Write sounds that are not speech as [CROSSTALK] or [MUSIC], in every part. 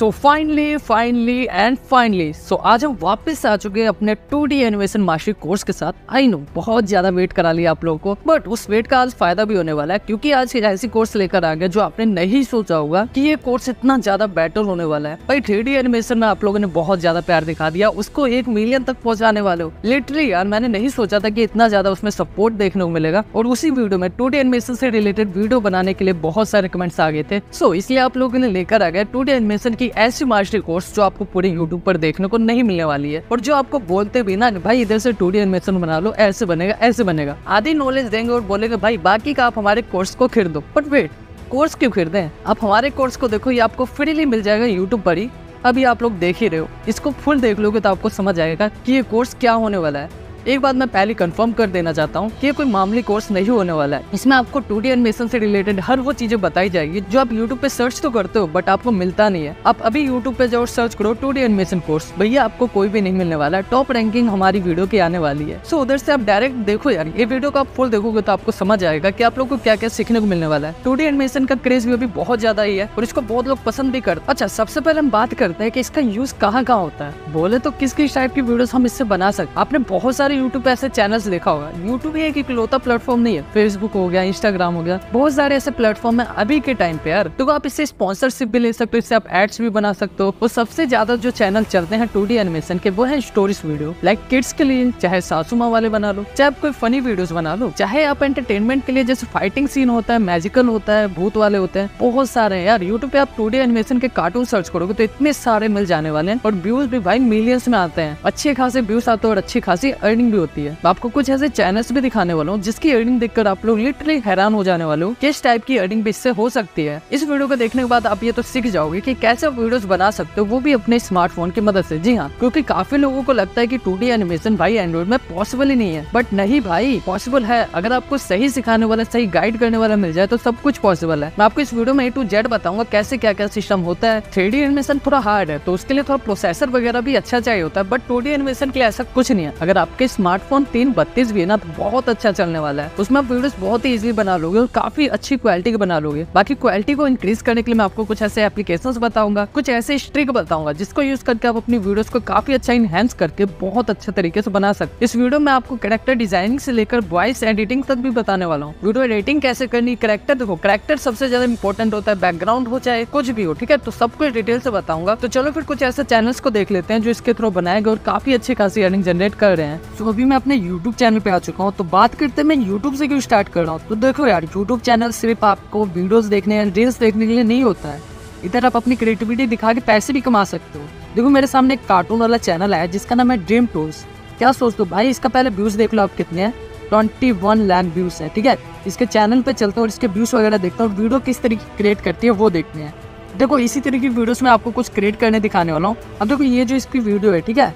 So finally finally and finally so आज हम वापस आ चुके हैं अपने two D animation mastery course के साथ आई नो बहुत ज्यादा वेट करा लिया आप लोगों को बट उस वेट का आज फायदा भी होने वाला है क्योंकि आज ऐसी कोर्स लेकर आ गए जो आपने नहीं सोचा होगा कि ये कोर्स इतना ज्यादा बेटर होने वाला है भाई थ्री डी एनिमेशन में आप लोगों ने बहुत ज्यादा प्यार दिखा दिया उसको एक मिलियन तक पहुंचाने वाले हो लिटरली यार मैंने नहीं सोचा था कि इतना ज्यादा उसमें सपोर्ट देखने को मिलेगा और उसी वीडियो में टू डी एनिमेशन से रिलेटेड वीडियो बनाने के लिए बहुत सारे कमेंट्स आ गए थे सो इसलिए आप लोगों ने लेकर आ गए टू डी एनिमेशन की ऐसी मास्टरी कोर्स जो आपको पूरे यूट्यूब पर देखने को नहीं मिलने वाली है और जो आपको बोलते भी ना भाई इधर से टू एनिमेशन बना लो ऐसे बनेगा ऐसे बनेगा आधी नॉलेज देंगे और बोलेंगे भाई बाकी का आप हमारे कोर्स को खेल दो बट वेट कोर्स क्यों खरीदें आप हमारे कोर्स को देखो ये आपको फ्रीली मिल जाएगा यूट्यूब पर ही अभी आप लोग देख ही रहे हो इसको फुल देख लोगे तो आपको समझ आएगा कि ये कोर्स क्या होने वाला है एक बात मैं पहले कंफर्म कर देना चाहता हूँ कि कोई मामूली कोर्स नहीं होने वाला है इसमें आपको टू डी एनिमेशन से रिलेटेड हर वो चीजें बताई जाएगी जो आप यूट्यूब पे सर्च तो करते हो बट आपको मिलता नहीं है आप अभी यूट्यूब पे जाओ सर्च करो टू डी एनिमेशन कोर्स भैया आपको कोई भी नहीं मिलने वाला है टॉप रैंकिंग हमारी वीडियो की आने वाली है सो उधर से आप डायरेक्ट देखो यार ये वीडियो को आप फुल देखोगे तो आपको समझ आएगा की आप लोग को क्या क्या सीखने को मिलने वाला है टू डी एनिमेशन का क्रेज भी अभी बहुत ज्यादा ही है और इसको बहुत लोग पसंद भी करते अच्छा सबसे पहले हम बात करते हैं की इसका यूज कहाँ कहाँ होता है बोले तो किस किस टाइप की वीडियो हम इससे बना सकते आपने बहुत सारी यूट्यूब पे ऐसे चैनल्स देखा होगा यूट्यूब ही एक इकलौता प्लेटफॉर्म नहीं है फेसबुक हो गया इंस्टाग्राम हो गया बहुत सारे ऐसे प्लेटफॉर्म है अभी के टाइम पे यार तो आप इससे स्पॉन्सरशिप भी ले सकते हो इससे आप एड्स भी बना सकते हो और सबसे ज्यादा जो चैनल चलते हैं टू एनिमेशन के वो है स्टोरीज वीडियो लाइक किड्स के लिए चाहे सासू माँ वाले बना लो चाहे आप कोई फनी वीडियो बना लो चाहे आप एंटरटेनमेंट के लिए जैसे फाइटिंग सीन होता है मैजिकल होता है भूत वाले होते हैं बहुत सारे हैं यार यूट्यूब पे आप टू एनिमेशन के कार्टून सर्च करोगे तो इतने सारे मिल जाने वाले हैं और व्यूज भी भाई मिलियंस में आते हैं अच्छे खासे व्यूज आते हैं और अच्छी खासी अर्निंग भी होती है मैं आपको कुछ ऐसे चैनल्स भी दिखाने वाला हूँ जिसकी अर्निंग देखकर आप लोग लिटरली हैरान हो जाने वाले हो किस टाइप की अर्निंग भी इससे हो सकती है इस वीडियो को देखने के बाद आप ये तो सीख जाओगे की कैसे वीडियो बना सकते हो वो भी अपने स्मार्टफोन की मदद से जी हाँ क्योंकि काफी लोगों को लगता है की टू एनिमेशन भाई एंड्रॉइड में पॉसिबल ही नहीं है बट नहीं भाई पॉसिबल है अगर आपको सही सिखाने वाला सही गाइड करने वाला मिल जाए तो सब कुछ पॉसिबल है मैं आपको इस वीडियो में ए टू जेड बताऊंगा कैसे क्या क्या सिस्टम होता है थ्री एनिमेशन थोड़ा हार्ड है तो उसके लिए थोड़ा प्रोसेसर वगैरह भी अच्छा चाहिए होता है बट टू एनिमेशन के लिए ऐसा कुछ नहीं है अगर आपके स्मार्टफोन तीन बत्तीस भी है ना तो बहुत अच्छा चलने वाला है उसमें आप वीडियो बहुत ही इजिली बना लोगे और काफी अच्छी क्वालिटी के बना लोगे बाकी क्वालिटी को इंक्रीज करने के लिए मैं आपको कुछ ऐसे एप्लीकेशन बताऊंगा कुछ ऐसे स्ट्रिक बताऊंगा जिसको यूज करके आप अपनी वीडियोस को काफी अच्छा इनहेंस करके बहुत अच्छे तरीके से बना सकते इस वीडियो में आपको कैरेक्टर डिजाइनिंग से लेकर वॉइस एडिटिंग तक भी बताने वाला हूँ वीडियो एडिटिंग कैसे करनी करेक्टर देखो करेक्टर सबसे ज्यादा इंपॉर्टेंट होता है बैकग्राउंड हो चाहे कुछ भी हो ठीक है तो सब कुछ डिटेल से बताऊंगा तो चलो फिर कुछ ऐसे चैनल्स को देख लेते हैं जो इसके थ्रू बनाए गए और काफी अच्छी खासी अर्निंग जनरेट कर रहे हैं तो अभी मैं अपने YouTube चैनल पे आ चुका हूँ तो बात करते मैं YouTube से क्यों स्टार्ट कर रहा हूँ तो देखो यार YouTube चैनल सिर्फ आपको वीडियोस देखने या रील्स देखने के लिए नहीं होता है इधर आप अपनी क्रिएटिविटी दिखा के पैसे भी कमा सकते हो देखो मेरे सामने एक कार्टून वाला चैनल है जिसका नाम है ड्रीम टूर्स क्या सोच दो भाई इसका पहले व्यूज़ देख लो आप कितने हैं ट्वेंटी वन लैंड व्यूज़ है ठीक है इसके चैनल पर चलते हैं और इसके व्यूज़ वगैरह देखता हूँ वीडियो किस तरीके क्रिएट करती है वो देखते हैं देखो इसी तरह की वीडियोस में आपको कुछ क्रिएट करने दिखाने वाला हूँ अब देखो ये जो इसकी वीडियो है ठीक है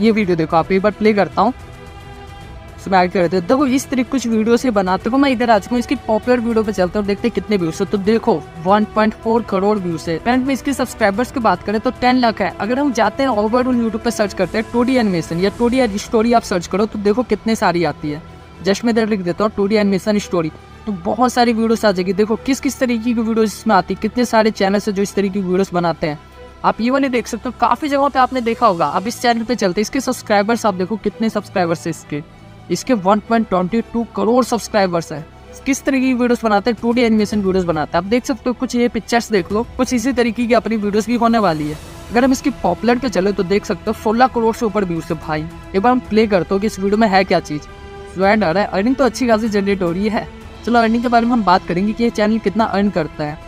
ये वीडियो देखो आप एक बार प्ले करता हूँ स्मैक कर देते देखो इस तरीके कुछ वीडियो से बनाते हो मैं इधर आ चुका हूँ इसकी पॉपुलर वीडियो पे चलता हूँ देखते कितने व्यूज है तो देखो 1.4 करोड़ व्यूज है फ्रेंड में इसके सब्सक्राइबर्स की बात करें तो 10 लाख है अगर हम जाते हैं ओवरऑल यूट्यूब पे सर्च करते हैं टोडी एनिमेशन या टोडी स्टोरी आप सर्च करो तो देखो कितने सारी आती है जस्ट मैं इधर लिख देता हूँ टोडी एनिमेशन स्टोरी तो बहुत सारी वीडियोस आ जाएगी देखो किस किस तरीके की वीडियोस इसमें आती है कितने सारे चैनल्स है जो इस तरीके की वीडियोस बनाते हैं आप ये वाले देख सकते हो काफ़ी जगहों पे आपने देखा होगा अब इस चैनल पे चलते इसके सब्सक्राइबर्स आप देखो कितने सब्सक्राइबर्स है इसके इसके one point twenty two crore subscribers है किस तरह की वीडियोस बनाते हैं टू डी एनिमेशन वीडियोस बनाते हैं आप देख सकते हो कुछ ये पिक्चर्स देख लो कुछ इसी तरीके की अपनी वीडियोस भी होने वाली है अगर हम इसकी पॉपुलर पे चले तो देख सकते हो सोलह करोड़ से ऊपर व्यूज है भाई एक बार हम प्ले करते हो कि इस वीडियो में है क्या चीज़ ज्वाइन आ रहा है अर्निंग तो अच्छी खासी जनरेट हो रही है चलो अर्निंग के बारे में हम बात करेंगे कि ये चैनल कितना अर्न करता है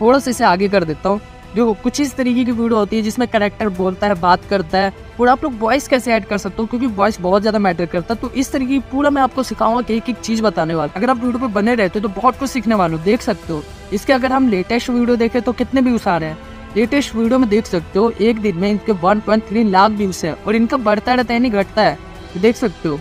थोड़ा सा इसे आगे कर देता हूँ देखो कुछ इस तरीके की वीडियो होती है जिसमें करेक्टर बोलता है बात करता है और आप लोग वॉइस कैसे ऐड कर सकते हो क्योंकि वॉइस बहुत ज़्यादा मैटर करता है तो इस तरीके की पूरा मैं आपको सिखाऊंगा कि एक एक चीज़ बताने वाला अगर आप वीडियो पर बने रहते हो तो बहुत कुछ सीखने वाले देख सकते हो इसके अगर हम लेटेस्ट वीडियो देखें तो कितने व्यूज़ आ रहे हैं लेटेस्ट वीडियो में देख सकते हो एक दिन में इनके थ्री लाख व्यूज है और इनका बढ़ता रहता है नहीं घटता है देख सकते हो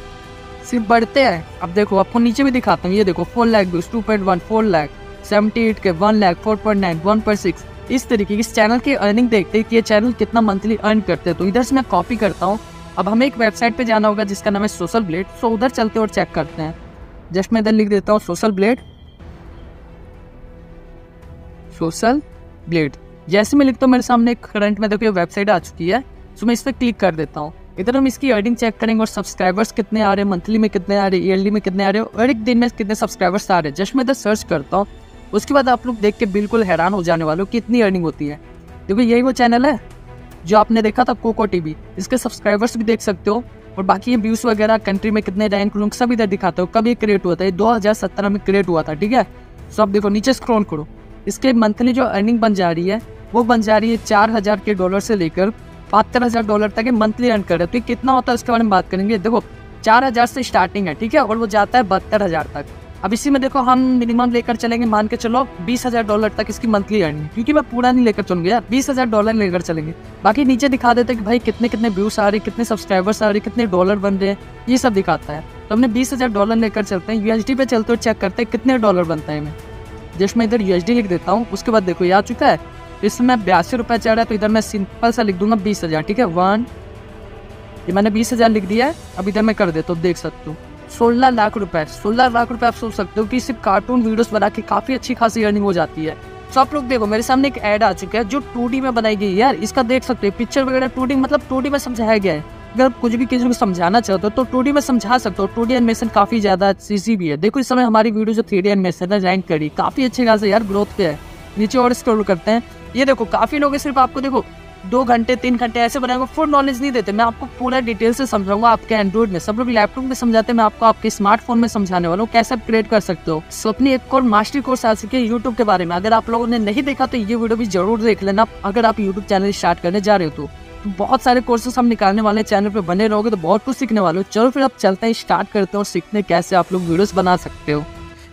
सिर्फ बढ़ते हैं अब देखो आपको नीचे भी दिखाता हूँ ये देखो four lakh views two point one four lakh seventy eight के one lakh four point nine one point six इस तरीके की इस चैनल की अर्निंग देखते हैं कि ये चैनल कितना मंथली अर्न करते हैं तो इधर से मैं कॉपी करता हूँ अब हमें एक वेबसाइट पे जाना होगा जिसका नाम है सोशल ब्लेड सो उधर चलते और चेक करते हैं जस्ट मैं इधर लिख देता हूँ सोशल ब्लेड सोशल ब्लेड जैसे मैं लिखता हूँ मेरे सामने करंट में देखो ये वेबसाइट आ चुकी है सो तो मैं इस पर क्लिक कर देता हूँ इधर हम इसकी अर्निंग चेक करेंगे और सब्सक्राइबर्स कितने आ रहे हैं मंथली में कितने आ रहे हैं ईयरली में कितने आ रहे हैं और एक दिन में कितने सब्सक्राइबर्स आ रहे हैं जस्ट मैं इधर सर्च करता हूँ उसके बाद आप लोग देख के बिल्कुल हैरान हो जाने वाले हो कितनी अर्निंग होती है देखो यही वो चैनल है जो आपने देखा था कोको टीवी इसके सब्सक्राइबर्स भी देख सकते हो और बाकी ये व्यूज़ वगैरह कंट्री में कितने रैंक लोग सब इधर दिखाते हो कब ये क्रिएट हुआ था ये 2017 में क्रिएट हुआ था ठीक है सो आप देखो नीचे स्क्रॉल करो इसके मंथली जो अर्निंग बन जा रही है वो बन जा रही है चार हज़ार के डॉलर से लेकर बहत्तर हज़ार डॉलर तक ये मंथली अर्न कर रहे हो तो कितना होता है उसके बारे में बात करेंगे देखो चार हज़ार से स्टार्टिंग है ठीक है और वो जाता है बहत्तर हज़ार तक अब इसी में देखो हम मिनिमम लेकर चलेंगे मान के चलो बीस हजार डॉलर तक इसकी मंथली अर्निंग क्योंकि मैं पूरा नहीं लेकर चलूंगा यार बीस हजार डॉलर लेकर चलेंगे बाकी नीचे दिखा देते कि भाई कितने कितने व्यूज आ रहे कितने सब्सक्राइबर्स आ रहे कितने डॉलर बन रहे हैं ये सब दिखाता है तो हमने बीस हजार डॉलर लेकर चलते हैं यूएसडी पे चलते हो चेक करते हैं कितने डॉलर बनता है मैं जस्ट मैं इधर यूएसडी लिख देता हूँ उसके बाद देखो ये आ चुका है इसमें बयासी रुपये चढ़ रहा है तो इधर मैं सिंपल सा लिख दूंगा बीस हजार ठीक है वन ये मैंने बीस हजार लिख दिया है अब इधर मैं कर देता हूँ देख सकती हूँ सोलह लाख रुपए सोलह लाख रुपए आप सोच सकते हो कि सिर्फ कार्टून वीडियोस बना के काफ़ी अच्छी खासी अर्निंग हो जाती है तो आप लोग देखो मेरे सामने एक ऐड आ चुका है जो टू में बनाई गई है यार इसका देख सकते हो पिक्चर वगैरह टू मतलब टू में समझाया गया है अगर कुछ भी किसी को समझाना चाहते हो तो टू में समझा सकते हो टू एनिमेशन काफ़ी ज़्यादा सीसी भी है देखो इस समय हमारी वीडियो जो थ्री एनिमेशन है रैंक करी काफ़ी अच्छे खास यार ग्रोथ पे है नीचे और स्क्रोल करते हैं ये देखो काफ़ी लोग सिर्फ आपको देखो दो घंटे तीन घंटे ऐसे बनाएंगे फुल नॉलेज नहीं देते मैं आपको पूरा डिटेल से समझाऊंगा आपके एंड्रॉइड में सब लोग लैपटॉप में समझाते मैं आपको आपके स्मार्टफोन में समझाने वाला हूँ कैसे अपग्रेड कर सकते हो सो अपनी एक और मास्टर कोर्स आ सके यूट्यूब के बारे में अगर आप लोगों ने नहीं देखा तो ये वीडियो भी जरूर देख लेना अगर आप यूट्यूब चैनल स्टार्ट करने जा रहे हो तो, तो बहुत सारे कोर्सेस हम निकालने वाले चैनल पे बने रहोगे तो बहुत कुछ सीखने वाले हो चलो फिर आप चलते हैं स्टार्ट करते हो और सीखने कैसे आप लोग वीडियोस बना सकते हो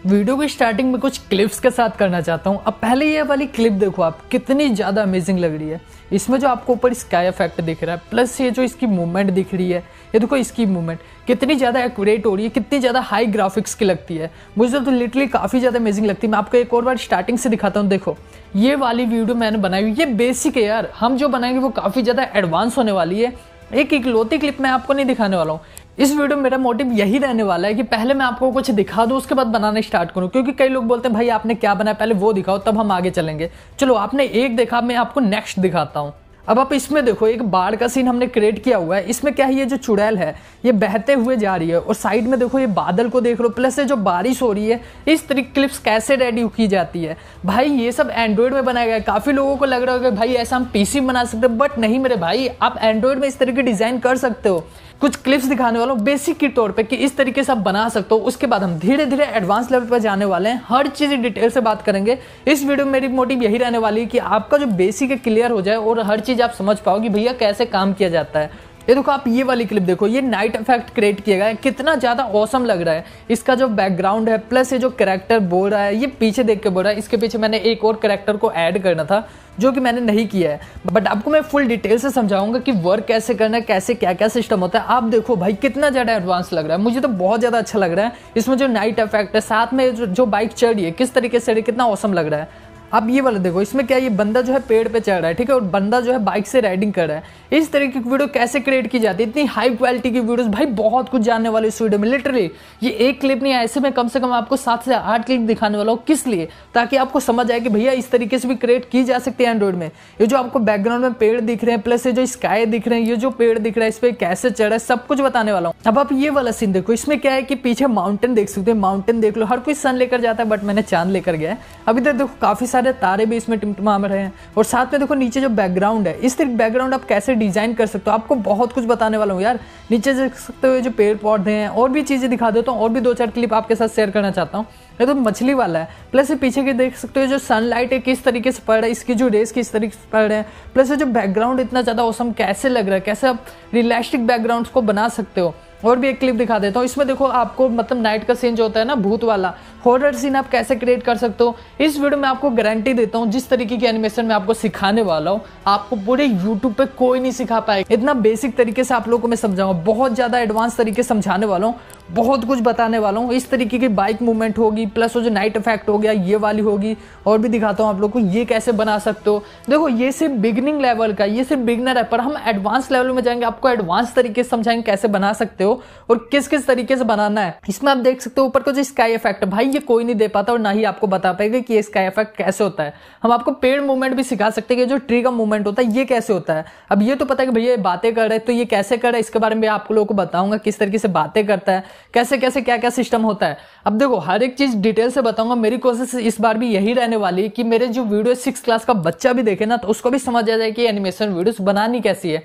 वीडियो की स्टार्टिंग में कुछ क्लिप्स के साथ करना चाहता हूँ अब पहले ये वाली क्लिप देखो आप कितनी ज़्यादा अमेजिंग लग रही है इसमें जो आपको ऊपर स्काई इफेक्ट दिख रहा है प्लस ये जो इसकी मूवमेंट दिख रही है ये देखो इसकी मूवमेंट कितनी ज़्यादा एक्यूरेट हो रही है कितनी ज़्यादा हाई ग्राफिक्स की लगती है मुझे तो लिटरली काफ़ी ज़्यादा अमेजिंग लगती है मैं आपको एक और बार स्टार्टिंग से दिखाता हूँ देखो ये वाली वीडियो मैंने बनाई हुई ये बेसिक है यार हम जो बनाएंगे वो काफ़ी ज़्यादा एडवांस होने वाली है एक इकलौती क्लिप मैं आपको नहीं दिखाने वाला हूँ इस वीडियो में मेरा मोटिव यही रहने वाला है कि पहले मैं आपको कुछ दिखा दूं उसके बाद बनाने स्टार्ट करूँ क्योंकि कई लोग बोलते हैं भाई आपने क्या बनाया पहले वो दिखाओ तब हम आगे चलेंगे चलो आपने एक देखा मैं आपको नेक्स्ट दिखाता हूँ अब आप इसमें देखो एक बाढ़ का सीन हमने क्रिएट किया हुआ है इसमें क्या है ये जो चुड़ैल है ये बहते हुए जा रही है और साइड में देखो ये बादल को देख लो प्लस ये जो बारिश हो रही है इस तरीके क्लिप्स कैसे रेडी की जाती है भाई ये सब एंड्रॉयड में बनाया गया है काफ़ी लोगों को लग रहा होगा भाई ऐसा हम पीसी बना सकते बट नहीं मेरे भाई आप एंड्रॉयड में इस तरह की डिज़ाइन कर सकते हो कुछ क्लिप्स दिखाने वाला हूँ बेसिक के तौर पे कि इस तरीके से आप बना सकते हो उसके बाद हम धीरे धीरे एडवांस लेवल पर जाने वाले हैं हर चीज़ डिटेल से बात करेंगे इस वीडियो में मेरी मोटिव यही रहने वाली है कि आपका जो बेसिक है क्लियर हो जाए और हर चीज़ आप समझ पाओ कि भैया कैसे काम किया जाता है ये देखो आप ये वाली क्लिप देखो ये नाइट इफेक्ट क्रिएट किया गया है कितना ज़्यादा औसम लग रहा है इसका जो बैकग्राउंड है प्लस ये जो करेक्टर बोल रहा है ये पीछे देख के बोल रहा है इसके पीछे मैंने एक और करेक्टर को ऐड करना था जो कि मैंने नहीं किया है बट आपको मैं फुल डिटेल से समझाऊंगा कि वर्क कैसे करना है कैसे क्या क्या सिस्टम होता है आप देखो भाई कितना ज़्यादा एडवांस लग रहा है मुझे तो बहुत ज़्यादा अच्छा लग रहा है इसमें जो नाइट इफेक्ट है साथ में जो बाइक चढ़ रही है किस तरीके से कितना औसम लग रहा है अब ये वाला देखो इसमें क्या ये बंदा जो है पेड़ पे चढ़ रहा है ठीक है और बंदा जो है बाइक से राइडिंग कर रहा है इस तरीके की वीडियो कैसे क्रिएट की जाती है इतनी हाई क्वालिटी की वीडियोस भाई बहुत कुछ जानने वाले इस वीडियो में लिटरली ये एक क्लिप नहीं ऐसे में कम से कम आपको सात से आठ क्लिप दिखाने वाला हूँ किस लिए ताकि आपको समझ आए कि भैया इस तरीके से भी क्रिएट की जा सकती है एंड्रॉइड में ये जो आपको बैकग्राउंड में पेड़ दिख रहे हैं प्लस ये जो स्काई दिख रहे हैं ये जो पेड़ दिख रहा है इस पर कैसे चढ़ा है सब कुछ बताने वाला हूँ अब आप ये वाला सीन देखो इसमें क्या है कि पीछे माउंटेन देख सकते हो माउंटेन देख लो हर कोई सन लेकर जाता है बट मैंने चांद लेकर गया है अब इधर देखो काफी सारे सारे तारे भी इसमें टिमटिमा रहे हैं और साथ में देखो नीचे जो बैकग्राउंड है इस तरह बैकग्राउंड आप कैसे डिज़ाइन कर सकते हो आपको बहुत कुछ बताने वाला हूँ यार नीचे देख सकते हो जो पेड़ पौधे हैं और भी चीज़ें दिखा देता हूँ और भी दो चार क्लिप आपके साथ शेयर करना चाहता हूँ ये तो मछली वाला है प्लस ये पीछे के देख सकते हो जो सनलाइट है किस तरीके से पड़ रहा है इसकी जो रेस किस तरीके से पड़ रहे हैं प्लस ये जो बैकग्राउंड इतना ज़्यादा औसम कैसे लग रहा है कैसे आप रिलैक्टिक बैकग्राउंड्स को बना सकते हो और भी एक क्लिप दिखा देता हूँ इसमें देखो आपको मतलब नाइट का सीन जो होता है ना भूत वाला हॉरर सीन आप कैसे क्रिएट कर सकते हो इस वीडियो में आपको गारंटी देता हूँ जिस तरीके की एनिमेशन में आपको सिखाने वाला हूँ आपको पूरे यूट्यूब पे कोई नहीं सिखा पाएगा इतना बेसिक तरीके से आप लोगों को मैं समझाऊंगा बहुत ज़्यादा एडवांस तरीके समझाने वाला हूँ बहुत कुछ बताने वाला हूँ इस तरीके की बाइक मूवमेंट होगी प्लस वो जो नाइट इफेक्ट हो गया ये वाली होगी और भी दिखाता हूँ आप लोग को ये कैसे बना सकते हो देखो ये सिर्फ बिगनिंग लेवल का ये सिर्फ बिगनर है पर हम एडवांस लेवल में जाएंगे आपको एडवांस तरीके से समझाएंगे कैसे बना सकते हो और किस किस तरीके से बनाना है इसमें आप देख सकते हो ऊपर का जो स्काई इफेक्ट भाई ये कोई नहीं दे पाता और ना ही आपको बता पाएगा कि ये स्काई इफेक्ट कैसे होता है हम आपको पेड़ मूवमेंट भी सिखा सकते हैं कि जो ट्री का मूवमेंट होता है ये कैसे होता है अब ये तो पता है कि भैया बातें कर रहे तो ये कैसे कर रहे इसके बारे में आप लोगों को बताऊंगा किस तरीके से बातें करता है कैसे कैसे क्या क्या सिस्टम होता है अब देखो हर एक चीज़ डिटेल से बताऊंगा मेरी कोशिश इस बार भी यही रहने वाली है कि मेरे जो वीडियो सिक्स क्लास का बच्चा भी देखे ना तो उसको भी समझ आ जाए कि एनिमेशन वीडियोस बनानी कैसी है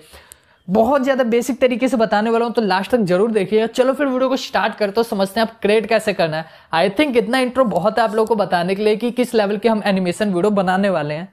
बहुत ज़्यादा बेसिक तरीके से बताने वाला हूँ तो लास्ट तक जरूर देखिए चलो फिर वीडियो को स्टार्ट करते हो समझते हैं आप क्रिएट कैसे करना है आई थिंक इतना इंट्रो बहुत है आप लोगों को बताने के लिए कि किस लेवल के हम एनिमेशन वीडियो बनाने वाले हैं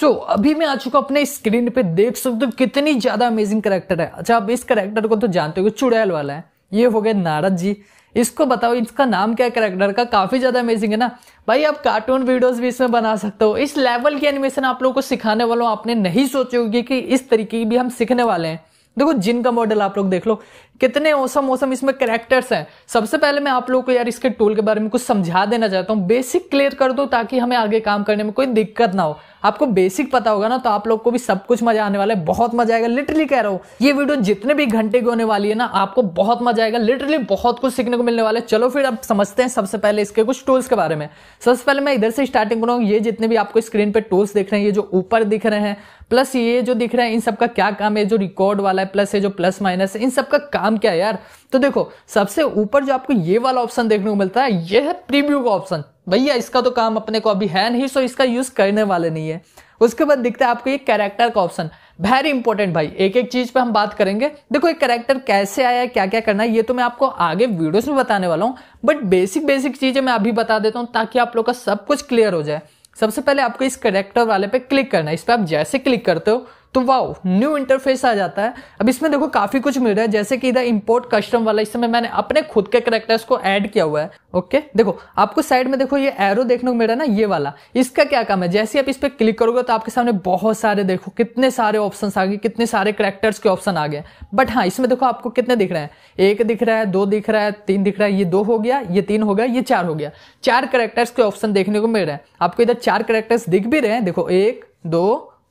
सो so, अभी मैं आ चुका अपने स्क्रीन पे देख सकते हो कितनी ज़्यादा अमेजिंग करेक्टर है अच्छा आप इस करेक्टर को तो जानते हो चुड़ैल वाला है ये हो गए नारद जी इसको बताओ इसका नाम क्या करेक्टर का काफी ज्यादा अमेजिंग है ना भाई आप कार्टून वीडियोस भी इसमें बना सकते हो इस लेवल की एनिमेशन आप लोगों को सिखाने वालों आपने नहीं सोचे होगी कि इस तरीके की भी हम सीखने वाले हैं देखो जिन का मॉडल आप लोग देख लो कितने औसम औसम इसमें करेक्टर्स हैं सबसे पहले मैं आप लोग को यार इसके टूल के बारे में कुछ समझा देना चाहता हूँ बेसिक क्लियर कर दो ताकि हमें आगे काम करने में कोई दिक्कत ना हो आपको बेसिक पता होगा ना तो आप लोग को भी सब कुछ मजा आने वाला है बहुत मजा आएगा लिटरली कह रहा हूँ ये वीडियो जितने भी घंटे की होने वाली है ना आपको बहुत मजा आएगा लिटरली बहुत कुछ सीखने को मिलने वाला है चलो फिर आप समझते हैं सबसे पहले इसके कुछ टूल्स के बारे में सबसे पहले मैं इधर से स्टार्टिंग करूँगा ये जितने भी आपको स्क्रीन पर टूल्स देख रहे हैं ये जो ऊपर दिख रहे हैं प्लस ये जो दिख रहा है इन सबका क्या काम है जो रिकॉर्ड वाला है प्लस है जो प्लस माइनस है इन सबका काम क्या है यार तो देखो सबसे ऊपर जो आपको ये वाला ऑप्शन देखने को मिलता है ये है प्रीव्यू का ऑप्शन भैया इसका तो काम अपने को अभी है नहीं सो इसका यूज करने वाले नहीं है उसके बाद दिखता है आपको ये कैरेक्टर का ऑप्शन वेरी इंपॉर्टेंट भाई एक एक चीज पे हम बात करेंगे देखो ये कैरेक्टर कैसे आया क्या क्या करना है ये तो मैं आपको आगे वीडियोस में बताने वाला हूँ बट बेसिक बेसिक चीजें मैं अभी बता देता हूँ ताकि आप लोग का सब कुछ क्लियर हो जाए सबसे पहले आपको इस करेक्टर वाले पे क्लिक करना है इस पर आप जैसे क्लिक करते हो तो वाओ न्यू इंटरफेस आ जाता है अब इसमें देखो काफ़ी कुछ मिल रहा है जैसे कि इधर इंपोर्ट कस्टम वाला इसमें मैंने अपने खुद के करेक्टर्स को ऐड किया हुआ है ओके देखो आपको साइड में देखो ये एरो देखने को मिल रहा है ना ये वाला इसका क्या काम है जैसे आप इस पर क्लिक करोगे तो आपके सामने बहुत सारे देखो कितने सारे ऑप्शन आ गए कितने सारे करेक्टर्स के ऑप्शन आ गए बट हाँ इसमें देखो आपको कितने दिख रहे हैं एक दिख रहा है दो दिख रहा है तीन दिख रहा है ये दो हो गया ये तीन हो गया ये चार हो गया चार करेक्टर्स के ऑप्शन देखने को मिल रहे हैं आपको इधर चार करेक्टर्स दिख भी रहे हैं देखो एक दो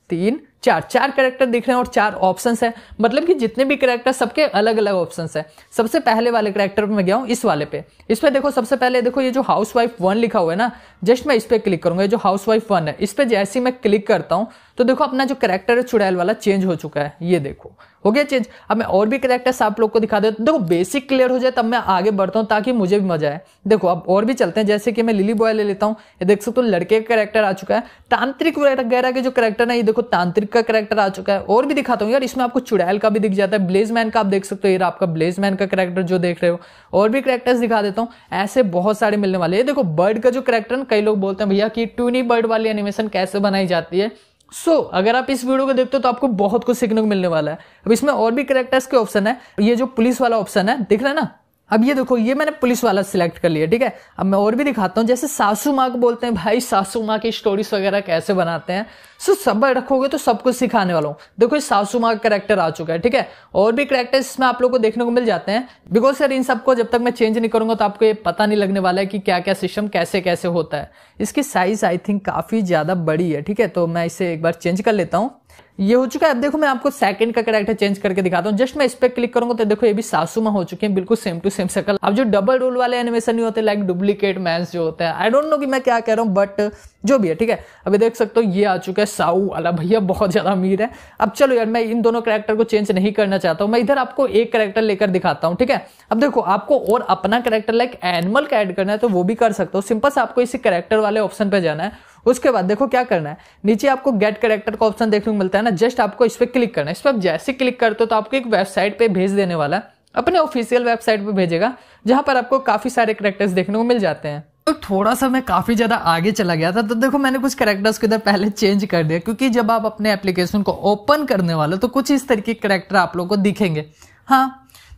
तीन चार चार करेक्टर दिख रहे हैं और चार ऑप्शन है मतलब कि जितने भी करेक्टर सबके अलग अलग ऑप्शन है सबसे पहले वाले करेक्टर पर मैं गया हूँ इस वाले पे इस पे देखो सबसे पहले देखो ये जो हाउस वाइफ वन लिखा हुआ है ना जस्ट मैं इस पर क्लिक करूंगा जो हाउस वाइफ वन है इस पर जैसे ही मैं क्लिक करता हूँ तो देखो अपना जो करेक्टर है चुड़ैल वाला चेंज हो चुका है ये देखो हो गया चेंज अब मैं और भी करेक्टर्स आप लोग को दिखा देता हूँ देखो बेसिक क्लियर हो जाए तब मैं आगे बढ़ता हूँ ताकि मुझे भी मजा आए देखो अब और भी चलते हैं जैसे कि मैं लिली बॉय ले लेता हूँ ये देख सकते हो लड़के का करेक्टर आ चुका है तांत्रिक वगैरह के जो करेक्टर है ये देखो तांत्रिक का करेक्टर आ चुका है और भी दिखाता हूँ यार इसमें आपको चुड़ैल का भी दिख जाता है ब्लेज का आप देख सकते हो यार आपका ब्लेज का करेक्टर जो देख रहे हो और भी करेक्टर्स दिखा देता हूँ ऐसे बहुत सारे मिलने वाले ये देखो बर्ड का जो करेक्टर कई लोग बोलते हैं भैया कि टूनी बर्ड वाली एनिमेशन कैसे बनाई जाती है सो so, अगर आप इस वीडियो को देखते हो तो आपको बहुत कुछ सीखने को मिलने वाला है अब इसमें और भी करेक्टर्स के ऑप्शन है ये जो पुलिस वाला ऑप्शन है दिख रहा है ना अब ये देखो ये मैंने पुलिस वाला सिलेक्ट कर लिया ठीक है अब मैं और भी दिखाता हूँ जैसे सासू माँ को बोलते हैं भाई सासू माँ की स्टोरीज वगैरह कैसे बनाते हैं सो सब रखोगे तो सब कुछ सिखाने वाला हूँ देखो ये सासू माँ का करेक्टर आ चुका है ठीक है और भी करेक्टर्स इसमें आप लोग को देखने को मिल जाते हैं बिकॉज सर इन सबको जब तक मैं चेंज नहीं करूंगा तो आपको ये पता नहीं लगने वाला है कि क्या क्या सिस्टम कैसे कैसे होता है इसकी साइज आई थिंक काफ़ी ज़्यादा बड़ी है ठीक है तो मैं इसे एक बार चेंज कर लेता हूँ ये हो चुका है अब देखो मैं आपको सेकंड का करेक्टर चेंज करके दिखाता हूँ जस्ट मैं इस पर क्लिक करूंगा तो देखो ये भी सासुमा हो चुके हैं बिल्कुल सेम टू सेम सकल अब जो डबल रोल वाले एनिमेशन नहीं होते लाइक डुप्लीकेट मैच जो होता है आई डोंट नो कि मैं क्या कह रहा हूँ बट जो भी है ठीक है अभी देख सकते हो ये आ चुका है साहू अला भैया बहुत ज्यादा अमीर है अब चलो यार मैं इन दोनों करेक्टर को चेंज नहीं करना चाहता हूँ मैं इधर आपको एक करेक्टर लेकर दिखाता हूँ ठीक है अब देखो आपको और अपना करेक्टर लाइक एनिमल का एड करना है तो वो भी कर सकते हो सिंपल से आपको इसी करेक्टर वाले ऑप्शन पे जाना है उसके बाद देखो क्या करना है नीचे आपको गेट करेक्टर का ऑप्शन देखने को मिलता है ना जस्ट आपको इस पर क्लिक करना है इस पर आप जैसे क्लिक करते हो तो आपको एक वेबसाइट पर भेज देने वाला है अपने ऑफिशियल वेबसाइट पर भेजेगा जहां पर आपको काफी सारे करेक्टर्स देखने को मिल जाते हैं तो थोड़ा सा मैं काफ़ी ज़्यादा आगे चला गया था तो देखो मैंने कुछ करेक्टर्स को इधर पहले चेंज कर दिया क्योंकि जब आप अपने एप्लीकेशन को ओपन करने वाले तो कुछ इस तरीके के करेक्टर आप लोग को दिखेंगे हाँ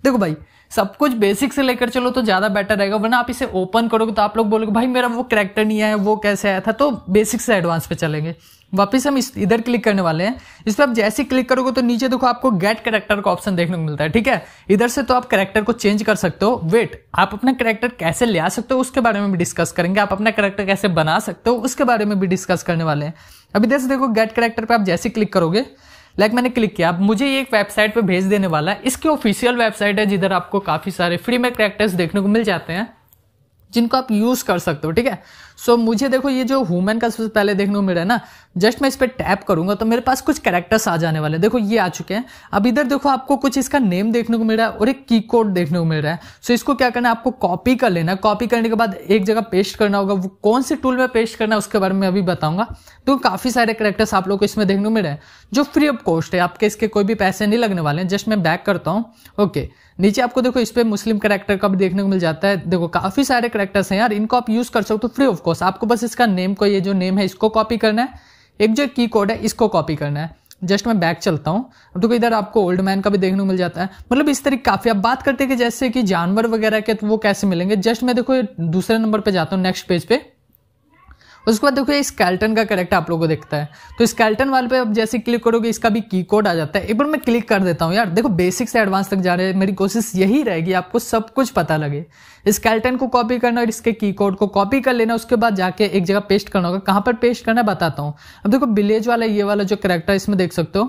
देखो भाई सब कुछ बेसिक से लेकर चलो तो ज़्यादा बेटर रहेगा वरना आप इसे ओपन करोगे तो आप लोग बोलोगे भाई मेरा वो करेक्टर नहीं आया वो कैसे आया था तो बेसिक से एडवांस पे चलेंगे वापस हम इधर क्लिक करने वाले हैं इस पर आप जैसे क्लिक करोगे तो नीचे देखो आपको गेट करेक्टर का ऑप्शन देखने को मिलता है ठीक है इधर से तो आप करेक्टर को चेंज कर सकते हो वेट आप अपना करेक्टर कैसे ले आ सकते हो उसके बारे में भी डिस्कस करेंगे आप अपना करेक्टर कैसे बना सकते हो उसके बारे में भी डिस्कस करने वाले हैं अब इधर से देखो गेट करेक्टर पर आप जैसे क्लिक करोगे लाइक मैंने क्लिक किया अब मुझे ये एक वेबसाइट पे भेज देने वाला है इसकी ऑफिशियल वेबसाइट है जिधर आपको काफ़ी सारे फ्री में करेक्टर्स देखने को मिल जाते हैं जिनको आप यूज़ कर सकते हो ठीक है सो so, मुझे देखो ये जो हुमेन का सबसे पहले देखने को मिल रहा है ना जस्ट मैं इस पर टैप करूंगा तो मेरे पास कुछ कैरेक्टर्स आ जाने वाले देखो ये आ चुके हैं अब इधर देखो आपको कुछ इसका नेम देखने को मिल रहा है और एक की कोड देखने को मिल रहा है सो so, इसको क्या करना है आपको कॉपी कर लेना कॉपी करने के बाद एक जगह पेस्ट करना होगा वो कौन से टूल में पेस्ट करना है उसके बारे में अभी बताऊंगा तो काफी सारे करेक्टर्स आप लोग को इसमें देखने को मिल रहे हैं जो फ्री ऑफ कॉस्ट है आपके इसके कोई भी पैसे नहीं लगने वाले हैं जस्ट मैं बैक करता हूँ ओके okay. नीचे आपको देखो इस पर मुस्लिम करेक्टर का भी देखने को मिल जाता है देखो काफी सारे करेक्टर्स हैं यार इनको आप यूज कर सकते हो फ्री ऑफ कॉस्ट आपको बस इसका नेम को ये जो नेम है इसको कॉपी करना है एक जो की कोड है इसको कॉपी करना है जस्ट मैं बैक चलता हूँ देखो इधर आपको ओल्ड मैन का भी देखने को मिल जाता है मतलब इस तरीके काफी आप बात करते हैं कि जैसे कि जानवर वगैरह के तो वो कैसे मिलेंगे जस्ट मैं देखो दूसरे नंबर पर जाता हूँ नेक्स्ट पेज पे उसके बाद देखो ये स्केल्टन का करेक्टर आप लोग को देखता है तो स्केल्टन वाले पे अब जैसे क्लिक करोगे इसका भी की कोड आ जाता है एक बार मैं क्लिक कर देता हूँ यार देखो बेसिक से एडवांस तक जा रहे हैं मेरी कोशिश यही रहेगी आपको सब कुछ पता लगे स्केल्टन को कॉपी करना और इसके की कोड को कॉपी कर लेना उसके बाद जाके एक जगह पेस्ट करना होगा कहाँ पर पेस्ट करना बताता हूँ अब देखो विलेज वाला ये वाला जो करेक्टर इसमें देख सकते हो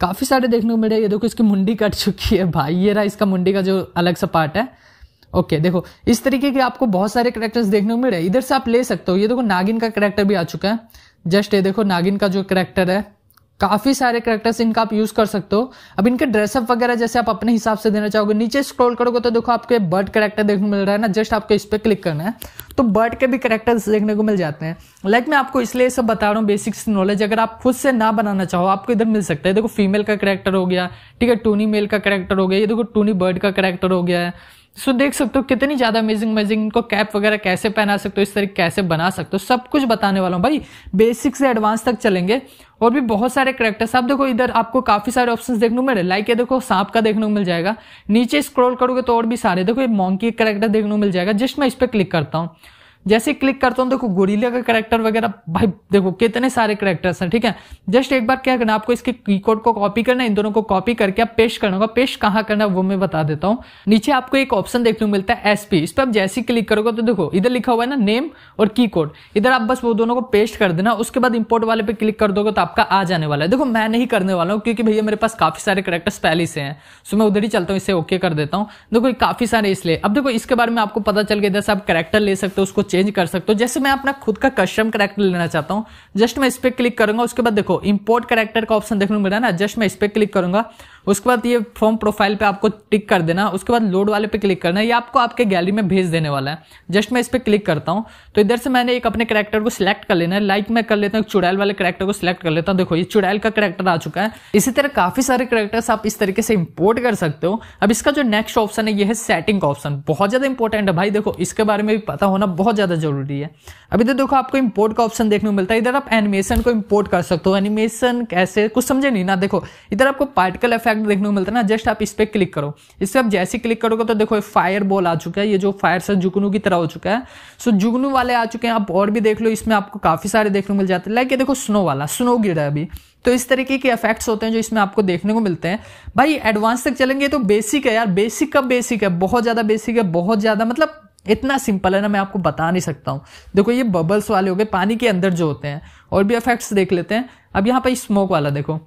काफ़ी सारे देखने को मिले ये देखो इसकी मुंडी कट चुकी है भाई ये रहा इसका मुंडी का जो अलग सा पार्ट है ओके okay, देखो इस तरीके के आपको बहुत सारे करेक्टर्स देखने को मिल रहे हैं इधर से आप ले सकते हो ये देखो नागिन का करेक्टर भी आ चुका है जस्ट ये देखो नागिन का जो करेक्टर है काफी सारे करेक्टर्स इनका आप यूज कर सकते हो अब इनके ड्रेसअप वगैरह जैसे आप अपने हिसाब से देना चाहोगे नीचे स्क्रॉल करोगे तो देखो आपके बर्ड करेक्टर देखने को मिल रहा है ना जस्ट आपको इस पर क्लिक करना है तो बर्ड के भी करेक्टर्स देखने को मिल जाते हैं लाइक मैं आपको इसलिए सब बता रहा हूँ बेसिक्स नॉलेज अगर आप खुद से ना बनाना चाहो आपको इधर मिल सकता है देखो फीमेल का करेक्टर हो गया ठीक है टूनी मेल का करेक्टर हो गया ये देखो टूनी बर्ड का करेक्टर हो गया है सो देख सकते हो कितनी ज़्यादा अमेजिंग अमेजिंग इनको कैप वगैरह कैसे पहना सकते हो इस तरीके कैसे बना सकते हो सब कुछ बताने वाला हूँ भाई बेसिक से एडवांस तक चलेंगे और भी बहुत सारे करेक्टर्स आप देखो इधर आपको काफ़ी सारे ऑप्शन देखने को मिले लाइक ये देखो सांप का देखने को मिल जाएगा नीचे स्क्रॉल करोगे तो और भी सारे देखो ये मॉन्की करेक्टर देखने को मिल जाएगा जस्ट मैं इस पर क्लिक करता हूँ जैसे क्लिक करता हूँ देखो गोरिल्ला का करेक्टर वगैरह भाई देखो कितने सारे करेक्टर्स हैं ठीक है जस्ट एक बार क्या करना आपको इसके की कोड को कॉपी करना है इन दोनों को कॉपी करके आप पेश करना होगा पेश कहाँ करना है वो मैं बता देता हूँ नीचे आपको एक ऑप्शन देखने को मिलता है एसपी इस पर आप जैसे क्लिक करोगे तो देखो इधर लिखा हुआ है ना नेम और की कोड इधर आप बस वो दोनों को पेस्ट कर देना उसके बाद इंपोर्ट वाले पे क्लिक कर दोगे तो आपका आ जाने वाला है देखो मैं नहीं करने वाला हूँ क्योंकि भैया मेरे पास काफी सारे करेक्टर्स पहले से हैं सो मैं उधर ही चलता हूँ इसे ओके कर देता हूँ देखो काफी सारे इसलिए अब देखो इसके बारे में आपको पता चल गया इधर से आप करेक्टर ले सकते हो उसको चेक चेंज कर सकते हो जैसे मैं अपना खुद का कस्टम करेक्टर लेना चाहता हूँ जस्ट मैं इस पर क्लिक करूंगा उसके बाद देखो इंपोर्ट करेक्टर का ऑप्शन देखने को मिला ना जस्ट मैं इस पर क्लिक करूंगा उसके बाद ये फॉर्म प्रोफाइल पे आपको टिक कर देना उसके बाद लोड वाले पे क्लिक करना ये आपको आपके गैलरी में भेज देने वाला है जस्ट मैं इस पर क्लिक करता हूँ तो इधर से मैंने एक अपने करेक्टर को सिलेक्ट कर लेना है लाइक मैं कर लेता हूँ चुड़ैल वाले करेक्टर को सिलेक्ट कर लेता हूँ देखो ये चुड़ैल का करेक्टर आ चुका है इसी तरह काफी सारे करेक्टर्स आप इस तरीके से इंपोर्ट कर सकते हो अब इसका जो नेक्स्ट ऑप्शन है ये है सेटिंग का ऑप्शन बहुत ज्यादा इंपॉर्टेंट है भाई देखो इसके बारे में भी पता होना बहुत ज्यादा जरूरी है अब इधर देखो आपको इंपोर्ट का ऑप्शन देखने को मिलता है इधर आप एनिमेशन को इंपोर्ट कर सकते हो एनिमेशन कैसे कुछ समझे नहीं ना देखो इधर आपको पार्टिकल एफ इफेक्ट देखने को मिलता है ना जस्ट आप इस पर क्लिक करो इस पर आप जैसे क्लिक करोगे तो देखो फायर बॉल आ चुका है ये जो फायर सर जुगनू की तरह हो चुका है सो जुगनू वाले आ चुके हैं आप और भी देख लो इसमें आपको काफ़ी सारे देखने को मिल जाते हैं लाइक ये देखो स्नो वाला स्नो गिर रहा है अभी तो इस तरीके के इफेक्ट्स होते हैं जो इसमें आपको देखने को मिलते हैं भाई एडवांस तक चलेंगे तो बेसिक है यार बेसिक का बेसिक है बहुत ज़्यादा बेसिक है बहुत ज़्यादा मतलब इतना सिंपल है ना मैं आपको बता नहीं सकता हूँ देखो ये बबल्स वाले हो गए पानी के अंदर जो होते हैं और भी इफेक्ट्स देख लेते हैं अब यहाँ पर स्मोक वाला देखो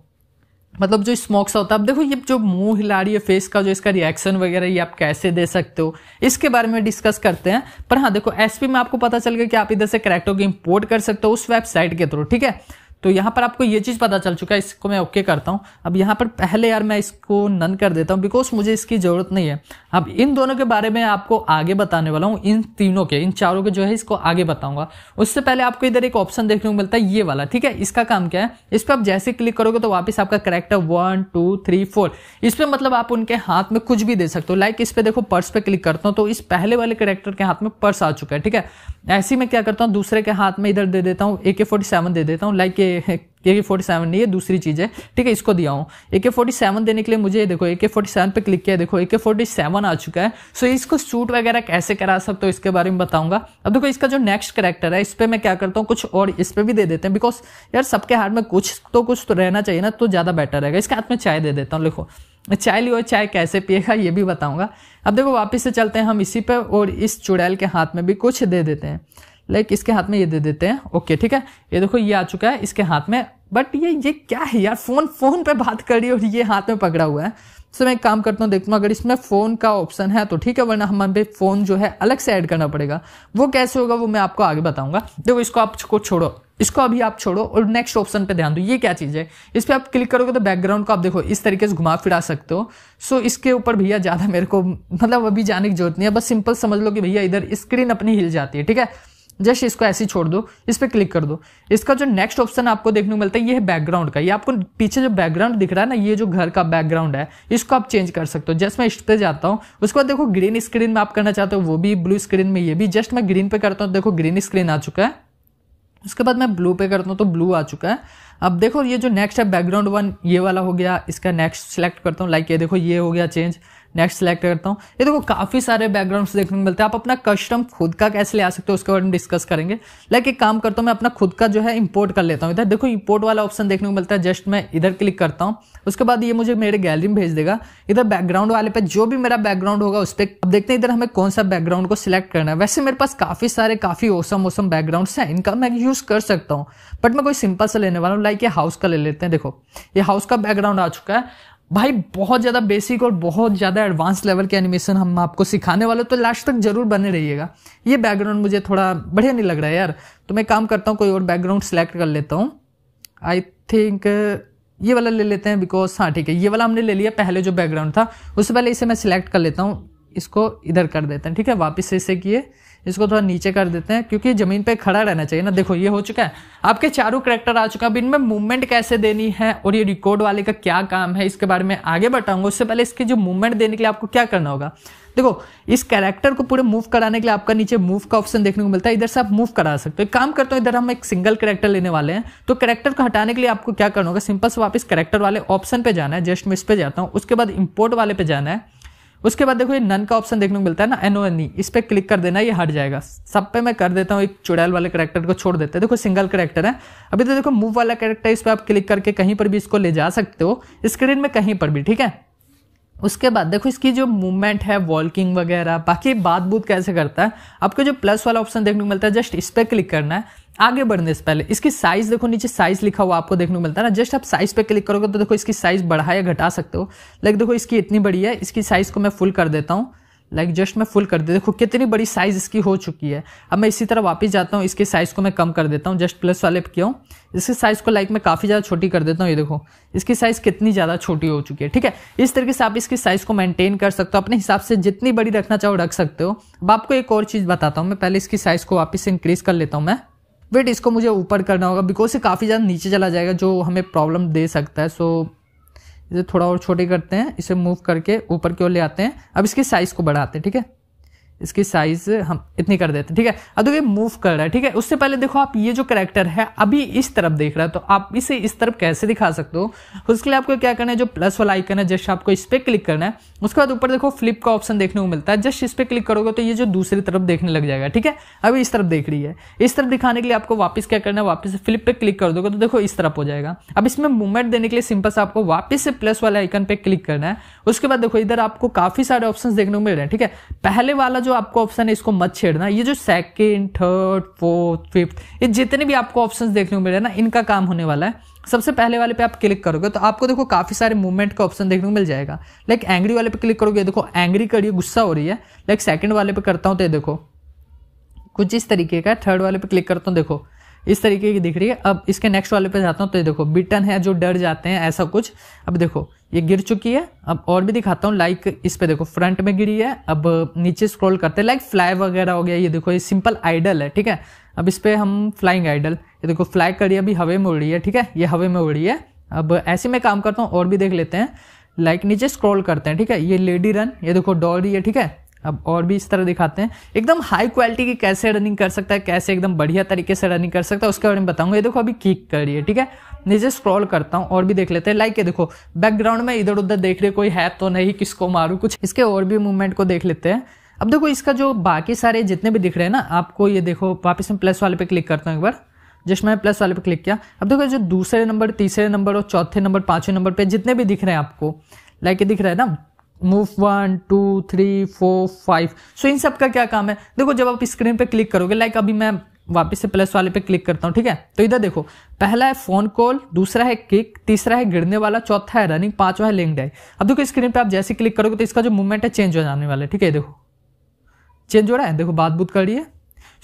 मतलब जो स्मोक सा होता है अब देखो ये जो मुंह हिला रही है फेस का जो इसका रिएक्शन वगैरह ये आप कैसे दे सकते हो इसके बारे में डिस्कस करते हैं पर हाँ देखो एसपी में आपको पता चल गया कि आप इधर से करेक्टो को इम्पोर्ट कर सकते हो उस वेबसाइट के थ्रू ठीक है तो यहाँ पर आपको ये चीज़ पता चल चुका है इसको मैं ओके करता हूँ अब यहाँ पर पहले यार मैं इसको नन कर देता हूँ बिकॉज मुझे इसकी ज़रूरत नहीं है अब इन दोनों के बारे में आपको आगे बताने वाला हूँ इन तीनों के इन चारों के जो है इसको आगे बताऊंगा उससे पहले आपको इधर एक ऑप्शन देखने को मिलता है ये वाला ठीक है इसका काम क्या है इस पर आप जैसे क्लिक करोगे तो वापस आपका character one two three four इस पर मतलब आप उनके हाथ में कुछ भी दे सकते हो लाइक इस पर देखो पर्स पे क्लिक करता हूँ तो इस पहले वाले करेक्टर के हाथ में पर्स आ चुका है ठीक है ऐसे में क्या करता हूँ दूसरे के हाथ में इधर दे देता हूँ ए के फोर्टी सेवन दे देता हूँ लाइक ये ये ए के फोर्टी सेवन नहीं है दूसरी चीज़ है ठीक है इसको दिया हूँ ए के फोर्टी सेवन देने के लिए मुझे देखो ए के फोर्टी सेवन पर क्लिक किया देखो ए के फोर्टी सेवन आ चुका है सो इसको सूट वगैरह कैसे करा सकते हो इसके बारे में बताऊंगा अब देखो इसका जो नेक्स्ट करेक्टर है इस पर मैं क्या करता हूँ कुछ और इस पर भी दे देते हैं बिकॉज यार सबके हाथ में कुछ तो कुछ तो रहना चाहिए ना तो ज़्यादा बेटर रहेगा इसके हाथ में चाय दे देता हूँ लिखो चाय लियो चाय कैसे पिएगा ये भी बताऊंगा अब देखो वापस से चलते हैं हम इसी पे और इस चुड़ैल के हाथ में भी कुछ दे देते हैं लाइक इसके हाथ में ये दे देते हैं ओके ठीक है ये देखो ये आ चुका है इसके हाथ में बट ये ये क्या है यार फोन फोन पे बात कर रही है और ये हाथ में पकड़ा हुआ है सो मैं एक काम करता हूँ देखता हूँ अगर इसमें फोन का ऑप्शन है तो ठीक है वरना हमें फोन जो है अलग से ऐड करना पड़ेगा वो कैसे होगा वो मैं आपको आगे बताऊंगा देखो इसको आपको छोड़ो इसको अभी आप छोड़ो और नेक्स्ट ऑप्शन पे ध्यान दो ये क्या चीज़ है इस पर आप क्लिक करोगे तो बैकग्राउंड को आप देखो इस तरीके से घुमा फिरा सकते हो सो इसके ऊपर भैया ज़्यादा मेरे को मतलब अभी जाने की जरूरत नहीं है बस सिंपल समझ लो कि भैया इधर स्क्रीन अपनी हिल जाती है ठीक है जस्ट इसको ऐसे छोड़ दो इस पर क्लिक कर दो इसका जो नेक्स्ट ऑप्शन आपको देखने को मिलता है ये है बैकग्राउंड का ये आपको पीछे जो बैकग्राउंड दिख रहा है ना ये जो घर का बैकग्राउंड है इसको आप चेंज कर सकते हो जस्ट मैं इस पर जाता हूँ उसके बाद देखो ग्रीन स्क्रीन में आप करना चाहते हो वो भी ब्लू स्क्रीन में ये भी जस्ट मैं ग्रीन पे करता हूँ देखो ग्रीन स्क्रीन आ चुका है उसके बाद मैं ब्लू पे करता हूँ तो ब्लू आ चुका है अब देखो ये जो नेक्स्ट है बैकग्राउंड वन ये वाला हो गया इसका नेक्स्ट सेलेक्ट करता हूँ लाइक ये देखो ये हो गया चेंज नेक्स्ट सेलेक्ट करता हूँ ये देखो काफी सारे बैकग्राउंड्स देखने को मिलते हैं आप अपना कस्टम खुद का कैसे ले आ सकते हो उसके बारे में डिस्कस करेंगे लाइक एक काम करता हूँ मैं अपना खुद का जो है इंपोर्ट कर लेता हूँ इधर देखो इंपोर्ट वाला ऑप्शन देखने को मिलता है जस्ट मैं इधर क्लिक करता हूँ उसके बाद ये मुझे मेरे गैलरी में भेज देगा इधर बैकग्राउंड वाले पे जो भी मेरा बैकग्राउंड होगा उस पर अब देखते हैं इधर हमें कौन सा बैकग्राउंड को सिलेक्ट करना है वैसे मेरे पास काफी सारे काफी ओसम ओसम बैकग्राउंड्स हैं इनका मैं यूज कर सकता हूँ बट मैं कोई सिंपल सा लेने वाला हूँ लाइक ये हाउस का ले लेते हैं देखो ये हाउस का बैकग्राउंड आ चुका है भाई बहुत ज़्यादा बेसिक और बहुत ज़्यादा एडवांस लेवल के एनिमेशन हम आपको सिखाने वाले तो लास्ट तक जरूर बने रहिएगा ये बैकग्राउंड मुझे थोड़ा बढ़िया नहीं लग रहा है यार तो मैं काम करता हूँ कोई और बैकग्राउंड सेलेक्ट कर लेता हूँ आई थिंक ये वाला ले लेते हैं बिकॉज हाँ ठीक है ये वाला हमने ले लिया पहले जो बैकग्राउंड था उससे पहले इसे मैं सिलेक्ट कर लेता हूँ इसको इधर कर देते हैं ठीक है वापस से इसे किए इसको थोड़ा नीचे कर देते हैं क्योंकि ज़मीन पे खड़ा रहना चाहिए ना देखो ये हो चुका है आपके चारों करेक्टर आ चुका है अब इनमें मूवमेंट कैसे देनी है और ये रिकॉर्ड वाले का क्या काम है इसके बारे में आगे बताऊंगा उससे पहले इसकी जो मूवमेंट देने के लिए आपको क्या करना होगा देखो इस कैरेक्टर को पूरे मूव कराने के लिए आपका नीचे मूव का ऑप्शन देखने को मिलता है इधर से आप मूव करा सकते हो काम करते हो इधर हम एक सिंगल कैरेक्टर लेने वाले हैं तो कैरेक्टर को हटाने के लिए आपको क्या करना होगा सिंपल से वापस कैरेक्टर वाले ऑप्शन पे जाना है जस्ट मैं इस पे जाता हूँ उसके बाद इंपोर्ट वाले पे जाना है उसके बाद देखो ये नन का ऑप्शन देखने को मिलता है ना एनओ एन ई इस पर क्लिक कर देना ये हट जाएगा सब पे मैं कर देता हूँ एक चुड़ैल वाले करेक्टर को छोड़ देते हैं देखो सिंगल करेक्टर है अभी तो देखो मूव वाला करेक्टर इस पर आप क्लिक करके कहीं पर भी इसको ले जा सकते हो स्क्रीन में कहीं पर भी ठीक है उसके बाद देखो इसकी जो मूवमेंट है वॉकिंग वगैरह बाकी बात बूत कैसे करता है आपको जो प्लस वाला ऑप्शन देखने को मिलता है जस्ट इस पर क्लिक करना है आगे बढ़ने से पहले इसकी साइज देखो नीचे साइज लिखा हुआ आपको देखने को मिलता है ना जस्ट आप साइज पे क्लिक करोगे तो देखो इसकी साइज बढ़ा या घटा सकते हो लाइक देखो इसकी इतनी बड़ी है इसकी साइज को मैं फुल कर देता हूँ लाइक जस्ट मैं फुल कर दे देखो कितनी बड़ी साइज इसकी हो चुकी है अब मैं इसी तरह वापस जाता हूँ इसके साइज़ को मैं कम कर देता हूँ जस्ट प्लस वाले पे क्यों इसके साइज़ को लाइक मैं काफ़ी ज़्यादा छोटी कर देता हूँ ये देखो इसकी साइज़ कितनी ज़्यादा छोटी हो चुकी है ठीक है इस तरीके से आप इसकी साइज़ को मेंटेन कर सकते हो अपने हिसाब से जितनी बड़ी रखना चाहो रख सकते हो अब आपको एक और चीज़ बताता हूँ मैं पहले इसकी साइज़ को वापिस इंक्रीज़ कर लेता हूँ मैं वेट इसको मुझे ऊपर करना होगा बिकॉज ये काफ़ी ज़्यादा नीचे चला जाएगा जो हमें प्रॉब्लम दे सकता है सो इसे थोड़ा और छोटे करते हैं इसे मूव करके ऊपर की ओर ले आते हैं अब इसके साइज़ को बढ़ाते हैं ठीक है इसकी साइज हम इतनी कर देते हैं ठीक है अब देखिए मूव कर रहा है ठीक है उससे पहले देखो आप ये जो करेक्टर है अभी इस तरफ देख रहा है तो आप इसे इस तरफ कैसे दिखा सकते हो उसके लिए आपको क्या करना है जो प्लस वाला आइकन है जस्ट आपको इस पर क्लिक करना है उसके बाद ऊपर देखो फ्लिप का ऑप्शन देखने को मिलता है जस्ट इस पर क्लिक करोगे तो ये जो दूसरी तरफ देखने लग जाएगा ठीक है अभी इस तरफ देख रही है इस तरफ दिखाने के लिए आपको वापस क्या करना है वापस फ्लिप पे क्लिक कर दोगे तो देखो इस तरफ हो जाएगा अब इसमें मूवमेंट देने के लिए सिंपल से आपको वापस से प्लस वाले आइकन पे क्लिक करना है उसके बाद देखो इधर आपको काफी सारे ऑप्शन देखने को मिल रहे हैं ठीक है पहले वाला जो जो आपको ऑप्शन है इसको मत छेड़ना ये जो सेकेंड थर्ड फोर्थ फिफ्थ ये जितने भी आपको ऑप्शन देखने को मिल रहे ना इनका काम होने वाला है सबसे पहले वाले पे आप क्लिक करोगे तो आपको देखो काफ़ी सारे मूवमेंट का ऑप्शन देखने को मिल जाएगा लाइक एंग्री वाले पे क्लिक करोगे देखो एंग्री कर करिए गुस्सा हो रही है लाइक सेकंड वाले पे करता हूं तो देखो कुछ इस तरीके का थर्ड वाले पे क्लिक करता हूं देखो इस तरीके की दिख रही है अब इसके नेक्स्ट वाले पे जाता हूँ तो ये देखो बिटन है जो डर जाते हैं ऐसा कुछ अब देखो ये गिर चुकी है अब और भी दिखाता हूँ लाइक इस पे देखो फ्रंट में गिरी है अब नीचे स्क्रॉल करते हैं लाइक फ्लाई वगैरह हो गया ये देखो ये सिंपल आइडल है ठीक है अब इस पर हम फ्लाइंग आइडल ये देखो फ्लाई करी अभी हवे में उड़ी है ठीक है ये हवे में उड़ी है अब ऐसे में काम करता हूँ और भी देख लेते हैं लाइक नीचे स्क्रॉल करते हैं ठीक है ये लेडी रन ये देखो डॉल रही है ठीक है अब और भी इस तरह दिखाते हैं एकदम हाई क्वालिटी की कैसे रनिंग कर सकता है कैसे एकदम बढ़िया तरीके से रनिंग कर सकता है उसके बारे में बताऊंगा ये देखो अभी किक कर रही है ठीक है नीचे स्क्रॉल करता हूँ और भी देख लेते हैं लाइक ये देखो बैकग्राउंड में इधर उधर देख रहे कोई है तो नहीं किसको मारू कुछ इसके और भी मूवमेंट को देख लेते हैं अब देखो इसका जो बाकी सारे जितने भी दिख रहे हैं ना आपको ये देखो वापस में प्लस वाले पे क्लिक करता हूँ एक बार जिसमें मैंने प्लस वाले पे क्लिक किया अब देखो जो दूसरे नंबर तीसरे नंबर और चौथे नंबर पांचवें नंबर पे जितने भी दिख रहे हैं आपको लाइक ये दिख रहा है ना move one two three four five so इन सब का क्या काम है देखो जब आप स्क्रीन पे क्लिक करोगे लाइक अभी मैं वापस से प्लस वाले पे क्लिक करता हूँ ठीक है तो इधर देखो पहला है फोन कॉल दूसरा है किक तीसरा है गिरने वाला चौथा है रनिंग पांचवा है लिंक डाई अब देखो स्क्रीन पे आप जैसे क्लिक करोगे तो इसका जो मूवमेंट है चेंज हो जाने वाला है ठीक है देखो चेंज हो रहा है देखो बात बूत करिए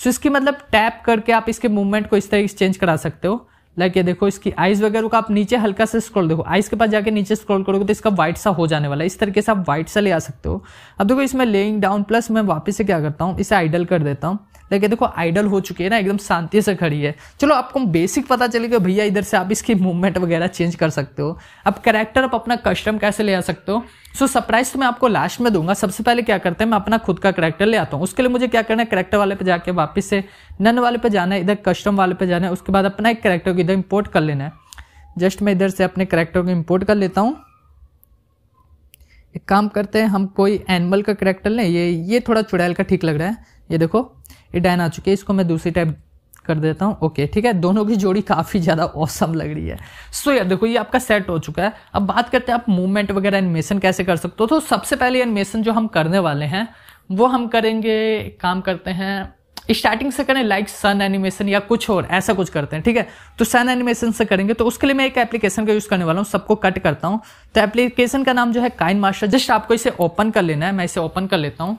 सो इसकी मतलब टैप करके आप इसके मूवमेंट को इस तरह से चेंज करा सकते हो लाइक ये देखो इसकी आइज वगैरह का आप नीचे हल्का सा स्क्रॉल देखो आइज के पास जाके नीचे स्क्रॉल करोगे तो इसका व्हाइट सा हो जाने वाला है इस तरीके से आप व्हाइट सा ले आ सकते हो अब देखो इसमें लेइंग डाउन प्लस मैं वापस से क्या करता हूँ इसे आइडल कर देता हूँ लेकिन देखो आइडल हो चुकी है ना एकदम शांति से खड़ी है चलो आपको बेसिक पता चले कि भैया इधर से आप इसकी मूवमेंट वगैरह चेंज कर सकते हो अब करेक्टर आप अपना कस्टम कैसे ले आ सकते हो सो so, सरप्राइज तो मैं आपको लास्ट में दूंगा सबसे पहले क्या करते हैं मैं अपना खुद का करेक्टर ले आता हूँ उसके लिए मुझे क्या करना है करेक्टर वाले पे जाके वापस से नन वाले पे जाना है इधर कस्टम वाले पे जाना है उसके बाद अपना एक करेक्टर को इधर इम्पोर्ट कर लेना है जस्ट मैं इधर से अपने करेक्टर को इम्पोर्ट कर लेता हूँ एक काम करते हैं हम कोई एनिमल का करेक्टर लें ये ये थोड़ा चुड़ैल का ठीक लग रहा है ये देखो ये डायन आ चुकी है इसको मैं दूसरी टाइप कर देता हूँ ओके ठीक है दोनों की जोड़ी काफ़ी ज़्यादा औसम लग रही है सो यार देखो ये आपका सेट हो चुका है अब बात करते हैं आप मूवमेंट वगैरह एनिमेशन कैसे कर सकते हो तो सबसे पहले एनिमेशन जो हम करने वाले हैं वो हम करेंगे काम करते हैं स्टार्टिंग से करें लाइक सन एनिमेशन या कुछ और ऐसा कुछ करते हैं ठीक है तो सन एनिमेशन से करेंगे तो उसके लिए मैं एक एप्लीकेशन का यूज़ करने वाला हूँ सबको कट करता हूँ तो एप्लीकेशन का नाम जो है काइन मास्टर जस्ट आपको इसे ओपन कर लेना है मैं इसे ओपन कर लेता हूँ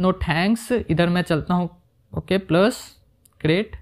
नो थैंक्स इधर मैं चलता हूँ ओके प्लस क्रिएट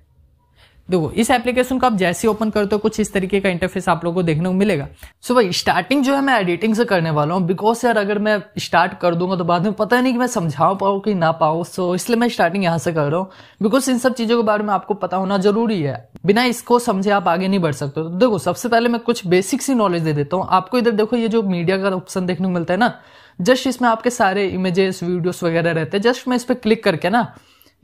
देखो इस एप्लीकेशन को आप जैसे ओपन करते हो कुछ इस तरीके का इंटरफेस आप लोगों को देखने को मिलेगा सो so भाई स्टार्टिंग जो है मैं एडिटिंग से करने वाला हूँ बिकॉज यार अगर मैं स्टार्ट कर दूंगा तो बाद में पता नहीं कि मैं समझा पाऊँ कि ना पाऊँ सो so, इसलिए मैं स्टार्टिंग यहाँ से कर रहा हूँ बिकॉज इन सब चीज़ों के बारे में आपको पता होना जरूरी है बिना इसको समझे आप आगे नहीं बढ़ सकते तो देखो सबसे पहले मैं कुछ बेसिक सी नॉलेज दे देता हूँ आपको इधर देखो ये जो मीडिया का ऑप्शन देखने को मिलता है ना जस्ट इसमें आपके सारे इमेजेस वीडियोस वगैरह रहते हैं जस्ट मैं इस पर क्लिक करके ना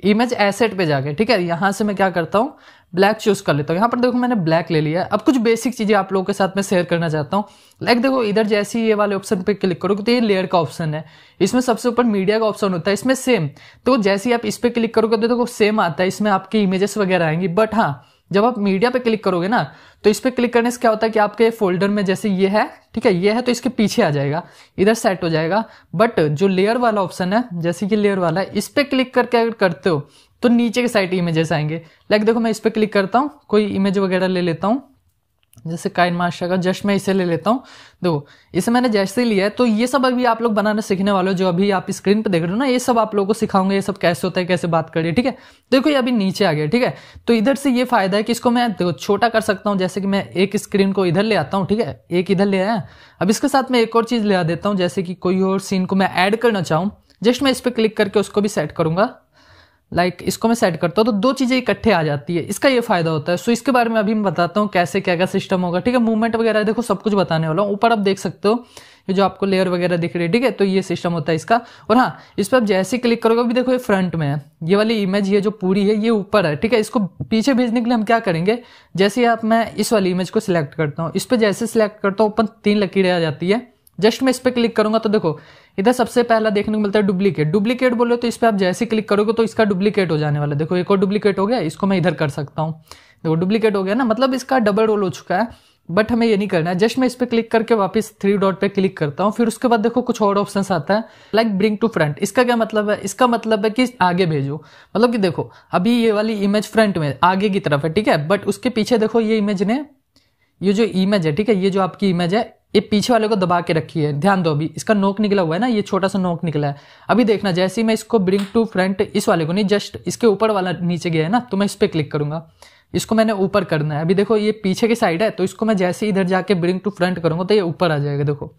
इमेज एसेट पे जाके ठीक है यहाँ से मैं क्या करता हूँ ब्लैक चूज कर लेता हूँ यहाँ पर देखो मैंने ब्लैक ले लिया अब कुछ बेसिक चीज़ें आप लोगों के साथ मैं शेयर करना चाहता हूँ लाइक देखो इधर जैसे ही ये वाले ऑप्शन पे क्लिक करोगे तो ये लेयर का ऑप्शन है इसमें सबसे ऊपर मीडिया का ऑप्शन होता है इसमें सेम तो जैसे ही आप इस पर क्लिक करोगे तो देखो सेम आता है इसमें आपकी इमेजेस वगैरह आएंगी बट हाँ जब आप मीडिया पे क्लिक करोगे ना तो इस पर क्लिक करने से क्या होता है कि आपके फोल्डर में जैसे ये है ठीक है ये है तो इसके पीछे आ जाएगा इधर सेट हो जाएगा बट जो लेयर वाला ऑप्शन है जैसे कि लेयर वाला है इस पर क्लिक करके अगर करते हो तो नीचे के साइड इमेजेस आएंगे लाइक देखो मैं इस पर क्लिक करता हूँ कोई इमेज वगैरह ले लेता हूँ जैसे काइन माशा का जस्ट मैं इसे ले लेता हूँ देखो इसे मैंने जैसे लिया है तो ये सब अभी आप लोग बनाना सीखने वाले हो जो अभी आप स्क्रीन पर देख रहे हो ना ये सब आप लोगों को सिखाऊंगे ये सब कैसे होता है कैसे बात करिए ठीक है देखो ये अभी नीचे आ गया ठीक है तो इधर से ये फायदा है कि इसको मैं देखो छोटा कर सकता हूँ जैसे कि मैं एक स्क्रीन को इधर ले आता हूँ ठीक है एक इधर ले आया अब इसके साथ मैं एक और चीज़ ले आ देता हूँ जैसे कि कोई और सीन को मैं ऐड करना चाहूँ जस्ट मैं इस पर क्लिक करके उसको भी सेट करूंगा लाइक like, इसको मैं सेट करता हूँ तो दो चीज़ें इकट्ठे आ जाती है इसका ये फायदा होता है सो so, इसके बारे में अभी मैं बताता हूँ कैसे क्या क्या सिस्टम होगा ठीक है मूवमेंट वगैरह देखो सब कुछ बताने वाला हूँ ऊपर आप देख सकते हो ये जो आपको लेयर वगैरह दिख रही है ठीक है तो ये सिस्टम होता है इसका और हाँ इस पर आप जैसे क्लिक करोगे अभी देखो ये फ्रंट में है ये वाली इमेज ये जो पूरी है ये ऊपर है ठीक है इसको पीछे भेजने के लिए हम क्या करेंगे जैसे आप मैं इस वाली इमेज को सिलेक्ट करता हूँ इस पर जैसे सिलेक्ट करता हूँ ऊपर तीन लकीरें आ जाती है जस्ट मैं इस पर क्लिक करूंगा तो देखो इधर सबसे पहला देखने को मिलता है डुप्लीकेट डुप्लीकेट बोले तो इस पर आप जैसे क्लिक करोगे तो इसका डुप्लीकेट हो जाने वाला है देखो एक और डुप्लीकेट हो गया इसको मैं इधर कर सकता हूँ देखो डुप्लीकेट हो गया ना मतलब इसका डबल रोल हो चुका है बट हमें ये नहीं करना है जस्ट मैं इस पर क्लिक करके वापस थ्री डॉट पे क्लिक करता हूँ फिर उसके बाद देखो कुछ और ऑप्शन आता है लाइक ब्रिंग टू फ्रंट इसका क्या मतलब है इसका मतलब है कि आगे भेजो मतलब कि देखो अभी ये वाली इमेज फ्रंट में आगे की तरफ है ठीक है बट उसके पीछे देखो ये इमेज ने ये जो इमेज है ठीक है ये जो आपकी इमेज है ये पीछे वाले को दबा के रखी है ध्यान दो अभी इसका नोक निकला हुआ है ना ये छोटा सा नोक निकला है अभी देखना जैसे ही मैं इसको ब्रिंग टू फ्रंट इस वाले को नहीं जस्ट इसके ऊपर वाला नीचे गया है ना तो मैं इस पर क्लिक करूंगा इसको मैंने ऊपर करना है अभी देखो ये पीछे की साइड है तो इसको मैं जैसे इधर जाके ब्रिंग टू फ्रंट करूंगा तो ये ऊपर आ जाएगा देखो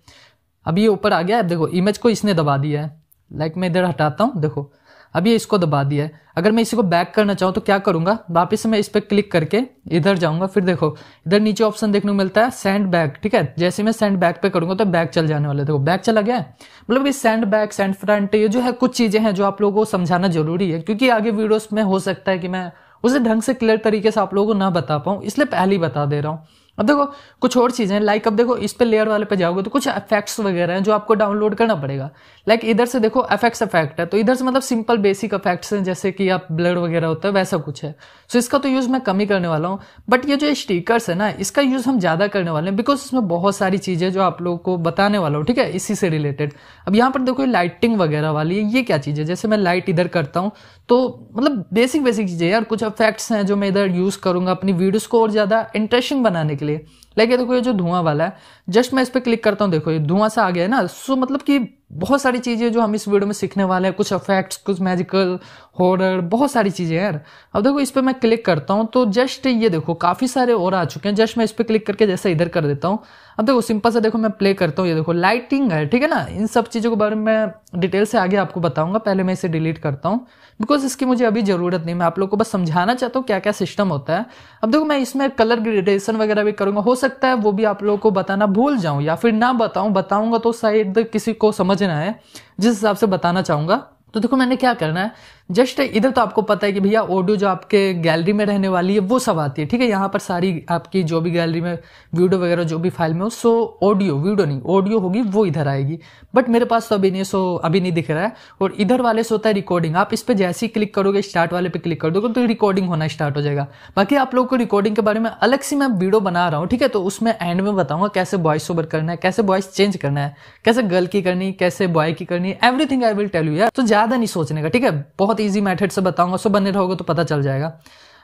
अभी ये ऊपर आ गया है देखो इमेज को इसने दबा दिया है लाइक मैं इधर हटाता हूँ देखो अब ये इसको दबा दिया है अगर मैं इसी को बैक करना चाहूँ तो क्या करूँगा वापस मैं इस पर क्लिक करके इधर जाऊँगा फिर देखो इधर नीचे ऑप्शन देखने को मिलता है सेंड बैक ठीक है जैसे मैं सेंड बैक पे करूँगा तो बैक चल जाने वाले देखो बैक चला गया है मतलब कि सेंड बैक सेंड फ्रंट ये जो है कुछ चीज़ें हैं जो आप लोगों को समझाना जरूरी है क्योंकि आगे वीडियोस में हो सकता है कि मैं उसे ढंग से क्लियर तरीके से आप लोगों को ना बता पाऊँ इसलिए पहले ही बता दे रहा हूँ अब देखो कुछ और चीज़ें लाइक अब देखो इस पे लेयर वाले पे जाओगे तो कुछ इफेक्ट्स वगैरह हैं जो आपको डाउनलोड करना पड़ेगा लाइक इधर से देखो इफेक्ट्स इफेक्ट है तो इधर से मतलब सिंपल बेसिक इफेक्ट्स हैं जैसे कि आप ब्लड वगैरह होता है वैसा कुछ है सो इसका तो यूज़ मैं कमी करने वाला हूँ बट ये जो स्टीकर्स है ना इसका यूज़ हम ज़्यादा करने वाले हैं बिकॉज इसमें बहुत सारी चीज़ें जो आप लोग को बताने वाला हूँ ठीक है इसी से रिलेटेड अब यहाँ पर देखो लाइटिंग वगैरह वाली है ये क्या चीज़ है जैसे मैं लाइट इधर करता हूँ तो मतलब बेसिक बेसिक चीज़ें यार कुछ अफेक्ट्स हैं जो मैं इधर यूज़ करूँगा अपनी वीडियोस को और ज़्यादा इंटरेस्टिंग बनाने के लिए लाइक ये देखो ये जो धुआं वाला है जस्ट मैं इस पर क्लिक करता हूँ देखो ये धुआं सा आ गया है ना सो मतलब कि बहुत सारी चीज़ें जो हम इस वीडियो में सीखने वाले हैं कुछ अफेक्ट्स कुछ मैजिकल हॉरर बहुत सारी चीज़ें यार अब देखो इस पर मैं क्लिक करता हूँ तो जस्ट ये देखो काफ़ी सारे और आ चुके हैं जस्ट मैं इस पर क्लिक करके जैसे इधर कर देता हूँ अब देखो सिंपल सा देखो मैं प्ले करता हूँ ये देखो लाइटिंग है ठीक है ना इन सब चीज़ों के बारे में डिटेल से आगे आपको बताऊंगा पहले मैं इसे डिलीट करता हूँ बिकॉज इसकी मुझे अभी ज़रूरत नहीं मैं आप लोग को बस समझाना चाहता हूँ क्या क्या सिस्टम होता है अब देखो मैं इसमें कलर ग्रेडेशन वगैरह भी करूँगा हो सकता है वो भी आप लोगों को बताना भूल जाऊँ या फिर ना बताऊँ बताऊँगा तो शायद किसी को समझना है जिस हिसाब से बताना चाहूँगा तो देखो मैंने क्या करना है जस्ट इधर तो आपको पता है कि भैया ऑडियो जो आपके गैलरी में रहने वाली है वो सब आती है ठीक है यहाँ पर सारी आपकी जो भी गैलरी में वीडियो वगैरह जो भी फाइल में हो सो ऑडियो वीडियो नहीं ऑडियो होगी वो इधर आएगी बट मेरे पास तो अभी नहीं सो अभी नहीं दिख रहा है और इधर वाले से होता है रिकॉर्डिंग आप इस पर जैसे ही क्लिक करोगे स्टार्ट वाले पे क्लिक कर दोगे तो रिकॉर्डिंग होना स्टार्ट हो जाएगा बाकी आप लोग को रिकॉर्डिंग के बारे में अलग से मैं वीडियो बना रहा हूँ ठीक है तो उसमें एंड में बताऊंगा कैसे वॉइस ओवर करना है कैसे वॉइस चेंज करना है कैसे गर्ल की करनी कैसे बॉय की करनी everything I will tell you यार तो ज़्यादा नहीं सोचने का ठीक है बहुत ईजी मैथड से बताऊंगा सो बने रहोगे तो पता चल जाएगा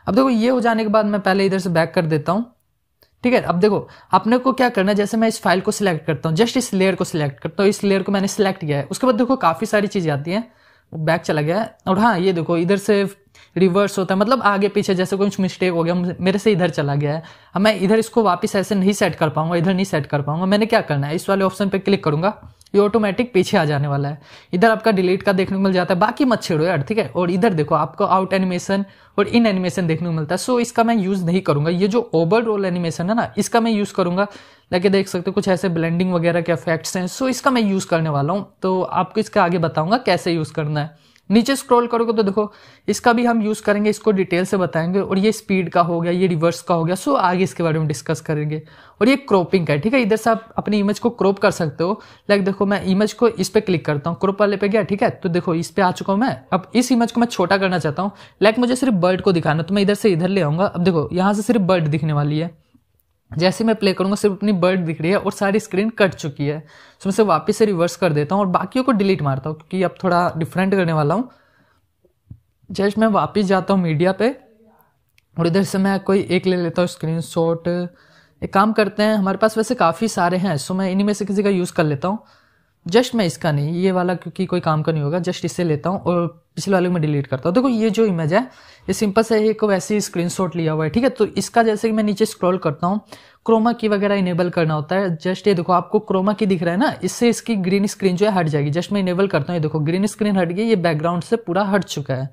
अब देखो ये हो जाने के बाद मैं पहले इधर से बैक कर देता हूँ ठीक है अब देखो अपने को क्या करना है जैसे मैं इस फाइल को सिलेक्ट करता हूँ जस्ट इस लेयर को सिलेक्ट करता हूँ इस लेयर को मैंने सिलेक्ट किया है उसके बाद देखो काफ़ी सारी चीज़ें आती हैं वो बैक चला गया है और हाँ ये देखो इधर से रिवर्स होता है मतलब आगे पीछे जैसे कोई मिस्टेक हो गया मेरे से इधर चला गया है अब मैं इधर इसको वापस ऐसे नहीं सेट कर पाऊंगा इधर नहीं सेट कर पाऊंगा मैंने क्या करना है इस वाले ऑप्शन पर क्लिक करूंगा ये ऑटोमेटिक पीछे आ जाने वाला है इधर आपका डिलीट का देखने को मिल जाता है बाकी मत छेड़ो यार ठीक है और इधर देखो आपको आउट एनिमेशन और इन एनिमेशन देखने को मिलता है सो so, इसका मैं यूज़ नहीं करूंगा ये जो ओवर रोल एनिमेशन है ना इसका मैं यूज़ करूंगा लेकिन देख सकते हो कुछ ऐसे ब्लेंडिंग वगैरह के इफेक्ट्स हैं सो so, इसका मैं यूज़ करने वाला हूँ तो आपको इसके आगे बताऊंगा कैसे यूज़ करना है नीचे स्क्रॉल करोगे तो देखो इसका भी हम यूज़ करेंगे इसको डिटेल से बताएंगे और ये स्पीड का हो गया ये रिवर्स का हो गया सो आगे इसके बारे में डिस्कस करेंगे और ये क्रॉपिंग का है ठीक है इधर से आप अपनी इमेज को क्रॉप कर सकते हो लाइक देखो मैं इमेज को इस पर क्लिक करता हूँ क्रॉप वाले पे गया ठीक है तो देखो इस पर आ चुका हूँ मैं अब इस इमेज को मैं छोटा करना चाहता हूँ लाइक मुझे सिर्फ बर्ड को दिखाना तो मैं इधर से इधर ले आऊँगा अब देखो यहाँ से सिर्फ बर्ड दिखने वाली है जैसे मैं प्ले करूंगा सिर्फ अपनी बर्ड दिख रही है और सारी स्क्रीन कट चुकी है सो मैं सिर्फ वापस से रिवर्स कर देता हूँ और बाकियों को डिलीट मारता हूँ क्योंकि अब थोड़ा डिफरेंट करने वाला हूँ जस्ट मैं वापस जाता हूँ मीडिया पे और इधर से मैं कोई एक ले लेता हूँ स्क्रीन शॉट एक काम करते हैं हमारे पास वैसे काफ़ी सारे हैं सो मैं इन्हीं में से किसी का यूज़ कर लेता हूँ जस्ट मैं इसका नहीं ये वाला क्योंकि कोई काम का नहीं होगा जस्ट इसे लेता हूँ और पिछले वाले में डिलीट करता हूँ देखो ये जो इमेज है ये सिंपल से एक वैसे स्क्रीन लिया हुआ है ठीक है तो इसका जैसे कि मैं नीचे स्क्रॉल करता हूँ क्रोमा की वगैरह इनेबल करना होता है जस्ट ये देखो आपको क्रोमा की दिख रहा है ना इससे इसकी ग्रीन स्क्रीन जो है हट जाएगी जस्ट मैं इनेबल करता हूँ ये देखो ग्रीन स्क्रीन हट गई ये बैकग्राउंड से पूरा हट चुका है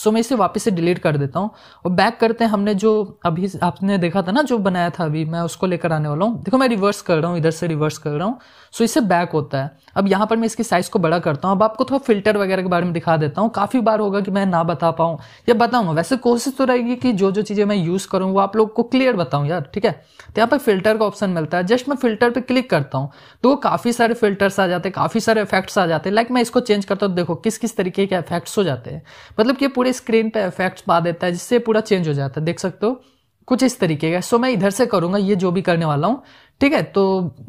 सो मैं इसे वापस से डिलीट कर देता हूँ और बैक करते हैं हमने जो अभी आपने देखा था ना जो बनाया था अभी मैं उसको लेकर आने वाला हूँ देखो मैं रिवर्स कर रहा हूँ इधर से रिवर्स कर रहा हूँ सो इससे बैक होता है अब यहाँ पर मैं इसकी साइज़ को बड़ा करता हूँ अब आपको थोड़ा फिल्टर वगैरह के बारे में दिखा देता हूँ काफ़ी बार होगा कि मैं ना बता पाऊँ या बताऊँगा वैसे कोशिश तो रहेगी कि जो जो चीज़ें मैं यूज़ करूँ वो आप लोग को क्लियर बताऊँ यार ठीक है तो यहाँ पर फिल्टर का ऑप्शन मिलता है जस्ट मैं फिल्टर पर क्लिक करता हूँ तो काफ़ी सारे फिल्टर्स आ जाते हैं काफ़ी सारे इफेक्ट्स आ जाते हैं लाइक मैं इसको चेंज करता हूँ देखो किस किस तरीके के इफेक्ट्स हो जाते हैं मतलब कि पूरे स्क्रीन पर इफेक्ट्स पा देता है जिससे पूरा चेंज हो जाता है देख सकते हो कुछ इस तरीके का सो मैं इधर से करूंगा ये जो भी करने वाला हूँ ठीक है तो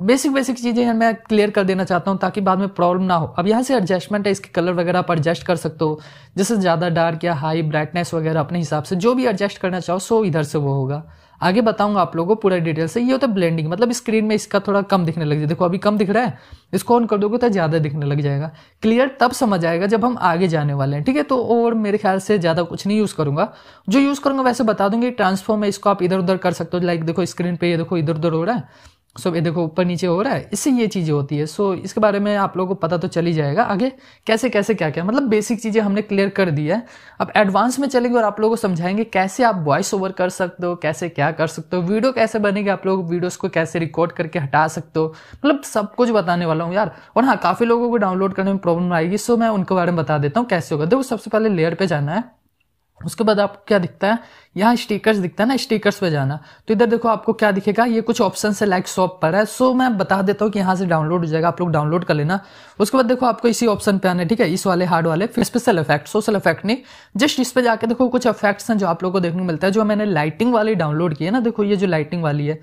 बेसिक बेसिक चीज़ें मैं क्लियर कर देना चाहता हूँ ताकि बाद में प्रॉब्लम ना हो अब यहाँ से एडजस्टमेंट है इसके कलर वगैरह आप एडजस्ट कर सकते हो जैसे ज़्यादा डार्क या हाई ब्राइटनेस वगैरह अपने हिसाब से जो भी एडजस्ट करना चाहो सो इधर से वो होगा आगे बताऊंगा आप लोगों को पूरा डिटेल से ये होता है ब्लेंडिंग मतलब स्क्रीन में इसका थोड़ा कम दिखने लग जाए देखो अभी कम दिख रहा है इसको ऑन कर दोगे तो ज़्यादा दिखने लग जाएगा क्लियर तब समझ आएगा जब हम आगे जाने वाले हैं ठीक है तो और मेरे ख्याल से ज़्यादा कुछ नहीं यूज़ करूंगा जो यूज़ करूंगा वैसे बता दूंगी ट्रांसफॉर्म है इसको आप इधर उधर कर सकते हो लाइक देखो स्क्रीन पर ये देखो इधर उधर हो रहा है सो ये देखो ऊपर नीचे हो रहा है इससे ये चीज़ें होती है सो इसके बारे में आप लोगों को पता तो चल ही जाएगा आगे कैसे कैसे क्या क्या मतलब बेसिक चीज़ें हमने क्लियर कर दी है अब एडवांस में चलेंगे और आप लोगों को समझाएंगे कैसे आप वॉइस ओवर कर सकते हो कैसे क्या कर सकते हो वीडियो कैसे बनेगी आप लोग वीडियोस को कैसे रिकॉर्ड करके हटा सकते हो मतलब सब कुछ बताने वाला हूँ यार और हाँ काफ़ी लोगों को डाउनलोड करने में प्रॉब्लम आएगी सो मैं उनके बारे में बता देता हूँ कैसे होगा देखो सबसे पहले लेयर पर जाना है उसके बाद आपको क्या दिखता है यहाँ स्टिकर्स दिखता है ना स्टिकर्स पे जाना तो इधर देखो आपको क्या दिखेगा ये कुछ ऑप्शन है लाइक शॉप पर है सो मैं बता देता हूँ कि यहाँ से डाउनलोड हो जाएगा आप लोग डाउनलोड कर लेना उसके बाद देखो आपको इसी ऑप्शन पे आना है ठीक है इस वाले हार्ड वाले फिर स्पेशल इफेक्ट सोशल इफेक्ट नहीं जस्ट इस पर जाकर देखो कुछ इफेक्ट्स हैं जो आप लोग को देखने को मिलता है जो मैंने लाइटिंग वाली डाउनलोड की है ना देखो ये जो लाइटिंग वाली है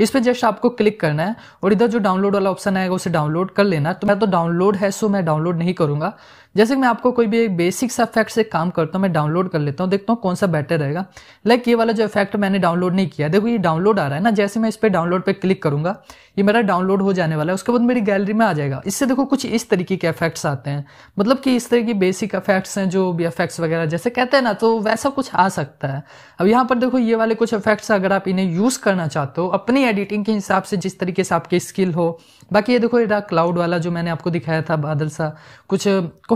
इस पर जस्ट आपको क्लिक करना है और इधर जो डाउनलोड वाला ऑप्शन आएगा उसे डाउनलोड कर लेना तो मैं तो डाउनलोड है सो मैं डाउनलोड नहीं करूंगा जैसे मैं आपको कोई भी एक बेसिक सा इफेक्ट से काम करता हूँ मैं डाउनलोड कर लेता हूँ देखता हूँ कौन सा बेटर रहेगा लाइक ये वाला जो इफेक्ट मैंने डाउनलोड नहीं किया देखो ये डाउनलोड आ रहा है ना जैसे मैं इस पर डाउनलोड पर क्लिक करूंगा ये मेरा डाउनलोड हो जाने वाला है उसके बाद मेरी गैलरी में आ जाएगा इससे देखो कुछ इस तरीके के इफेक्ट्स आते हैं मतलब कि इस तरह के बेसिक इफेक्ट्स हैं जो भी इफेक्ट्स वगैरह जैसे कहते हैं ना तो वैसा कुछ आ सकता है अब यहाँ पर देखो ये वाले कुछ इफेक्ट्स अगर आप इन्हें यूज़ करना चाहते हो अपनी एडिटिंग के हिसाब से जिस तरीके से आपकी स्किल हो बाकी ये देखो ये क्लाउड वाला जो मैंने आपको दिखाया था बादल सा कुछ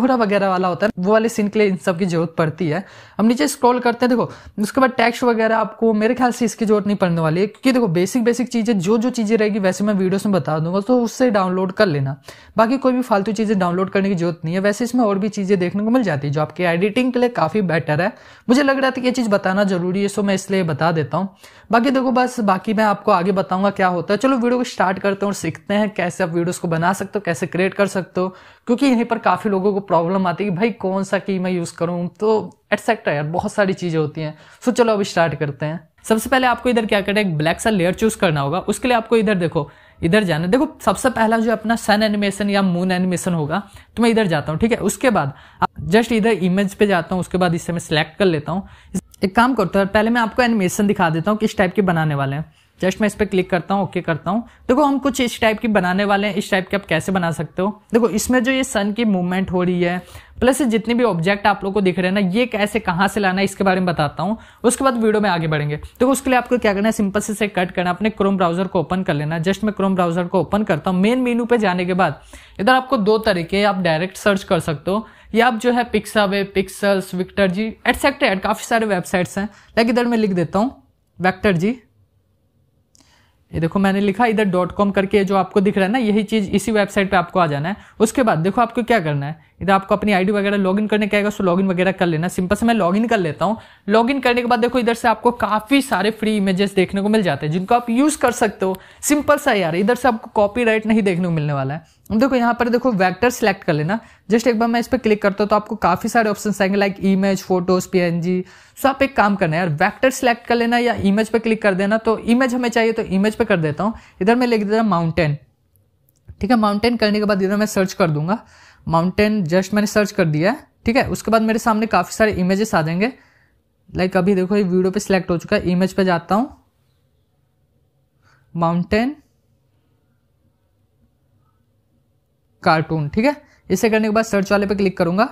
कोहरा वगैरह वाला होता है वो वाले सीन के लिए इन सब की जरूरत पड़ती है हम नीचे स्क्रॉल करते हैं देखो उसके बाद टैक्स वगैरह आपको मेरे ख्याल से इसकी जरूरत नहीं पड़ने वाली है क्योंकि देखो बेसिक बेसिक चीज़ें जो जो चीज़ें रहेगी वैसे मैं वीडियोस में बता दूंगा तो उससे डाउनलोड कर लेना बाकी कोई भी फालतू चीज़ें डाउनलोड करने की जरूरत नहीं है वैसे इसमें और भी चीज़ें देखने को मिल जाती है जो आपके एडिटिंग के लिए काफ़ी बेटर है मुझे लग रहा था कि ये चीज़ बताना जरूरी है सो मैं इसलिए बता देता हूँ बाकी देखो बस बाकी मैं आपको आगे बताऊंगा क्या होता है चलो वीडियो को स्टार्ट करते हैं और सीखते हैं कैसे आप वीडियोस को बना सकते हो कैसे क्रिएट कर सकते हो क्योंकि यहीं पर काफ़ी लोगों को प्रॉब्लम आती है कि भाई कौन सा की मैं यूज़ करूँ तो एटसेट्रा यार बहुत सारी चीज़ें होती हैं सो चलो अब स्टार्ट करते हैं सबसे पहले आपको इधर क्या करना है एक ब्लैक सा लेयर चूज़ करना होगा उसके लिए आपको इधर देखो इधर जाना देखो सबसे पहला जो अपना सन एनिमेशन या मून एनिमेशन होगा तो मैं इधर जाता हूँ ठीक है उसके बाद जस्ट इधर इमेज पे जाता हूँ उसके बाद इसे मैं सिलेक्ट कर लेता हूँ एक काम करता हूँ पहले मैं आपको एनिमेशन दिखा देता हूँ किस टाइप के बनाने वाले हैं जस्ट मैं इस पर क्लिक करता हूँ ओके okay करता हूँ देखो हम कुछ इस टाइप की बनाने वाले हैं इस टाइप के आप कैसे बना सकते हो देखो इसमें जो ये सन की मूवमेंट हो रही है प्लस जितने भी ऑब्जेक्ट आप लोग को दिख रहे हैं ना ये कैसे कहाँ से लाना है इसके बारे में बताता हूँ उसके बाद वीडियो में आगे बढ़ेंगे देखो उसके लिए आपको क्या करना है सिंपल से कट करना अपने क्रोम ब्राउजर को ओपन कर लेना जस्ट मैं क्रोम ब्राउजर को ओपन करता हूँ मेन मेनू पे जाने के बाद इधर आपको दो तरीके आप डायरेक्ट सर्च कर सकते हो या आप जो है Pixabay Pexels vector G etcetera एट काफ़ी सारे वेबसाइट्स हैं लेकिन इधर मैं लिख देता हूँ वैक्टर जी ये देखो मैंने लिखा इधर डॉट कॉम करके जो आपको दिख रहा है ना यही चीज़ इसी वेबसाइट पे आपको आ जाना है उसके बाद देखो आपको क्या करना है इधर आपको अपनी आईडी वगैरह लॉगिन करने कहेगा सो लॉगिन वगैरह कर लेना सिंपल से मैं लॉगिन कर लेता हूँ लॉगिन करने के बाद देखो इधर से आपको काफ़ी सारे फ्री इमेजेस देखने को मिल जाते हैं जिनको आप यूज़ कर सकते हो सिंपल सा यार इधर से आपको कॉपी नहीं देखने को मिलने वाला है अब देखो यहाँ पर देखो वैक्टर सेलेक्ट कर लेना जस्ट एक बार मैं इस पर क्लिक करता हूँ तो आपको काफ़ी सारे ऑप्शन आएंगे like image photos P N G so आप एक काम करना यार वैक्टर सेलेक्ट कर लेना या इमेज पर क्लिक कर देना तो इमेज हमें चाहिए तो इमेज पर कर देता हूँ इधर मैं लिख देता हूँ माउंटेन ठीक है माउंटेन करने के बाद इधर मैं सर्च कर दूंगा माउंटेन जस्ट मैंने सर्च कर दिया है ठीक है उसके बाद मेरे सामने काफ़ी सारे इमेजेस आ जाएंगे लाइक like अभी देखो ये वीडियो पे सिलेक्ट हो चुका है इमेज पे जाता हूँ माउंटेन कार्टून ठीक है इसे करने के बाद सर्च वाले पे क्लिक करूंगा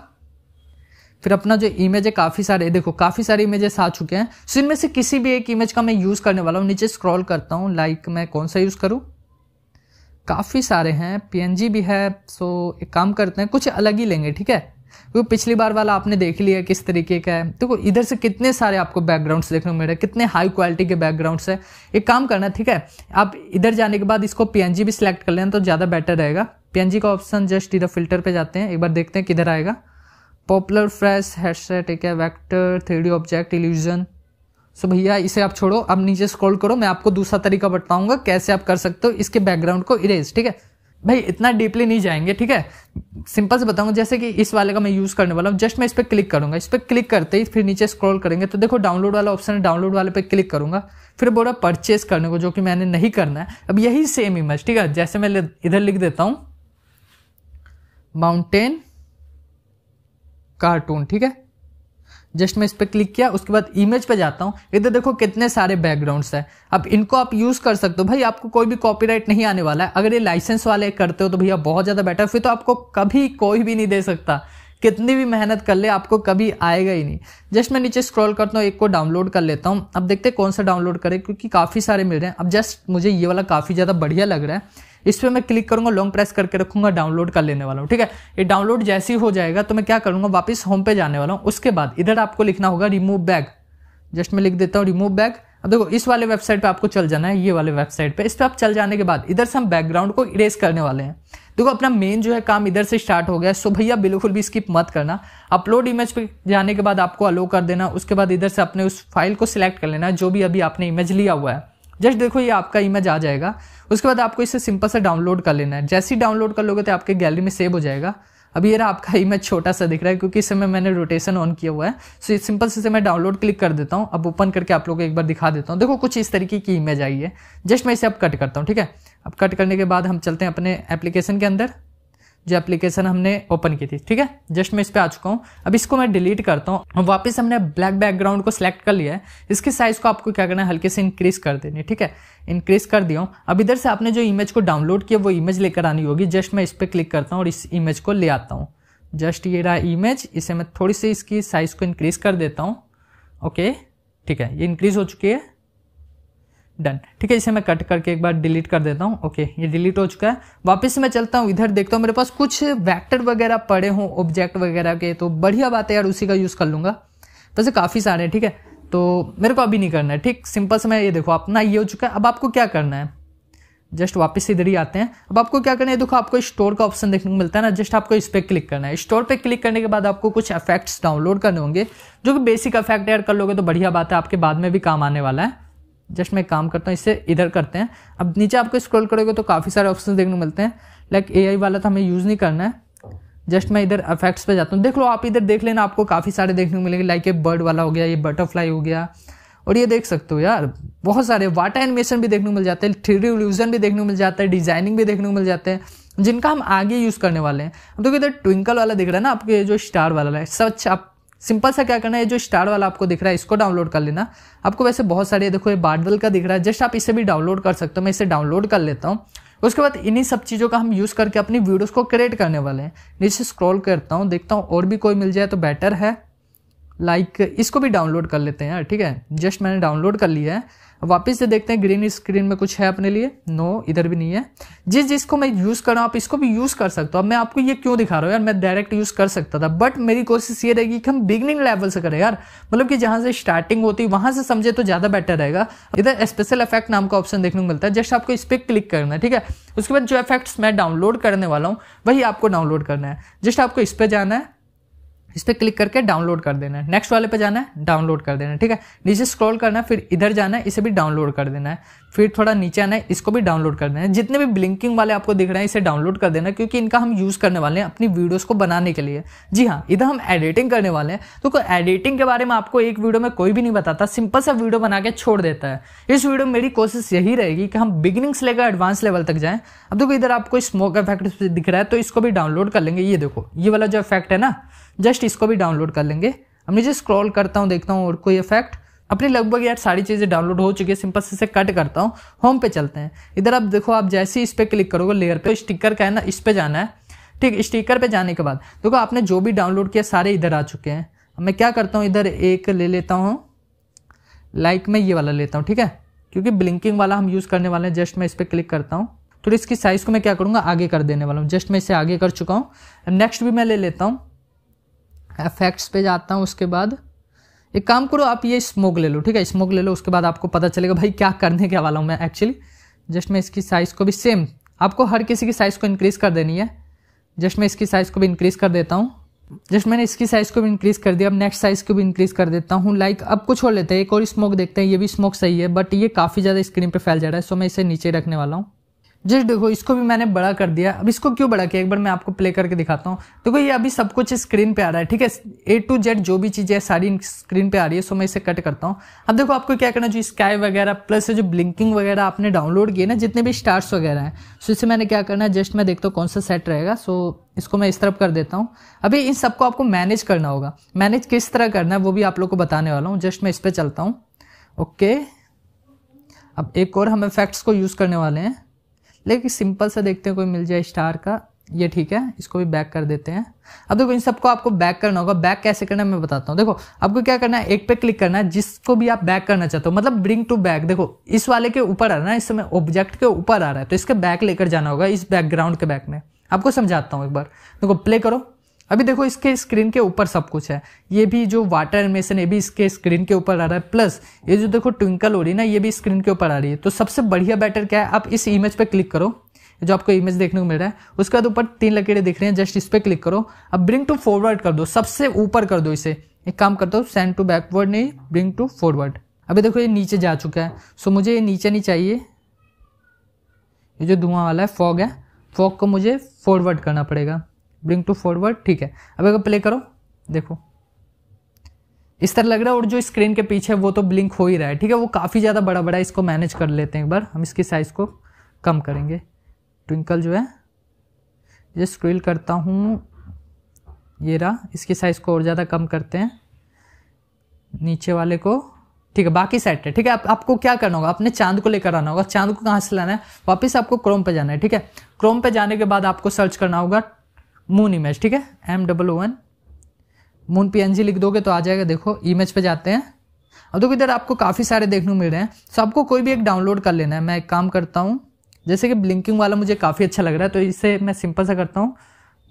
फिर अपना जो इमेज है काफ़ी सारे देखो काफ़ी सारे इमेजेस आ चुके हैं सो इनमें से किसी भी एक इमेज का मैं यूज़ करने वाला हूँ नीचे स्क्रॉल करता हूँ लाइक मैं कौन सा यूज़ करूँ काफ़ी सारे हैं पी भी है सो एक काम करते हैं कुछ अलग ही लेंगे ठीक है क्योंकि पिछली बार वाला आपने देख लिया किस तरीके का है देखो तो इधर से कितने सारे आपको बैकग्राउंड्स देखने को मिल रहे हैं कितने हाई क्वालिटी के बैकग्राउंड्स है एक काम करना ठीक है आप इधर जाने के बाद इसको पीएनजी भी सिलेक्ट कर लेना तो ज़्यादा बेटर रहेगा पीएनजी का ऑप्शन जस्ट इधर फिल्टर पे जाते हैं एक बार देखते हैं किधर आएगा पॉपुलर फ्रेश हेडसेट ठीक है vector three object illusion so भैया इसे आप छोड़ो अब नीचे स्क्रॉल करो मैं आपको दूसरा तरीका बताऊंगा कैसे आप कर सकते हो इसके बैकग्राउंड को इरेज ठीक है भाई इतना डीपली नहीं जाएंगे ठीक है सिंपल से बताऊंगा जैसे कि इस वाले का मैं यूज़ करने वाला हूँ जस्ट मैं इस पर क्लिक करूंगा इस पर क्लिक करते ही फिर नीचे स्क्रॉल करेंगे तो देखो डाउनलोड वाला ऑप्शन है डाउनलोड वाले पे क्लिक करूंगा फिर रहा परचेज करने को जो कि मैंने नहीं करना है अब यही सेम इमेज ठीक है जैसे मैं इधर लिख देता हूँ माउंटेन कार्टून ठीक है जस्ट मैं इस पर क्लिक किया उसके बाद इमेज पे जाता हूँ इधर देखो कितने सारे बैकग्राउंड्स हैं अब इनको आप यूज़ कर सकते हो भाई आपको कोई भी कॉपीराइट नहीं आने वाला है अगर ये लाइसेंस वाले करते हो तो भैया बहुत ज़्यादा बेटर फिर तो आपको कभी कोई भी नहीं दे सकता कितनी भी मेहनत कर ले आपको कभी आएगा ही नहीं जस्ट मैं नीचे स्क्रॉल करता हूँ एक को डाउनलोड कर लेता हूँ अब देखते हैं कौन सा डाउनलोड करें क्योंकि काफ़ी सारे मिल रहे हैं अब जस्ट मुझे ये वाला काफ़ी ज़्यादा बढ़िया लग रहा है इस पर मैं क्लिक करूंगा लॉन्ग प्रेस करके रखूंगा डाउनलोड कर लेने वाला हूँ ठीक है ये डाउनलोड जैसे ही हो जाएगा तो मैं क्या करूंगा वापस होम पे जाने वाला हूँ उसके बाद इधर आपको लिखना होगा रिमूव बैग जस्ट मैं लिख देता हूँ रिमूव बैग अब देखो इस वाले वेबसाइट पर आपको चल जाना है ये वाले वेबसाइट पे इस पर आप चल जाने के बाद इधर से हम बैकग्राउंड को इरेज करने वाले हैं देखो अपना मेन जो है काम इधर से स्टार्ट हो गया सो भैया बिल्कुल भी स्किप मत करना अपलोड इमेज पे जाने के बाद आपको अलो कर देना उसके बाद इधर से अपने उस फाइल को सिलेक्ट कर लेना जो भी अभी आपने इमेज लिया हुआ है जस्ट देखो ये आपका इमेज आ जाएगा उसके बाद आपको इसे सिंपल से डाउनलोड कर लेना है जैसे ही डाउनलोड कर लोगे तो आपके गैलरी में सेव हो जाएगा अब ये आपका इमेज [LAUGHS] छोटा सा दिख रहा है क्योंकि इस समय मैंने रोटेशन ऑन किया हुआ है सो ये सिंपल से मैं डाउनलोड क्लिक कर देता हूँ अब ओपन करके आप लोगों को एक बार दिखा देता हूँ देखो कुछ इस तरीके की इमेज आई है जस्ट मैं इसे अब कट करता हूँ ठीक है अब कट करने के बाद हम चलते हैं अपने एप्लीकेशन के अंदर जो एप्लीकेशन हमने ओपन की थी ठीक है जस्ट मैं इस पर आ चुका हूँ अब इसको मैं डिलीट करता हूँ वापस हमने ब्लैक बैकग्राउंड को सिलेक्ट कर लिया है इसके साइज को आपको क्या करना है हल्के से इंक्रीज कर देनी ठीक है इंक्रीज कर दिया हूँ अब इधर से आपने जो इमेज को डाउनलोड किया वो इमेज लेकर आनी होगी जस्ट मैं इस पर क्लिक करता हूँ और इस इमेज को ले आता हूँ जस्ट ये रहा इमेज इसे मैं थोड़ी सी इसकी साइज को इंक्रीज कर देता हूँ ओके ठीक है ये इंक्रीज हो चुकी है डन ठीक है इसे मैं कट करके एक बार डिलीट कर देता हूँ ओके ये डिलीट हो चुका है वापस मैं चलता हूँ इधर देखता हूँ मेरे पास कुछ वैक्टर वगैरह पड़े हों ऑब्जेक्ट वगैरह के तो बढ़िया बात है यार उसी का यूज़ कर लूँगा वैसे काफ़ी सारे हैं ठीक है तो मेरे को अभी नहीं करना है ठीक सिंपल से मैं ये देखो अपना ये हो चुका है अब आपको क्या करना है जस्ट वापस इधर ही आते हैं अब आपको क्या करना है देखो आपको स्टोर का ऑप्शन देखने को मिलता है ना जस्ट आपको इस पर क्लिक करना है स्टोर पे क्लिक करने के बाद आपको कुछ इफेक्ट्स डाउनलोड करने होंगे जो कि बेसिक इफेक्ट ऐड कर लोगे तो बढ़िया बात है आपके बाद में भी काम आने वाला है जस्ट मैं काम करता हूँ इससे इधर करते हैं अब नीचे आपको स्क्रॉल करोगे तो काफ़ी सारे ऑप्शन देखने को मिलते हैं लाइक ए वाला तो हमें यूज़ नहीं करना है जस्ट मैं इधर अफेक्ट्स पे जाता हूँ देख लो आप इधर देख लेना आपको काफ़ी सारे देखने को मिलेंगे लाइक ये बर्ड वाला हो गया ये बटरफ्लाई हो गया और ये देख सकते हो यार बहुत सारे वाटर एनिमेशन भी देखने को मिल जाते हैं थ्री रिवल्यूजन भी देखने को मिल जाता है डिजाइनिंग भी देखने को मिल जाते हैं जिनका हम आगे यूज़ करने वाले हैं अब देखो इधर ट्विंकल वाला दिख रहा है ना आपके जो स्टार वाला है सच आप सिंपल सा क्या करना है जो स्टार वाला आपको दिख रहा है इसको डाउनलोड कर लेना आपको वैसे बहुत सारे देखो ये बार्डवेल का दिख रहा है जस्ट आप इसे भी डाउनलोड कर सकते हो मैं इसे डाउनलोड कर लेता हूँ उसके बाद इन्हीं सब चीज़ों का हम यूज़ करके अपनी वीडियोस को क्रिएट करने वाले हैं नीचे स्क्रॉल करता हूँ देखता हूँ और भी कोई मिल जाए तो बेटर है लाइक like, इसको भी डाउनलोड कर लेते हैं ठीक है जस्ट मैंने डाउनलोड कर लिया है वापस से देखते हैं ग्रीन स्क्रीन में कुछ है अपने लिए नो इधर भी नहीं है जिस जिसको मैं यूज़ कर रहा हूँ आप इसको भी यूज़ कर सकते हो अब मैं आपको ये क्यों दिखा रहा हूँ यार मैं डायरेक्ट यूज़ कर सकता था बट मेरी कोशिश ये रहेगी कि हम बिगनिंग लेवल से करें यार मतलब कि जहां से स्टार्टिंग होती है वहां से समझे तो ज़्यादा बेटर रहेगा इधर स्पेशल इफेक्ट नाम का ऑप्शन देखने को मिलता है जस्ट आपको इस पर क्लिक करना है ठीक है उसके बाद जो इफेक्ट्स मैं डाउनलोड करने वाला हूँ वही आपको डाउनलोड करना है जस्ट आपको इस पर जाना है इस पर क्लिक करके डाउनलोड कर देना है नेक्स्ट वाले पे जाना है डाउनलोड कर देना है ठीक है नीचे स्क्रॉल करना है फिर इधर जाना है इसे भी डाउनलोड कर देना है फिर थोड़ा नीचे आना है इसको भी डाउनलोड कर देना है जितने भी ब्लिंकिंग वाले आपको दिख रहे हैं इसे डाउनलोड कर देना क्योंकि इनका हम यूज़ करने वाले हैं अपनी वीडियोज़ को बनाने के लिए जी हाँ इधर हम एडिटिंग करने वाले हैं तो एडिटिंग के बारे में आपको एक वीडियो में कोई भी नहीं बताता सिंपल सा वीडियो बना के छोड़ देता है इस वीडियो में मेरी कोशिश यही रहेगी कि हम बिगिनिंग से लेकर एडवांस लेवल तक जाए अब देखो इधर आपको स्मोक इफेक्ट दिख रहा है तो इसको भी डाउनलोड कर लेंगे ये देखो ये वाला जो इफेक्ट है ना जस्ट इसको भी डाउनलोड कर लेंगे अब नीचे स्क्रॉल करता हूँ देखता हूँ और कोई इफेक्ट अपनी लगभग यार सारी चीज़ें डाउनलोड हो चुकी है सिंपल से इसे कट करता हूँ होम पे चलते हैं इधर आप देखो आप जैसे ही इस पर क्लिक करोगे लेयर पे स्टिकर का है ना इस पर जाना है ठीक स्टिकर पे जाने के बाद देखो आपने जो भी डाउनलोड किया सारे इधर आ चुके हैं मैं क्या करता हूँ इधर एक ले लेता हूँ लाइक मैं ये वाला लेता हूँ ठीक है क्योंकि ब्लिंकिंग वाला हम यूज़ करने वाले हैं जस्ट मैं इस पर क्लिक करता हूँ थोड़ी तो इसकी साइज़ को मैं क्या करूँगा आगे कर देने वाला हूँ जस्ट मैं इसे आगे कर चुका हूँ नेक्स्ट भी मैं ले लेता हूँ एफेक्ट्स पे जाता हूँ उसके बाद एक काम करो आप ये स्मोक ले लो ठीक है स्मोक ले लो उसके बाद आपको पता चलेगा भाई क्या करने के वाला हूँ मैं एक्चुअली जस्ट मैं इसकी साइज़ को भी सेम आपको हर किसी की साइज़ को इंक्रीज़ कर देनी है जस्ट मैं इसकी साइज़ को भी इंक्रीज़ कर देता हूँ जस्ट मैंने इसकी साइज़ को भी इंक्रीज़ कर दिया अब नेक्स्ट साइज़ को भी इंक्रीज़ कर देता हूँ लाइक अब कुछ और लेते हैं एक और स्मोक देखते हैं ये भी स्मोक सही है बट ये काफ़ी ज़्यादा स्क्रीन पर फैल जा रहा है सो मैं इसे नीचे रखने वाला हूँ जस्ट देखो इसको भी मैंने बड़ा कर दिया अब इसको क्यों बड़ा किया एक बार मैं आपको प्ले करके दिखाता हूँ देखो ये अभी सब कुछ स्क्रीन पे आ रहा है ठीक है ए टू जेड जो भी चीज़ें सारी स्क्रीन पे आ रही है सो मैं इसे कट करता हूँ अब देखो आपको क्या करना जो स्काई वगैरह प्लस जो ब्लिंकिंग वगैरह आपने डाउनलोड किए ना जितने भी स्टार्स वगैरह हैं सो इसे मैंने क्या करना है जस्ट मैं देखता हूँ कौन सा सेट रहेगा सो इसको मैं इस तरफ कर देता हूँ अभी इन सबको आपको मैनेज करना होगा मैनेज किस तरह करना है वो भी आप लोग को बताने वाला हूँ जस्ट मैं इस पर चलता हूँ ओके अब एक और हम इफेक्ट्स को यूज़ करने वाले हैं लेकिन सिंपल सा देखते हैं कोई मिल जाए स्टार का ये ठीक है इसको भी बैक कर देते हैं अब देखो इन सबको आपको बैक करना होगा बैक कैसे करना है मैं बताता हूँ देखो आपको क्या करना है एक पे क्लिक करना है जिसको भी आप बैक करना चाहते हो मतलब ब्रिंग टू बैक देखो इस वाले के ऊपर आ रहा है इस समय ऑब्जेक्ट के ऊपर आ रहा है तो इसके बैक लेकर जाना होगा इस बैकग्राउंड के बैक में आपको समझाता हूँ एक बार देखो प्ले करो अभी देखो इसके स्क्रीन के ऊपर सब कुछ है ये भी जो वाटर एनिमेशन ये भी इसके स्क्रीन के ऊपर आ रहा है प्लस ये जो देखो ट्विंकल हो रही है ना ये भी स्क्रीन के ऊपर आ रही है तो सबसे बढ़िया बेटर क्या है आप इस इमेज पर क्लिक करो जो आपको इमेज देखने को मिल रहा है उसके बाद ऊपर तीन लकीरें दिख रही हैं जस्ट इस पर क्लिक करो अब ब्रिंग टू फॉरवर्ड कर दो सबसे ऊपर कर दो इसे एक काम करता हूँ सेंड टू बैकवर्ड नहीं ब्रिंग टू फॉरवर्ड अभी देखो ये नीचे जा चुका है सो मुझे ये नीचे नहीं चाहिए ये जो धुआं वाला है फॉग है फॉग को मुझे फॉरवर्ड करना पड़ेगा ब्रिंग टू फॉरवर्ड ठीक है अब अगर प्ले करो देखो इस तरह लग रहा है और जो स्क्रीन के पीछे वो तो ब्लिंक हो ही रहा है ठीक है वो काफ़ी ज़्यादा बड़ा बड़ा इसको मैनेज कर लेते हैं एक बार हम इसकी साइज़ को कम करेंगे ट्विंकल जो है ये स्क्रील करता हूँ ये रहा इसकी साइज़ को और ज़्यादा कम करते हैं नीचे वाले को ठीक है बाकी सेट है ठीक है आप, आपको क्या करना होगा अपने चांद को लेकर आना होगा चांद को कहाँ से लाना है वापस आपको क्रोम पर जाना है ठीक है क्रोम पे जाने के बाद आपको सर्च करना होगा मून इमेज ठीक है M double N moon G लिख दोगे तो आ जाएगा देखो इमेज पे जाते हैं अब देखो इधर आपको काफ़ी सारे देखने को मिल रहे हैं सो आपको कोई भी एक डाउनलोड कर लेना है मैं एक काम करता हूँ जैसे कि ब्लिंकिंग वाला मुझे काफ़ी अच्छा लग रहा है तो इसे मैं सिंपल सा करता हूँ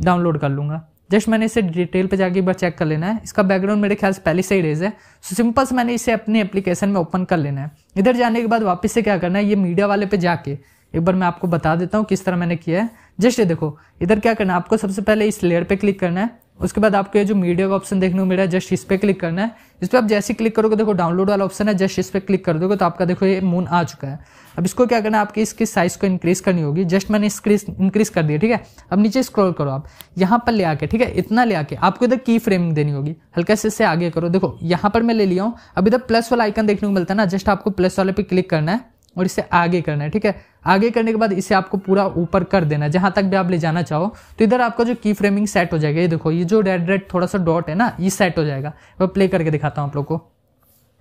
डाउनलोड कर लूँगा जस्ट मैंने इसे डिटेल पे जाके एक बार चेक कर लेना है इसका बैकग्राउंड मेरे ख्याल से पहले से ही रेज है सो सिंपल से मैंने इसे अपनी एप्लीकेशन में ओपन कर लेना है इधर जाने के बाद वापस से क्या करना है ये मीडिया वाले पे जाके एक बार मैं आपको बता देता हूँ किस तरह मैंने किया है जस्ट ये देखो इधर क्या करना है आपको सबसे पहले इस लेयर पे क्लिक करना है उसके बाद आपको ये जो मीडिया का ऑप्शन देखने को मिला है जस्ट इस पर क्लिक करना है इस पर आप जैसे क्लिक करोगे देखो डाउनलोड वाला ऑप्शन है जस्ट इस पर क्लिक कर दोगे तो आपका देखो ये मून आ चुका है अब इसको क्या करना है आपकी इसकी साइज को इंक्रीज करनी होगी जस्ट मैंने इंक्रीज इंक्रीज कर दिया ठीक है अब नीचे स्क्रॉल करो आप यहाँ पर ले आके ठीक है इतना ले आके आपको इधर की फ्रेमिंग देनी होगी हल्का से इससे आगे करो देखो यहाँ पर मैं ले लिया हूँ अब इधर प्लस वाला आइकन देखने को मिलता है ना जस्ट आपको प्लस वाले पर क्लिक करना है और इसे आगे करना है ठीक है आगे करने के बाद इसे आपको पूरा ऊपर कर देना है जहाँ तक भी आप ले जाना चाहो तो इधर आपका जो की फ्रेमिंग सेट हो जाएगा ये देखो ये जो रेड रेड थोड़ा सा डॉट है ना ये सेट हो जाएगा मैं प्ले करके दिखाता हूँ आप लोग को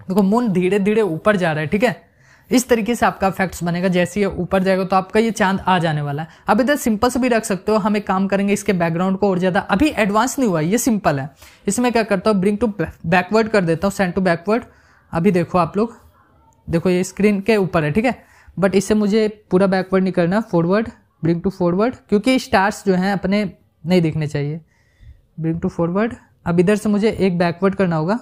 देखो मून धीरे धीरे ऊपर जा रहा है ठीक है इस तरीके से आपका इफेक्ट्स बनेगा जैसे ये ऊपर जाएगा तो आपका ये चांद आ जाने वाला है अब इधर सिंपल से भी रख सकते हो हम एक काम करेंगे इसके बैकग्राउंड को और ज़्यादा अभी एडवांस नहीं हुआ ये सिंपल है इसमें क्या करता हूँ ब्रिंग टू बैकवर्ड कर देता हूँ सेंड टू बैकवर्ड अभी देखो आप लोग देखो ये स्क्रीन के ऊपर है ठीक है बट इससे मुझे पूरा बैकवर्ड नहीं करना फॉरवर्ड ब्रिंग टू फॉरवर्ड क्योंकि स्टार्स जो हैं अपने नहीं दिखने चाहिए ब्रिंग टू फॉरवर्ड अब इधर से मुझे एक बैकवर्ड करना होगा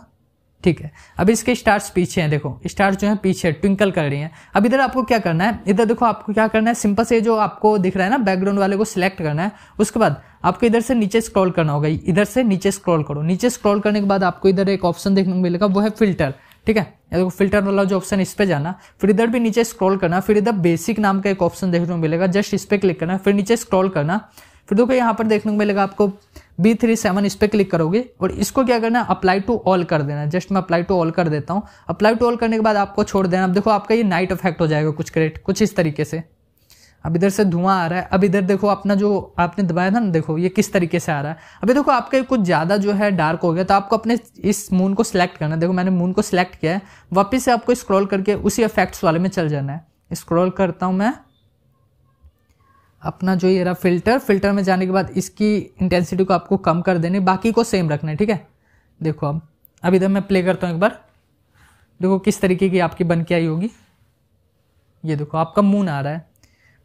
ठीक है अब इसके स्टार्स पीछे हैं देखो स्टार्स जो है पीछे ट्विंकल कर रही हैं अब इधर आपको क्या करना है इधर देखो आपको क्या करना है सिंपल से जो आपको दिख रहा है ना बैकग्राउंड वाले को सिलेक्ट करना है उसके बाद आपको इधर से नीचे स्क्रॉल करना होगा इधर से नीचे स्क्रॉल करो नीचे स्क्रॉल करने के बाद आपको इधर एक ऑप्शन देखने को मिलेगा वो है फिल्टर ठीक है या तो फिल्टर वाला जो ऑप्शन इस पे जाना फिर इधर भी नीचे स्क्रॉल करना फिर इधर बेसिक नाम का एक ऑप्शन देखने को मिलेगा जस्ट इस पर क्लिक करना फिर नीचे स्क्रॉल करना फिर देखो यहाँ पर देखने को मिलेगा आपको बी थ्री सेवन इस पर क्लिक करोगे और इसको क्या करना अप्लाई टू ऑल कर देना जस्ट मैं अप्लाई टू ऑल कर देता हूँ अप्लाई टू ऑल करने के बाद आपको छोड़ देना अब देखो आपका ये नाइट इफेक्ट हो जाएगा कुछ क्रिएट कुछ इस तरीके से अब इधर से धुआं आ रहा है अब इधर देखो अपना जो आपने दबाया था ना देखो ये किस तरीके से आ रहा है अभी देखो आपके कुछ ज़्यादा जो है डार्क हो गया तो आपको अपने इस मून को सिलेक्ट करना है देखो मैंने मून को सिलेक्ट किया है वापस से आपको स्क्रॉल करके उसी इफेक्ट्स वाले में चल जाना है स्क्रॉल करता हूँ मैं अपना जो ये रहा फिल्टर फिल्टर में जाने के बाद इसकी इंटेंसिटी को आपको कम कर देनी बाकी को सेम रखना है ठीक है देखो अब अब इधर मैं प्ले करता हूँ एक बार देखो किस तरीके की आपकी बन के आई होगी ये देखो आपका मून आ रहा है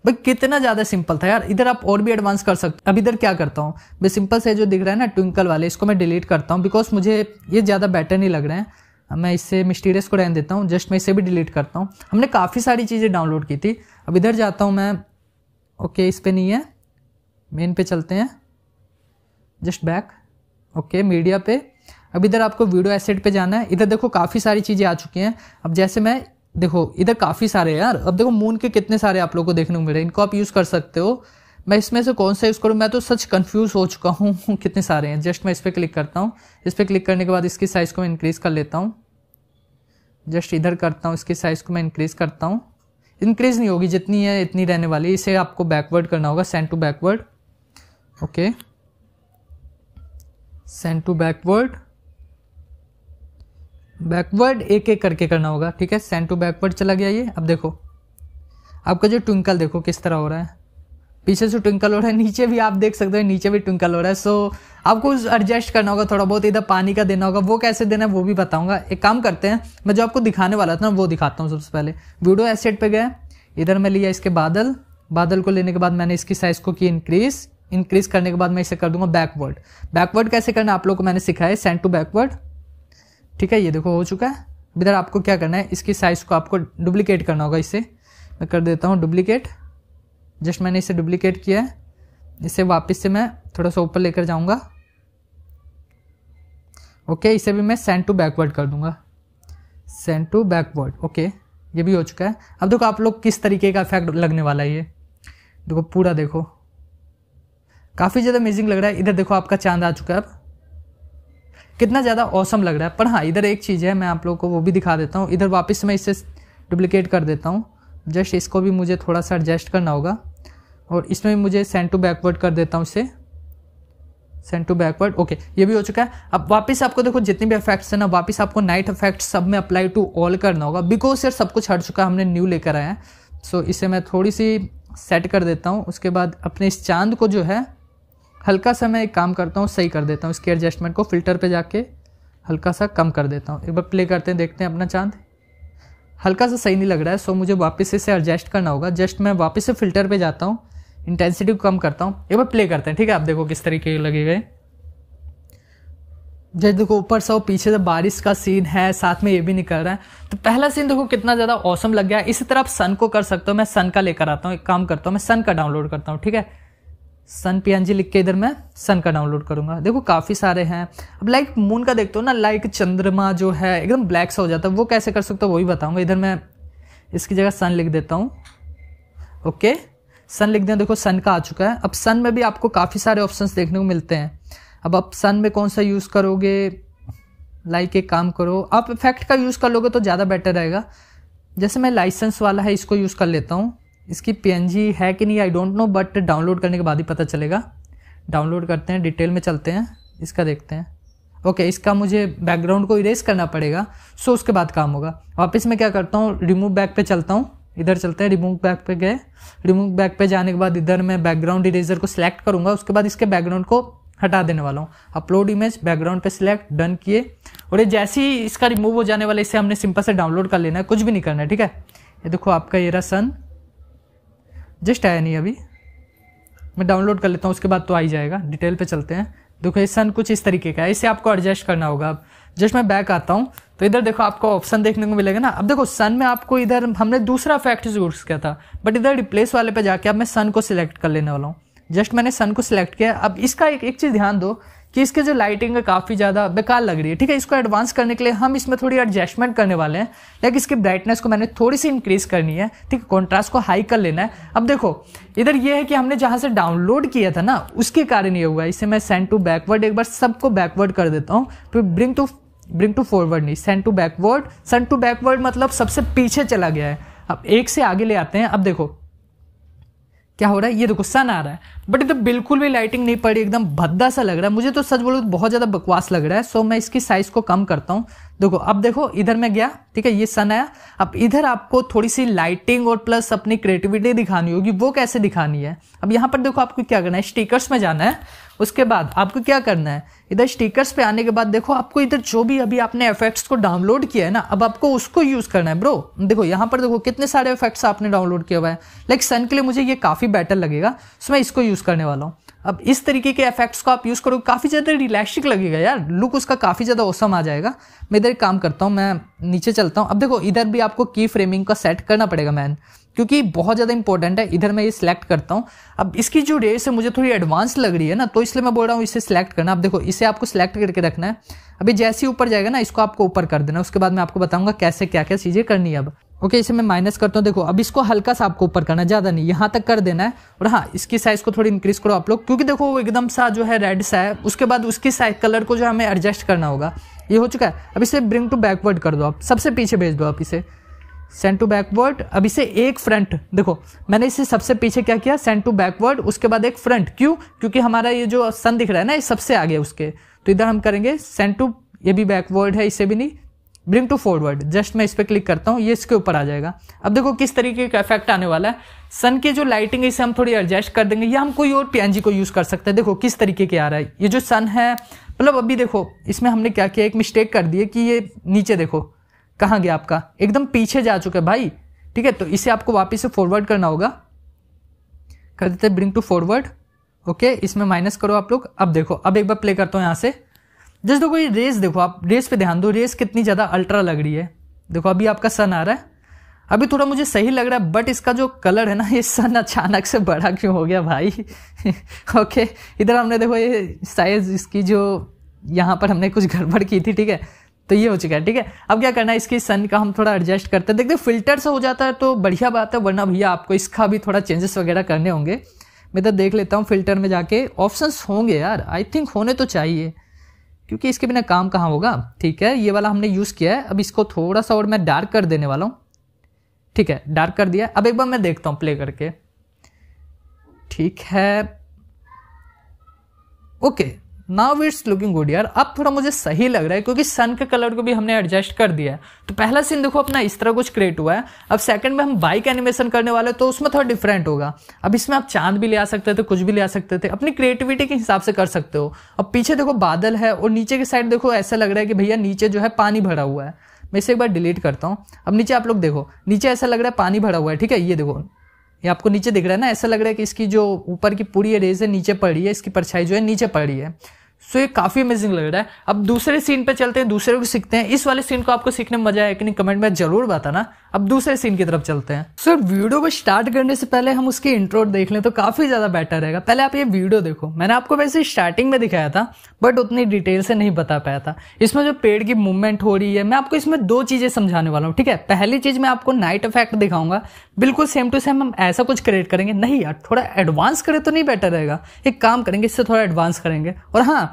भाई कितना ज़्यादा सिंपल था यार इधर आप और भी एडवांस कर सकते अब इधर क्या करता हूँ मैं सिंपल से जो दिख रहा है ना ट्विंकल वाले इसको मैं डिलीट करता हूँ बिकॉज मुझे ये ज़्यादा बेटर नहीं लग रहे हैं मैं इससे मिस्टीरियस को रहने देता हूँ जस्ट मैं इसे भी डिलीट करता हूँ हमने काफ़ी सारी चीज़ें डाउनलोड की थी अब इधर जाता हूँ मैं ओके इस पर नहीं है मेन पे चलते हैं जस्ट बैक ओके मीडिया पे अब इधर आपको वीडियो एसेट पे जाना है इधर देखो काफ़ी सारी चीज़ें आ चुकी हैं अब जैसे मैं देखो इधर काफ़ी सारे यार अब देखो मून के कितने सारे आप लोग को देखने को मिले इनको आप यूज़ कर सकते हो मैं इसमें से कौन सा यूज़ करूँ मैं तो सच कंफ्यूज हो चुका हूँ [LAUGHS] कितने सारे हैं जस्ट मैं इस पर क्लिक करता हूँ इस पर क्लिक करने के बाद इसकी साइज़ को मैं इंक्रीज़ कर लेता हूँ जस्ट इधर करता हूँ इसकी साइज़ को मैं इंक्रीज़ करता हूँ इंक्रीज़ नहीं होगी जितनी है इतनी रहने वाली इसे आपको बैकवर्ड करना होगा send to backward okay send to backward backward एक एक करके करना होगा ठीक है सेंड टू बैकवर्ड चला गया ये अब देखो आपका जो ट्विंकल देखो किस तरह हो रहा है पीछे से ट्विंकल हो रहा है नीचे भी आप देख सकते हो नीचे भी ट्विंकल हो रहा है सो आपको एडजस्ट करना होगा थोड़ा बहुत इधर पानी का देना होगा वो कैसे देना है वो भी बताऊंगा एक काम करते हैं मैं जो आपको दिखाने वाला था ना वो दिखाता हूँ सबसे पहले वीडियो एसेट पे गया इधर मैं लिया इसके बादल बादल को लेने के बाद मैंने इसकी साइज को की इंक्रीज इंक्रीज करने के बाद मैं इसे कर दूंगा बैकवर्ड बैकवर्ड कैसे करना आप लोग को मैंने सिखाया सेंड टू बैकवर्ड ठीक है ये देखो हो चुका है इधर आपको क्या करना है इसकी साइज को आपको डुप्लीकेट करना होगा इसे मैं कर देता हूँ डुप्लीकेट जस्ट मैंने इसे डुप्लीकेट किया है इसे वापस से मैं थोड़ा सा ऊपर लेकर जाऊँगा ओके इसे भी मैं सेंड टू बैकवर्ड कर दूंगा सेंड टू बैकवर्ड ओके ये भी हो चुका है अब देखो आप लोग किस तरीके का इफेक्ट लगने वाला है ये देखो पूरा देखो काफ़ी ज़्यादा अमेजिंग लग रहा है इधर देखो आपका चांद आ चुका है अब कितना ज़्यादा औसम लग रहा है पर हाँ इधर एक चीज़ है मैं आप लोगों को वो भी दिखा देता हूँ इधर वापस मैं इसे डुप्लिकेट कर देता हूँ जस्ट इसको भी मुझे थोड़ा सा एडजस्ट करना होगा और इसमें भी मुझे सेंड टू बैकवर्ड कर देता हूँ इसे सेंड टू बैकवर्ड ओके ये भी हो चुका है अब वापस आपको देखो जितने भी इफेक्ट्स हैं ना वापस आपको नाइट इफेक्ट सब में अप्लाई टू ऑल करना होगा बिकॉज यार सब कुछ हट चुका है हमने न्यू लेकर आया है सो इसे मैं थोड़ी सी सेट कर देता हूँ उसके बाद अपने इस चांद को जो है हल्का सा मैं एक काम करता हूँ सही कर देता हूँ इसके एडजस्टमेंट को फिल्टर पे जाके हल्का सा कम कर देता हूँ एक बार प्ले करते हैं देखते हैं अपना चांद हल्का सा सही नहीं लग रहा है सो मुझे वापस इसे एडजस्ट करना होगा जस्ट मैं वापस से फिल्टर पर जाता हूँ इंटेंसिटी को कम करता हूँ एक बार प्ले करते हैं ठीक है आप देखो किस तरीके लगे गए जैसे देखो ऊपर से वो पीछे से बारिश का सीन है साथ में ये भी निकल रहा है तो पहला सीन देखो कितना ज़्यादा औसम लग गया इसी तरह आप सन को कर सकते हो मैं सन का लेकर आता हूँ एक काम करता हूँ मैं सन का डाउनलोड करता हूँ ठीक है सन पी लिख के इधर मैं सन का डाउनलोड करूंगा देखो काफ़ी सारे हैं अब लाइक मून का देखते हो ना लाइक चंद्रमा जो है एकदम ब्लैक सा हो जाता है वो कैसे कर सकते हो वही बताऊंगा इधर मैं इसकी जगह सन लिख देता हूँ ओके सन लिख दें देखो सन का आ चुका है अब सन में भी आपको काफ़ी सारे ऑप्शन देखने को मिलते हैं अब आप सन में कौन सा यूज़ करोगे लाइक एक काम करो आप इफेक्ट का यूज़ कर लोगे तो ज़्यादा बेटर रहेगा जैसे मैं लाइसेंस वाला है इसको यूज़ कर लेता हूँ इसकी पी है कि नहीं I don't know but download करने के बाद ही पता चलेगा डाउनलोड करते हैं डिटेल में चलते हैं इसका देखते हैं ओके okay, इसका मुझे बैकग्राउंड को इरेज करना पड़ेगा सो उसके बाद काम होगा वापस मैं क्या करता हूँ रिमूव बैक पे चलता हूँ इधर चलते हैं रिमूव बैक पे गए रिमूव बैक पे जाने के बाद इधर मैं बैकग्राउंड इरेजर को सिलेक्ट करूँगा उसके बाद इसके बैकग्राउंड को हटा देने वाला हूँ अपलोड इमेज बैकग्राउंड पे सिलेक्ट डन किए और ये जैसे ही इसका रिमूव हो जाने वाला इसे हमने सिंपल से डाउनलोड कर लेना है कुछ भी नहीं करना है ठीक है ये देखो आपका ये रहा सन जस्ट आया नहीं अभी मैं डाउनलोड कर लेता हूँ उसके बाद तो आ ही जाएगा डिटेल पे चलते हैं देखो ये सन कुछ इस तरीके का है इसे आपको एडजस्ट करना होगा अब जस्ट मैं बैक आता हूँ तो इधर देखो आपको ऑप्शन देखने को मिलेगा ना अब देखो सन में आपको इधर हमने दूसरा फैक्ट यूज किया था बट इधर रिप्लेस वाले पे जाके अब मैं सन को सिलेक्ट कर लेने वाला हूँ जस्ट मैंने सन को सिलेक्ट किया अब इसका एक एक चीज़ ध्यान दो कि इसके जो लाइटिंग है काफ़ी ज़्यादा बेकार लग रही है ठीक है इसको एडवांस करने के लिए हम इसमें थोड़ी एडजस्टमेंट करने वाले हैं लाइक इसकी ब्राइटनेस को मैंने थोड़ी सी इंक्रीज़ करनी है ठीक है कॉन्ट्रास्ट को हाई कर लेना है अब देखो इधर ये है कि हमने जहाँ से डाउनलोड किया था ना उसके कारण ये हुआ इसे मैं सेंड टू बैकवर्ड एक बार सबको बैकवर्ड कर देता हूँ फिर bring to bring to forward नहीं send to backward send to backward मतलब सबसे पीछे चला गया है अब एक से आगे ले आते हैं अब देखो क्या हो रहा है ये देखो सन आ रहा है बट इधर बिल्कुल भी लाइटिंग नहीं पड़ी एकदम भद्दा सा लग रहा है मुझे तो सच बोलो बहुत ज़्यादा बकवास लग रहा है सो मैं इसकी साइज़ को कम करता हूँ देखो अब देखो इधर मैं गया ठीक है ये सन आया अब इधर आपको थोड़ी सी लाइटिंग और प्लस अपनी क्रिएटिविटी दिखानी होगी वो कैसे दिखानी है अब यहाँ पर देखो आपको क्या करना है स्टिकर्स में जाना है उसके बाद आपको क्या करना है इधर स्टिकर्स पे आने के बाद देखो आपको इधर जो भी अभी आपने इफेक्ट्स को डाउनलोड किया है ना अब आपको उसको यूज़ करना है ब्रो देखो यहाँ पर देखो कितने सारे इफेक्ट्स आपने डाउनलोड किया हुआ है लाइक सन के लिए मुझे ये काफ़ी बेटर लगेगा सो मैं इसको यूज़ करने वाला हूँ अब इस तरीके के इफेक्ट्स को आप यूज़ करो काफ़ी ज़्यादा रिलैक्सिक लगेगा यार लुक उसका काफ़ी ज़्यादा औसम आ जाएगा मैं इधर एक काम करता हूँ मैं नीचे चलता हूँ अब देखो इधर भी आपको की फ्रेमिंग का सेट करना पड़ेगा मैन क्योंकि बहुत ज़्यादा इंपॉर्टेंट है इधर मैं ये सिलेक्ट करता हूँ अब इसकी जो रेस है मुझे थोड़ी एडवांस लग रही है ना तो इसलिए मैं बोल रहा हूँ इसे सिलेक्ट करना अब देखो इसे आपको सिलेक्ट करके रखना है अभी जैसे ही ऊपर जाएगा ना इसको आपको ऊपर कर देना उसके बाद मैं आपको बताऊंगा कैसे क्या क्या चीज़ें करनी है अब ओके इसे मैं माइनस करता हूँ देखो अब इसको हल्का सा आपको ऊपर करना ज़्यादा नहीं यहाँ तक कर देना है और हाँ इसकी साइज़ को थोड़ी इंक्रीज करो आप लोग क्योंकि देखो वो एकदम सा जो है रेड सा है उसके बाद उसकी साइज कलर को जो हमें एडजस्ट करना होगा ये हो चुका है अब इसे ब्रिंग टू बैकवर्ड कर दो आप सबसे पीछे भेज दो आप इसे सेंड टू बैकवर्ड अब इसे एक फ्रंट देखो मैंने इसे सबसे पीछे क्या किया सेंड टू बैकवर्ड उसके बाद एक फ्रंट क्यों क्योंकि हमारा ये जो सन दिख रहा है ना ये सबसे आगे उसके तो इधर हम करेंगे सेंड टू ये भी बैकवर्ड है इसे भी नहीं ब्रिंग टू फॉरवर्ड जस्ट मैं इस पर क्लिक करता हूँ ये इसके ऊपर आ जाएगा अब देखो किस तरीके का इफेक्ट आने वाला है सन की जो लाइटिंग है इसे हम थोड़ी एडजस्ट कर देंगे या हम कोई और पीएनजी को यूज़ कर सकते हैं देखो किस तरीके के आ रहा है ये जो सन है मतलब अभी देखो इसमें हमने क्या किया एक मिस्टेक कर दी है कि ये नीचे देखो कहाँ गया आपका एकदम पीछे जा चुका है भाई ठीक है तो इसे आपको वापस से फॉरवर्ड करना होगा कर देते ब्रिंग टू फॉरवर्ड ओके इसमें माइनस करो आप लोग अब देखो अब एक बार प्ले करता हूँ यहाँ से जस्ट देखो ये रेस देखो आप रेस पे ध्यान दो रेस कितनी ज़्यादा अल्ट्रा लग रही है देखो अभी आपका सन आ रहा है अभी थोड़ा मुझे सही लग रहा है बट इसका जो कलर है ना ये सन अचानक से बड़ा क्यों हो गया भाई ओके [LAUGHS] इधर हमने देखो ये साइज इसकी जो यहाँ पर हमने कुछ गड़बड़ की थी ठीक है तो ये हो चुका है ठीक है अब क्या करना है इसकी सन का हम थोड़ा एडजस्ट करते हैं देखते फिल्टर से हो जाता है तो बढ़िया बात है वरना भैया आपको इसका भी थोड़ा चेंजेस वगैरह करने होंगे मैं तो देख लेता हूँ फिल्टर में जाके ऑप्शंस होंगे यार आई थिंक होने तो चाहिए क्योंकि इसके बिना काम कहाँ होगा ठीक है ये वाला हमने यूज़ किया है अब इसको थोड़ा सा और मैं डार्क कर देने वाला हूँ ठीक है डार्क कर दिया अब एक बार मैं देखता हूँ प्ले करके ठीक है okay now it's looking good यार अब थोड़ा मुझे सही लग रहा है क्योंकि सन के कलर को भी हमने एडजस्ट कर दिया है तो पहला सीन देखो अपना इस तरह कुछ क्रिएट हुआ है अब सेकंड में हम बाइक एनिमेशन करने वाले तो उसमें थोड़ा डिफरेंट होगा अब इसमें आप चांद भी ले आ सकते थे कुछ भी ले आ सकते थे अपनी क्रिएटिविटी के हिसाब से कर सकते हो अब पीछे देखो बादल है और नीचे की साइड देखो ऐसा लग रहा है कि भैया नीचे जो है पानी भरा हुआ है मैं इसे एक बार डिलीट करता हूँ अब नीचे आप लोग देखो नीचे ऐसा लग रहा है पानी भरा हुआ है ठीक है ये देखो ये आपको नीचे दिख रहा है ना ऐसा लग रहा है कि इसकी जो ऊपर की पूरी रेज है नीचे पड़ रही है इसकी परछाई जो है नीचे पड़ रही है सो ये काफी अमेजिंग लग रहा है अब दूसरे सीन पे चलते हैं दूसरे को सीखते हैं इस वाले सीन को आपको सीखने में मजा आया कि नहीं कमेंट में जरूर बताना अब दूसरे सीन की तरफ चलते हैं सो वीडियो को स्टार्ट करने से पहले हम उसकी इंट्रो देख लें तो काफी ज्यादा बेटर रहेगा पहले आप ये वीडियो देखो मैंने आपको वैसे स्टार्टिंग में दिखाया था बट उतनी डिटेल से नहीं बता पाया था इसमें जो पेड़ की मूवमेंट हो रही है मैं आपको इसमें दो चीजें समझाने वाला हूँ ठीक है पहली चीज मैं आपको नाइट इफेक्ट दिखाऊंगा बिल्कुल सेम टू सेम हम ऐसा कुछ क्रिएट करेंगे नहीं यार थोड़ा एडवांस करें तो नहीं बेटर रहेगा एक काम करेंगे इससे थोड़ा एडवांस करेंगे और हाँ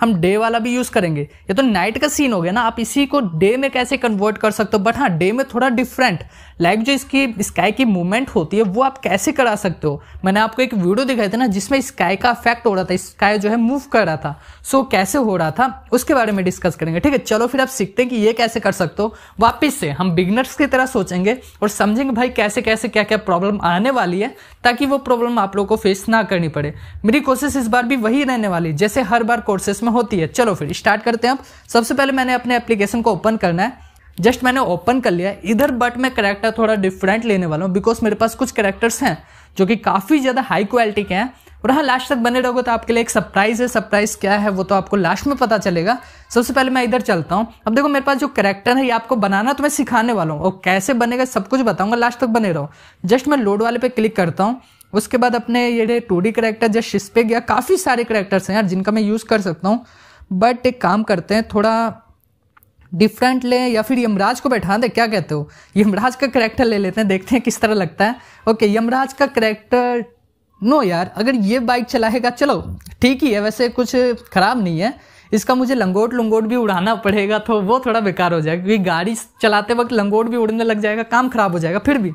हम डे वाला भी यूज करेंगे ये तो नाइट का सीन हो गया ना आप इसी को डे में कैसे कन्वर्ट कर सकते हो बट हाँ डे में थोड़ा डिफरेंट लाइक जो इसकी स्काई की मूवमेंट होती है वो आप कैसे करा सकते हो मैंने आपको एक वीडियो दिखाई थी ना जिसमें स्काई का इफेक्ट हो रहा था स्काई जो है मूव कर रहा था सो कैसे हो रहा था उसके बारे में डिस्कस करेंगे ठीक है चलो फिर आप सीखते हैं कि ये कैसे कर सकते हो वापिस से हम बिगनर्स की तरह सोचेंगे और समझेंगे भाई कैसे कैसे क्या क्या प्रॉब्लम आने वाली है ताकि वो प्रॉब्लम आप लोग को फेस ना करनी पड़े मेरी कोशिश इस बार भी वही रहने वाली जैसे हर बार कोर्सेस में इसमें होती है चलो फिर स्टार्ट करते हैं अब सबसे पहले मैंने अपने एप्लीकेशन को ओपन करना है जस्ट मैंने ओपन कर लिया इधर बट मैं करेक्टर थोड़ा डिफरेंट लेने वाला हूँ बिकॉज मेरे पास कुछ करेक्टर्स हैं जो कि काफ़ी ज़्यादा हाई क्वालिटी के हैं और हाँ लास्ट तक बने रहोगे तो आपके लिए एक सरप्राइज़ है सरप्राइज़ क्या है वो तो आपको लास्ट में पता चलेगा सबसे पहले मैं इधर चलता हूँ अब देखो मेरे पास जो करेक्टर है ये आपको बनाना तो मैं सिखाने वाला हूँ और कैसे बनेगा सब कुछ बताऊँगा लास्ट तक बने रहो जस्ट मैं लोड वाले पे क्लिक करता हूँ उसके बाद अपने ये टू डी करेक्टर जैसे शिस्पे या काफ़ी सारे करेक्टर्स हैं यार जिनका मैं यूज़ कर सकता हूँ बट एक काम करते हैं थोड़ा डिफरेंट लें या फिर यमराज को बैठा दे क्या कहते हो यमराज का करेक्टर ले लेते हैं देखते हैं किस तरह लगता है ओके यमराज का करेक्टर नो यार अगर ये बाइक चलाएगा चलो ठीक ही है वैसे कुछ ख़राब नहीं है इसका मुझे लंगोट लंगोट भी उड़ाना पड़ेगा तो वो थोड़ा बेकार हो जाएगा क्योंकि गाड़ी चलाते वक्त लंगोट भी उड़ने लग जाएगा काम खराब हो जाएगा फिर भी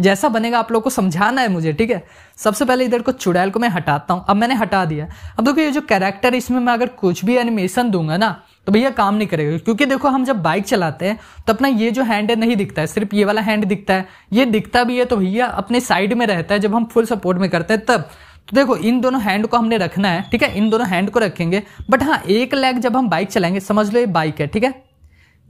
जैसा बनेगा आप लोग को समझाना है मुझे ठीक है सबसे पहले इधर को चुड़ैल को मैं हटाता हूँ अब मैंने हटा दिया अब देखो ये जो कैरेक्टर इसमें मैं अगर कुछ भी एनिमेशन दूंगा ना तो भैया काम नहीं करेगा क्योंकि देखो हम जब बाइक चलाते हैं तो अपना ये जो हैंड है नहीं दिखता है सिर्फ ये वाला हैंड दिखता है ये दिखता भी है तो भैया अपने साइड में रहता है जब हम फुल सपोर्ट में करते हैं तब तो देखो इन दोनों हैंड को हमने रखना है ठीक है इन दोनों हैंड को रखेंगे बट हाँ एक लेग जब हम बाइक चलाएंगे समझ लो ये बाइक है ठीक है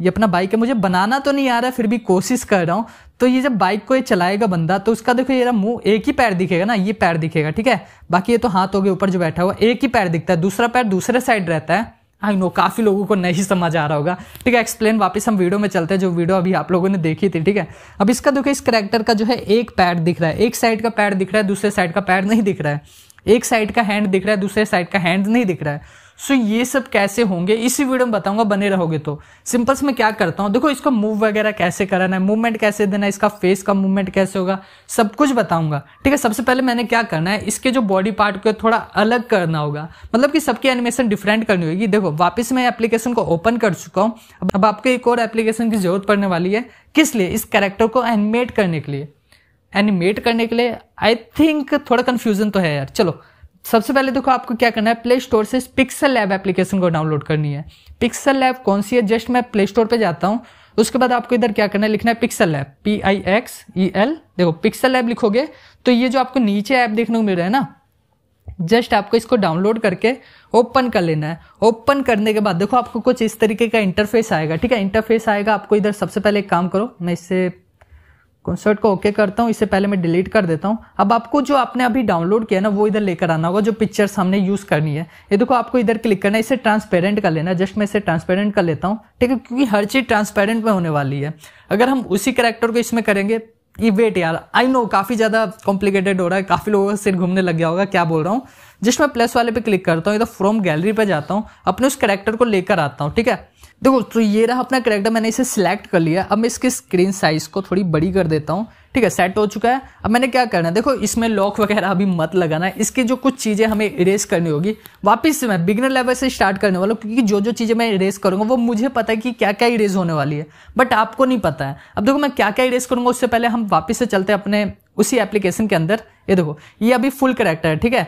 ये अपना बाइक है मुझे बनाना तो नहीं आ रहा है फिर भी कोशिश कर रहा हूँ तो ये जब बाइक को ये चलाएगा बंदा तो उसका देखो ये मुंह एक ही पैर दिखेगा ना ये पैर दिखेगा ठीक है बाकी ये तो हाथों के ऊपर जो बैठा हुआ एक ही पैर दिखता है दूसरा पैर दूसरे साइड रहता है आई नो काफ़ी लोगों को नहीं समझ आ रहा होगा ठीक है एक्सप्लेन वापस हम वीडियो में चलते हैं जो वीडियो अभी आप लोगों ने देखी थी ठीक है अब इसका देखो इस करेक्टर का जो है एक पैर दिख रहा है एक साइड का पैर दिख रहा है दूसरे साइड का पैर नहीं दिख रहा है एक साइड का हैंड दिख रहा है दूसरे साइड का हैंड नहीं दिख रहा है सो ये सब कैसे होंगे इसी वीडियो में बताऊंगा बने रहोगे तो सिंपल्स में क्या करता हूँ देखो इसका मूव वगैरह कैसे कराना है मूवमेंट कैसे देना है इसका फेस का मूवमेंट कैसे होगा सब कुछ बताऊंगा ठीक है सबसे पहले मैंने क्या करना है इसके जो बॉडी पार्ट को थोड़ा अलग करना होगा मतलब कि सबकी एनिमेशन डिफरेंट करनी होगी देखो वापस मैं एप्लीकेशन को ओपन कर चुका हूँ अब आपको एक और एप्लीकेशन की जरूरत पड़ने वाली है किस लिए इस कैरेक्टर को एनिमेट करने के लिए एनिमेट करने के लिए आई थिंक थोड़ा कन्फ्यूजन तो है यार चलो सबसे पहले देखो आपको क्या करना है प्ले स्टोर से पिक्सल लैब एप्लीकेशन को डाउनलोड करनी है पिक्सल लैब कौन सी है जस्ट मैं प्ले स्टोर पर जाता हूँ उसके बाद आपको इधर क्या करना है लिखना है Pixel Lab P I X E L देखो पिक्सल लैब लिखोगे तो ये जो आपको नीचे ऐप देखने को मिल रहा है ना जस्ट आपको इसको डाउनलोड करके ओपन कर लेना है ओपन करने के बाद देखो आपको कुछ इस तरीके का इंटरफेस आएगा ठीक है इंटरफेस आएगा आपको इधर सबसे पहले एक काम करो मैं इससे कॉन्सर्ट को ओके करता हूँ इससे पहले मैं डिलीट कर देता हूँ अब आपको जो आपने अभी डाउनलोड किया ना वो इधर लेकर आना होगा जो पिक्चर हमने यूज करनी है ये देखो आपको इधर क्लिक करना है इसे ट्रांसपेरेंट कर लेना जस्ट मैं इसे ट्रांसपेरेंट कर लेता हूँ ठीक है क्योंकि हर चीज ट्रांसपेरेंट में होने वाली है अगर हम उसी करेक्टर को इसमें करेंगे ये वेट यार आई नो काफी ज्यादा कॉम्प्लिकेटेड हो रहा है काफी लोगों का सिर घूमने लग गया होगा क्या बोल रहा हूँ जिसमें प्लस वाले पे क्लिक करता हूँ इधर फ्रॉम गैलरी पे जाता हूँ अपने उस करेक्टर को लेकर आता हूँ ठीक है देखो तो ये रहा अपना करेक्टर मैंने इसे सिलेक्ट कर लिया अब मैं इसके स्क्रीन साइज को थोड़ी बड़ी कर देता हूँ ठीक है सेट हो चुका है अब मैंने क्या करना है देखो इसमें लॉक वगैरह अभी मत लगाना है इसकी जो कुछ चीज़ें हमें इरेज करनी होगी वापस से मैं बिगनर लेवल से स्टार्ट करने वाला हूँ क्योंकि जो जो चीज़ें मैं इरेज करूँगा वो मुझे पता है कि क्या क्या इरेज होने वाली है बट आपको नहीं पता है अब देखो मैं क्या क्या इरेज करूँगा उससे पहले हम वापस से चलते हैं अपने उसी एप्लीकेशन के अंदर ये देखो ये अभी फुल करेक्टर है ठीक है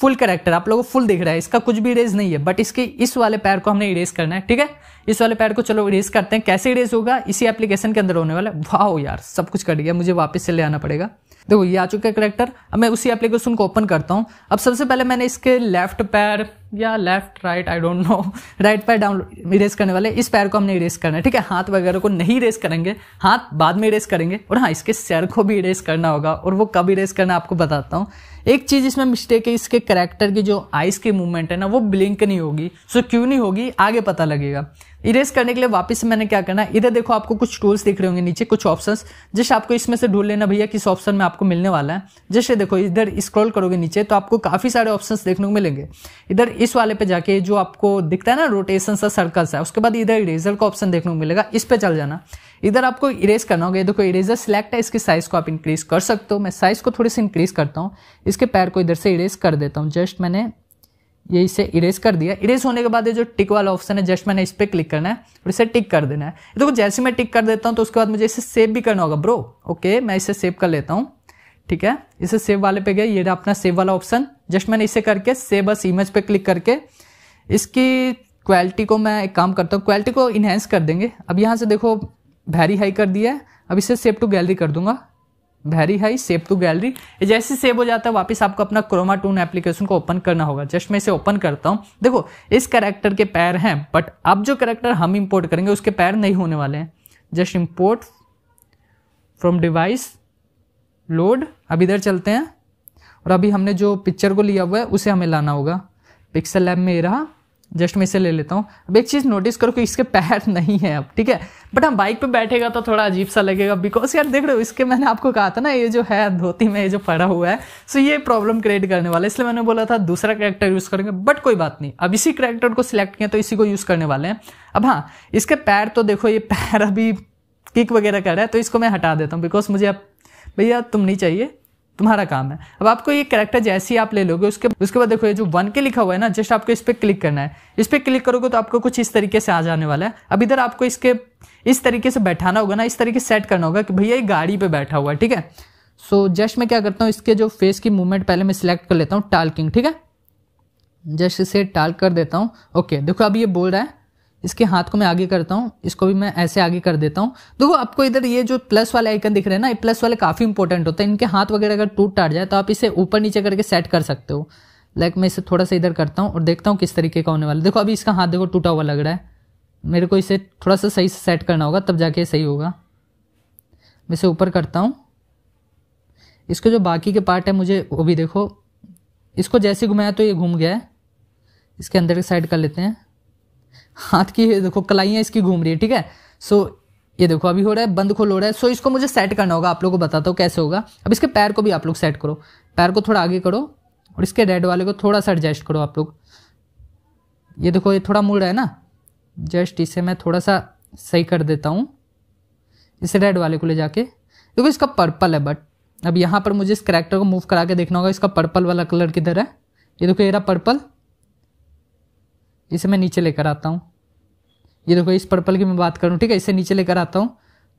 फुल करेक्टर आप लोगों को फुल दिख रहा है इसका कुछ भी इरेज नहीं है बट इसके इस वाले पैर को हमने इरेज करना है ठीक है इस वाले पैर को चलो इरेज करते हैं कैसे इरेज होगा इसी एप्लीकेशन के अंदर होने वाला है वाह यार सब कुछ कट गया मुझे वापस से ले आना पड़ेगा देखो ये आ चुका है करेक्टर अब मैं उसी एप्लीकेशन को ओपन करता हूँ अब सबसे पहले मैंने इसके लेफ्ट पैर या left right I don't know right पैर डाउन इरेज करने वाले इस पैर को हमने इरेज करना है ठीक है हाथ वगैरह को नहीं इरेज करेंगे हाथ बाद में इरेज करेंगे और हाँ इसके सर को भी इरेज करना होगा और वो कब इरेज करना आपको बताता हूँ एक चीज़ इसमें मिस्टेक है इसके करेक्टर की जो आइस की मूवमेंट है ना वो ब्लिंक नहीं होगी सो क्यों नहीं होगी आगे पता लगेगा इरेज करने के लिए वापस मैंने क्या करना इधर देखो आपको कुछ टूल्स दिख रहे होंगे नीचे कुछ ऑप्शंस जस्ट आपको इसमें से ढूंढ लेना भैया किस ऑप्शन में आपको मिलने वाला है जैसे देखो इधर स्क्रॉल करोगे नीचे तो आपको काफ़ी सारे ऑप्शंस देखने को मिलेंगे इधर इस वाले पे जाके जो आपको दिखता है ना रोटेशन सा सर्कल सा उसके बाद इधर इरेजर का ऑप्शन देखने को मिलेगा इस पर चल जाना इधर आपको इरेज करना होगा ये देखो इरेजर सिलेक्ट है इसकी साइज़ को आप इंक्रीज कर सकते हो मैं साइज़ को थोड़ी सी इंक्रीज करता हूँ इसके पैर को इधर से इरेज कर देता हूँ जस्ट मैंने ये इसे इरेज कर दिया इरेज होने के बाद ये जो टिक वाला ऑप्शन है जस्ट मैंने इस पर क्लिक करना है और इसे टिक कर देना है देखो जैसे मैं टिक कर देता हूँ तो उसके बाद मुझे इसे सेव भी करना होगा ब्रो ओके मैं इसे सेव कर लेता हूँ ठीक है इसे सेव वाले पे गया ये अपना सेव वाला ऑप्शन जस्ट मैंने इसे करके सेव बस इमेज पे क्लिक करके इसकी क्वालिटी को मैं एक काम करता हूँ क्वालिटी को इन्हेंस कर देंगे अब यहाँ से देखो वेरी हाई कर दिया है अब इसे सेव टू गैलरी कर दूंगा very high save to gallery जैसे सेव हो जाता है वापस आपको अपना क्रोमा टून एप्लीकेशन को ओपन करना होगा जस्ट मैं इसे ओपन करता हूँ देखो इस करेक्टर के पैर हैं बट अब जो करेक्टर हम इम्पोर्ट करेंगे उसके पैर नहीं होने वाले हैं just import from device load अब इधर चलते हैं और अभी हमने जो पिक्चर को लिया हुआ है उसे हमें लाना होगा पिक्सल लैब में रहा जस्ट मैं इसे ले लेता हूँ अब एक चीज़ नोटिस करो कि इसके पैर [LAUGHS] नहीं है अब ठीक है बट हम बाइक पे बैठेगा तो थोड़ा अजीब सा लगेगा बिकॉज यार देख रहे हो इसके मैंने आपको कहा था ना ये जो है धोती में ये जो पड़ा हुआ है सो ये प्रॉब्लम क्रिएट करने वाला है इसलिए मैंने बोला था दूसरा करेक्टर यूज़ करेंगे बट कोई बात नहीं अब इसी करेक्टर को सिलेक्ट किया तो इसी को यूज़ करने वाले हैं अब हाँ इसके पैर तो देखो ये पैर अभी किक वगैरह कर रहा है तो इसको मैं हटा देता हूँ बिकॉज मुझे अब भैया तुम नहीं चाहिए तुम्हारा काम है अब आपको ये करेक्टर जैसे ही आप ले लोगे उसके उसके बाद देखो ये जो वन के लिखा हुआ है ना जस्ट आपको इस पर क्लिक करना है इस पर क्लिक करोगे तो आपको कुछ इस तरीके से आ जाने वाला है अब इधर आपको इसके इस तरीके से बैठाना होगा ना इस तरीके से सेट करना होगा कि भैया ये गाड़ी पे बैठा हुआ है ठीक है सो जस्ट मैं क्या करता हूँ इसके जो फेस की मूवमेंट पहले मैं सिलेक्ट कर लेता हूँ टालकिंग ठीक है जस्ट इसे टाल कर देता हूँ ओके देखो अब ये बोल रहा है इसके हाथ को मैं आगे करता हूँ इसको भी मैं ऐसे आगे कर देता हूँ देखो आपको इधर ये जो प्लस वाले आइकन दिख रहे हैं ना ये प्लस वाले काफ़ी इंपॉर्टेंट होते हैं इनके हाथ वगैरह अगर टूट टाट जाए तो आप इसे ऊपर नीचे करके सेट कर सकते हो लाइक मैं इसे थोड़ा सा इधर करता हूँ और देखता हूँ किस तरीके का होने वाला देखो अभी इसका हाथ देखो टूटा हुआ लग रहा है मेरे को इसे थोड़ा सा सही से सेट करना होगा तब जाके सही होगा मैं इसे ऊपर करता हूँ इसके जो बाकी के पार्ट है मुझे वो भी देखो इसको जैसे घुमाया तो ये घूम गया है इसके अंदर के साइड कर लेते हैं हाथ की देखो कलाइयाँ इसकी घूम रही है ठीक है सो ये देखो अभी हो रहा है बंद खोल हो रहा है सो इसको मुझे सेट करना होगा आप लोगों को बताता हूँ कैसे होगा अब इसके पैर को भी आप लोग सेट करो पैर को थोड़ा आगे करो और इसके रेड वाले को थोड़ा सा एडजस्ट करो आप लोग ये देखो ये थोड़ा मुड़ रहा है ना जस्ट इसे मैं थोड़ा सा सही कर देता हूँ इसे रेड वाले को ले जाके देखो इसका पर्पल है बट अब यहाँ पर मुझे इस करेक्टर को मूव करा के देखना होगा इसका पर्पल वाला कलर किधर है ये देखो ये रहा पर्पल इसे मैं नीचे लेकर आता हूँ ये देखो इस पर्पल की मैं बात करूँ ठीक है इसे नीचे लेकर आता हूँ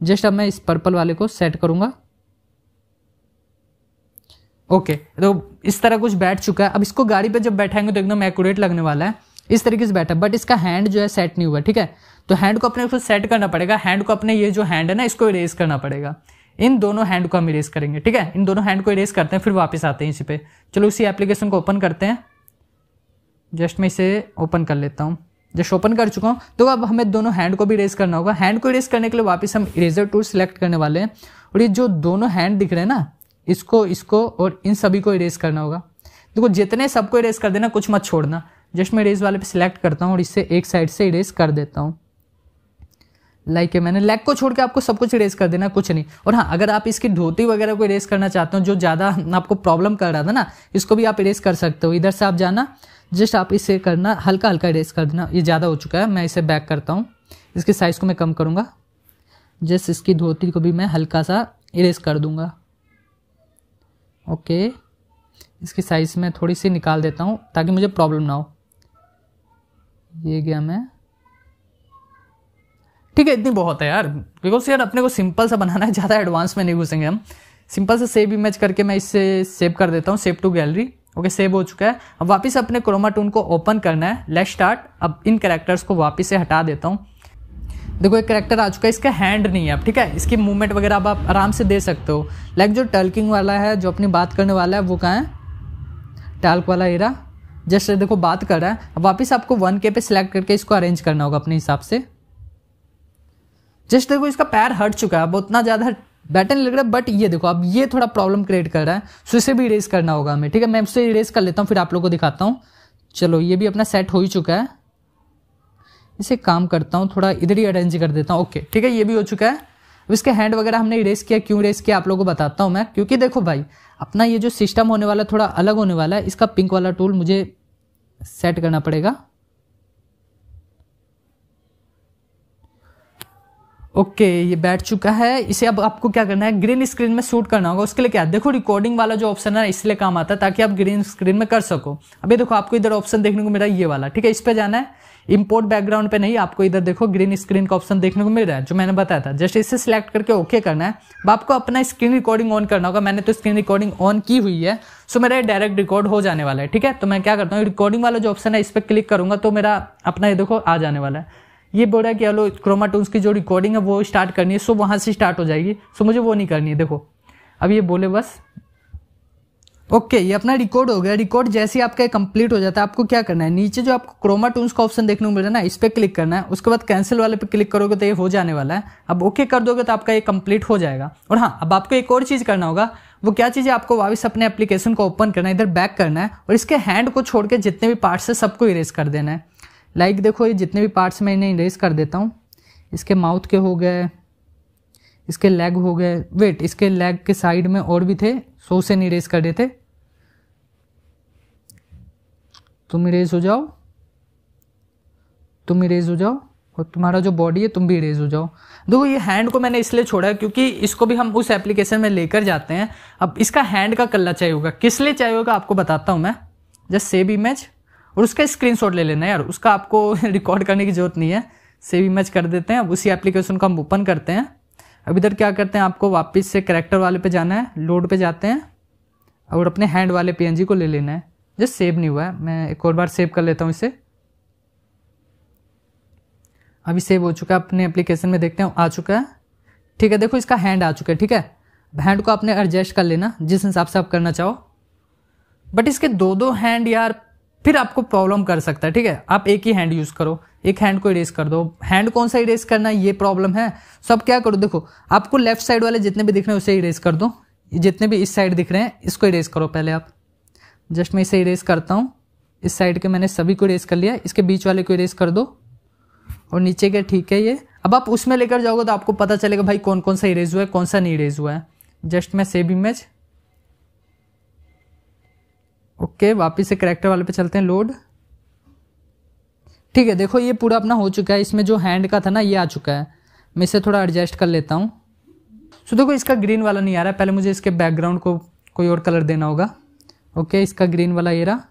जस्ट अब मैं इस पर्पल वाले को सेट करूँगा ओके okay, तो इस तरह कुछ बैठ चुका है अब इसको गाड़ी पे जब बैठाएंगे तो एकदम एक्यूरेट लगने वाला है इस तरीके से बैठा बट इसका हैंड जो है सेट नहीं हुआ ठीक है तो हैंड को अपने उसको सेट करना पड़ेगा हैंड को अपने ये जो हैंड है ना इसको इरेज करना पड़ेगा इन दोनों हैंड को हम इरेज करेंगे ठीक है इन दोनों हैंड को इरेज करते हैं फिर वापस आते हैं इसी पे चलो इसी एप्लीकेशन को ओपन करते हैं जस्ट मैं इसे ओपन कर लेता हूँ जस्ट ओपन कर चुका हूँ तो अब हमें दोनों हैंड को भी इरेज करना होगा हैंड को इरेज करने के लिए वापस हम इरेजर टूल सेलेक्ट करने वाले हैं और ये जो दोनों हैंड दिख रहे हैं ना इसको इसको और इन सभी को इरेज करना होगा देखो जितने सबको इरेज कर देना कुछ मत छोड़ना जस्ट मैं इरेज वाले पे सिलेक्ट करता हूँ और इसे एक साइड से इरेज कर देता हूँ लाइक like है मैंने लेग को छोड़ के आपको सब कुछ इरेज कर देना कुछ नहीं और हाँ अगर आप इसकी धोती वगैरह को इरेज करना चाहते हो जो ज़्यादा आपको प्रॉब्लम कर रहा था ना इसको भी आप इरेज कर सकते हो इधर से आप जाना जस्ट आप इसे करना हल्का हल्का इरेज कर देना ये ज़्यादा हो चुका है मैं इसे बैक करता हूँ इसके साइज़ को मैं कम करूँगा जस्ट इसकी धोती को भी मैं हल्का सा इरेज कर दूँगा ओके इसकी साइज़ मैं थोड़ी सी निकाल देता हूँ ताकि मुझे प्रॉब्लम ना हो ये गया मैं ठीक है इतनी बहुत है यार बिकॉज यार अपने को सिंपल सा बनाना है ज़्यादा एडवांस में नहीं घुसेंगे हम सिंपल सा सेव इमेज करके मैं इससे सेव कर देता हूँ save to gallery okay save हो चुका है अब वापस अपने क्रोमा टून को ओपन करना है लेट स्टार्ट अब इन करेक्टर्स को वापस से हटा देता हूँ देखो एक करेक्टर आ चुका है इसका हैंड नहीं है अब ठीक है इसकी मूवमेंट वगैरह अब आप आराम से दे सकते हो लाइक जो टल्किंग वाला है जो अपनी बात करने वाला है वो कहाँ है टाल्क वाला एरा जस्ट देखो बात कर रहा है अब वापस आपको वन के पे सेलेक्ट करके इसको अरेंज करना होगा अपने हिसाब से जस्ट देखो इसका पैर हट चुका है अब उतना ज़्यादा बैटन लग रहा है बट ये देखो अब ये थोड़ा प्रॉब्लम क्रिएट कर रहा है सो इसे भी इरेज करना होगा हमें ठीक है मैं उससे इरेज कर लेता हूँ फिर आप लोग को दिखाता हूँ चलो ये भी अपना सेट हो ही चुका है इसे काम करता हूँ थोड़ा इधर ही अरेंज कर देता हूँ ओके ठीक है ये भी हो चुका है अब इसके हैंड वगैरह हमने इरेज किया क्यों इरेज किया आप लोगों को बताता हूँ मैं क्योंकि देखो भाई अपना ये जो सिस्टम होने वाला थोड़ा अलग होने वाला है इसका पिंक वाला टूल मुझे सेट करना पड़ेगा ओके okay, ये बैठ चुका है इसे अब आपको क्या करना है ग्रीन स्क्रीन में शूट करना होगा उसके लिए क्या देखो रिकॉर्डिंग वाला जो ऑप्शन है इसलिए काम आता है ताकि आप ग्रीन स्क्रीन में कर सको अभी देखो आपको इधर ऑप्शन देखने को मिल रहा है ये वाला ठीक है इस पर जाना है इम्पोर्ट बैकग्राउंड पे नहीं आपको इधर देखो ग्रीन स्क्रीन का ऑप्शन देखने को मिल रहा है जो मैंने बताया था जस्ट इसे सिलेक्ट करके ओके okay करना है अब आपको अपना स्क्रीन रिकॉर्डिंग ऑन करना होगा मैंने तो स्क्रीन रिकॉर्डिंग ऑन की हुई है सो मेरा डायरेक्ट रिकॉर्ड हो जाने वाला है ठीक है तो मैं क्या करता हूँ रिकॉर्डिंग वाला जो ऑप्शन है इस पर क्लिक करूंगा तो मेरा अपना ये देखो आ जाने वाला है ये है कि हेलो क्रोमाटोन्स की जो रिकॉर्डिंग है वो स्टार्ट करनी है सो वहाँ से स्टार्ट हो जाएगी सो मुझे वो नहीं करनी है देखो अब ये बोले बस ओके ये अपना रिकॉर्ड हो गया रिकॉर्ड जैसे ही आपका कंप्लीट हो जाता है आपको क्या करना है नीचे जो आपको क्रोमाटोन्स का ऑप्शन देखने को मिल रहा है ना इस पर क्लिक करना है उसके बाद कैंसिल वाले पे क्लिक करोगे तो ये हो जाने वाला है अब ओके कर दोगे तो आपका ये कंप्लीट हो जाएगा और हाँ अब आपको एक और चीज़ करना होगा वो क्या चीज़ है आपको वापस अपने एप्लीकेशन को ओपन करना है इधर बैक करना है और इसके हैंड को छोड़ के जितने भी पार्ट्स है सबको इरेज कर देना है लाइक देखो ये जितने भी पार्ट्स मैं इन्हें इरेज कर देता हूँ इसके माउथ के हो गए इसके लेग हो गए वेट इसके लेग के साइड में और भी थे सो से नहीं इरेज कर रहे थे तुम इरेज हो जाओ तुम इरेज हो जाओ और तुम्हारा जो बॉडी है तुम भी इरेज हो जाओ देखो ये हैंड को मैंने इसलिए छोड़ा क्योंकि इसको भी हम उस एप्लीकेशन में लेकर जाते हैं अब इसका हैंड का कल्ला चाहिए होगा किस लिए चाहिए होगा आपको बताता हूँ मैं जस्ट सेव इमेज और उसका स्क्रीन ले लेना यार उसका आपको रिकॉर्ड [LAUGHS] करने की जरूरत नहीं है सेव इमेज कर देते हैं अब उसी एप्लीकेशन को हम ओपन करते हैं अब इधर क्या करते हैं आपको वापस से करेक्टर वाले पे जाना है लोड पे जाते हैं और अपने हैंड वाले पी को ले लेना है जो सेव नहीं हुआ है मैं एक और बार सेव कर लेता हूँ इसे अभी सेव हो चुका है अपने एप्लीकेशन में देखते हैं आ चुका है ठीक है देखो इसका हैंड आ चुका है ठीक है हैंड को आपने एडजस्ट कर लेना जिस हिसाब से आप करना चाहो बट इसके दो दो हैंड यार फिर आपको प्रॉब्लम कर सकता है ठीक है आप एक ही हैंड यूज़ करो एक हैंड को इरेज कर दो हैंड कौन सा इरेज करना है ये प्रॉब्लम है सो आप क्या करो देखो आपको लेफ्ट साइड वाले जितने भी दिख रहे हैं उसे इरेज कर दो जितने भी इस साइड दिख रहे हैं इसको इरेज करो पहले आप जस्ट मैं इसे इरेज करता हूँ इस साइड के मैंने सभी को इरेज कर लिया इसके बीच वाले को इरेज कर दो और नीचे के ठीक है ये अब आप उसमें लेकर जाओगे तो आपको पता चलेगा भाई कौन कौन सा इरेज हुआ है कौन सा नहीं इरेज हुआ है जस्ट मैं सेव इमेज ओके वापस से करेक्टर वाले पे चलते हैं लोड ठीक है देखो ये पूरा अपना हो चुका है इसमें जो हैंड का था ना ये आ चुका है मैं इसे थोड़ा एडजस्ट कर लेता हूँ सो देखो इसका ग्रीन वाला नहीं आ रहा है पहले मुझे इसके बैकग्राउंड को कोई और कलर देना होगा ओके इसका ग्रीन वाला ये रहा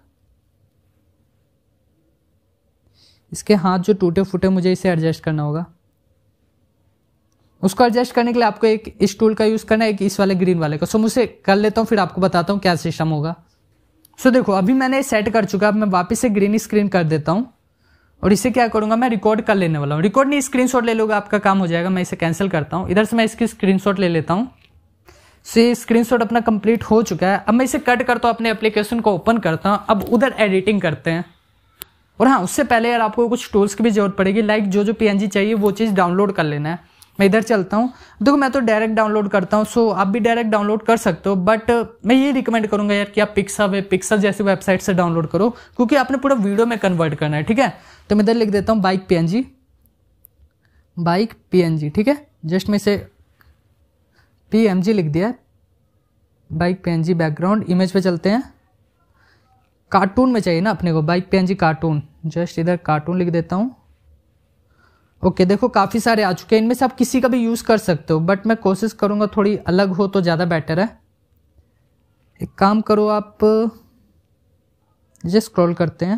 इसके हाथ जो टूटे फूटे मुझे इसे एडजस्ट करना होगा उसको एडजस्ट करने के लिए आपको एक इस टूल का यूज़ करना है एक इस वाले ग्रीन वाले का सो मुझे कर लेता हूँ फिर आपको बताता हूँ क्या सिस्टम होगा सो so, देखो अभी मैंने सेट कर चुका अब मैं वापस से ग्रीन स्क्रीन कर देता हूँ और इसे क्या करूंगा मैं रिकॉर्ड कर लेने वाला हूँ रिकॉर्ड नहीं स्क्रीन ले लोगा आपका काम हो जाएगा मैं इसे कैंसिल करता हूँ इधर से मैं इसकी स्क्रीन ले लेता हूँ सो ये शॉट अपना कंप्लीट हो चुका है अब मैं इसे कट करता हूँ अपने एप्लीकेशन को ओपन करता हूँ अब उधर एडिटिंग करते हैं और हाँ उससे पहले यार आपको कुछ टूल्स की भी जरूरत पड़ेगी लाइक जो जो पीएनजी चाहिए वो चीज़ डाउनलोड कर लेना है मैं इधर चलता हूँ देखो मैं तो डायरेक्ट डाउनलोड करता हूँ सो आप भी डायरेक्ट डाउनलोड कर सकते हो बट uh, मैं ये रिकमेंड करूँगा यार कि आप पिक्सा वे पिक्सा जैसी वेबसाइट से डाउनलोड करो क्योंकि आपने पूरा वीडियो में कन्वर्ट करना है ठीक है तो मैं इधर लिख देता हूँ बाइक पी बाइक पी ठीक है जस्ट मैं इसे पी लिख दिया बाइक पी बैकग्राउंड इमेज पे चलते हैं कार्टून में चाहिए ना अपने को बाइक पी कार्टून जस्ट इधर कार्टून लिख देता हूँ ओके okay, देखो काफ़ी सारे आ चुके हैं इनमें से आप किसी का भी यूज़ कर सकते हो बट मैं कोशिश करूँगा थोड़ी अलग हो तो ज़्यादा बेटर है एक काम करो आप जस्ट स्क्रॉल करते हैं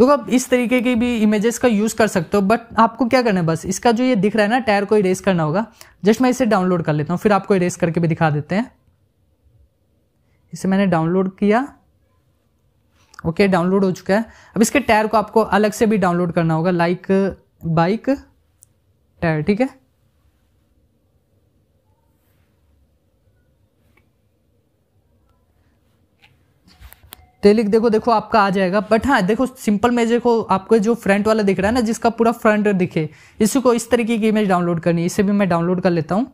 देखो आप इस तरीके की भी इमेजेस का यूज़ कर सकते हो बट आपको क्या करना है बस इसका जो ये दिख रहा है ना टायर को इरेज करना होगा जस्ट मैं इसे डाउनलोड कर लेता हूँ फिर आपको इरेज करके भी दिखा देते हैं इसे मैंने डाउनलोड किया ओके डाउनलोड हो चुका है अब इसके टायर को आपको अलग से भी डाउनलोड करना होगा लाइक बाइक टायर ठीक है टेलिक तो देखो देखो आपका आ जाएगा बट हाँ देखो सिंपल में देखो आपको जो फ्रंट वाला दिख रहा है ना जिसका पूरा फ्रंट दिखे इसी को इस तरीके की इमेज डाउनलोड करनी है इसे भी मैं डाउनलोड कर लेता हूँ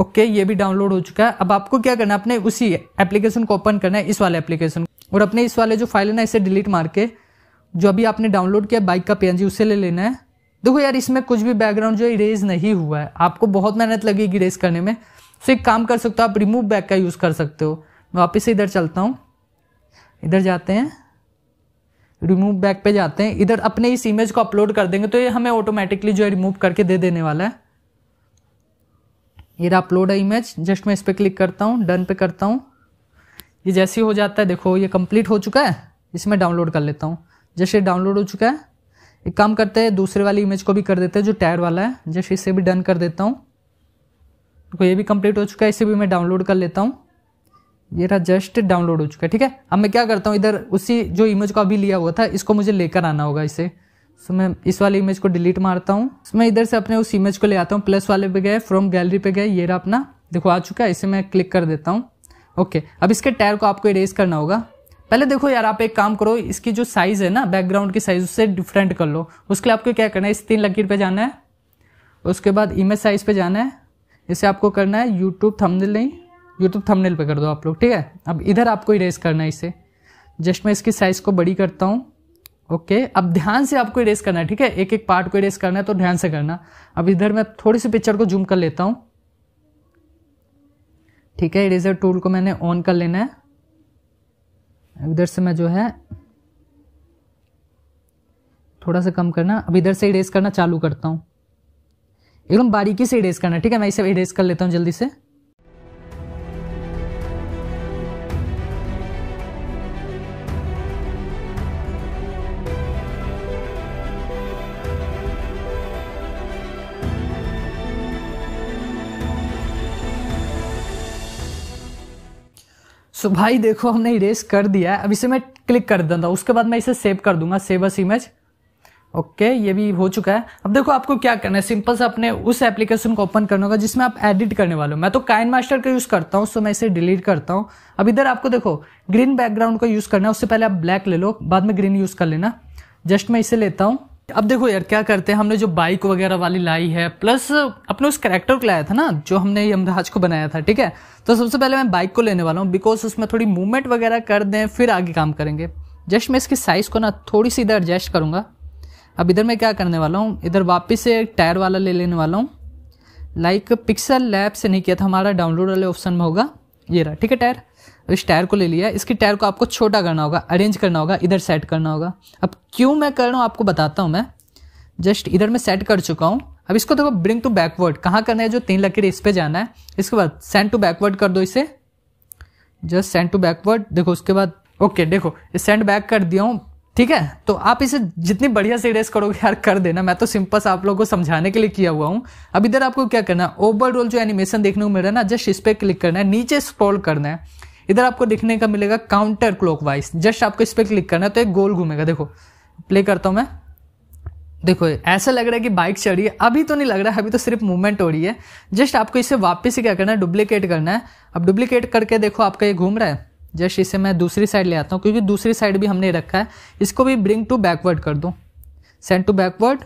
ओके ये भी डाउनलोड हो चुका है अब आपको क्या करना है अपने उसी एप्लीकेशन को ओपन करना है इस वाले एप्लीकेशन को और अपने इस वाले जो फाइल है ना इसे डिलीट मार के जो अभी आपने डाउनलोड किया बाइक का पी उसे ले लेना है देखो यार इसमें कुछ भी बैकग्राउंड जो इरेज नहीं हुआ है आपको बहुत मेहनत लगेगी इरेज करने में सो तो एक काम कर सकते हो आप रिमूव बैक का यूज़ कर सकते हो मैं वापस से इधर चलता हूँ इधर जाते हैं रिमूव बैक पे जाते हैं इधर अपने इस इमेज को अपलोड कर देंगे तो ये हमें ऑटोमेटिकली जो है रिमूव करके दे देने वाला है ये अपलोड है इमेज जस्ट मैं इस पर क्लिक करता हूँ डन पे करता हूँ ये जैसे हो जाता है देखो ये कंप्लीट हो चुका है इसमें डाउनलोड कर लेता हूँ जैसे डाउनलोड हो चुका है एक काम करते हैं दूसरे वाली इमेज को भी कर देते हैं जो टायर वाला है जैसे इसे भी डन कर देता हूँ देखो ये भी कंप्लीट हो चुका है इसे भी मैं डाउनलोड कर लेता हूँ ये रहा जस्ट डाउनलोड हो चुका है ठीक है अब मैं क्या करता हूँ इधर उसी जो इमेज को अभी लिया हुआ था इसको मुझे लेकर आना होगा इसे सो मैं इस वाली इमेज को डिलीट मारता हूँ मैं इधर से अपने उस इमेज को ले आता हूँ प्लस वाले पे गए फ्रॉम गैलरी पे गए ये रहा अपना देखो आ चुका है इसे मैं क्लिक कर देता हूँ ओके अब इसके टायर को आपको इरेज करना होगा पहले देखो यार आप एक काम करो इसकी जो साइज है ना बैकग्राउंड की साइज उससे डिफरेंट कर लो उसके लिए आपको क्या करना है इस तीन लकीर पे जाना है उसके बाद इमेज साइज पे जाना है इसे आपको करना है यूट्यूब थंबनेल नहीं यूट्यूब थंबनेल पे कर दो आप लोग ठीक है अब इधर आपको इरेज करना है इसे जस्ट मैं इसकी साइज को बड़ी करता हूँ ओके अब ध्यान से आपको इरेज करना है ठीक है एक एक पार्ट को इरेज करना है तो ध्यान से करना अब इधर मैं थोड़ी सी पिक्चर को जूम कर लेता हूँ ठीक है इरेजर टूल को मैंने ऑन कर लेना है इधर से मैं जो है थोड़ा सा कम करना अब इधर से इरेज करना चालू करता हूँ एकदम बारीकी से इरेज करना ठीक है मैं इसे इरेज कर लेता हूँ जल्दी से सो भाई देखो हमने इरेज कर दिया है अब इसे मैं क्लिक कर हूँ उसके बाद मैं इसे सेव कर दूंगा सेव अस इमेज ओके ये भी हो चुका है अब देखो आपको क्या करना है सिंपल से अपने उस एप्लीकेशन को ओपन करना होगा जिसमें आप एडिट करने वाले हो मैं तो काइन मास्टर का यूज़ करता हूँ सो मैं इसे डिलीट करता हूँ अब इधर आपको देखो ग्रीन बैकग्राउंड का यूज़ करना है उससे पहले आप ब्लैक ले लो बाद में ग्रीन यूज़ कर लेना जस्ट मैं इसे लेता हूँ अब देखो यार क्या करते हैं हमने जो बाइक वगैरह वाली लाई है प्लस अपने उस करेक्टर को लाया था ना जो हमने यमराज को बनाया था ठीक है तो सबसे पहले मैं बाइक को लेने वाला हूँ बिकॉज उसमें थोड़ी मूवमेंट वगैरह कर दें फिर आगे काम करेंगे जस्ट मैं इसकी साइज़ को ना थोड़ी सी इधर एडजस्ट करूँगा अब इधर मैं क्या करने वाला हूँ इधर वापस से एक टायर वाला ले लेने वाला हूँ लाइक पिक्सल लैब से नहीं किया था हमारा डाउनलोड वाले ऑप्शन में होगा ये रहा ठीक है टायर इस टायर को ले लिया इसके टायर को आपको छोटा करना होगा अरेंज करना होगा इधर सेट करना होगा अब क्यों मैं कर रहा हूँ आपको बताता हूँ मैं जस्ट इधर मैं सेट कर चुका हूँ अब इसको देखो ब्रिंग टू बैकवर्ड कहाँ करना है जो तीन लकीर इस पर जाना है इसके बाद सेंड टू बैकवर्ड कर दो इसे जस्ट सेंड टू बैकवर्ड देखो उसके बाद ओके देखो सेंड बैक कर दिया हूँ ठीक है तो आप इसे जितनी बढ़िया से रेस करोगे यार कर देना मैं तो सिंपल से आप लोगों को समझाने के लिए किया हुआ हूँ अब इधर आपको क्या करना है ओवरऑल जो एनिमेशन देखने को मिल रहा है ना जस्ट इस पर क्लिक करना है नीचे स्क्रॉल करना है इधर आपको दिखने का मिलेगा काउंटर क्लॉकवाइज जस्ट आपको इस पर क्लिक करना है तो एक गोल घूमेगा देखो प्ले करता हूँ मैं देखो ऐसा लग रहा है कि बाइक चढ़ रही है अभी तो नहीं लग रहा है अभी तो सिर्फ मूवमेंट हो रही है जस्ट आपको इसे वापस से क्या करना है डुप्लीकेट करना है अब डुप्लीकेट करके देखो आपका ये घूम रहा है जस्ट इसे मैं दूसरी साइड ले आता हूँ क्योंकि दूसरी साइड भी हमने रखा है इसको भी ब्रिंग टू बैकवर्ड कर दूँ सेंड टू बैकवर्ड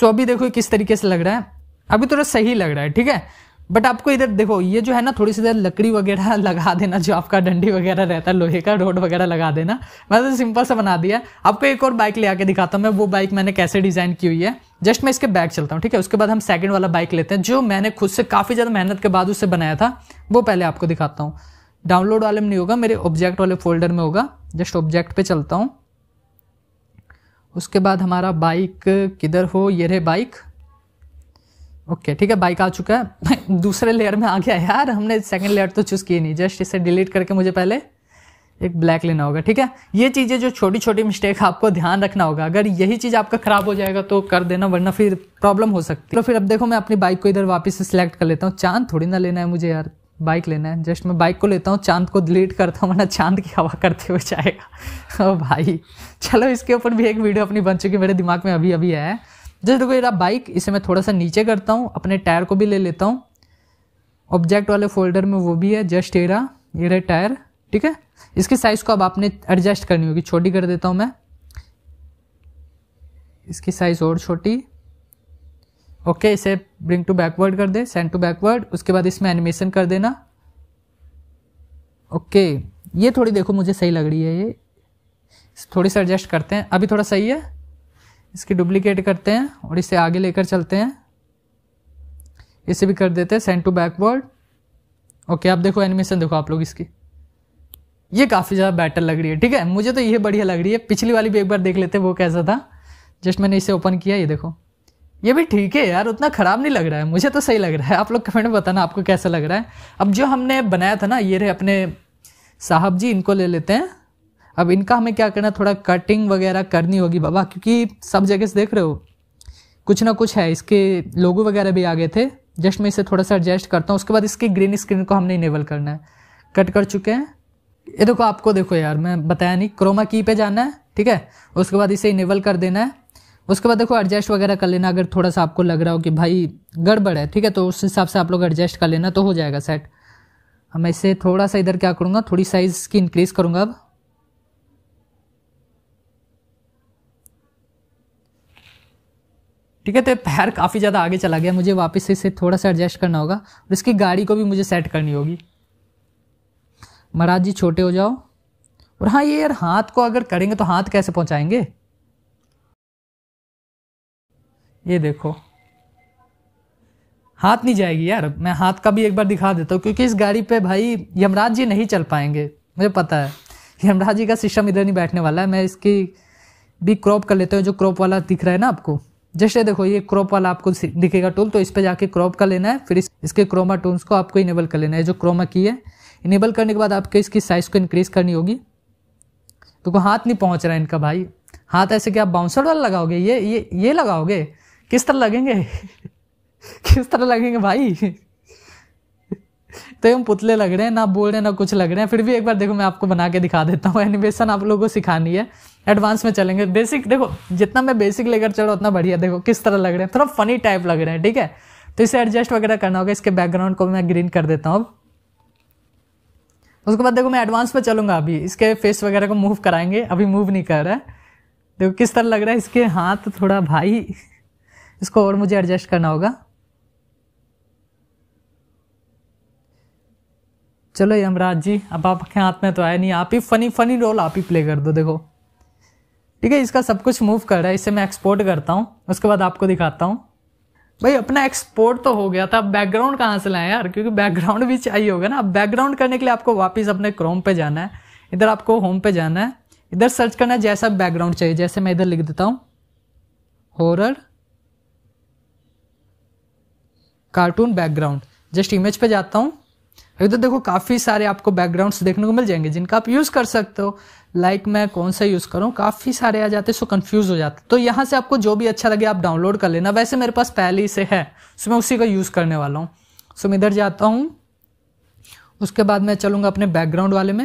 सो अभी देखो किस तरीके से लग रहा है अभी थोड़ा सही लग रहा है ठीक है बट आपको इधर देखो ये जो है ना थोड़ी सी देर लकड़ी वगैरह [LAUGHS] लगा देना जो आपका डंडी वगैरह रहता है लोहे का रोड वगैरह लगा देना मैंने तो सिंपल सा बना दिया आपको एक और बाइक ले आके दिखाता हूँ मैं वो बाइक मैंने कैसे डिज़ाइन की हुई है जस्ट मैं इसके बैक चलता हूँ ठीक है उसके बाद हम सेकंड वाला बाइक लेते हैं जो मैंने खुद से काफ़ी ज़्यादा मेहनत के बाद उससे बनाया था वो पहले आपको दिखाता हूँ डाउनलोड वाले में नहीं होगा मेरे ऑब्जेक्ट वाले फोल्डर में होगा जस्ट ऑब्जेक्ट पे चलता हूँ उसके बाद हमारा बाइक किधर हो ये रहे बाइक ओके ठीक है बाइक आ चुका है [LAUGHS] दूसरे लेयर में आ गया यार हमने सेकंड लेयर तो चूज़ की नहीं जस्ट इसे डिलीट करके मुझे पहले एक ब्लैक लेना होगा ठीक है ये चीज़ें जो छोटी छोटी मिस्टेक आपको ध्यान रखना होगा अगर यही चीज़ आपका ख़राब हो जाएगा तो कर देना वरना फिर प्रॉब्लम हो सकती है तो फिर अब देखो मैं अपनी बाइक को इधर वापस सेलेक्ट कर लेता हूँ चांद थोड़ी ना लेना है मुझे यार बाइक लेना है जस्ट मैं बाइक को लेता हूँ चांद को डिलीट करता हूँ वरना चांद की हवा करते हुए जाएगा [LAUGHS] ओ भाई चलो इसके ऊपर भी एक वीडियो अपनी बन चुकी मेरे दिमाग में अभी अभी है जस्ट देखो मेरा बाइक इसे मैं थोड़ा सा नीचे करता हूँ अपने टायर को भी ले लेता हूँ ऑब्जेक्ट वाले फोल्डर में वो भी है जस्ट एरा ये रहा टायर ठीक है इसकी साइज़ को अब आपने एडजस्ट करनी होगी छोटी कर देता हूँ मैं इसकी साइज़ और छोटी ओके इसे ब्रिंग टू बैकवर्ड कर दे सेंड टू बैकवर्ड उसके बाद इसमें एनिमेशन कर देना ओके ये थोड़ी देखो मुझे सही लग रही है ये थोड़ी सा एडजस्ट करते हैं अभी थोड़ा सही है इसकी डुप्लीकेट करते हैं और इसे आगे लेकर चलते हैं इसे भी कर देते हैं सेंड टू बैकवर्ड ओके आप देखो एनिमेशन देखो आप लोग इसकी ये काफ़ी ज़्यादा बेटर लग रही है ठीक है मुझे तो ये बढ़िया लग रही है पिछली वाली भी एक बार देख लेते वो कैसा था जस्ट मैंने इसे ओपन किया ये देखो ये भी ठीक है यार उतना ख़राब नहीं लग रहा है मुझे तो सही लग रहा है आप लोग कमेंट में बताना आपको कैसा लग रहा है अब जो हमने बनाया था ना ये रहे अपने साहब जी इनको ले लेते हैं अब इनका हमें क्या करना थोड़ा कटिंग वगैरह करनी होगी बाबा क्योंकि सब जगह से देख रहे हो कुछ ना कुछ है इसके लोगो वगैरह भी आ गए थे जस्ट मैं इसे थोड़ा सा एडजस्ट करता हूँ उसके बाद इसके ग्रीन स्क्रीन को हमने इनेबल करना है कट कर चुके हैं ये देखो आपको देखो यार मैं बताया नहीं क्रोमा की पे जाना है ठीक है उसके बाद इसे इनेबल कर देना है उसके बाद देखो एडजस्ट वगैरह कर लेना अगर थोड़ा सा आपको लग रहा हो कि भाई गड़बड़ है ठीक है तो उस हिसाब से आप लोग एडजस्ट कर लेना तो हो जाएगा सेट मैं इसे थोड़ा सा इधर क्या करूँगा थोड़ी साइज़ की इंक्रीज़ करूँगा अब ठीक है तो पैर काफ़ी ज़्यादा आगे चला गया मुझे वापस इसे थोड़ा सा एडजस्ट करना होगा और इसकी गाड़ी को भी मुझे सेट करनी होगी महाराज जी छोटे हो जाओ और हाँ ये यार हाथ को अगर करेंगे तो हाथ कैसे पहुँचाएंगे ये देखो हाथ नहीं जाएगी यार मैं हाथ का भी एक बार दिखा देता हूँ क्योंकि इस गाड़ी पे भाई यमराज जी नहीं चल पाएंगे मुझे पता है यमराज जी का सिस्टम इधर नहीं बैठने वाला है मैं इसकी भी क्रॉप कर लेता हूँ जो क्रॉप वाला दिख रहा है ना आपको जैसे देखो ये क्रॉप वाला आपको दिखेगा टूल तो इस पर जाके क्रॉप का लेना है फिर इस, इसके क्रोमा टूल्स को आपको इनेबल कर लेना है जो क्रोमा की है इनेबल करने के बाद आपको इसकी साइज़ को इंक्रीज़ करनी होगी देखो तो हाथ नहीं पहुंच रहा है इनका भाई हाथ ऐसे कि आप बाउंसर वाला लगाओगे ये ये ये लगाओगे किस तरह लगेंगे [LAUGHS] किस तरह लगेंगे भाई तो हम पुतले लग रहे हैं ना बोल रहे हैं ना कुछ लग रहे हैं फिर भी एक बार देखो मैं आपको बना के दिखा देता हूँ एनिमेशन आप लोगों को सिखानी है एडवांस में चलेंगे बेसिक देखो जितना मैं बेसिक लेकर चलो उतना बढ़िया देखो किस तरह लग रहे हैं थोड़ा फनी टाइप लग रहे हैं ठीक है तो इसे एडजस्ट वगैरह करना होगा इसके बैकग्राउंड को मैं ग्रीन कर देता हूँ अब उसके बाद देखो मैं एडवांस में चलूंगा अभी इसके फेस वगैरह को मूव कराएंगे अभी मूव नहीं कर रहा है देखो किस तरह लग रहा है इसके हाथ थोड़ा भाई इसको और मुझे एडजस्ट करना होगा चलो यमराज जी अब आपके हाथ में तो आया नहीं आप ही फनी फनी रोल आप ही प्ले कर दो देखो ठीक है इसका सब कुछ मूव कर रहा है इसे मैं एक्सपोर्ट करता हूँ उसके बाद आपको दिखाता हूँ भाई अपना एक्सपोर्ट तो हो गया था अब बैकग्राउंड कहाँ से लाए यार क्योंकि बैकग्राउंड भी चाहिए होगा ना अब बैकग्राउंड करने के लिए आपको वापस अपने क्रोम पे जाना है इधर आपको होम पे जाना है इधर सर्च करना है जैसा बैकग्राउंड चाहिए जैसे मैं इधर लिख देता हूँ horror cartoon background just image पे जाता हूँ अभी तो देखो काफ़ी सारे आपको बैकग्राउंड्स देखने को मिल जाएंगे जिनका आप यूज़ कर सकते हो लाइक like मैं कौन सा यूज़ करूँ काफ़ी सारे आ जाते सो कंफ्यूज हो जाते तो यहाँ से आपको जो भी अच्छा लगे आप डाउनलोड कर लेना वैसे मेरे पास पहले ही से है सो मैं उसी का यूज़ करने वाला हूँ सो मैं इधर जाता हूँ उसके बाद मैं चलूँगा अपने बैकग्राउंड वाले में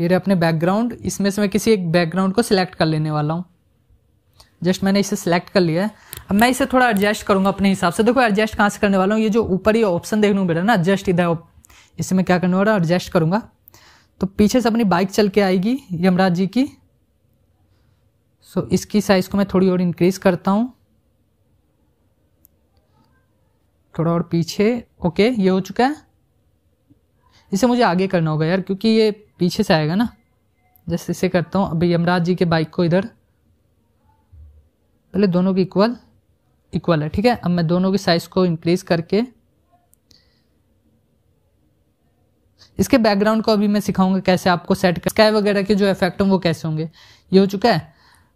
ये रहे अपने बैकग्राउंड इसमें से मैं किसी एक बैकग्राउंड को सिलेक्ट कर लेने वाला हूँ जस्ट मैंने इसे सिलेक्ट कर लिया है अब मैं इसे थोड़ा एडजस्ट करूंगा अपने हिसाब से देखो एडजस्ट कहाँ से करने वाला हूँ ये जो ऊपर ही ऑप्शन देखने को मिल रहा है ना एडजस्ट इधर इसे मैं क्या करने वाला एडजस्ट करूँगा तो पीछे से अपनी बाइक चल के आएगी यमराज जी की सो so, इसकी साइज़ को मैं थोड़ी और इंक्रीज़ करता हूँ थोड़ा और पीछे ओके ये हो चुका है इसे मुझे आगे करना होगा यार क्योंकि ये पीछे से आएगा ना जैसे इसे करता हूँ अभी यमराज जी के बाइक को इधर पहले दोनों की इक्वल इक्वल है ठीक है अब मैं दोनों की साइज़ को इंक्रीज़ करके इसके बैकग्राउंड को अभी मैं सिखाऊंगा कैसे आपको सेट कर स्काई वगैरह के जो इफेक्ट होंगे वो कैसे होंगे ये हो चुका है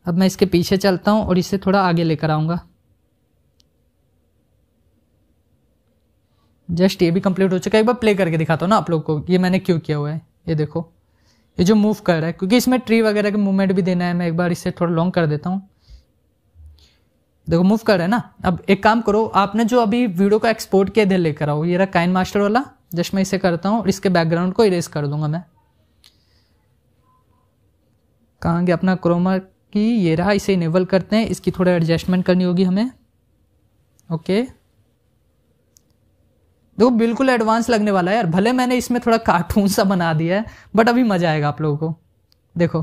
अब मैं इसके पीछे चलता हूँ और इसे थोड़ा आगे लेकर आऊँगा जस्ट ये भी कंप्लीट हो चुका है एक बार प्ले करके दिखाता हूँ ना आप लोग को ये मैंने क्यों किया हुआ है ये देखो ये जो मूव कर रहा है क्योंकि इसमें ट्री वगैरह के मूवमेंट भी देना है मैं एक बार इसे थोड़ा लॉन्ग कर देता हूँ देखो मूव कर रहा है ना अब एक काम करो आपने जो अभी वीडियो का एक्सपोर्ट किया इधर लेकर आओ ये रहा काइन मास्टर वाला जस्ट मैं इसे करता हूँ इसके बैकग्राउंड को इरेज कर दूंगा मैं कहाँ गया अपना क्रोमा की ये रहा इसे इनेबल करते हैं इसकी थोड़ा एडजस्टमेंट करनी होगी हमें ओके देखो बिल्कुल एडवांस लगने वाला है यार भले मैंने इसमें थोड़ा कार्टून सा बना दिया है बट अभी मजा आएगा आप लोगों को देखो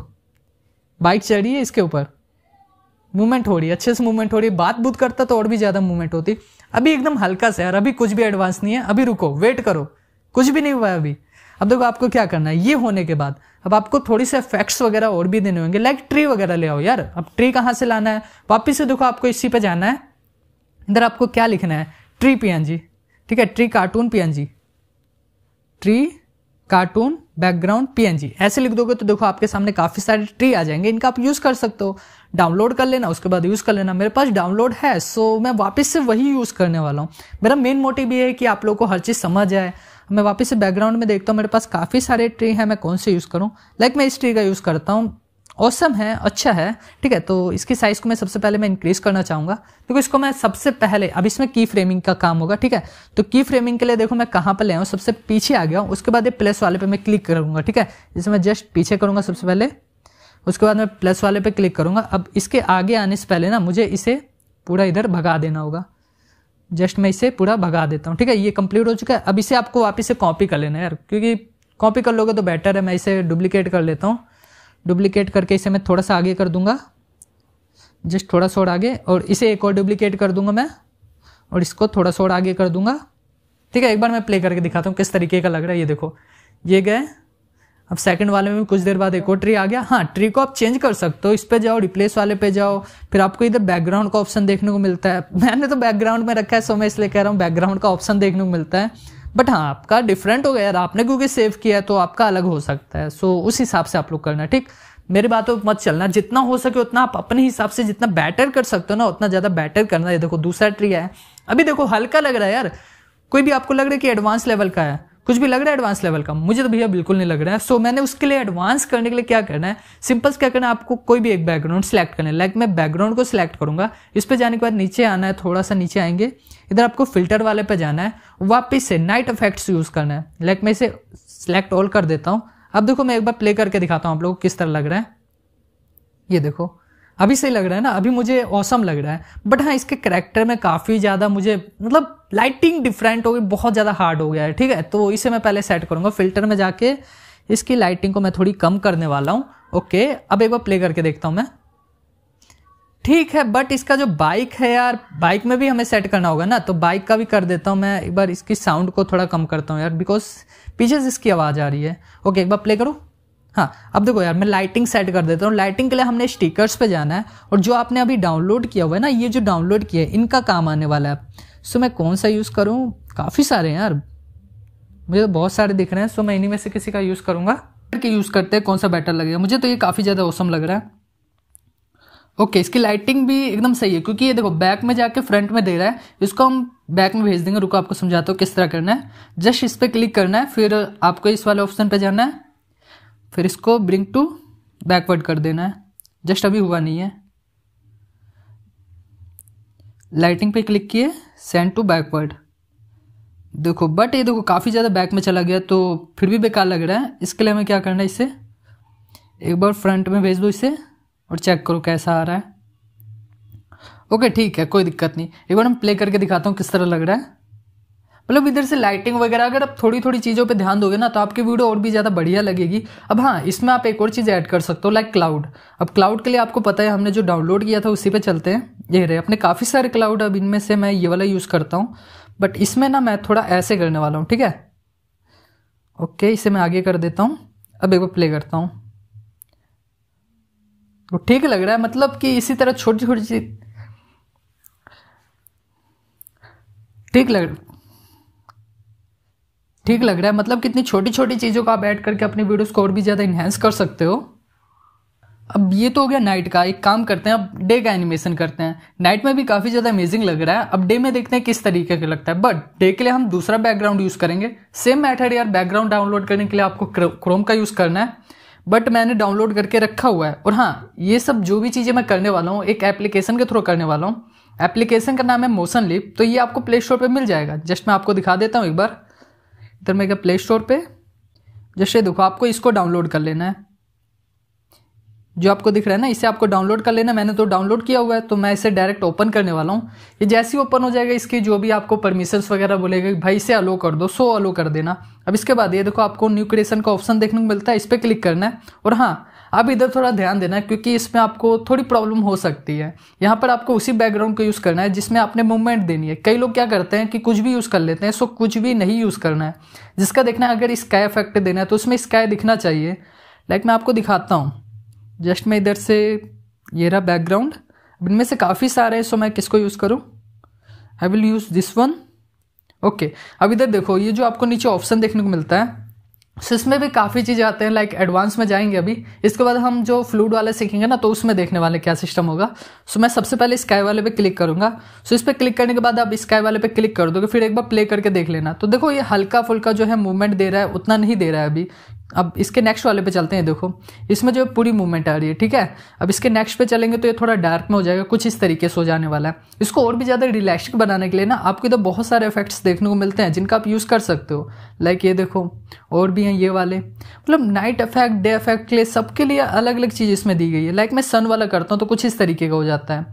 बाइक चल रही है इसके ऊपर मूवमेंट हो रही है अच्छे से मूवमेंट हो रही है बात बुत करता तो और भी ज़्यादा मूवमेंट होती अभी एकदम हल्का सा यार अभी कुछ भी एडवांस नहीं है अभी रुको वेट करो कुछ भी नहीं हुआ है अभी अब देखो आपको क्या करना है ये होने के बाद अब आपको थोड़ी से फैक्ट्स वगैरह और भी देने होंगे लाइक ट्री वगैरह ले आओ यार अब ट्री कहाँ से लाना है वापिस से देखो आपको इसी पे जाना है इधर आपको क्या लिखना है ट्री जी ठीक है tree cartoon G tree cartoon background PNG ऐसे लिख दोगे तो देखो आपके सामने काफी सारे ट्री आ जाएंगे इनका आप यूज कर सकते हो डाउनलोड कर लेना उसके बाद यूज कर लेना मेरे पास डाउनलोड है सो मैं वापस से वही यूज करने वाला हूँ मेरा मेन मोटिव ये है कि आप लोग को हर चीज समझ आए मैं वापस से बैकग्राउंड में देखता हूँ मेरे पास काफी सारे ट्री है मैं कौन से यूज करूँ लाइक मैं इस ट्री का यूज करता हूँ औसम है अच्छा है ठीक है तो इसकी साइज़ को मैं सबसे पहले मैं इंक्रीज़ करना चाहूँगा देखो इसको मैं सबसे पहले अब इसमें की फ्रेमिंग का काम होगा ठीक है तो की फ्रेमिंग के लिए देखो मैं कहाँ पर ले आऊँ सबसे पीछे आ गया हूँ उसके बाद ये प्लस वाले पे मैं क्लिक करूंगा ठीक है जैसे मैं जस्ट पीछे करूँगा सबसे पहले उसके बाद मैं प्लस वाले पे क्लिक करूँगा अब इसके आगे आने से पहले ना मुझे इसे पूरा इधर भगा देना होगा जस्ट मैं इसे पूरा भगा देता हूँ ठीक है ये कंप्लीट हो चुका है अब इसे आपको वापस से कॉपी कर लेना है यार क्योंकि कॉपी कर लोगे तो बेटर है मैं इसे डुप्लीकेट कर लेता हूँ डुप्लीकेट करके इसे मैं थोड़ा सा आगे कर दूंगा जस्ट थोड़ा सा और आगे और इसे एक और डुप्लीकेट कर दूंगा मैं और इसको थोड़ा सा और आगे कर दूंगा ठीक है एक बार मैं प्ले करके दिखाता हूँ किस तरीके का लग रहा है ये देखो ये गए अब सेकंड वाले में कुछ देर बाद एक और ट्री आ गया हाँ ट्री को आप चेंज कर सकते हो इस पे जाओ रिप्लेस वाले पे जाओ फिर आपको इधर बैकग्राउंड का ऑप्शन देखने को मिलता है [LAUGHS] मैंने तो बैकग्राउंड में रखा है सो मैं इसलिए कह रहा हूँ बैकग्राउंड का ऑप्शन देखने को मिलता है बट हाँ आपका डिफरेंट हो गया यार आपने क्योंकि सेव किया है तो आपका अलग हो सकता है सो उस हिसाब से आप लोग करना ठीक मेरी बातों मत चलना जितना हो सके उतना आप अपने हिसाब से जितना बेटर कर सकते हो ना उतना ज़्यादा बेटर करना ये देखो दूसरा ट्री है अभी देखो हल्का लग रहा है यार कोई भी आपको लग रहा है कि एडवांस लेवल का है कुछ भी लग रहा है एडवांस लेवल का मुझे तो भैया बिल्कुल नहीं लग रहा है सो so, मैंने उसके लिए एडवांस करने के लिए क्या करना है सिंपल क्या करना है आपको कोई भी एक बैकग्राउंड सेलेक्ट करना है लाइक मैं बैकग्राउंड को सिलेक्ट करूंगा इस पर जाने के बाद नीचे आना है थोड़ा सा नीचे आएंगे इधर आपको फिल्टर वाले पे जाना है वापिस से नाइट इफेक्ट्स यूज करना है लाइक मैं इसे सिलेक्ट ऑल कर देता हूँ अब देखो मैं एक बार प्ले करके दिखाता हूँ आप लोग को किस तरह लग रहा है ये देखो अभी सही लग रहा है ना अभी मुझे औसम लग रहा है बट हाँ इसके करेक्टर में काफ़ी ज़्यादा मुझे मतलब लाइटिंग डिफरेंट हो गई बहुत ज़्यादा हार्ड हो गया है ठीक है तो इसे मैं पहले सेट करूँगा फिल्टर में जाके इसकी लाइटिंग को मैं थोड़ी कम करने वाला हूँ ओके अब एक बार प्ले करके देखता हूँ मैं ठीक है बट इसका जो बाइक है यार बाइक में भी हमें सेट करना होगा ना तो बाइक का भी कर देता हूँ मैं एक बार इसकी साउंड को थोड़ा कम करता हूँ यार बिकॉज पीछे से इसकी आवाज़ आ रही है ओके एक बार प्ले करूँ हाँ अब देखो यार मैं लाइटिंग सेट कर देता हूँ लाइटिंग के लिए हमने स्टिकर्स पे जाना है और जो आपने अभी डाउनलोड किया हुआ है ना ये जो डाउनलोड किया है इनका काम आने वाला है सो मैं कौन सा यूज़ करूँ काफ़ी सारे हैं यार मुझे तो बहुत सारे दिख रहे हैं सो मैं इन्हीं में से किसी का यूज़ करूँगा के यूज़ करते हैं कौन सा बेटर लगेगा मुझे तो ये काफ़ी ज़्यादा औसम लग रहा है ओके okay, इसकी लाइटिंग भी एकदम सही है क्योंकि ये देखो बैक में जाके फ्रंट में दे रहा है इसको हम बैक में भेज देंगे रुको आपको समझाता हूँ किस तरह करना है जस्ट इस पर क्लिक करना है फिर आपको इस वाले ऑप्शन पर जाना है फिर इसको ब्रिंक टू बैकवर्ड कर देना है जस्ट अभी हुआ नहीं है लाइटिंग पे क्लिक किए सेंड टू बैकवर्ड देखो बट ये देखो काफ़ी ज़्यादा बैक में चला गया तो फिर भी बेकार लग रहा है इसके लिए हमें क्या करना है इसे एक बार फ्रंट में भेज दो इसे और चेक करो कैसा आ रहा है ओके ठीक है कोई दिक्कत नहीं एक बार हम प्ले करके दिखाता हूँ किस तरह लग रहा है मतलब इधर से लाइटिंग वगैरह अगर आप थोड़ी थोड़ी चीज़ों पे ध्यान दोगे ना तो आपकी वीडियो और भी ज़्यादा बढ़िया लगेगी अब हाँ इसमें आप एक और चीज़ ऐड कर सकते हो लाइक क्लाउड अब क्लाउड के लिए आपको पता है हमने जो डाउनलोड किया था उसी पर चलते हैं ये रहे अपने काफ़ी सारे क्लाउड अब इनमें से मैं ये वाला यूज़ करता हूँ बट इसमें ना मैं थोड़ा ऐसे करने वाला हूँ ठीक है ओके इसे मैं आगे कर देता हूँ अब एक बार प्ले करता हूँ तो ठीक लग रहा है मतलब कि इसी तरह छोटी छोटी चीज ठीक लग ठीक लग रहा है मतलब कितनी छोटी छोटी चीज़ों का आप ऐड करके अपने वीडियो स्कोर भी ज़्यादा इन्हेंस कर सकते हो अब ये तो हो गया नाइट का एक काम करते हैं अब डे का एनिमेशन करते हैं नाइट में भी काफ़ी ज़्यादा अमेजिंग लग रहा है अब डे में देखते हैं किस तरीके का लगता है बट डे के लिए हम दूसरा बैकग्राउंड यूज़ करेंगे सेम मैथड यार बैकग्राउंड डाउनलोड करने के लिए आपको क्रोम का यूज़ करना है बट मैंने डाउनलोड करके रखा हुआ है और हाँ ये सब जो भी चीज़ें मैं करने वाला हूँ एक एप्लीकेशन के थ्रू करने वाला हूँ एप्लीकेशन का नाम है मोशन लिप तो ये आपको प्ले स्टोर पर मिल जाएगा जस्ट मैं आपको दिखा देता हूँ एक बार इधर मैं क्या प्ले स्टोर पर जैसे देखो आपको इसको डाउनलोड कर लेना है जो आपको दिख रहा है ना इसे आपको डाउनलोड कर लेना मैंने तो डाउनलोड किया हुआ है तो मैं इसे डायरेक्ट ओपन करने वाला हूँ ये जैसे ही ओपन हो जाएगा इसकी जो भी आपको परमिशंस वगैरह बोलेगा भाई इसे अलो कर दो सो अलो कर देना अब इसके बाद ये देखो आपको न्यू क्रिएशन का ऑप्शन देखने को मिलता है इस पर क्लिक करना है और हाँ आप इधर थोड़ा ध्यान देना क्योंकि इसमें आपको थोड़ी प्रॉब्लम हो सकती है यहाँ पर आपको उसी बैकग्राउंड को यूज़ करना है जिसमें आपने मूवमेंट देनी है कई लोग क्या करते हैं कि कुछ भी यूज़ कर लेते हैं सो कुछ भी नहीं यूज़ करना है जिसका देखना है अगर स्काई इफेक्ट देना है तो उसमें स्काई दिखना चाहिए लाइक मैं आपको दिखाता हूँ जस्ट मैं इधर से ये रहा बैकग्राउंड अब इनमें से काफ़ी सारे हैं सो मैं किसको यूज़ करूँ I will use this one okay अब इधर देखो ये जो आपको नीचे ऑप्शन देखने को मिलता है सो इसमें भी काफ़ी चीज़ें आते हैं लाइक एडवांस में जाएंगे अभी इसके बाद हम जो फ्लूड वाले सीखेंगे ना तो उसमें देखने वाले क्या सिस्टम होगा सो so, मैं सबसे पहले स्काई वाले पे क्लिक करूंगा सो so, इस पर क्लिक करने के बाद आप स्काई वाले पे क्लिक कर दोगे फिर एक बार प्ले करके देख लेना तो देखो ये हल्का फुल्का जो है मूवमेंट दे रहा है उतना नहीं दे रहा है अभी अब इसके नेक्स्ट वाले पे चलते हैं देखो इसमें जो पूरी मूवमेंट आ रही है ठीक है अब इसके नेक्स्ट पे चलेंगे तो ये थोड़ा डार्क में हो जाएगा कुछ इस तरीके से हो जाने वाला है इसको और भी ज़्यादा रिलैक्सिक बनाने के लिए ना आपको इधर बहुत सारे इफेक्ट्स देखने को मिलते हैं जिनका आप यूज़ कर सकते हो लाइक ये देखो और भी हैं ये वाले मतलब नाइट इफेक्ट डे इफेक्ट के लिए सबके लिए अलग अलग चीज़ इसमें दी गई है लाइक मैं सन वाला करता हूँ तो कुछ इस तरीके का हो जाता है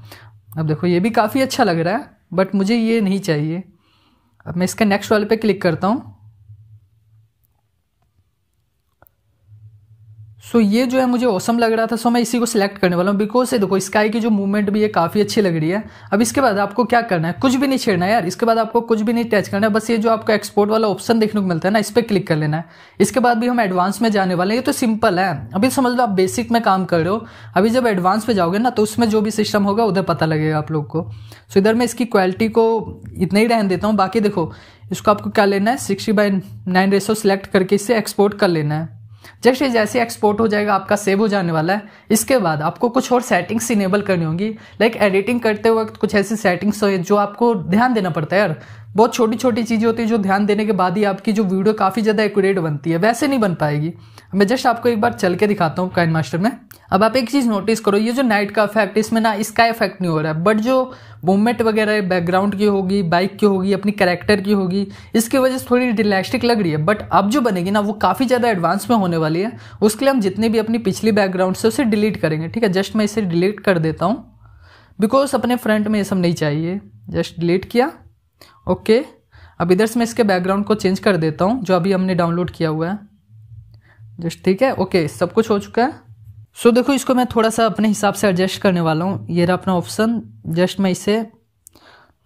अब देखो ये भी काफ़ी अच्छा लग रहा है बट मुझे ये नहीं चाहिए अब मैं इसके नेक्स्ट वाले पर क्लिक करता हूँ सो so, ये जो है मुझे ओसम लग रहा था सो so, मैं इसी को सिलेक्ट करने वाला हूँ बिकॉज देखो स्काई की जो मूवमेंट भी है काफ़ी अच्छी लग रही है अब इसके बाद आपको क्या करना है कुछ भी नहीं छेड़ना है यार इसके बाद आपको कुछ भी नहीं टच करना है बस ये जो आपको एक्सपोर्ट वाला ऑप्शन देखने को मिलता है ना इस पर क्लिक कर लेना है इसके बाद भी हम एडवांस में जाने वाले हैं ये तो सिंपल है अभी समझ लो आप बेसिक में काम कर रहे हो अभी जब एडवांस में जाओगे ना तो उसमें जो भी सिस्टम होगा उधर पता लगेगा आप लोग को सो इधर मैं इसकी क्वालिटी को इतना ही रहने देता हूँ बाकी देखो इसको आपको क्या लेना है sixty by nine ratio select करके इसे एक्सपोर्ट कर लेना है जैसे जैसे एक्सपोर्ट हो जाएगा आपका सेव हो जाने वाला है इसके बाद आपको कुछ और सेटिंग्स इनेबल करनी होंगी लाइक एडिटिंग करते वक्त कुछ ऐसी सेटिंग्स हो जो आपको ध्यान देना पड़ता है यार बहुत छोटी छोटी चीज़ें होती है जो ध्यान देने के बाद ही आपकी जो वीडियो काफ़ी ज़्यादा एक्यूरेट बनती है वैसे नहीं बन पाएगी मैं जस्ट आपको एक बार चल के दिखाता हूँ काइन मास्टर में अब आप एक चीज़ नोटिस करो ये जो नाइट का इफेक्ट इसमें ना इसका इफेक्ट नहीं हो रहा है बट जो मूवमेंट वगैरह बैकग्राउंड की होगी बाइक की होगी अपनी कैरेक्टर की होगी इसकी वजह से थोड़ी रिलैक्स्टिक लग रही है बट अब जो बनेगी ना वो काफ़ी ज़्यादा एडवांस में होने वाली है उसके लिए हम जितनी भी अपनी पिछली बैकग्राउंड से उसे डिलीट करेंगे ठीक है जस्ट मैं इसे डिलीट कर देता हूँ बिकॉज अपने फ्रंट में ये सब नहीं चाहिए जस्ट डिलीट किया ओके अब इधर से मैं इसके बैकग्राउंड को चेंज कर देता हूँ जो अभी हमने डाउनलोड किया हुआ है जस्ट ठीक है ओके सब कुछ हो चुका है सो so, देखो इसको मैं थोड़ा सा अपने हिसाब से एडजस्ट करने वाला हूँ ये रहा अपना ऑप्शन जस्ट मैं इसे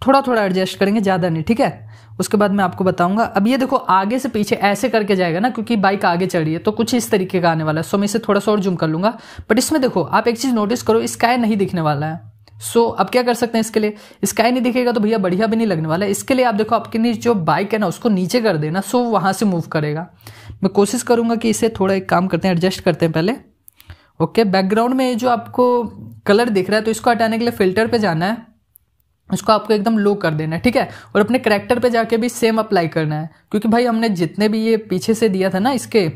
थोड़ा थोड़ा एडजस्ट करेंगे ज़्यादा नहीं ठीक है उसके बाद मैं आपको बताऊंगा अब ये देखो आगे से पीछे ऐसे करके जाएगा ना क्योंकि बाइक आगे चढ़ी है तो कुछ इस तरीके का आने वाला है सो मैं इसे थोड़ा सा और जूम कर लूंगा बट इसमें देखो आप एक चीज़ नोटिस करो स्काई नहीं दिखने वाला है सो so, अब क्या कर सकते हैं इसके लिए स्काई नहीं दिखेगा तो भैया बढ़िया भी नहीं लगने वाला है इसके लिए आप देखो आपके नीचे जो बाइक है ना उसको नीचे कर देना सो वहां से मूव करेगा मैं कोशिश करूंगा कि इसे थोड़ा एक काम करते हैं एडजस्ट करते हैं पहले ओके बैकग्राउंड में जो आपको कलर दिख रहा है तो इसको हटाने के लिए फिल्टर पे जाना है उसको आपको एकदम लो कर देना है ठीक है और अपने करेक्टर पे जाके भी सेम अप्लाई करना है क्योंकि भाई हमने जितने भी ये पीछे से दिया था ना इसके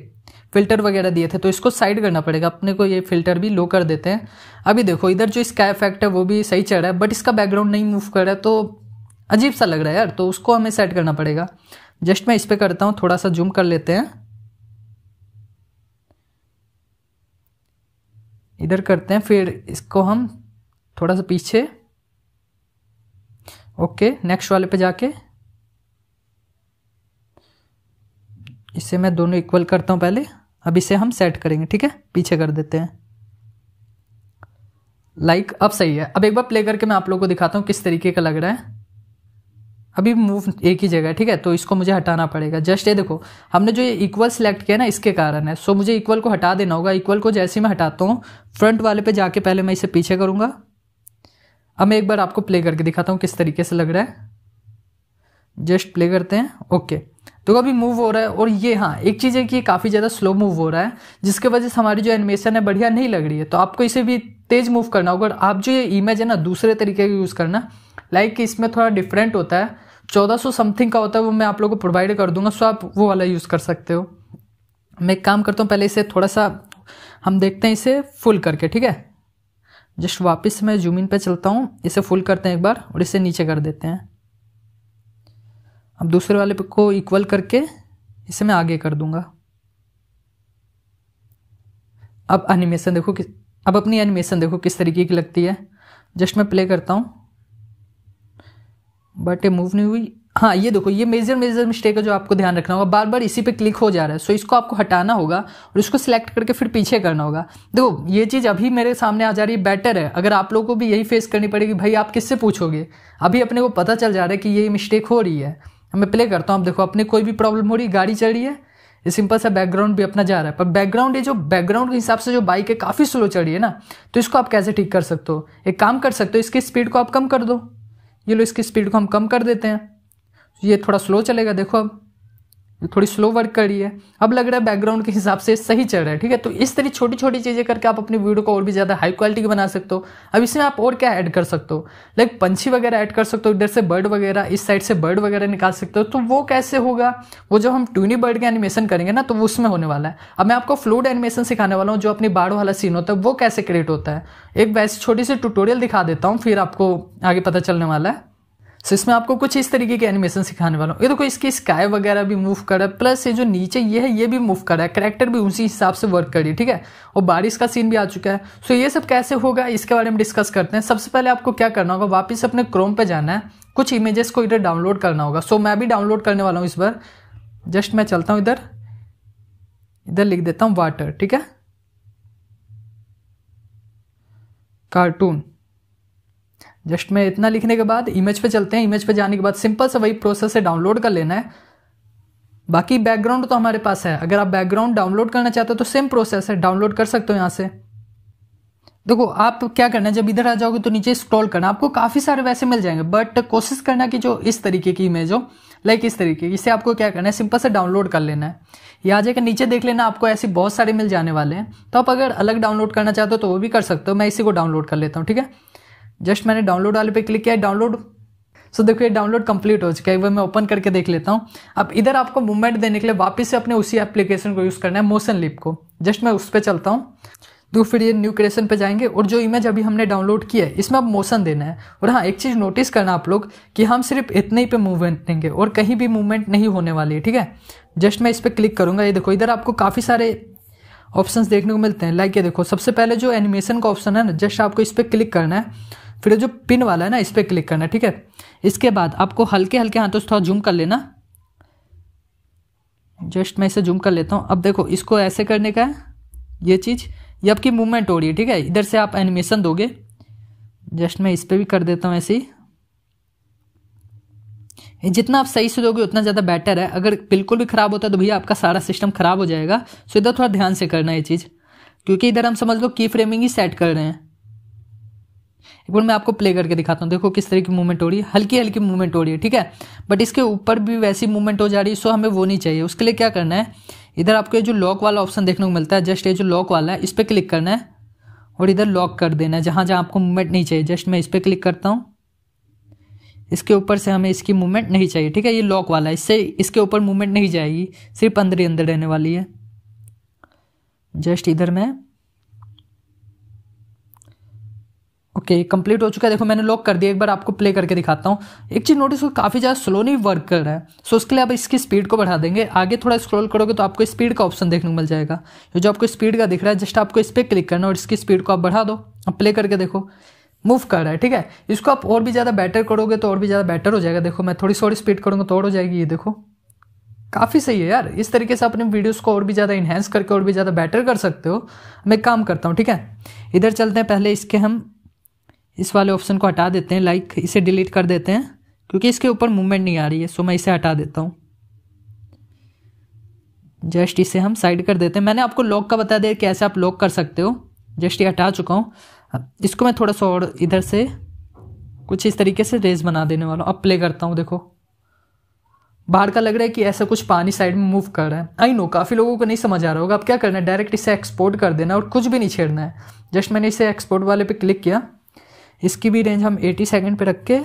फिल्टर वगैरह दिए थे तो इसको साइड करना पड़ेगा अपने को ये फिल्टर भी लो कर देते हैं अभी देखो इधर जो इसका इफेक्ट है वो भी सही चढ़ रहा है बट इसका बैकग्राउंड नहीं मूव कर रहा है तो अजीब सा लग रहा है यार तो उसको हमें सेट करना पड़ेगा जस्ट मैं इस पर करता हूँ थोड़ा सा जूम कर लेते हैं इधर करते हैं फिर इसको हम थोड़ा सा पीछे ओके नेक्स्ट वाले पे जाके इसे मैं दोनों इक्वल करता हूँ पहले अब इसे हम सेट करेंगे ठीक है पीछे कर देते हैं लाइक like, अब सही है अब एक बार प्ले करके मैं आप लोगों को दिखाता हूँ किस तरीके का लग रहा है अभी मूव एक ही जगह है ठीक है तो इसको मुझे हटाना पड़ेगा जस्ट ये देखो हमने जो ये इक्वल सेलेक्ट किया ना इसके कारण है सो मुझे इक्वल को हटा देना होगा इक्वल को जैसे ही मैं हटाता हूँ फ्रंट वाले पे जाके पहले मैं इसे पीछे करूँगा अब मैं एक बार आपको प्ले करके दिखाता हूँ किस तरीके से लग रहा है जस्ट प्ले करते हैं ओके तो अभी मूव हो रहा है और ये हाँ एक चीज़ है कि ये काफ़ी ज़्यादा स्लो मूव हो रहा है जिसके वजह से हमारी जो एनिमेशन है बढ़िया नहीं लग रही है तो आपको इसे भी तेज़ मूव करना होगा आप जो ये इमेज है ना दूसरे तरीके का यूज़ करना लाइक like इसमें थोड़ा डिफरेंट होता है चौदह सौ समथिंग का होता है वो मैं आप लोग को प्रोवाइड कर दूंगा सो आप वो वाला यूज़ कर सकते हो मैं एक काम करता हूँ पहले इसे थोड़ा सा हम देखते हैं इसे फुल करके ठीक है जस्ट वापस मैं जूमिन पे चलता हूँ इसे फुल करते हैं एक बार और इसे नीचे कर देते हैं अब दूसरे वाले को इक्वल करके इसे मैं आगे कर दूंगा अब एनिमेशन देखो किस अब अपनी एनिमेशन देखो किस तरीके की लगती है जस्ट मैं प्ले करता हूँ बट ये मूव नहीं हुई हाँ ये देखो ये मेजर मेजर मिस्टेक है जो आपको ध्यान रखना होगा बार बार इसी पे क्लिक हो जा रहा है सो इसको आपको हटाना होगा और इसको सिलेक्ट करके फिर पीछे करना होगा देखो ये चीज़ अभी मेरे सामने आ जा रही है बेटर है अगर आप लोगों को भी यही फेस करनी पड़ेगी भाई आप किससे पूछोगे अभी अपने को पता चल जा रहा है कि ये मिस्टेक हो रही है मैं प्ले करता हूँ आप देखो अपने कोई भी प्रॉब्लम हो रही गाड़ी चल रही है ये सिंपल सा बैकग्राउंड भी अपना जा रहा है पर बैकग्राउंड ये जो बैकग्राउंड के हिसाब से जो बाइक है काफ़ी स्लो चढ़ी है ना तो इसको आप कैसे ठीक कर सकते हो एक काम कर सकते हो इसकी स्पीड को आप कम कर दो ये लो इसकी स्पीड को हम कम कर देते हैं ये थोड़ा स्लो चलेगा देखो अब थोड़ी स्लो वर्क कर रही है अब लग रहा है बैकग्राउंड के हिसाब से सही चल रहा है ठीक है तो इस तरह छोटी छोटी चीज़ें करके आप अपनी वीडियो को और भी ज़्यादा हाई क्वालिटी की बना सकते हो अब इसमें आप और क्या ऐड कर सकते हो लाइक पंछी वगैरह ऐड कर सकते हो इधर से बर्ड वगैरह इस साइड से बर्ड वगैरह निकाल सकते हो तो वो कैसे होगा वो जब हम ट्यूनी बर्ड के एनिमेशन करेंगे ना तो वो उसमें होने वाला है अब मैं आपको फ्लूड एनिमेशन सिखाने वाला हूँ जो अपनी बाढ़ वाला सीन होता है वो कैसे क्रिएट होता है एक वैसे छोटी सी ट्यूटोरियल दिखा देता हूँ फिर आपको आगे पता चलने वाला है सो इसमें आपको कुछ इस तरीके के एनिमेशन सिखाने वाला हूँ ये देखो इसकी स्काई वगैरह भी मूव करा है प्लस ये जो नीचे ये है ये भी मूव कर रहा है करेक्टर भी उसी हिसाब से वर्क है ठीक है और बारिश का सीन भी आ चुका है सो ये सब कैसे होगा इसके बारे में डिस्कस करते हैं सबसे पहले आपको क्या करना होगा वापस अपने क्रोम पर जाना है कुछ इमेजेस को इधर डाउनलोड करना होगा सो मैं भी डाउनलोड करने वाला हूँ इस बार जस्ट मैं चलता हूँ इधर इधर लिख देता हूँ वाटर ठीक है कार्टून जस्ट मैं इतना लिखने के बाद इमेज पे चलते हैं इमेज पे जाने के बाद सिंपल से वही प्रोसेस है डाउनलोड कर लेना है बाकी बैकग्राउंड तो हमारे पास है अगर आप बैकग्राउंड डाउनलोड करना चाहते हो तो सेम प्रोसेस है डाउनलोड कर सकते हो यहाँ से देखो आप क्या करना है जब इधर आ जाओगे तो नीचे स्क्रॉल करना आपको काफ़ी सारे वैसे मिल जाएंगे बट कोशिश करना कि जो इस तरीके की इमेज हो लाइक इस तरीके की इसे आपको क्या करना है सिंपल से डाउनलोड कर लेना है या आ जाकर नीचे देख लेना आपको ऐसे बहुत सारे मिल जाने वाले हैं तो आप अगर अलग डाउनलोड करना चाहते हो तो वो भी कर सकते हो मैं इसी को डाउनलोड कर लेता हूँ ठीक है जस्ट मैंने डाउनलोड वाले पे क्लिक किया डाउनलोड सो देखो ये डाउनलोड कंप्लीट हो चुका है एक बार मैं ओपन करके देख लेता हूँ अब इधर आपको मूवमेंट देने के लिए वापस से अपने उसी एप्लीकेशन को यूज़ करना है मोशन लिप को जस्ट मैं उस पर चलता हूँ तो फिर ये न्यू क्रिएशन पे जाएंगे और जो इमेज अभी हमने डाउनलोड किया है इसमें अब मोशन देना है और हाँ एक चीज़ नोटिस करना आप लोग कि हम सिर्फ इतने ही पे मूवमेंट देंगे और कहीं भी मूवमेंट नहीं होने वाली है ठीक है जस्ट मैं इस पर क्लिक करूँगा ये देखो इधर आपको काफ़ी सारे ऑप्शंस देखने को मिलते हैं लाइक ये देखो सबसे पहले जो एनिमेशन का ऑप्शन है ना जस्ट आपको इस पर क्लिक करना है फिर जो पिन वाला है ना इस पर क्लिक करना ठीक है इसके बाद आपको हल्के हल्के हाथों से थोड़ा जूम कर लेना जस्ट मैं इसे जूम कर लेता हूँ अब देखो इसको ऐसे करने का है ये चीज़ ये आपकी मूवमेंट हो रही है ठीक है इधर से आप एनिमेशन दोगे जस्ट मैं इस पर भी कर देता हूँ ऐसे ही जितना आप सही से दोगे उतना ज़्यादा बेटर है अगर बिल्कुल भी ख़राब होता है तो भैया आपका सारा सिस्टम ख़राब हो जाएगा सो इधर थोड़ा ध्यान से करना ये चीज़ क्योंकि इधर हम समझ लो की फ्रेमिंग ही सेट कर रहे हैं एक बार मैं आपको प्ले करके दिखाता हूँ देखो किस तरह की मूवमेंट हो रही है हल्की हल्की मूवमेंट हो रही है ठीक है बट इसके ऊपर भी वैसी मूवमेंट हो जा रही है सो हमें वो नहीं चाहिए उसके लिए क्या करना है इधर आपको ये जो लॉक वाला ऑप्शन देखने को मिलता है जस्ट ये जो लॉक वाला है इस पर क्लिक करना है और इधर लॉक कर देना है जहाँ जहाँ आपको मूवमेंट नहीं चाहिए जस्ट मैं इस पर क्लिक करता हूँ इसके ऊपर से हमें इसकी मूवमेंट नहीं चाहिए ठीक है ये लॉक वाला है इससे इसके ऊपर मूवमेंट नहीं जाएगी सिर्फ अंदर ही अंदर रहने वाली है जस्ट इधर मैं ओके okay, कंप्लीट हो चुका है देखो मैंने लॉक कर दिया एक बार आपको प्ले करके दिखाता हूँ एक चीज़ नोटिस काफ़ी ज़्यादा स्लोली वर्क कर रहा है सो उसके लिए आप इसकी स्पीड को बढ़ा देंगे आगे थोड़ा स्क्रॉल करोगे तो आपको स्पीड का ऑप्शन देखने को मिल जाएगा तो जो आपको स्पीड का दिख रहा है जस्ट आपको इस पर क्लिक करना और इसकी स्पीड को आप बढ़ा दो आप प्ले करके देखो मूव कर रहा है ठीक है इसको आप और भी ज़्यादा बेटर करोगे तो और भी ज़्यादा बेटर हो जाएगा देखो मैं थोड़ी थोड़ी स्पीड करूंगा तो और हो जाएगी ये देखो काफ़ी सही है यार इस तरीके से अपने वीडियोस को और भी ज़्यादा इन्हेंस करके और भी ज़्यादा बेटर कर सकते हो मैं काम करता हूँ ठीक है इधर चलते हैं पहले इसके हम इस वाले ऑप्शन को हटा देते हैं लाइक इसे डिलीट कर देते हैं क्योंकि इसके ऊपर मूवमेंट नहीं आ रही है सो मैं इसे हटा देता हूँ जस्ट इसे हम साइड कर देते हैं मैंने आपको लॉक का बता दिया कैसे आप लॉक कर सकते हो जस्ट ये हटा चुका हूँ इसको मैं थोड़ा सा और इधर से कुछ इस तरीके से रेस बना देने वाला हूँ अब प्ले करता हूँ देखो बाहर का लग रहा है कि ऐसा कुछ पानी साइड में मूव कर रहा है आई नो काफ़ी लोगों को नहीं समझ आ रहा होगा अब क्या करना है डायरेक्ट इसे एक्सपोर्ट कर देना और कुछ भी नहीं छेड़ना है जस्ट मैंने इसे एक्सपोर्ट वाले पे क्लिक किया इसकी भी रेंज हम एटी सेकेंड पर रख के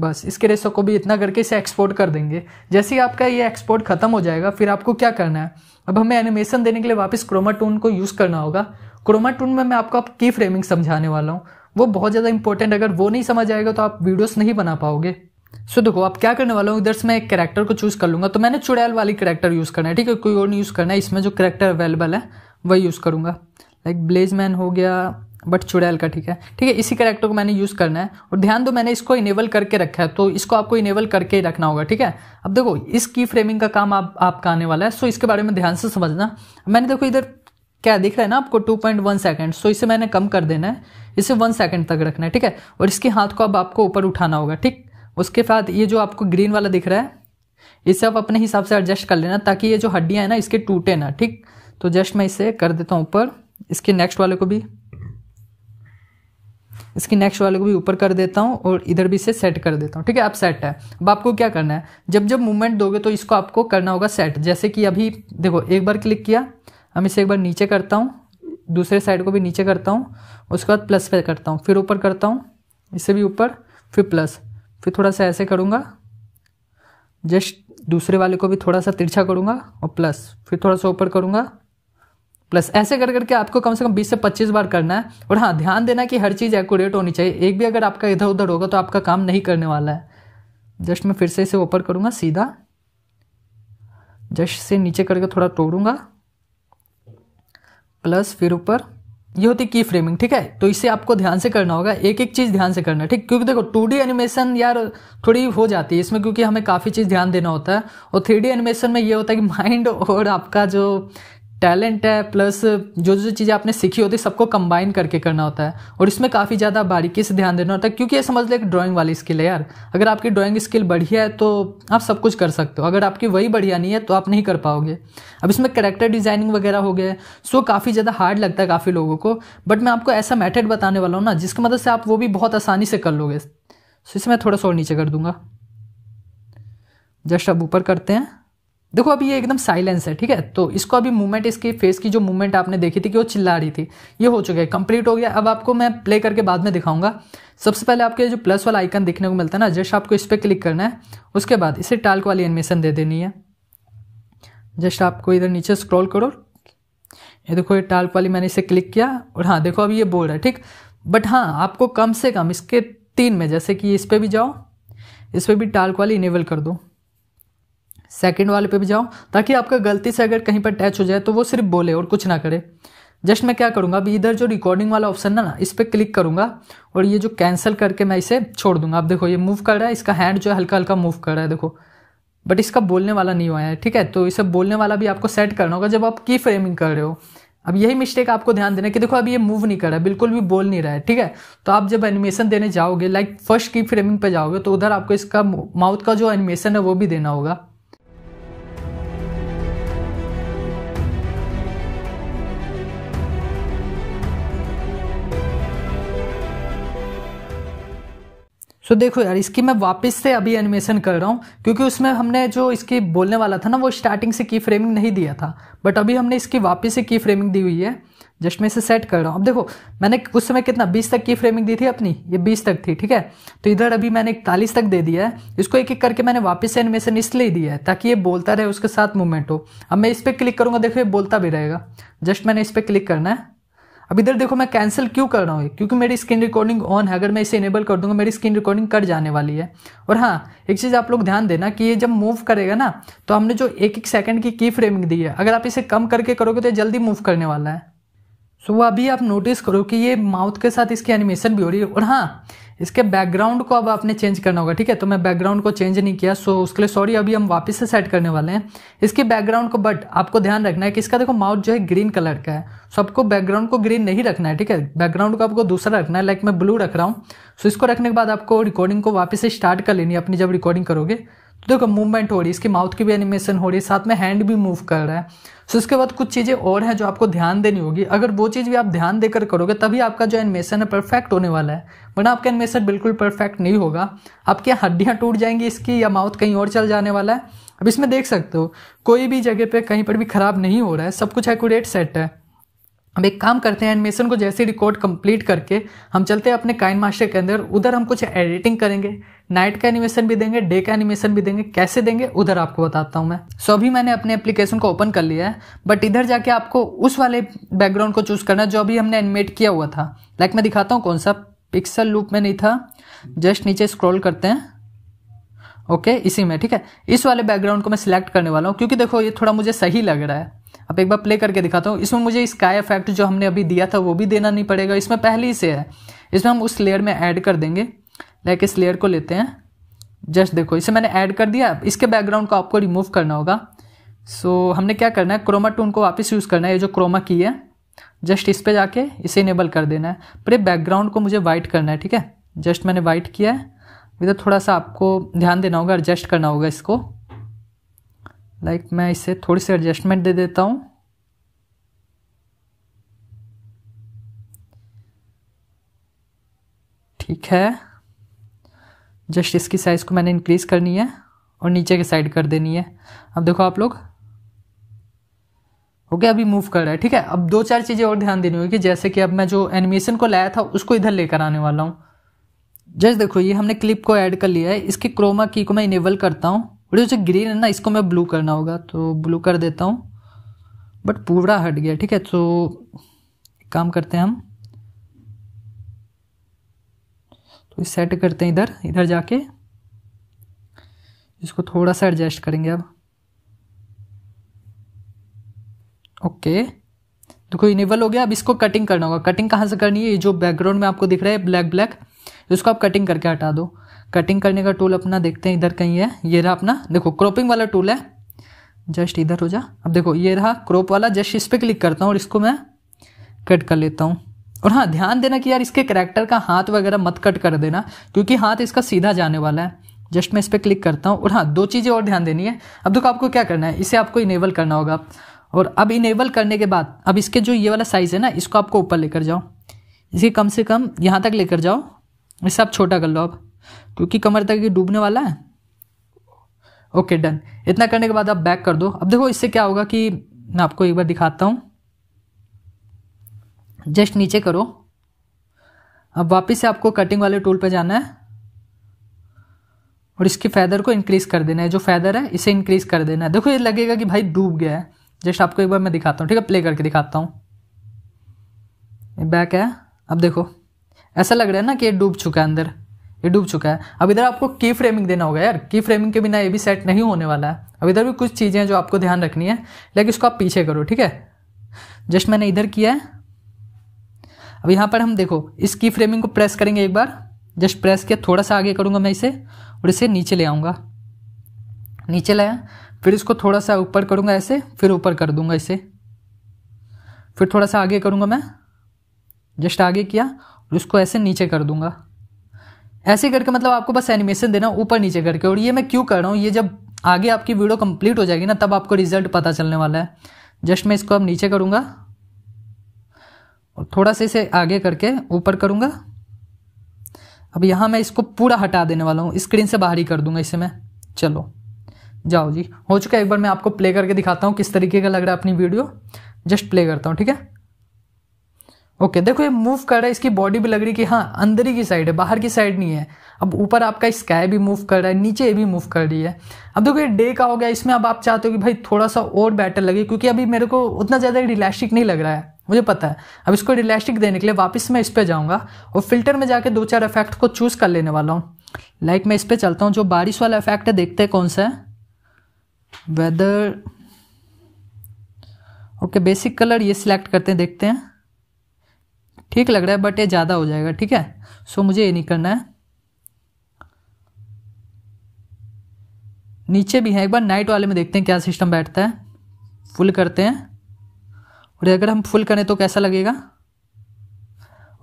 बस इसके रेसों को भी इतना करके इसे एक्सपोर्ट कर देंगे जैसे ही आपका ये एक्सपोर्ट खत्म हो जाएगा फिर आपको क्या करना है अब हमें एनिमेशन देने के लिए वापस टून को यूज़ करना होगा टून में मैं आपको अब की फ्रेमिंग समझाने वाला हूँ वो बहुत ज़्यादा इंपॉर्टेंट अगर वो नहीं समझ आएगा तो आप वीडियोस नहीं बना पाओगे सो देखो आप क्या करने वाला हूँ इधर से मैं एक करेक्टर को चूज़ कर लूँगा तो मैंने चुड़ैल वाली करेक्टर यूज़ करना है ठीक है कोई और नहीं यूज़ करना है इसमें जो करेक्टर अवेलेबल है वही यूज़ करूँगा लाइक ब्लेज मैन हो गया बट चुड़ैल का ठीक है ठीक है इसी करेक्टर को मैंने यूज़ करना है और ध्यान दो मैंने इसको इनेबल करके रखा है तो इसको आपको इनेबल करके ही रखना होगा ठीक है अब देखो इस की फ्रेमिंग का काम आप आपका आने वाला है सो इसके बारे में ध्यान से समझना मैंने देखो इधर क्या दिख रहा है ना आपको 2.1 पॉइंट सेकेंड सो इसे मैंने कम कर देना है इसे वन सेकेंड तक रखना है ठीक है और इसके हाथ को अब आपको ऊपर उठाना होगा ठीक उसके बाद ये जो आपको ग्रीन वाला दिख रहा है इसे आप अपने हिसाब से एडजस्ट कर लेना ताकि ये जो हड्डियाँ हैं ना इसके टूटे ना ठीक तो जस्ट मैं इसे कर देता हूँ ऊपर इसके नेक्स्ट वाले को भी इसके नेक्स्ट वाले को भी ऊपर कर देता हूँ और इधर भी इसे सेट कर देता हूँ ठीक है अब सेट है अब आपको क्या करना है जब जब मूवमेंट दोगे तो इसको आपको करना होगा सेट जैसे कि अभी देखो एक बार क्लिक किया हम इसे एक बार नीचे करता हूँ दूसरे साइड को भी नीचे करता हूँ उसके बाद प्लस पे करता हूँ फिर ऊपर करता हूँ इससे भी ऊपर फिर प्लस फिर थोड़ा सा ऐसे करूँगा जस्ट दूसरे वाले को भी थोड़ा सा तिरछा करूँगा और प्लस फिर थोड़ा सा ऊपर करूँगा प्लस ऐसे कर करके आपको कम से कम 20 से 25 बार करना है और हाँ ध्यान देना कि हर चीज़ एक्यूरेट होनी चाहिए एक भी अगर आपका इधर उधर होगा तो आपका काम नहीं करने वाला है जस्ट मैं फिर से इसे ऊपर करूँगा सीधा जस्ट से नीचे करके थोड़ा तोड़ूंगा प्लस फिर ऊपर ये होती की फ्रेमिंग ठीक है तो इसे आपको ध्यान से करना होगा एक एक चीज़ ध्यान से करना ठीक क्योंकि देखो टू एनिमेशन यार थोड़ी हो जाती है इसमें क्योंकि हमें काफ़ी चीज़ ध्यान देना होता है और थ्री एनिमेशन में ये होता है कि माइंड और आपका जो टैलेंट है प्लस जो जो चीज़ें आपने सीखी होती है सबको कंबाइन करके करना होता है और इसमें काफ़ी ज़्यादा बारीकी से ध्यान देना होता है क्योंकि ये समझ लो एक ड्राइंग वाली स्किल है यार अगर आपकी ड्राइंग स्किल बढ़िया है तो आप सब कुछ कर सकते हो अगर आपकी वही बढ़िया नहीं है तो आप नहीं कर पाओगे अब इसमें करेक्टर डिज़ाइनिंग वगैरह हो गया सो काफ़ी ज़्यादा हार्ड लगता है काफ़ी लोगों को बट मैं आपको ऐसा मैथड बताने वाला हूँ ना जिसकी मदद से आप वो भी बहुत आसानी से कर लोगे सो इसे मैं थोड़ा सा और नीचे कर दूंगा जस्ट अब ऊपर करते हैं देखो अभी ये एकदम साइलेंस है ठीक है तो इसको अभी मूवमेंट इसके फेस की जो मूवमेंट आपने देखी थी कि वो चिल्ला रही थी ये हो चुका है कंप्लीट हो गया अब आपको मैं प्ले करके बाद में दिखाऊंगा सबसे पहले आपके जो प्लस वाला आइकन देखने को मिलता है ना जस्ट आपको इस पर क्लिक करना है उसके बाद इसे टाल्क वाली एनिमेशन दे देनी है जस्ट आपको इधर नीचे स्क्रॉल करो ये देखो ये टाल्क वाली मैंने इसे क्लिक किया और हाँ देखो अभी ये बोल रहा है ठीक बट हाँ आपको कम से कम इसके तीन में जैसे कि इस पर भी जाओ इस पर भी टाल्क वाली इनेबल कर दो सेकंड वाले पे भी जाओ ताकि आपका गलती से अगर कहीं पर टैच हो जाए तो वो सिर्फ बोले और कुछ ना करे जस्ट मैं क्या करूँगा अभी इधर जो रिकॉर्डिंग वाला ऑप्शन है ना इस पर क्लिक करूँगा और ये जो कैंसिल करके मैं इसे छोड़ दूंगा आप देखो ये मूव कर रहा है इसका हैंड जो है हल्का हल्का मूव कर रहा है देखो बट इसका बोलने वाला नहीं हुआ है ठीक है तो इसे बोलने वाला भी आपको सेट करना होगा जब आप की फ्रेमिंग कर रहे हो अब यही मिस्टेक आपको ध्यान देना है कि देखो अब ये मूव नहीं कर रहा है बिल्कुल भी बोल नहीं रहा है ठीक है तो आप जब एनिमेशन देने जाओगे लाइक फर्स्ट की फ्रेमिंग पर जाओगे तो उधर आपको इसका माउथ का जो एनिमेशन है वो भी देना होगा तो देखो यार इसकी मैं वापस से अभी एनिमेशन कर रहा हूँ क्योंकि उसमें हमने जो इसकी बोलने वाला था ना वो स्टार्टिंग से की फ्रेमिंग नहीं दिया था बट अभी हमने इसकी वापस से की फ्रेमिंग दी हुई है जस्ट मैं इसे सेट कर रहा हूँ अब देखो मैंने उस समय कितना बीस तक की फ्रेमिंग दी थी अपनी ये बीस तक थी ठीक है तो इधर अभी मैंने इकतालीस तक दे दिया है इसको एक एक करके मैंने वापस से एनिमेशन इसलिए दिया है ताकि ये बोलता रहे उसके साथ मूवमेंट हो अब मैं इस पर क्लिक करूँगा देखो ये बोलता भी रहेगा जस्ट मैंने इस पर क्लिक करना है अब इधर देखो मैं कैंसिल क्यों कर रहा हूँ क्योंकि मेरी स्क्रीन रिकॉर्डिंग ऑन है अगर मैं इसे इनेबल कर दूंगा मेरी स्क्रीन रिकॉर्डिंग कट जाने वाली है और हाँ एक चीज़ आप लोग ध्यान देना कि ये जब मूव करेगा ना तो हमने जो एक एक सेकंड की की फ्रेमिंग दी है अगर आप इसे कम करके करोगे तो जल्दी मूव करने वाला है सो so, अभी आप नोटिस करो कि ये माउथ के साथ इसकी एनिमेशन भी हो रही है और हाँ इसके बैकग्राउंड को अब आपने चेंज करना होगा ठीक है तो मैं बैकग्राउंड को चेंज नहीं किया सो उसके लिए सॉरी अभी हम वापस से सेट करने वाले हैं इसके बैकग्राउंड को बट आपको ध्यान रखना है कि इसका देखो माउथ जो है ग्रीन कलर का है सो आपको बैकग्राउंड को ग्रीन नहीं रखना है ठीक है बैकग्राउंड को आपको दूसरा रखना है लाइक मैं ब्लू रख रहा हूँ सो इसको रखने के बाद आपको रिकॉर्डिंग को वापस से स्टार्ट कर लेनी है अपनी जब रिकॉर्डिंग करोगे तो देखो मूवमेंट हो रही है इसकी माउथ की भी एनिमेशन हो रही है साथ में हैंड भी मूव कर रहा है सो इसके बाद कुछ चीज़ें और हैं जो आपको ध्यान देनी होगी अगर वो चीज़ भी आप ध्यान देकर करोगे तभी आपका जो एनिमेशन है परफेक्ट होने वाला है वरना आपका एनिमेशन बिल्कुल परफेक्ट नहीं होगा यहाँ हड्डियाँ टूट जाएंगी इसकी या माउथ कहीं और चल जाने वाला है अब इसमें देख सकते हो कोई भी जगह पर कहीं पर भी ख़राब नहीं हो रहा है सब कुछ एक्यूरेट सेट है अब एक काम करते हैं एनिमेशन को जैसे रिकॉर्ड कंप्लीट करके हम चलते हैं अपने काइन मास्टर के अंदर उधर हम कुछ एडिटिंग करेंगे नाइट का एनिमेशन भी देंगे डे का एनिमेशन भी देंगे कैसे देंगे उधर आपको बताता हूँ मैं सो अभी मैंने अपने एप्लीकेशन को ओपन कर लिया है बट इधर जाके आपको उस वाले बैकग्राउंड को चूज करना जो अभी हमने एनिमेट किया हुआ था लाइक मैं दिखाता हूँ कौन सा पिक्सल लूप में नहीं था जस्ट नीचे स्क्रॉल करते हैं ओके okay, इसी में ठीक है इस वाले बैकग्राउंड को मैं सिलेक्ट करने वाला हूँ क्योंकि देखो ये थोड़ा मुझे सही लग रहा है अब एक बार प्ले करके दिखाता हूँ इसमें मुझे स्काई इफेक्ट जो हमने अभी दिया था वो भी देना नहीं पड़ेगा इसमें पहले ही से है इसमें हम उस लेयर में ऐड कर देंगे लाइक इस लेयर को लेते हैं जस्ट देखो इसे मैंने ऐड कर दिया इसके बैकग्राउंड को आपको रिमूव करना होगा सो so, हमने क्या करना है क्रोमा टून को वापस यूज़ करना है ये जो क्रोमा की है जस्ट इस पर जाके इसे इनेबल कर देना है पर बैकग्राउंड को मुझे वाइट करना है ठीक है जस्ट मैंने वाइट किया है इधर थोड़ा सा आपको ध्यान देना होगा एडजस्ट करना होगा इसको लाइक like, मैं इसे थोड़ी सी एडजस्टमेंट दे देता हूँ ठीक है जस्ट इसकी साइज़ को मैंने इंक्रीज़ करनी है और नीचे के साइड कर देनी है अब देखो आप लोग ओके okay, अभी मूव कर रहा है ठीक है अब दो चार चीज़ें और ध्यान देनी होगी जैसे कि अब मैं जो एनिमेशन को लाया था उसको इधर लेकर आने वाला हूँ जस्ट देखो ये हमने क्लिप को ऐड कर लिया है इसके क्रोमा की को मैं इनेबल करता हूँ और जो ग्रीन है ना इसको मैं ब्लू करना होगा तो ब्लू कर देता हूँ बट पूरा हट गया ठीक है तो काम करते हैं हम तो इस सेट करते हैं इधर इधर जाके इसको थोड़ा सा एडजस्ट करेंगे अब ओके देखो इनेबल हो गया अब इसको कटिंग करना होगा कटिंग कहाँ से करनी है ये जो बैकग्राउंड में आपको दिख रहा है ब्लैक ब्लैक इसको आप कटिंग करके हटा दो कटिंग करने का टूल अपना देखते हैं इधर कहीं है ये रहा अपना देखो क्रॉपिंग वाला टूल है जस्ट इधर हो जा अब देखो ये रहा क्रॉप वाला जस्ट इस पर क्लिक करता हूँ और इसको मैं कट कर लेता हूँ और हाँ ध्यान देना कि यार इसके करेक्टर का हाथ वगैरह मत कट कर देना क्योंकि हाथ इसका सीधा जाने वाला है जस्ट मैं इस पर क्लिक करता हूँ और हाँ दो चीज़ें और ध्यान देनी है अब देखो आपको क्या करना है इसे आपको इनेबल करना होगा और अब इनेबल करने के बाद अब इसके जो ये वाला साइज़ है ना इसको आपको ऊपर लेकर जाओ इसे कम से कम यहाँ तक लेकर जाओ इसे आप छोटा कर लो अब क्योंकि कमर तक ये डूबने वाला है ओके डन इतना करने के बाद आप बैक कर दो अब देखो इससे क्या होगा कि मैं आपको एक बार दिखाता हूँ जस्ट नीचे करो अब वापस से आपको कटिंग वाले टूल पर जाना है और इसके फैदर को इंक्रीज़ कर देना है जो फैदर है इसे इंक्रीज़ कर देना है देखो ये लगेगा कि भाई डूब गया है जस्ट आपको एक बार मैं दिखाता हूँ ठीक है प्ले करके दिखाता हूँ बैक है अब देखो ऐसा लग रहा है ना कि ये डूब चुका है अंदर ये डूब चुका है अब इधर आपको की फ्रेमिंग देना होगा यार की फ्रेमिंग के बिना ये भी सेट नहीं होने वाला है अब इधर भी कुछ चीज़ें हैं जो आपको ध्यान रखनी है लेकिन इसको आप पीछे करो ठीक है जस्ट मैंने इधर किया है अब यहाँ पर हम देखो इस की फ्रेमिंग को प्रेस करेंगे एक बार जस्ट प्रेस किया थोड़ा सा आगे करूँगा मैं इसे और इसे नीचे ले आऊँगा नीचे लाया फिर इसको थोड़ा सा ऊपर करूँगा ऐसे फिर ऊपर कर दूँगा इसे फिर थोड़ा सा आगे करूँगा मैं जस्ट आगे किया और इसको ऐसे नीचे कर दूँगा ऐसे करके मतलब आपको बस एनिमेशन देना ऊपर नीचे करके और ये मैं क्यों कर रहा हूँ ये जब आगे आपकी वीडियो कंप्लीट हो जाएगी ना तब आपको रिजल्ट पता चलने वाला है जस्ट मैं इसको अब नीचे करूँगा और थोड़ा सा इसे आगे करके ऊपर करूँगा अब यहाँ मैं इसको पूरा हटा देने वाला हूँ स्क्रीन से बाहर ही कर दूंगा इसे मैं चलो जाओ जी हो चुका है एक बार मैं आपको प्ले करके दिखाता हूँ किस तरीके का लग रहा है अपनी वीडियो जस्ट प्ले करता हूँ ठीक है ओके देखो ये मूव कर रहा है इसकी बॉडी भी लग रही कि हाँ अंदर ही की साइड है बाहर की साइड नहीं है अब ऊपर आपका स्काई भी मूव कर रहा है नीचे भी मूव कर रही है अब देखो ये डे का हो गया इसमें अब आप चाहते हो कि भाई थोड़ा सा और बेटर लगे क्योंकि अभी मेरे को उतना ज़्यादा रिलैक्सिक नहीं लग रहा है मुझे पता है अब इसको इलास्टिक देने के लिए वापस मैं इस पर जाऊँगा और फिल्टर में जाके दो चार इफेक्ट को चूज़ कर लेने वाला हूँ लाइक like मैं इस पर चलता हूँ जो बारिश वाला इफेक्ट है देखते हैं कौन सा है वेदर ओके बेसिक कलर ये सिलेक्ट करते हैं देखते हैं ठीक लग रहा है बट ये ज़्यादा हो जाएगा ठीक है सो so, मुझे ये नहीं करना है नीचे भी है एक बार नाइट वाले में देखते हैं क्या सिस्टम बैठता है फुल करते हैं और अगर हम फुल करें तो कैसा लगेगा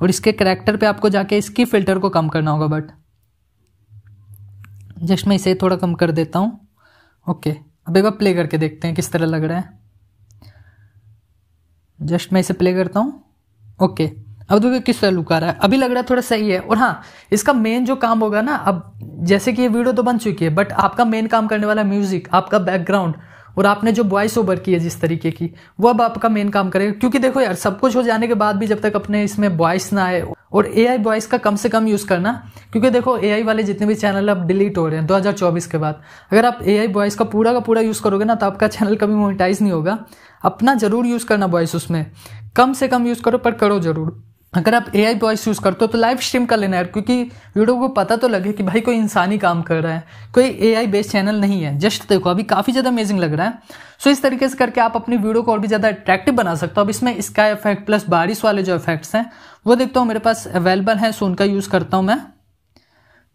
और इसके करेक्टर पे आपको जाके इसकी फिल्टर को कम करना होगा बट जस्ट मैं इसे थोड़ा कम कर देता हूँ ओके अब एक बार प्ले करके देखते हैं किस तरह लग रहा है जस्ट मैं इसे प्ले करता हूँ ओके अब देखिए किस तरह लुक आ रहा है अभी लग रहा है थोड़ा सही है और हाँ इसका मेन जो काम होगा ना अब जैसे कि ये वीडियो तो बन चुकी है बट आपका मेन काम करने वाला म्यूजिक आपका बैकग्राउंड और आपने जो वॉइस ओवर की है जिस तरीके की वो अब आपका मेन काम करेगा क्योंकि देखो यार सब कुछ हो जाने के बाद भी जब तक अपने इसमें वॉइस ना आए और ए आई वॉइस का कम से कम यूज़ करना क्योंकि देखो ए आई वाले जितने भी चैनल अब डिलीट हो रहे हैं दो हजार चौबीस के बाद अगर आप ए आई वॉइस का पूरा का पूरा यूज़ करोगे ना तो आपका चैनल कभी मोनिटाइज नहीं होगा अपना ज़रूर यूज़ करना वॉइस उसमें कम से कम यूज़ करो पर करो ज़रूर अगर आप ए आई वॉइस यूज़ करते हो तो लाइव स्ट्रीम कर लेना है क्योंकि वीडियो को पता तो लगे कि भाई कोई इंसानी काम कर रहा है कोई ए आई बेस्ड चैनल नहीं है जस्ट देखो अभी काफ़ी ज़्यादा अमेजिंग लग रहा है सो इस तरीके से करके आप अपनी वीडियो को और भी ज़्यादा अट्रैक्टिव बना सकते हो अब इसमें स्काई इफेक्ट प्लस बारिश वाले जो इफेक्ट्स हैं वो देखता हूँ मेरे पास अवेलेबल हैं सो उनका यूज़ करता हूँ मैं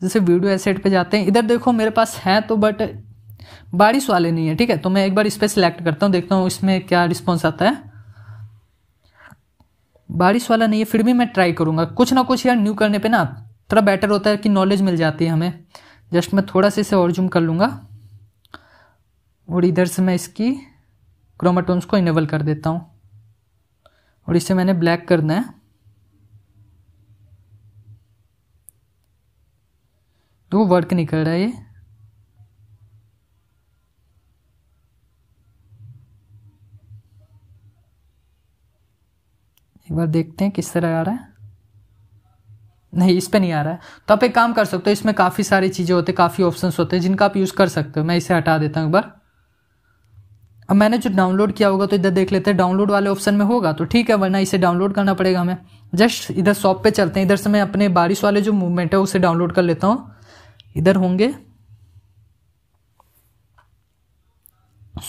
जैसे वीडियो एसेट पर जाते हैं इधर देखो मेरे पास है तो बट बारिश वाले नहीं है ठीक है तो मैं एक बार इस पर सिलेक्ट करता हूँ देखता हूँ इसमें क्या रिस्पॉन्स आता है बारिश वाला नहीं है फिर भी मैं ट्राई करूँगा कुछ ना कुछ यार न्यू करने पे ना थोड़ा बेटर होता है कि नॉलेज मिल जाती है हमें जस्ट मैं थोड़ा सा इसे और जूम कर लूँगा और इधर से मैं इसकी क्रोमाटोन्स को इनेबल कर देता हूँ और इसे मैंने ब्लैक करना है तो वर्क नहीं कर रहा है ये एक बार देखते हैं किस तरह आ रहा है नहीं इस पर नहीं आ रहा है तो आप एक काम कर सकते हो इसमें काफ़ी सारी चीज़ें होते हैं काफ़ी ऑप्शन होते हैं जिनका आप यूज़ कर सकते हो मैं इसे हटा देता हूँ एक बार अब मैंने जो डाउनलोड किया होगा तो इधर देख लेते हैं डाउनलोड वाले ऑप्शन में होगा तो ठीक है वरना इसे डाउनलोड करना पड़ेगा हमें जस्ट इधर शॉप पे चलते हैं इधर से मैं अपने बारिश वाले जो मूवमेंट है उसे डाउनलोड कर लेता हूँ इधर होंगे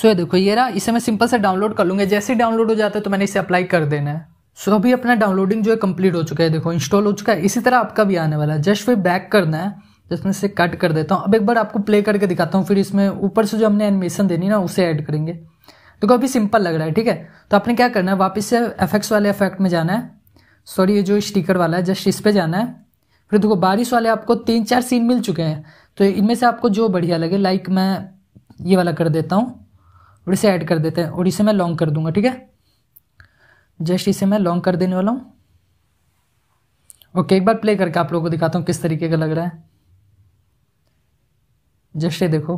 सो ये देखो ये रहा इसे मैं सिंपल से डाउनलोड कर लूँगा जैसे ही डाउनलोड हो जाता है तो मैंने इसे अप्लाई कर देना है सो so, अभी अपना डाउनलोडिंग जो है कंप्लीट हो चुका है देखो इंस्टॉल हो चुका है इसी तरह आपका भी आने वाला है जस्ट फिर बैक करना है जिसमें से कट कर देता हूँ अब एक बार आपको प्ले करके दिखाता हूँ फिर इसमें ऊपर से जो हमने एनिमेशन देनी ना उसे ऐड करेंगे देखो अभी सिंपल लग रहा है ठीक है तो आपने क्या करना है वापस से एफेक्ट्स वाले इफेक्ट में जाना है सॉरी ये जो स्टिकर वाला है जस्ट इस पर जाना है फिर देखो बारिश वाले आपको तीन चार सीन मिल चुके हैं तो इनमें से आपको जो बढ़िया लगे लाइक मैं ये वाला कर देता हूँ और इसे ऐड कर देते हैं और इसे मैं लॉन्ग कर दूंगा ठीक है जस्ट इसे मैं लॉन्ग कर देने वाला हूँ ओके एक बार प्ले करके आप लोगों को दिखाता हूँ किस तरीके का लग रहा है जस्ट ये देखो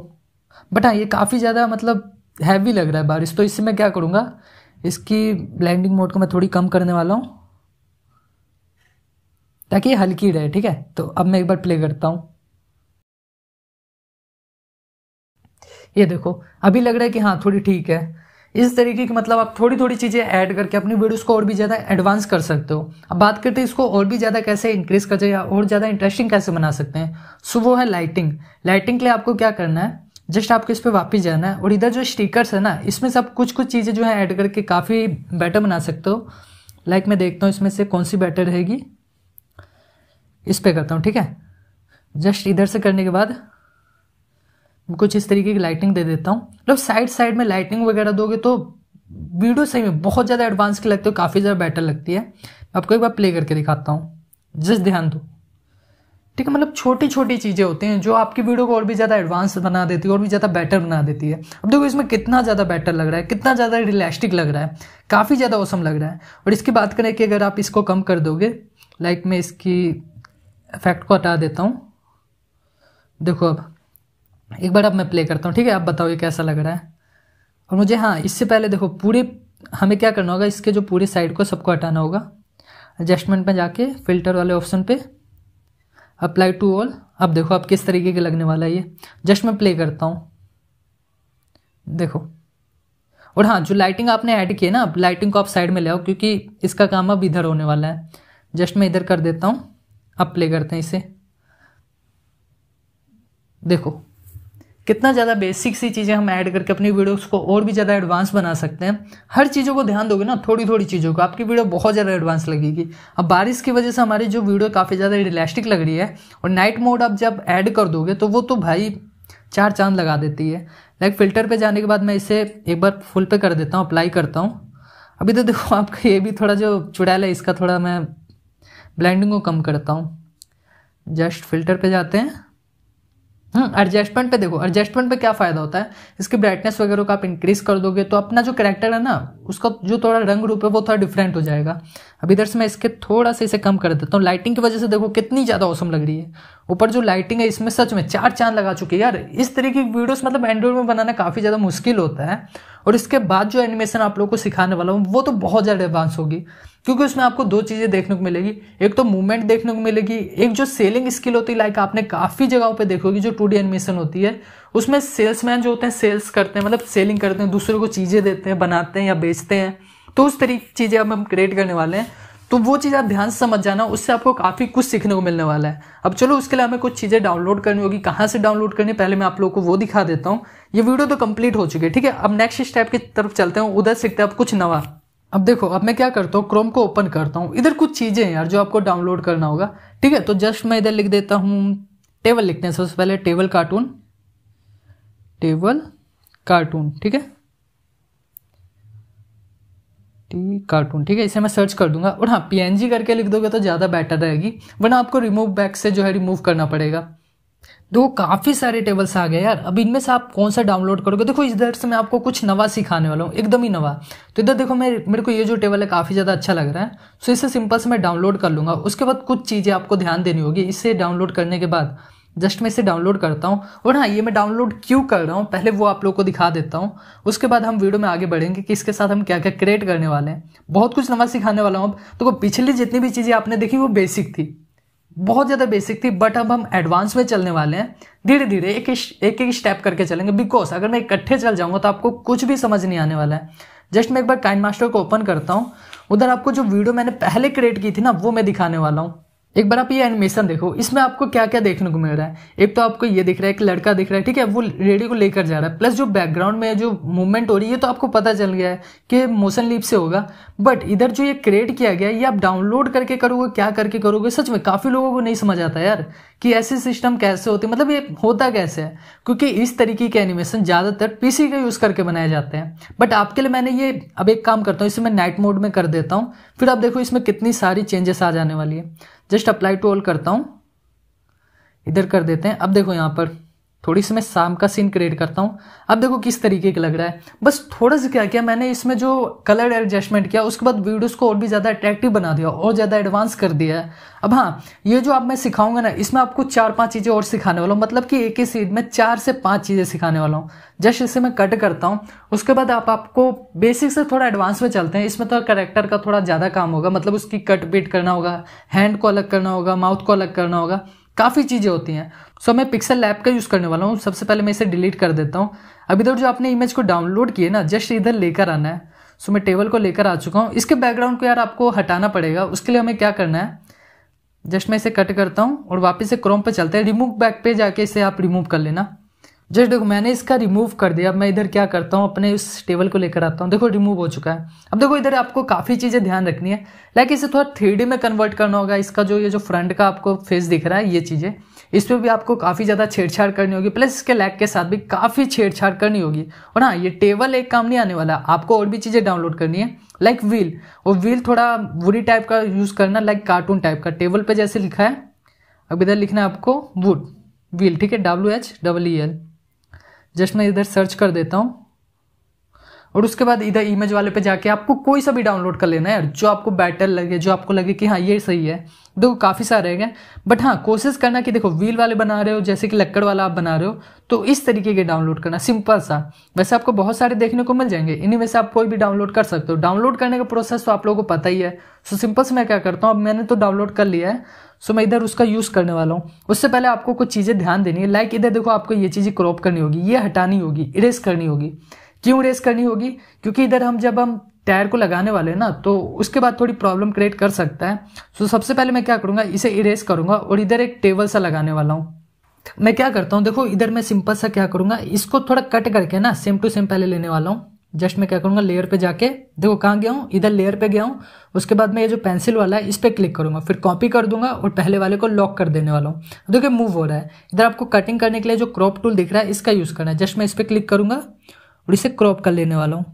बट हाँ ये काफ़ी ज़्यादा मतलब हैवी लग रहा है बारिश तो इससे मैं क्या करूँगा इसकी ब्लाइंडिंग मोड को मैं थोड़ी कम करने वाला हूँ ताकि ये हल्की रहे ठीक है तो अब मैं एक बार प्ले करता हूँ ये देखो अभी लग रहा है कि हाँ थोड़ी ठीक है इस तरीके की मतलब आप थोड़ी थोड़ी चीज़ें ऐड करके अपनी वीडियोस को और भी ज़्यादा एडवांस कर सकते हो अब बात करते हैं इसको और भी ज़्यादा कैसे इंक्रीज कर या और ज़्यादा इंटरेस्टिंग कैसे बना सकते हैं सो वो है लाइटिंग लाइटिंग के लिए आपको क्या करना है जस्ट आपको इस पर वापस जाना है और इधर जो स्टिकर्स है ना इसमें से आप कुछ कुछ चीज़ें जो है ऐड करके काफ़ी बेटर बना सकते हो लाइक like मैं देखता हूँ इसमें से कौन सी बेटर रहेगी इस पर करता हूँ ठीक है जस्ट इधर से करने के बाद कुछ इस तरीके की लाइटिंग दे देता हूँ मतलब साइड साइड में लाइटिंग वगैरह दोगे तो वीडियो सही में बहुत ज़्यादा एडवांस की लगती है काफ़ी ज़्यादा बेटर लगती है आपको एक बार प्ले करके दिखाता हूँ जस्ट ध्यान दो ठीक है मतलब छोटी छोटी चीज़ें होती हैं जो आपकी वीडियो को और भी ज़्यादा एडवांस बना देती है और भी ज़्यादा बेटर बना देती है अब देखो इसमें कितना ज़्यादा बेटर लग रहा है कितना ज़्यादा रिलेस्टिक लग रहा है काफ़ी ज़्यादा औसम लग रहा है और इसकी बात करें कि अगर आप इसको कम कर दोगे लाइक मैं इसकी इफेक्ट को हटा देता हूँ देखो अब एक बार अब मैं प्ले करता हूँ ठीक है आप बताओ ये कैसा लग रहा है और मुझे हाँ इससे पहले देखो पूरे हमें क्या करना होगा इसके जो पूरे साइड को सबको हटाना होगा एडजस्टमेंट में जाके फिल्टर वाले ऑप्शन पे अप्लाई टू ऑल अब देखो अब किस तरीके के लगने वाला है ये जस्ट मैं प्ले करता हूँ देखो और हाँ जो लाइटिंग आपने ऐड की है ना अब लाइटिंग को आप साइड में ले आओ क्योंकि इसका काम अब इधर होने वाला है जस्ट मैं इधर कर देता हूँ अब प्ले करते हैं इसे देखो कितना ज़्यादा बेसिक सी चीज़ें हम ऐड करके अपनी वीडियोस को और भी ज़्यादा एडवांस बना सकते हैं हर चीज़ों को ध्यान दोगे ना थोड़ी थोड़ी चीज़ों को आपकी वीडियो बहुत ज़्यादा एडवांस लगेगी अब बारिश की वजह से हमारी जो वीडियो काफ़ी ज़्यादा रिलेस्टिक लग रही है और नाइट मोड आप जब ऐड कर दोगे तो वो तो भाई चार चांद लगा देती है लाइक फिल्टर पे जाने के बाद मैं इसे एक बार फुल पे कर देता हूँ अप्लाई करता हूँ अभी तो देखो आपका ये भी थोड़ा जो चुड़ैल है इसका थोड़ा मैं ब्लैंडिंग को कम करता हूँ जस्ट फिल्टर पे जाते हैं एडजस्टमेंट हम्म, पे देखो एडजस्टमेंट पे क्या फ़ायदा होता है इसकी ब्राइटनेस वगैरह को आप इंक्रीज कर दोगे तो अपना जो करेक्टर है ना उसका जो थोड़ा रंग रूप है वो थोड़ा डिफरेंट हो जाएगा अब इधर से मैं इसके थोड़ा सा इसे कम कर देता हूँ लाइटिंग की वजह से देखो कितनी ज़्यादा औसम लग रही है ऊपर जो लाइटिंग है इसमें सच में चार चांद लगा चुकी है यार इस तरीके की वीडियोस मतलब एंड्रॉइड में बनाना काफ़ी ज़्यादा मुश्किल होता है और इसके बाद जो एनिमेशन आप लोग को सिखाने वाला हूँ वो तो बहुत ज़्यादा एडवांस होगी क्योंकि उसमें आपको दो चीज़ें देखने को मिलेगी एक तो मूवमेंट देखने को मिलेगी एक जो सेलिंग स्किल होती है लाइक आपने काफ़ी जगहों पर देखोगी जो टू डी एनिमेशन होती है उसमें सेल्समैन जो होते हैं सेल्स करते हैं मतलब सेलिंग करते हैं दूसरे को चीज़ें देते हैं बनाते हैं या बेचते हैं तो उस तरीके की चीज़ें अब हम क्रिएट करने वाले हैं तो वो चीज़ आप ध्यान से समझ जाना उससे आपको काफ़ी कुछ सीखने को मिलने वाला है अब चलो उसके लिए हमें कुछ चीज़ें डाउनलोड करनी होगी कहाँ से डाउनलोड करनी पहले मैं आप लोग को वो दिखा देता हूँ ये वीडियो तो कंप्लीट हो चुकी है ठीक है अब नेक्स्ट स्टेप की तरफ चलते हैं उधर सीखते हैं अब कुछ नवा अब देखो अब मैं क्या करता हूँ क्रोम को ओपन करता हूँ इधर कुछ चीज़ें हैं यार जो आपको डाउनलोड करना होगा ठीक है तो जस्ट मैं इधर लिख देता हूँ टेबल लिखते हैं सबसे पहले टेबल कार्टून टेबल कार्टून ठीक है टी कार्टून ठीक है इसे मैं सर्च कर दूंगा और हाँ पी करके लिख दोगे तो ज़्यादा बेटर रहेगी वरना आपको रिमूव बैक से जो है रिमूव करना पड़ेगा दो काफ़ी सारे टेबल्स आ गए यार अब इनमें से आप कौन सा डाउनलोड करोगे देखो इधर से मैं आपको कुछ नवा सिखाने वाला हूँ एकदम ही नवा तो इधर देखो मैं मेरे को ये जो टेबल है काफ़ी ज़्यादा अच्छा लग रहा है सो तो इसे सिंपल से मैं डाउनलोड कर लूँगा उसके बाद कुछ चीज़ें आपको ध्यान देनी होगी इसे डाउनलोड करने के बाद जस्ट मैं इसे डाउनलोड करता हूँ और हाँ ये मैं डाउनलोड क्यों कर रहा हूँ पहले वो आप लोग को दिखा देता हूँ उसके बाद हम वीडियो में आगे बढ़ेंगे कि इसके साथ हम क्या क्या क्रिएट करने वाले हैं बहुत कुछ नवा सिखाने वाला हूँ अब तो पिछली जितनी भी चीज़ें आपने देखी वो बेसिक थी बहुत ज़्यादा बेसिक थी बट अब हम एडवांस में चलने वाले हैं धीरे धीरे एक एक एक स्टेप करके चलेंगे बिकॉज अगर मैं इकट्ठे चल जाऊँगा तो आपको कुछ भी समझ नहीं आने वाला है जस्ट मैं एक बार काइंड मास्टर को ओपन करता हूँ उधर आपको जो वीडियो मैंने पहले क्रिएट की थी ना वो मैं दिखाने वाला हूँ एक बार आप ये एनिमेशन देखो इसमें आपको क्या क्या देखने को मिल रहा है एक तो आपको ये दिख रहा है कि लड़का दिख रहा है ठीक है वो रेडियो को लेकर जा रहा है प्लस जो बैकग्राउंड में जो मूवमेंट हो रही है तो आपको पता चल गया है कि मोशन लीप से होगा बट इधर जो ये क्रिएट किया गया है ये आप डाउनलोड करके करोगे क्या करके करोगे सच में काफ़ी लोगों को नहीं समझ आता यार कि ऐसे सिस्टम कैसे होते मतलब ये होता कैसे है क्योंकि इस तरीके के एनिमेशन ज़्यादातर पीसी का यूज़ करके बनाए जाते हैं बट आपके लिए मैंने ये अब एक काम करता हूँ इसे मैं नाइट मोड में कर देता हूँ फिर आप देखो इसमें कितनी सारी चेंजेस आ जाने वाली है जस्ट अप्लाई टू ऑल करता हूँ इधर कर देते हैं अब देखो यहाँ पर थोड़ी सी मैं शाम का सीन क्रिएट करता हूँ अब देखो किस तरीके का लग रहा है बस थोड़ा सा क्या किया मैंने इसमें जो कलर एडजस्टमेंट किया उसके बाद वीडियोस को और भी ज़्यादा अट्रैक्टिव बना दिया और ज़्यादा एडवांस कर दिया है अब हाँ ये जो आप मैं सिखाऊंगा ना इसमें आपको चार पाँच चीज़ें और सिखाने वाला हूँ मतलब कि एक ही सीट में चार से पाँच चीज़ें सिखाने वाला हूँ जस्ट इसे मैं कट करता हूँ उसके बाद आप आपको बेसिक से थोड़ा एडवांस में चलते हैं इसमें थोड़ा तो करेक्टर का थोड़ा ज़्यादा काम होगा मतलब उसकी कट बीट करना होगा हैंड को अलग करना होगा माउथ को अलग करना होगा काफ़ी चीज़ें होती हैं सो मैं पिक्सल लैब का यूज़ करने वाला हूँ सबसे पहले मैं इसे डिलीट कर देता हूँ अब इधर तो जो आपने इमेज को डाउनलोड किए ना जस्ट इधर लेकर आना है सो मैं टेबल को लेकर आ चुका हूँ इसके बैकग्राउंड को यार आपको हटाना पड़ेगा उसके लिए हमें क्या करना है जस्ट मैं इसे कट करता हूँ और वापस से क्रोम पर चलते हैं रिमूव बैक पे जाके इसे आप रिमूव कर लेना जस्ट देखो मैंने इसका रिमूव कर दिया अब मैं इधर क्या करता हूँ अपने इस टेबल को लेकर आता हूँ देखो रिमूव हो चुका है अब देखो इधर आपको काफ़ी चीज़ें ध्यान रखनी है लाइक इसे थोड़ा थ्री में कन्वर्ट करना होगा इसका जो ये जो फ्रंट का आपको फेस दिख रहा है ये चीज़ें इस पर भी आपको काफ़ी ज़्यादा छेड़छाड़ करनी होगी प्लस इसके लैग के साथ भी काफ़ी छेड़छाड़ करनी होगी और हाँ ये टेबल एक काम नहीं आने वाला आपको और भी चीज़ें डाउनलोड करनी है लाइक व्हील और व्हील थोड़ा वुडी टाइप का यूज़ करना लाइक कार्टून टाइप का टेबल पर जैसे लिखा है अब इधर लिखना है आपको वुड व्हील ठीक है W H W L just मैं इधर सर्च कर देता हूँ और उसके बाद इधर इमेज वाले पे जाके आपको कोई सा भी डाउनलोड कर लेना है जो आपको बेटर लगे जो आपको लगे कि हाँ ये सही है देखो काफ़ी सारे हैं बट हाँ कोशिश करना कि देखो व्हील वाले बना रहे हो जैसे कि लक्कड़ वाला आप बना रहे हो तो इस तरीके के डाउनलोड करना सिंपल सा वैसे आपको बहुत सारे देखने को मिल जाएंगे इन्हीं में से आप कोई भी डाउनलोड कर सकते हो डाउनलोड करने का प्रोसेस तो आप लोगों को पता ही है सो सिंपल से मैं क्या करता हूँ अब मैंने तो डाउनलोड कर लिया है सो मैं इधर उसका यूज़ करने वाला हूँ उससे पहले आपको कुछ चीज़ें ध्यान देनी है लाइक इधर देखो आपको ये चीज़ें क्रॉप करनी होगी ये हटानी होगी इरेज करनी होगी क्यों रेस करनी होगी क्योंकि इधर हम जब हम टायर को लगाने वाले हैं ना तो उसके बाद थोड़ी प्रॉब्लम क्रिएट कर सकता है सो so, सबसे पहले मैं क्या करूंगा इसे इरेज करूंगा और इधर एक टेबल सा लगाने वाला हूँ मैं क्या करता हूँ देखो इधर मैं सिंपल सा क्या करूंगा इसको थोड़ा कट करके ना सेम टू सेम पहले लेने वाला हूँ जस्ट मैं क्या करूंगा लेयर पे जाके देखो कहाँ गया हूँ इधर लेयर पे गया हूँ उसके बाद मैं ये जो पेंसिल वाला है इस पर क्लिक करूंगा फिर कॉपी कर दूंगा और पहले वाले को लॉक कर देने वाला हूँ देखिए मूव हो रहा है इधर आपको कटिंग करने के लिए जो क्रॉप टूल दिख रहा है इसका यूज़ करना है जस्ट मैं इस पर क्लिक करूंगा और इसे क्रॉप कर लेने वाला हूँ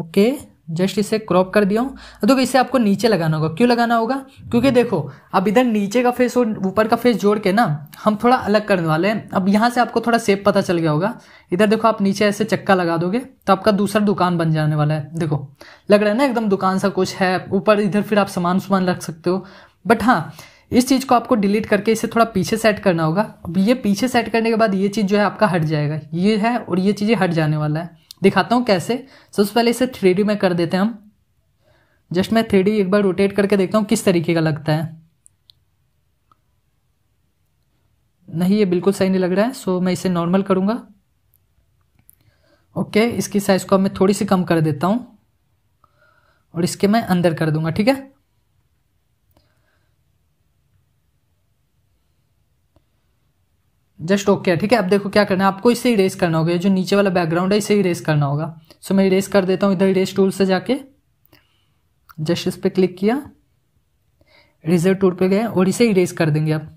ओके जस्ट इसे क्रॉप कर दिया हूँ देखो इसे आपको नीचे लगाना होगा क्यों लगाना होगा क्योंकि देखो अब इधर नीचे का फेस और ऊपर का फेस जोड़ के ना हम थोड़ा अलग करने वाले हैं अब यहाँ से आपको थोड़ा सेप पता चल गया होगा इधर देखो आप नीचे ऐसे चक्का लगा दोगे तो आपका दूसरा दुकान बन जाने वाला है देखो लग रहा है ना एकदम दुकान सा कुछ है ऊपर इधर फिर आप सामान सामान रख सकते हो बट हाँ इस चीज़ को आपको डिलीट करके इसे थोड़ा पीछे सेट करना होगा अब ये पीछे सेट करने के बाद ये चीज़ जो है आपका हट जाएगा ये है और ये चीज़ें हट जाने वाला है दिखाता हूँ कैसे सबसे पहले इसे थ्री में कर देते हैं हम जस्ट मैं थ्री एक बार रोटेट करके देखता हूँ किस तरीके का लगता है नहीं ये बिल्कुल सही नहीं लग रहा है सो मैं इसे नॉर्मल करूँगा ओके इसकी साइज़ को मैं थोड़ी सी कम कर देता हूँ और इसके मैं अंदर कर दूंगा ठीक है जस्ट ओके है ठीक है अब देखो क्या करना है आपको इसे इरेज करना होगा ये जो नीचे वाला बैकग्राउंड है इसे इरेज करना होगा सो मैं इरेज कर देता हूँ इधर इरेज टूल से जाके जस्ट इस पर क्लिक किया रिजर्व टूल पे गए और इसे इरेज कर देंगे आप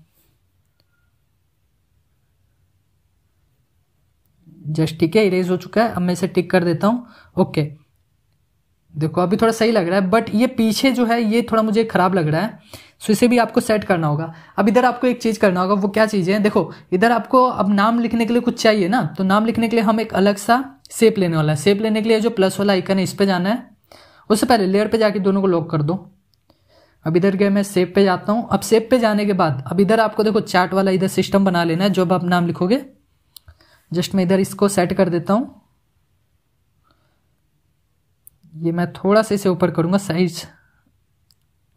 जस्ट ठीक है इरेज हो चुका है अब मैं इसे टिक कर देता हूँ ओके देखो अभी थोड़ा सही लग रहा है बट ये पीछे जो है ये थोड़ा मुझे ख़राब लग रहा है सो इसे भी आपको सेट करना होगा अब इधर आपको एक चीज़ करना होगा वो क्या चीज़ है देखो इधर आपको अब नाम लिखने के लिए कुछ चाहिए ना तो नाम लिखने के लिए हम एक अलग सा सेप लेने वाला है सेप लेने के लिए जो प्लस वाला आइकन है इस पर जाना है उससे पहले लेयर पे जाके दोनों को लॉक कर दो अब इधर गए मैं सेप पे जाता हूँ अब सेप पे जाने के बाद अब इधर आपको देखो चार्ट वाला इधर सिस्टम बना लेना है जो आप नाम लिखोगे जस्ट मैं इधर इसको सेट कर देता हूँ ये मैं थोड़ा सा इसे ऊपर करूँगा साइज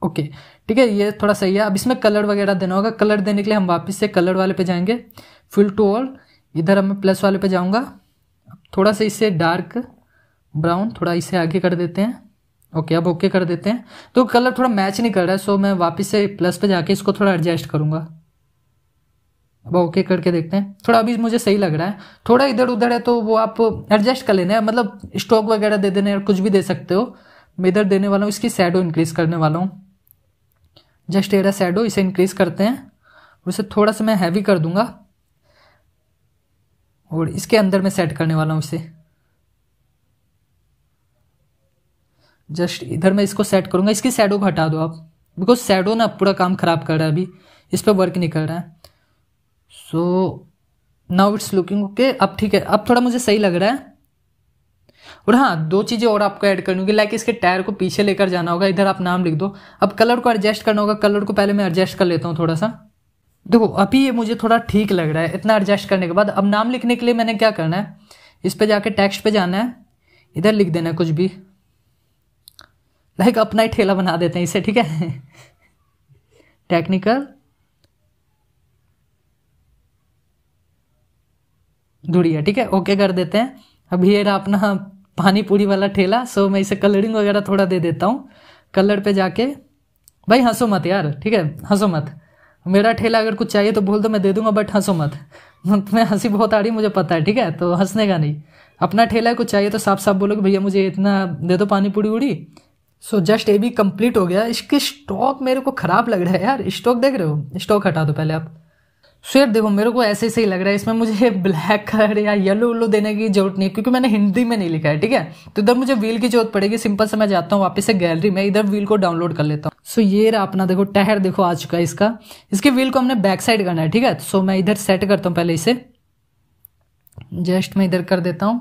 ओके ठीक है ये थोड़ा सही है अब इसमें कलर वगैरह देना होगा कलर देने के लिए हम वापस से कलर वाले पे जाएंगे फुल टू ऑल इधर अब मैं प्लस वाले पे जाऊँगा थोड़ा सा इसे डार्क ब्राउन थोड़ा इसे आगे कर देते हैं ओके अब ओके कर देते हैं तो कलर थोड़ा मैच नहीं कर रहा है सो मैं वापस से प्लस पर जाके इसको थोड़ा एडजस्ट करूँगा अब ओके करके देखते हैं थोड़ा अभी मुझे सही लग रहा है थोड़ा इधर उधर है तो वो आप एडजस्ट कर लेना मतलब स्टॉक वगैरह दे देने कुछ भी दे सकते हो मैं इधर देने वाला हूँ इसकी सैडो इंक्रीज़ करने वाला हूँ जस्ट एरा सैडो इसे इंक्रीज़ करते हैं उसे थोड़ा सा मैं हैवी कर दूंगा और इसके अंदर मैं सेट करने वाला हूँ इसे जस्ट इधर मैं इसको सेट करूंगा इसकी सैडो को हटा दो आप बिकॉज सैडो ना पूरा काम ख़राब कर रहा है अभी इस पर वर्क नहीं कर रहा है so now it's looking okay अब ठीक है अब थोड़ा मुझे सही लग रहा है और हाँ दो चीज़ें और आपको ऐड करनी होगी लाइक इसके टायर को पीछे लेकर जाना होगा इधर आप नाम लिख दो अब कलर को एडजस्ट करना होगा कलर को पहले मैं एडजस्ट कर लेता हूँ थोड़ा सा देखो अभी ये मुझे थोड़ा ठीक लग रहा है इतना एडजस्ट करने के बाद अब नाम लिखने के लिए मैंने क्या करना है इस पर जाके टेक्स्ट पे जाना है इधर लिख देना है कुछ भी लाइक अपना ही ठेला बना देते हैं इसे ठीक है टेक्निकल [LAUGHS] दूरी है ठीक है ओके कर देते हैं अब ये रहा अपना पानी पूरी वाला ठेला सो मैं इसे कलरिंग वगैरह थोड़ा दे देता हूँ कलर पे जाके भाई हंसो मत यार ठीक है हंसो मत मेरा ठेला अगर कुछ चाहिए तो बोल दो मैं दे दूंगा बट हंसो मत तुम्हें [LAUGHS] हंसी बहुत आ रही मुझे पता है ठीक है तो हंसने का नहीं अपना ठेला कुछ चाहिए तो साफ साफ बोलो कि भैया मुझे इतना दे दो पानी पूरी उड़ी सो जस्ट ए भी कंप्लीट हो गया इसके स्टॉक मेरे को ख़राब लग रहा है यार स्टॉक देख रहे हो स्टॉक हटा दो पहले आप शेड देखो मेरे को ऐसे ही सही लग रहा है इसमें मुझे ब्लैक [LAUGHS] कलर या येलो उल्लो देने की जरूरत नहीं है क्योंकि मैंने हिंदी में नहीं लिखा है ठीक है तो इधर मुझे व्हील की जरूरत पड़ेगी सिंपल से मैं जाता हूँ वापस से गैलरी में इधर व्हील को डाउनलोड कर लेता हूँ सो ये रहा अपना देखो टहर देखो आ चुका है इसका इसके व्हील को हमने बैक साइड करना है ठीक है सो मैं इधर सेट करता हूँ पहले इसे जस्ट मैं इधर कर देता हूँ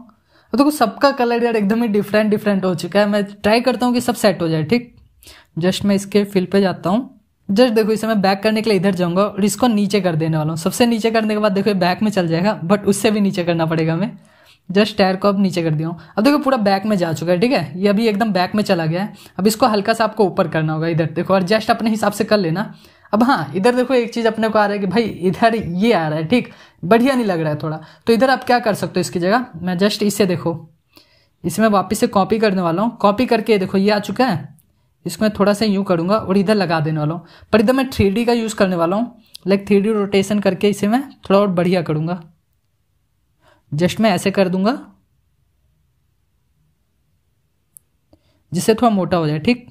देखो सबका कलर यार एकदम ही डिफरेंट डिफरेंट हो चुका है मैं ट्राई करता हूँ कि सब सेट हो जाए ठीक जस्ट मैं इसके फिल पे जाता हूँ जस्ट देखो इसे मैं बैक करने के लिए इधर जाऊंगा और इसको नीचे कर देने वाला हूँ सबसे नीचे करने के बाद देखो ये बैक में चल जाएगा बट उससे भी नीचे करना पड़ेगा हमें जस्ट टायर को अब नीचे कर दिया हूँ अब देखो पूरा बैक में जा चुका है ठीक है ये अभी एकदम बैक में चला गया है अब इसको हल्का सा आपको ऊपर करना होगा इधर देखो और जस्ट अपने हिसाब से कर लेना अब हाँ इधर देखो एक चीज़ अपने को आ रहा है कि भाई इधर ये आ रहा है ठीक बढ़िया नहीं लग रहा है थोड़ा तो इधर आप क्या कर सकते हो इसकी जगह मैं जस्ट इसे देखो इसे मैं वापस से कॉपी करने वाला हूँ कॉपी करके देखो ये आ चुका है इसको मैं थोड़ा सा यूँ करूँगा और इधर लगा देने वाला हूँ पर इधर मैं थ्री का यूज़ करने वाला हूँ लाइक थ्री रोटेशन करके इसे मैं थोड़ा और बढ़िया करूँगा जस्ट मैं ऐसे कर दूँगा जिससे थोड़ा मोटा हो जाए ठीक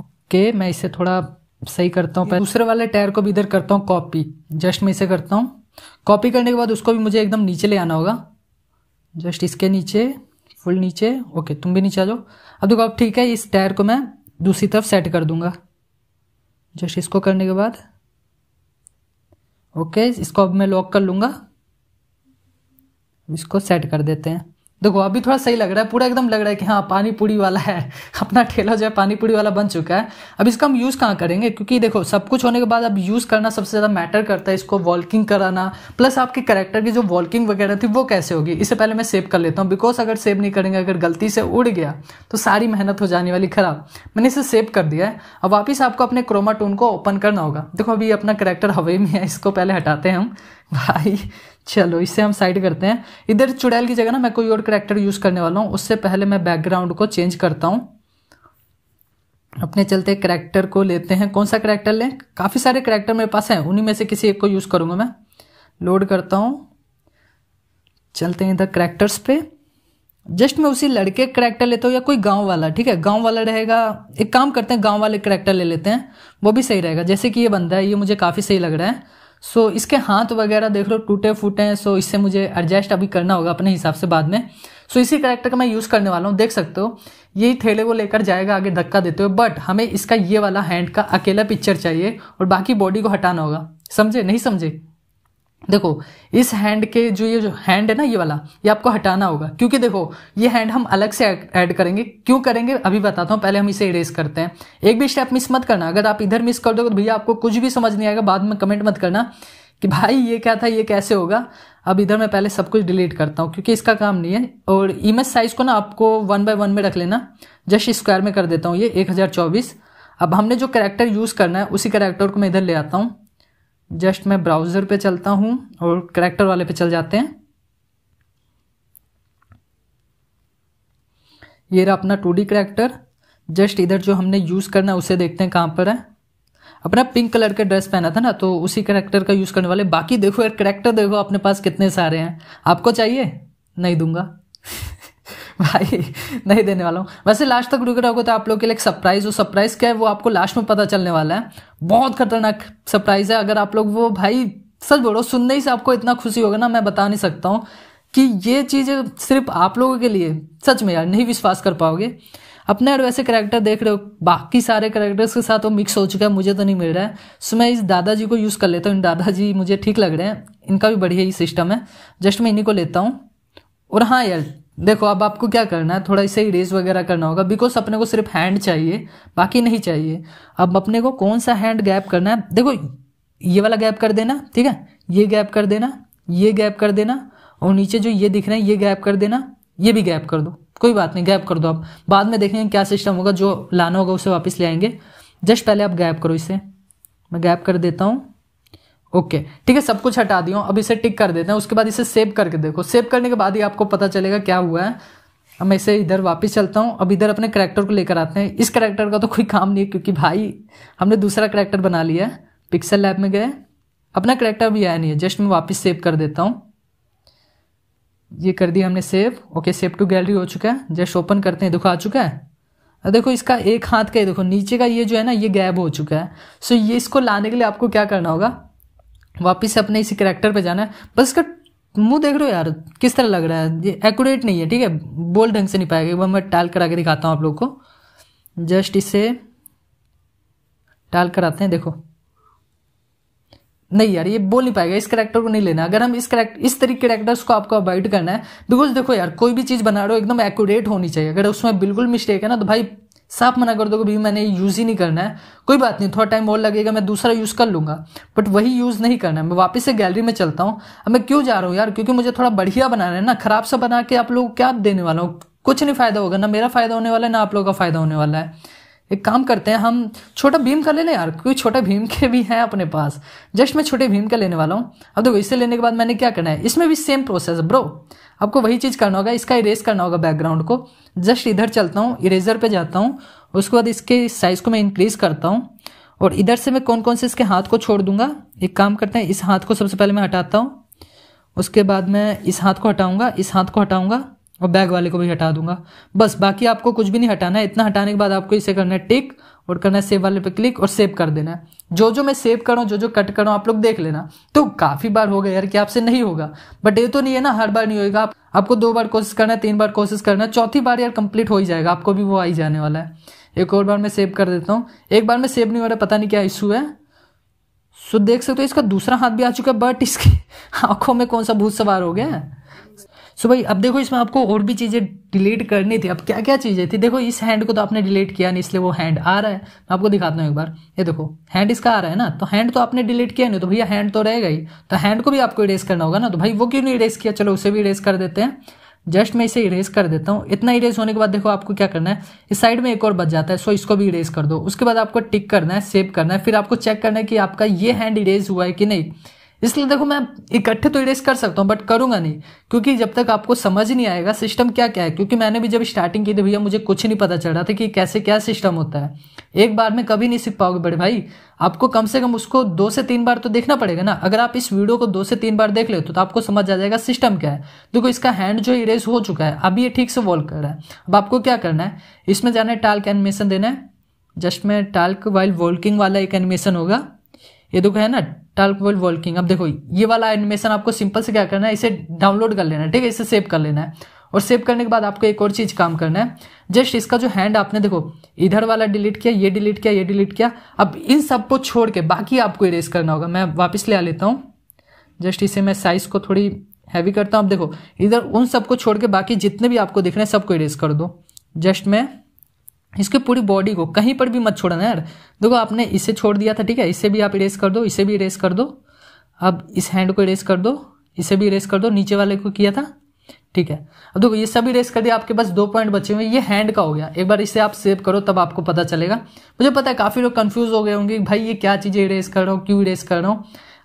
ओके मैं इसे थोड़ा सही करता हूँ दूसरे वाले टायर को भी इधर करता हूँ कॉपी जस्ट मैं इसे करता हूँ कॉपी करने के बाद उसको भी मुझे एकदम नीचे ले आना होगा जस्ट इसके नीचे फुल नीचे ओके तुम भी नीचे आ जाओ अब देखो अब ठीक है इस टायर को मैं दूसरी तरफ सेट कर दूंगा जस्ट इसको करने के बाद ओके इसको अब मैं लॉक कर लूँगा इसको सेट कर देते हैं देखो अभी थोड़ा सही लग रहा है पूरा एकदम लग रहा है कि हाँ पानी पूरी वाला है [LAUGHS] अपना ठेला जो है पानी पूरी वाला बन चुका है अब इसका हम यूज़ कहाँ करेंगे क्योंकि देखो सब कुछ होने के बाद अब यूज़ करना सबसे ज़्यादा मैटर करता है इसको वॉकिंग कराना प्लस आपके करेक्टर की जो वॉकिंग वगैरह थी वो कैसे होगी इससे पहले मैं सेव कर लेता हूँ बिकॉज अगर सेव नहीं करेंगे अगर गलती से उड़ गया तो सारी मेहनत हो जाने वाली खराब मैंने इसे सेव कर दिया है अब वापिस आपको अपने क्रोमाटोन को ओपन करना होगा देखो अभी अपना करेक्टर हवे में है इसको पहले हटाते हैं हम भाई चलो इसे हम साइड करते हैं इधर चुड़ैल की जगह ना मैं कोई और करेक्टर यूज़ करने वाला हूँ उससे पहले मैं बैकग्राउंड को चेंज करता हूँ अपने चलते करेक्टर को लेते हैं कौन सा करेक्टर लें काफ़ी सारे करेक्टर मेरे पास हैं उन्हीं में से किसी एक को यूज़ करूँगा मैं लोड करता हूँ चलते हैं इधर करेक्टर्स पे जस्ट मैं उसी लड़के करेक्टर लेता हूँ या कोई गांव वाला ठीक है गांव वाला रहेगा एक काम करते हैं गांव वाले करेक्टर ले लेते हैं वो भी सही रहेगा जैसे कि ये बंदा है ये मुझे काफ़ी सही लग रहा है सो so, इसके हाथ वगैरह देख लो टूटे फूटे हैं सो so, इससे मुझे एडजस्ट अभी करना होगा अपने हिसाब से बाद में सो so, इसी करेक्टर का मैं यूज़ करने वाला हूँ देख सकते हो यही थैले को लेकर जाएगा आगे धक्का देते हुए बट हमें इसका ये वाला हैंड का अकेला पिक्चर चाहिए और बाकी बॉडी को हटाना होगा समझे नहीं समझे देखो इस हैंड के जो ये जो हैंड है ना ये वाला ये आपको हटाना होगा क्योंकि देखो ये हैंड हम अलग से ऐड करेंगे क्यों करेंगे अभी बताता हूँ पहले हम इसे इरेज करते हैं एक भी स्टेप मिस मत करना अगर आप इधर मिस कर दोगे तो भैया आपको कुछ भी समझ नहीं आएगा बाद में कमेंट मत करना कि भाई ये क्या था ये कैसे होगा अब इधर मैं पहले सब कुछ डिलीट करता हूँ क्योंकि इसका काम नहीं है और इमेज साइज को ना आपको वन बाय वन में रख लेना जस्ट स्क्वायर में कर देता हूँ ये एक अब हमने जो करेक्टर यूज़ करना है उसी करेक्टर को मैं इधर ले आता हूँ जस्ट मैं ब्राउज़र पे चलता हूँ और करेक्टर वाले पे चल जाते हैं ये रहा अपना टू डी करेक्टर जस्ट इधर जो हमने यूज़ करना है उसे देखते हैं कहाँ पर है अपना पिंक कलर का ड्रेस पहना था ना तो उसी करेक्टर का यूज़ करने वाले बाकी देखो यार करेक्टर देखो अपने पास कितने सारे हैं आपको चाहिए नहीं दूंगा भाई नहीं देने वाला हूँ वैसे लास्ट तक रुके रहोगे तो आप लोग के लिए एक सरप्राइज़ हो सरप्राइज़ क्या है वो आपको लास्ट में पता चलने वाला है बहुत खतरनाक सरप्राइज़ है अगर आप लोग वो भाई सच बोलो सुनने ही से आपको इतना खुशी होगा ना मैं बता नहीं सकता हूँ कि ये चीज़ें सिर्फ आप लोगों के लिए सच में यार नहीं विश्वास कर पाओगे अपने और वैसे करेक्टर देख रहे हो बाकी सारे करेक्टर्स के साथ वो मिक्स हो चुका है मुझे तो नहीं मिल रहा है सो मैं इस दादाजी को यूज़ कर लेता हूँ इन दादाजी मुझे ठीक लग रहे हैं इनका भी बढ़िया ही सिस्टम है जस्ट मैं इन्हीं को लेता हूँ और हाँ यार देखो अब आपको क्या करना है थोड़ा इसे इरेज वगैरह करना होगा बिकॉज अपने को सिर्फ हैंड चाहिए बाकी नहीं चाहिए अब अपने को कौन सा हैंड गैप करना है देखो ये वाला गैप कर देना ठीक है ये गैप कर देना ये गैप कर देना और नीचे जो ये दिख रहे हैं ये गैप कर देना ये भी गैप कर दो कोई बात नहीं गैप कर दो आप बाद में देखेंगे क्या सिस्टम होगा जो लाना होगा उसे वापस ले आएंगे जस्ट पहले आप गैप करो इसे मैं गैप कर देता हूँ ओके ठीक है सब कुछ हटा दियो अब इसे टिक कर देते हैं उसके बाद इसे सेव करके देखो सेव करने के बाद ही आपको पता चलेगा क्या हुआ है अब मैं इसे इधर वापस चलता हूँ अब इधर अपने करेक्टर को लेकर आते हैं इस करेक्टर का तो कोई काम नहीं है क्योंकि भाई हमने दूसरा करेक्टर बना लिया है पिक्सल लैब में गए अपना करेक्टर भी आया नहीं है जस्ट मैं वापस सेव कर देता हूँ ये कर दिया हमने save okay save to gallery हो चुका है जस्ट ओपन करते हैं देखो आ चुका है देखो इसका एक हाथ का ही देखो नीचे का ये जो है ना ये गैप हो चुका है सो ये इसको लाने के लिए आपको क्या करना होगा वापिस अपने इसी करेक्टर पर जाना है बस इसका मुंह देख रहे हो यार किस तरह लग रहा है ये एक्यूरेट नहीं है ठीक है बोल ढंग से नहीं पाएगा एक बार मैं टाल करा के दिखाता हूँ आप लोग को जस्ट इसे टाल कराते हैं देखो नहीं यार ये बोल नहीं पाएगा इस करेक्टर को नहीं लेना अगर हम इस करेक्ट इस तरीके करेक्टर्स को आपको अवॉइड करना है बिकॉज देखो यार कोई भी चीज़ बना रहे हो एकदम एक्यूरेट होनी चाहिए अगर उसमें बिल्कुल मिस्टेक है ना तो भाई साफ मना कर दो कि भाई मैंने यूज़ ही नहीं करना है कोई बात नहीं थोड़ा टाइम और लगेगा मैं दूसरा यूज़ कर लूँगा बट वही यूज़ नहीं करना है मैं वापस से गैलरी में चलता हूँ अब मैं क्यों जा रहा हूँ यार क्योंकि मुझे थोड़ा बढ़िया बनाना है ना ख़राब सा बना के आप लोग क्या देने वाला हूँ कुछ नहीं फ़ायदा होगा ना मेरा फ़ायदा होने वाला है ना आप लोगों का फ़ायदा होने वाला है एक काम करते हैं हम छोटा भीम का ले लें यार क्योंकि छोटे भीम के भी हैं अपने पास जस्ट मैं छोटे भीम का लेने वाला हूँ अब देखो इसे लेने के बाद मैंने क्या करना है इसमें भी सेम प्रोसेस ब्रो आपको वही चीज़ करना होगा इसका इरेज करना होगा बैकग्राउंड को जस्ट इधर चलता हूँ इरेजर पर जाता हूँ उसके बाद इसके साइज़ को मैं इंक्रीज़ करता हूँ और इधर से मैं कौन कौन से इसके हाथ को छोड़ दूंगा एक काम करते हैं इस हाथ को सबसे पहले मैं हटाता हूँ उसके बाद मैं इस हाथ को हटाऊँगा इस हाथ को हटाऊँगा और बैग वाले को भी हटा दूंगा बस बाकी आपको कुछ भी नहीं हटाना है इतना हटाने के बाद आपको इसे करना है टिक और करना है सेव वाले पे क्लिक और सेव कर देना है जो जो मैं सेव करूँ जो जो कट करूँ आप लोग देख लेना तो काफ़ी बार हो गया यार कि आपसे नहीं होगा बट ये तो नहीं है ना हर बार नहीं होगा आप, आपको दो बार कोशिश करना है तीन बार कोशिश करना है चौथी बार यार कंप्लीट हो ही जाएगा आपको भी वो आई जाने वाला है एक और बार मैं सेव कर देता हूँ एक बार में सेव नहीं हो रहा पता नहीं क्या इशू है सो देख सकते हो इसका दूसरा हाथ भी आ चुका है बट इसकी [LAUGHS] आंखों में कौन सा भूत सवार हो गया है सो भाई अब देखो इसमें आपको और भी चीज़ें डिलीट करनी थी अब क्या क्या चीज़ें थी देखो इस हैंड को तो आपने डिलीट किया नहीं इसलिए वो हैंड आ रहा है मैं आपको दिखाता हूँ एक बार ये देखो हैंड इसका आ रहा है ना तो हैंड तो आपने डिलीट किया नहीं तो भैया हैंड तो रहेगा ही तो हैंड को भी आपको इरेज करना होगा ना तो भाई वो क्यों नहीं इरेज किया चलो उसे भी इरेज कर देते हैं जस्ट मैं इसे इरेज कर देता हूँ इतना इरेज होने के बाद देखो आपको क्या करना है इस साइड में एक और बच जाता है सो इसको भी इरेज कर दो उसके बाद आपको टिक करना है सेव करना है फिर आपको चेक करना है कि आपका ये हैंड इरेज हुआ है कि नहीं इसलिए देखो मैं इकट्ठे तो इरेज कर सकता हूँ बट करूंगा नहीं क्योंकि जब तक आपको समझ नहीं आएगा सिस्टम क्या क्या है क्योंकि मैंने भी जब स्टार्टिंग की थी भैया मुझे कुछ नहीं पता चल रहा था कि कैसे क्या सिस्टम होता है एक बार में कभी नहीं सीख पाओगे बड़े भाई आपको कम से कम उसको दो से तीन बार तो देखना पड़ेगा ना अगर आप इस वीडियो को दो से तीन बार देख ले तो आपको समझ आ जाएगा सिस्टम क्या है देखो इसका हैंड जो इरेज हो चुका है अभी ये ठीक से वॉल्व कर रहा है अब आपको क्या करना है इसमें जाना है टाल्क एनिमेशन देना है जस्ट में टाल्क वाइल वॉल्किंग वाला एक एनिमेशन होगा ये देखो है ना वर्ल्ड वर्किंग अब देखो ये वाला एनिमेशन आपको सिंपल से क्या करना है इसे डाउनलोड कर लेना है ठीक है इसे सेव कर लेना है और सेव करने के बाद आपको एक और चीज़ काम करना है जस्ट इसका जो हैंड आपने देखो इधर वाला डिलीट किया ये डिलीट किया ये डिलीट किया अब इन सब को छोड़ के बाकी आपको इरेज करना होगा मैं वापस ले आ लेता हूँ जस्ट इसे मैं साइज़ को थोड़ी हैवी करता हूँ अब देखो इधर उन सबको छोड़ के बाकी जितने भी आपको दिख रहे हैं सबको इरेज कर दो जस्ट मैं इसके पूरी बॉडी को कहीं पर भी मत छोड़ना यार देखो आपने इसे छोड़ दिया था ठीक है इसे भी आप इरेस कर दो इसे भी इरेस कर दो अब इस हैंड को इरेस कर दो इसे भी इरेस कर दो नीचे वाले को किया था ठीक है अब देखो ये सभी रेस कर दिया आपके पास दो पॉइंट बचे हुए ये हैंड का हो गया एक बार इसे आप सेव करो तब आपको पता चलेगा मुझे पता है काफ़ी लोग कन्फ्यूज हो गए होंगे भाई ये क्या चीज़ें रेस कर रहा हूँ क्यों रेस कर रहा हूँ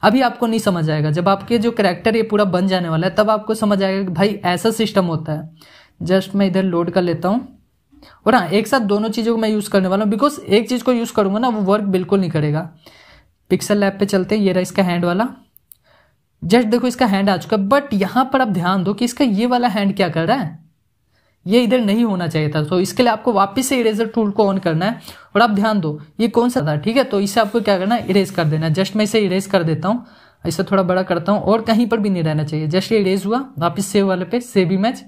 अभी आपको नहीं समझ आएगा जब आपके जो करेक्टर ये पूरा बन जाने वाला है तब आपको समझ आएगा कि भाई ऐसा सिस्टम होता है जस्ट मैं इधर लोड कर लेता हूँ और हाँ एक साथ दोनों चीज़ों को मैं यूज़ करने वाला हूँ बिकॉज एक चीज़ को यूज़ करूँगा ना वो वर्क बिल्कुल नहीं करेगा पिक्सल लैब पे चलते हैं ये रहा इसका हैंड वाला जस्ट देखो इसका हैंड आ चुका है बट यहाँ पर आप ध्यान दो कि इसका ये वाला हैंड क्या कर रहा है ये इधर नहीं होना चाहिए था तो इसके लिए आपको वापस से इरेजर टूल को ऑन करना है और आप ध्यान दो ये कौन सा था ठीक है तो इसे आपको क्या करना है इरेज कर देना है जस्ट मैं इसे इरेज कर देता हूँ इसे थोड़ा बड़ा करता हूँ और कहीं पर भी नहीं रहना चाहिए जस्ट ये इरेज हुआ वापस सेव वाले पे सेव इमेज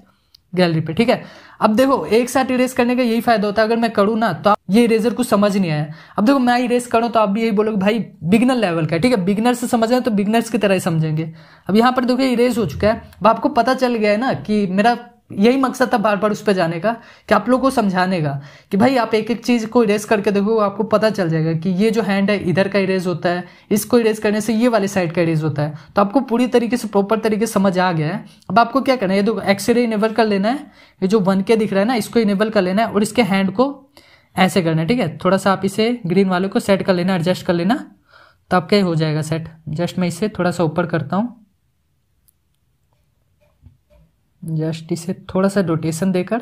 गैलरी पे ठीक है अब देखो एक साथ इरेज करने का यही फायदा होता है अगर मैं करूँ ना तो ये इरेजर कुछ समझ नहीं आया अब देखो मैं इरेज करूँ तो आप भी यही बोलोगे भाई बिगनर लेवल का ठीक है बिगनर से समझना तो बिगनर्स की तरह ही समझेंगे अब यहाँ पर देखो इरेज हो चुका है अब आपको पता चल गया है ना कि मेरा यही मकसद था बार बार उस पर जाने का कि आप लोगों को समझाने का कि भाई आप एक एक चीज़ को इरेज करके देखो आपको पता चल जाएगा कि ये जो हैंड है इधर का इरेज होता है इसको इरेज करने से ये वाले साइड का इरेज होता है तो आपको पूरी तरीके से प्रॉपर तरीके से समझ आ गया है अब आपको क्या करना है ये देखो एक्सरे इनेबल कर लेना है ये जो वन के दिख रहा है ना इसको इनेबल कर लेना है और इसके हैंड को ऐसे करना है ठीक है थोड़ा सा आप इसे ग्रीन वाले को सेट कर लेना एडजस्ट कर लेना तो आपका हो जाएगा सेट जस्ट मैं इसे थोड़ा सा ऊपर करता हूँ जस्ट इसे थोड़ा सा रोटेशन देकर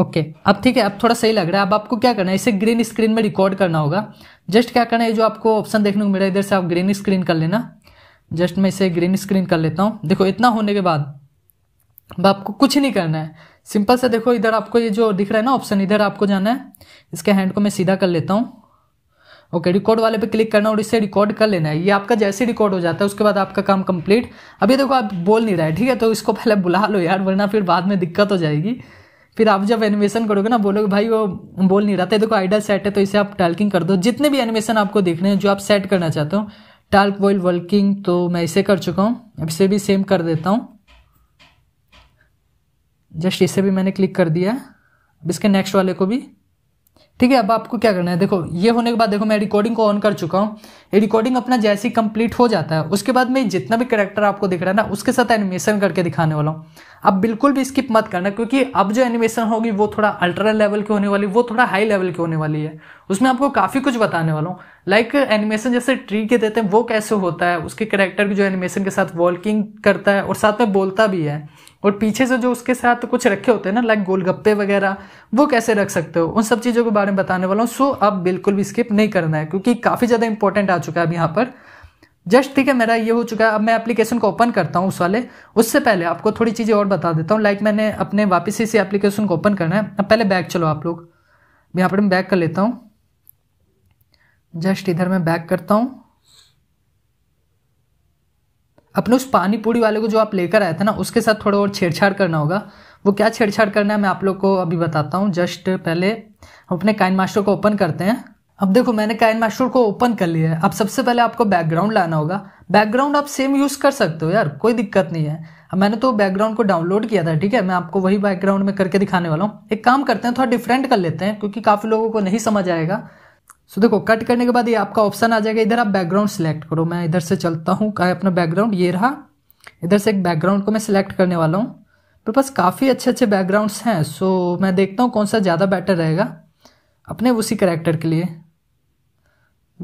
ओके okay, अब ठीक है अब थोड़ा सही लग रहा है अब आपको क्या करना है इसे ग्रीन स्क्रीन में रिकॉर्ड करना होगा जस्ट क्या करना है जो आपको ऑप्शन देखने को मिला इधर से आप ग्रीन स्क्रीन कर लेना जस्ट मैं इसे ग्रीन स्क्रीन कर लेता हूँ देखो इतना होने के बाद अब आपको कुछ नहीं करना है सिंपल से देखो इधर आपको ये जो दिख रहा है ना ऑप्शन इधर आपको जाना है इसके हैंड को मैं सीधा कर लेता हूँ ओके रिकॉर्ड वाले पे क्लिक करना और इसे रिकॉर्ड कर लेना है ये आपका जैसे रिकॉर्ड हो जाता है उसके बाद आपका काम कंप्लीट अभी देखो आप बोल नहीं रहा है ठीक है तो इसको पहले बुला लो यार वरना फिर बाद में दिक्कत हो जाएगी फिर आप जब एनिमेशन करोगे ना बोलोगे भाई वो बोल नहीं रहा था देखो आइडल सेट है तो इसे आप टाल्किंग कर दो जितने भी एनिमेशन आपको देखने हैं जो आप सेट करना चाहते हो टाल्क वॉइल वर्किंग तो मैं इसे कर चुका हूँ अब इसे भी सेम कर देता हूँ जस्ट इसे भी मैंने क्लिक कर दिया अब इसके नेक्स्ट वाले को भी ठीक है अब आपको क्या करना है देखो ये होने के बाद देखो मैं रिकॉर्डिंग को ऑन कर चुका हूँ ये रिकॉर्डिंग अपना जैसे ही कंप्लीट हो जाता है उसके बाद मैं जितना भी करेक्टर आपको दिख रहा है ना उसके साथ एनिमेशन करके दिखाने वाला हूँ अब बिल्कुल भी स्किप मत करना क्योंकि अब जो एनिमेशन होगी वो थोड़ा अल्ट्रा लेवल की होने वाली वो थोड़ा हाई लेवल की होने वाली है उसमें आपको काफ़ी कुछ बताने वाला हूँ लाइक एनिमेशन जैसे ट्री के देते हैं वो कैसे होता है उसके करेक्टर की जो एनिमेशन के साथ वॉकिंग करता है और साथ में बोलता भी है और पीछे से जो उसके साथ कुछ रखे होते हैं ना लाइक गोलगप्पे वगैरह वो कैसे रख सकते हो उन सब चीज़ों के बारे में बताने वाला हूँ सो अब बिल्कुल भी स्किप नहीं करना है क्योंकि काफ़ी ज़्यादा इंपॉर्टेंट आ चुका है अब यहाँ पर जस्ट ठीक है मेरा ये हो चुका है अब मैं एप्लीकेशन को ओपन करता हूँ उस वाले उससे पहले आपको थोड़ी चीज़ें और बता देता हूँ लाइक मैंने अपने वापस इसी एप्लीकेशन को ओपन करना है अब पहले बैक चलो आप लोग यहाँ पर मैं बैक कर लेता हूँ जस्ट इधर मैं बैक करता हूँ अपने उस पानी पूरी वाले को जो आप लेकर आए थे ना उसके साथ थोड़ा और छेड़छाड़ करना होगा वो क्या छेड़छाड़ करना है मैं आप लोग को अभी बताता हूँ जस्ट पहले हम अपने काइन मास्टर को ओपन करते हैं अब देखो मैंने काइन मास्टर को ओपन कर लिया है अब सबसे पहले आपको बैकग्राउंड लाना होगा बैकग्राउंड आप सेम यूज़ कर सकते हो यार कोई दिक्कत नहीं है अब मैंने तो बैकग्राउंड को डाउनलोड किया था ठीक है मैं आपको वही बैकग्राउंड में करके दिखाने वाला हूँ एक काम करते हैं थोड़ा डिफरेंट कर लेते हैं क्योंकि काफ़ी लोगों को नहीं समझ आएगा सो देखो कट करने के बाद ये आपका ऑप्शन आ जाएगा इधर आप बैकग्राउंड सेलेक्ट करो मैं इधर से चलता हूँ का अपना बैकग्राउंड ये रहा इधर से एक बैकग्राउंड को मैं सिलेक्ट करने वाला हूँ मेरे पास काफ़ी अच्छे अच्छे बैकग्राउंड्स हैं सो मैं देखता हूँ कौन सा ज़्यादा बेटर रहेगा अपने उसी करेक्टर के लिए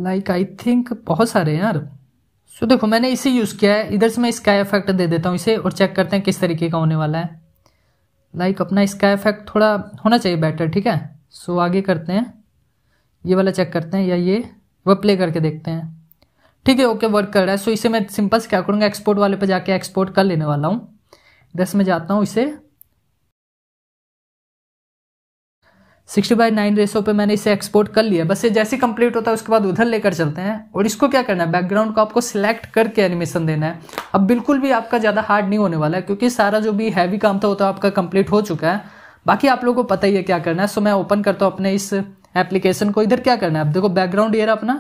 लाइक आई थिंक बहुत सारे यार सो so, देखो मैंने इसे यूज़ किया है इधर से मैं स्काई इफेक्ट दे देता हूँ इसे और चेक करते हैं किस तरीके का होने वाला है लाइक like, अपना स्काई इफेक्ट थोड़ा होना चाहिए बेटर ठीक है सो so, आगे करते हैं ये वाला चेक करते हैं या ये वह प्ले करके देखते हैं ठीक है ओके वर्क कर रहा है सो इसे मैं सिंपल से क्या करूँगा एक्सपोर्ट वाले पे जाके एक्सपोर्ट कर लेने वाला हूँ दस में जाता हूँ इसे सिक्सटी बाई नाइन रेसो पे मैंने इसे एक्सपोर्ट कर लिया बस ये जैसे कंप्लीट होता है उसके बाद उधर लेकर चलते हैं और इसको क्या करना है बैकग्राउंड को आपको सिलेक्ट करके एनिमेशन देना है अब बिल्कुल भी आपका ज़्यादा हार्ड नहीं होने वाला है क्योंकि सारा जो भी हैवी काम था वो तो आपका कंप्लीट हो चुका है बाकी आप लोगों को पता ही है क्या करना है सो मैं ओपन करता हूँ अपने इस एप्लीकेशन को इधर क्या करना है आप देखो बैकग्राउंड ईयर अपना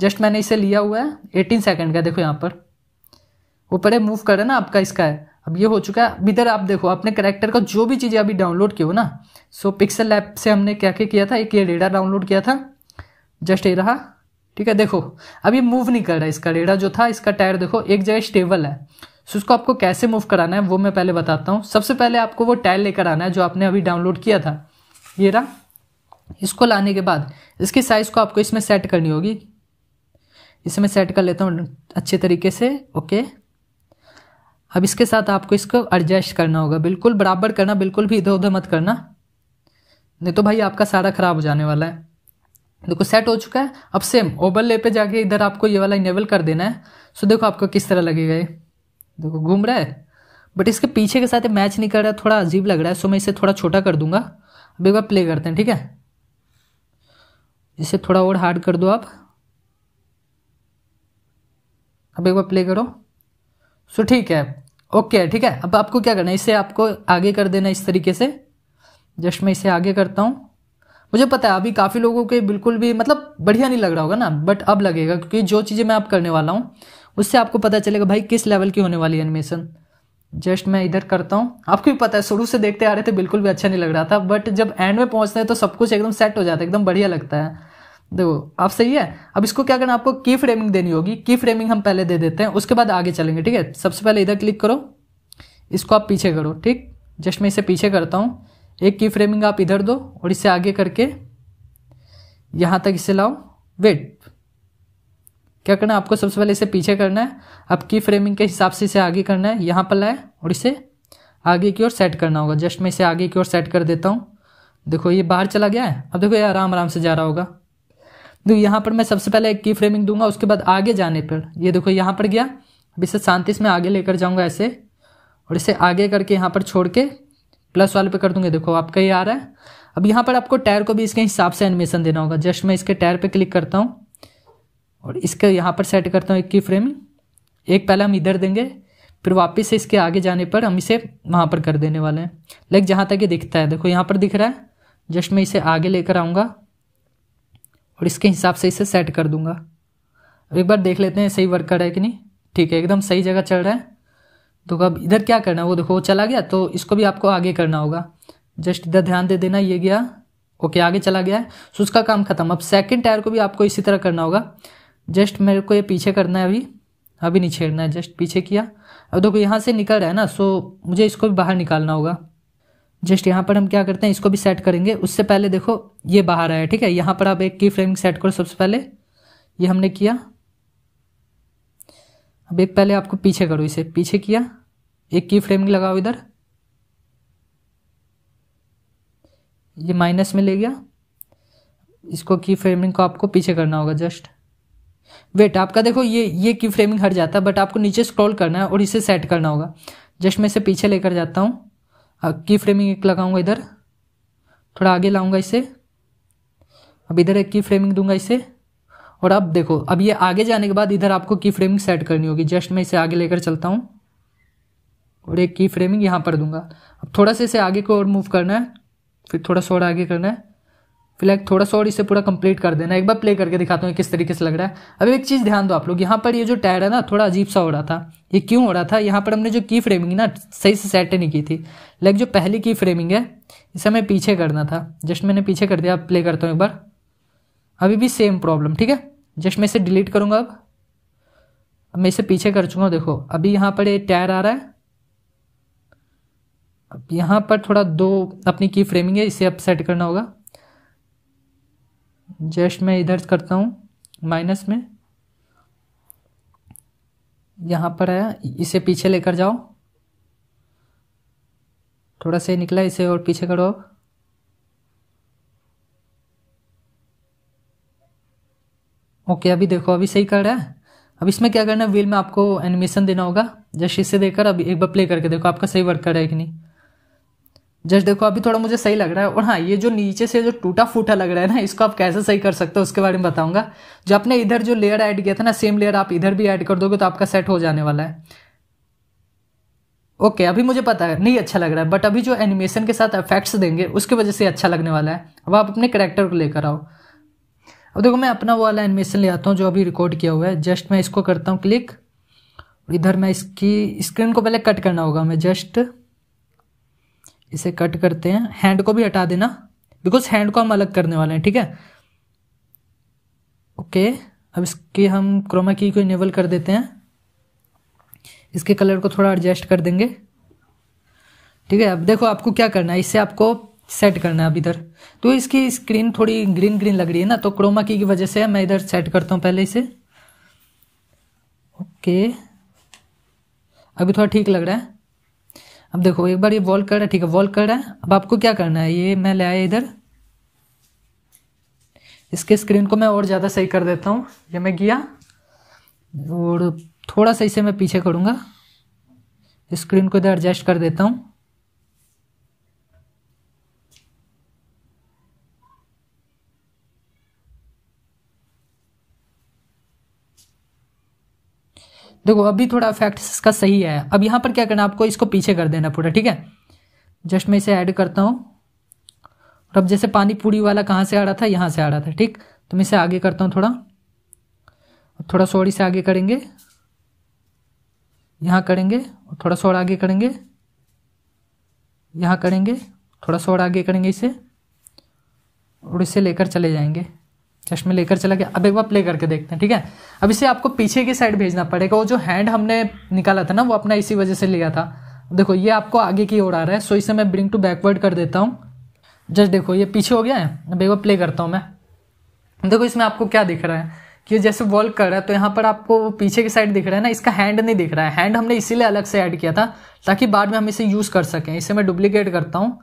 जस्ट मैंने इसे लिया हुआ है एटीन सेकेंड का देखो यहाँ पर ऊपर है मूव करें ना आपका इसका है अब ये हो चुका है अब इधर आप देखो अपने करेक्टर का जो भी चीज़ें अभी डाउनलोड की हो ना सो पिक्सल ऐप से हमने क्या क्या किया था एक ये रेडा डाउनलोड किया था जस्ट ये रहा ठीक है देखो अब ये मूव नहीं कर रहा है इसका रेडा जो था इसका टायर देखो एक जगह स्टेबल है सो इसको आपको कैसे मूव कराना है वो मैं पहले बताता हूँ सबसे पहले आपको वो टायर लेकर आना है जो आपने अभी डाउनलोड किया था ये रहा इसको लाने के बाद इसकी साइज़ को आपको इसमें सेट करनी होगी इसे मैं सेट कर लेता हूँ अच्छे तरीके से ओके अब इसके साथ आपको इसको एडजस्ट करना होगा बिल्कुल बराबर करना बिल्कुल भी इधर उधर मत करना नहीं तो भाई आपका सारा ख़राब हो जाने वाला है देखो सेट हो चुका है अब सेम ले पे जाके इधर आपको ये वाला इनेबल कर देना है सो देखो आपको किस तरह लगेगा ये देखो घूम रहा है बट इसके पीछे के साथ मैच नहीं कर रहा है थोड़ा अजीब लग रहा है सो मैं इसे थोड़ा छोटा कर दूंगा अब एक बार प्ले करते हैं ठीक है इसे थोड़ा और हार्ड कर दो आप अब एक बार प्ले करो सो ठीक है ओके ठीक है अब आपको क्या करना है इसे आपको आगे कर देना इस तरीके से जस्ट मैं इसे आगे करता हूँ मुझे पता है अभी काफ़ी लोगों के बिल्कुल भी मतलब बढ़िया नहीं लग रहा होगा ना बट अब लगेगा क्योंकि जो चीज़ें मैं आप करने वाला हूँ उससे आपको पता चलेगा भाई किस लेवल की होने वाली एनिमेशन जस्ट मैं इधर करता हूँ आपको भी पता है शुरू से देखते आ रहे थे बिल्कुल भी अच्छा नहीं लग रहा था बट जब एंड में पहुँचते हैं तो सब कुछ एकदम सेट हो जाता है एकदम बढ़िया लगता है देखो आप सही है अब इसको क्या करना आपको की फ्रेमिंग देनी होगी की फ्रेमिंग हम पहले दे देते हैं उसके बाद आगे चलेंगे ठीक है सबसे पहले इधर क्लिक करो इसको आप पीछे करो ठीक जस्ट मैं इसे पीछे करता हूँ एक की फ्रेमिंग आप इधर दो और इसे आगे करके यहाँ तक इसे लाओ वेट क्या करना है आपको सबसे पहले इसे पीछे करना है अब की फ्रेमिंग के हिसाब से इसे आगे करना है यहाँ पर लाए और इसे आगे की ओर सेट करना होगा जस्ट मैं इसे आगे की ओर सेट कर देता हूँ देखो ये बाहर चला गया है अब देखो ये आराम आराम से जा रहा होगा देखो तो यहाँ पर मैं सबसे पहले एक की फ्रेमिंग दूंगा उसके बाद आगे जाने पर ये देखो यहाँ पर गया अब इसे शांति से मैं आगे लेकर जाऊँगा ऐसे और इसे आगे करके यहाँ पर छोड़ के प्लस वाले पे कर दूंगा देखो आपका ये आ रहा है अब यहाँ पर आपको टायर को भी इसके हिसाब से एनिमेशन देना होगा जस्ट मैं इसके टायर पे क्लिक करता हूँ और इसके यहाँ पर सेट करता हूँ एक की फ्रेम एक पहले हम इधर देंगे फिर वापस से इसके आगे जाने पर हम इसे वहाँ पर कर देने वाले हैं लाइक जहाँ तक ये दिखता है देखो यहाँ पर दिख रहा है जस्ट मैं इसे आगे लेकर आऊँगा और इसके हिसाब से इसे सेट कर दूँगा एक बार देख लेते हैं सही वर्क कर रहा है कि नहीं ठीक है एकदम सही जगह चल रहा है तो अब इधर क्या करना है वो देखो वो चला गया तो इसको भी आपको आगे करना होगा जस्ट इधर ध्यान दे देना ये गया ओके आगे चला गया है सो उसका काम खत्म अब सेकंड टायर को भी आपको इसी तरह करना होगा जस्ट मेरे को ये पीछे करना है अभी अभी नहीं छेड़ना है जस्ट पीछे किया अब देखो यहाँ से निकल रहा है ना सो मुझे इसको भी बाहर निकालना होगा जस्ट यहाँ पर हम क्या करते हैं इसको भी सेट करेंगे उससे पहले देखो ये बाहर आया ठीक है यहाँ पर आप एक की फ्रेमिंग सेट करो सबसे पहले ये हमने किया अब एक पहले आपको पीछे करो इसे पीछे किया एक की फ्रेमिंग लगाओ इधर ये माइनस में ले गया इसको की फ्रेमिंग को आपको पीछे करना होगा जस्ट वेट आपका देखो ये ये की फ्रेमिंग हट जाता है बट आपको नीचे स्क्रॉल करना है और इसे सेट करना होगा जस्ट मैं इसे पीछे लेकर जाता हूँ की फ्रेमिंग एक लगाऊंगा इधर थोड़ा आगे लाऊंगा इसे अब इधर एक की फ्रेमिंग दूंगा इसे और अब देखो अब ये आगे जाने के बाद इधर आपको की फ्रेमिंग सेट करनी होगी जस्ट मैं इसे आगे लेकर चलता हूँ और एक की फ्रेमिंग यहाँ पर दूंगा अब थोड़ा सा इसे आगे को और मूव करना है फिर थोड़ा सा और आगे करना है फिलहाल थोड़ा सा और इसे पूरा कंप्लीट कर देना एक बार प्ले करके दिखाता हूँ किस तरीके से लग रहा है अभी एक चीज़ ध्यान दो आप लोग यहाँ पर ये जो टायर है ना थोड़ा अजीब सा हो रहा था ये क्यों हो रहा था यहाँ पर हमने जो की फ्रेमिंग ना सही से सेट नहीं की थी लाइक जो पहली की फ्रेमिंग है इसे हमें पीछे करना था जस्ट मैंने पीछे कर दिया प्ले करता हूँ एक बार अभी भी सेम प्रॉब्लम ठीक है जस्ट मैं इसे डिलीट करूँगा अब अब मैं इसे पीछे कर चुका हूँ देखो अभी यहाँ पर ये टायर आ रहा है अब यहाँ पर थोड़ा दो अपनी की फ्रेमिंग है इसे अब सेट करना होगा जस्ट मैं इधर करता हूँ माइनस में यहाँ पर है इसे पीछे लेकर जाओ थोड़ा सा निकला इसे और पीछे करो ओके अभी देखो अभी सही कर रहा है अब इसमें क्या करना है व्हील में आपको एनिमेशन देना होगा जस्ट इसे देकर अब एक बार प्ले करके देखो आपका सही वर्क कर रहा है कि नहीं जस्ट देखो अभी थोड़ा मुझे सही लग रहा है और हाँ ये जो नीचे से जो टूटा फूटा लग रहा है ना इसको आप कैसे सही कर सकते हो उसके बारे में बताऊंगा जो आपने इधर जो लेयर ऐड किया था ना सेम लेयर आप इधर भी ऐड कर दोगे तो आपका सेट हो जाने वाला है ओके okay, अभी मुझे पता है नहीं अच्छा लग रहा है बट अभी जो एनिमेशन के साथ इफेक्ट्स देंगे उसकी वजह से अच्छा लगने वाला है अब आप अपने करेक्टर को लेकर आओ अब देखो मैं अपना वो वाला एनिमेशन ले आता हूँ जो अभी रिकॉर्ड किया हुआ है जस्ट मैं इसको करता हूँ क्लिक इधर मैं इसकी स्क्रीन को पहले कट करना होगा मैं जस्ट इसे कट करते हैं हैंड को भी हटा देना बिकॉज हैंड को हम अलग करने वाले हैं ठीक है ओके अब इसके हम क्रोमा की को इनेबल कर देते हैं इसके कलर को थोड़ा एडजस्ट कर देंगे ठीक है अब देखो आपको क्या करना है इससे आपको सेट करना है अब इधर तो इसकी स्क्रीन थोड़ी ग्रीन ग्रीन लग रही है ना तो क्रोमा की की वजह से मैं इधर सेट करता हूँ पहले इसे ओके अभी थोड़ा ठीक लग रहा है अब देखो एक बार ये वॉल्व कर रहा है ठीक है वॉल्व कर रहा है अब आपको क्या करना है ये मैं ले आया इधर इसके स्क्रीन को मैं और ज़्यादा सही कर देता हूँ ये मैं गया और थोड़ा सा इसे मैं पीछे करूँगा स्क्रीन को इधर एडजस्ट कर देता हूँ देखो अभी थोड़ा फैक्ट इसका सही है अब यहाँ पर क्या करना आपको इसको पीछे कर देना पूरा ठीक है जस्ट मैं इसे ऐड करता हूँ और अब जैसे पानी पूरी वाला कहाँ से आ रहा था यहाँ से आ रहा था ठीक तो मैं इसे आगे करता हूँ थोड़ा थोड़ा सोड़ी से आगे करेंगे यहाँ करेंगे और थोड़ा सोड़ा आगे करेंगे यहाँ करेंगे थोड़ा सोड़ा आगे करेंगे इसे और इसे लेकर चले जाएंगे चश्मे लेकर चला गया अब एक बार प्ले करके देखते हैं ठीक है अब इसे आपको पीछे की साइड भेजना पड़ेगा वो जो हैंड हमने निकाला था ना वो अपना इसी वजह से लिया था देखो ये आपको आगे की ओर आ रहा है सो इसे मैं ब्रिंग टू बैकवर्ड कर देता हूँ जस्ट देखो ये पीछे हो गया है अब एक बार प्ले करता हूँ मैं देखो इसमें आपको क्या दिख रहा है कि जैसे वॉल कर रहा है तो यहाँ पर आपको पीछे की साइड दिख रहा है ना इसका हैंड नहीं दिख रहा है हैंड हमने इसीलिए अलग से ऐड किया था ताकि बाद में हम इसे यूज़ कर सकें इसे मैं डुप्लीकेट करता हूँ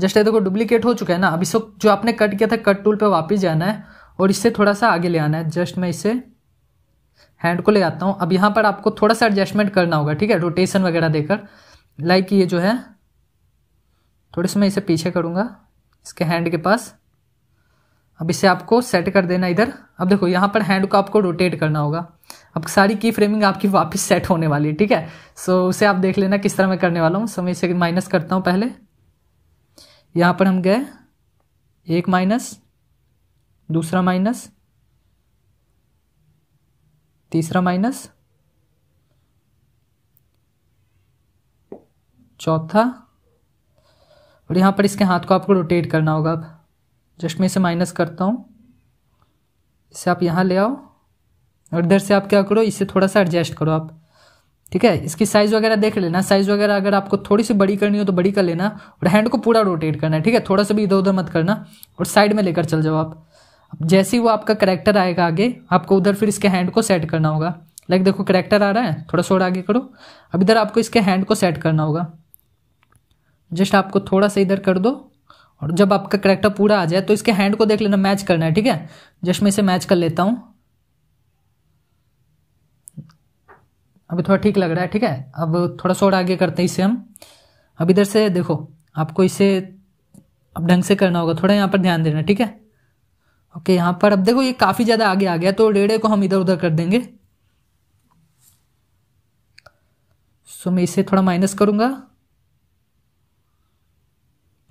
जस्ट ये देखो डुप्लीकेट हो चुका है ना अब इसको जो आपने कट किया था कट टूल पर वापस जाना है और इससे थोड़ा सा आगे ले आना है जस्ट मैं इसे हैंड को ले आता हूँ अब यहाँ पर आपको थोड़ा सा एडजस्टमेंट करना होगा ठीक है रोटेशन वगैरह देकर लाइक ये जो है थोड़े से मैं इसे पीछे करूँगा इसके हैंड के पास अब इसे आपको सेट कर देना इधर अब देखो यहाँ पर हैंड को आपको रोटेट करना होगा अब सारी की फ्रेमिंग आपकी वापस सेट होने वाली है ठीक है सो उसे आप देख लेना किस तरह मैं करने वाला हूँ सो मैं इसे माइनस करता हूँ पहले यहाँ पर हम गए एक माइनस दूसरा माइनस तीसरा माइनस चौथा और यहां पर इसके हाथ को आपको रोटेट करना होगा अब जस्ट मैं इसे माइनस करता हूं इसे आप यहां ले आओ और इधर से आप क्या करो इसे थोड़ा सा एडजस्ट करो आप ठीक है इसकी साइज़ वगैरह देख लेना साइज़ वगैरह अगर आपको थोड़ी सी बड़ी करनी हो तो बड़ी कर लेना और हैंड को पूरा रोटेट करना है ठीक है थोड़ा सा भी इधर उधर मत करना और साइड में लेकर चल जाओ आप जैसे ही वो आपका करेक्टर आएगा आगे आपको उधर फिर इसके हैंड को सेट करना होगा लाइक देखो करेक्टर आ रहा है थोड़ा शोर आगे करो अब इधर आपको इसके हैंड को सेट करना होगा जस्ट आपको थोड़ा सा इधर कर दो और जब आपका करेक्टर पूरा आ जाए तो इसके हैंड को देख लेना मैच करना है ठीक है जस्ट मैं इसे मैच कर लेता हूँ अभी थोड़ा ठीक लग रहा है ठीक है अब थोड़ा सोड़ा आगे करते हैं इसे हम अब इधर से देखो आपको इसे अब ढंग से करना होगा थोड़ा यहाँ पर ध्यान देना ठीक है ओके यहाँ पर अब देखो ये काफ़ी ज़्यादा आगे आ गया तो रेड़े को हम इधर उधर कर देंगे सो मैं इसे थोड़ा माइनस करूंगा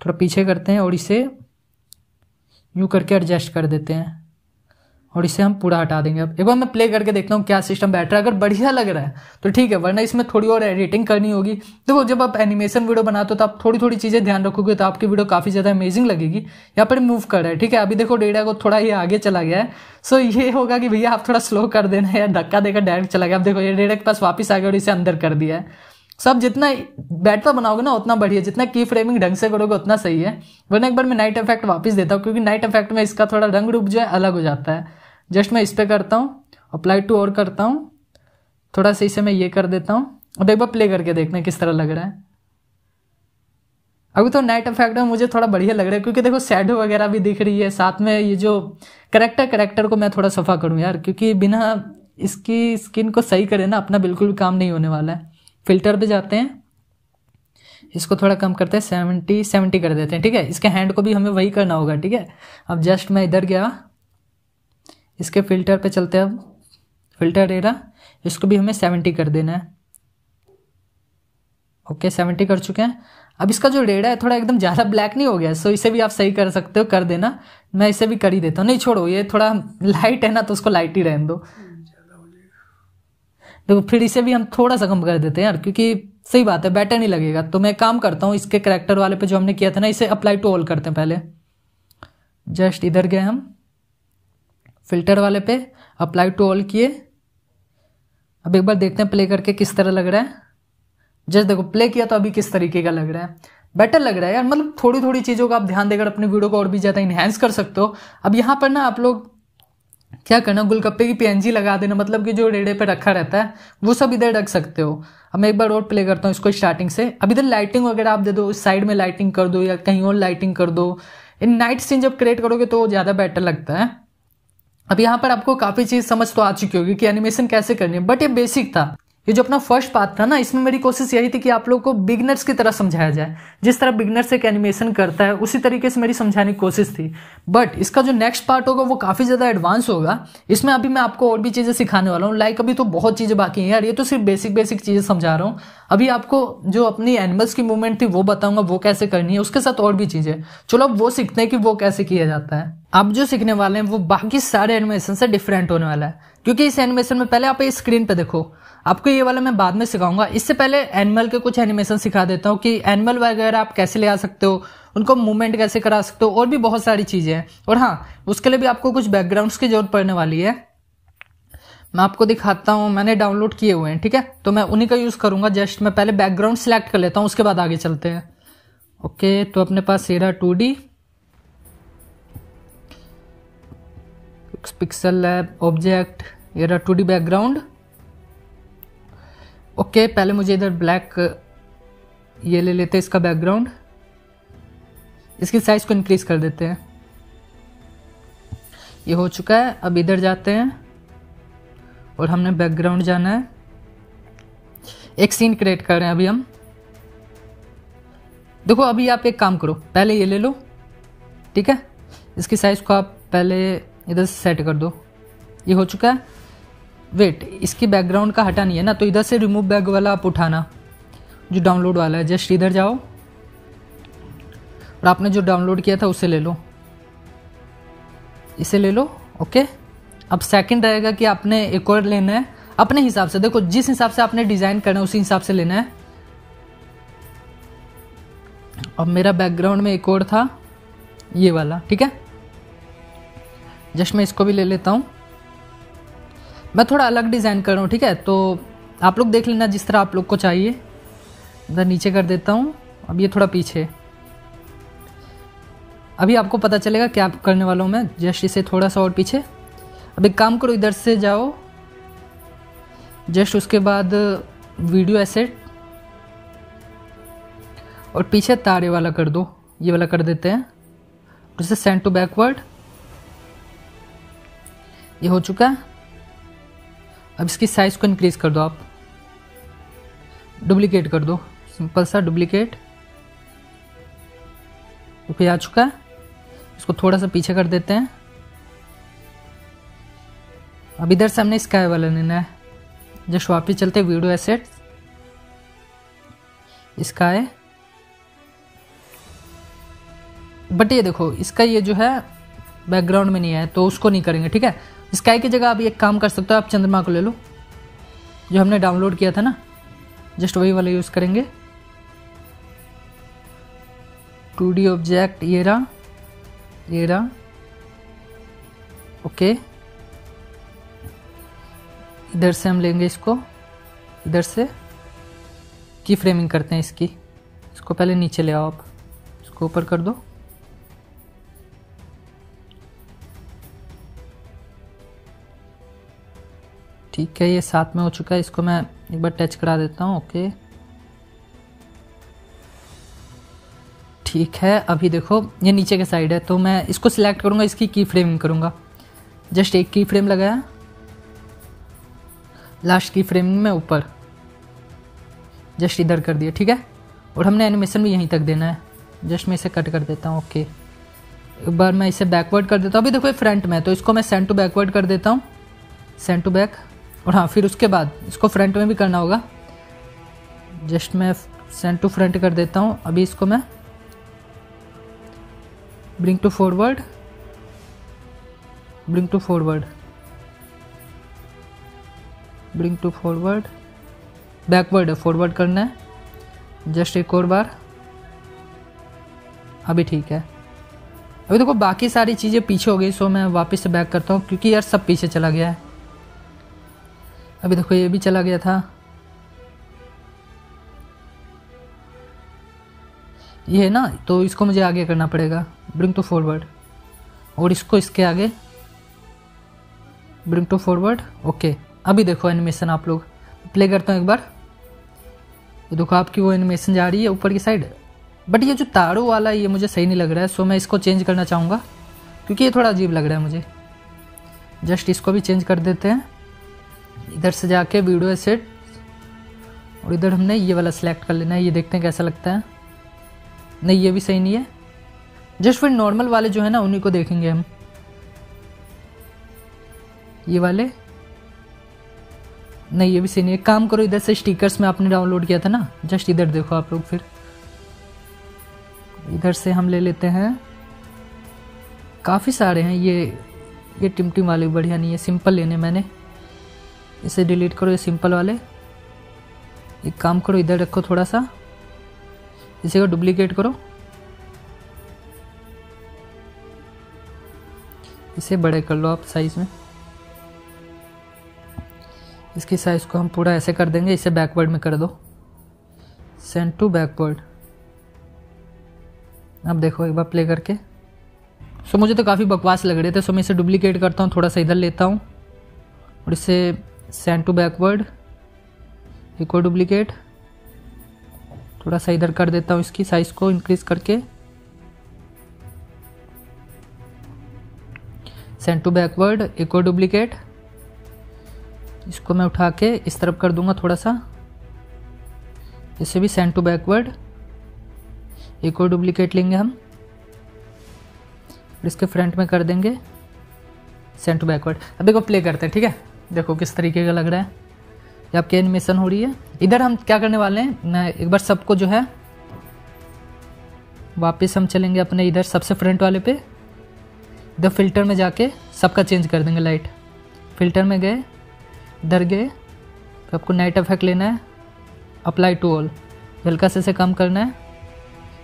थोड़ा पीछे करते हैं और इसे यू करके एडजस्ट कर देते हैं और इसे हम पूरा हटा देंगे अब एक बार मैं प्ले करके देखता हूँ क्या सिस्टम बेटर है अगर बढ़िया लग रहा है तो ठीक है वरना इसमें थोड़ी और एडिटिंग करनी होगी देखो जब आप एनिमेशन वीडियो बनाते हो तो आप थोड़ी थोड़ी चीज़ें ध्यान रखोगे तो आपकी वीडियो काफ़ी ज़्यादा अमेजिंग लगेगी यहाँ पर मूव कर रहा है ठीक है अभी देखो डेटा को थोड़ा ही आगे चला गया है सो ये होगा कि भैया आप थोड़ा स्लो कर देना या धक्का देकर डायरेक्ट चला गया अब देखो ये डेटा के पास वापस आ गया और इसे अंदर कर दिया है सब जितना बैटर बनाओगे ना उतना बढ़िया जितना की फ्रेमिंग ढंग से करोगे उतना सही है वरना एक बार मैं नाइट इफेक्ट वापस देता हूँ क्योंकि नाइट इफेक्ट में इसका थोड़ा रंग रूप जो है अलग हो जाता है जस्ट मैं इस पर करता हूँ अप्लाई टू और करता हूँ थोड़ा सा इसे मैं ये कर देता हूँ और एक बार प्ले करके देखना किस तरह लग रहा है अभी तो नाइट इफेक्ट में मुझे थोड़ा बढ़िया लग रहा है क्योंकि देखो सैडो वगैरह भी दिख रही है साथ में ये जो करेक्टर करेक्टर को मैं थोड़ा सफ़ा करूँ यार क्योंकि बिना इसकी स्किन को सही करे ना अपना बिल्कुल भी काम नहीं होने वाला है फिल्टर पे जाते हैं इसको थोड़ा कम करते हैं सेवेंटी सेवेंटी कर देते हैं ठीक है इसके हैंड को भी हमें वही करना होगा ठीक है अब जस्ट मैं इधर गया इसके फिल्टर पे चलते हैं अब फिल्टर एरा इसको भी हमें सेवेंटी कर देना है ओके सेवेंटी कर चुके हैं अब इसका जो रेडा है थोड़ा एकदम ज़्यादा ब्लैक नहीं हो गया सो इसे भी आप सही कर सकते हो कर देना मैं इसे भी कर ही देता हूँ नहीं छोड़ो ये थोड़ा लाइट है ना तो उसको लाइट ही रहने दो देखो फिर इसे भी हम थोड़ा सा कम कर देते हैं यार क्योंकि सही बात है बेटर नहीं लगेगा तो मैं काम करता हूँ इसके करेक्टर वाले पे जो हमने किया था ना इसे अप्लाई टू ऑल करते हैं पहले जस्ट इधर गए हम फिल्टर वाले पे अप्लाई टू ऑल किए अब एक बार देखते हैं प्ले करके किस तरह लग रहा है जस्ट देखो प्ले किया तो अभी किस तरीके का लग रहा है बेटर लग रहा है यार मतलब थोड़ी थोड़ी चीज़ों का आप ध्यान देकर अपने वीडियो को और भी ज़्यादा इन्हेंस कर सकते हो अब यहाँ पर ना आप लोग क्या करना गुलगप्पे की पी लगा देना मतलब कि जो रेडे पे रखा रहता है वो सब इधर रख सकते हो अब मैं एक बार और प्ले करता हूँ इसको स्टार्टिंग से अब इधर लाइटिंग वगैरह आप दे दो साइड में लाइटिंग कर दो या कहीं और लाइटिंग कर दो इन नाइट सीन जब क्रिएट करोगे तो ज़्यादा बेटर लगता है अब यहाँ पर आपको काफी चीज समझ तो आ चुकी होगी कि एनिमेशन कैसे करनी है बट ये बेसिक था ये जो अपना फर्स्ट पार्ट था ना इसमें मेरी कोशिश यही थी कि आप लोगों को बिगनर्स की तरह समझाया जाए जिस तरह बिगनर्स एक एनिमेशन करता है उसी तरीके से मेरी समझाने की कोशिश थी बट इसका जो नेक्स्ट पार्ट होगा वो काफ़ी ज़्यादा एडवांस होगा इसमें अभी मैं आपको और भी चीज़ें सिखाने वाला हूँ लाइक अभी तो बहुत चीज़ें बाकी हैं यार ये तो सिर्फ बेसिक बेसिक चीज़ें समझा रहा हूँ अभी आपको जो अपनी एनिमल्स की मूवमेंट थी वो बताऊंगा वो कैसे करनी है उसके साथ और भी चीज़ें चलो अब वो सीखते हैं कि वो कैसे किया जाता है आप जो सीखने वाले हैं वो बाकी सारे एनिमेशन से डिफरेंट होने वाला है क्योंकि इस एनिमेशन में पहले आप स्क्रीन पे देखो आपको ये वाला मैं बाद में सिखाऊंगा इससे पहले एनिमल के कुछ एनिमेशन सिखा देता हूँ कि एनिमल वगैरह आप कैसे ले आ सकते हो उनको मूवमेंट कैसे करा सकते हो और भी बहुत सारी चीज़ें हैं और हाँ उसके लिए भी आपको कुछ बैकग्राउंड्स की जरूरत पड़ने वाली है मैं आपको दिखाता हूँ मैंने डाउनलोड किए हुए हैं ठीक है तो मैं उन्हीं का यूज़ करूंगा जस्ट मैं पहले बैकग्राउंड सिलेक्ट कर लेता हूँ उसके बाद आगे चलते हैं ओके तो अपने पास area two D Pixel Lab object area two D background okay okay, पहले मुझे इधर ब्लैक ये ले लेते हैं इसका बैकग्राउंड इसकी साइज को इंक्रीज कर देते हैं ये हो चुका है अब इधर जाते हैं और हमने बैकग्राउंड जाना है एक सीन क्रिएट कर रहे हैं अभी हम देखो अभी आप एक काम करो पहले ये ले लो ठीक है इसकी साइज़ को आप पहले इधर सेट कर दो ये हो चुका है वेट इसकी बैकग्राउंड का हटा नहीं है ना तो इधर से रिमूव बैग वाला आप उठाना जो डाउनलोड वाला है जस्ट इधर जाओ और आपने जो डाउनलोड किया था उसे ले लो इसे ले लो ओके अब सेकंड रहेगा कि आपने एक और लेना है अपने हिसाब से देखो जिस हिसाब से आपने डिज़ाइन करना है उसी हिसाब से लेना है अब मेरा बैकग्राउंड में एक और था ये वाला ठीक है जस्ट मैं इसको भी ले लेता हूँ मैं थोड़ा अलग डिज़ाइन कर रहा हूँ ठीक है तो आप लोग देख लेना जिस तरह आप लोग को चाहिए इधर नीचे कर देता हूँ अब ये थोड़ा पीछे अभी आपको पता चलेगा क्या करने वाला हूँ मैं जस्ट इसे थोड़ा सा और पीछे अब एक काम करो इधर से जाओ जस्ट उसके बाद वीडियो एसेट और पीछे तारे वाला कर दो ये वाला कर देते हैं उसे सेंड टू बैकवर्ड ये हो चुका है अब इसकी साइज़ को इंक्रीज़ कर दो आप डुप्लीकेट कर दो सिंपल सा डुप्लीकेट ओके आ चुका है इसको थोड़ा सा पीछे कर देते हैं अब इधर से हमने स्काई वाला लेना है जस्ट वापस चलते वीडियो एसेट है बट ये देखो इसका ये जो है बैकग्राउंड में नहीं है तो उसको नहीं करेंगे ठीक है स्काई की जगह आप एक काम कर सकते हो आप चंद्रमा को ले लो जो हमने डाउनलोड किया था ना जस्ट वही वाला यूज़ करेंगे टू डी ऑब्जेक्ट ये रहा ये रहा ओके इधर से हम लेंगे इसको इधर से की फ्रेमिंग करते हैं इसकी इसको पहले नीचे ले आओ आप इसको ऊपर कर दो ठीक है ये साथ में हो चुका है इसको मैं एक बार टच करा देता हूँ ओके ठीक है अभी देखो ये नीचे के साइड है तो मैं इसको सिलेक्ट करूँगा इसकी की फ्रेमिंग करूँगा जस्ट एक की फ्रेम लगाया लास्ट की फ्रेमिंग में ऊपर जस्ट इधर कर दिया ठीक है और हमने एनिमेशन भी यहीं तक देना है जस्ट मैं इसे कट कर देता हूँ ओके एक बार मैं इसे बैकवर्ड कर देता हूँ अभी देखो ये फ्रंट में तो इसको मैं सेंड टू बैकवर्ड कर देता हूँ सेंड टू बैक और हाँ फिर उसके बाद इसको फ्रंट में भी करना होगा जस्ट मैं सेंड टू फ्रंट कर देता हूँ अभी इसको मैं bring to forward bring to forward bring to forward backward है फॉरवर्ड करना है जस्ट एक और बार अभी ठीक है अभी देखो बाकी सारी चीज़ें पीछे हो गई सो मैं वापस से बैक करता हूँ क्योंकि यार सब पीछे चला गया है अभी देखो ये भी चला गया था ये है ना तो इसको मुझे आगे करना पड़ेगा ब्रिंग टू फॉरवर्ड और इसको इसके आगे ब्रिंग टू फॉरवर्ड ओके अभी देखो एनिमेशन आप लोग प्ले करता हूँ एक बार ये देखो आपकी वो एनिमेशन जा रही है ऊपर की साइड बट ये जो तारों वाला ये मुझे सही नहीं लग रहा है सो मैं इसको चेंज करना चाहूँगा क्योंकि ये थोड़ा अजीब लग रहा है मुझे जस्ट इसको भी चेंज कर देते हैं इधर से जाके वीडियो सेट और इधर हमने ये वाला सेलेक्ट कर लेना है ये देखते हैं कैसा लगता है नहीं ये भी सही नहीं है जस्ट फिर नॉर्मल वाले जो है ना उन्हीं को देखेंगे हम ये वाले नहीं ये भी सही नहीं है काम करो इधर से स्टिकर्स में आपने डाउनलोड किया था ना जस्ट इधर देखो आप लोग फिर इधर से हम ले लेते हैं काफ़ी सारे हैं ये ये टिमटिम वाले बढ़िया नहीं है सिंपल लेने मैंने इसे डिलीट करो ये सिंपल वाले एक काम करो इधर रखो थोड़ा सा इसे को डुप्लीकेट करो इसे बड़े कर लो आप साइज़ में इसकी साइज़ को हम पूरा ऐसे कर देंगे इसे बैकवर्ड में कर दो सेंड टू बैकवर्ड अब देखो एक बार प्ले करके सो मुझे तो काफ़ी बकवास लग रहे थे सो तो मैं इसे डुप्लीकेट करता हूँ थोड़ा सा इधर लेता हूँ और इसे सेंड टू बैकवर्ड एक और डुप्लीकेट थोड़ा सा इधर कर देता हूँ इसकी साइज़ को इंक्रीज करके सेंड टू बैकवर्ड एक और डुप्लीकेट इसको मैं उठा के इस तरफ कर दूंगा थोड़ा सा इसे भी सेंड टू बैकवर्ड एक और डुप्लीकेट लेंगे हम इसके फ्रंट में कर देंगे सेंड टू बैकवर्ड अब देखो प्ले करते हैं ठीक है देखो किस तरीके का लग रहा है ये आपकी एनिमेशन हो रही है इधर हम क्या करने वाले हैं मैं एक बार सबको जो है वापस हम चलेंगे अपने इधर सबसे फ्रंट वाले पे इधर फिल्टर में जाके सबका चेंज कर देंगे लाइट फिल्टर में गए इधर गए तो आपको नाइट इफेक्ट लेना है अप्लाई टू ऑल हल्का से से कम करना है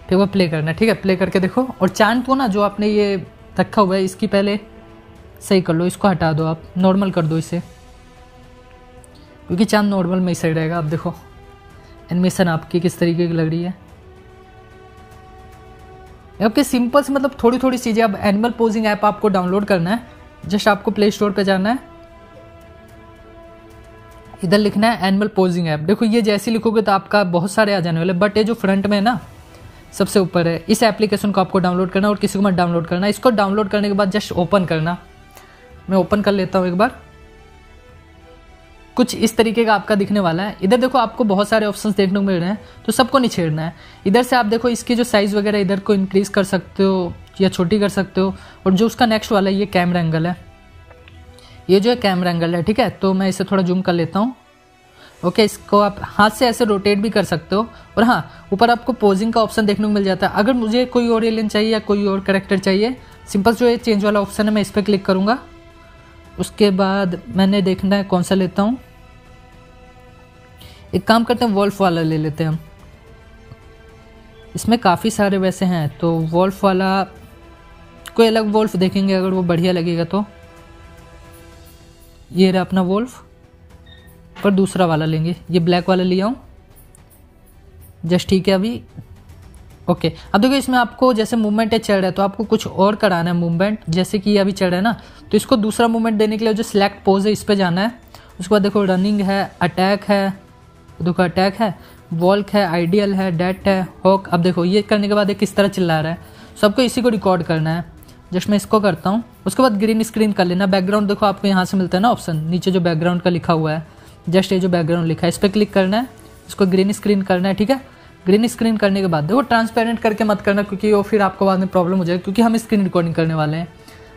फिर वो प्ले करना है ठीक है प्ले करके देखो और चांद को ना जो आपने ये रखा हुआ है इसकी पहले सही कर लो इसको हटा दो आप नॉर्मल कर दो इसे क्योंकि चांद नॉर्मल में साइड रहेगा आप देखो एनिमेशन आपकी किस तरीके की लग रही है आपके सिंपल से मतलब थोड़ी थोड़ी चीज़ें अब एनिमल पोजिंग ऐप आपको डाउनलोड करना है जस्ट आपको प्ले स्टोर पर जाना है इधर लिखना है एनिमल पोजिंग ऐप देखो ये जैसे लिखोगे तो आपका बहुत सारे आ जाने वाले बट ये जो फ्रंट में है ना सबसे ऊपर है इस एप्लीकेशन को आपको डाउनलोड करना और किसी को मत डाउनलोड करना इसको डाउनलोड करने के बाद जस्ट ओपन करना मैं ओपन कर लेता हूँ एक बार कुछ इस तरीके का आपका दिखने वाला है इधर देखो आपको बहुत सारे ऑप्शन देखने को मिल रहे हैं तो सबको नहीं छेड़ना है इधर से आप देखो इसकी जो साइज़ वगैरह इधर को इंक्रीज़ कर सकते हो या छोटी कर सकते हो और जो उसका नेक्स्ट वाला है ये कैमरा एंगल है ये जो है कैमरा एंगल है ठीक है तो मैं इसे थोड़ा जूम कर लेता हूँ ओके okay, इसको आप हाथ से ऐसे रोटेट भी कर सकते हो और हाँ ऊपर आपको पोजिंग का ऑप्शन देखने को मिल जाता है अगर मुझे कोई और एलियन चाहिए या कोई और करेक्टर चाहिए सिंपल जो ये चेंज वाला ऑप्शन है मैं इस पर क्लिक करूँगा उसके बाद मैंने देखना है कौन सा लेता हूँ एक काम करते हैं वॉल्फ वाला ले लेते हैं हम इसमें काफ़ी सारे वैसे हैं तो वॉल्फ वाला कोई अलग वॉल्फ देखेंगे अगर वो बढ़िया लगेगा तो ये रहा अपना वॉल्फ पर दूसरा वाला लेंगे ये ब्लैक वाला लिया हूँ जस्ट ठीक है अभी ओके अब देखो इसमें आपको जैसे मूवमेंट है चढ़ रहा है तो आपको कुछ और कराना है मूवमेंट जैसे कि अभी चढ़ रहा है ना तो इसको दूसरा मूवमेंट देने के लिए जो सिलेक्ट पोज है इस पर जाना है उसके बाद देखो रनिंग है अटैक है देखो अटैक है वॉल्क है आइडियल है डेट है हॉक अब देखो ये करने के बाद एक किस तरह चिल्ला रहा है सबको इसी को रिकॉर्ड करना है जस्ट मैं इसको करता हूँ उसके बाद ग्रीन स्क्रीन कर लेना बैकग्राउंड देखो आपको यहाँ से मिलता है ना ऑप्शन नीचे जो बैकग्राउंड का लिखा हुआ है जस्ट ये जो बैकग्राउंड लिखा है इस पर क्लिक करना है इसको ग्रीन स्क्रीन करना है ठीक है ग्रीन स्क्रीन करने के बाद देखो ट्रांसपेरेंट करके मत करना क्योंकि वो फिर आपको बाद में प्रॉब्लम हो जाएगी क्योंकि हम स्क्रीन रिकॉर्डिंग करने वाले हैं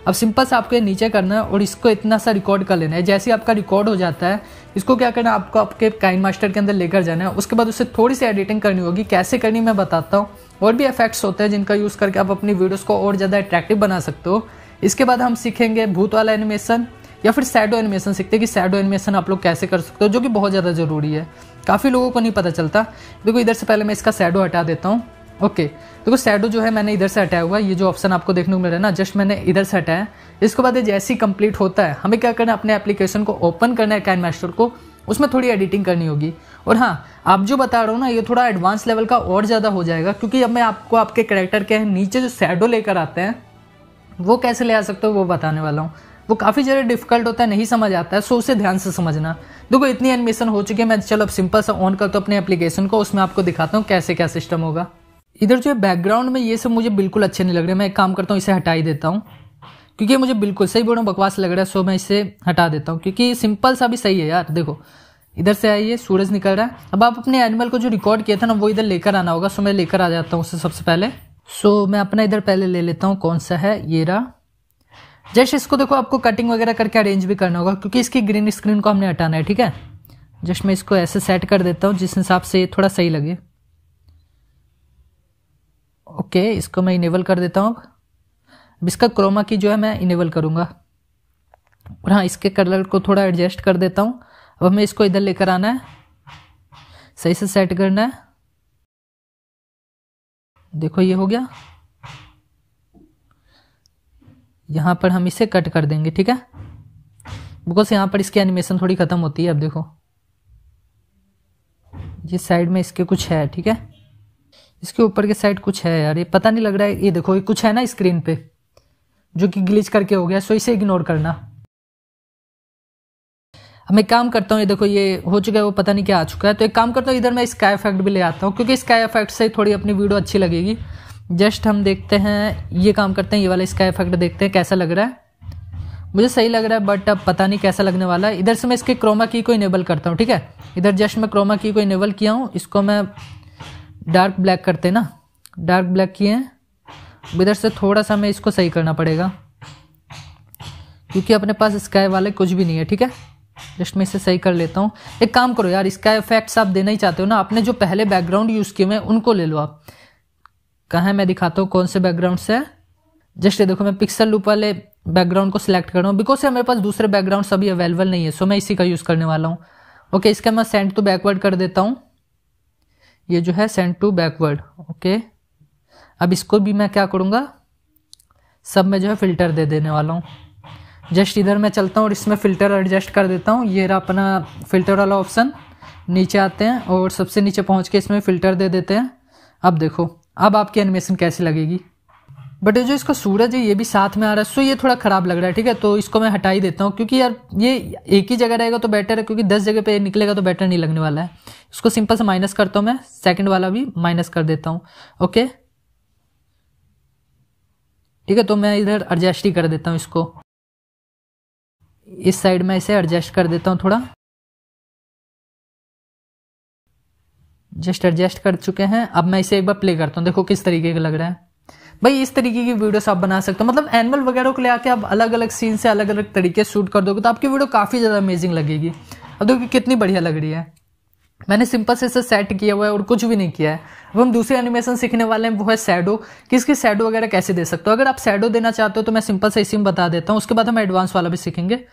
अब सिंपल से आपको ये नीचे करना है और इसको इतना सा रिकॉर्ड कर लेना है जैसे आपका रिकॉर्ड हो जाता है इसको क्या करना है आपको आपके काइन मास्टर के अंदर लेकर जाना है उसके बाद उससे थोड़ी सी एडिटिंग करनी होगी कैसे करनी मैं बताता हूँ और भी इफेक्ट्स होते हैं जिनका यूज़ करके आप अपनी वीडियोज़ को और ज़्यादा अट्रैक्टिव बना सकते हो इसके बाद हम सीखेंगे भूत वाला एनिमेशन या फिर सैडो एनिमेशन सीखते हैं कि सैडो एनिमेशन आप लोग कैसे कर सकते हो जो कि बहुत ज़्यादा ज़रूरी है काफ़ी लोगों को नहीं पता चलता देखो इधर से पहले मैं इसका सैडो हटा देता हूँ ओके देखो सैडो जो है मैंने इधर से हटाया हुआ ये जो ऑप्शन आपको देखने को मिल रहा है ना जस्ट मैंने इधर से हटाया इसके बाद ये जैसे ही कंप्लीट होता है हमें क्या करना है अपने एप्लीकेशन को ओपन करना है कैन मास्टर को उसमें थोड़ी एडिटिंग करनी होगी और हाँ आप जो बता रहे हो ना ये थोड़ा एडवांस लेवल का और ज़्यादा हो जाएगा क्योंकि अब मैं आपको आपके करेक्टर के नीचे जो सैडो लेकर आते हैं वो कैसे ले आ सकते हो वो बताने वाला हूँ वो काफ़ी ज़्यादा डिफिकल्ट होता है नहीं समझ आता है सो उसे ध्यान से समझना देखो इतनी एडमिशन हो चुकी है मैं चलो अब सिंपल सा ऑन करता हूँ अपने एप्लीकेशन को उसमें आपको दिखाता हूँ कैसे क्या सिस्टम होगा इधर जो है बैकग्राउंड में ये सब मुझे बिल्कुल अच्छे नहीं लग रहे मैं एक काम करता हूँ इसे हटा ही देता हूँ क्योंकि मुझे बिल्कुल सही बोलो बकवास लग रहा है सो मैं इसे हटा देता हूँ क्योंकि सिंपल सा भी सही है यार देखो इधर से आइए सूरज निकल रहा है अब आप अपने एनिमल को जो रिकॉर्ड किया था ना वो इधर लेकर आना होगा सो मैं लेकर आ जाता हूँ उससे सबसे पहले सो मैं अपना इधर पहले ले लेता हूँ कौन सा है येरा जस्ट इसको देखो आपको कटिंग वगैरह करके अरेंज भी करना होगा क्योंकि इसकी ग्रीन स्क्रीन को हमने हटाना है ठीक है जस्ट मैं इसको ऐसे सेट कर देता हूँ जिस हिसाब से ये थोड़ा सही लगे ओके इसको मैं इनेबल कर देता हूँ अब इसका क्रोमा की जो है मैं इनेबल करूँगा और हाँ इसके कलर को थोड़ा एडजस्ट कर देता हूँ अब हमें इसको इधर लेकर आना है सही से सेट करना है देखो ये हो गया यहाँ पर हम इसे कट कर देंगे ठीक है बिकॉज यहाँ पर इसकी एनिमेशन थोड़ी ख़त्म होती है अब देखो ये साइड में इसके कुछ है ठीक है इसके ऊपर के साइड कुछ है यार ये पता नहीं लग रहा है ये देखो ये कुछ है ना स्क्रीन पे जो कि ग्लिच करके हो गया सो इसे इग्नोर करना अब मैं काम करता हूँ ये देखो ये हो चुका है वो पता नहीं क्या आ चुका है तो एक काम करता हूँ इधर मैं स्काई इफेक्ट भी ले आता हूँ क्योंकि स्काई इफेक्ट से थोड़ी अपनी वीडियो अच्छी लगेगी जस्ट हम देखते हैं ये काम करते हैं ये वाला इसका इफेक्ट देखते हैं कैसा लग रहा है मुझे सही लग रहा है बट अब पता नहीं कैसा लगने वाला है इधर से मैं इसके क्रोमा की को इनेबल करता हूँ ठीक है इधर जस्ट मैं क्रोमा की को इनेबल किया हूँ इसको मैं डार्क ब्लैक करते ना डार्क ब्लैक किए हैं इधर से थोड़ा सा मैं इसको सही करना पड़ेगा क्योंकि अपने पास स्काई वाले कुछ भी नहीं है ठीक है जस्ट मैं इसे सही कर लेता हूँ एक काम करो यार इसका इफेक्ट्स आप देना ही चाहते हो ना आपने जो पहले बैकग्राउंड यूज़ किए हुए हैं उनको ले लो आप कहाँ है मैं दिखाता हूँ कौन से बैकग्राउंड से जस्ट ये देखो मैं पिक्सल लूप वाले बैकग्राउंड को सिलेक्ट कर रहा हूँ बिकॉज मेरे पास दूसरे बैकग्राउंड सभी अवेलेबल नहीं है सो मैं इसी का यूज़ करने वाला हूँ ओके इसका मैं सेंड टू बैकवर्ड कर देता हूँ ये जो है सेंड टू बैकवर्ड ओके अब इसको भी मैं क्या करूँगा सब में जो है फ़िल्टर दे देने वाला हूँ जस्ट इधर मैं चलता हूँ और इसमें फ़िल्टर एडजस्ट कर देता हूँ ये रहा अपना फ़िल्टर वाला ऑप्शन नीचे आते हैं और सबसे नीचे पहुँच के इसमें फ़िल्टर दे देते हैं अब देखो अब आपकी एनिमेशन कैसे लगेगी बट जो इसका सूरज है ये भी साथ में आ रहा है सो ये थोड़ा ख़राब लग रहा है ठीक है तो इसको मैं हटा ही देता हूँ क्योंकि यार ये एक ही जगह रहेगा तो बेटर है क्योंकि दस जगह पे निकलेगा तो बेटर नहीं लगने वाला है इसको सिंपल से माइनस करता हूँ मैं सेकंड वाला भी माइनस कर देता हूँ ओके ठीक है तो मैं इधर एडजस्ट ही कर देता हूँ इसको इस साइड में इसे एडजस्ट कर देता हूँ थोड़ा जस्ट एडजस्ट कर चुके हैं अब मैं इसे एक बार प्ले करता हूँ देखो किस तरीके का लग रहा है भाई इस तरीके की वीडियोस आप बना सकते हो मतलब एनिमल वगैरह को ले आके आप अलग अलग सीन से अलग अलग तरीके शूट कर दोगे तो आपकी वीडियो काफ़ी ज़्यादा अमेजिंग लगेगी अब देखो कितनी बढ़िया लग रही है मैंने सिंपल से इसे सेट किया हुआ है और कुछ भी नहीं किया है अब हम दूसरे एनिमेशन सीखने वाले हैं वो है सैडो कि इसकी सैडो वगैरह कैसे दे सकते हो अगर आप सैडो देना चाहते हो तो मैं सिंपल से इसी में बता देता हूँ उसके बाद हम एडवांस वाला भी सीखेंगे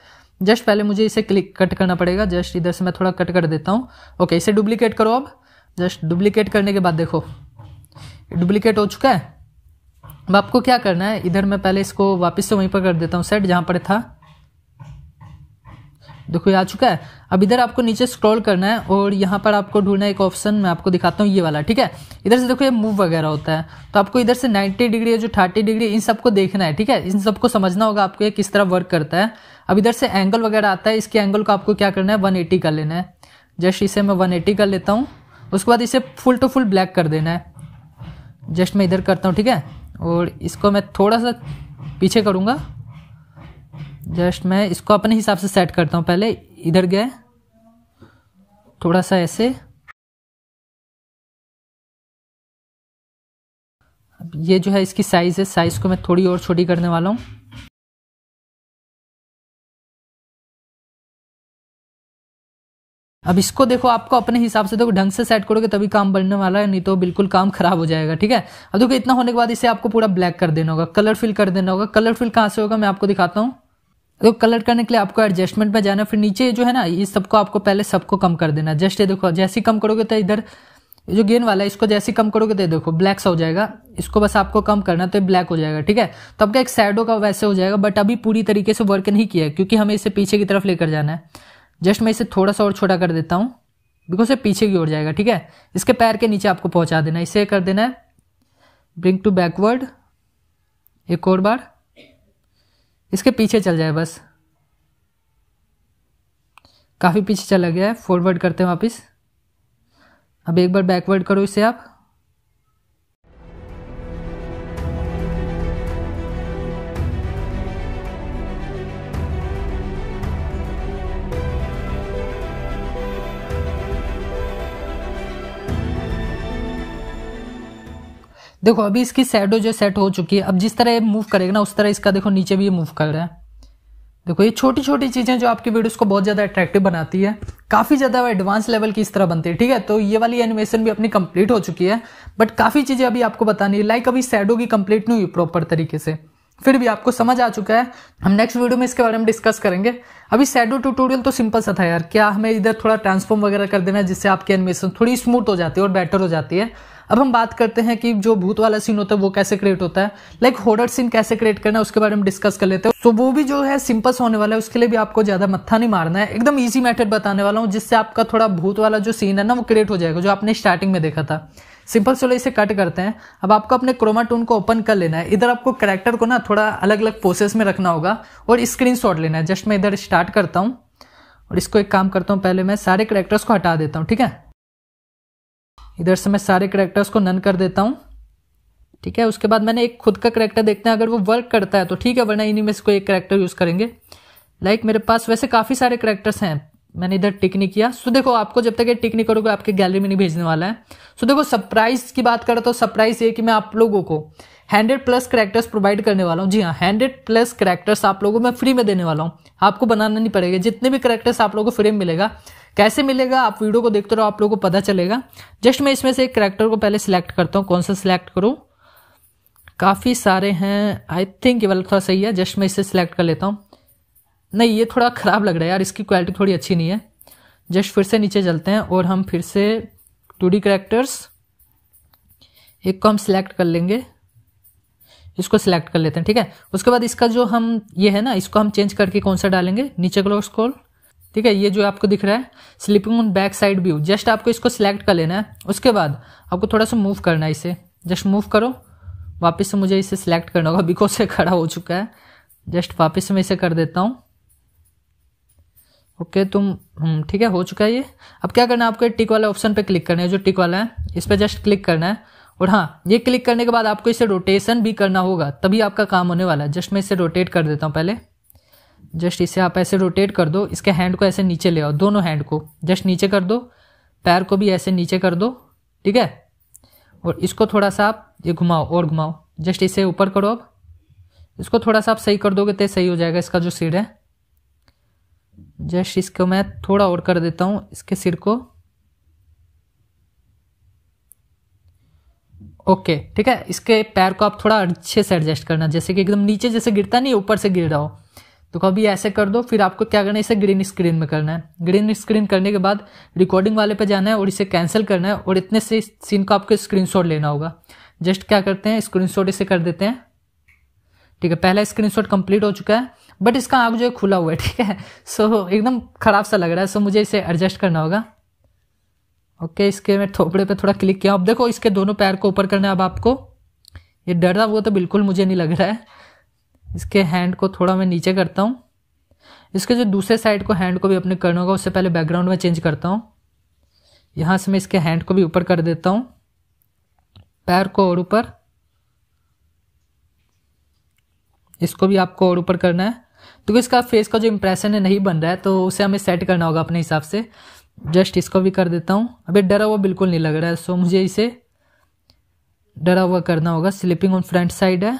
जस्ट पहले मुझे इसे क्लिक कट करना पड़ेगा जस्ट इधर से मैं थोड़ा कट कर देता हूँ ओके इसे डुप्लीकेट करो अब जस्ट डुप्लीकेट करने के बाद देखो डुप्लीकेट हो चुका है अब आपको क्या करना है इधर मैं पहले इसको वापस से वहीं पर कर देता हूँ सेट जहाँ पर था देखो ये आ चुका है अब इधर आपको नीचे स्क्रॉल करना है और यहाँ पर आपको ढूंढना है एक ऑप्शन मैं आपको दिखाता हूँ ये वाला ठीक है इधर से देखो ये मूव वगैरह होता है तो आपको इधर से 90 डिग्री जो 30 डिग्री इन सबको देखना है ठीक है इन सबको समझना होगा आपको ये किस तरह वर्क करता है अब इधर से एंगल वगैरह आता है इसके एंगल को आपको क्या करना है वन कर लेना है जस्ट इसे मैं वन कर लेता हूँ उसके बाद इसे फुल टू फुल ब्लैक कर देना है जस्ट मैं इधर करता हूँ ठीक है और इसको मैं थोड़ा सा पीछे करूँगा जस्ट मैं इसको अपने हिसाब से सेट करता हूँ पहले इधर गए थोड़ा सा ऐसे ये जो है इसकी साइज़ है साइज़ को मैं थोड़ी और छोटी करने वाला हूँ अब इसको देखो आपको अपने हिसाब से देखो ढंग से सेट करोगे तभी काम बनने वाला है नहीं तो बिल्कुल काम खराब हो जाएगा ठीक है अब देखो इतना होने के बाद इसे आपको पूरा ब्लैक कर देना होगा कलर फिल कर देना होगा कलर फिल कहाँ से होगा मैं आपको दिखाता हूँ तो कलर करने के लिए आपको एडजस्टमेंट में जाना फिर नीचे जो है ना ये सबको आपको पहले सबको कम कर देना जस्ट ये देखो जैसे कम करोगे तो इधर जो गेंद वाला है इसको जैसे कम करोगे तो देखो ब्लैक सा हो जाएगा इसको बस आपको कम करना तो ब्लैक हो जाएगा ठीक है तो आपका एक सैडो का वैसे हो जाएगा बट अभी पूरी तरीके से वर्क नहीं किया है क्योंकि हमें इसे पीछे की तरफ लेकर जाना है जस्ट मैं इसे थोड़ा सा और छोटा कर देता हूँ बिकॉज ये पीछे की ओर जाएगा ठीक है इसके पैर के नीचे आपको पहुँचा देना इसे कर देना है ब्रिंक टू बैकवर्ड एक और बार इसके पीछे चल जाए बस काफ़ी पीछे चला गया है फॉरवर्ड करते हैं वापस अब एक बार बैकवर्ड करो इसे आप देखो अभी इसकी सैडो जो सेट हो चुकी है अब जिस तरह ये मूव करेगा ना उस तरह इसका देखो नीचे भी ये मूव कर रहा है देखो ये छोटी छोटी चीज़ें जो आपकी वीडियोस को बहुत ज़्यादा अट्रैक्टिव बनाती है काफ़ी ज़्यादा एडवांस लेवल की इस तरह बनती है ठीक है तो ये वाली एनिमेशन भी अपनी कंप्लीट हो चुकी है बट काफ़ी चीज़ें अभी आपको बतानी है लाइक अभी सैडो की कंप्लीट नहीं हुई प्रॉपर तरीके से फिर भी आपको समझ आ चुका है हम नेक्स्ट वीडियो में इसके बारे में डिस्कस करेंगे अभी सैडो ट्यूटोरियल तो सिंपल सा था यार क्या हमें इधर थोड़ा ट्रांसफॉर्म वगैरह कर देना जिससे आपकी एनिमेशन थोड़ी स्मूथ हो जाती है और बेटर हो जाती है अब हम बात करते हैं कि जो भूत वाला सीन होता है वो कैसे क्रिएट होता है लाइक हॉरर सीन कैसे क्रिएट करना है उसके बारे में डिस्कस कर लेते हैं तो वो भी जो है सिंपल्स होने वाला है उसके लिए भी आपको ज़्यादा मत्था नहीं मारना है एकदम ईजी मैथड बताने वाला हूँ जिससे आपका थोड़ा भूत वाला जो सीन है ना वो क्रिएट हो जाएगा जो आपने स्टार्टिंग में देखा था सिंपल चलो इसे कट करते हैं अब आपको अपने क्रोमा टून को ओपन कर लेना है इधर आपको करेक्टर को ना थोड़ा अलग अलग प्रोसेस में रखना होगा और स्क्रीन शॉट लेना है जस्ट मैं इधर स्टार्ट करता हूँ और इसको एक काम करता हूँ पहले मैं सारे करेक्टर्स को हटा देता हूँ ठीक है इधर से मैं सारे करेक्टर्स को नन कर देता हूँ ठीक है उसके बाद मैंने एक खुद का करेक्टर देखते हैं अगर वो वर्क करता है तो ठीक है वरना इन्हीं में से कोई एक करेक्टर यूज़ करेंगे लाइक like, मेरे पास वैसे काफ़ी सारे करेक्टर्स हैं मैंने इधर टिक नहीं किया सो देखो आपको जब तक ये टिक नहीं करोगे आपके गैलरी में नहीं भेजने वाला है सो देखो सरप्राइज की बात करें तो सरप्राइज ये कि मैं आप लोगों को हंड्रेड प्लस करेक्टर्स प्रोवाइड करने वाला हूँ जी हाँ हंड्रेड प्लस करेक्टर्स आप लोगों को मैं फ्री में देने वाला हूँ आपको बनाना नहीं पड़ेगा जितने भी करेक्टर्स आप लोगों को फ्री में मिलेगा कैसे मिलेगा आप वीडियो को देखते रहो आप लोगों को पता चलेगा जस्ट मैं इसमें से एक करेक्टर को पहले सिलेक्ट करता हूँ कौन सा सिलेक्ट करूँ काफ़ी सारे हैं आई थिंक ये वाला थोड़ा सही है जस्ट मैं इसे सिलेक्ट कर लेता हूँ नहीं ये थोड़ा ख़राब लग रहा है यार इसकी क्वालिटी थोड़ी अच्छी नहीं है जस्ट फिर से नीचे चलते हैं और हम फिर से टू डी करेक्टर्स एक को हम सिलेक्ट कर लेंगे इसको सिलेक्ट कर लेते हैं ठीक है उसके बाद इसका जो हम ये है ना इसको हम चेंज करके कौन सा डालेंगे नीचे क्लोज स्कोल ठीक है ये जो आपको दिख रहा है sleeping on back side view just आपको इसको सिलेक्ट कर लेना है उसके बाद आपको थोड़ा सा मूव करना है इसे जस्ट मूव करो वापस से मुझे इसे सिलेक्ट करना होगा बिकॉज से खड़ा हो चुका है जस्ट वापस मैं इसे कर देता हूँ ओके तुम हम्म, ठीक है हो चुका है ये अब क्या करना है आपको टिक वाला ऑप्शन पे क्लिक करना है जो टिक वाला है इस पर जस्ट क्लिक करना है और हाँ ये क्लिक करने के बाद आपको इसे रोटेशन भी करना होगा तभी आपका काम होने वाला है जस्ट मैं इसे रोटेट कर देता हूँ पहले जस्ट इसे आप ऐसे रोटेट कर दो इसके हैंड को ऐसे नीचे ले आओ दोनों हैंड को जस्ट नीचे कर दो पैर को भी ऐसे नीचे कर दो ठीक है और इसको थोड़ा सा आप ये घुमाओ और घुमाओ जस्ट इसे ऊपर करो अब इसको थोड़ा सा आप सही कर दोगे तो सही हो जाएगा इसका जो सिर है जस्ट इसको मैं थोड़ा और कर देता हूँ इसके सिर को ओके ठीक है इसके पैर को आप थोड़ा अच्छे से एडजस्ट करना जैसे कि एकदम नीचे जैसे गिरता नहीं ऊपर से गिर रहा हो तो कभी ऐसे कर दो फिर आपको क्या करना है इसे ग्रीन स्क्रीन में करना है ग्रीन स्क्रीन करने के बाद रिकॉर्डिंग वाले पे जाना है और इसे कैंसिल करना है और इतने से सीन को आपको स्क्रीनशॉट लेना होगा जस्ट क्या करते हैं स्क्रीनशॉट इसे कर देते हैं ठीक है पहला स्क्रीनशॉट कंप्लीट हो चुका है बट इसका आँख जो है खुला हुआ है ठीक है सो [LAUGHS] so, एकदम ख़राब सा लग रहा है सो so, मुझे इसे एडजस्ट करना होगा ओके okay, इसके मैं थोपड़े पे थोड़ा क्लिक किया अब देखो इसके दोनों पैर को ऊपर करना है अब आपको ये डर रहा हुआ तो बिल्कुल मुझे नहीं लग रहा है इसके हैंड को थोड़ा मैं नीचे करता हूँ इसके जो दूसरे साइड को हैंड को भी अपने करना होगा उससे पहले बैकग्राउंड में चेंज करता हूँ यहाँ से मैं इसके हैंड को भी ऊपर कर देता हूँ पैर को और ऊपर इसको भी आपको और ऊपर करना है तो इसका फेस का जो इम्प्रेशन है नहीं बन रहा है तो उसे हमें सेट करना होगा अपने हिसाब से जस्ट इसको भी कर देता हूँ अभी डरा हुआ बिल्कुल नहीं लग रहा है सो मुझे इसे डरा हुआ करना होगा स्लिपिंग ऑन फ्रंट साइड है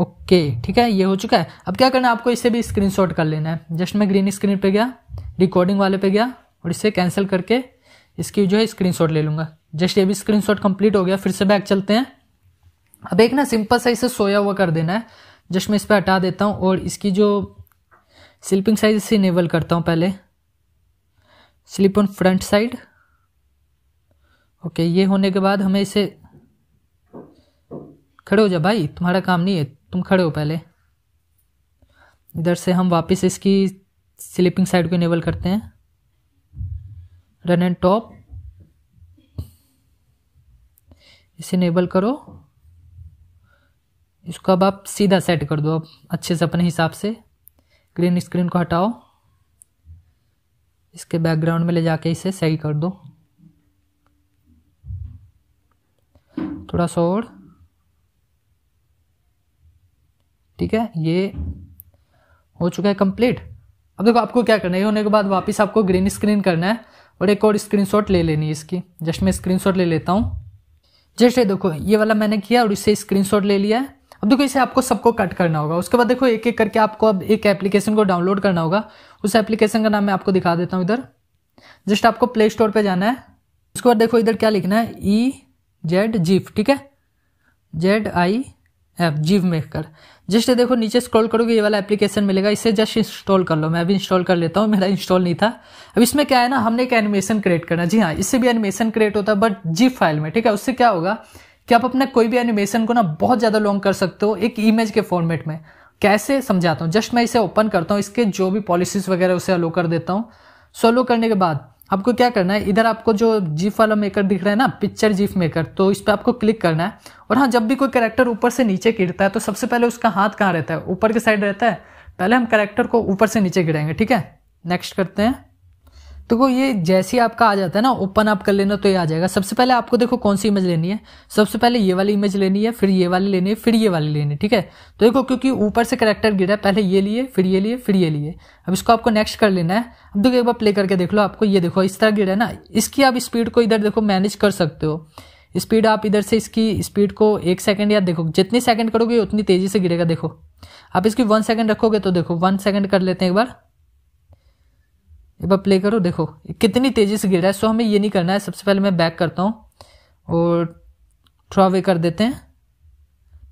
ओके okay, ठीक है ये हो चुका है अब क्या करना है आपको इसे भी स्क्रीनशॉट कर लेना है जस्ट मैं ग्रीन स्क्रीन पे गया रिकॉर्डिंग वाले पे गया और इसे कैंसिल करके इसकी जो है स्क्रीनशॉट ले लूँगा जस्ट ये भी स्क्रीनशॉट कंप्लीट हो गया फिर से बैक चलते हैं अब एक ना सिंपल सा इसे सोया हुआ कर देना है जस्ट मैं इस पर हटा देता हूँ और इसकी जो स्लिपिंग साइज इसे इनेबल करता हूँ पहले slip on front side okay ये होने के बाद हमें इसे खड़े हो जा भाई तुम्हारा काम नहीं है तुम खड़े हो पहले इधर से हम वापस इसकी स्लीपिंग साइड को इनेबल करते हैं रन एंड टॉप इसे इनेबल करो इसको अब आप सीधा सेट कर दो अब अच्छे से अपने हिसाब से ग्रीन स्क्रीन को हटाओ इसके बैकग्राउंड में ले जाके इसे सही कर दो थोड़ा सा और ठीक है ये हो चुका है कंप्लीट अब देखो आपको क्या करना है ये होने के बाद वापस आपको ग्रीन स्क्रीन करना है और एक और स्क्रीनशॉट ले लेनी है इसकी जस्ट मैं स्क्रीनशॉट ले लेता हूँ जस्ट ये देखो ये वाला मैंने किया और इससे स्क्रीनशॉट ले लिया है अब देखो इसे आपको सबको कट करना होगा उसके बाद देखो एक एक करके आपको अब एक एप्लीकेशन को डाउनलोड करना होगा उस एप्लीकेशन का नाम मैं आपको दिखा देता हूँ इधर जस्ट आपको प्ले स्टोर पर जाना है उसके बाद देखो इधर क्या लिखना है ई जेड जीव ठीक है जेड आई एफ जीव मेकर जस्ट देखो नीचे स्क्रॉल करोगे ये वाला एप्लीकेशन मिलेगा इसे जस्ट इंस्टॉल कर लो मैं अभी इंस्टॉल कर लेता हूँ मेरा इंस्टॉल नहीं था अब इसमें क्या है ना हमने एक एनिमेशन क्रिएट करना जी हाँ इससे भी एनिमेशन क्रिएट होता है बट जी फाइल में ठीक है उससे क्या होगा कि आप अपने कोई भी एनिमेशन को ना बहुत ज़्यादा लॉन्ग कर सकते हो एक इमेज के फॉर्मेट में कैसे समझाता हूँ जस्ट मैं इसे ओपन करता हूँ इसके जो भी पॉलिसीज वगैरह उसे अलो कर देता हूँ सो अलो करने के बाद आपको क्या करना है इधर आपको जो जीफ वाला मेकर दिख रहा है ना पिक्चर जीफ मेकर तो इस पर आपको क्लिक करना है और हाँ जब भी कोई करेक्टर ऊपर से नीचे गिरता है तो सबसे पहले उसका हाथ कहाँ रहता है ऊपर के साइड रहता है पहले हम करेक्टर को ऊपर से नीचे गिराएंगे ठीक है नेक्स्ट करते हैं देखो तो ये जैसे आपका आ जाता है ना ओपन आप कर लेना तो ये आ जाएगा सबसे पहले आपको देखो कौन सी इमेज लेनी है सबसे पहले ये वाली इमेज लेनी है फिर ये वाली लेनी है फिर ये वाली लेनी है ठीक है तो देखो क्योंकि ऊपर से करेक्टर गिरा पहले ये लिए फिर ये लिए फिर ये लिए अब इसको आपको नेक्स्ट कर लेना है अब देखो एक बार प्ले करके देख लो आपको ये देखो इस तरह गिरा है ना इसकी आप स्पीड को इधर देखो मैनेज कर सकते हो स्पीड आप इधर से इसकी स्पीड को एक सेकंड या देखो जितनी सेकंड करोगे उतनी तेजी से गिरेगा देखो आप इसकी वन सेकंड रखोगे तो देखो वन सेकंड कर लेते हैं एक बार एक बार प्ले करो देखो कितनी तेज़ी से गिर रहा है सो हमें ये नहीं करना है सबसे पहले मैं बैक करता हूँ और थ्रो अवे कर देते हैं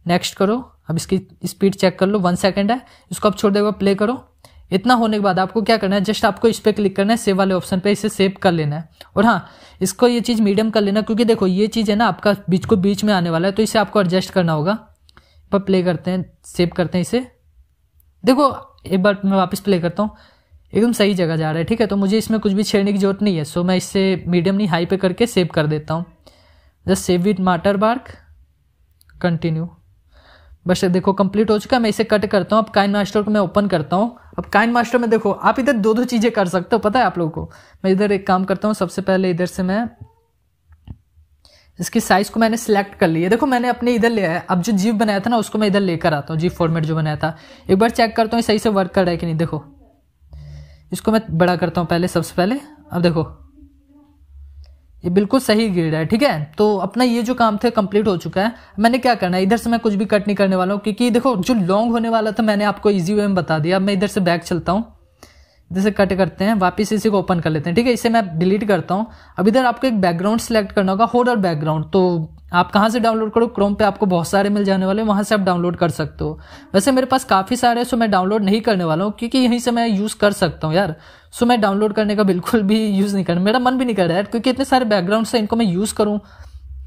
नेक्स्ट करो अब इसकी स्पीड चेक कर लो वन सेकेंड है इसको आप छोड़ देगा प्ले करो इतना होने के बाद आपको क्या करना है जस्ट आपको इस पर क्लिक करना है सेव वाले ऑप्शन पे इसे सेव कर लेना है और हाँ इसको ये चीज़ मीडियम कर लेना क्योंकि देखो ये चीज़ है ना आपका बीच को बीच में आने वाला है तो इसे आपको एडजस्ट करना होगा पर प्ले करते हैं सेव करते हैं इसे देखो एक बार मैं वापस प्ले करता हूँ एकदम सही जगह जा रहा है ठीक है तो मुझे इसमें कुछ भी छेड़ने की जरूरत नहीं है सो मैं इससे मीडियम नहीं हाई पे करके सेव कर देता हूँ just save with water mark continue बस देखो कंप्लीट हो चुका है मैं इसे कट करता हूँ अब काइन मास्टर को मैं ओपन करता हूँ अब काइन मास्टर में देखो आप इधर दो दो चीज़ें कर सकते हो पता है आप लोगों को मैं इधर एक काम करता हूँ सबसे पहले इधर से मैं इसकी साइज़ को मैंने सेलेक्ट कर लिया देखो मैंने अपने इधर लिया है अब जो जीव बनाया था ना उसको मैं इधर लेकर आता हूँ जीव फॉर्मेट जो बनाया था एक बार चेक करता हूँ सही से वर्क कर रहा है कि नहीं देखो इसको मैं बड़ा करता हूँ पहले सबसे पहले अब देखो ये बिल्कुल सही ग्रेड है ठीक है तो अपना ये जो काम थे कंप्लीट हो चुका है मैंने क्या करना है इधर से मैं कुछ भी कट नहीं करने वाला हूँ क्योंकि देखो जो लॉन्ग होने वाला था मैंने आपको इजी वे में बता दिया अब मैं इधर से बैक चलता हूँ इधर से कट करते हैं वापस इसी को ओपन कर लेते हैं ठीक है इसे मैं डिलीट करता हूँ अब इधर आपको एक बैकग्राउंड सेलेक्ट करना होगा हॉरर बैकग्राउंड तो आप कहाँ से डाउनलोड करो क्रोम पे आपको बहुत सारे मिल जाने वाले हैं वहाँ से आप डाउनलोड कर सकते हो वैसे मेरे पास काफ़ी सारे सो मैं डाउनलोड नहीं करने वाला हूँ क्योंकि यहीं से मैं यूज़ कर सकता हूँ यार सो मैं डाउनलोड करने का बिल्कुल भी यूज़ नहीं करना मेरा मन भी नहीं कर रहा यार क्योंकि इतने सारे बैकग्राउंड से इनको मैं यूज़ करूँ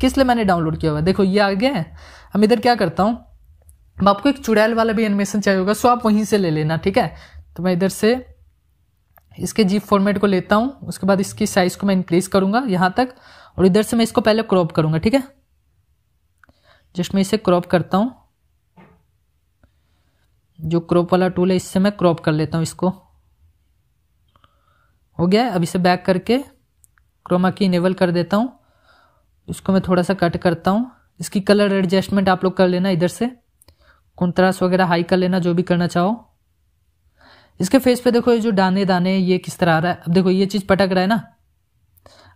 किस लिए मैंने डाउनलोड किया हुआ देखो ये आ गया है हम इधर क्या करता हूँ अब आपको एक चुड़ैल वाला भी एनिमेशन चाहिए होगा सो आप वहीं से ले लेना ठीक है तो मैं इधर से इसके जीप फॉर्मेट को लेता हूँ उसके बाद इसकी साइज़ को मैं इंक्रीज़ करूँगा यहाँ तक और इधर से मैं इसको पहले क्रॉप करूँगा ठीक है जस्ट मैं इसे क्रॉप करता हूँ जो क्रॉप वाला टूल है इससे मैं क्रॉप कर लेता हूँ इसको हो गया अब इसे बैक करके क्रोमा की इनेबल कर देता हूँ इसको मैं थोड़ा सा कट करता हूँ इसकी कलर एडजस्टमेंट आप लोग कर लेना इधर से कुंतरास वगैरह हाई कर लेना जो भी करना चाहो इसके फेस पे देखो ये जो दाने दाने ये किस तरह आ रहा है अब देखो ये चीज़ पटक रहा है ना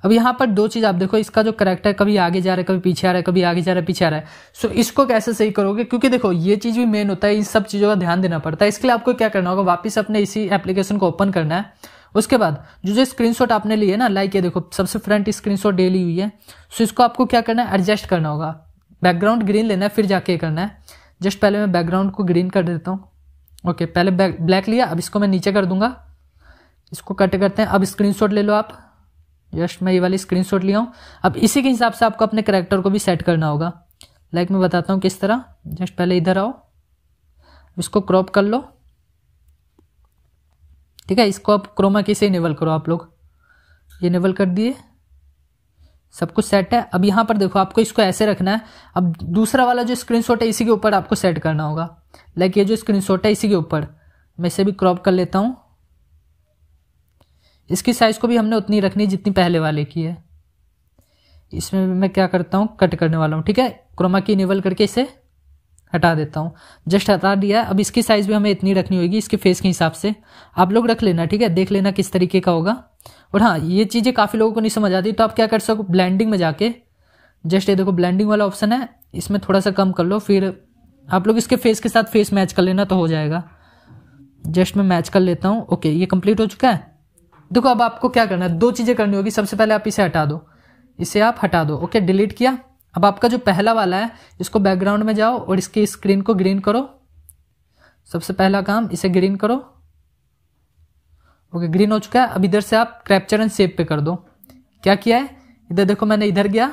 अब यहाँ पर दो चीज़ आप देखो इसका जो करेक्टर कभी आगे जा रहा है कभी पीछे आ रहा है कभी आगे जा रहा है पीछे आ रहा है सो इसको कैसे सही करोगे क्योंकि देखो ये चीज़ भी मेन होता है इन सब चीज़ों का ध्यान देना पड़ता है इसके लिए आपको क्या करना होगा वापस अपने इसी एप्लीकेशन को ओपन करना है उसके बाद जो जो शॉट आपने लिए ना लाइक ये देखो सबसे फ्रंट शॉट डेली हुई है सो इसको आपको क्या करना है एडजस्ट करना होगा बैकग्राउंड ग्रीन लेना है फिर जाके करना है जस्ट पहले मैं बैकग्राउंड को ग्रीन कर देता हूँ ओके पहले ब्लैक लिया अब इसको मैं नीचे कर दूंगा इसको कट करते हैं अब स्क्रीनशॉट ले लो आप जस्ट मैं ये वाली स्क्रीन शॉट लिया हूँ अब इसी के हिसाब से आपको अपने करेक्टर को भी सेट करना होगा लाइक मैं बताता हूँ किस तरह जस्ट पहले इधर आओ इसको क्रॉप कर लो ठीक है इसको आप क्रोमा की से इनेबल करो आप लोग ये इनेबल कर दिए सब कुछ सेट है अब यहाँ पर देखो आपको इसको ऐसे रखना है अब दूसरा वाला जो स्क्रीनशॉट है इसी के ऊपर आपको सेट करना होगा लाइक ये जो स्क्रीनशॉट है इसी के ऊपर मैं इसे भी क्रॉप कर लेता हूँ इसकी साइज़ को भी हमने उतनी रखनी जितनी पहले वाले की है इसमें मैं क्या करता हूँ कट करने वाला हूँ ठीक है क्रोमा की इनेबल करके इसे हटा देता हूँ जस्ट हटा दिया अब इसकी साइज़ भी हमें इतनी रखनी होगी इसके फेस के हिसाब से आप लोग रख लेना ठीक है देख लेना किस तरीके का होगा और हाँ ये चीज़ें काफ़ी लोगों को नहीं समझ आती तो आप क्या कर सको ब्लैंडिंग में जाके जस्ट ये देखो ब्लैंडिंग वाला ऑप्शन है इसमें थोड़ा सा कम कर लो फिर आप लोग इसके फेस के साथ फेस मैच कर लेना तो हो जाएगा जस्ट मैं मैच कर लेता हूँ ओके ये कंप्लीट हो चुका है देखो अब आपको क्या करना है दो चीज़ें करनी होगी सबसे पहले आप इसे हटा दो इसे आप हटा दो ओके डिलीट किया अब आपका जो पहला वाला है इसको बैकग्राउंड में जाओ और इसकी स्क्रीन को ग्रीन करो सबसे पहला काम इसे ग्रीन करो ओके ग्रीन हो चुका है अब इधर से आप क्रैप्चर एंड सेव पे कर दो क्या किया है इधर देखो मैंने इधर गया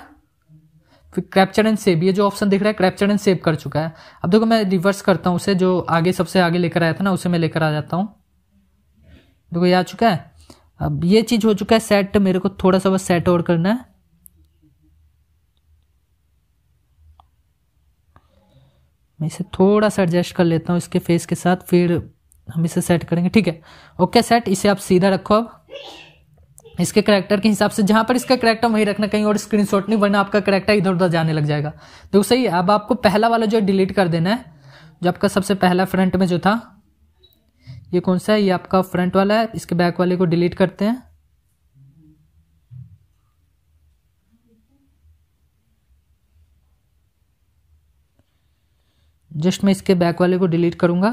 फिर क्रैप्चर एंड सेव ये जो ऑप्शन दिख रहा है क्रैप्चर एंड सेव कर चुका है अब देखो मैं रिवर्स करता हूँ उसे जो आगे सबसे आगे लेकर आया था ना उसे मैं लेकर आ जाता हूँ देखो ये आ चुका है अब ये चीज़ हो चुका है सेट मेरे को थोड़ा सा बस सेट और करना है मैं इसे थोड़ा सा एडजस्ट कर लेता हूँ इसके फेस के साथ फिर हम इसे सेट करेंगे ठीक है ओके सेट इसे आप सीधा रखो अब इसके करेक्टर के हिसाब से जहां पर इसका करेक्टर वहीं रखना कहीं और शॉट नहीं वरना आपका करेक्टर इधर उधर जाने लग जाएगा तो सही अब आपको पहला वाला जो डिलीट कर देना है जो आपका सबसे पहला फ्रंट में जो था ये कौन सा है ये आपका फ्रंट वाला है इसके बैक वाले को डिलीट करते हैं जस्ट मैं इसके बैक वाले को डिलीट करूंगा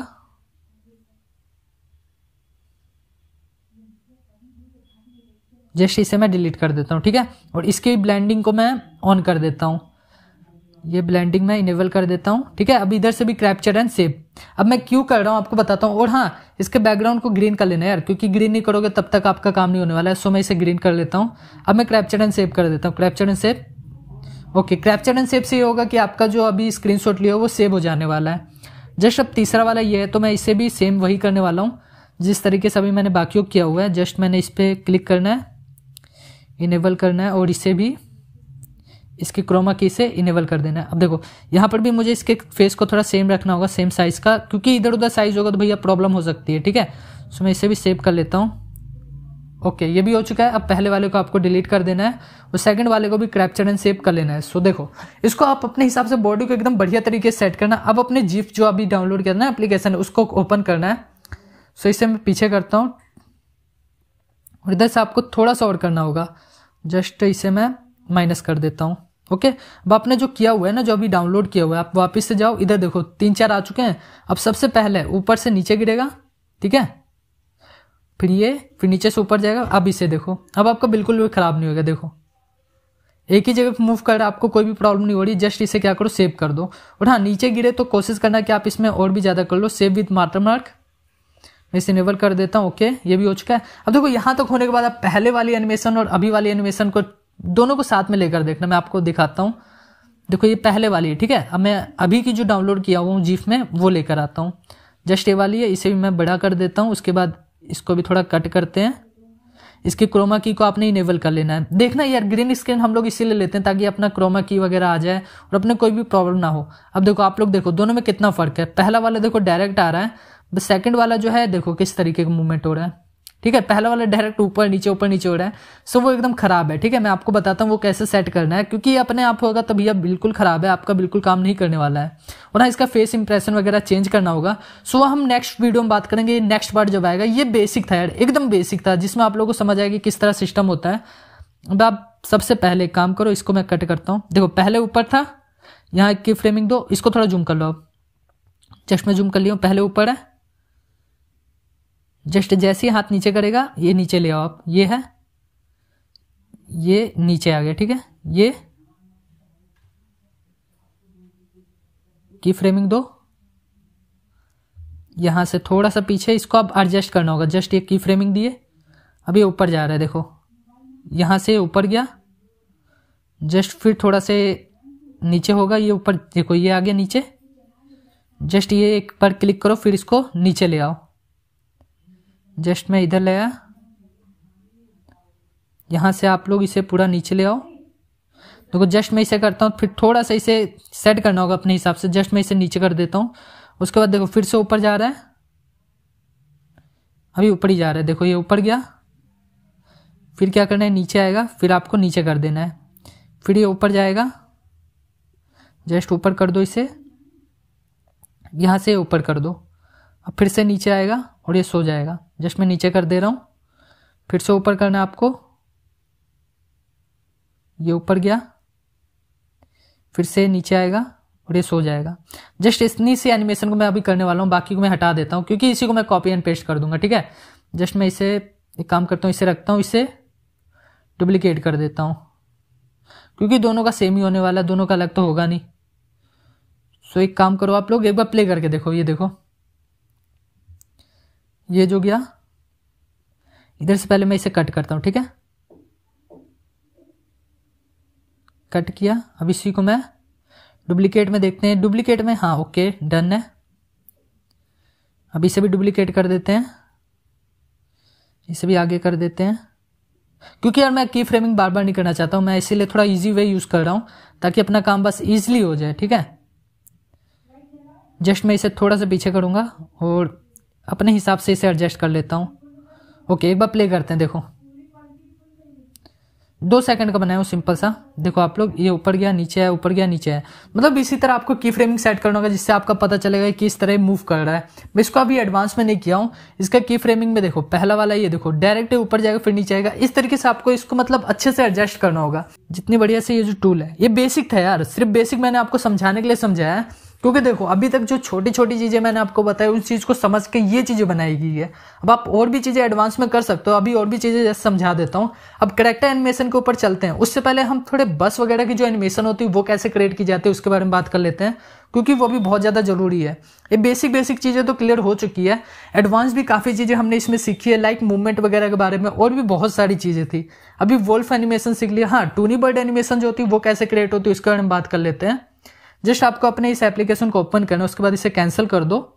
जस्ट इसे मैं डिलीट कर देता हूं ठीक है और इसकी ब्लेंडिंग को मैं ऑन कर देता हूं ये ब्लेंडिंग में इनेबल कर देता हूँ ठीक है अब इधर से भी क्रैप्चर एंड सेव अब मैं क्यों कर रहा हूँ आपको बताता हूँ और हाँ इसके बैकग्राउंड को ग्रीन कर लेना यार क्योंकि ग्रीन नहीं करोगे तब तक आपका काम नहीं होने वाला है सो मैं इसे ग्रीन कर लेता हूँ अब मैं क्रैप्चर एंड सेव कर देता हूँ capture and save okay capture and save से ये होगा कि आपका जो अभी स्क्रीन लिया वो सेव हो जाने वाला है जस्ट अब तीसरा वाला ये है तो मैं इसे भी सेम वही करने वाला हूँ जिस तरीके से अभी मैंने बाकी किया हुआ है जस्ट मैंने इस पर क्लिक करना है इनेबल करना है और इसे भी इसकी क्रोमा की से इनेबल कर देना है अब देखो यहाँ पर भी मुझे इसके फेस को थोड़ा सेम रखना होगा सेम साइज का क्योंकि इधर उधर साइज होगा तो भैया प्रॉब्लम हो सकती है ठीक है सो मैं इसे भी सेव कर लेता हूँ ओके ये भी हो चुका है अब पहले वाले को आपको डिलीट कर देना है और सेकंड वाले को भी क्रैप्चर एंड सेव कर लेना है सो देखो इसको आप अपने हिसाब से बॉडी को एकदम बढ़िया तरीके से सेट करना अब अपने जीप जो अभी डाउनलोड करना है एप्लीकेशन उसको ओपन करना है सो इसे मैं पीछे करता हूँ और इधर से आपको थोड़ा सा और करना होगा जस्ट इसे मैं माइनस कर देता हूँ ओके अब आपने जो किया हुआ है ना जो अभी डाउनलोड किया हुआ है आप वापस से जाओ इधर देखो तीन चार आ चुके हैं अब सबसे पहले ऊपर से नीचे गिरेगा ठीक है फिर ये फिर नीचे से ऊपर जाएगा अब इसे देखो अब आपका बिल्कुल भी ख़राब नहीं होगा देखो एक ही जगह मूव कर आपको कोई भी प्रॉब्लम नहीं हो रही जस्ट इसे क्या करो सेव कर दो और हाँ नीचे गिरे तो कोशिश करना कि आप इसमें और भी ज़्यादा कर लो सेव विथ मार्टर मार्क मैं इसे निवर कर देता हूँ ओके ये भी हो चुका है अब देखो यहाँ तक होने के बाद आप पहले वाली एनिमेशन और अभी वाली एनिमेशन को दोनों को साथ में लेकर देखना मैं आपको दिखाता हूँ देखो ये पहले वाली है ठीक है अब मैं अभी की जो डाउनलोड किया हुआ हूँ जीफ में वो लेकर आता हूँ जस्ट ये वाली है इसे भी मैं बड़ा कर देता हूँ उसके बाद इसको भी थोड़ा कट करते हैं इसकी क्रोमा की को आपने इनेबल कर लेना है देखना यार ग्रीन स्क्रीन हम लोग इसीलिए लेते हैं ताकि अपना क्रोमा की वगैरह आ जाए और अपने कोई भी प्रॉब्लम ना हो अब देखो आप लोग देखो दोनों में कितना फ़र्क है पहला वाला देखो डायरेक्ट आ रहा है सेकंड वाला जो है देखो किस तरीके का मूवमेंट हो रहा है ठीक है पहला वाला डायरेक्ट ऊपर नीचे ऊपर नीचे हो रहा है सो वो एकदम खराब है ठीक है मैं आपको बताता हूँ वो कैसे सेट करना है क्योंकि अपने आप होगा तभी यह बिल्कुल खराब है आपका बिल्कुल काम नहीं करने वाला है और हाँ इसका फेस इंप्रेशन वगैरह चेंज करना होगा सो हम नेक्स्ट वीडियो में बात करेंगे नेक्स्ट बार जब आएगा ये बेसिक था यार एकदम बेसिक था जिसमें आप लोगों को समझ आएगा किस तरह सिस्टम होता है अब आप सबसे पहले काम करो इसको मैं कट करता हूँ देखो पहले ऊपर था यहाँ की फ्रेमिंग दो इसको थोड़ा जूम कर लो आप जस्ट जूम कर लियो पहले ऊपर है जस्ट जैसे ही हाथ नीचे करेगा ये नीचे ले आओ आप ये है ये नीचे आ गया ठीक है ये की फ्रेमिंग दो यहां से थोड़ा सा पीछे इसको आप एडजस्ट करना होगा जस्ट ये की फ्रेमिंग दिए अभी ऊपर जा रहा है देखो यहां से ऊपर गया जस्ट फिर थोड़ा से नीचे होगा ये ऊपर देखो ये आ गया नीचे जस्ट ये एक पर क्लिक करो फिर इसको नीचे ले आओ जस्ट मैं इधर ले आया यहाँ से आप लोग इसे पूरा नीचे ले आओ देखो जस्ट मैं इसे करता हूँ फिर थोड़ा सा इसे सेट करना होगा अपने हिसाब से जस्ट मैं इसे नीचे कर देता हूँ उसके बाद देखो फिर से ऊपर जा रहा है अभी ऊपर ही जा रहा है देखो ये ऊपर गया फिर क्या करना है नीचे आएगा फिर आपको नीचे कर देना है फिर ये ऊपर जाएगा जस्ट ऊपर कर दो इसे यहाँ से ऊपर कर दो अब फिर से नीचे आएगा और ये सो जाएगा जस्ट मैं नीचे कर दे रहा हूँ फिर से ऊपर करना आपको ये ऊपर गया फिर से नीचे आएगा और ये सो जाएगा जस्ट इतनी सी एनिमेशन को मैं अभी करने वाला हूँ बाकी को मैं हटा देता हूँ क्योंकि इसी को मैं कॉपी एंड पेस्ट कर दूंगा ठीक है जस्ट मैं इसे एक काम करता हूँ इसे रखता हूँ इसे डुप्लीकेट कर देता हूँ क्योंकि दोनों का सेम ही होने वाला है दोनों का अलग तो होगा नहीं सो एक काम करो आप लोग एक बार प्ले करके देखो ये देखो ये जो गया इधर से पहले मैं इसे कट करता हूँ ठीक है कट किया अब इसी को मैं डुप्लीकेट में देखते हैं डुप्लीकेट में हाँ ओके डन है अब इसे भी डुप्लीकेट कर देते हैं इसे भी आगे कर देते हैं क्योंकि यार मैं की फ्रेमिंग बार बार नहीं करना चाहता हूँ मैं इसीलिए थोड़ा इजी वे यूज़ कर रहा हूँ ताकि अपना काम बस ईजिली हो जाए ठीक है जस्ट मैं इसे थोड़ा सा पीछे करूँगा और अपने हिसाब से इसे एडजस्ट कर लेता हूँ ओके एक बार प्ले करते हैं देखो दो सेकंड का बनाया हूँ सिंपल सा देखो आप लोग ये ऊपर गया नीचे है ऊपर गया नीचे है मतलब इसी तरह आपको की फ्रेमिंग सेट करना होगा जिससे आपका पता चलेगा कि किस तरह मूव कर रहा है मैं इसको अभी एडवांस में नहीं किया हूँ इसका की फ्रेमिंग में देखो पहला वाला ये देखो डायरेक्ट ऊपर जाएगा फिर नीचे आएगा इस तरीके से आपको इसको मतलब अच्छे से एडजस्ट करना होगा जितनी बढ़िया से ये जो टूल है ये बेसिक था यार सिर्फ बेसिक मैंने आपको समझाने के लिए समझाया है क्योंकि देखो अभी तक जो छोटी छोटी चीज़ें मैंने आपको बताई उस चीज़ को समझ के ये चीज़ें बनाई गई है अब आप और भी चीज़ें एडवांस में कर सकते हो अभी और भी चीज़ें समझा देता हूँ अब करेक्टर एनिमेशन के ऊपर चलते हैं उससे पहले हम थोड़े बस वगैरह की जो एनिमेशन होती है वो कैसे क्रिएट की जाती है उसके बारे में बात कर लेते हैं क्योंकि वो भी बहुत ज़्यादा ज़रूरी है ये बेसिक बेसिक चीज़ें तो क्लियर हो चुकी है एडवांस भी काफ़ी चीज़ें हमने इसमें सीखी है लाइक मूवमेंट वगैरह के बारे में और भी बहुत सारी चीज़ें थी अभी वोल्फ एनिमेशन सीख लिया हाँ टूनी बर्ड एनिमेशन जो होती है वो कैसे क्रिएट होती है उसके बारे में बात कर लेते हैं जस्ट आपको अपने इस एप्लीकेशन को ओपन करना है उसके बाद इसे कैंसिल कर दो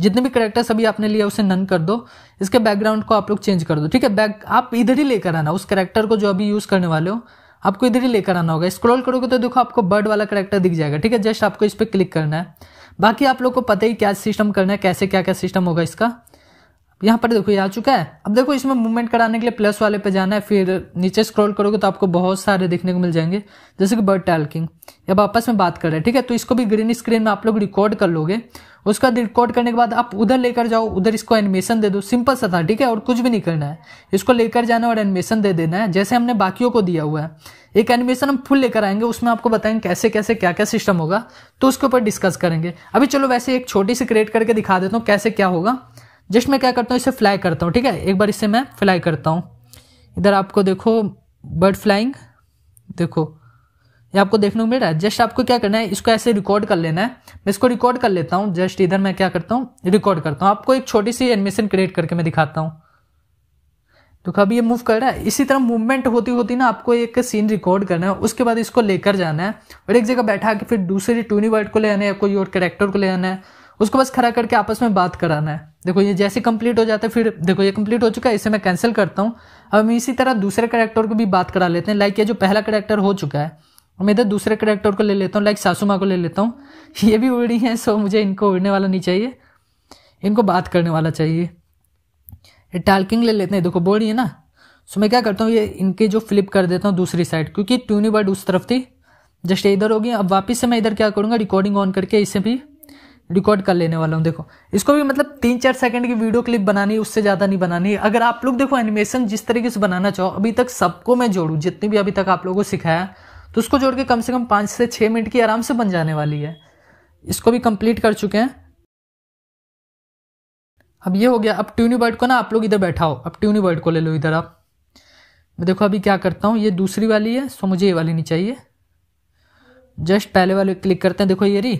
जितने भी करेक्टर्स अभी आपने लिया उसे नन कर दो इसके बैकग्राउंड को आप लोग चेंज कर दो ठीक है बैक आप इधर ही लेकर आना उस करेक्टर को जो अभी यूज़ करने वाले हो आपको इधर ही लेकर आना होगा स्क्रॉल करोगे तो देखो आपको बर्ड वाला करेक्टर दिख जाएगा ठीक है जस्ट आपको इस पर क्लिक करना है बाकी आप लोग को पता ही क्या सिस्टम करना है कैसे क्या क्या सिस्टम होगा इसका यहाँ पर देखो ये आ चुका है अब देखो इसमें मूवमेंट कराने के लिए प्लस वाले पे जाना है फिर नीचे स्क्रॉल करोगे तो आपको बहुत सारे देखने को मिल जाएंगे जैसे कि बर्ड टैल्किंग अब आपस में बात कर रहे हैं ठीक है तो इसको भी ग्रीन स्क्रीन में आप लोग रिकॉर्ड कर लोगे उसका रिकॉर्ड करने के बाद आप उधर लेकर जाओ उधर इसको एनिमेशन दे दो सिंपल सा था ठीक है और कुछ भी नहीं करना है इसको लेकर जाना और एनिमेशन दे देना है जैसे हमने बाकियों को दिया हुआ है एक एनिमेशन हम फुल लेकर आएंगे उसमें आपको बताएंगे कैसे कैसे क्या क्या सिस्टम होगा तो उसके ऊपर डिस्कस करेंगे अभी चलो वैसे एक छोटी सी क्रिएट करके दिखा देता हूँ कैसे क्या होगा जस्ट मैं क्या करता हूँ इसे फ्लाई करता हूँ ठीक है एक बार इसे मैं फ्लाई करता हूँ इधर आपको देखो बर्ड फ्लाइंग देखो ये आपको देखने को मिल रहा है जस्ट आपको क्या करना है इसको ऐसे रिकॉर्ड कर लेना है मैं इसको रिकॉर्ड कर लेता हूँ जस्ट इधर मैं क्या करता हूँ रिकॉर्ड करता हूँ आपको एक छोटी सी एनिमेशन क्रिएट करके मैं दिखाता हूँ देखो अभी ये मूव कर रहा है इसी तरह मूवमेंट होती होती ना आपको एक सीन रिकॉर्ड करना है उसके बाद इसको लेकर जाना है और एक जगह बैठा के फिर दूसरी टूनी वर्ड को ले आना है कोई और करेक्टर को ले आना है उसको बस खड़ा करके आपस में बात कराना है देखो ये जैसे कंप्लीट हो जाता है फिर देखो ये कंप्लीट हो चुका है इसे मैं कैंसिल करता हूँ अब हम इसी तरह दूसरे करेक्टर को भी बात करा लेते हैं लाइक ये जो पहला करेक्टर हो चुका है मैं इधर दूसरे करेक्टर को ले लेता हूँ लाइक माँ को ले लेता हूँ [LAUGHS] ये भी उड़ी हैं सो मुझे इनको उड़ने वाला नहीं चाहिए इनको बात करने वाला चाहिए ये टालकिंग ले लेते हैं देखो बोल रही है ना सो मैं क्या करता हूँ ये इनके जो फ्लिप कर देता हूँ दूसरी साइड क्योंकि ट्यूनी बर्ड उस तरफ थी जस्ट इधर होगी अब वापस से मैं इधर क्या करूँगा रिकॉर्डिंग ऑन करके इसे भी रिकॉर्ड कर लेने वाला हूँ देखो इसको भी मतलब तीन चार सेकंड की वीडियो क्लिप बनानी उससे ज़्यादा नहीं बनानी है अगर आप लोग देखो एनिमेशन जिस तरीके से बनाना चाहो अभी तक सबको मैं जोड़ू जितनी भी अभी तक आप लोगों को सिखाया तो उसको जोड़ के कम से कम पाँच से छः मिनट की आराम से बन जाने वाली है इसको भी कंप्लीट कर चुके हैं अब ये हो गया अब ट्यूनी बर्ड को ना आप लोग इधर बैठा हो अब ट्यूनी बर्ड को ले लो इधर आप मैं देखो अभी क्या करता हूँ ये दूसरी वाली है सो मुझे ये वाली नहीं चाहिए जस्ट पहले वाले क्लिक करते हैं देखो ये रही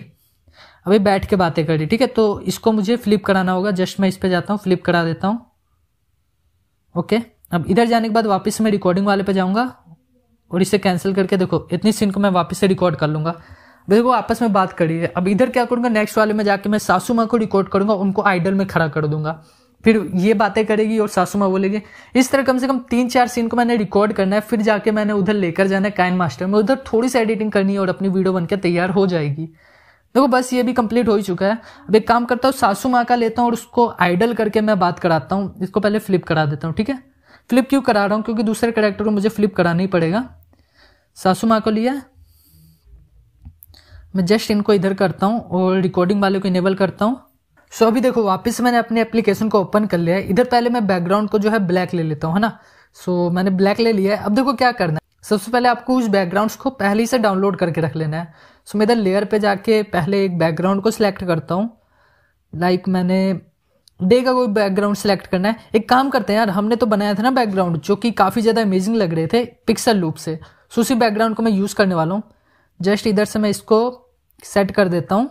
अभी बैठ के बातें करी ठीक है तो इसको मुझे फ्लिप कराना होगा जस्ट मैं इस पर जाता हूँ फ्लिप करा देता हूँ ओके अब इधर जाने के बाद वापस मैं रिकॉर्डिंग वाले पे जाऊँगा और इसे कैंसिल करके देखो इतनी सीन को मैं वापस से रिकॉर्ड कर लूँगा देखो आपस में बात करी है अब इधर क्या करूँगा नेक्स्ट वाले में जाके मैं सासू माँ को रिकॉर्ड करूँगा उनको आइडल में खड़ा कर दूंगा फिर ये बातें करेगी और सासू माँ बोलेगी इस तरह कम से कम तीन चार सीन को मैंने रिकॉर्ड करना है फिर जाके मैंने उधर लेकर जाना है काइन मास्टर में उधर थोड़ी सी एडिटिंग करनी है और अपनी वीडियो बनकर तैयार हो जाएगी देखो बस ये भी कंप्लीट हो ही चुका है अब एक काम करता हूँ सासू माँ का लेता हूँ और उसको आइडल करके मैं बात कराता हूँ इसको पहले फ्लिप करा देता हूँ ठीक है फ्लिप क्यों करा रहा हूँ क्योंकि दूसरे करेक्टर को मुझे फ्लिप कराना ही पड़ेगा सासू माँ को लिया मैं जस्ट इनको इधर करता हूँ और रिकॉर्डिंग वाले को इनेबल करता हूँ सो so, अभी देखो वापस मैंने अपने एप्लीकेशन को ओपन कर लिया है इधर पहले मैं बैकग्राउंड को जो है ब्लैक ले लेता हूँ है ना सो so, मैंने ब्लैक ले लिया है अब देखो क्या करना है सबसे पहले आपको उस बैकग्राउंड्स को पहले से डाउनलोड करके रख लेना है सो मैं इधर लेयर पे जाके पहले एक बैकग्राउंड को सिलेक्ट करता हूँ लाइक like मैंने डे का कोई बैकग्राउंड सेलेक्ट करना है एक काम करते हैं यार हमने तो बनाया था ना बैकग्राउंड जो कि काफ़ी ज़्यादा अमेजिंग लग रहे थे पिक्सल लूप से सो उसी बैकग्राउंड को मैं यूज़ करने वाला हूँ जस्ट इधर से मैं इसको सेट कर देता हूँ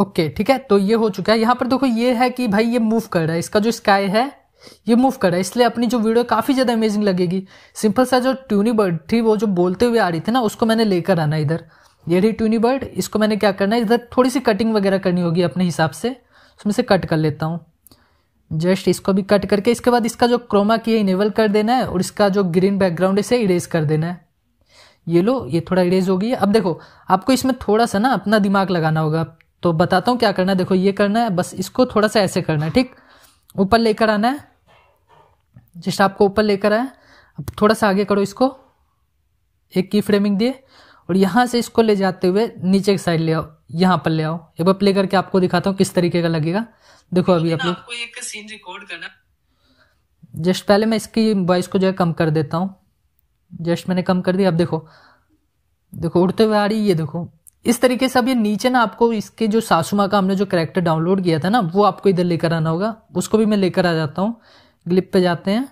ओके ठीक है तो ये हो चुका है यहाँ पर देखो ये है कि भाई ये मूव कर रहा है इसका जो स्काई है ये मूव करा इसलिए अपनी जो वीडियो काफ़ी ज़्यादा अमेजिंग लगेगी सिंपल सा जो ट्यूनी बर्ड थी वो जो बोलते हुए आ रही थी ना उसको मैंने लेकर आना इधर ये रही ट्यूनी बर्ड इसको मैंने क्या करना है इधर थोड़ी सी कटिंग वगैरह करनी होगी अपने हिसाब से उसमें से कट कर लेता हूँ जस्ट इसको भी कट करके इसके बाद इसका जो क्रोमा की है इनेबल कर देना है और इसका जो ग्रीन बैकग्राउंड इसे इरेज कर देना है ये लो ये थोड़ा इरेज हो गई है अब देखो आपको इसमें थोड़ा सा ना अपना दिमाग लगाना होगा तो बताता हूँ क्या करना है देखो ये करना है बस इसको थोड़ा सा ऐसे करना है ठीक ऊपर लेकर आना है जस्ट आपको ऊपर लेकर आए अब थोड़ा सा आगे करो इसको एक की फ्रेमिंग दिए और यहाँ से इसको ले जाते हुए नीचे की साइड ले आओ यहाँ पर ले आओ एक बार प्ले करके आपको दिखाता हूँ किस तरीके का लगेगा देखो अभी आप लोग जस्ट पहले मैं इसकी वॉइस को जो है कम कर देता हूँ जस्ट मैंने कम कर दिया अब देखो देखो उड़ते हुए आ रही ये देखो इस तरीके से अब ये नीचे ना आपको इसके जो सासू माँ का हमने जो करेक्टर डाउनलोड किया था ना वो आपको इधर लेकर आना होगा उसको भी मैं लेकर आ जाता हूँ ग्लिप पे जाते हैं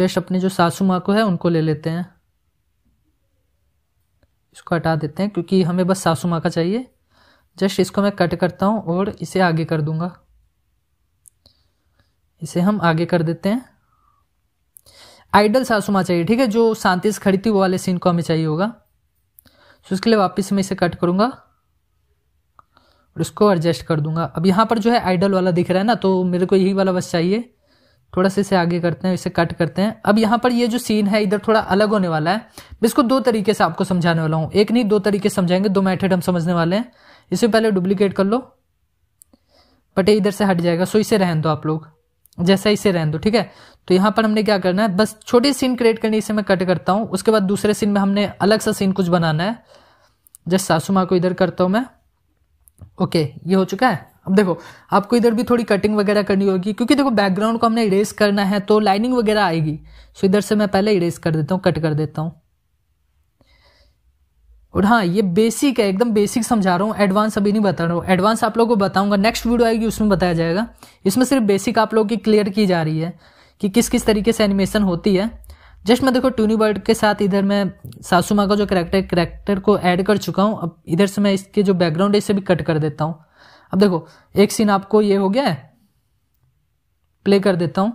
जस्ट अपने जो सासू माँ को है उनको ले लेते हैं इसको हटा देते हैं क्योंकि हमें बस सासू माँ का चाहिए जस्ट इसको मैं कट करता हूँ और इसे आगे कर दूंगा इसे हम आगे कर देते हैं आइडल सासू माँ चाहिए ठीक है जो शांति से खड़ी थी वो वाले सीन को हमें चाहिए होगा तो इसके लिए वापस मैं इसे कट करूँगा और इसको एडजस्ट कर दूंगा अब यहाँ पर जो है आइडल वाला दिख रहा है ना तो मेरे को यही वाला बस चाहिए थोड़ा सा इसे आगे करते हैं इसे कट करते हैं अब यहाँ पर ये जो सीन है इधर थोड़ा अलग होने वाला है मैं इसको दो तरीके से आपको समझाने वाला हूँ एक नहीं दो तरीके समझाएंगे दो मैथड हम समझने वाले हैं इसे पहले डुप्लीकेट कर लो बटे इधर से हट जाएगा सो इसे रहन दो आप लोग जैसा इसे रहन दो ठीक है तो यहाँ पर हमने क्या करना है बस छोटे सीन क्रिएट करनी इसे मैं कट करता हूँ उसके बाद दूसरे सीन में हमने अलग सा सीन कुछ बनाना है जैसे सासू माँ को इधर करता हूँ मैं ओके ये हो चुका है अब देखो आपको इधर भी थोड़ी कटिंग वगैरह करनी होगी क्योंकि देखो बैकग्राउंड को हमने इरेज करना है तो लाइनिंग वगैरह आएगी सो इधर से मैं पहले इरेज कर देता हूँ कट कर देता हूँ और हाँ ये बेसिक है एकदम बेसिक समझा रहा हूँ एडवांस अभी नहीं बता रहा हूँ एडवांस आप लोगों को बताऊंगा नेक्स्ट वीडियो आएगी उसमें बताया जाएगा इसमें सिर्फ बेसिक आप लोगों की क्लियर की जा रही है कि किस किस तरीके से एनिमेशन होती है जस्ट मैं देखो टूनी बर्ड के साथ इधर मैं सासू माँ का जो करेक्टर करेक्टर को ऐड कर चुका हूँ अब इधर से मैं इसके जो बैकग्राउंड है इसे भी कट कर देता हूँ अब देखो एक सीन आपको ये हो गया है प्ले कर देता हूँ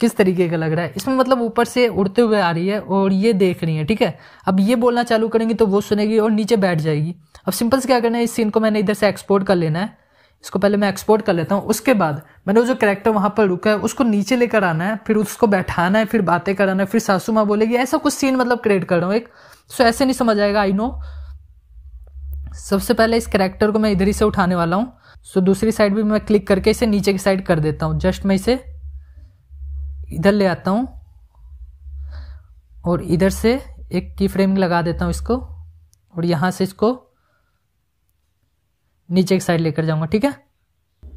किस तरीके का लग रहा है इसमें मतलब ऊपर से उड़ते हुए आ रही है और ये देख रही है ठीक है अब ये बोलना चालू करेंगी तो वो सुनेगी और नीचे बैठ जाएगी अब सिंपल से क्या करना है इस सीन को मैंने इधर से एक्सपोर्ट कर लेना है इसको पहले मैं एक्सपोर्ट कर लेता हूँ उसके बाद मैंने वो जो करेक्टर वहाँ पर रुका है उसको नीचे लेकर आना है फिर उसको बैठाना है फिर बातें कराना है फिर सासू माँ बोलेगी ऐसा कुछ सीन मतलब क्रिएट कर रहा हूँ एक सो ऐसे नहीं समझ आएगा आई नो सबसे पहले इस करेक्टर को मैं इधर ही से उठाने वाला हूँ सो दूसरी साइड भी मैं क्लिक करके इसे नीचे की साइड कर देता हूँ जस्ट मैं इसे इधर ले आता हूँ और इधर से एक की फ्रेम लगा देता हूँ इसको और यहाँ से इसको नीचे एक साइड लेकर जाऊंगा ठीक है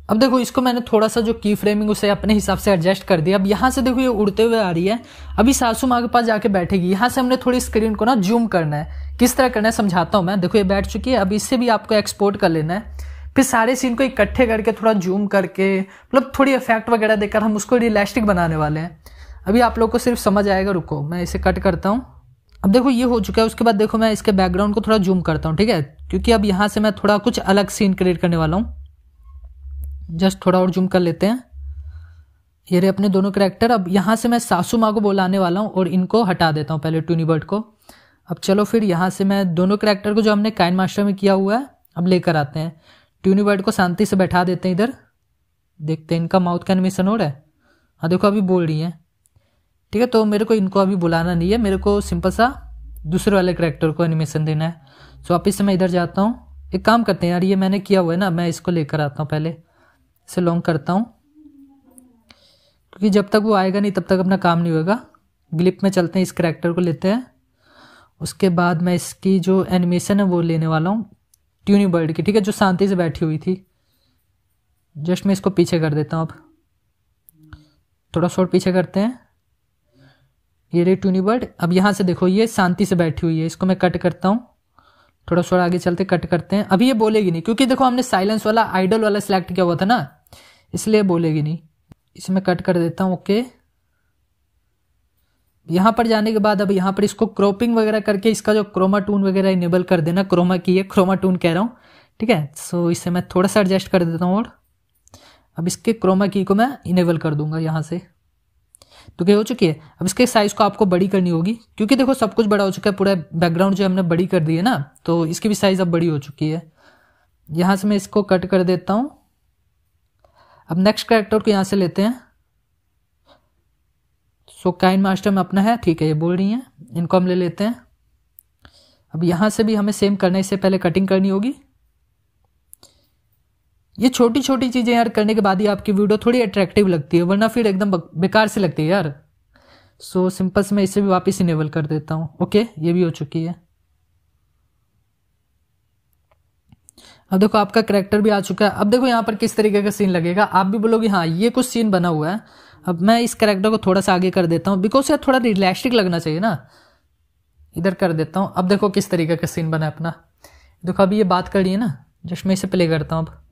अब देखो इसको मैंने थोड़ा सा जो की फ्रेमिंग उसे अपने हिसाब से एडजस्ट कर दिया अब यहाँ से देखो ये उड़ते हुए आ रही है अभी सासू माँ के पास जाके बैठेगी यहाँ से हमने थोड़ी स्क्रीन को ना जूम करना है किस तरह करना है समझाता हूँ मैं देखो ये बैठ चुकी है अब इससे भी आपको एक्सपोर्ट कर लेना है फिर सारे सीन को इकट्ठे करके थोड़ा जूम करके मतलब थोड़ी इफेक्ट वगैरह देकर हम उसको रियलिस्टिक बनाने वाले हैं अभी आप लोग को सिर्फ समझ आएगा रुको मैं इसे कट करता हूँ अब देखो ये हो चुका है उसके बाद देखो मैं इसके बैकग्राउंड को थोड़ा जूम करता हूँ ठीक है क्योंकि अब यहाँ से मैं थोड़ा कुछ अलग सीन क्रिएट करने वाला हूँ जस्ट थोड़ा और जूम कर लेते हैं ये रहे अपने दोनों करेक्टर अब यहाँ से मैं सासू माँ को बुलाने वाला हूँ और इनको हटा देता हूँ पहले टूनीबर्ट को अब चलो फिर यहाँ से मैं दोनों करेक्टर को जो हमने काइन मास्टर में किया हुआ है अब लेकर आते हैं ट्यूनीबर्ड को शांति से बैठा देते हैं इधर देखते हैं इनका माउथ का एनिमेशन हो रहा है हाँ देखो अभी बोल रही है ठीक है तो मेरे को इनको अभी बुलाना नहीं है मेरे को सिंपल सा दूसरे वाले करेक्टर को एनिमेशन देना है सो आप से मैं इधर जाता हूँ एक काम करते हैं यार ये मैंने किया हुआ है ना मैं इसको लेकर आता हूँ पहले इसे लॉन्ग करता हूँ क्योंकि जब तक वो आएगा नहीं तब तक अपना काम नहीं होगा ग्लिप में चलते हैं इस करेक्टर को लेते हैं उसके बाद मैं इसकी जो एनिमेशन है वो लेने वाला हूँ ट्यूनी बर्ड की ठीक है जो शांति से बैठी हुई थी जस्ट मैं इसको पीछे कर देता हूँ अब थोड़ा शॉर्ट पीछे करते हैं ये रही टूनी बर्ड अब यहाँ से देखो ये शांति से बैठी हुई है इसको मैं कट करता हूँ थोड़ा थोड़ा आगे चलते कट करते हैं अभी ये बोलेगी नहीं क्योंकि देखो हमने साइलेंस वाला आइडल वाला सिलेक्ट किया हुआ था ना इसलिए बोलेगी नहीं इसे मैं कट कर देता हूँ ओके यहाँ पर जाने के बाद अब यहाँ पर इसको क्रोपिंग वगैरह करके इसका जो क्रोमा टून वगैरह इनेबल कर देना क्रोमा की है क्रोमा टून कह रहा हूँ ठीक है सो इसे मैं थोड़ा सा एडजस्ट कर देता हूँ और अब इसके क्रोमा की को मैं इनेबल कर दूंगा यहाँ से तो क्या हो चुकी है अब इसके साइज को आपको बड़ी करनी होगी क्योंकि देखो सब कुछ बड़ा हो चुका है पूरा बैकग्राउंड जो हमने बड़ी कर दी है ना तो इसकी भी साइज अब बड़ी हो चुकी है यहां से मैं इसको कट कर देता हूं अब नेक्स्ट कैरेक्टर को यहां से लेते हैं सो काइन मास्टर में अपना है ठीक है ये बोल रही है इनको हम ले लेते हैं अब यहां से भी हमें सेम करने इससे पहले कटिंग करनी होगी ये छोटी छोटी चीज़ें यार करने के बाद ही आपकी वीडियो थोड़ी अट्रैक्टिव लगती है वरना फिर एकदम बेकार से लगती है यार सो so, सिंपल से मैं इसे भी वापस इनेबल कर देता हूँ ओके okay, ये भी हो चुकी है अब देखो आपका करेक्टर भी आ चुका है अब देखो यहाँ पर किस तरीके का सीन लगेगा आप भी बोलोगे हाँ ये कुछ सीन बना हुआ है अब मैं इस करेक्टर को थोड़ा सा आगे कर देता हूँ बिकॉज यार थोड़ा रिलैक्सिक लगना चाहिए ना इधर कर देता हूँ अब देखो किस तरीके का सीन बना है अपना देखो अभी ये बात करिए ना जस्ट मैं इसे प्ले करता हूँ अब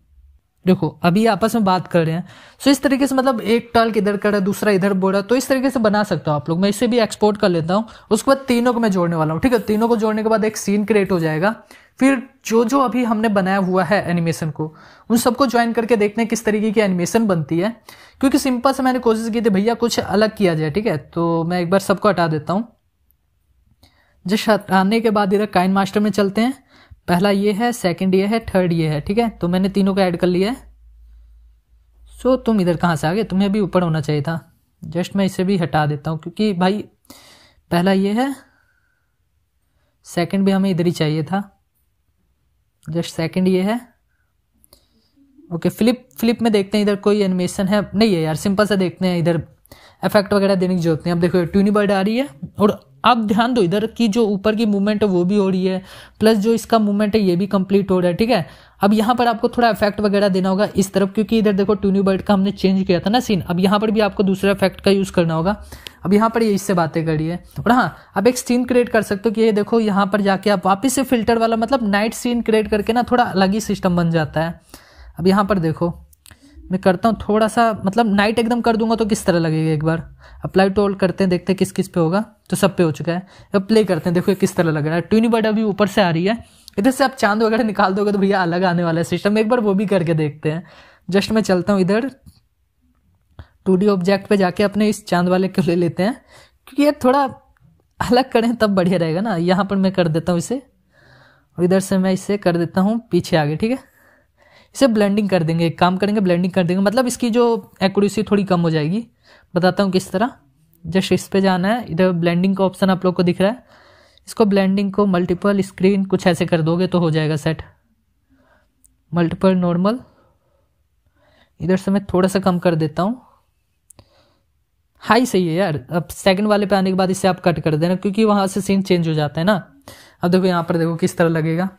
देखो अभी आपस में बात कर रहे हैं सो इस तरीके से मतलब एक टल्क इधर कर रहा है दूसरा इधर बोल रहा है तो इस तरीके से बना सकता हूँ आप लोग मैं इसे भी एक्सपोर्ट कर लेता हूँ उसके बाद तीनों को मैं जोड़ने वाला हूँ ठीक है तीनों को जोड़ने के बाद एक सीन क्रिएट हो जाएगा फिर जो जो अभी हमने बनाया हुआ है एनिमेशन को उन सबको ज्वाइन करके देखते हैं किस तरीके की एनिमेशन बनती है क्योंकि सिंपल से मैंने कोशिश की थी भैया कुछ अलग किया जाए ठीक है तो मैं एक बार सबको हटा देता हूँ जिस हटाने के बाद इधर काइन मास्टर में चलते हैं पहला ये है सेकंड ये है थर्ड ये है ठीक है तो मैंने तीनों को ऐड कर लिया है सो so, तुम इधर कहाँ से आ गए तुम्हें भी ऊपर होना चाहिए था जस्ट मैं इसे भी हटा देता हूँ क्योंकि भाई पहला ये है सेकंड भी हमें इधर ही चाहिए था जस्ट सेकंड ये है ओके फ्लिप फ्लिप में देखते हैं इधर कोई एनिमेशन है नहीं है यार सिंपल से देखते हैं इधर इफेक्ट वगैरह देने की जरूरत नहीं अब देखो ट्यूनी बर्ड आ रही है और अब ध्यान दो इधर की जो ऊपर की मूवमेंट है वो भी हो रही है प्लस जो इसका मूवमेंट है ये भी कंप्लीट हो रहा है ठीक है अब यहाँ पर आपको थोड़ा इफेक्ट वगैरह देना होगा इस तरफ क्योंकि इधर देखो ट्यूनी बर्ड का हमने चेंज किया था ना सीन अब यहाँ पर भी आपको दूसरे इफेक्ट का यूज़ करना होगा अब यहाँ पर ये इससे बातें करी है और हाँ अब एक सीन क्रिएट कर सकते हो कि ये देखो यहाँ पर जाके आप वापस से फिल्टर वाला मतलब नाइट सीन क्रिएट करके ना थोड़ा अलग ही सिस्टम बन जाता है अब यहाँ पर देखो मैं करता हूँ थोड़ा सा मतलब नाइट एकदम कर दूंगा तो किस तरह लगेगा एक बार अप्लाई टोल करते हैं देखते हैं किस किस पे होगा तो सब पे हो चुका है अब प्ले करते हैं देखो किस तरह लग रहा है ट्यूनी बर्ड अभी ऊपर से आ रही है इधर से आप चांद वगैरह निकाल दोगे तो भैया अलग आने वाला है सिस्टम एक बार वो भी करके देखते हैं जस्ट मैं चलता हूँ इधर टू डी ऑब्जेक्ट पर जाके अपने इस चांद वाले को ले लेते हैं क्योंकि ये थोड़ा अलग करें तब बढ़िया रहेगा ना यहाँ पर मैं कर देता हूँ इसे और इधर से मैं इसे कर देता हूँ पीछे आगे ठीक है इसे ब्लेंडिंग कर देंगे एक काम करेंगे ब्लेंडिंग कर देंगे मतलब इसकी जो एक्यूरेसी थोड़ी कम हो जाएगी बताता हूँ किस तरह जस्ट इस पर जाना है इधर ब्लेंडिंग का ऑप्शन आप लोग को दिख रहा है इसको ब्लेंडिंग को मल्टीपल स्क्रीन कुछ ऐसे कर दोगे तो हो जाएगा सेट मल्टीपल नॉर्मल इधर से मैं थोड़ा सा कम कर देता हूँ हाई सही है यार अब सेकंड वाले पे आने के बाद इसे आप कट कर देना क्योंकि वहाँ से सीन चेंज हो जाता है ना अब देखो यहाँ पर देखो किस तरह लगेगा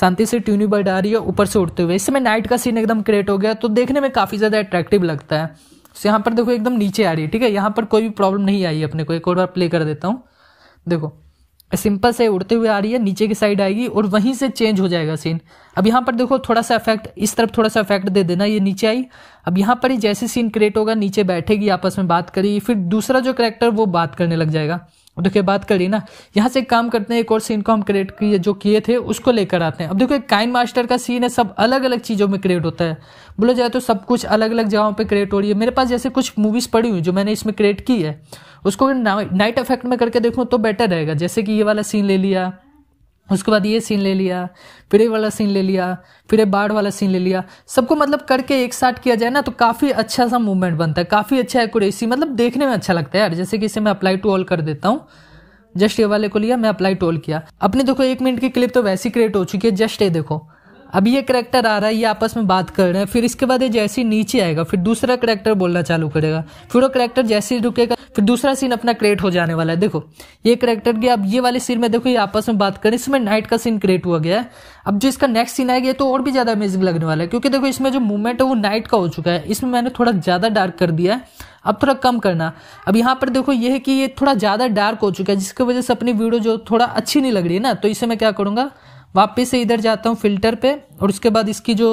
शांति से ट्यूनिबर्ड आ रही है ऊपर से उड़ते हुए इसमें नाइट का सीन एकदम क्रिएट हो गया तो देखने में काफ़ी ज़्यादा अट्रैक्टिव लगता है तो यहाँ पर देखो एकदम नीचे आ रही है ठीक है यहाँ पर कोई भी प्रॉब्लम नहीं आई अपने को एक और बार प्ले कर देता हूँ देखो सिंपल से उड़ते हुए आ रही है नीचे की साइड आएगी और वहीं से चेंज हो जाएगा सीन अब यहाँ पर देखो थोड़ा सा इफेक्ट इस तरफ थोड़ा सा इफेक्ट दे देना ये नीचे आई अब यहाँ पर ही जैसे सीन क्रिएट होगा नीचे बैठेगी आपस में बात करेगी फिर दूसरा जो करेक्टर वो बात करने लग जाएगा देखिए बात ली ना यहाँ से एक काम करते हैं एक और सीन को हम क्रिएट किए जो किए थे उसको लेकर आते हैं अब देखो एक काइन मास्टर का सीन है सब अलग अलग चीज़ों में क्रिएट होता है बोला जाए तो सब कुछ अलग अलग जगहों पे क्रिएट हो रही है मेरे पास जैसे कुछ मूवीज़ पड़ी हुई जो मैंने इसमें क्रिएट की है उसको नाइट इफेक्ट में करके देखूँ तो बेटर रहेगा जैसे कि ये वाला सीन ले लिया उसके बाद ये सीन ले लिया फिर ये वाला सीन ले लिया फिर ये बाढ़ वाला सीन ले लिया सबको मतलब करके एक साथ किया जाए ना तो काफ़ी अच्छा सा मूवमेंट बनता है काफ़ी अच्छा एक्यूरेसी मतलब देखने में अच्छा लगता है यार जैसे कि इसे मैं अप्लाई टू ऑल कर देता हूँ जस्ट ये वाले को लिया मैं अप्लाई टू ऑल किया अपने देखो एक मिनट की क्लिप तो वैसी क्रिएट हो चुकी है जस्ट ये देखो अब ये करेक्टर आ रहा है ये आपस में बात कर रहे हैं फिर इसके बाद ये जैसे ही नीचे आएगा फिर दूसरा करेक्टर बोलना चालू करेगा फिर वो करेक्टर जैसे ही रुकेगा फिर दूसरा सीन अपना क्रिएट हो जाने वाला है देखो ये करेक्टर गया अब ये वाले सीन में देखो ये आपस में बात करें इसमें नाइट का सीन क्रिएट हुआ गया है अब जो इसका नेक्स्ट सीन आएगा तो और भी ज़्यादा अमेजिंग लगने वाला है क्योंकि देखो इसमें जो मूवमेंट है वो नाइट का हो चुका है इसमें मैंने थोड़ा ज़्यादा डार्क कर दिया है अब थोड़ा कम करना अब यहाँ पर देखो ये है कि ये थोड़ा ज़्यादा डार्क हो चुका है जिसकी वजह से अपनी वीडियो जो थोड़ा अच्छी नहीं लग रही है ना तो इसे मैं क्या करूंगा वापस से इधर जाता हूँ फिल्टर पे और उसके बाद इसकी जो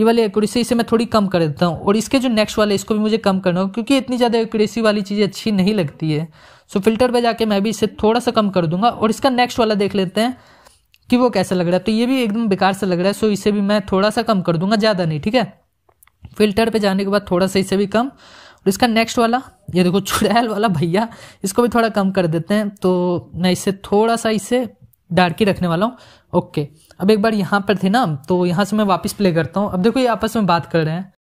ये वाली एक्यूरेसी इसे मैं थोड़ी कम कर देता हूँ और इसके जो नेक्स्ट वाले इसको भी मुझे कम करना होगा क्योंकि इतनी ज़्यादा एक्यूरेसी वाली चीज़ें अच्छी नहीं लगती है सो फिल्टर पर जाके मैं भी इसे थोड़ा सा कम कर दूंगा और इसका नेक्स्ट वाला देख लेते हैं कि वो कैसा लग रहा है तो ये भी एकदम बेकार सा लग रहा है सो इसे भी मैं थोड़ा सा कम कर दूंगा ज़्यादा नहीं ठीक है फिल्टर पर जाने के बाद थोड़ा सा इसे भी कम और इसका नेक्स्ट वाला ये देखो चुड़ैल वाला भैया इसको भी थोड़ा कम कर देते हैं तो मैं इसे थोड़ा सा इसे डार्क ही रखने वाला हूँ ओके अब एक बार यहाँ पर थे ना तो यहाँ से मैं वापस प्ले करता हूँ अब देखो ये आपस में बात कर रहे हैं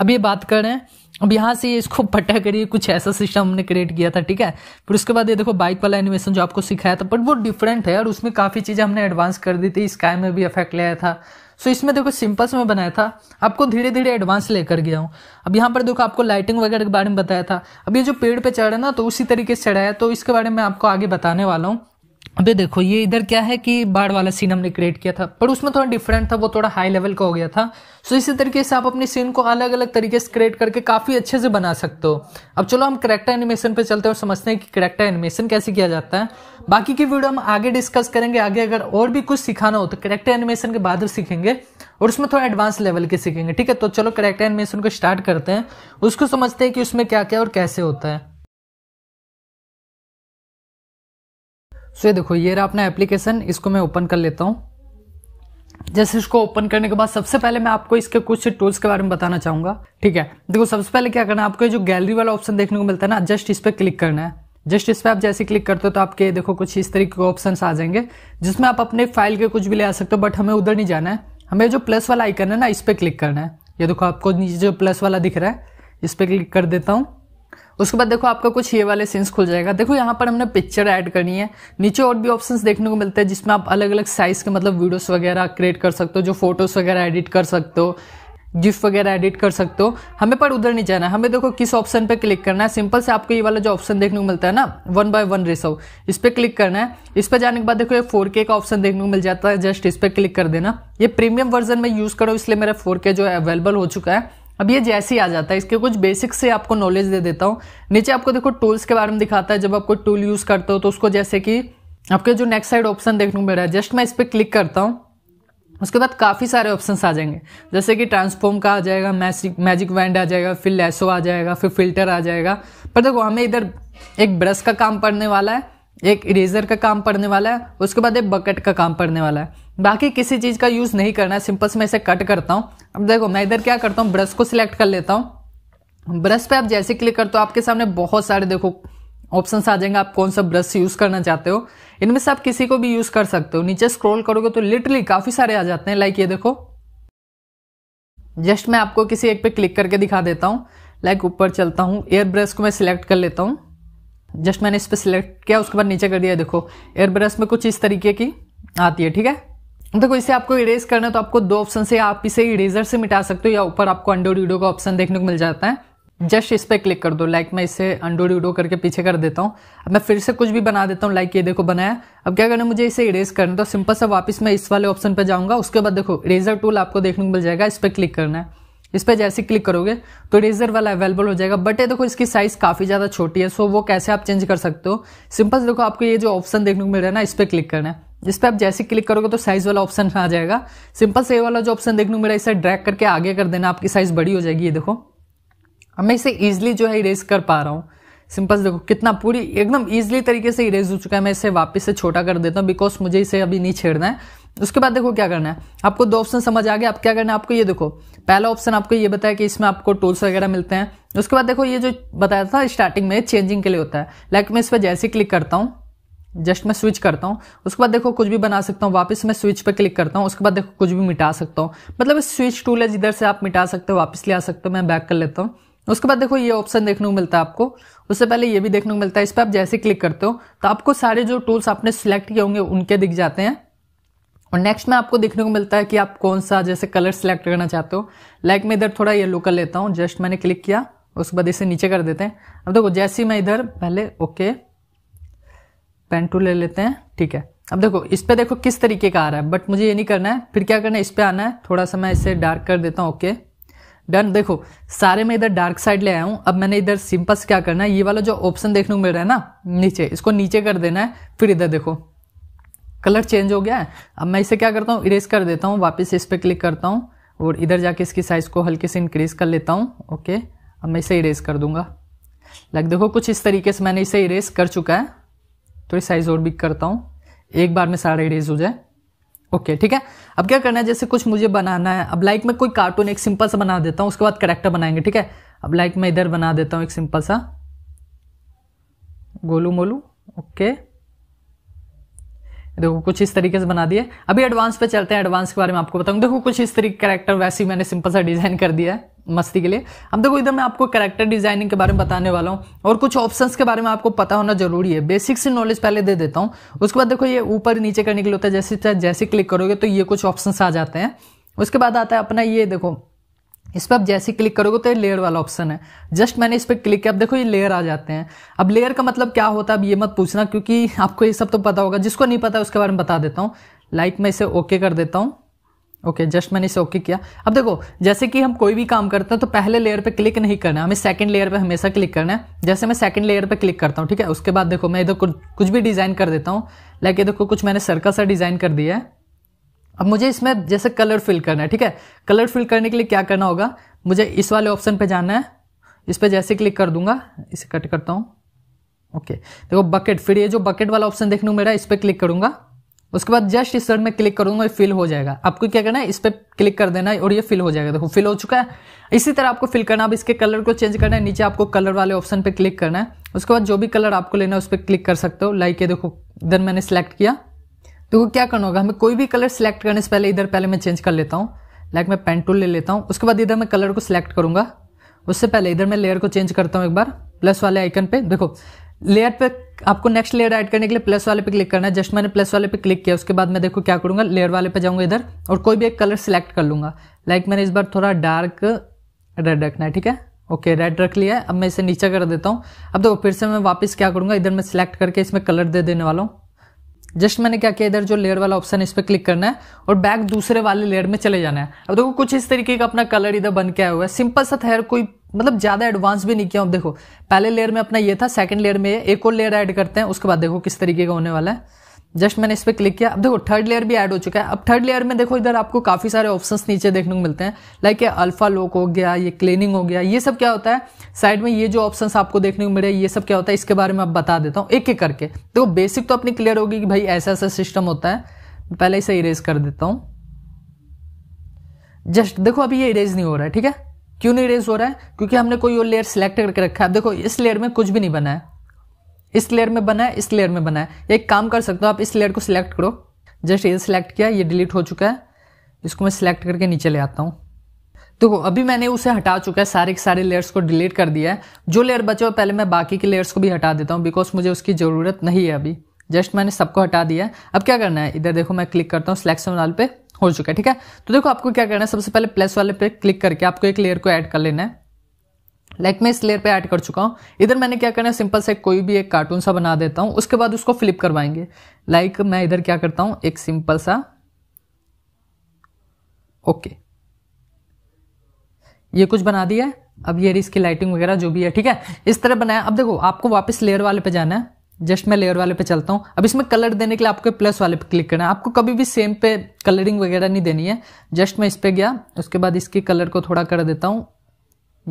अब ये बात कर रहे हैं अब यहाँ से इसको [LAUGHS] पट्टा करिए कुछ ऐसा सिस्टम हमने क्रिएट किया था ठीक है फिर उसके बाद ये देखो बाइक वाला एनिमेशन जो आपको सिखाया था बट वो डिफरेंट है और उसमें काफ़ी चीज़ें हमने एडवांस कर दी थी स्काई में भी इफेक्ट लिया था सो इसमें देखो सिंपल से मैं बनाया था आपको धीरे धीरे एडवांस लेकर गया हूँ अब यहाँ पर देखो आपको लाइटिंग वगैरह के बारे में बताया था अब ये जो पेड़ पे चढ़ा ना तो उसी तरीके से चढ़ा है तो इसके बारे में आपको आगे बताने वाला हूँ अबे देखो ये इधर क्या है कि बाढ़ वाला सीन हमने क्रिएट किया था पर उसमें थोड़ा डिफरेंट था वो थोड़ा हाई लेवल का हो गया था सो इसी तरीके से आप अपने सीन को अलग अलग तरीके से क्रिएट करके काफ़ी अच्छे से बना सकते हो अब चलो हम करेक्टर एनिमेशन पे चलते हैं और समझते हैं कि करेक्टर एनिमेशन कैसे किया जाता है बाकी की वीडियो हम आगे डिस्कस करेंगे आगे अगर और भी कुछ सिखाना हो तो करेक्टर एनिमेशन के बाद सीखेंगे और उसमें थोड़ा एडवांस लेवल के सीखेंगे ठीक है तो चलो करेक्टर एनिमेशन को स्टार्ट करते हैं उसको समझते हैं कि उसमें क्या क्या और कैसे होता है सो ये देखो ये रहा अपना एप्लीकेशन इसको मैं ओपन कर लेता हूँ जैसे इसको ओपन करने के बाद सबसे पहले मैं आपको इसके कुछ टूल्स के बारे में बताना चाहूंगा ठीक है देखो सबसे पहले क्या करना है आपको जो गैलरी वाला ऑप्शन देखने को मिलता है ना जस्ट इस पर क्लिक करना है जस्ट इस पर आप जैसे क्लिक करते हो तो आपके देखो कुछ इस तरीके के ऑप्शन आ जाएंगे जिसमें आप अपने फाइल के कुछ भी ले आ सकते हो बट हमें उधर नहीं जाना है हमें जो प्लस वाला आइकन है ना इस पर क्लिक करना है ये देखो आपको नीचे जो प्लस वाला दिख रहा है इस पर क्लिक कर देता हूँ उसके बाद देखो आपका कुछ ये वाले सीन्स खुल जाएगा देखो यहाँ पर हमने पिक्चर ऐड करनी है नीचे और भी ऑप्शंस देखने को मिलते हैं जिसमें आप अलग अलग साइज के मतलब वीडियोस वगैरह क्रिएट कर सकते हो जो फोटोज़ वगैरह एडिट कर सकते हो गिफ्ट वगैरह एडिट कर सकते हो हमें पर उधर नहीं जाना है हमें देखो किस ऑप्शन पे क्लिक करना है सिंपल से आपको ये वाला जो ऑप्शन देखने को मिलता है ना वन बाय वन रेसो इस पर क्लिक करना है इस पर जाने के बाद देखो ये फोर का ऑप्शन देखने को मिल जाता है जस्ट इस पर क्लिक कर देना ये प्रीमियम वर्जन में यूज़ करो इसलिए मेरा फोर जो है अवेलेबल हो चुका है अब ये जैसे ही आ जाता है इसके कुछ बेसिक से आपको नॉलेज दे देता हूँ नीचे आपको देखो टूल्स के बारे में दिखाता है जब आप कोई टूल यूज़ करते हो तो उसको जैसे कि आपके जो नेक्स्ट साइड ऑप्शन देखने को मिल रहा है जस्ट मैं इस पर क्लिक करता हूँ उसके बाद काफ़ी सारे ऑप्शन आ जाएंगे जैसे कि ट्रांसफॉर्म का आ जाएगा मैजिक मैजिक वैंड आ जाएगा फिर लेसो आ जाएगा फिर फिल्टर आ जाएगा पर देखो हमें इधर एक ब्रश का काम पड़ने वाला है एक इरेजर का काम पड़ने वाला है उसके बाद एक बकेट का काम पड़ने वाला है बाकी किसी चीज़ का यूज़ नहीं करना है सिंपल से मैं इसे कट करता हूं अब देखो मैं इधर क्या करता हूँ ब्रश को सिलेक्ट कर लेता हूँ ब्रश पे आप जैसे क्लिक करते हो आपके सामने बहुत सारे देखो ऑप्शन आ जाएंगे आप कौन सा ब्रश यूज़ करना चाहते हो इनमें से आप किसी को भी यूज़ कर सकते हो नीचे स्क्रोल करोगे तो लिटरली काफ़ी सारे आ जाते हैं लाइक ये देखो जस्ट मैं आपको किसी एक पे क्लिक करके दिखा देता हूँ लाइक ऊपर चलता हूँ एयर ब्रश को मैं सिलेक्ट कर लेता हूँ जस्ट मैंने इस पर सिलेक्ट किया उसके बाद नीचे कर दिया देखो एयर ब्रश में कुछ इस तरीके की आती है ठीक है देखो इसे आपको इरेज करना तो आपको दो ऑप्शन से आप इसे इरेजर से मिटा सकते हो या ऊपर आपको अंडो डूडो का ऑप्शन देखने को मिल जाता है जस्ट इस पर क्लिक कर दो लाइक मैं इसे अंडो डूडो करके पीछे कर देता हूँ अब मैं फिर से कुछ भी बना देता हूँ लाइक ये देखो बनाया अब क्या करना मुझे इसे इरेज करना तो सिंपल सा वापस मैं इस वाले ऑप्शन पर जाऊँगा उसके बाद देखो इरेजर टूल आपको देखने को मिल जाएगा इस पर क्लिक करना है इस पर जैसे क्लिक करोगे तो इरेजर वाला अवेलेबल हो जाएगा बट ये देखो इसकी साइज़ काफ़ी ज़्यादा छोटी है सो वो कैसे आप चेंज कर सकते हो सिंपल देखो आपको ये जो ऑप्शन देखने को मिल रहा है ना इस पर क्लिक करना है जिस पर आप जैसे क्लिक करोगे तो साइज़ वाला ऑप्शन आ जाएगा सिंपल से वाला जो ऑप्शन देखने को मेरा इसे ड्रैग करके आगे कर देना आपकी साइज़ बड़ी हो जाएगी ये देखो अब मैं इसे ईजिली जो है इरेज कर पा रहा हूँ सिंपल देखो कितना पूरी एकदम ईजिली तरीके से इरेज हो चुका है मैं इसे वापस से छोटा कर देता हूँ बिकॉज मुझे इसे अभी नहीं छेड़ना है उसके बाद देखो क्या करना है आपको दो ऑप्शन समझ आ गया आप क्या करना है आपको ये देखो पहला ऑप्शन आपको ये बताया कि इसमें आपको टूल्स वगैरह मिलते हैं उसके बाद देखो ये जो बताया था स्टार्टिंग में चेंजिंग के लिए होता है लाइक मैं इस पर जैसे क्लिक करता हूँ जस्ट मैं स्विच करता हूँ उसके बाद देखो कुछ भी बना सकता हूँ वापस मैं स्विच पे क्लिक करता हूँ उसके बाद देखो कुछ भी मिटा सकता हूँ मतलब स्विच टूल है जिधर से आप मिटा सकते हो वापस ले आ सकते हो मैं बैक कर लेता हूँ उसके बाद देखो ये ऑप्शन देखने को मिलता है आपको उससे पहले ये भी देखने को मिलता है इस पर आप जैसे क्लिक करते हो तो आपको सारे जो टूल्स आपने सिलेक्ट किए होंगे उनके दिख जाते हैं और नेक्स्ट में आपको देखने को मिलता है कि आप कौन सा जैसे कलर सिलेक्ट करना चाहते हो लाइक मैं इधर थोड़ा येलो कर लेता हूँ जस्ट मैंने क्लिक किया उसके बाद इसे नीचे कर देते हैं अब देखो जैसे मैं इधर पहले ओके पेन टू ले लेते हैं ठीक है अब देखो इस पे देखो किस तरीके का आ रहा है बट मुझे ये नहीं करना है फिर क्या करना है इस पे आना है थोड़ा सा मैं इसे डार्क कर देता हूँ ओके डन देखो सारे में इधर डार्क साइड ले आया हूँ अब मैंने इधर सिंपल से क्या करना है ये वाला जो ऑप्शन देखने को मिल रहा है ना नीचे इसको नीचे कर देना है फिर इधर देखो कलर चेंज हो गया है अब मैं इसे क्या करता हूँ इरेज कर देता हूँ वापस इस पर क्लिक करता हूँ और इधर जाके इसकी साइज़ को हल्के से इंक्रीज कर लेता हूँ ओके अब मैं इसे इरेज कर दूंगा लाइक देखो कुछ इस तरीके से मैंने इसे इरेज कर चुका है थोड़ी साइज और बिग करता हूँ एक बार में सारा इरेज हो जाए ओके okay, ठीक है अब क्या करना है जैसे कुछ मुझे बनाना है अब लाइक मैं कोई कार्टून एक सिंपल सा बना देता हूँ उसके बाद करेक्टर बनाएंगे ठीक है अब लाइक मैं इधर बना देता हूँ एक सिंपल सा गोलू मोलू ओके okay. देखो कुछ इस तरीके से बना दिए अभी एडवांस पे चलते हैं एडवांस के बारे में आपको बताऊँ देखो कुछ इस तरीके कैरेक्टर वैसे ही मैंने सिंपल सा डिजाइन कर दिया है मस्ती के लिए अब देखो इधर मैं आपको कैरेक्टर डिजाइनिंग के बारे में बताने वाला हूँ और कुछ ऑप्शंस के बारे में आपको पता होना जरूरी है बेसिक से नॉलेज पहले दे देता हूँ उसके बाद देखो ये ऊपर नीचे करने के लिए होता है जैसे जैसे क्लिक करोगे तो ये कुछ ऑप्शन आ जाते हैं उसके बाद आता है अपना ये देखो इस पर आप जैसे क्लिक करोगे तो ये लेयर वाला ऑप्शन है जस्ट मैंने इस पर क्लिक किया अब देखो ये लेयर आ जाते हैं अब लेयर का मतलब क्या होता है अब ये मत पूछना क्योंकि आपको ये सब तो पता होगा जिसको नहीं पता उसके बारे में बता देता हूँ लाइक मैं इसे ओके कर देता हूँ ओके okay, जस्ट मैंने इसे ओके किया अब देखो जैसे कि हम कोई भी काम करते हैं तो पहले लेयर पे क्लिक नहीं करना है हमें सेकंड लेयर पे हमेशा क्लिक करना है जैसे मैं सेकंड लेयर पे क्लिक करता हूँ ठीक है उसके बाद देखो मैं इधर कुछ भी डिज़ाइन कर देता हूँ लाइक ये देखो कुछ मैंने सर्कल सा डिज़ाइन कर दिया है अब मुझे इसमें जैसे कलर फिल करना है ठीक है कलर फिल करने के लिए क्या करना होगा मुझे इस वाले ऑप्शन पे जाना है इस पर जैसे क्लिक कर दूंगा इसे कट करता हूँ ओके देखो बकेट फिर ये जो बकेट वाला ऑप्शन देखने को मेरा इस पर क्लिक करूंगा उसके बाद जस्ट इस में क्लिक करूंगा फिल हो जाएगा आपको क्या करना है इस पर क्लिक कर देना है और ये फिल हो जाएगा देखो फिल हो चुका है इसी तरह आपको फिल करना है अब इसके कलर को चेंज करना है नीचे आपको कलर वाले ऑप्शन पे क्लिक करना है उसके बाद जो भी कलर आपको लेना है उस पर क्लिक कर सकते हो लाइक ये देखो देन मैंने सेलेक्ट किया देखो तो क्या करना होगा हमें कोई भी कलर सेलेक्ट करने से पहले इधर पहले मैं चेंज कर लेता हूँ लाइक मैं पेन टूल ले लेता हूँ उसके बाद इधर मैं कलर को सिलेक्ट करूंगा उससे पहले इधर मैं लेयर को चेंज करता हूँ एक बार प्लस वाले आइकन पे देखो लेयर पे आपको नेक्स्ट लेयर ऐड करने के लिए प्लस वाले पे क्लिक करना है जस्ट मैंने प्लस वाले पे क्लिक किया उसके बाद मैं देखो क्या करूंगा लेयर वाले पे जाऊंगा इधर और कोई भी एक कलर सेलेक्ट कर लूंगा लाइक like मैंने इस बार थोड़ा डार्क रेड रखना है ठीक है ओके रेड रख लिया है अब मैं इसे नीचे कर देता हूँ अब देखो फिर से मैं वापस क्या करूंगा इधर मैं सिलेक्ट करके इसमें कलर दे देने वाला हूँ जस्ट मैंने क्या किया इधर जो लेयर वाला ऑप्शन है इस पर क्लिक करना है और बैक दूसरे वाले लेयर में चले जाना है अब देखो कुछ इस तरीके का अपना कलर इधर बन के आया हुआ है सिंपल सा थेर कोई मतलब ज़्यादा एडवांस भी नहीं किया अब देखो पहले लेयर में अपना ये था सेकंड लेयर में एक और लेयर ऐड करते हैं उसके बाद देखो किस तरीके का होने वाला है जस्ट मैंने इस पर क्लिक किया अब देखो थर्ड लेयर भी ऐड हो चुका है अब थर्ड लेयर में देखो इधर आपको काफ़ी सारे ऑप्शंस नीचे देखने को मिलते हैं लाइक ये अल्फा लोक हो गया ये क्लीनिंग हो गया ये सब क्या होता है साइड में ये जो ऑप्शंस आपको देखने को मिले ये सब क्या होता है इसके बारे में आप बता देता हूँ एक एक करके देखो बेसिक तो अपनी क्लियर होगी कि भाई ऐसा ऐसा सिस्टम होता है पहले इसे इरेज कर देता हूँ जस्ट देखो अभी ये इरेज नहीं हो रहा है ठीक है क्यों नहीं इरेज हो रहा है क्योंकि हमने कोई और लेयर सिलेक्ट करके रखा है देखो इस लेयर में कुछ भी नहीं बना है इस लेयर में बना है इस लेयर में बना है एक काम कर सकते हो आप इस लेयर को सिलेक्ट करो जस्ट ये सिलेक्ट किया ये डिलीट हो चुका है इसको मैं सिलेक्ट करके नीचे ले आता हूँ देखो तो अभी मैंने उसे हटा चुका है सारे के सारे लेयर्स को डिलीट कर दिया है जो लेयर बचे हो पहले मैं बाकी के लेयर्स को भी हटा देता हूँ बिकॉज मुझे उसकी ज़रूरत नहीं है अभी जस्ट मैंने सबको हटा दिया है अब क्या करना है इधर देखो मैं क्लिक करता हूँ सिलेक्शन वाल पे हो चुका है ठीक है तो देखो आपको क्या करना है सबसे पहले प्लस वाले पे क्लिक करके आपको एक लेयर को ऐड कर लेना है लाइक मैं इस लेयर पे ऐड कर चुका हूँ इधर मैंने क्या करना है सिंपल से कोई भी एक कार्टून सा बना देता हूँ उसके बाद उसको फ्लिप करवाएंगे लाइक मैं इधर क्या करता हूँ एक सिंपल सा ओके ये कुछ बना दिया है अब ये इसकी लाइटिंग वगैरह जो भी है ठीक है इस तरह बनाया अब देखो आपको वापस लेयर वाले पे जाना है जस्ट मैं लेयर वाले पे चलता हूँ अब इसमें कलर देने के लिए आपको प्लस वाले पे क्लिक करना है आपको कभी भी सेम पे कलरिंग वगैरह नहीं देनी है जस्ट मैं इस पर गया उसके बाद इसके कलर को थोड़ा कर देता हूँ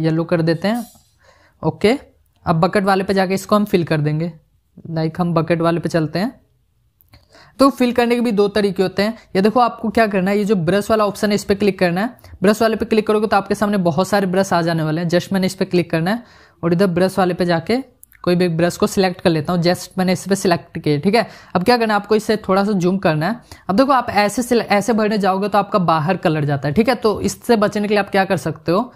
येलो कर देते हैं ओके अब बकेट वाले पे जाके इसको हम फिल कर देंगे लाइक हम बकेट वाले पे चलते हैं तो फिल करने के भी दो तरीके होते हैं ये देखो आपको क्या करना है ये जो ब्रश वाला ऑप्शन है इस पर क्लिक करना है ब्रश वाले पे क्लिक करोगे तो आपके सामने बहुत सारे ब्रश आ जाने वाले हैं जस्ट मैंने इस पर क्लिक करना है और इधर ब्रश वाले पे जाके कोई भी ब्रश को सिलेक्ट कर लेता हूँ जस्ट मैंने इस पर सिलेक्ट किया ठीक है अब क्या करना है आपको इससे थोड़ा सा जूम करना है अब देखो आप ऐसे ऐसे भरने जाओगे तो आपका बाहर कलर जाता है ठीक है तो इससे बचने के लिए आप क्या कर सकते हो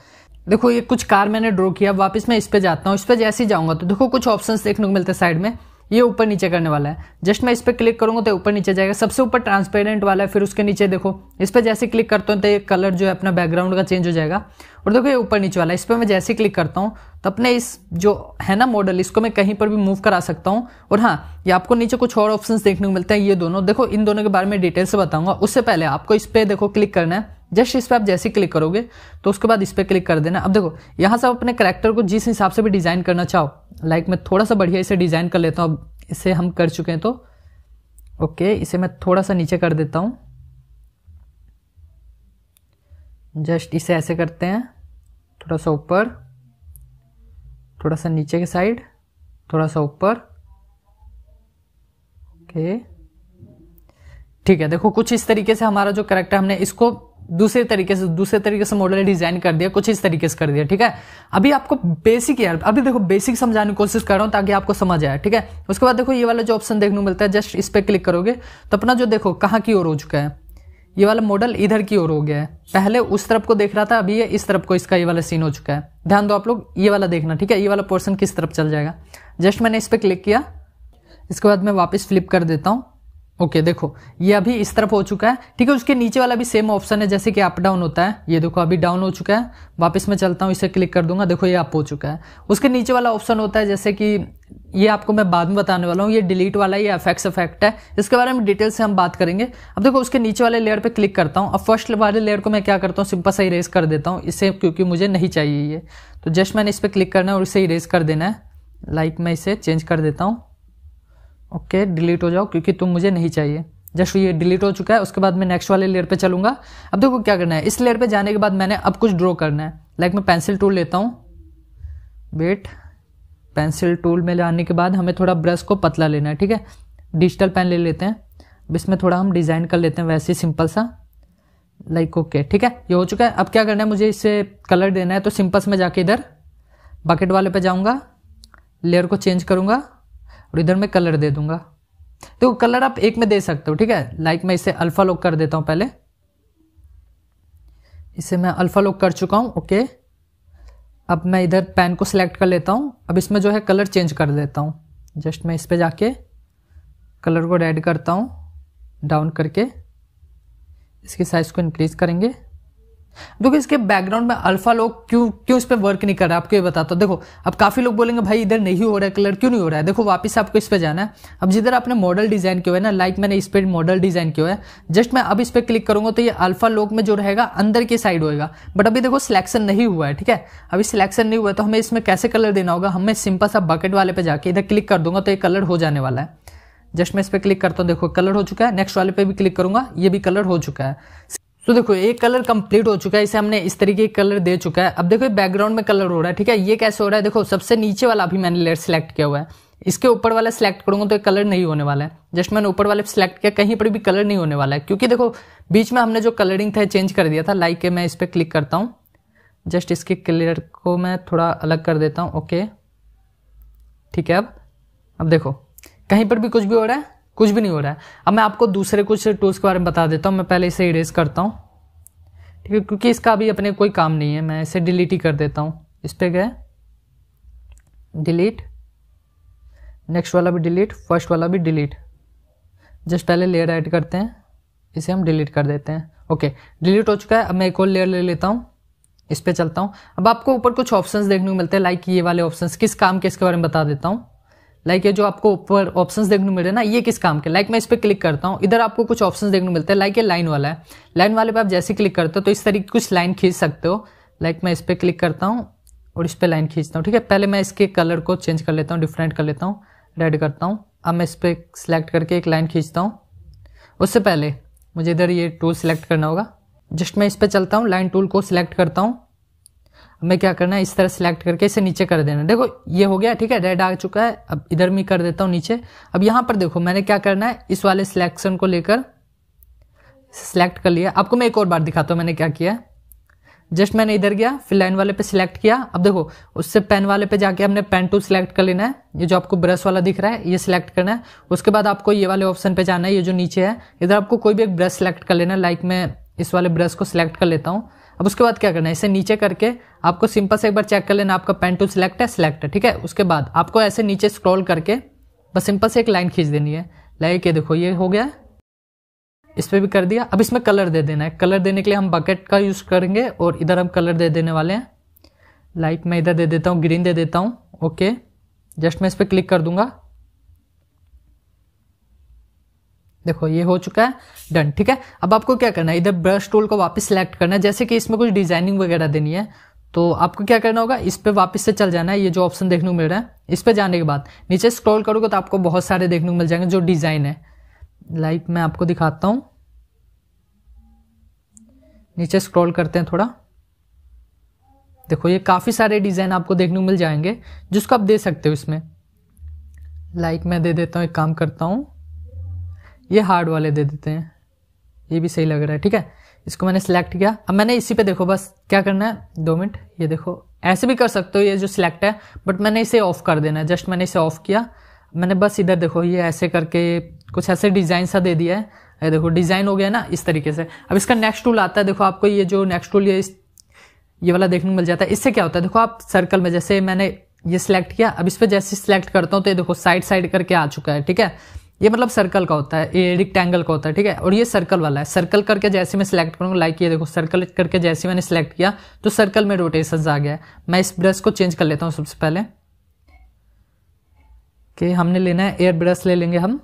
देखो ये कुछ कार मैंने ड्रॉ किया वापस मैं इस पर जाता हूँ इस पर जैसे ही जाऊँगा तो देखो कुछ ऑप्शंस देखने को मिलते हैं साइड में ये ऊपर नीचे करने वाला है जस्ट मैं इस पर क्लिक करूँगा तो ऊपर नीचे जाएगा सबसे ऊपर ट्रांसपेरेंट वाला है फिर उसके नीचे देखो इस पर जैसे क्लिक करता हूँ तो ये कलर जो है अपना बैकग्राउंड का चेंज हो जाएगा और देखो ये ऊपर नीचे वाला है इस पर मैं जैसे क्लिक करता हूँ तो अपने इस जो है ना मॉडल इसको मैं कहीं पर भी मूव करा सकता हूँ और हाँ ये आपको नीचे कुछ और ऑप्शन देखने को मिलते हैं ये दोनों देखो इन दोनों के बारे में डिटेल से बताऊँगा उससे पहले आपको इस पर देखो क्लिक करना है जस्ट इस पर आप जैसे क्लिक करोगे तो उसके बाद इस पर क्लिक कर देना अब देखो यहाँ से आप अपने करेक्टर को जिस हिसाब से भी डिज़ाइन करना चाहो लाइक मैं थोड़ा सा बढ़िया इसे डिज़ाइन कर लेता हूँ अब इसे हम कर चुके हैं तो ओके इसे मैं थोड़ा सा नीचे कर देता हूँ जस्ट इसे ऐसे करते हैं थोड़ा सा ऊपर थोड़ा सा नीचे के साइड थोड़ा सा ऊपर ओके ठीक है देखो कुछ इस तरीके से हमारा जो करेक्टर हमने इसको दूसरे तरीके से दूसरे तरीके से मॉडल ने डिजाइन कर दिया कुछ इस तरीके से कर दिया ठीक है अभी आपको बेसिक यार अभी देखो बेसिक समझाने की कोशिश कर रहा हूँ ताकि आपको समझ आए ठीक है उसके बाद देखो ये वाला जो ऑप्शन देखने को मिलता है जस्ट इस पर क्लिक करोगे तो अपना जो देखो कहाँ की ओर हो चुका है ये वाला मॉडल इधर की ओर हो गया है पहले उस तरफ को देख रहा था अभी ये इस तरफ को इसका ये वाला सीन हो चुका है ध्यान दो आप लोग ये वाला देखना ठीक है ये वाला पोर्सन किस तरफ चल जाएगा जस्ट मैंने इस पर क्लिक किया इसके बाद मैं वापस फ्लिप कर देता हूँ ओके okay, देखो ये अभी इस तरफ हो चुका है ठीक है उसके नीचे वाला भी सेम ऑप्शन है जैसे कि अप डाउन होता है ये देखो अभी डाउन हो चुका है वापस मैं चलता हूँ इसे क्लिक कर दूंगा देखो ये अप हो चुका है उसके नीचे वाला ऑप्शन होता है जैसे कि ये आपको मैं बाद में बताने वाला हूँ ये डिलीट वाला ये अफेक्ट्स अफेक्ट है इसके बारे में डिटेल से हम बात करेंगे अब देखो उसके नीचे वाले लेयर पर क्लिक करता हूँ अब फर्स्ट वाले लेयर को मैं क्या करता हूँ सिंपल सा इरेज कर देता हूँ इसे क्योंकि मुझे नहीं चाहिए ये तो जस्ट मैंने इस पर क्लिक करना है और इसे इरेज कर देना है लाइक मैं इसे चेंज कर देता हूँ ओके डिलीट हो जाओ क्योंकि तुम मुझे नहीं चाहिए जस्ट ये डिलीट हो चुका है उसके बाद मैं नेक्स्ट वाले लेयर पे चलूंगा अब देखो क्या करना है इस लेयर पे जाने के बाद मैंने अब कुछ ड्रॉ करना है लाइक मैं पेंसिल टूल लेता हूँ वेट पेंसिल टूल में जाने के बाद हमें थोड़ा ब्रश को पतला लेना है ठीक है डिजिटल पेन ले लेते हैं अब इसमें थोड़ा हम डिज़ाइन कर लेते हैं वैसे ही सिंपल सा लाइक ओके ठीक है ये हो चुका है अब क्या करना है मुझे इसे कलर देना है तो सिंपल्स में जाके इधर बकेट वाले पे जाऊँगा लेयर को चेंज करूँगा और इधर मैं कलर दे दूंगा देखो कलर आप एक में दे सकते हो ठीक है लाइक मैं इसे अल्फा लॉक कर देता हूं पहले इसे मैं अल्फा लॉक कर चुका हूं ओके अब मैं इधर पेन को सिलेक्ट कर लेता हूं अब इसमें जो है कलर चेंज कर देता हूं जस्ट मैं इस पर जाके कलर को रेड करता हूं डाउन करके इसकी साइज़ को इंक्रीज़ करेंगे देखो इसके बैकग्राउंड में अल्फा लोग क्यों क्यों इस पर वर्क नहीं कर रहा है आपको ये बताता हूँ देखो अब काफ़ी लोग बोलेंगे भाई इधर नहीं हो रहा है कलर क्यों नहीं हो रहा है देखो वापस आपको इस पर जाना है अब जिधर आपने मॉडल डिज़ाइन किया है ना लाइक मैंने इस पर मॉडल डिज़ाइन किया है जस्ट मैं अब इस पर क्लिक करूंगा तो ये अल्फा लोग में जो रहेगा अंदर की साइड होएगा बट अभी देखो सिलेक्शन नहीं हुआ है ठीक है अभी सिलेक्शन नहीं हुआ तो हमें इसमें कैसे कलर देना होगा हमें सिंपल सा बकेट वाले पे जाके इधर क्लिक कर दूंगा तो ये कलर हो जाने वाला है जस्ट मैं इस पर क्लिक करता हूँ देखो कलर हो चुका है नेक्स्ट वाले पे भी क्लिक करूंगा ये भी कलर हो चुका है तो देखो ये कलर कंप्लीट हो चुका है इसे हमने इस तरीके के कलर दे चुका है अब देखो बैकग्राउंड में कलर हो रहा है ठीक है ये कैसे हो रहा है देखो सबसे नीचे वाला अभी मैंने लेयर सेलेक्ट किया हुआ है इसके ऊपर वाला सिलेक्ट करूंगा तो कलर नहीं होने वाला है जस्ट मैंने ऊपर वाले सेलेक्ट किया कहीं पर भी कलर नहीं होने वाला है क्योंकि देखो बीच में हमने जो कलरिंग था चेंज कर दिया था लाइक मैं इस पर क्लिक करता हूँ जस्ट इसके कलर को मैं थोड़ा अलग कर देता हूँ ओके ठीक है अब अब देखो कहीं पर भी कुछ भी हो रहा है कुछ भी नहीं हो रहा है अब मैं आपको दूसरे कुछ टूल्स के बारे में बता देता हूँ मैं पहले इसे इरेज करता हूँ ठीक है क्योंकि इसका अभी अपने कोई काम नहीं है मैं इसे डिलीट ही कर देता हूँ इस पर गए डिलीट नेक्स्ट वाला भी डिलीट फर्स्ट वाला भी डिलीट जस्ट पहले लेयर ऐड करते हैं इसे हम डिलीट कर देते हैं ओके डिलीट हो चुका है अब मैं एक और लेयर ले लेता हूँ इस पर चलता हूँ अब आपको ऊपर कुछ ऑप्शंस देखने को मिलते हैं लाइक ये वाले ऑप्शंस किस काम के इसके बारे में बता देता हूँ लाइक ये जो आपको ऊपर ऑप्शन देखने मिल रहे हैं ना ये किस काम के लाइक मैं इस पर क्लिक करता हूँ इधर आपको कुछ ऑप्शन देखने मिलते हैं लाइक ये लाइन वाला है लाइन वाले पे आप जैसे क्लिक करते हो तो इस तरीके कुछ लाइन खींच सकते हो लाइक मैं इस पर क्लिक करता हूँ और इस पर लाइन खींचता हूँ ठीक है पहले मैं इसके कलर को चेंज कर लेता हूँ डिफरेंट कर लेता हूँ रेड करता हूँ अब मैं इस पर सिलेक्ट करके एक लाइन खींचता हूँ उससे पहले मुझे इधर ये टूल सिलेक्ट करना होगा जस्ट मैं इस पर चलता हूँ लाइन टूल को सिलेक्ट करता हूँ हमें क्या करना है इस तरह सेलेक्ट करके इसे नीचे कर देना देखो ये हो गया ठीक है रेड आ चुका है अब इधर मैं कर देता हूँ नीचे अब यहाँ पर देखो मैंने क्या करना है इस वाले सिलेक्शन को लेकर सिलेक्ट कर लिया आपको मैं एक और बार दिखाता हूँ मैंने क्या किया है जस्ट मैंने इधर गया फिर लाइन वाले पे सिलेक्ट किया अब देखो उससे पेन वाले पे जाके हमने पेन टू सिलेक्ट कर लेना है ये जो आपको ब्रश वाला दिख रहा है ये सिलेक्ट करना है उसके बाद आपको ये वाले ऑप्शन पे जाना है ये जो नीचे है इधर आपको कोई भी एक ब्रश सेलेक्ट कर लेना है लाइक मैं इस वाले ब्रश को सिलेक्ट कर लेता हूँ अब उसके बाद क्या करना है इसे नीचे करके आपको सिंपल से एक बार चेक कर लेना आपका पेन टूल सिलेक्ट है सिलेक्ट है ठीक है उसके बाद आपको ऐसे नीचे स्क्रॉल करके बस सिंपल से एक लाइन खींच देनी है लाइक ये देखो ये हो गया इस पर भी कर दिया अब इसमें कलर दे देना है कलर देने के लिए हम बकेट का यूज़ करेंगे और इधर हम कलर दे देने वाले हैं लाइक मैं इधर दे देता हूँ ग्रीन दे देता हूँ ओके जस्ट मैं इस पर क्लिक कर दूंगा देखो ये हो चुका है डन ठीक है अब आपको क्या करना है इधर ब्रश टूल को वापस सेलेक्ट करना है जैसे कि इसमें कुछ डिजाइनिंग वगैरह देनी है तो आपको क्या करना होगा इस पर वापस से चल जाना है ये जो ऑप्शन देखने को मिल रहा है इस पर जाने के बाद नीचे स्क्रॉल करोगे तो आपको बहुत सारे देखने को मिल जाएंगे जो डिज़ाइन है लाइक मैं आपको दिखाता हूँ नीचे स्क्रॉल करते हैं थोड़ा देखो ये काफ़ी सारे डिज़ाइन आपको देखने को मिल जाएंगे जिसको आप दे सकते हो इसमें लाइक मैं दे देता हूँ एक काम करता हूँ ये हार्ड वाले दे देते हैं ये भी सही लग रहा है ठीक है इसको मैंने सिलेक्ट किया अब मैंने इसी पे देखो बस क्या करना है दो मिनट ये देखो ऐसे भी कर सकते हो ये जो सिलेक्ट है बट मैंने इसे ऑफ कर देना है जस्ट मैंने इसे ऑफ किया मैंने बस इधर देखो ये ऐसे करके कुछ ऐसे डिजाइन सा दे दिया है ये देखो डिजाइन हो गया ना इस तरीके से अब इसका नेक्स्ट टूल आता है देखो आपको ये जो नेक्स्ट टूल ये ये वाला देखने को मिल जाता है इससे क्या होता है देखो आप सर्कल में जैसे मैंने ये सिलेक्ट किया अब इस पर जैसे सिलेक्ट करता हूँ तो ये देखो साइड साइड करके आ चुका है ठीक है ये मतलब सर्कल का होता है ये रिक्टेंगल का होता है ठीक है और ये सर्कल वाला है सर्कल करके जैसे मैं सिलेक्ट करूंगा लाइक ये देखो सर्कल करके जैसे मैंने सिलेक्ट किया तो सर्कल में रोटेशन आ गया है मैं इस ब्रश को चेंज कर लेता हूँ सबसे पहले कि हमने लेना है एयर ब्रश ले लेंगे हम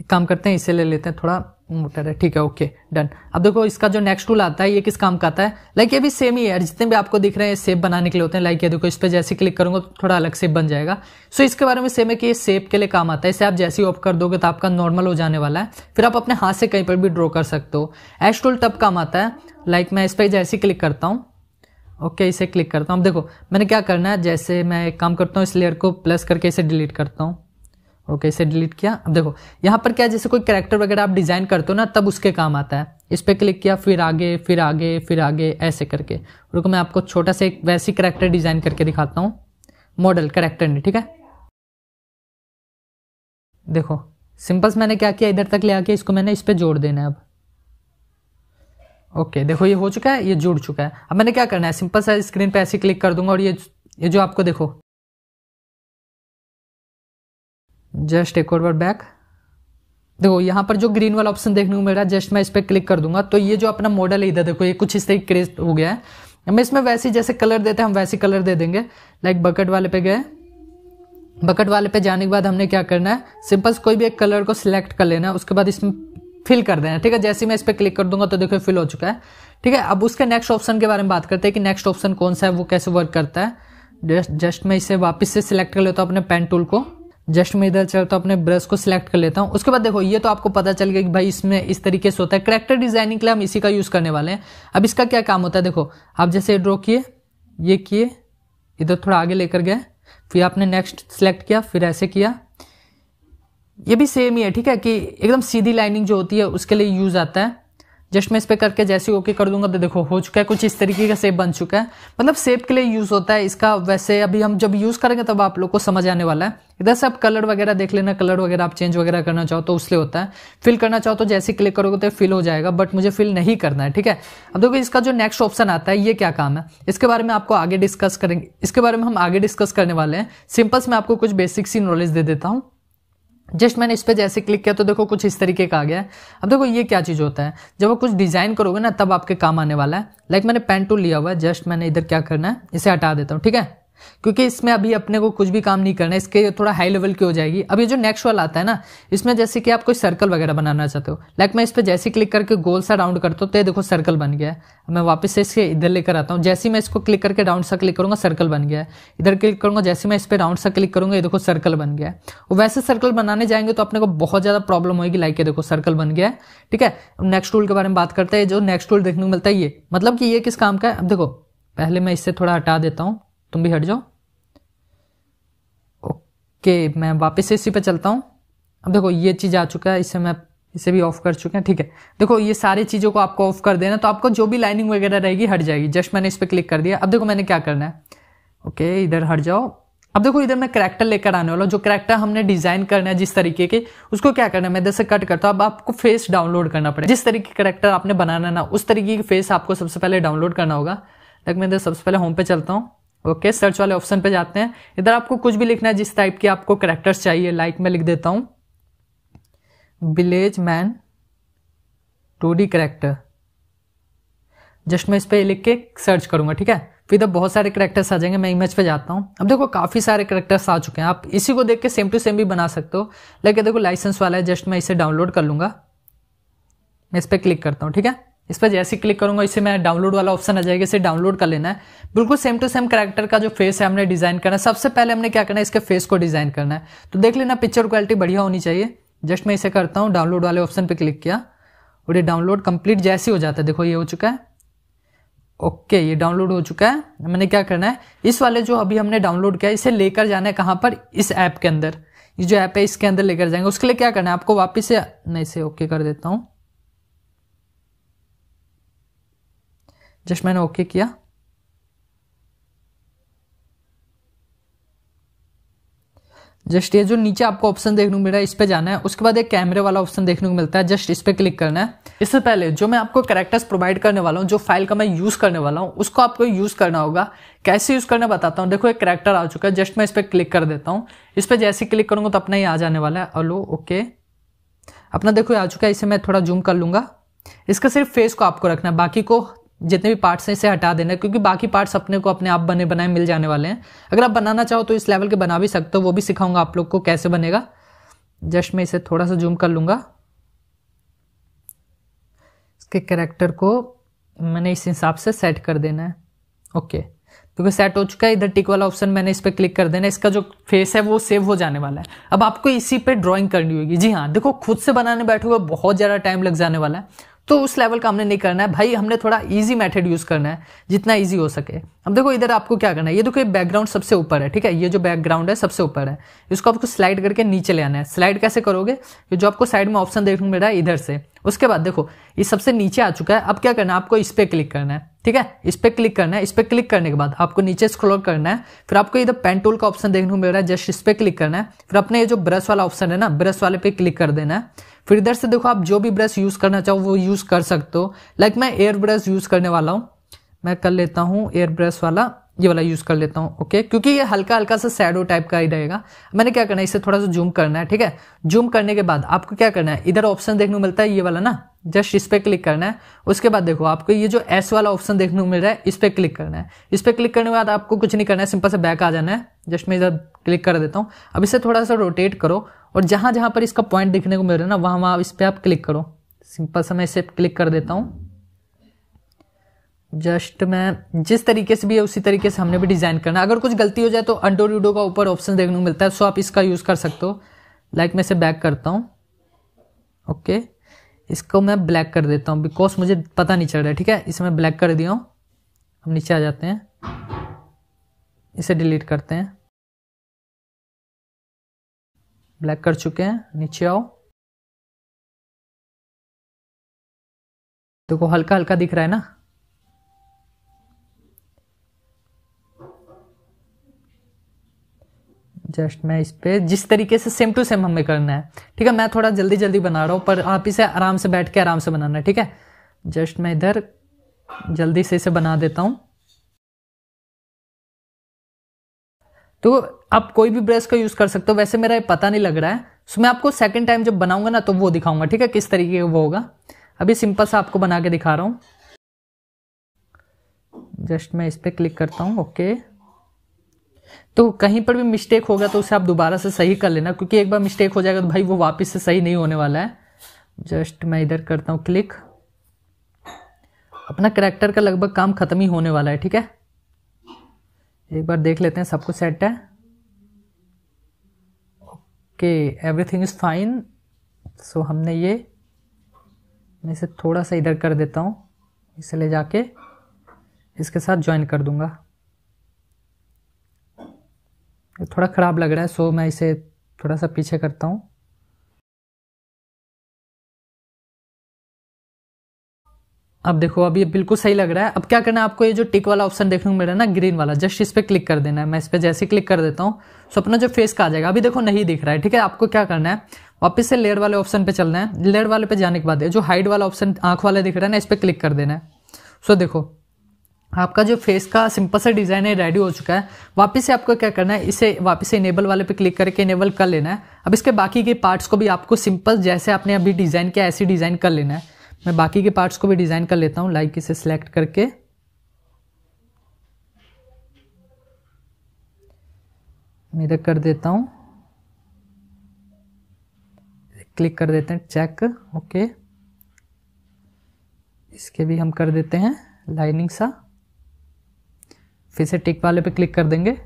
एक काम करते हैं इसे ले लेते हैं थोड़ा मोटर है ठीक है ओके डन अब देखो इसका जो नेक्स्ट टूल आता है ये किस काम का आता है लाइक ये भी सेम ही है जितने भी आपको दिख रहे हैं सेप बनाने के लिए होते हैं लाइक ये देखो इस पर जैसे क्लिक करूंगा तो थोड़ा अलग सेप बन जाएगा सो इसके बारे में सेम है कि ये सेप के लिए काम आता है इसे आप जैसे ही ऑफ कर दोगे तो आपका नॉर्मल हो जाने वाला है फिर आप अपने हाथ से कहीं पर भी ड्रॉ कर सकते हो एश टूल तब काम आता है लाइक मैं इस पर जैसे क्लिक करता हूँ ओके इसे क्लिक करता हूँ अब देखो मैंने क्या करना है जैसे मैं एक काम करता हूँ इस लेयर को प्लस करके इसे डिलीट करता हूँ ओके इसे डिलीट किया अब देखो यहाँ पर क्या जैसे कोई करेक्टर वगैरह आप डिज़ाइन करते हो ना तब उसके काम आता है इस पर क्लिक किया फिर आगे फिर आगे फिर आगे ऐसे करके रुको मैं आपको छोटा सा एक वैसी करेक्टर डिज़ाइन करके दिखाता हूँ मॉडल करेक्टर नहीं ठीक है देखो सिंपल्स मैंने क्या किया इधर तक ले आके इसको मैंने इस पर जोड़ देना है अब ओके देखो ये हो चुका है ये जुड़ चुका है अब मैंने क्या करना है सिंपल सा स्क्रीन पर ऐसे क्लिक कर दूंगा और ये ये जो आपको देखो जस्ट एक और बार बैक देखो यहाँ पर जो ग्रीन वाला ऑप्शन देखने को मिल रहा है जस्ट मैं इस पर क्लिक कर दूंगा तो ये जो अपना मॉडल है इधर देखो ये कुछ इस तरह क्रेज हो गया है हम इसमें वैसे जैसे कलर देते हैं हम वैसे कलर दे देंगे लाइक बकेट वाले पे गए बकेट वाले पे जाने के बाद हमने क्या करना है सिंपल कोई भी एक कलर को सिलेक्ट कर लेना है उसके बाद इसमें फिल कर देना ठीक है जैसे मैं इस पर क्लिक कर दूंगा तो देखो फिल हो चुका है ठीक है अब उसके नेक्स्ट ऑप्शन के बारे में बात करते हैं कि नेक्स्ट ऑप्शन कौन सा है वो कैसे वर्क करता है जस्ट जस्ट मैं इसे वापस से सिलेक्ट कर लेता हूँ अपने पेन टूल को जस्ट मैं इधर चलता तो हूँ अपने ब्रश को सिलेक्ट कर लेता हूँ उसके बाद देखो ये तो आपको पता चल गया कि भाई इसमें इस तरीके से होता है करेक्टर डिजाइनिंग के लिए हम इसी का यूज़ करने वाले हैं अब इसका क्या काम होता है देखो आप जैसे ड्रॉ किए ये किए इधर थोड़ा आगे लेकर गए फिर आपने नेक्स्ट सेलेक्ट किया फिर ऐसे किया ये भी सेम ही है ठीक है कि एकदम सीधी लाइनिंग जो होती है उसके लिए यूज़ आता है जस्ट मैं इस पर करके जैसे ओके कर दूंगा तो देखो हो चुका है कुछ इस तरीके का सेप बन चुका है मतलब सेप के लिए यूज़ होता है इसका वैसे अभी हम जब यूज़ करेंगे तब आप लोग को समझ आने वाला है इधर से आप कलर वगैरह देख लेना कलर वगैरह आप चेंज वगैरह करना चाहो तो उसलिए होता है फिल करना चाहो तो जैसे क्लिक करोगे तो फिल हो जाएगा बट मुझे फिल नहीं करना है ठीक है अब देखो इसका जो नेक्स्ट ऑप्शन आता है ये क्या काम है इसके बारे में आपको आगे डिस्कस करेंगे इसके बारे में हम आगे डिस्कस करने वाले हैं सिंपल्स मैं आपको कुछ बेसिक सी नॉलेज दे देता हूँ जस्ट मैंने इस पर जैसे क्लिक किया तो देखो कुछ इस तरीके का आ गया है अब देखो ये क्या चीज़ होता है जब आप कुछ डिज़ाइन करोगे ना तब आपके काम आने वाला है लाइक मैंने पेन टूल लिया हुआ है जस्ट मैंने इधर क्या करना है इसे हटा देता हूँ ठीक है क्योंकि इसमें अभी अपने को कुछ भी काम नहीं करना है इसके थोड़ा हाई लेवल की हो जाएगी अब ये जो नेक्स्ट वाला आता है ना इसमें जैसे कि आप कोई सर्कल वगैरह बनाना चाहते हो लाइक मैं इस पर जैसे क्लिक करके गोल सा राउंड करता हूँ तो देखो सर्कल बन गया है मैं वापस से इसके इधर लेकर आता हूँ जैसे मैं इसको क्लिक करके राउंड सा क्लिक करूँगा सर्कल बन गया है इधर क्लिक करूँगा जैसे मैं इस पर राउंड सा क्लिक करूँगा ये देखो सर्कल बन गया है और वैसे सर्कल बनाने जाएंगे तो अपने को बहुत ज़्यादा प्रॉब्लम होगी लाइक ये देखो सर्कल बन गया है ठीक है नेक्स्ट टूल के बारे में बात करते हैं जो नेक्स्ट टूल देखने को मिलता है ये मतलब कि ये किस काम का है अब देखो पहले मैं इससे थोड़ा हटा देता हूँ तुम भी हट जाओ ओके मैं वापस इसी पे चलता हूँ अब देखो ये चीज़ आ चुका है इसे मैं इसे भी ऑफ कर चुके हैं ठीक है देखो ये सारी चीज़ों को आपको ऑफ कर देना तो आपको जो भी लाइनिंग वगैरह रहेगी हट जाएगी जस्ट मैंने इस पर क्लिक कर दिया अब देखो मैंने क्या करना है ओके इधर हट जाओ अब देखो इधर मैं करेक्टर लेकर आने वाला हूँ जो करेक्टर हमने डिजाइन करना है जिस तरीके के उसको क्या करना है मैं इधर से कट करता हूँ अब आपको फेस डाउनलोड करना पड़ेगा जिस तरीके का करेक्टर आपने बनाना ना उस तरीके की फेस आपको सबसे पहले डाउनलोड करना होगा लेकिन मैं इधर सबसे पहले होम पे चलता हूँ ओके सर्च वाले ऑप्शन पे जाते हैं इधर आपको कुछ भी लिखना है जिस टाइप के आपको करेक्टर्स चाहिए लाइक मैं लिख देता हूँ village man two D character just मैं इस पर लिख के सर्च करूंगा ठीक है फिर तो बहुत सारे करेक्टर्स आ जाएंगे मैं इमेज पे जाता हूँ अब देखो काफ़ी सारे करेक्टर्स आ चुके हैं आप इसी को देख के सेम टू सेम भी बना सकते हो लेकिन देखो लाइसेंस वाला है जस्ट मैं इसे डाउनलोड कर लूंगा मैं इस पर क्लिक करता हूँ ठीक है इस पर जैसे क्लिक करूंगा इसे मैं डाउनलोड वाला ऑप्शन आ जाएगा इसे डाउनलोड कर लेना है बिल्कुल सेम टू सेम कैरेक्टर का जो फेस है हमने डिजाइन करना है सबसे पहले हमने क्या करना है इसके फेस को डिजाइन करना है तो देख लेना पिक्चर क्वालिटी बढ़िया होनी चाहिए जस्ट मैं इसे करता हूँ डाउनलोड वाले ऑप्शन पर क्लिक किया और ये डाउनलोड कंप्लीट जैसे हो जाता है देखो ये हो चुका है ओके ये डाउनलोड हो चुका है मैंने क्या करना है इस वाले जो अभी हमने डाउनलोड किया इसे लेकर जाना है कहाँ पर इस ऐप के अंदर ये जो ऐप है इसके अंदर लेकर जाएंगे उसके लिए क्या करना है आपको वापस से नहीं इसे ओके कर देता हूँ जस्ट मैंने ओके किया जस्ट ये जो नीचे आपको ऑप्शन देखने को मिल रहा है इस पे जाना है उसके बाद एक कैमरे वाला ऑप्शन देखने को मिलता है जस्ट इस पे क्लिक करना है इससे पहले जो मैं आपको करेक्टर्स प्रोवाइड करने वाला हूँ जो फाइल का मैं यूज़ करने वाला हूँ उसको आपको यूज़ करना होगा कैसे यूज़ करना बताता हूँ देखो एक करेक्टर आ चुका है जस्ट मैं इस पर क्लिक कर देता हूँ इस पर जैसे क्लिक करूंगा तो अपना ही आ जाने वाला है अलो ओके अपना देखो आ चुका है इसे मैं थोड़ा जूम कर लूंगा इसका सिर्फ फेस को आपको रखना है बाकी को जितने भी पार्ट्स हैं इसे हटा देना क्योंकि बाकी पार्ट्स अपने को अपने आप बने बनाए मिल जाने वाले हैं अगर आप बनाना चाहो तो इस लेवल के बना भी सकते हो वो भी सिखाऊंगा आप लोग को कैसे बनेगा जस्ट मैं इसे थोड़ा सा जूम कर लूँगा इसके करेक्टर को मैंने इस हिसाब से सेट कर देना है ओके क्योंकि सेट हो चुका है इधर टिक वाला ऑप्शन मैंने इस पर क्लिक कर देना इसका जो फेस है वो सेव हो जाने वाला है अब आपको इसी पे ड्राइंग करनी होगी जी हाँ देखो खुद से बनाने बैठोगे बहुत ज़्यादा टाइम लग जाने वाला है तो उस लेवल का हमने नहीं करना है भाई हमने थोड़ा इजी मेथड यूज़ करना है जितना इजी हो सके अब देखो इधर आपको क्या करना है ये देखो ये बैकग्राउंड सबसे ऊपर है ठीक है ये जो बैकग्राउंड है सबसे ऊपर है इसको आपको स्लाइड करके नीचे ले आना है स्लाइड कैसे करोगे ये जो आपको साइड में ऑप्शन देखने मिल रहा है इधर से उसके बाद देखो ये सबसे नीचे आ चुका है अब क्या करना है आपको इस पर क्लिक करना है ठीक है इस पर क्लिक करना है इस पर क्लिक करने के बाद आपको नीचे स्क्रॉल करना है फिर आपको इधर पेन टूल का ऑप्शन देखने को मिल रहा है जस्ट इस पर क्लिक करना है फिर अपने ये जो ब्रश वाला ऑप्शन है ना ब्रश वाले पे क्लिक कर देना है फिर इधर से देखो आप जो भी ब्रश यूज़ करना चाहो वो यूज़ कर सकते हो लाइक मैं एयर ब्रश यूज़ करने वाला हूँ मैं कर लेता हूँ एयर ब्रश वाला ये वाला यूज़ कर लेता हूँ ओके क्योंकि ये हल्का हल्का सा सैडो टाइप का ही रहेगा मैंने क्या करना है इसे थोड़ा सा जूम करना है ठीक है जूम करने के बाद आपको क्या करना है इधर ऑप्शन देखने को मिलता है ये वाला ना जस्ट इस पर क्लिक करना है उसके बाद देखो आपको ये जो एस वाला ऑप्शन देखने को मिल रहा है इस पर क्लिक करना है इस पर क्लिक करने के बाद आपको कुछ नहीं करना है सिंपल से बैक आ जाना है जस्ट मैं इधर क्लिक कर देता हूँ अब इसे थोड़ा सा रोटेट करो और जहाँ जहाँ पर इसका पॉइंट देखने को मिल रहा है ना वहाँ वहाँ इस पर आप क्लिक करो सिंपल सा मैं इसे क्लिक कर देता हूँ जस्ट मैं जिस तरीके से भी है उसी तरीके से हमने भी डिज़ाइन करना अगर कुछ गलती हो जाए तो अंडो रीडो का ऊपर ऑप्शन देखने को मिलता है सो आप इसका यूज़ कर सकते हो लाइक मैं इसे बैक करता हूँ ओके इसको मैं ब्लैक कर देता हूँ बिकॉज मुझे पता नहीं चल रहा है ठीक है इसे मैं ब्लैक कर दिया हूँ हम नीचे आ जाते हैं इसे डिलीट करते हैं ब्लैक कर चुके हैं नीचे आओ देखो हल्का हल्का दिख रहा है ना जस्ट मैं इस पर जिस तरीके से सेम टू सेम हमें करना है ठीक है मैं थोड़ा जल्दी जल्दी बना रहा हूं पर आप इसे आराम से बैठ के आराम से बनाना है ठीक है जस्ट मैं इधर जल्दी से इसे बना देता हूँ तो आप कोई भी ब्रश का यूज़ कर सकते हो वैसे मेरा पता नहीं लग रहा है सो मैं आपको सेकेंड टाइम जब बनाऊंगा ना तो वो दिखाऊंगा ठीक है किस तरीके का वो होगा अभी सिंपल सा आपको बना के दिखा रहा हूँ जस्ट मैं इस पर क्लिक करता हूँ ओके तो कहीं पर भी मिस्टेक होगा तो उसे आप दोबारा से सही कर लेना क्योंकि एक बार मिस्टेक हो जाएगा तो भाई वो वापस से सही नहीं होने वाला है जस्ट मैं इधर करता हूँ क्लिक अपना करेक्टर का लगभग काम खत्म ही होने वाला है ठीक है एक बार देख लेते हैं सब कुछ सेट है okay everything is fine so हमने ये मैं इसे थोड़ा सा इधर कर देता हूँ इसे ले जाके इसके साथ ज्वाइन कर दूंगा थोड़ा ख़राब लग रहा है सो मैं इसे थोड़ा सा पीछे करता हूँ अब देखो अब ये बिल्कुल सही लग रहा है अब क्या करना है आपको ये जो टिक वाला ऑप्शन देखने को मिल रहा है ना ग्रीन वाला जस्ट इस पर क्लिक कर देना है मैं इस पर जैसे क्लिक कर देता हूँ सो अपना जो फेस का आ जाएगा अभी देखो नहीं दिख रहा है ठीक है आपको क्या करना है वापस से लेयर वाले ऑप्शन पे चलना है लेयर वाले पे जाने के बाद जो हाइट वाला ऑप्शन आँख वाला दिख रहा है ना इस पर क्लिक कर देना है सो देखो आपका जो फेस का सिंपल सा डिज़ाइन है रेडी हो चुका है वापस से आपको क्या करना है इसे वापस से इनेबल वाले पे क्लिक करके इनेबल कर लेना है अब इसके बाकी के पार्ट्स को भी आपको सिंपल जैसे आपने अभी डिज़ाइन किया ऐसे डिज़ाइन कर लेना है मैं बाकी के पार्ट्स को भी डिज़ाइन कर लेता हूँ लाइक इसे सिलेक्ट करके मेरा कर देता हूँ क्लिक कर देते हैं चेक ओके इसके भी हम कर देते हैं लाइनिंग सा फिर से टिक वाले पे क्लिक कर देंगे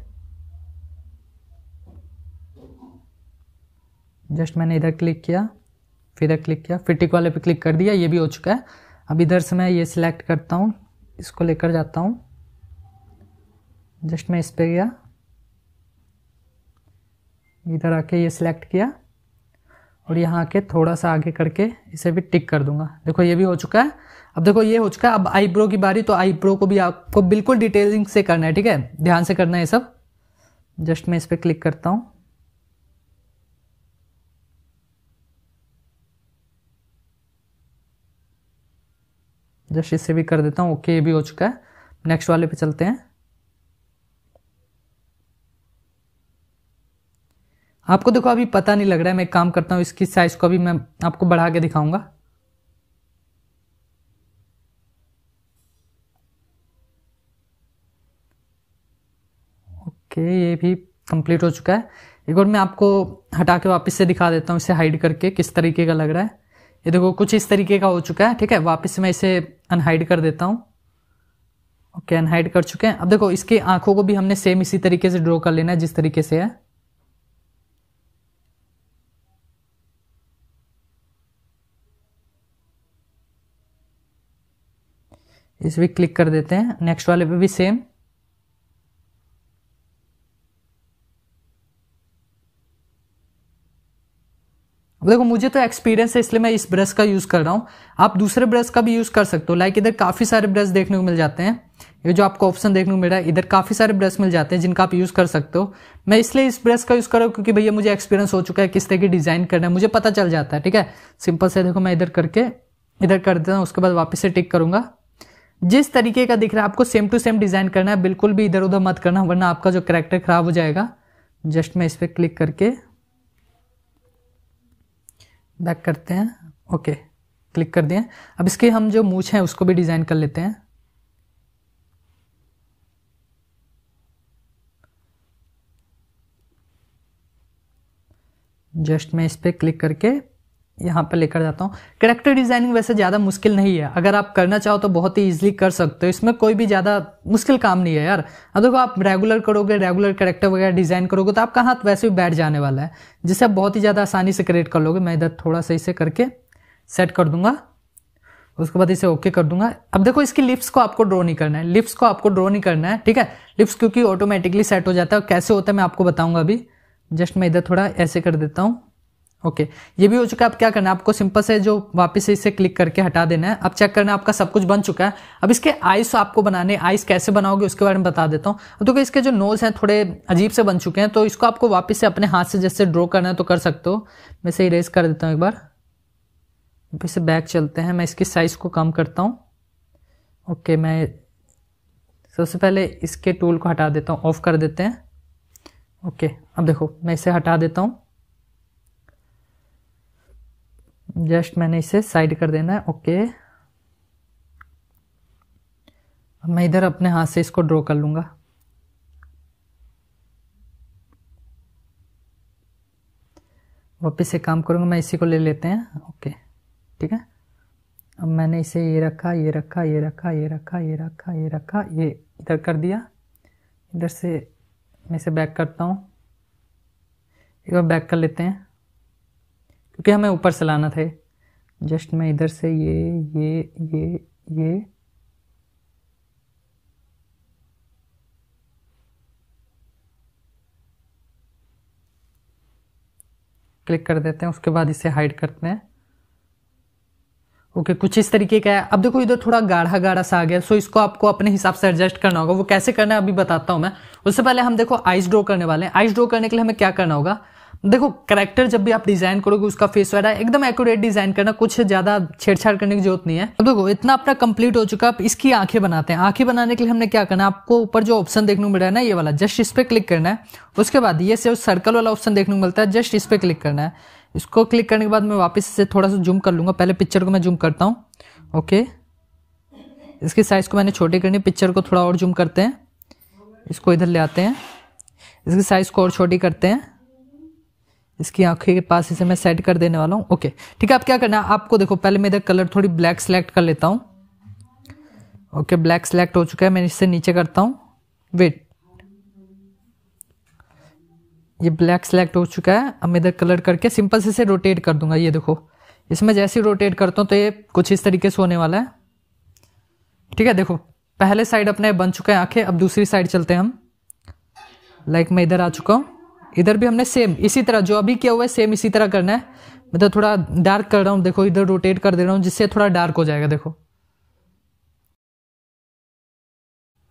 जस्ट मैंने इधर क्लिक किया फिर क्लिक किया फिर टिक वाले पे क्लिक कर दिया ये भी हो चुका है अब इधर से मैं ये सिलेक्ट करता हूँ इसको लेकर जाता हूँ जस्ट मैं इस पर गया इधर आके ये सिलेक्ट किया और यहाँ आके थोड़ा सा आगे करके इसे भी टिक कर दूंगा देखो ये भी हो चुका है अब देखो ये हो चुका है अब आईब्रो की बारी तो आईब्रो को भी आपको बिल्कुल डिटेलिंग से करना है ठीक है ध्यान से करना है ये सब जस्ट मैं इस पर क्लिक करता हूँ जस्ट इससे भी कर देता हूँ ओके ये भी हो चुका है नेक्स्ट वाले पे चलते हैं आपको देखो अभी पता नहीं लग रहा है मैं एक काम करता हूँ इसकी साइज को अभी मैं आपको बढ़ा के दिखाऊंगा ओके ये भी कंप्लीट हो चुका है एक और मैं आपको हटा के वापस से दिखा देता हूँ इसे हाइड करके किस तरीके का लग रहा है ये देखो कुछ इस तरीके का हो चुका है ठीक है वापस मैं इसे अनहाइड कर देता हूँ ओके अनहाइड कर चुके हैं अब देखो इसके आंखों को भी हमने सेम इसी तरीके से ड्रॉ कर लेना है जिस तरीके से है इस भी क्लिक कर देते हैं नेक्स्ट वाले पे भी सेम देखो मुझे तो एक्सपीरियंस है इसलिए मैं इस ब्रश का यूज़ कर रहा हूँ आप दूसरे ब्रश का भी यूज़ कर सकते हो लाइक इधर काफ़ी सारे ब्रश देखने को मिल जाते हैं ये जो आपको ऑप्शन देखने को मिल रहा है इधर काफ़ी सारे ब्रश मिल जाते हैं जिनका आप यूज़ कर सकते हो मैं इसलिए इस ब्रश का यूज़ कर रहा हूँ क्योंकि भैया मुझे एक्सपीरियंस हो चुका है किस तरह की डिज़ाइन करना है मुझे पता चल जाता है ठीक है सिंपल से देखो मैं इधर करके इधर कर देता हूँ उसके बाद वापस से टिक करूँगा जिस तरीके का दिख रहा है आपको सेम टू सेम डिज़ाइन करना है बिल्कुल भी इधर उधर मत करना वरना आपका जो करेक्टर खराब हो जाएगा जस्ट मैं इस पर क्लिक करके बैक करते हैं ओके क्लिक कर दिए अब इसके हम जो मूछ हैं उसको भी डिज़ाइन कर लेते हैं जस्ट मैं इस पर क्लिक करके यहाँ पर लेकर जाता हूँ करेक्टर डिज़ाइनिंग वैसे ज़्यादा मुश्किल नहीं है अगर आप करना चाहो तो बहुत ही ईजिली कर सकते हो इसमें कोई भी ज़्यादा मुश्किल काम नहीं है यार अब देखो आप रेगुलर करोगे रेगुलर करेक्टर वगैरह डिज़ाइन करोगे तो आपका हाथ वैसे भी बैठ जाने वाला है जिसे आप बहुत ही ज़्यादा आसानी से क्रिएट कर लोगे मैं इधर थोड़ा सा इसे करके सेट कर दूंगा उसके बाद इसे ओके कर दूंगा अब देखो इसकी लिप्स को आपको ड्रॉ नहीं करना है लिप्स को आपको ड्रॉ नहीं करना है ठीक है लिप्स क्योंकि ऑटोमेटिकली सेट हो जाता है कैसे होता है मैं आपको बताऊंगा अभी जस्ट मैं इधर थोड़ा ऐसे कर देता हूँ ओके ये भी हो चुका है अब क्या करना है आपको सिंपल से जो वापस से इसे क्लिक करके हटा देना है अब चेक करना आपका सब कुछ बन चुका है अब इसके आइस आपको बनाने आइस कैसे बनाओगे उसके बारे में बता देता हूँ देखो इसके जो नोज हैं थोड़े अजीब से बन चुके हैं तो इसको आपको वापस से अपने हाथ से जैसे ड्रॉ करना है तो कर सकते हो मैं इसे इरेज कर देता हूँ एक बार फिर से बैक चलते हैं मैं इसकी साइज़ को कम करता हूँ ओके मैं सबसे पहले इसके टूल को हटा देता हूँ ऑफ़ कर देते हैं ओके अब देखो मैं इसे हटा देता हूँ जस्ट मैंने इसे साइड कर देना है ओके अब मैं इधर अपने हाथ से इसको ड्रॉ कर लूंगा वापिस एक काम करूँगा मैं इसी को ले लेते हैं ओके ठीक है अब मैंने इसे ये रखा ये रखा ये रखा ये रखा ये रखा ये रखा ये इधर कर दिया इधर से मैं इसे बैक करता हूँ एक बार बैक कर लेते हैं क्योंकि हमें ऊपर से लाना था जस्ट मैं इधर से ये ये ये ये क्लिक कर देते हैं उसके बाद इसे हाइड करते हैं ओके okay, कुछ इस तरीके का है अब देखो इधर थोड़ा गाढ़ा गाढ़ा सा आ गया सो इसको आपको अपने हिसाब से एडजस्ट करना होगा वो कैसे करना है अभी बताता हूं मैं उससे पहले हम देखो आइस ड्रॉ करने वाले हैं आइस ड्रॉ करने के लिए हमें क्या करना होगा देखो करेक्टर जब भी आप डिजाइन करोगे उसका फेस वगैरह एकदम एक्यूरेट डिजाइन करना कुछ ज्यादा छेड़छाड़ करने की जरूरत नहीं है अब देखो इतना अपना कंप्लीट हो चुका आप इसकी आंखें बनाते हैं आंखें बनाने के लिए हमने क्या करना है आपको ऊपर जो ऑप्शन देखने को मिल रहा है ना ये वाला जस्ट इस पर क्लिक करना है उसके बाद ये सिर्फ सर्कल वाला ऑप्शन देखने को मिलता है जस्ट इस पर क्लिक करना है इसको क्लिक करने के बाद मैं वापस से थोड़ा सा जूम कर लूंगा पहले पिक्चर को मैं जूम करता हूँ ओके इसकी साइज़ को मैंने छोटी करनी पिक्चर को थोड़ा और जूम करते हैं इसको इधर ले आते हैं इसकी साइज़ को और छोटी करते हैं इसकी आंखें के पास इसे मैं सेट कर देने वाला हूँ ओके ठीक है आप क्या करना है आपको देखो पहले मैं इधर कलर थोड़ी ब्लैक सेलेक्ट कर लेता हूँ ओके ब्लैक सेलेक्ट हो चुका है मैं इससे नीचे करता हूँ वेट ये ब्लैक सेलेक्ट हो चुका है अब मैं इधर कलर करके सिंपल से इसे रोटेट कर दूंगा ये देखो इसमें जैसे ही रोटेट करता हूँ तो ये कुछ इस तरीके से होने वाला है ठीक है देखो पहले साइड अपने बन चुका है आंखें अब दूसरी साइड चलते हैं हम लाइक मैं इधर आ चुका हूँ इधर भी हमने सेम इसी तरह जो अभी किया हुआ है सेम इसी तरह करना है मैं तो थोड़ा डार्क कर रहा हूँ देखो इधर रोटेट कर दे रहा हूँ जिससे थोड़ा डार्क हो जाएगा देखो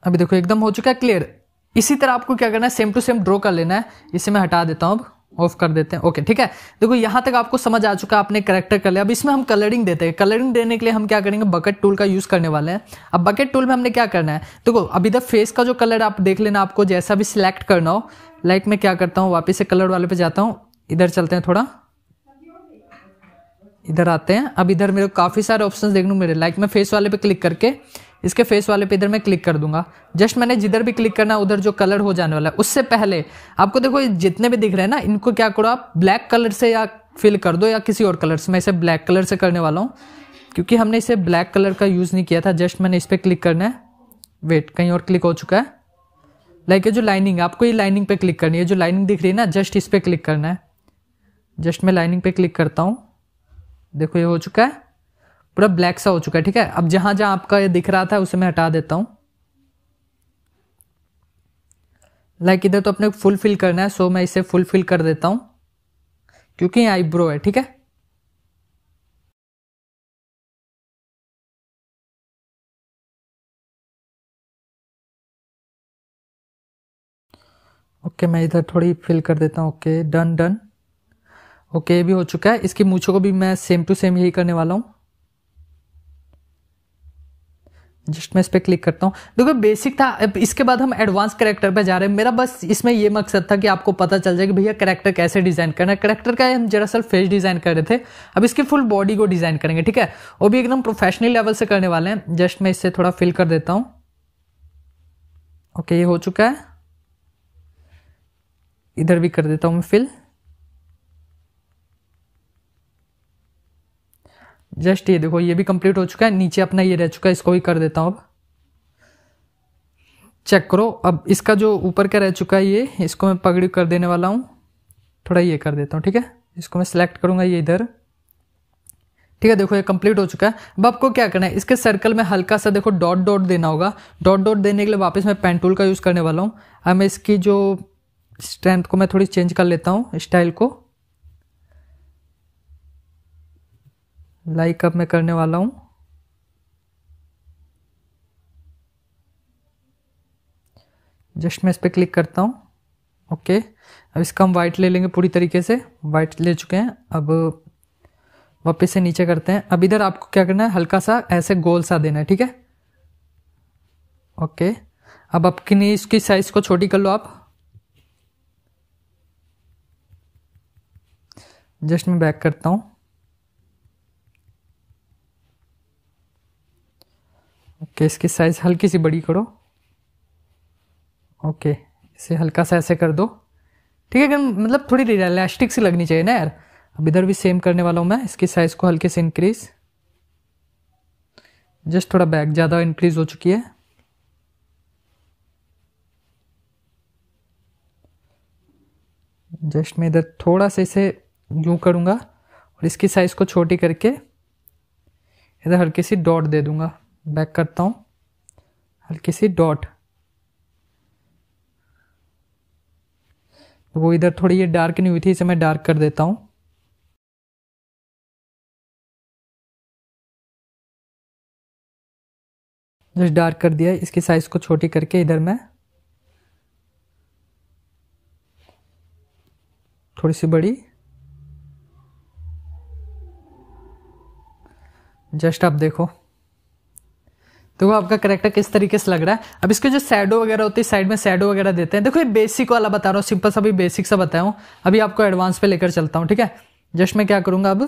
अभी देखो एकदम हो चुका है क्लियर इसी तरह आपको क्या करना है सेम टू सेम ड्रॉ कर लेना है इसे मैं हटा देता हूँ अब ऑफ कर देते हैं ओके ठीक है देखो यहाँ तक आपको समझ आ चुका है आपने करेक्टर कर लिया अब इसमें हम कलरिंग देते हैं कलरिंग देने के लिए हम क्या करेंगे बकेट टूल का यूज़ करने वाले हैं अब बकेट टूल में हमने क्या करना है देखो अब इधर फेस का जो कलर आप देख लेना आपको जैसा भी सिलेक्ट करना हो लाइक मैं क्या करता हूँ वापिस से कलर वाले पे जाता हूँ इधर चलते हैं थोड़ा इधर आते हैं अब इधर मेरे काफ़ी सारे ऑप्शन देखने को मिले लाइक मैं फेस वाले पे क्लिक करके इसके फेस वाले पे इधर मैं क्लिक कर दूंगा जस्ट मैंने जिधर भी क्लिक करना उधर जो कलर हो जाने वाला है उससे पहले आपको देखो जितने भी दिख रहे हैं ना इनको क्या करो आप ब्लैक कलर से या फिल कर दो या किसी और कलर से मैं इसे ब्लैक कलर से करने वाला हूँ क्योंकि हमने इसे ब्लैक कलर का यूज़ नहीं किया था जस्ट मैंने इस पर क्लिक करना है वेट कहीं और क्लिक हो चुका है लाइक ये जो लाइनिंग है आपको ये लाइनिंग पे क्लिक करनी है जो लाइनिंग दिख रही है ना जस्ट इस पर क्लिक करना है जस्ट मैं लाइनिंग पे क्लिक करता हूँ देखो ये हो चुका है पूरा ब्लैक सा हो चुका है ठीक है अब जहां जहां आपका ये दिख रहा था उसे मैं हटा देता हूं लाइक इधर तो अपने फुलफिल करना है सो मैं इसे फुलफिल कर देता हूं क्योंकि आईब्रो है ठीक है ओके okay, मैं इधर थोड़ी फिल कर देता हूँ ओके डन डन ओके ये भी हो चुका है इसकी मूछों को भी मैं सेम टू सेम यही करने वाला हूँ जस्ट मैं इस पर क्लिक करता हूँ देखो बेसिक था इसके बाद हम एडवांस करेक्टर पे जा रहे हैं मेरा बस इसमें ये मकसद था कि आपको पता चल जाए कि भैया करेक्टर कैसे डिज़ाइन करना है करेक्टर का हम दरअसल फेस डिज़ाइन कर रहे थे अब इसकी फुल बॉडी को डिज़ाइन करेंगे ठीक है वो भी एकदम प्रोफेशनल लेवल से करने वाले हैं जस्ट मैं इससे थोड़ा फिल कर देता हूँ ओके ये हो चुका है इधर भी कर देता हूँ मैं फिल जस्ट ये देखो ये भी कंप्लीट हो चुका है नीचे अपना ये रह चुका है इसको भी कर देता हूँ अब चेक करो अब इसका जो ऊपर का रह चुका है ये इसको मैं पगड़ी कर देने वाला हूँ थोड़ा ये कर देता हूँ ठीक है इसको मैं सिलेक्ट करूँगा ये इधर ठीक है देखो ये कंप्लीट हो चुका है अब आपको क्या करना है इसके सर्कल में हल्का सा देखो डॉट डॉट देना होगा डॉट डॉट देने के लिए वापस मैं पेन टूल का यूज़ करने वाला हूँ अब मैं इसकी जो स्ट्रेंथ को मैं थोड़ी चेंज कर लेता हूँ स्टाइल को लाइक अब मैं करने वाला हूँ जस्ट मैं इस पर क्लिक करता हूँ ओके अब इसका हम वाइट ले लेंगे पूरी तरीके से वाइट ले चुके हैं अब वापस से नीचे करते हैं अब इधर आपको क्या करना है हल्का सा ऐसे गोल सा देना है ठीक है ओके अब नहीं इसकी साइज को छोटी कर लो आप जस्ट मैं बैक करता हूँ ओके इसकी साइज़ हल्की सी बड़ी करो ओके इसे हल्का सा ऐसे कर दो ठीक है मतलब थोड़ी इलास्टिक सी लगनी चाहिए ना यार अब इधर भी सेम करने वाला हूँ मैं इसकी साइज़ को हल्के से इंक्रीज जस्ट थोड़ा बैक ज़्यादा इंक्रीज हो चुकी है जस्ट मैं इधर थोड़ा सा इसे यूँ करूँगा और इसकी साइज़ को छोटी करके इधर हल्की सी डॉट दे दूँगा बैक करता हूँ हल्की सी डॉट वो इधर थोड़ी ये डार्क नहीं हुई थी इसे मैं डार्क कर देता हूँ जस्ट डार्क कर दिया इसकी साइज को छोटी करके इधर मैं थोड़ी सी बड़ी जस्ट आप देखो देखो तो आपका करेक्टर किस तरीके से लग रहा है अब इसके जो सैडो वगैरह होती है साइड में सैडो वगैरह देते हैं देखो ये बेसिक वाला बता रहा हूँ सिंपल सा भी बेसिक सा बताया हूँ अभी आपको एडवांस पे लेकर चलता हूँ ठीक है जस्ट मैं क्या करूँगा अब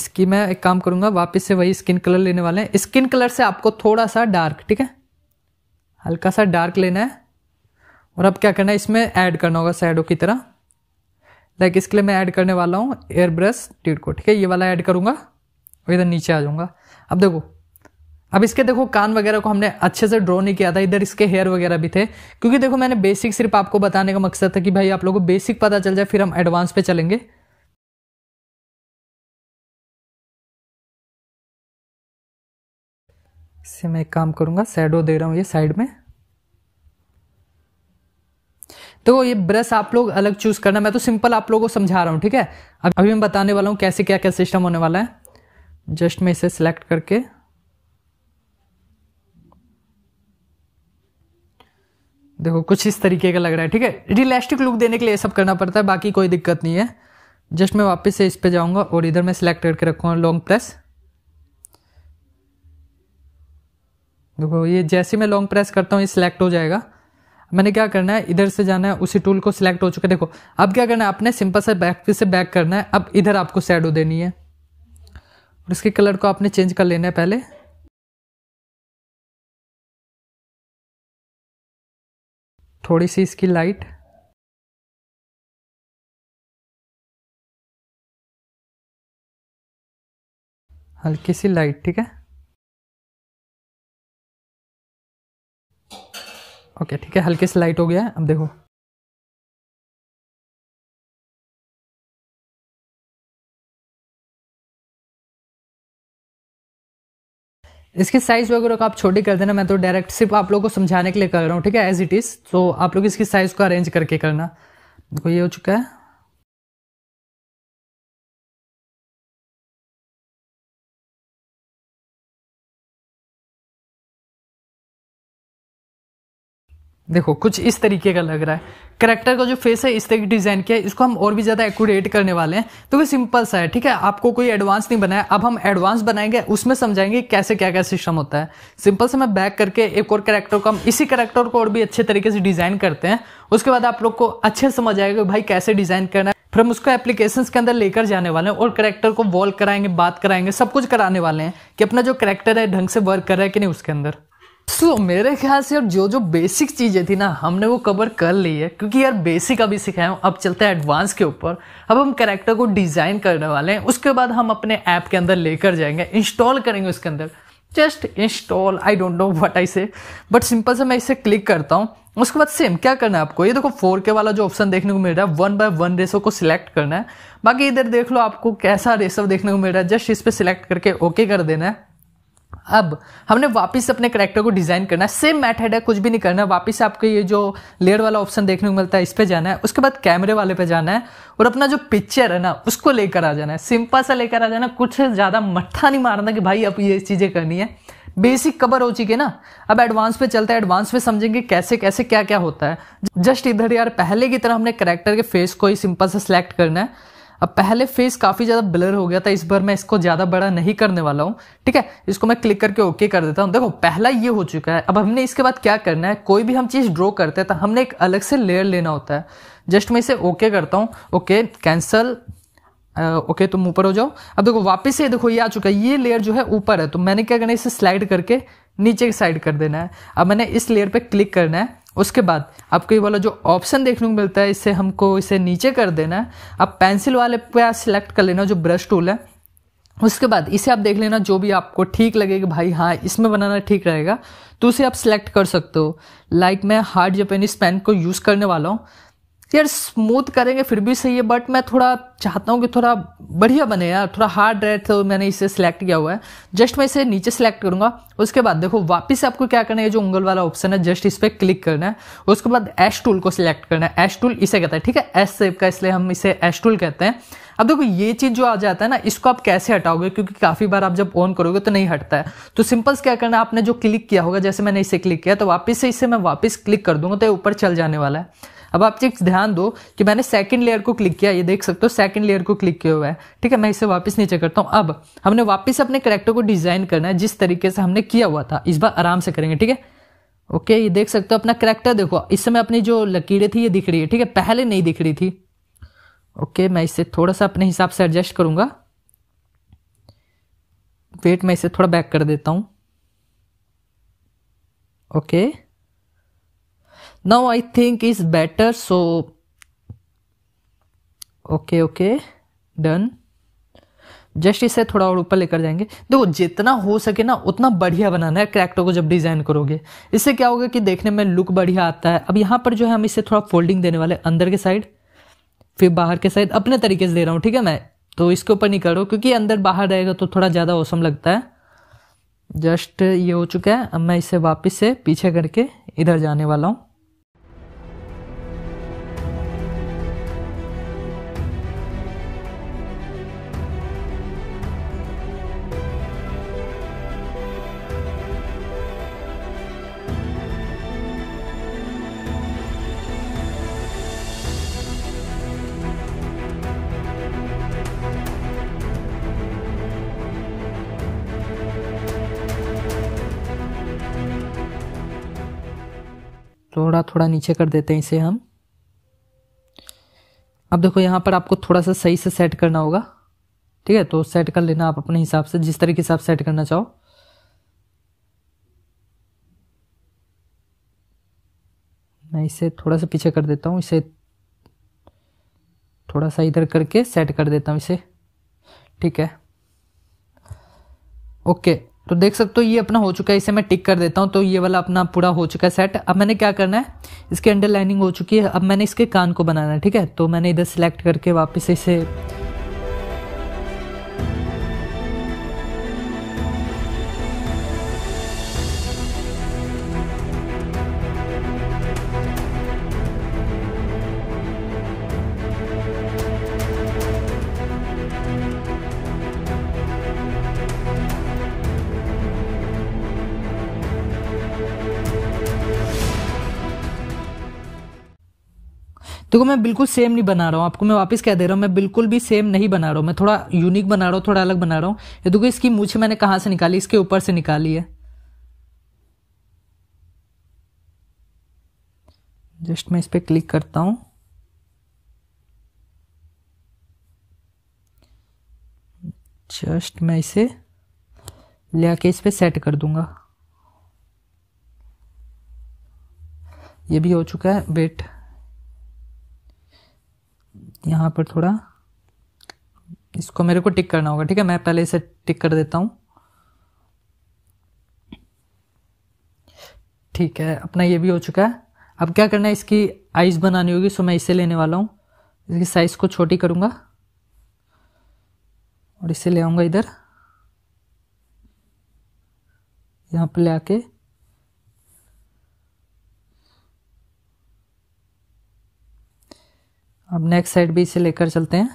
इसकी मैं एक काम करूँगा वापस से वही स्किन कलर लेने वाले हैं स्किन कलर से आपको थोड़ा सा डार्क ठीक है हल्का सा डार्क लेना है और अब क्या करना है इसमें ऐड करना होगा सैडो की तरह लाइक इसके लिए मैं ऐड करने वाला हूँ एयर ब्रश ट्यूट को ठीक है ये वाला ऐड करूँगा और इधर नीचे आ जाऊँगा अब देखो अब इसके देखो कान वगैरह को हमने अच्छे से ड्रॉ नहीं किया था इधर इसके हेयर वगैरह भी थे क्योंकि देखो मैंने बेसिक सिर्फ आपको बताने का मकसद था कि भाई आप लोगों को बेसिक पता चल जाए फिर हम एडवांस पे चलेंगे इससे मैं एक काम करूंगा सैडो दे रहा हूं ये साइड में तो ये ब्रश आप लोग अलग चूज करना मैं तो सिंपल आप लोगों को समझा रहा हूं ठीक है अभी मैं बताने वाला हूं कैसे क्या क्या सिस्टम होने वाला है जस्ट मैं इसे सिलेक्ट करके देखो कुछ इस तरीके का लग रहा है ठीक है रिलेस्टिक लुक देने के लिए सब करना पड़ता है बाकी कोई दिक्कत नहीं है जस्ट मैं वापस से इस पर जाऊँगा और इधर मैं सिलेक्ट करके रखूँगा लॉन्ग प्रेस देखो ये जैसे मैं लॉन्ग प्रेस करता हूँ ये सिलेक्ट हो जाएगा मैंने क्या करना है इधर से जाना है उसी टूल को सिलेक्ट हो चुका है देखो अब क्या करना है आपने सिंपल से बैक से बैक करना है अब इधर आपको सैडो देनी है और इसके कलर को आपने चेंज कर लेना है पहले थोड़ी सी इसकी लाइट हल्की सी लाइट ठीक है ओके ठीक है हल्की सी लाइट हो गया है अब देखो इसकी साइज वगैरह को आप छोटी कर देना मैं तो डायरेक्ट सिर्फ आप लोगों को समझाने के लिए कर रहा हूँ ठीक है एज इट इज़ तो आप लोग इसकी साइज़ को अरेंज करके करना देखो ये हो चुका है देखो कुछ इस तरीके का लग रहा है करेक्टर का जो फेस है इस तरीके डिजाइन किया है इसको हम और भी ज़्यादा एक्यूरेट करने वाले हैं तो वो सिंपल सा है ठीक है आपको कोई एडवांस नहीं बनाया अब हम एडवांस बनाएंगे उसमें समझाएंगे कैसे क्या क्या सिस्टम होता है सिंपल से मैं बैक करके एक और करेक्टर को हम इसी करेक्टर को और भी अच्छे तरीके से डिज़ाइन करते हैं उसके बाद आप लोग को अच्छे समझ आएगा भाई कैसे डिज़ाइन करना है फिर हम उसको एप्लीकेशन के अंदर लेकर जाने वाले हैं और करेक्टर को वॉल्व कराएंगे बात कराएंगे सब कुछ कराने वाले हैं कि अपना जो करेक्टर है ढंग से वर्क कर रहा है कि नहीं उसके अंदर सो so, मेरे ख्याल से यार जो जो बेसिक चीज़ें थी ना हमने वो कवर कर ली है क्योंकि यार बेसिक अभी सिखाया हूँ अब चलते हैं एडवांस के ऊपर अब हम कैरेक्टर को डिज़ाइन करने वाले हैं उसके बाद हम अपने ऐप के अंदर लेकर जाएंगे इंस्टॉल करेंगे उसके अंदर just install I don't know what I say but simple से मैं इसे क्लिक करता हूँ उसके बाद सेम क्या करना है आपको ये देखो फोर के वाला जो ऑप्शन देखने को मिल रहा है वन बाय वन रेसो को सिलेक्ट करना है बाकी इधर देख लो आपको कैसा रेसर देखने को मिल रहा है जस्ट इस पर सिलेक्ट करके ओके okay कर देना है अब हमने वापस अपने करेक्टर को डिज़ाइन करना है सेम मैथड है कुछ भी नहीं करना है वापस आपको ये जो लेयर वाला ऑप्शन देखने को मिलता है इस पर जाना है उसके बाद कैमरे वाले पे जाना है और अपना जो पिक्चर है ना उसको लेकर आ जाना है सिंपल सा लेकर आ जाना कुछ ज़्यादा मट्ठा नहीं मारना कि भाई अब ये चीज़ें करनी है बेसिक कवर हो चुकी है ना अब एडवांस पे चलता है एडवांस पे समझेंगे कैसे कैसे क्या क्या होता है जस्ट इधर यार पहले की तरह हमने करेक्टर के फेस को ही सिंपल से सिलेक्ट करना है अब पहले फेस काफ़ी ज़्यादा ब्लर हो गया था इस बार मैं इसको ज़्यादा बड़ा नहीं करने वाला हूँ ठीक है इसको मैं क्लिक करके ओके कर देता हूँ देखो पहला ये हो चुका है अब हमने इसके बाद क्या करना है कोई भी हम चीज़ ड्रॉ करते हैं तो हमने एक अलग से लेयर लेना होता है जस्ट मैं इसे ओके करता हूँ ओके कैंसल ओके तुम ऊपर हो जाओ अब देखो वापिस से देखो ये आ चुका है ये लेयर जो है ऊपर है तो मैंने क्या करना है इसे स्लाइड करके नीचे की साइड कर देना है अब मैंने इस लेयर पे क्लिक करना है उसके बाद आपको ये वाला जो ऑप्शन देखने को मिलता है इससे हमको इसे नीचे कर देना है आप पेंसिल वाले पे सिलेक्ट कर लेना जो ब्रश टूल है उसके बाद इसे आप देख लेना जो भी आपको ठीक लगे कि भाई हाँ इसमें बनाना ठीक रहेगा तो उसे आप सिलेक्ट कर सकते हो लाइक मैं हार्ड जपेनिस पेन को यूज़ करने वाला हूँ यार स्मूथ करेंगे फिर भी सही है बट मैं थोड़ा चाहता हूँ कि थोड़ा बढ़िया बने यार थोड़ा हार्ड रहे तो मैंने इसे सिलेक्ट किया हुआ है जस्ट मैं इसे नीचे सेलेक्ट करूंगा उसके बाद देखो वापस आपको क्या करना है जो उंगल वाला ऑप्शन है जस्ट इस पर क्लिक करना है उसके बाद एश टूल को सिलेक्ट करना है एश टूल इसे कहता है ठीक है एस सेप का इसलिए हम इसे एश टूल कहते हैं अब देखो ये चीज़ जो आ जाता है ना इसको आप कैसे हटाओगे क्योंकि काफ़ी बार आप जब ऑन करोगे तो नहीं हटता है तो सिंपल क्या करना आपने जो क्लिक किया होगा जैसे मैंने इसे क्लिक किया तो वापस से इसे मैं वापस क्लिक कर दूंगा तो ये ऊपर चल जाने वाला है अब आप चेक ध्यान दो कि मैंने सेकंड लेयर को क्लिक किया ये देख सकते हो सेकंड लेयर को क्लिक किया हुआ है ठीक है मैं इसे वापस नीचे करता हूँ अब हमने वापस अपने करेक्टर को डिजाइन करना है जिस तरीके से हमने किया हुआ था इस बार आराम से करेंगे ठीक है ओके ये देख सकते हो अपना करेक्टर देखो इस समय अपनी जो लकीरें थी ये दिख रही है ठीक है पहले नहीं दिख रही थी ओके मैं इसे थोड़ा सा अपने हिसाब से एडजस्ट करूंगा वेट मैं इसे थोड़ा बैक कर देता हूँ okay okay. now i think is better so okay okay done just इसे थोड़ा और ऊपर लेकर जाएंगे देखो जितना हो सके ना उतना बढ़िया बनाना है करेक्टर को जब डिज़ाइन करोगे इससे क्या होगा कि देखने में लुक बढ़िया आता है अब यहाँ पर जो है हम इसे थोड़ा फोल्डिंग देने वाले अंदर के साइड फिर बाहर के साइड अपने तरीके से दे रहा हूँ ठीक है मैं तो इसके ऊपर नहीं करो क्योंकि अंदर बाहर रहेगा तो थोड़ा ज़्यादा औसम लगता है जस्ट ये हो चुका है अब मैं इसे वापिस से पीछे करके इधर जाने वाला हूँ थोड़ा थोड़ा नीचे कर देते हैं इसे हम अब देखो यहाँ पर आपको थोड़ा सा सही से सेट करना होगा ठीक है तो सेट कर लेना आप अपने हिसाब से जिस तरीके से आप सेट करना चाहो मैं इसे थोड़ा सा पीछे कर देता हूँ इसे थोड़ा सा इधर करके सेट कर देता हूँ इसे ठीक है ओके तो देख सकते हो ये अपना हो चुका है इसे मैं टिक कर देता हूँ तो ये वाला अपना पूरा हो चुका है सेट अब मैंने क्या करना है इसकी अंडरलाइनिंग हो चुकी है अब मैंने इसके कान को बनाना है ठीक है तो मैंने इधर सेलेक्ट करके वापस इसे देखो मैं बिल्कुल सेम नहीं बना रहा हूँ आपको मैं वापस कह दे रहा हूँ मैं बिल्कुल भी सेम नहीं बना रहा हूँ मैं थोड़ा यूनिक बना रहा हूँ थोड़ा अलग बना रहा हूँ ये देखो इसकी मूछ मैंने कहाँ से निकाली इसके ऊपर से निकाली है जस्ट मैं इस पर क्लिक करता हूँ जस्ट मैं इसे ले आके इस पर सेट कर दूंगा ये भी हो चुका है वेट यहाँ पर थोड़ा इसको मेरे को टिक करना होगा ठीक है मैं पहले इसे टिक कर देता हूँ ठीक है अपना ये भी हो चुका है अब क्या करना है इसकी आइज़ बनानी होगी सो मैं इसे लेने वाला हूँ इसकी साइज़ को छोटी करूँगा और इसे ले आऊँगा इधर यहाँ पर ले आके अब नेक्स्ट साइड भी इसे लेकर चलते हैं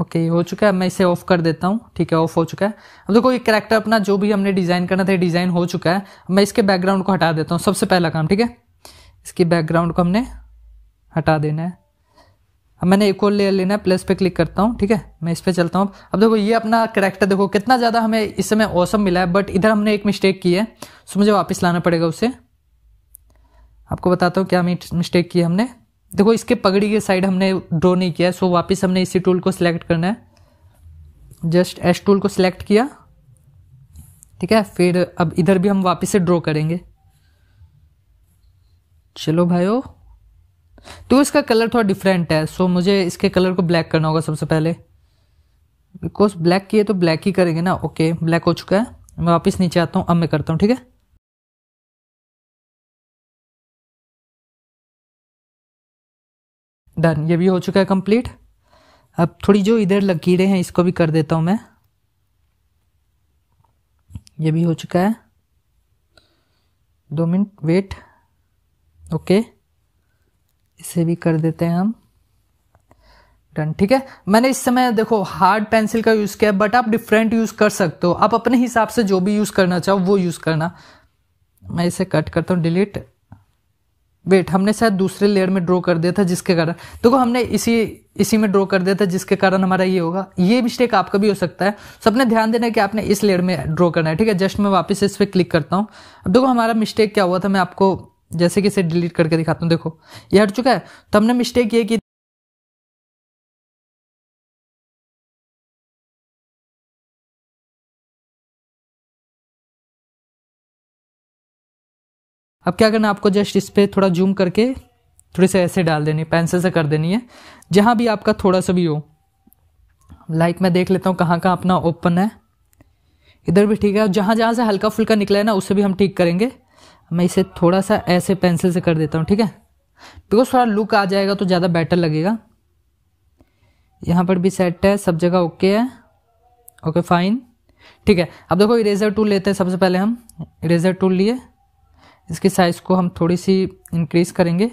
ओके okay, हो चुका है मैं इसे ऑफ कर देता हूँ ठीक है ऑफ हो चुका है अब देखो ये कैरेक्टर अपना जो भी हमने डिज़ाइन करना था डिज़ाइन हो चुका है मैं इसके बैकग्राउंड को हटा देता हूँ सबसे पहला काम ठीक है इसकी बैकग्राउंड को हमने हटा देना है अब मैंने एक और लेयर लेना है प्लस पे क्लिक करता हूँ ठीक है मैं इस पर चलता हूँ अब देखो ये अपना करेक्टर देखो कितना ज़्यादा हमें इस समय औसम मिला है बट इधर हमने एक मिस्टेक की है सो मुझे वापस लाना पड़ेगा उसे आपको बताता हूँ क्या मिस्टेक की हमने देखो इसके पगड़ी के साइड हमने ड्रॉ नहीं किया है सो वापस हमने इसी टूल को सिलेक्ट करना है जस्ट एस टूल को सिलेक्ट किया ठीक है फिर अब इधर भी हम वापस से ड्रॉ करेंगे चलो भाइयों तो इसका कलर थोड़ा डिफरेंट है सो मुझे इसके कलर को ब्लैक करना होगा सबसे पहले बिकॉज ब्लैक किए तो ब्लैक ही करेंगे ना ओके ब्लैक हो चुका है मैं वापस नीचे आता हूँ अब मैं करता हूँ ठीक है डन ये भी हो चुका है कंप्लीट अब थोड़ी जो इधर लकीरें हैं इसको भी कर देता हूं मैं ये भी हो चुका है दो मिनट वेट ओके इसे भी कर देते हैं हम डन ठीक है मैंने इस समय देखो हार्ड पेंसिल का यूज़ किया बट आप डिफरेंट यूज़ कर सकते हो आप अपने हिसाब से जो भी यूज़ करना चाहो वो यूज़ करना मैं इसे कट करता हूँ डिलीट वेट हमने शायद दूसरे लेयर में ड्रॉ कर दिया था जिसके कारण देखो हमने इसी इसी में ड्रॉ कर दिया था जिसके कारण हमारा ये होगा ये मिस्टेक आपका भी हो सकता है सो अपने ध्यान देना कि आपने इस लेयर में ड्रॉ करना है ठीक है जस्ट मैं वापस इस पर क्लिक करता हूँ अब देखो हमारा मिस्टेक क्या हुआ था मैं आपको जैसे कि इसे डिलीट करके दिखाता हूँ देखो ये हट चुका है तो हमने मिस्टेक ये की अब क्या करना आपको जस्ट इस पर थोड़ा जूम करके थोड़ी से ऐसे डाल देनी पेंसिल से कर देनी है जहाँ भी आपका थोड़ा सा भी हो लाइक मैं देख लेता हूँ कहाँ कहाँ अपना ओपन है इधर भी ठीक है और जहाँ जहाँ से हल्का फुल्का निकला है ना उसे भी हम ठीक करेंगे मैं इसे थोड़ा सा ऐसे पेंसिल से कर देता हूँ ठीक है बिकॉज थोड़ा लुक आ जाएगा तो ज़्यादा बेटर लगेगा यहाँ पर भी सेट है सब जगह ओके है ओके फाइन ठीक है अब देखो इरेजर टूल लेते हैं सबसे पहले हम इरेजर टूल लिए इसकी साइज़ को हम थोड़ी सी इंक्रीज़ करेंगे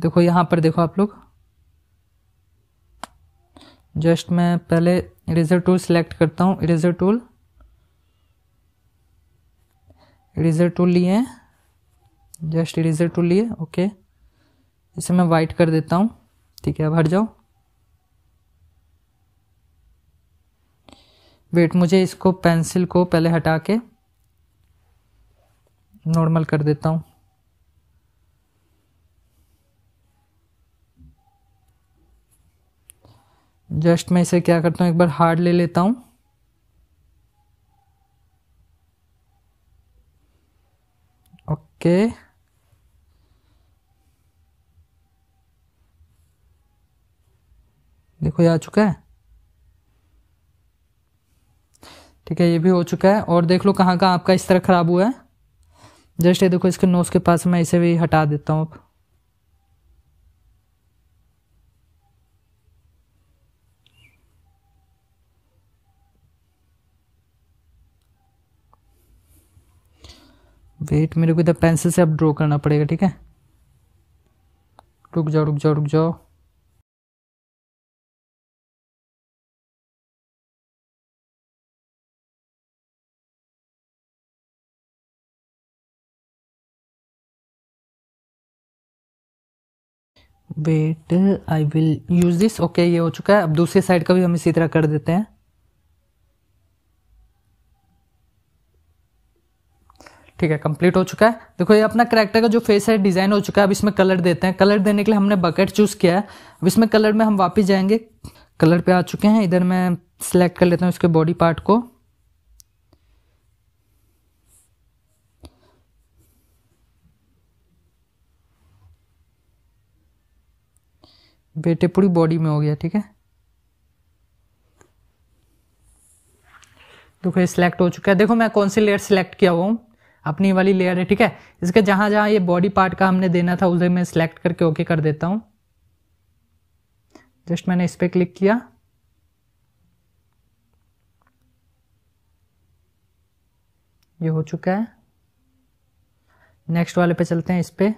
देखो यहाँ पर देखो आप लोग जस्ट मैं पहले इरेजर टूल सेलेक्ट करता हूँ इरेजर टूल इरेजर टूल लिए हैं जस्ट इरेजर टूल लिए ओके इसे मैं वाइट कर देता हूँ ठीक है अब हट जाओ वेट मुझे इसको पेंसिल को पहले हटा के नॉर्मल कर देता हूँ जस्ट मैं इसे क्या करता हूँ एक बार हार्ड ले लेता हूँ ओके देखो ये आ चुका है ठीक है ये भी हो चुका है और देख लो कहाँ कहाँ आपका इस तरह ख़राब हुआ है जस्ट ये देखो इसके नोज के पास मैं इसे भी हटा देता हूँ अब वेट मेरे को इधर पेंसिल से अब ड्रॉ करना पड़ेगा ठीक है रुक जाओ रुक जाओ रुक जाओ wait I will use this okay ये हो चुका है अब दूसरी साइड का भी हम इसी तरह कर देते हैं ठीक है कंप्लीट हो चुका है देखो ये अपना करेक्टर का जो फेस है डिजाइन हो चुका है अब इसमें कलर देते हैं कलर देने के लिए हमने बकेट चूज किया है अब इसमें कलर में हम वापस जाएंगे कलर पे आ चुके हैं इधर मैं सिलेक्ट कर लेता हूँ इसके बॉडी पार्ट को बेटे पूरी बॉडी में हो गया ठीक है देखो ये सिलेक्ट हो चुका है देखो मैं कौन सी लेयर सिलेक्ट किया हुआ हूँ अपनी वाली लेयर है ठीक है इसके जहां जहां ये बॉडी पार्ट का हमने देना था उसे मैं सिलेक्ट करके ओके कर देता हूँ जस्ट मैंने इस पर क्लिक किया ये हो चुका है नेक्स्ट वाले पे चलते हैं इस पर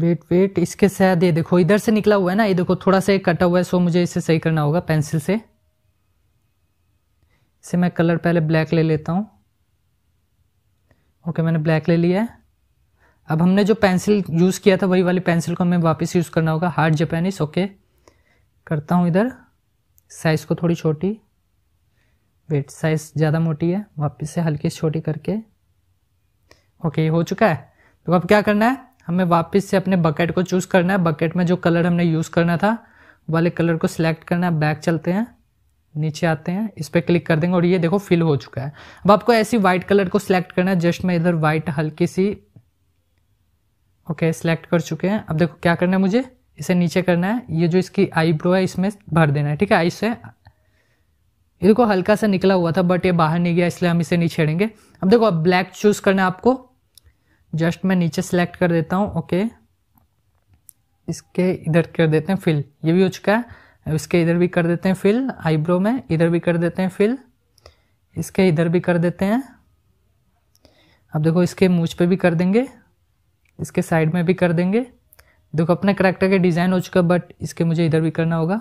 वेट वेट इसके शायद ये देखो इधर से निकला हुआ है ना ये देखो थोड़ा सा कटा हुआ है सो मुझे इसे सही करना होगा पेंसिल से इसे मैं कलर पहले ब्लैक ले लेता हूँ ओके मैंने ब्लैक ले लिया है अब हमने जो पेंसिल यूज़ किया था वही वाली पेंसिल को हमें वापस यूज़ करना होगा हार्ड जपैनिस ओके करता हूँ इधर साइज़ को थोड़ी छोटी वेट साइज़ ज़्यादा मोटी है वापस से हल्की छोटी करके ओके हो चुका है तो अब क्या करना है हमें वापस से अपने बकेट को चूज़ करना है बकेट में जो कलर हमने यूज़ करना था वाले कलर को सिलेक्ट करना है बैक चलते हैं नीचे आते हैं इस पर क्लिक कर देंगे और ये देखो फिल हो चुका है अब आपको ऐसी व्हाइट कलर को सिलेक्ट करना है जस्ट मैं इधर व्हाइट हल्की सी ओके सिलेक्ट कर चुके हैं अब देखो क्या करना है मुझे इसे नीचे करना है ये जो इसकी आईब्रो है इसमें भर देना है ठीक है आई से ये देखो हल्का सा निकला हुआ था बट ये बाहर नहीं गया इसलिए हम इसे नहीं छेड़ेंगे अब देखो अब ब्लैक चूज करना है आपको जस्ट मैं नीचे सेलेक्ट कर देता हूँ ओके इसके इधर कर देते हैं फिल ये भी हो चुका है इसके इधर भी कर देते हैं फिल आईब्रो में इधर भी कर देते हैं फिल इसके इधर भी कर देते हैं अब देखो इसके मूछ पे भी कर देंगे इसके साइड में भी कर देंगे देखो अपने करेक्टर के डिज़ाइन हो चुका बट इसके मुझे इधर भी करना होगा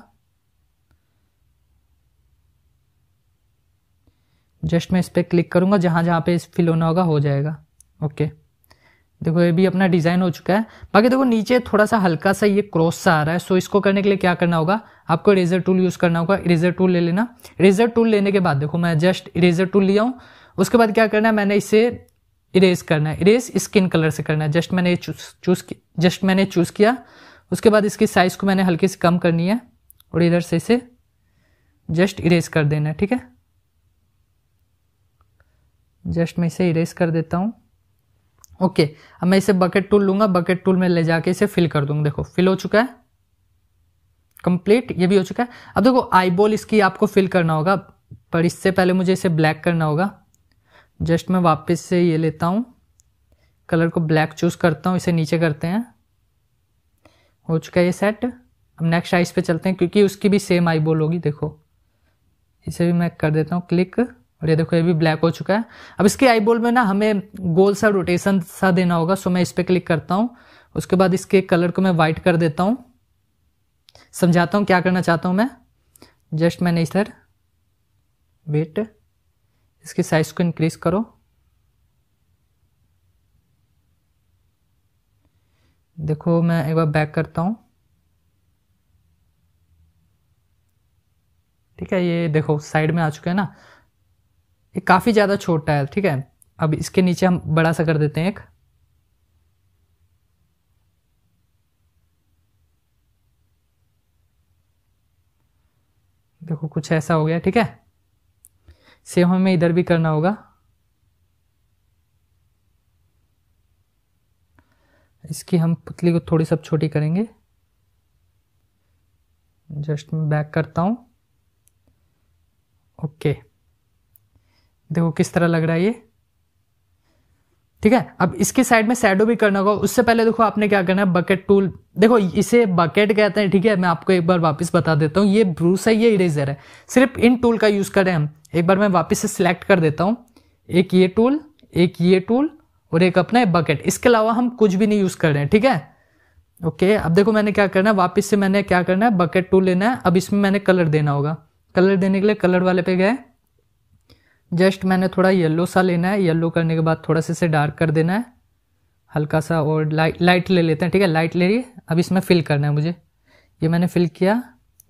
जस्ट मैं इस पर क्लिक करूँगा जहाँ जहाँ पे इस फिल होना होगा हो जाएगा ओके okay. देखो ये भी अपना डिज़ाइन हो चुका है बाकी देखो नीचे थोड़ा सा हल्का सा ये क्रॉस सा आ रहा है सो इसको करने के लिए क्या करना होगा आपको इरेजर टूल यूज़ करना होगा इरेजर टूल ले लेना इरेजर टूल लेने के बाद देखो मैं जस्ट इरेजर टूल लिया हूँ उसके बाद क्या करना है मैंने इसे इरेज करना है इरेज स्किन कलर से करना है जस्ट मैंने चूज जस्ट मैंने चूज़ किया उसके बाद इसकी साइज़ को मैंने हल्की से कम करनी है और इधर से इसे जस्ट इरेज कर देना है ठीक है जस्ट मैं इसे इरेज कर देता हूँ ओके अब मैं इसे बकेट टूल लूंगा बकेट टूल में ले जाके इसे फिल कर दूंगा देखो फिल हो चुका है कंप्लीट ये भी हो चुका है अब देखो आईबॉल इसकी आपको फिल करना होगा पर इससे पहले मुझे इसे ब्लैक करना होगा जस्ट मैं वापस से ये लेता हूँ कलर को ब्लैक चूज़ करता हूँ इसे नीचे करते हैं हो चुका है ये सेट अब नेक्स्ट आइस पे चलते हैं क्योंकि उसकी भी सेम आई बॉल होगी देखो इसे भी मैं कर देता हूँ क्लिक और ये देखो ये भी ब्लैक हो चुका है अब इसके आई बोल में ना हमें गोल सा रोटेशन सा देना होगा सो मैं इस पर क्लिक करता हूँ उसके बाद इसके कलर को मैं वाइट कर देता हूँ समझाता हूँ क्या करना चाहता हूँ मैं जस्ट मैंने इधर वेट इसकी साइज को इंक्रीज करो देखो मैं एक बार बैक करता हूँ ठीक है ये देखो साइड में आ चुके हैं ना ये काफ़ी ज़्यादा छोटा है ठीक है अब इसके नीचे हम बड़ा सा कर देते हैं एक देखो कुछ ऐसा हो गया ठीक है सेम हमें इधर भी करना होगा इसकी हम पुतली को थोड़ी सब छोटी करेंगे जस्ट मैं बैक करता हूँ ओके okay. देखो किस तरह लग रहा है ये ठीक है अब इसके साइड में सैडो भी करना होगा उससे पहले देखो आपने क्या करना है बकेट टूल देखो इसे बकेट कहते हैं ठीक है मैं आपको एक बार वापस बता देता हूँ ये ब्रूस है ये इरेजर है सिर्फ इन टूल का यूज़ करें हम एक बार मैं वापस से सिलेक्ट कर देता हूँ एक ये टूल एक ये टूल और एक अपना बकेट इसके अलावा हम कुछ भी नहीं यूज़ कर रहे हैं ठीक है ओके अब देखो मैंने क्या करना है वापिस से मैंने क्या करना है बकेट टूल लेना है अब इसमें मैंने कलर देना होगा कलर देने के लिए कलर वाले पे गए जस्ट मैंने थोड़ा येलो सा लेना है येलो करने के बाद थोड़ा सा इसे डार्क कर देना है हल्का सा और लाइट लाइट ले लेते हैं ठीक है लाइट ले लिए अब इसमें फिल करना है मुझे ये मैंने फिल किया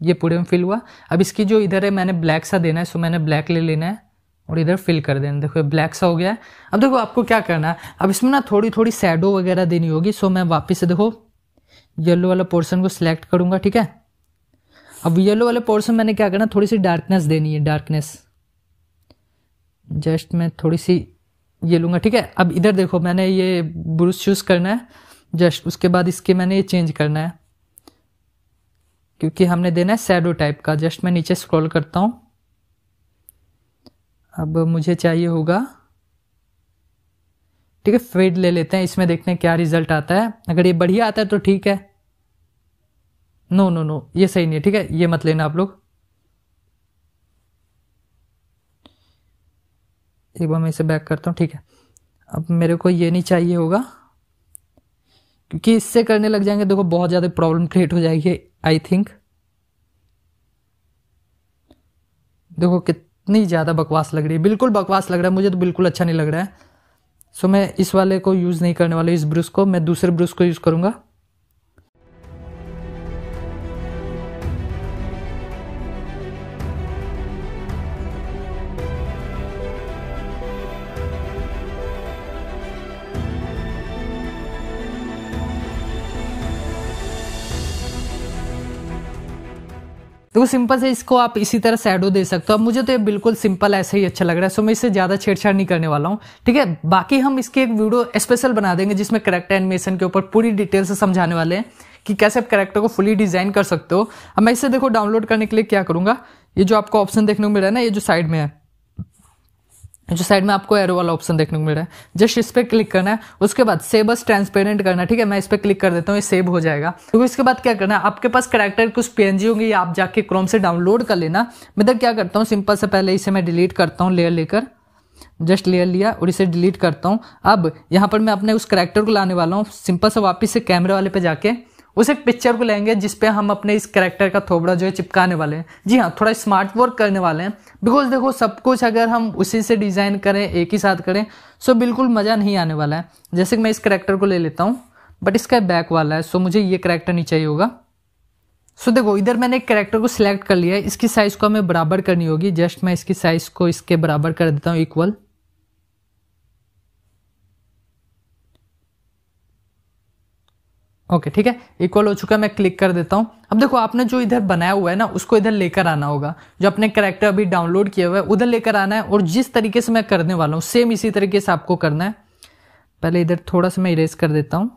ये पूरे में फिल हुआ अब इसकी जो इधर है मैंने ब्लैक सा देना है सो मैंने ब्लैक ले लेना है और इधर फिल कर देना देखो ब्लैक सा हो गया है अब देखो आपको क्या करना है अब इसमें ना थोड़ी थोड़ी सैडो वगैरह देनी होगी सो मैं वापस से देखो येलो वाला पोर्सन को सिलेक्ट करूँगा ठीक है अब येलो वाले पोर्सन मैंने क्या करना थोड़ी सी डार्कनेस देनी है डार्कनेस जस्ट मैं थोड़ी सी ये लूँगा ठीक है अब इधर देखो मैंने ये ब्रूस चूज़ करना है जस्ट उसके बाद इसके मैंने ये चेंज करना है क्योंकि हमने देना है सैडो टाइप का जस्ट मैं नीचे स्क्रॉल करता हूँ अब मुझे चाहिए होगा ठीक है फेड ले लेते हैं इसमें देखते हैं क्या रिजल्ट आता है अगर ये बढ़िया आता है तो ठीक है नो नो नो ये सही नहीं है ठीक है ये मत लेना आप लोग एक बार मैं इसे बैक करता हूँ ठीक है अब मेरे को ये नहीं चाहिए होगा क्योंकि इससे करने लग जाएंगे देखो बहुत ज़्यादा प्रॉब्लम क्रिएट हो जाएगी आई थिंक देखो कितनी ज़्यादा बकवास लग रही है बिल्कुल बकवास लग रहा है मुझे तो बिल्कुल अच्छा नहीं लग रहा है सो मैं इस वाले को यूज़ नहीं करने वाला इस ब्रश को मैं दूसरे ब्रश को यूज़ करूँगा देखो तो सिंपल से इसको आप इसी तरह सैडो दे सकते हो अब मुझे तो ये बिल्कुल सिंपल ऐसे ही अच्छा लग रहा है सो मैं इससे ज़्यादा छेड़छाड़ नहीं करने वाला हूँ ठीक है बाकी हम इसकी एक वीडियो स्पेशल बना देंगे जिसमें करेक्टर एनिमेशन के ऊपर पूरी डिटेल से समझाने वाले हैं कि कैसे आप करेक्टर को फुली डिज़ाइन कर सकते हो अब मैं इसे देखो डाउनलोड करने के लिए क्या करूँगा ये जो आपको ऑप्शन देखने को मिल रहा है ना ये जो साइड में है जो साइड में आपको एरो वाला ऑप्शन देखने को मिल रहा है जस्ट इस पर क्लिक करना है उसके बाद सेव बस ट्रांसपेरेंट करना है ठीक है मैं इस पर क्लिक कर देता हूँ ये सेव हो जाएगा तो इसके बाद क्या करना है आपके पास करेक्टर कुछ पीएनजी होंगे या आप जाके क्रोम से डाउनलोड कर लेना मैं तो क्या करता हूँ सिंपल से पहले इसे मैं डिलीट करता हूँ लेयर लेकर जस्ट लेयर लिया और इसे डिलीट करता हूँ अब यहाँ पर मैं अपने उस करेक्टर को लाने वाला हूँ सिंपल से वापिस से कैमरे वाले पे जाके उस एक पिक्चर को लेंगे जिसपे हम अपने इस करेक्टर का थोबड़ा जो है चिपकाने वाले हैं जी हाँ थोड़ा स्मार्ट वर्क करने वाले हैं बिकॉज देखो सब कुछ अगर हम उसी से डिज़ाइन करें एक ही साथ करें सो बिल्कुल मज़ा नहीं आने वाला है जैसे कि मैं इस करेक्टर को ले लेता हूँ बट इसका बैक वाला है सो मुझे ये करेक्टर नहीं चाहिए होगा सो देखो इधर मैंने एक करेक्टर को सिलेक्ट कर लिया है इसकी साइज़ को हमें बराबर करनी होगी जस्ट मैं इसकी साइज़ को इसके बराबर कर देता हूँ इक्वल ओके ठीक है इक्वल हो चुका है मैं क्लिक कर देता हूँ अब देखो आपने जो इधर बनाया हुआ है ना उसको इधर लेकर आना होगा जो अपने करेक्टर अभी डाउनलोड किया हुआ है उधर लेकर आना है और जिस तरीके से मैं करने वाला हूँ सेम इसी तरीके से आपको करना है पहले इधर थोड़ा सा मैं इरेज कर देता हूँ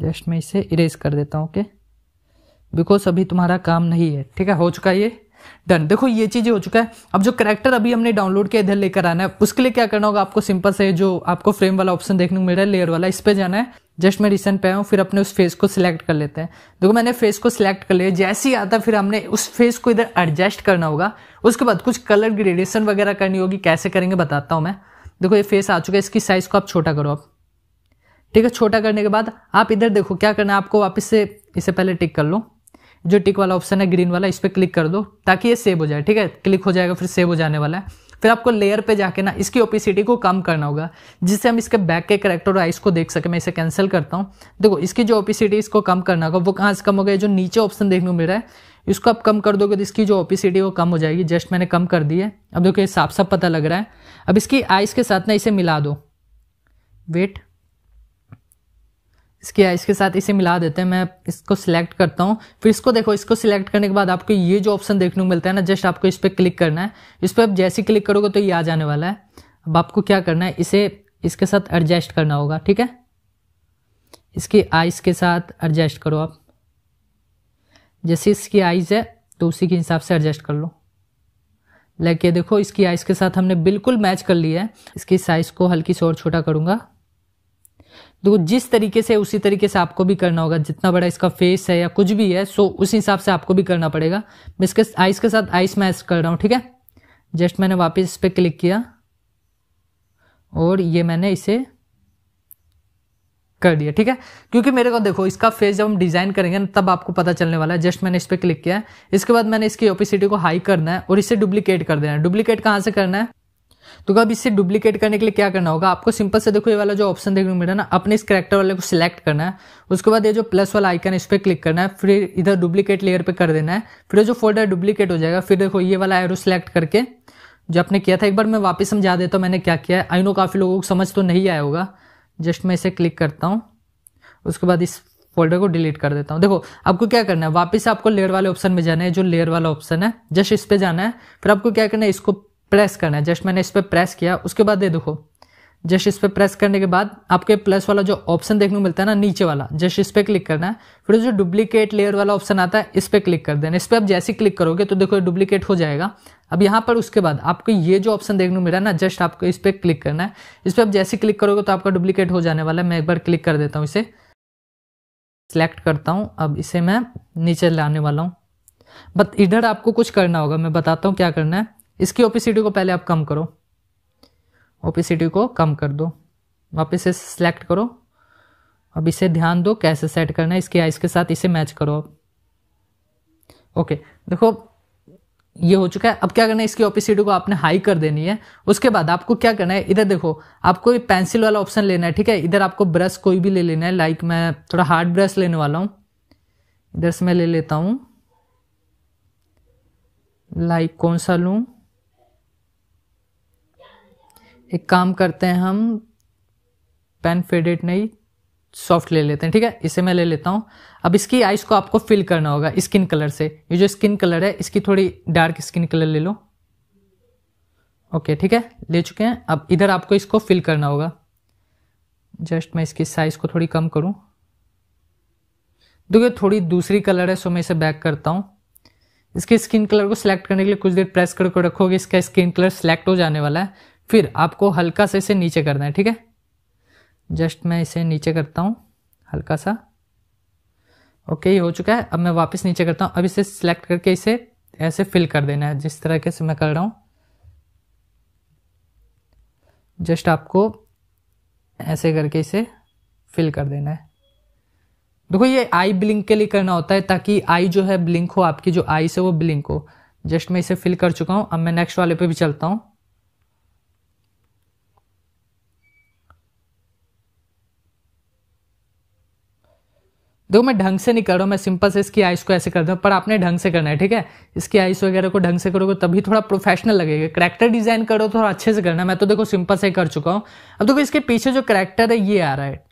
जस्ट मैं इसे इरेज कर देता हूँ ओके बिकॉज अभी तुम्हारा काम नहीं है ठीक है हो चुका ये डन देखो ये चीज़ें हो चुका है अब जो करेक्टर अभी हमने डाउनलोड किया इधर लेकर आना है उसके लिए क्या करना होगा आपको सिंपल से जो आपको फ्रेम वाला ऑप्शन देखने को मिल रहा है लेयर वाला इस पर जाना है जस्ट मैं रिसेंट पे हूँ फिर अपने उस फेस को सिलेक्ट कर लेते हैं देखो मैंने फेस को सिलेक्ट कर लिया जैसे ही आता फिर हमने उस फेस को इधर एडजस्ट करना होगा उसके बाद कुछ कलर ग्रेडेशन वगैरह करनी होगी कैसे करेंगे बताता हूँ मैं देखो ये फेस आ चुका है इसकी साइज़ को आप छोटा करो आप ठीक है छोटा करने के बाद आप इधर देखो क्या करना है आपको वापस से इसे पहले टिक कर लो जो टिक वाला ऑप्शन है ग्रीन वाला इस पर क्लिक कर दो ताकि ये सेव हो जाए ठीक है क्लिक हो जाएगा फिर सेव हो जाने वाला है फिर आपको लेयर पे जाके ना इसकी ओपिसिटी को कम करना होगा जिससे हम इसके बैक के करेक्टर और आइस को देख सके मैं इसे कैंसिल करता हूँ देखो इसकी जो ओपिसिटी इसको कम करना होगा वो कहाँ से कम हो गया जो नीचे ऑप्शन देखने को मिल रहा है इसको आप कम कर दोगे तो इसकी जो ओपिसिटी वो कम हो जाएगी जस्ट मैंने कम कर दी है अब देखो ये साफ साफ पता लग रहा है अब इसकी आइस के साथ ना इसे मिला दो वेट इसके इसके साथ इसे मिला देते हैं मैं इसको सिलेक्ट करता हूँ फिर इसको देखो इसको सिलेक्ट करने के बाद आपको ये जो ऑप्शन देखने को मिलता है ना जस्ट आपको इस पर क्लिक करना है इस पर आप जैसे क्लिक करोगे तो ये आ जाने वाला है अब आपको क्या करना है इसे इसके साथ एडजस्ट करना होगा ठीक है इसकी आइज़ के साथ एडजस्ट करो आप जैसे इसकी आइज़ है तो उसी के हिसाब से एडजस्ट कर लो लेके देखो इसकी आइज़ के साथ हमने बिल्कुल मैच कर लिया है इसकी साइज़ को हल्की से और छोटा करूंगा तो जिस तरीके से उसी तरीके से आपको भी करना होगा जितना बड़ा इसका फेस है या कुछ भी है सो उस हिसाब से आपको भी करना पड़ेगा मैं इसके आइस के साथ आइस मैच कर रहा हूँ ठीक है जस्ट मैंने वापस इस पर क्लिक किया और ये मैंने इसे कर दिया ठीक है क्योंकि मेरे को देखो इसका फेस जब हम डिज़ाइन करेंगे ना तब आपको पता चलने वाला है जस्ट मैंने इस पर क्लिक किया है इसके बाद मैंने इसकी ओपिसिटी को हाई करना है और इसे डुप्लीकेट कर देना है डुप्लीकेट कहाँ से करना है तो अब इसे डुप्लीकेट करने के लिए क्या करना होगा आपको सिंपल से देखो ये वाला जो ऑप्शन देखने को मिला ना अपने इस करेक्टर वाले को सिलेक्ट करना है उसके बाद ये जो प्लस वाला आइकन इस पर क्लिक करना है फिर इधर डुप्लीकेट लेयर पे कर देना है फिर जो फोल्डर डुप्लीकेट हो जाएगा फिर देखो ये वाला एरो सिलेक्ट करके जो आपने किया था एक बार मैं वापस समझा देता हूँ मैंने क्या किया है आई नो काफ़ी लोगों को समझ तो नहीं आया होगा जस्ट मैं इसे क्लिक करता हूँ उसके बाद इस फोल्डर को डिलीट कर देता हूँ देखो आपको क्या करना है वापस आपको लेयर वाले ऑप्शन में जाना है जो लेयर वाला ऑप्शन है जस्ट इस पर जाना है फिर आपको क्या करना है इसको प्रेस करना है जस्ट मैंने इस पर प्रेस किया उसके बाद ये देखो जस्ट इस पर प्रेस करने के बाद आपको प्लस वाला जो ऑप्शन देखने को मिलता है ना नीचे वाला जस्ट इस पर क्लिक करना है फिर जो डुप्लीकेट लेयर वाला ऑप्शन आता है इस पर क्लिक कर देना इस पर आप जैसे क्लिक करोगे तो देखो डुप्लीकेट हो जाएगा अब यहाँ पर उसके बाद आपको ये जो ऑप्शन देखने को मिला ना जस्ट आपको इस पर क्लिक करना है इस पर आप जैसे क्लिक करोगे तो आपका डुप्लीकेट हो जाने वाला है मैं एक बार क्लिक कर देता हूँ इसे सेलेक्ट करता हूँ अब इसे मैं नीचे लाने वाला हूँ बट इधर आपको कुछ करना होगा मैं बताता हूँ क्या करना है इसकी ओपिसिटी को पहले आप कम करो ओपिसिटी को कम कर दो वापस इसे सेलेक्ट करो अब इसे ध्यान दो कैसे सेट करना है इसके आइस के साथ इसे मैच करो अब ओके देखो ये हो चुका है अब क्या करना है इसकी ओपिसिटी को आपने हाई कर देनी है उसके बाद आपको क्या करना है इधर देखो आपको पेंसिल वाला ऑप्शन लेना है ठीक है इधर आपको ब्रश कोई भी ले लेना है लाइक मैं थोड़ा हार्ड ब्रश लेने वाला हूँ इधर से मैं ले लेता हूँ लाइक कौन सा लूँ एक काम करते हैं हम पेन फेडेड नहीं सॉफ्ट ले लेते हैं ठीक है इसे मैं ले लेता हूँ अब इसकी आइस को आपको फिल करना होगा स्किन कलर से ये जो स्किन कलर है इसकी थोड़ी डार्क स्किन कलर ले लो ओके ठीक है ले चुके हैं अब इधर आपको इसको फिल करना होगा जस्ट मैं इसकी साइज़ को थोड़ी कम करूँ देखिए थोड़ी दूसरी कलर है सो मैं इसे बैक करता हूँ इसके स्किन कलर को सिलेक्ट करने के लिए कुछ देर प्रेस करके रखोगे इसका स्किन कलर सिलेक्ट हो जाने वाला है फिर आपको हल्का सा इसे नीचे करना है ठीक है जस्ट मैं इसे नीचे करता हूँ हल्का सा ओके ये हो चुका है अब मैं वापस नीचे करता हूँ अब इसे सिलेक्ट करके इसे ऐसे फिल कर देना है जिस तरह से मैं कर रहा हूँ जस्ट आपको ऐसे करके इसे फिल कर देना है देखो ये आई ब्लिंक के लिए करना होता है ताकि आई जो है ब्लिंक हो आपकी जो आई से वो ब्लिंक हो जस्ट मैं इसे फिल कर चुका हूँ अब मैं नेक्स्ट वाले पे भी चलता हूँ देखो मैं ढंग से नहीं कर रहा हूँ मैं सिंपल से इसकी आइस को ऐसे कर दूँ पर आपने ढंग से करना है ठीक है इसकी आइस वगैरह को ढंग से करोगे तभी थोड़ा प्रोफेशनल लगेगा करेक्टर डिजाइन करो थोड़ा तो अच्छे से करना मैं तो देखो सिंपल से कर चुका हूँ अब देखो इसके पीछे जो करेक्टर है ये आ रहा है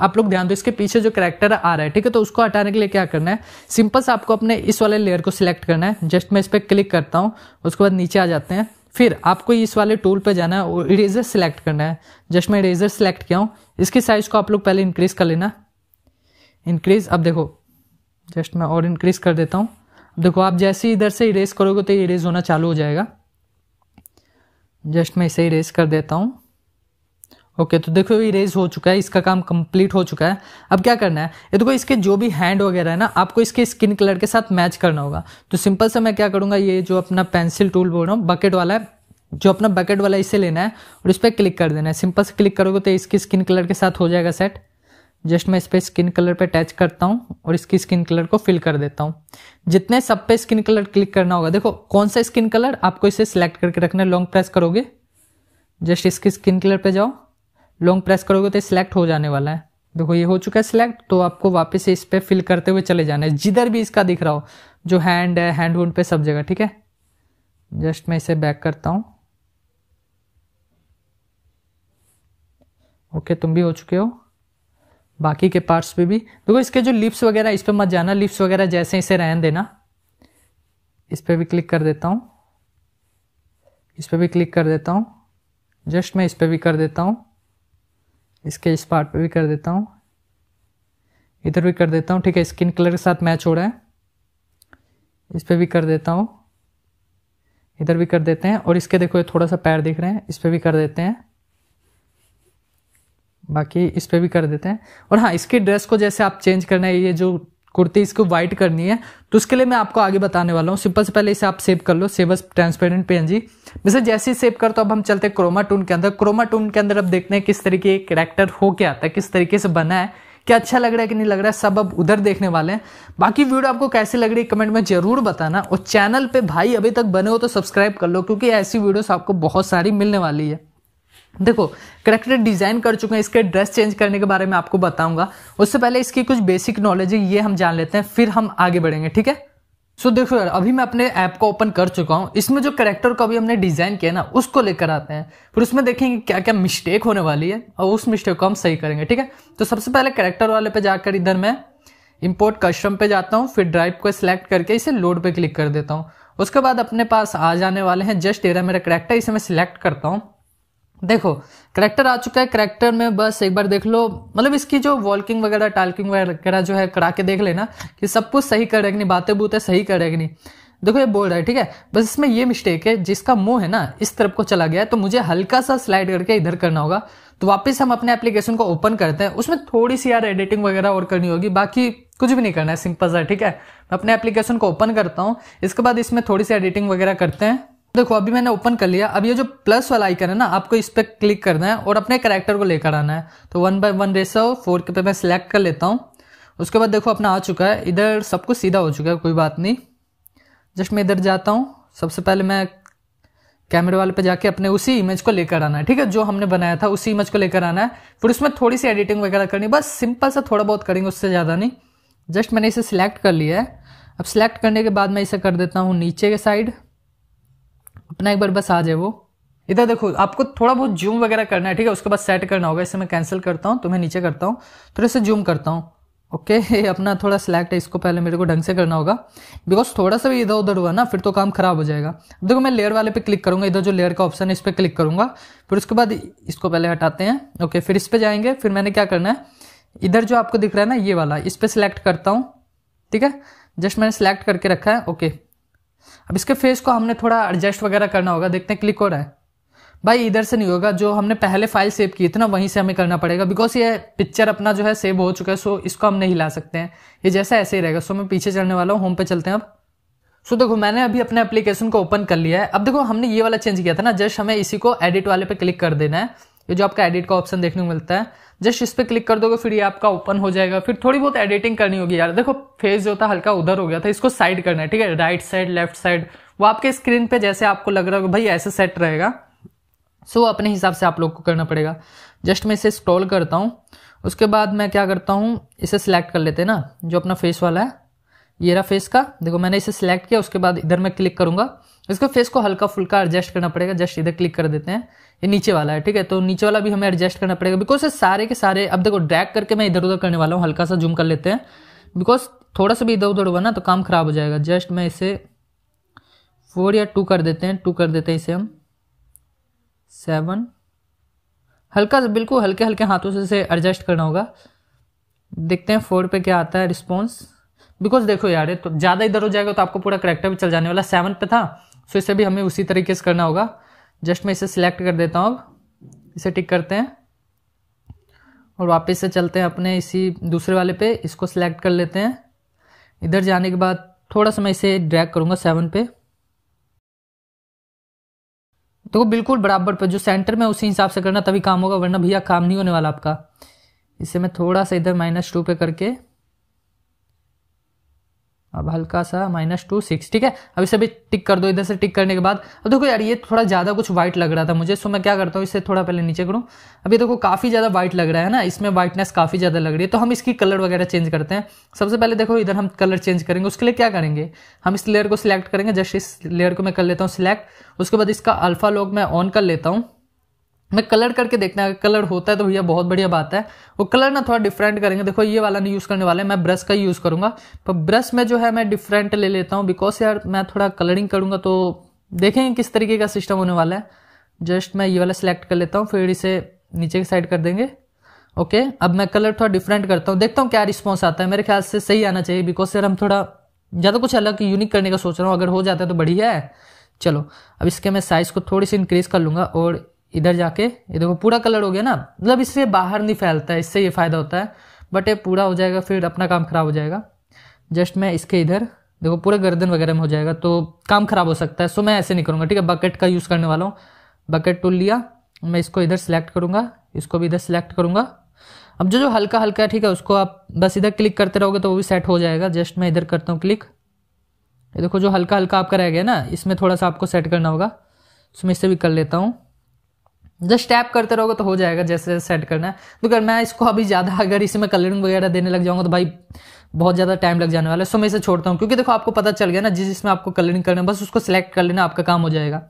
आप लोग ध्यान दो इसके पीछे जो करेक्टर आ रहा है ठीक है तो उसको हटाने के लिए क्या करना है सिंपल से आपको अपने इस वाले लेयर को सिलेक्ट करना है जस्ट मैं इस पर क्लिक करता हूँ उसके बाद नीचे आ जाते हैं फिर आपको इस वाले टूल पे जाना है इरेजर सिलेक्ट करना है जस्ट मैं इरेजर सिलेक्ट किया हूँ इसकी साइज को आप लोग पहले इंक्रीज कर लेना इंक्रीज अब देखो जस्ट मैं और इंक्रीज कर देता हूँ देखो आप जैसे ही इधर से इरेज करोगे तो इरेज होना चालू हो जाएगा जस्ट मैं इसे इरेज कर देता हूँ ओके okay, तो देखो ये रेज हो चुका है इसका काम कंप्लीट हो चुका है अब क्या करना है ये देखो इसके जो भी हैंड वगैरह है ना आपको इसके स्किन कलर के साथ मैच करना होगा तो सिंपल से मैं क्या करूँगा ये जो अपना पेंसिल टूल बोल रहा हूँ बकेट वाला है जो अपना बकेट वाला इसे लेना है और इस पर क्लिक कर देना है सिंपल से क्लिक करोगे तो इसकी स्किन कलर के साथ हो जाएगा सेट जस्ट मैं इस पर स्किन कलर पे टच करता हूँ और इसकी स्किन कलर को फिल कर देता हूँ जितने सब पे स्किन कलर क्लिक करना होगा देखो कौन सा स्किन कलर आपको इसे सिलेक्ट करके रखना है लॉन्ग प्रेस करोगे जस्ट इसके स्किन कलर पे जाओ लॉन्ग प्रेस करोगे तो सिलेक्ट हो जाने वाला है देखो ये हो चुका है सिलेक्ट तो आपको वापस इस पर फिल करते हुए चले जाना है जिधर भी इसका दिख रहा हो जो हैंड है हैंड वुंड पे सब जगह ठीक है जस्ट मैं इसे बैक करता हूँ ओके तुम भी हो चुके हो बाकी के पार्ट्स पे भी देखो इसके जो लिप्स वगैरह इस पर मत जाना लिप्स वगैरह जैसे इसे रहन देना इस पर भी क्लिक कर देता हूँ इस पर भी क्लिक कर देता हूँ जस्ट मैं इस पर भी कर देता हूँ इसके इस पार्ट पे भी कर देता हूँ इधर भी कर देता हूँ ठीक है स्किन कलर के साथ मैच हो रहा है इस पर भी कर देता हूँ इधर भी कर देते हैं और इसके देखो ये थोड़ा सा पैर दिख रहे हैं इस पर भी कर देते हैं बाकी इस पर भी कर देते हैं और हाँ इसकी ड्रेस को जैसे आप चेंज करना है ये जो कुर्ती इसको वाइट करनी है तो उसके लिए मैं आपको आगे बताने वाला हूँ सिंपल से पहले इसे आप सेव कर लो सेवस ट्रांसपेरेंट पीएनजी वैसे जैसे ही सेव कर तो अब हम चलते हैं क्रोमा टून के अंदर क्रोमा टून के अंदर अब देखते हैं किस तरीके एक करेक्टर हो के आता है किस तरीके से बना है क्या अच्छा लग रहा है कि नहीं लग रहा है सब अब उधर देखने वाले हैं बाकी वीडियो आपको कैसे लग रही है कमेंट में जरूर बताना और चैनल पे भाई अभी तक बने हो तो सब्सक्राइब कर लो क्योंकि ऐसी वीडियोस आपको बहुत सारी मिलने वाली है देखो करेक्टर डिज़ाइन कर चुके हैं इसके ड्रेस चेंज करने के बारे में आपको बताऊंगा उससे पहले इसकी कुछ बेसिक नॉलेज है ये हम जान लेते हैं फिर हम आगे बढ़ेंगे ठीक है सो so, देखो यार अभी मैं अपने ऐप को ओपन कर चुका हूँ इसमें जो करेक्टर को अभी हमने डिज़ाइन किया ना उसको लेकर आते हैं फिर उसमें देखेंगे क्या क्या मिस्टेक होने वाली है और उस मिस्टेक को हम सही करेंगे ठीक है तो सबसे पहले करेक्टर वाले पे जाकर इधर मैं इम्पोर्ट कस्टम पे जाता हूँ फिर ड्राइव को सिलेक्ट करके इसे लोड पे क्लिक कर देता हूँ उसके बाद अपने पास आ जाने वाले हैं जस्ट एरा मेरा करेक्टर इसे मैं सिलेक्ट करता हूँ देखो करेक्टर आ चुका है करेक्टर में बस एक बार देख लो मतलब इसकी जो वॉल्किंग वगैरह टालकिंग वगैरह जो है करा के देख लेना कि सब कुछ सही करेगा नहीं बातें बूते सही करेगा नहीं देखो ये बोल रहा है ठीक है बस इसमें ये मिस्टेक है जिसका मुंह है ना इस तरफ को चला गया है तो मुझे हल्का सा स्लाइड करके इधर करना होगा तो वापस हम अपने एप्लीकेशन को ओपन करते हैं उसमें थोड़ी सी यार एडिटिंग वगैरह और करनी होगी बाकी कुछ भी नहीं करना है सिंपल सा ठीक है मैं अपने एप्लीकेशन को ओपन करता हूँ इसके बाद इसमें थोड़ी सी एडिटिंग वगैरह करते हैं देखो अभी मैंने ओपन कर लिया अब ये जो प्लस वाला आइकन है ना आपको इस पर क्लिक करना है और अपने करेक्टर को लेकर आना है तो one by one ratio four के पे मैं सिलेक्ट कर लेता हूँ उसके बाद देखो अपना आ चुका है इधर सब कुछ सीधा हो चुका है कोई बात नहीं जस्ट मैं इधर जाता हूँ सबसे पहले मैं कैमरे वाले पे जाके अपने उसी इमेज को लेकर आना है ठीक है जो हमने बनाया था उसी इमेज को लेकर आना है फिर उसमें थोड़ी सी एडिटिंग वगैरह करनी बस सिंपल सा थोड़ा बहुत करेंगे उससे ज़्यादा नहीं जस्ट मैंने इसे सिलेक्ट कर लिया है अब सिलेक्ट करने के बाद मैं इसे कर देता हूँ नीचे के साइड अपना एक बार बस आ जाए वो इधर देखो आपको थोड़ा बहुत जूम वगैरह करना है ठीक है उसके बाद सेट करना होगा इसे मैं कैंसिल करता हूँ तुम्हें तो नीचे करता हूँ थोड़े से जूम करता हूँ ओके okay, [LAUGHS] अपना थोड़ा सिलेक्ट है इसको पहले मेरे को ढंग से करना होगा बिकॉज थोड़ा सा भी इधर उधर हुआ ना फिर तो काम खराब हो जाएगा देखो मैं लेयर वाले पे क्लिक करूंगा इधर जो लेयर का ऑप्शन है इस पर क्लिक करूंगा फिर उसके बाद इसको पहले हटाते हैं ओके okay, फिर इस पर जाएंगे फिर मैंने क्या करना है इधर जो आपको दिख रहा है ना ये वाला इस पर सिलेक्ट करता हूँ ठीक है जस्ट मैंने सिलेक्ट करके रखा है ओके okay, अब इसके फेस को हमने थोड़ा एडजस्ट वगैरह करना होगा देखते हैं क्लिक हो रहा है भाई इधर से नहीं होगा जो हमने पहले फाइल सेव की थी ना वहीं से हमें करना पड़ेगा बिकॉज ये पिक्चर अपना जो है सेव हो चुका है सो इसको हम नहीं हिला सकते हैं ये जैसा ऐसे ही रहेगा सो मैं पीछे चलने वाला हूँ होम पे चलते हैं अब सो देखो मैंने अभी अपने एप्लीकेशन को ओपन कर लिया है अब देखो हमने ये वाला चेंज किया था ना जस्ट हमें इसी को एडिट वाले पे क्लिक कर देना है ये जो आपका एडिट का ऑप्शन देखने को मिलता है जस्ट इस पर क्लिक कर दोगे फिर ये आपका ओपन हो जाएगा फिर थोड़ी बहुत एडिटिंग करनी होगी यार देखो फेस जो था हल्का उधर हो गया था इसको साइड करना है ठीक है राइट साइड लेफ्ट साइड वो आपके स्क्रीन पे जैसे आपको लग रहा होगा भाई ऐसे सेट रहेगा सो so, अपने हिसाब से आप लोग को करना पड़ेगा जस्ट मैं इसे स्क्रॉल करता हूँ उसके बाद मैं क्या करता हूँ इसे सिलेक्ट कर लेते हैं ना जो अपना फेस वाला है ये रहा फेस का देखो मैंने इसे सिलेक्ट किया उसके बाद इधर मैं क्लिक करूँगा इसका फेस को हल्का फुल्का एडजस्ट करना पड़ेगा जस्ट इधर क्लिक कर देते हैं ये नीचे वाला है ठीक है तो नीचे वाला भी हमें एडजस्ट करना पड़ेगा बिकॉज सारे के सारे अब देखो ड्रैग करके मैं इधर उधर करने वाला हूँ हल्का सा जूम कर लेते हैं बिकॉज थोड़ा सा भी इधर उधर हुआ ना तो काम खराब हो जाएगा जस्ट मैं इसे फोर या टू कर देते हैं टू कर देते हैं इसे हम सेवन हल्का सा बिल्कुल हल्के हल्के हाथों से इसे एडजस्ट करना होगा देखते हैं फोर पे क्या आता है रिस्पॉन्स बिकॉज देखो यार तो ज़्यादा इधर हो जाएगा तो आपको पूरा करेक्टर भी चल जाने वाला सेवन पे था सो इसे भी हमें उसी तरीके से करना होगा जस्ट मैं इसे सिलेक्ट कर देता हूँ अब इसे टिक करते हैं और वापस से चलते हैं अपने इसी दूसरे वाले पे इसको सिलेक्ट कर लेते हैं इधर जाने के बाद थोड़ा सा मैं इसे ड्रैग करूँगा सेवन पे देखो तो बिल्कुल बराबर पे जो सेंटर में उसी हिसाब से करना तभी काम होगा वरना भैया काम नहीं होने वाला आपका इसे मैं थोड़ा सा इधर माइनस टू पे करके अब हल्का सा माइनस टू सिक्स ठीक है अब इसे भी टिक कर दो इधर से टिक करने के बाद अब देखो यार ये थोड़ा ज़्यादा कुछ वाइट लग रहा था मुझे सो मैं क्या करता हूँ इससे थोड़ा पहले नीचे करूँ अभी देखो काफ़ी ज़्यादा वाइट लग रहा है ना इसमें वाइटनेस काफ़ी ज़्यादा लग रही है तो हम इसकी कलर वगैरह चेंज करते हैं सबसे पहले देखो इधर हम कलर चेंज करेंगे उसके लिए क्या करेंगे हम इस लेयर को सिलेक्ट करेंगे जस्ट इस लेयर को मैं कर लेता हूँ सिलेक्ट उसके बाद इसका अल्फा लोग मैं ऑन कर लेता हूँ मैं कलर करके देखना अगर कलर होता है तो भैया बहुत बढ़िया बात है वो कलर ना थोड़ा डिफरेंट करेंगे देखो ये वाला नहीं यूज़ करने वाला है मैं ब्रश का ही यूज़ करूँगा पर ब्रश में जो है मैं डिफरेंट ले लेता हूँ बिकॉज यार मैं थोड़ा कलरिंग करूँगा तो देखेंगे किस तरीके का सिस्टम होने वाला है जस्ट मैं ये वाला सिलेक्ट कर लेता हूँ फिर इसे नीचे की साइड कर देंगे ओके अब मैं कलर थोड़ा डिफरेंट करता हूँ देखता हूँ क्या रिस्पॉन्स आता है मेरे ख्याल से सही आना चाहिए बिकॉज यार हम थोड़ा ज़्यादा कुछ अलग यूनिक करने का सोच रहा हूँ अगर हो जाता है तो बढ़िया है चलो अब इसके मैं साइज़ को थोड़ी सी इंक्रीज़ कर लूँगा और इधर जाके ये देखो पूरा कलर हो गया ना मतलब इससे बाहर नहीं फैलता है इससे ये फ़ायदा होता है बट ये पूरा हो जाएगा फिर अपना काम ख़राब हो जाएगा जस्ट मैं इसके इधर देखो पूरा गर्दन वगैरह में हो जाएगा तो काम ख़राब हो सकता है सो मैं ऐसे नहीं करूँगा ठीक है बकेट का यूज़ करने वाला हूँ बकेट टूल लिया मैं इसको इधर सेलेक्ट करूँगा इसको भी इधर सेलेक्ट करूँगा अब जो जो हल्का हल्का है ठीक है उसको आप बस इधर क्लिक करते रहोगे तो वो भी सेट हो जाएगा जस्ट मैं इधर करता हूँ क्लिक ये देखो जो हल्का हल्का आपका रह गया ना इसमें थोड़ा सा आपको सेट करना होगा इसमें इससे भी कर लेता हूँ जस्ट टैप करते रहोगे तो हो जाएगा जैसे सेट करना है तो अगर मैं इसको अभी ज़्यादा अगर इसमें कलरिंग वगैरह देने लग जाऊंगा तो भाई बहुत ज़्यादा टाइम लग जाने वाला है सो मैं इसे छोड़ता हूँ क्योंकि देखो आपको पता चल गया ना जिस जिसमें आपको कलरिंग करना है बस उसको सिलेक्ट कर लेना आपका काम हो जाएगा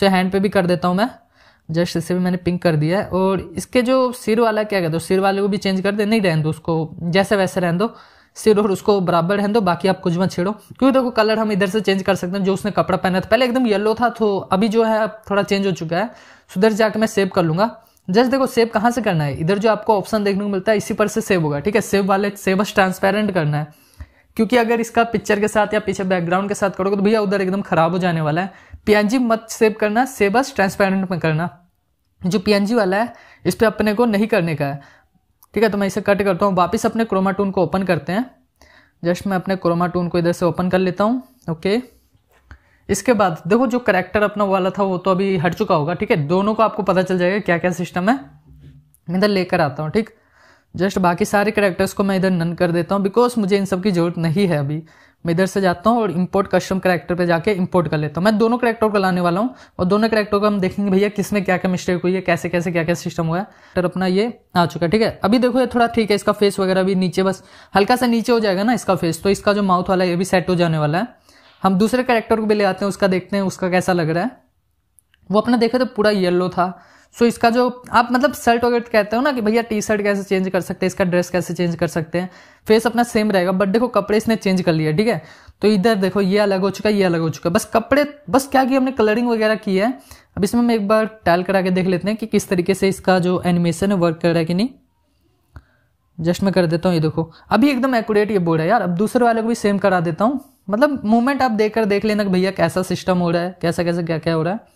सो हैंड पे भी कर देता हूँ मैं जस्ट इसे भी मैंने पिंक कर दिया है और इसके जो सिर वाला क्या कहते हो सिर वाले को भी चेंज कर दे नहीं रहने दो उसको जैसे वैसे रहने दो सिर और उसको बराबर रहने दो बाकी आप कुछ मत छेड़ो क्योंकि देखो कलर हम इधर से चेंज कर सकते हैं जो उसने कपड़ा पहना था पहले एकदम येलो था तो अभी जो है थोड़ा चेंज हो चुका है सुधर देर जाके मैं सेव कर लूंगा जस्ट देखो सेव कहाँ से करना है इधर जो आपको ऑप्शन देखने को मिलता है इसी पर से सेव होगा ठीक है सेव वाले सेव बस ट्रांसपेरेंट करना है क्योंकि अगर इसका पिक्चर के साथ या पीछे बैकग्राउंड के साथ करोगे तो भैया उधर एकदम खराब हो जाने वाला है पीएनजी मत सेव करना सेव बस ट्रांसपेरेंट में करना जो पीएनजी वाला है इस पर अपने को नहीं करने का है ठीक है तो मैं इसे कट करता हूँ वापस अपने क्रोमाटून को ओपन करते हैं जस्ट मैं अपने क्रोमाटून को इधर से ओपन कर लेता हूँ ओके okay. इसके बाद देखो जो करेक्टर अपना वाला था वो तो अभी हट चुका होगा ठीक है दोनों को आपको पता चल जाएगा क्या क्या सिस्टम है मैं इधर लेकर आता हूँ ठीक जस्ट बाकी सारे करेक्टर्स को मैं इधर नन कर देता हूँ बिकॉज मुझे इन सब की जरूरत नहीं है अभी मैं इधर से जाता हूँ और इम्पोर्ट कस्टम करेक्टर पे जाके इम्पोर्ट कर लेता हूँ मैं दोनों करेक्टर को लाने वाला हूँ और दोनों करेक्टर को हम देखेंगे भैया किस में क्या क्या मिस्टेक हुई है कैसे कैसे क्या क्या सिस्टम हुआ है तो अपना ये आ चुका है ठीक है अभी देखो ये थोड़ा ठीक है इसका फेस वगैरह भी नीचे बस हल्का सा नीचे हो जाएगा ना इसका फेस तो इसका जो माउथ वाला है ये भी सेट हो जाने वाला है हम दूसरे कैरेक्टर को भी ले आते हैं उसका देखते हैं उसका कैसा लग रहा है वो अपना देखे तो पूरा येलो था सो so, इसका जो आप मतलब शर्ट वगैरह कहते हो ना कि भैया टी शर्ट कैसे चेंज कर सकते हैं इसका ड्रेस कैसे चेंज कर सकते हैं फेस अपना सेम रहेगा बट देखो कपड़े इसने चेंज कर लिया ठीक है तो इधर देखो ये अलग हो चुका है ये अलग हो चुका है बस कपड़े बस क्या किया हमने कलरिंग वगैरह की है अब इसमें हम एक बार टाइल करा के देख लेते हैं कि किस तरीके से इसका जो एनिमेशन है वर्क कर रहा है कि नहीं जस्ट मैं कर देता हूँ ये देखो अभी एकदम एकट ये बोल रहा है यार अब दूसरे वाले को भी सेम करा देता हूँ मतलब मूवमेंट आप देख कर देख लेना कि भैया कैसा सिस्टम हो रहा है कैसा कैसा क्या क्या हो रहा है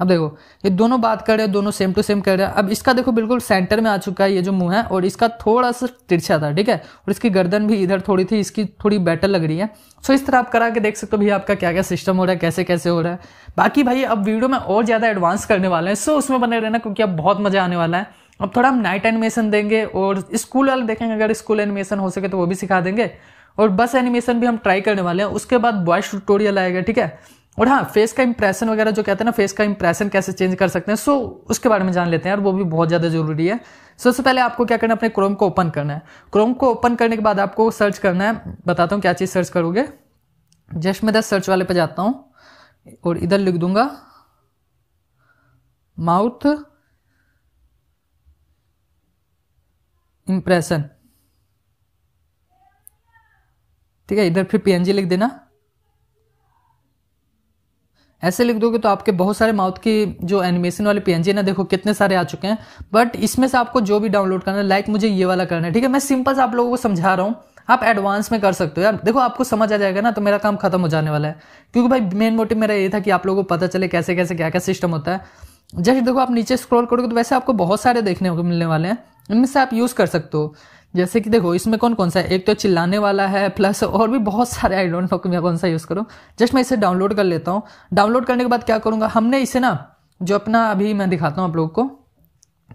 अब देखो ये दोनों बात कर रहे हैं दोनों सेम टू सेम कर रहे हैं अब इसका देखो बिल्कुल सेंटर में आ चुका है ये जो मुंह है और इसका थोड़ा सा तिरछा था ठीक है और इसकी गर्दन भी इधर थोड़ी थी इसकी थोड़ी बेटर लग रही है सो इस तरह आप करा के देख सकते हो भैया आपका क्या क्या सिस्टम हो रहा है कैसे कैसे हो रहा है बाकी भाई अब वीडियो में और ज़्यादा एडवांस करने वाले हैं सो उसमें बने रहना क्योंकि अब बहुत मज़ा आने वाला है अब थोड़ा हम नाइट एनिमेशन देंगे और स्कूल वाले देखेंगे अगर स्कूल एनिमेशन हो सके तो वो भी सिखा देंगे और बस एनिमेशन भी हम ट्राई करने वाले हैं उसके बाद वॉइस ट्यूटोरियल आएगा ठीक है और हाँ फेस का इंप्रेशन वगैरह जो कहते हैं ना फेस का इंप्रेशन कैसे चेंज कर सकते हैं सो उसके बारे में जान लेते हैं और वो भी बहुत ज़्यादा जरूरी है सबसे पहले आपको क्या करना है अपने क्रोम को ओपन करना है क्रोम को ओपन करने के बाद आपको सर्च करना है बताता हूँ क्या चीज़ सर्च करोगे जस्ट मैं दस सर्च वाले पर जाता हूँ और इधर लिख दूंगा माउथ इंप्रेशन ठीक है इधर फिर पीएनजी लिख देना ऐसे लिख दोगे तो आपके बहुत सारे माउथ की जो एनिमेशन वाले पीएनजी ना देखो कितने सारे आ चुके हैं बट इसमें से आपको जो भी डाउनलोड करना है लाइक मुझे ये वाला करना है ठीक है मैं सिंपल से आप लोगों को समझा रहा हूँ आप एडवांस में कर सकते हो यार देखो आपको समझ आ जाएगा ना तो मेरा काम खत्म हो जाने वाला है क्योंकि भाई मेन मोटिव मेरा ये था कि आप लोगों को पता चले कैसे कैसे क्या क्या सिस्टम होता है जैसे देखो आप नीचे स्क्रॉल करोगे तो वैसे आपको बहुत सारे देखने को मिलने वाले हैं इनमें से आप यूज़ कर सकते हो जैसे कि देखो इसमें कौन कौन सा है एक तो चिल्लाने वाला है प्लस और भी बहुत सारे आई डोंट नो कि मैं कौन सा यूज़ करूँ जस्ट मैं इसे डाउनलोड कर लेता हूँ डाउनलोड करने के बाद क्या करूँगा हमने इसे ना जो अपना अभी मैं दिखाता हूँ आप लोग को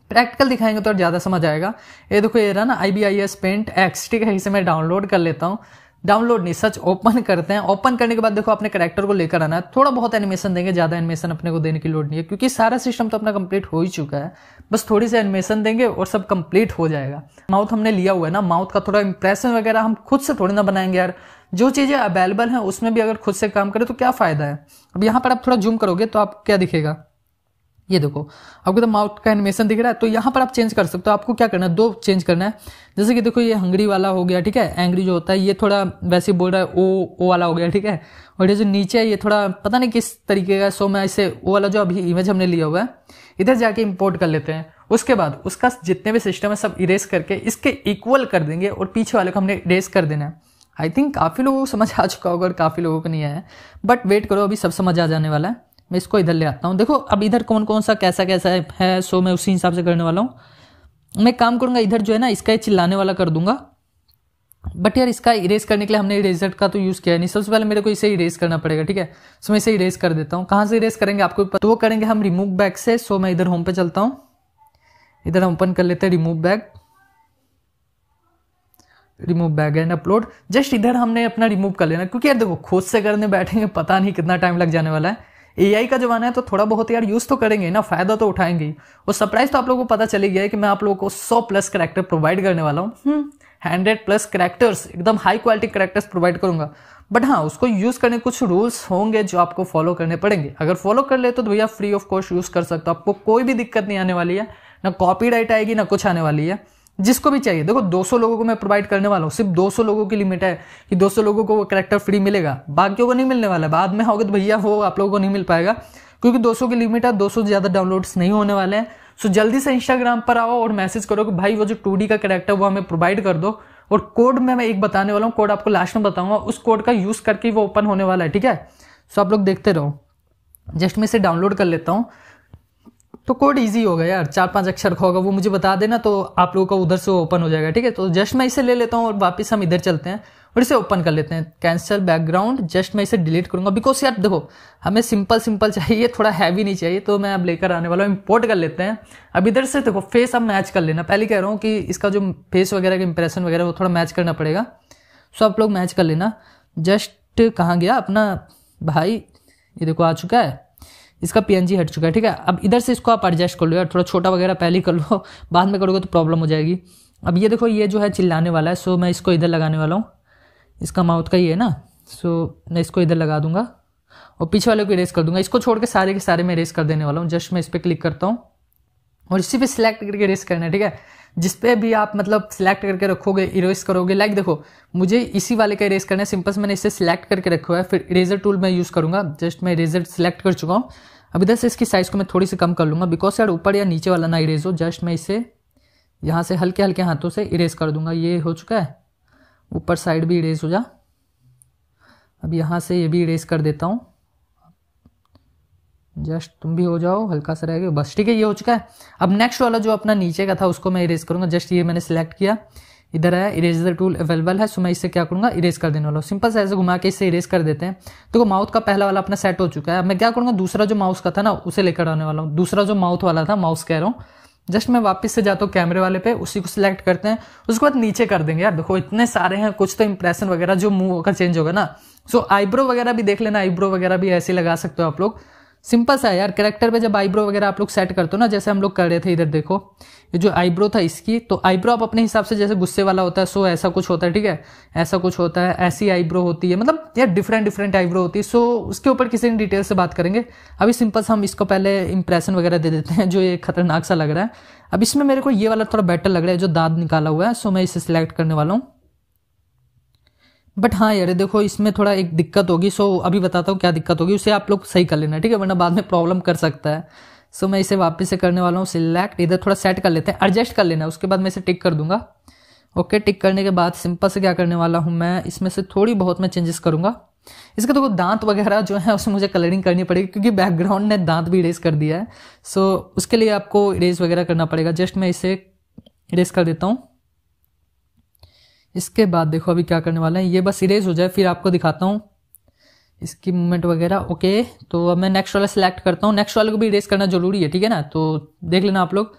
प्रैक्टिकल दिखाएंगे तो ज़्यादा समझ आएगा ये देखो ये रहा ना I B I S paint X ठीक है इसे मैं डाउनलोड कर लेता हूँ डाउनलोड नहीं सच ओपन करते हैं ओपन करने के बाद देखो अपने करेक्टर को लेकर आना है थोड़ा बहुत एनिमेशन देंगे ज़्यादा एनिमेशन अपने को देने की लोड नहीं है क्योंकि सारा सिस्टम तो अपना कंप्लीट हो ही चुका है बस थोड़ी सी एनिमेशन देंगे और सब कंप्लीट हो जाएगा माउथ हमने लिया हुआ है ना माउथ का थोड़ा इंप्रेशन वगैरह हम खुद से थोड़ी ना बनाएंगे यार जो चीज़ें अवेलेबल है उसमें भी अगर खुद से काम करें तो क्या फ़ायदा है अब यहाँ पर आप थोड़ा जूम करोगे तो आप क्या दिखेगा ये देखो आपको तो माउथ का एनिमेशन दिख रहा है तो यहाँ पर आप चेंज कर सकते हो आपको क्या करना है दो चेंज करना है जैसे कि देखो ये हंगरी वाला हो गया ठीक है एंग्री जो होता है ये थोड़ा वैसे बोल रहा है ओ ओ वाला हो गया ठीक है और ये जो नीचे है ये थोड़ा पता नहीं किस तरीके का सो मैं इसे ओ वाला जो अभी इमेज हमने लिया हुआ है इधर जाके इम्पोर्ट कर लेते हैं उसके बाद उसका जितने भी सिस्टम है सब इरेज करके इसके इक्वल कर देंगे और पीछे वाले को हमने इरेज कर देना है आई थिंक काफ़ी लोगों को समझ आ चुका होगा और काफ़ी लोगों को नहीं आया बट वेट करो अभी सब समझ आ जाने वाला है मैं इसको इधर ले आता हूँ देखो अब इधर कौन कौन सा कैसा कैसा है सो मैं उसी हिसाब से करने वाला हूँ मैं काम करूँगा इधर जो है ना इसका चिल्लाने वाला कर दूंगा बट यार इसका इरेज करने के लिए हमने इरेजर का तो यूज़ किया नहीं सबसे पहले मेरे को इसे इरेज करना पड़ेगा ठीक है सो मैं इसे इरेज कर देता हूँ कहाँ से इरेज करेंगे आपको तो वो करेंगे हम रिमूव बैग से सो मैं इधर होम पे चलता हूँ इधर हम ओपन कर लेते हैं remove bag remove bag and upload just इधर हमने अपना रिमूव कर लेना क्योंकि यार देखो खुद से करने बैठेंगे पता नहीं कितना टाइम लग जाने वाला है एआई का जमाना है तो थोड़ा बहुत यार यूज़ तो करेंगे ना फायदा तो उठाएंगे और सरप्राइज तो आप लोगों को पता चली गया है कि मैं आप लोगों को सौ प्लस करेक्टर प्रोवाइड करने वाला हूँ हम्म। हंड्रेड प्लस करेक्टर्स एकदम हाई क्वालिटी करेक्टर्स प्रोवाइड करूंगा बट हाँ उसको यूज़ करने कुछ रूल्स होंगे जो आपको फॉलो करने पड़ेंगे अगर फॉलो कर ले तो भैया फ्री ऑफ कॉस्ट यूज़ कर सकते हो आपको कोई भी दिक्कत नहीं आने वाली है ना कॉपी आएगी ना कुछ आने वाली है जिसको भी चाहिए देखो 200 लोगों को मैं प्रोवाइड करने वाला हूँ सिर्फ 200 लोगों की लिमिट है कि 200 लोगों को करेक्टर फ्री मिलेगा बाकियों को नहीं मिलने वाला है बाद में होगा तो भैया वो आप लोगों को नहीं मिल पाएगा क्योंकि 200 की लिमिट है 200 से ज़्यादा डाउनलोड्स नहीं होने वाले हैं सो जल्दी से इंस्टाग्राम पर आओ और मैसेज करो कि भाई वो जो टू का करेक्टर वो हमें प्रोवाइड कर दो और कोड में मैं एक बताने वाला हूँ कोड आपको लास्ट में बताऊँगा उस कोड का यूज़ करके वो ओपन होने वाला है ठीक है सो आप लोग देखते रहो जस्ट मैं इसे डाउनलोड कर लेता हूँ तो कोड इजी होगा यार चार पांच अक्षर का होगा वो मुझे बता देना तो आप लोगों का उधर से ओपन हो जाएगा ठीक है तो जस्ट मैं इसे ले लेता हूँ और वापस हम इधर चलते हैं और इसे ओपन कर लेते हैं कैंसल बैकग्राउंड जस्ट मैं इसे डिलीट करूंगा बिकॉज यार देखो हमें सिंपल सिंपल चाहिए थोड़ा हैवी नहीं चाहिए तो मैं अब लेकर आने वाला हूँ इम्पोर्ट कर लेते हैं अब इधर से देखो फेस अब मैच कर लेना पहले कह रहा हूँ कि इसका जो फेस वगैरह का इंप्रेशन वगैरह वो थोड़ा मैच करना पड़ेगा सो आप लोग मैच कर लेना जस्ट कहाँ गया अपना भाई ये देखो आ चुका है इसका जी हट चुका है ठीक है अब इधर से इसको आप एडजस्ट कर लो यार थोड़ा छोटा वगैरह पहले कर लो [LAUGHS] बाद में करोगे तो प्रॉब्लम हो जाएगी अब ये देखो ये जो है चिल्लाने वाला है सो मैं इसको इधर लगाने वाला हूँ इसका माउथ का ही है ना सो मैं इसको इधर लगा दूंगा और पीछे वाले को इरेज कर दूंगा इसको छोड़ के सारे के सारे मैं इरेज कर देने वाला हूँ जस्ट मैं इस पर क्लिक करता हूँ और इसी पे सिलेक्ट करके इरेज करना है ठीक है जिस पे भी आप मतलब सिलेक्ट करके रखोगे इरेज करोगे लाइक देखो मुझे इसी वाले का इरेज करना है सिंपल से मैंने इसे सिलेक्ट करके रखा हुआ है फिर इरेजर टूल मैं यूज़ करूँगा जस्ट मैं इरेजर सिलेक्ट कर चुका हूँ अब इधर से इसकी साइज़ को मैं थोड़ी सी कम कर लूंगा बिकॉज यार ऊपर या नीचे वाला ना इरेज हो जस्ट मैं इसे यहाँ से हल्के हल्के हाथों से इरेज कर दूंगा ये हो चुका है ऊपर साइड भी इरेज हो जा अब यहाँ से ये भी इरेज कर देता हूँ जस्ट तुम भी हो जाओ हल्का सा रहेगा बस ठीक है ये हो चुका है अब नेक्स्ट वाला जो अपना नीचे का था उसको मैं इरेज करूंगा जस्ट ये मैंने सिलेक्ट किया इधर आया इरेजर टूल अवेलेबल है सो मैं इसे क्या करूंगा इरेज कर देने वाला हूँ सिंपल से ऐसे घुमा के इसे इरेज कर देते हैं तो माउथ का पहला वाला अपना सेट हो चुका है मैं क्या करूंगा दूसरा जो माउस का था ना उसे लेकर आने वाला हूँ दूसरा जो माउथ वाला था माउस कह रहा हूँ जस्ट मैं वापस से जाता हूँ कैमरे वाले पे उसी को सिलेक्ट करते हैं उसके बाद नीचे कर देंगे यार देखो इतने सारे हैं कुछ तो इंप्रेशन वगैरह जो मुंह का चेंज होगा ना सो आईब्रो वगैरह भी देख लेना आईब्रो वगैरह भी ऐसे लगा सकते हो आप लोग सिंपल सा है यार करेक्टर पे जब आईब्रो वगैरह आप लोग सेट करते हो ना जैसे हम लोग कर रहे थे इधर देखो ये जो आईब्रो था इसकी तो आईब्रो आप अपने हिसाब से जैसे गुस्से वाला होता है सो ऐसा कुछ होता है ठीक है ऐसा कुछ होता है ऐसी आईब्रो होती है मतलब यार डिफरेंट डिफरेंट आईब्रो होती है सो उसके ऊपर किसी ने डिटेल से बात करेंगे अभी सिंपल सा हम इसको पहले इंप्रेशन वगैरह दे देते हैं [LAUGHS] जो ये खतरनाक सा लग रहा है अब इसमें मेरे को ये वाला थोड़ा बेटर लग रहा है जो दाद निकाला हुआ है सो मैं इसे सिलेक्ट करने वाला हूँ बट हाँ यार देखो इसमें थोड़ा एक दिक्कत होगी सो अभी बताता हूँ क्या दिक्कत होगी उसे आप लोग सही कर लेना ठीक है वरना बाद में प्रॉब्लम कर सकता है सो मैं इसे वापस से करने वाला हूँ सिलेक्ट इधर थोड़ा सेट कर लेते हैं एडजस्ट कर लेना है उसके बाद मैं इसे टिक कर दूंगा ओके टिक करने के बाद सिंपल से क्या करने वाला हूँ मैं इसमें से थोड़ी बहुत मैं चेंजेस करूँगा इसके देखो तो दांत वगैरह जो है उसमें मुझे कलरिंग करनी पड़ेगी क्योंकि बैकग्राउंड ने दांत भी इरेज कर दिया है सो उसके लिए आपको इरेज वगैरह करना पड़ेगा जस्ट मैं इसे इरेज कर देता हूँ इसके बाद देखो अभी क्या करने वाला है ये बस इरेज हो जाए फिर आपको दिखाता हूँ इसकी मूवमेंट वगैरह ओके तो अब मैं नेक्स्ट वाला सिलेक्ट करता हूँ नेक्स्ट वाले को भी इरेज करना जरूरी है ठीक है ना तो देख लेना आप लोग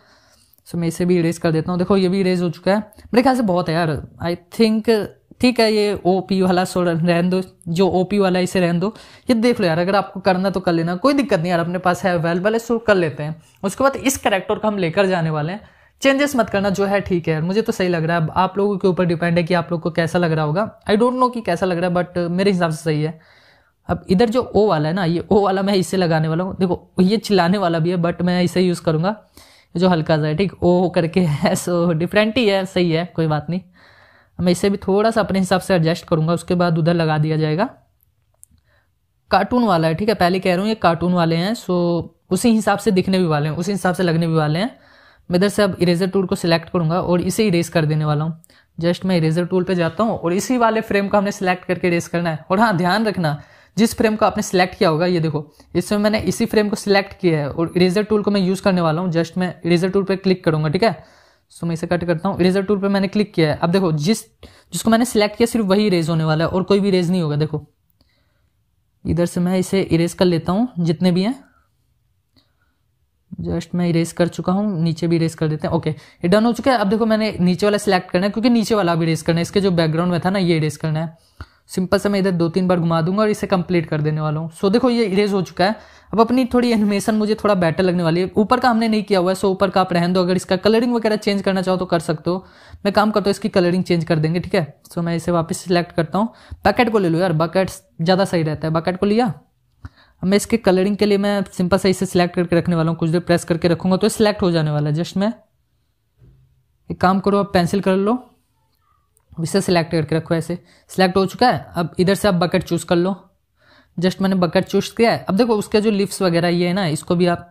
सो मैं इसे भी इरेज कर देता हूँ देखो ये भी इरेज हो चुका है मेरे ख्याल से बहुत है यार आई थिंक ठीक है ये ओ पी वाला सो रहन दो जो ओ पी वाला इसे रहन दो ये देख लो यार अगर आपको करना तो कर लेना कोई दिक्कत नहीं यार अपने पास है अवेलेबल है सो कर लेते हैं उसके बाद इस करेक्टर को हम लेकर जाने वाले हैं चेंजेस मत करना जो है ठीक है मुझे तो सही लग रहा है आप लोगों के ऊपर डिपेंड है कि आप लोग को कैसा लग रहा होगा आई डोंट नो कि कैसा लग रहा है बट मेरे हिसाब से सही है अब इधर जो ओ वाला है ना ये ओ वाला मैं इसे लगाने वाला हूँ देखो ये चिल्लाने वाला भी है बट मैं इसे यूज़ करूँगा जो हल्का सा है ठीक ओ करके है सो डिफरेंट ही है सही है कोई बात नहीं मैं इसे भी थोड़ा सा अपने हिसाब से एडजस्ट करूँगा उसके बाद उधर लगा दिया जाएगा कार्टून वाला है ठीक है पहले कह रहा हूँ ये कार्टून वाले हैं सो उसी हिसाब से दिखने भी वाले हैं उसी हिसाब से लगने भी वाले हैं मैं इधर से अब इरेजर टूल को सिलेक्ट करूंगा और इसे इरेज कर देने वाला हूँ जस्ट मैं इरेजर टूल पे जाता हूँ और इसी वाले फ्रेम को हमने सिलेक्ट करके इरेज करना है और हाँ ध्यान रखना जिस फ्रेम को आपने सिलेक्ट किया होगा ये देखो इसमें मैंने इसी फ्रेम को सिलेक्ट किया है और इरेजर टूल को मैं यूज़ करने वाला हूँ जस्ट मैं इरेजर टूल पर क्लिक करूंगा ठीक है सो मैं इसे कट करता हूँ इरेजर टूल पर मैंने क्लिक किया है अब देखो जिस जिसको मैंने सिलेक्ट किया सिर्फ वही इरेज होने वाला है और कोई भी इरेज नहीं होगा देखो इधर से मैं इसे इरेज कर लेता हूँ जितने भी हैं जस्ट मैं इरेज कर चुका हूँ नीचे भी इरेज कर देते हैं ओके ये डन हो चुका है अब देखो मैंने नीचे वाला सिलेक्ट करना है क्योंकि नीचे वाला भी इरेज करना है इसके जो बैकग्राउंड में था ना ये इरेज करना है सिंपल से मैं इधर दो तीन बार घुमा दूंगा और इसे कंप्लीट कर देने वाला हूँ सो देखो ये इरेज हो चुका है अब अपनी थोड़ी एनिमेशन मुझे थोड़ा बेटर लगने वाली है ऊपर का हमने नहीं किया हुआ है सो ऊपर का आप रहन दो अगर इसका कलरिंग वगैरह चेंज करना चाहो तो कर सकते हो मैं काम करता हूँ इसकी कलरिंग चेंज कर देंगे ठीक है सो मैं इसे वापस सिलेक्ट करता हूँ बकेट को ले लो यार बकेट ज़्यादा सही रहता है बकेट को लिया अब मैं इसके कलरिंग के लिए मैं सिंपल सा इसे सिलेक्ट करके रखने वाला हूँ कुछ देर प्रेस करके रखूंगा तो सिलेक्ट हो जाने वाला है जस्ट मैं एक काम करो आप पेंसिल कर लो इसे सिलेक्ट करके रखो ऐसे सिलेक्ट हो चुका है अब इधर से आप बकेट चूज़ कर लो जस्ट मैंने बकेट चूज किया है अब देखो उसके जो लिप्स वगैरह ये है ना इसको भी आप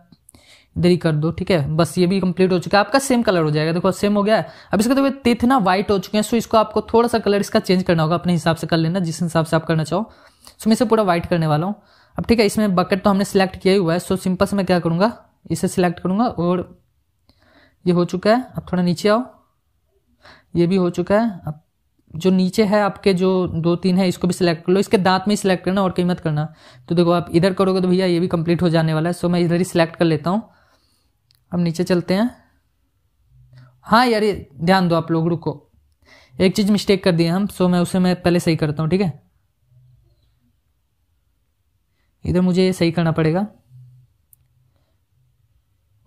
इधर ही कर दो ठीक है बस ये भी कंप्लीट हो चुका है आपका सेम कलर हो जाएगा देखो सेम हो गया है अब इसके तो तिथ ना व्हाइट हो चुके हैं सो इसको आपको थोड़ा सा कलर इसका चेंज करना होगा अपने हिसाब से कर लेना जिस हिसाब से आप करना चाहो सो मैं इसे पूरा व्हाइट करने वाला हूँ अब ठीक है इसमें बकेट तो हमने सिलेक्ट किया ही हुआ है सो सिंपल से मैं क्या करूँगा इसे सिलेक्ट करूँगा और ये हो चुका है अब थोड़ा नीचे आओ ये भी हो चुका है अब जो नीचे है आपके जो दो तीन है इसको भी सिलेक्ट कर लो इसके दांत में ही सिलेक्ट करना और कहीं मत करना तो देखो आप इधर करोगे तो भैया ये भी कंप्लीट हो जाने वाला है सो मैं इधर ही सिलेक्ट कर लेता हूँ अब नीचे चलते हैं हाँ यार ये ध्यान दो आप लोग रुको एक चीज़ मिस्टेक कर दिए हम सो मैं उसे मैं पहले सही करता हूँ ठीक है इधर मुझे सही करना पड़ेगा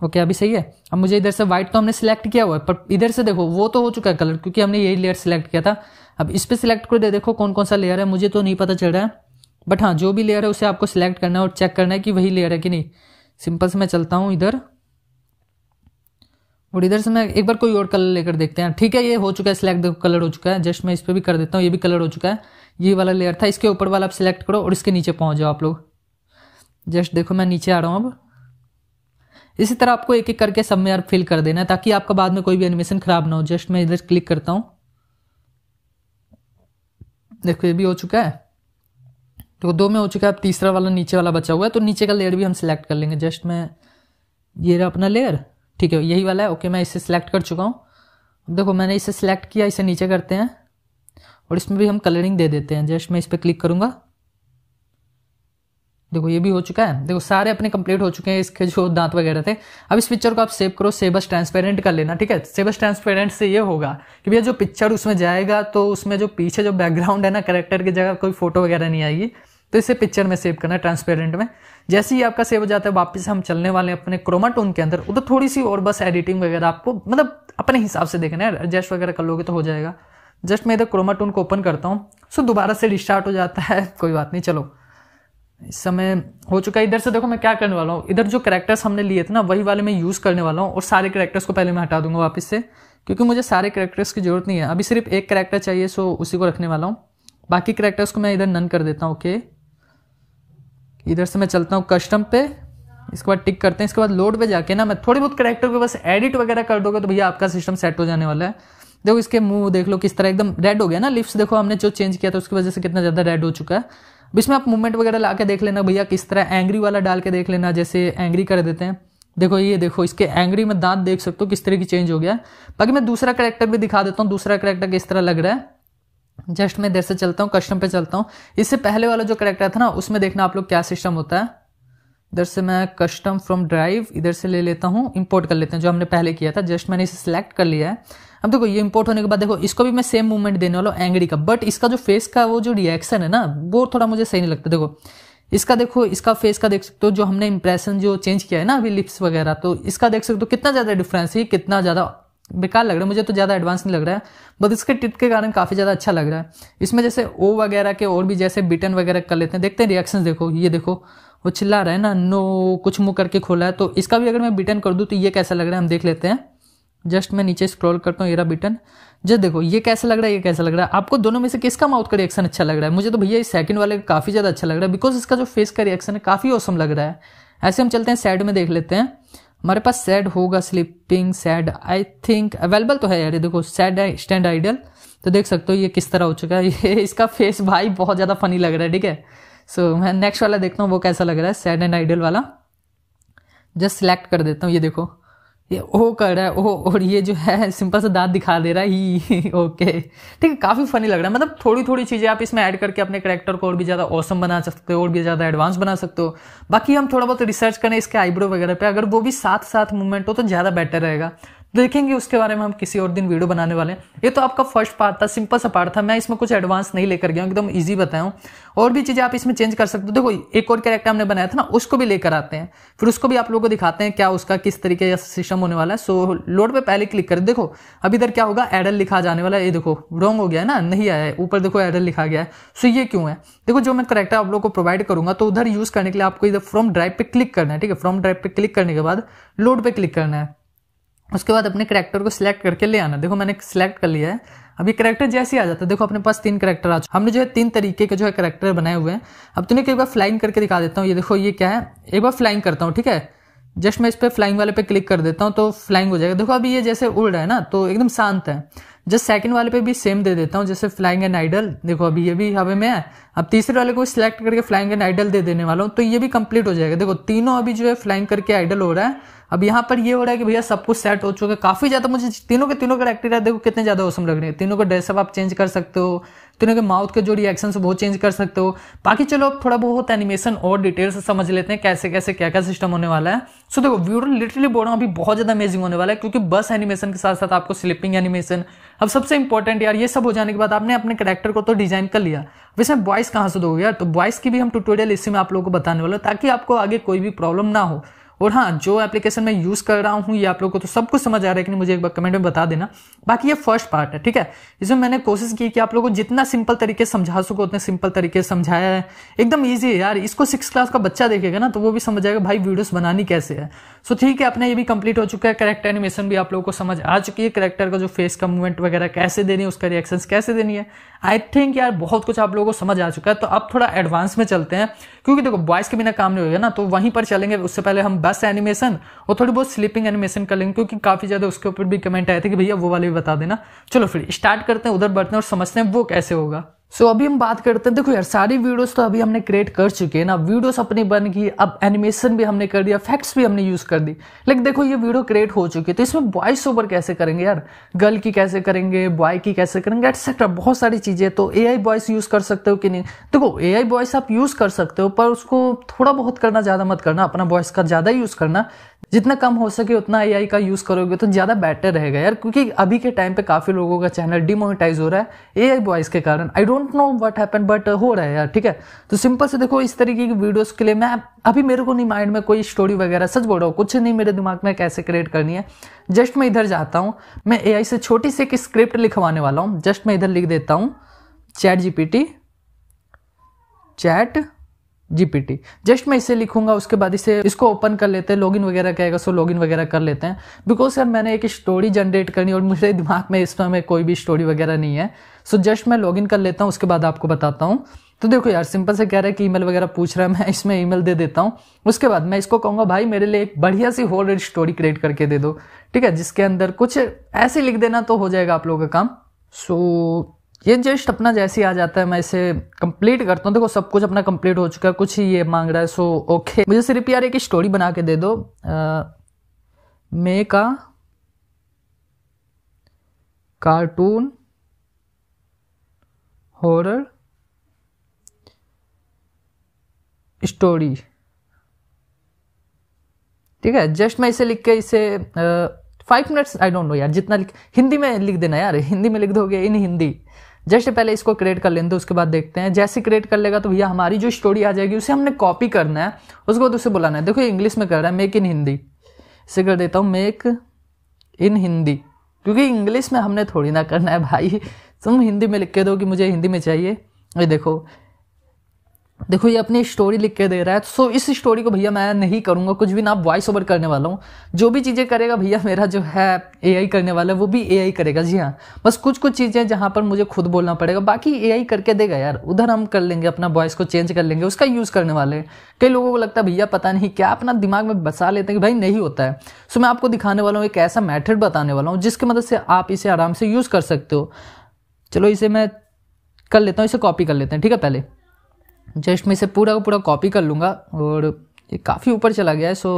ओके okay, अभी सही है अब मुझे इधर से व्हाइट तो हमने सिलेक्ट किया हुआ है पर इधर से देखो वो तो हो चुका है कलर क्योंकि हमने यही लेयर सिलेक्ट किया था अब इस पर सिलेक्ट कर दे देखो कौन कौन सा लेयर है मुझे तो नहीं पता चल रहा है बट हाँ जो भी लेयर है उसे आपको सिलेक्ट करना है और चेक करना है कि वही लेयर है कि नहीं सिंपल से मैं चलता हूँ इधर और इधर से मैं एक बार कोई और कलर लेकर देखते हैं ठीक है ये हो चुका है सिलेक्ट देखो कलर हो चुका है जस्ट मैं इस पर भी कर देता हूँ ये भी कलर हो चुका है ये वाला लेयर था इसके ऊपर वाला आप सिलेक्ट करो और इसके नीचे पहुँच जाओ आप लोग जस्ट देखो मैं नीचे आ रहा हूँ अब इसी तरह आपको एक एक करके सब में यार फिल कर देना है ताकि आपका बाद में कोई भी एनिमेशन खराब ना हो जस्ट मैं इधर क्लिक करता हूँ देखो ये भी हो चुका है तो दो में हो चुका है अब तीसरा वाला नीचे वाला बचा हुआ है तो नीचे का लेयर भी हम सिलेक्ट कर लेंगे जस्ट मैं ये रहा अपना लेयर ठीक है यही वाला है ओके मैं इसे सिलेक्ट कर चुका हूँ देखो मैंने इसे सिलेक्ट किया इसे नीचे करते हैं और इसमें भी हम कलरिंग दे देते हैं जस्ट मैं इस पर क्लिक करूँगा देखो ये भी हो चुका है देखो सारे अपने कंप्लीट हो चुके हैं इसके जो दांत वगैरह थे अब इस पिक्चर को आप सेव करो सेबस ट्रांसपेरेंट कर लेना ठीक है सेबस ट्रांसपेरेंट से ये होगा कि भैया जो पिक्चर उसमें जाएगा तो उसमें जो पीछे जो बैकग्राउंड है ना करेक्टर की जगह कोई फोटो वगैरह नहीं आएगी तो इसे पिक्चर में सेव करना ट्रांसपेरेंट में जैसे ही आपका सेव हो जाता है वापस हम चलने वाले हैं अपने क्रोमाटोन के अंदर उधर थोड़ी सी और बस एडिटिंग वगैरह आपको मतलब अपने हिसाब से देखना है एडजस्ट वगैरह कर लोगे तो हो जाएगा जस्ट मैं इधर क्रोमाटोन को ओपन करता हूँ सो दोबारा से रिस्टार्ट हो जाता है [LAUGHS] कोई बात नहीं चलो इस समय हो चुका है इधर से देखो मैं क्या करने वाला हूँ इधर जो करेक्टर्स हमने लिए थे ना वही वाले मैं यूज़ करने वाला हूँ और सारे करेक्टर्स को पहले मैं हटा दूंगा वापस से क्योंकि मुझे सारे करेक्टर्स की ज़रूरत नहीं है अभी सिर्फ एक करेक्टर चाहिए सो उसी को रखने वाला हूँ बाकी करेक्टर्स को मैं इधर नन कर देता हूँ ओके इधर से मैं चलता हूँ कस्टम पे इसके बाद टिक करते हैं इसके बाद लोड पे जाके ना मैं थोड़ी बहुत करेक्टर को बस एडिट वगैरह कर दोगे तो भैया आपका सिस्टम सेट हो जाने वाला है देखो इसके मुंह देख लो किस तरह एकदम रेड हो गया ना लिप्स देखो हमने जो चेंज किया था उसकी वजह से कितना ज़्यादा रेड हो चुका है इसमें आप मूवमेंट वगैरह ला के देख लेना भैया किस तरह एंग्री वाला डाल के देख लेना जैसे एंग्री कर देते हैं देखो ये देखो इसके एंग्री में दांत देख सकते हो किस तरह की चेंज हो गया बाकी मैं दूसरा करेक्टर भी दिखा देता हूँ दूसरा करेक्टर किस तरह लग रहा है जस्ट मैं इधर से चलता हूँ कस्टम पे चलता हूँ इससे पहले वाला जो करेक्टर था ना उसमें देखना आप लोग क्या सिस्टम होता है इधर से मैं कस्टम फ्रॉम ड्राइव इधर से ले लेता हूँ इंपोर्ट कर लेते हैं जो हमने पहले किया था जस्ट मैंने इसे सिलेक्ट कर लिया है अब देखो ये इंपोर्ट होने के बाद देखो इसको भी मैं सेम मूवमेंट देने वाला हूँ एंगड़ी का बट इसका जो फेस का वो जो रिएक्शन है ना वो थोड़ा मुझे सही नहीं लगता देखो इसका देखो इसका फेस का देख सकते हो जो हमने इंप्रेशन जो चेंज किया है ना अभी लिप्स वगैरह तो इसका देख सकते हो कितना ज़्यादा डिफरेंस है कितना ज़्यादा बेकार लग रहा है मुझे तो ज़्यादा एडवांस नहीं लग रहा है बट इसके टिप के कारण काफ़ी ज़्यादा अच्छा लग रहा है इसमें जैसे ओ वगैरह के और भी जैसे बिटन वगैरह कर लेते हैं देखते हैं रिएक्शन देखो ये देखो वो चिल्ला रहा है ना नो कुछ मुँह करके खोला है तो इसका भी अगर मैं बिटन कर दूँ तो ये कैसा लग रहा है हम देख लेते हैं जस्ट मैं नीचे स्क्रॉल करता हूँ येरा बिटन जस्ट देखो ये कैसा लग रहा है ये कैसा लग रहा है आपको दोनों में से किसका माउथ का रिएक्शन अच्छा लग रहा है मुझे तो भैया इस सेकंड वाले का काफ़ी ज़्यादा अच्छा लग रहा है बिकॉज इसका जो फेस का रिएक्शन है काफ़ी औसम लग रहा है ऐसे हम चलते हैं सैड में देख लेते हैं हमारे पास सैड होगा sleeping sad I think available तो है यार देखो सैड स्टैंड आइडल तो देख सकते हो ये किस तरह हो चुका है [LAUGHS] ये इसका फेस भाई बहुत ज़्यादा फनी लग रहा है ठीक है सो so, मैं नेक्स्ट वाला देखता हूँ वो कैसा लग रहा है सैड एंड आइडल वाला जस्ट सिलेक्ट कर देता हूँ ये देखो ये ओ कर रहा है ओ और ये जो है सिंपल सा दांत दिखा दे रहा है ही ओके [LAUGHS] ठीक है काफ़ी फनी लग रहा है मतलब थोड़ी थोड़ी चीज़ें आप इसमें ऐड करके अपने करेक्टर को और भी ज़्यादा औसम बना सकते हो और भी ज़्यादा एडवांस बना सकते हो बाकी हम थोड़ा बहुत रिसर्च करें इसके आईब्रो वगैरह पे अगर वो भी साथ साथ मूवमेंट हो तो ज़्यादा बेटर रहेगा देखेंगे उसके बारे में हम किसी और दिन वीडियो बनाने वाले हैं ये तो आपका फर्स्ट पार्ट था सिंपल सा पार्ट था मैं इसमें कुछ एडवांस नहीं लेकर गया एकदम ईजी बताया और भी चीज़ें आप इसमें चेंज कर सकते हो देखो एक और कैरेक्टर हमने बनाया था ना उसको भी लेकर आते हैं फिर उसको भी आप लोगों को दिखाते हैं क्या उसका किस तरीके का सिस्टम होने वाला है सो लोड पर पहले क्लिक कर देखो अभी इधर क्या होगा एडल लिखा जाने वाला है ये देखो रॉन्ग हो गया है ना नहीं आया है ऊपर देखो एडल लिखा गया है सो ये क्यों है देखो जो मैं करेक्टर आप लोग को प्रोवाइड करूंगा तो उधर यूज़ करने के लिए आपको इधर फ्रॉम ड्राइव पे क्लिक करना है ठीक है फ्रॉम ड्राइव पे क्लिक करने के बाद लोड पे क्लिक करना है उसके बाद अपने करेक्टर को सिलेक्ट करके ले आना देखो मैंने सिलेक्ट कर लिया है अभी करेक्टर जैसे ही आ जाता है देखो अपने पास तीन करेक्टर आ चुके हमने जो है तीन तरीके के जो है करेक्टर बनाए हुए हैं अब तुम्हें तो एक बार फ्लाइंग करके दिखा देता हूँ ये देखो ये क्या है एक बार फ्लाइंग करता हूँ ठीक है जस्ट मैं इस पर फ्लाइंग वाले पे क्लिक कर देता हूँ तो फ्लाइंग हो जाएगा देखो अभी ये जैसे उड़ रहा है ना तो एकदम शांत है जस्ट सेकंड वाले पे भी सेम दे देता हूँ जैसे फ्लाइंग एंड आइडल देखो अभी ये भी हवे में है अब तीसरे वाले को सिलेक्ट करके फ्लाइंग एंड आइडल दे देने वाला हूँ तो ये भी कंप्लीट हो जाएगा देखो तीनों अभी जो है फ्लाइंग करके आइडल हो रहा है अब यहाँ पर ये हो रहा है कि भैया सब कुछ सेट हो चुका है काफ़ी ज़्यादा मुझे तीनों के तीनों क्राइटेरिया देखो कितने ज़्यादा ओसम लग रहे हैं तीनों का ड्रेसअप आप चेंज कर सकते हो तीनों के माउथ के जो रिएक्शन वो चेंज कर सकते हो बाकी चलो अब थोड़ा बहुत एनिमेशन और डिटेल से समझ लेते हैं कैसे कैसे क्या क्या सिस्टम होने वाला है सो देखो व्यूरो लिटरली बोल रहा हूँ अभी बहुत ज़्यादा अमेजिंग होने वाला है क्योंकि बस एनिमेशन के साथ साथ आपको स्लिपिंग एनिमेशन अब सबसे इंपॉर्टेंट यार ये सब हो जाने के बाद आपने अपने करेक्टर को तो डिजाइन कर लिया वैसे वॉइस कहाँ से दोगे यार तो वॉइस की भी हम ट्यूटोरियल इसी में आप लोगों को बताने वाले ताकि आपको आगे कोई भी प्रॉब्लम ना हो और हाँ जो एप्लीकेशन मैं यूज़ कर रहा हूँ ये आप लोगों को तो सब कुछ समझ आ रहा है कि नहीं मुझे एक बार कमेंट में बता देना बाकी ये फर्स्ट पार्ट है ठीक है इसमें मैंने कोशिश की कि आप लोगों को जितना सिंपल तरीके समझा सको उतने सिंपल तरीके से समझाया है एकदम ईजी है यार इसको सिक्स क्लास का बच्चा देखेगा ना तो वो भी समझ आएगा भाई वीडियोस बनानी कैसे है सो ठीक है अपना ये भी कंप्लीट हो चुका है करेक्ट एनिमेशन भी आप लोगों को समझ आ चुकी है करेक्टर का जो फेस का मूवमेंट वगैरह कैसे देनी है उसका रिएक्शन कैसे देनी है आई थिंक यार बहुत कुछ आप लोगों को समझ आ चुका है तो अब थोड़ा एडवांस में चलते हैं क्योंकि देखो वॉइस के बिना काम नहीं होगा ना तो वहीं पर चलेंगे उससे पहले हम बस एनिमेशन और थोड़ी बहुत स्लीपिंग एनिमेशन कर लेंगे क्योंकि काफ़ी ज़्यादा उसके ऊपर भी कमेंट आए थे कि भैया वो वाले भी बता देना चलो फिर स्टार्ट करते हैं उधर बढ़ते हैं और समझते हैं वो कैसे होगा सो so, अभी हम बात करते हैं देखो यार सारी वीडियोस तो अभी हमने क्रिएट कर चुके हैं ना वीडियोस अपनी बन गई अब एनिमेशन भी हमने कर दिया फैक्ट्स भी हमने यूज कर दी लेकिन देखो ये वीडियो क्रिएट हो चुकी है तो इसमें वॉइस ओवर कैसे करेंगे यार गर्ल की कैसे करेंगे बॉय की कैसे करेंगे एटसेट्रा बहुत सारी चीजें तो ए आई बॉयस यूज कर सकते हो कि नहीं देखो ए आई बॉयस आप यूज कर सकते हो पर उसको थोड़ा बहुत करना ज्यादा मत करना अपना वॉयस का ज्यादा यूज करना जितना कम हो सके उतना एआई का यूज़ करोगे तो ज़्यादा बेटर रहेगा यार क्योंकि अभी के टाइम पे काफ़ी लोगों का चैनल डिमोनिटाइज हो रहा है एआई बॉयज़ के कारण I don't know what happen but हो रहा है यार ठीक है तो सिंपल से देखो इस तरीके की वीडियोज़ के लिए मैं अभी मेरे को नहीं माइंड में कोई स्टोरी वगैरह सच बोल रहा हूँ कुछ नहीं मेरे दिमाग में कैसे क्रिएट करनी है जस्ट मैं इधर जाता हूँ मैं ए से छोटी सी एक स्क्रिप्ट लिखवाने वाला हूँ जस्ट मैं इधर लिख देता हूँ chat G chat GPT just मैं इसे लिखूंगा उसके बाद इसे इसको ओपन कर लेते हैं लॉगिन वगैरह कहेगा सो लॉगिन वगैरह कर लेते हैं बिकॉज यार मैंने एक स्टोरी जनरेट करनी और मुझे दिमाग में इस समय कोई भी स्टोरी वगैरह नहीं है सो जस्ट मैं लॉगिन कर लेता हूँ उसके बाद आपको बताता हूँ तो देखो यार सिंपल से कह रहा है कि ईमेल वगैरह पूछ रहा है मैं इसमें ईमेल दे देता हूँ उसके बाद मैं इसको कहूँगा भाई मेरे लिए एक बढ़िया सी होल स्टोरी क्रिएट करके दे दो ठीक है जिसके अंदर कुछ ऐसे लिख देना तो हो जाएगा आप लोगों का काम सो ये जस्ट अपना जैसे ही आ जाता है मैं इसे कंप्लीट करता हूँ देखो सब कुछ अपना कंप्लीट हो चुका है कुछ ही ये मांग रहा है सो ओके मुझे सिर्फ यार एक स्टोरी बना के दे दो मे का कार्टून हॉरर स्टोरी ठीक है जस्ट मैं इसे लिख के इसे five minutes I don't know यार जितना लिख हिंदी में लिख देना यार हिंदी में लिख दोगे इन हिंदी जस्ट पहले इसको क्रिएट कर लेते हैं उसके बाद देखते हैं जैसे क्रिएट कर लेगा तो भैया हमारी जो स्टोरी आ जाएगी उसे हमने कॉपी करना है उसके बाद तो उसे बुलाना है देखो इंग्लिश में कर रहा है मेक इन हिंदी इसे कर देता हूँ मेक इन हिंदी क्योंकि इंग्लिश में हमने थोड़ी ना करना है भाई तुम हिंदी में लिख के दो कि मुझे हिंदी में चाहिए ये देखो देखो ये अपनी स्टोरी लिख के दे रहा है सो तो, इस स्टोरी को भैया मैं नहीं करूँगा कुछ भी ना वॉइस ओवर करने वाला हूँ जो भी चीज़ें करेगा भैया मेरा जो है एआई करने वाला है वो भी एआई करेगा जी हाँ बस कुछ कुछ चीज़ें जहाँ पर मुझे खुद बोलना पड़ेगा बाकी एआई करके देगा यार उधर हम कर लेंगे अपना वॉइस को चेंज कर लेंगे उसका यूज़ करने वाले कई लोगों को लगता है भैया पता नहीं क्या अपना दिमाग में बसा लेते हैं कि भाई नहीं होता है सो मैं आपको दिखाने वाला हूँ एक ऐसा मैथड बताने वाला हूँ जिसकी मदद से आप इसे आराम से यूज़ कर सकते हो चलो इसे मैं कर लेता हूँ इसे कॉपी कर लेते हैं ठीक है पहले जस्ट मैं इसे पूरा का पूरा कॉपी कर लूँगा और ये काफ़ी ऊपर चला गया है सो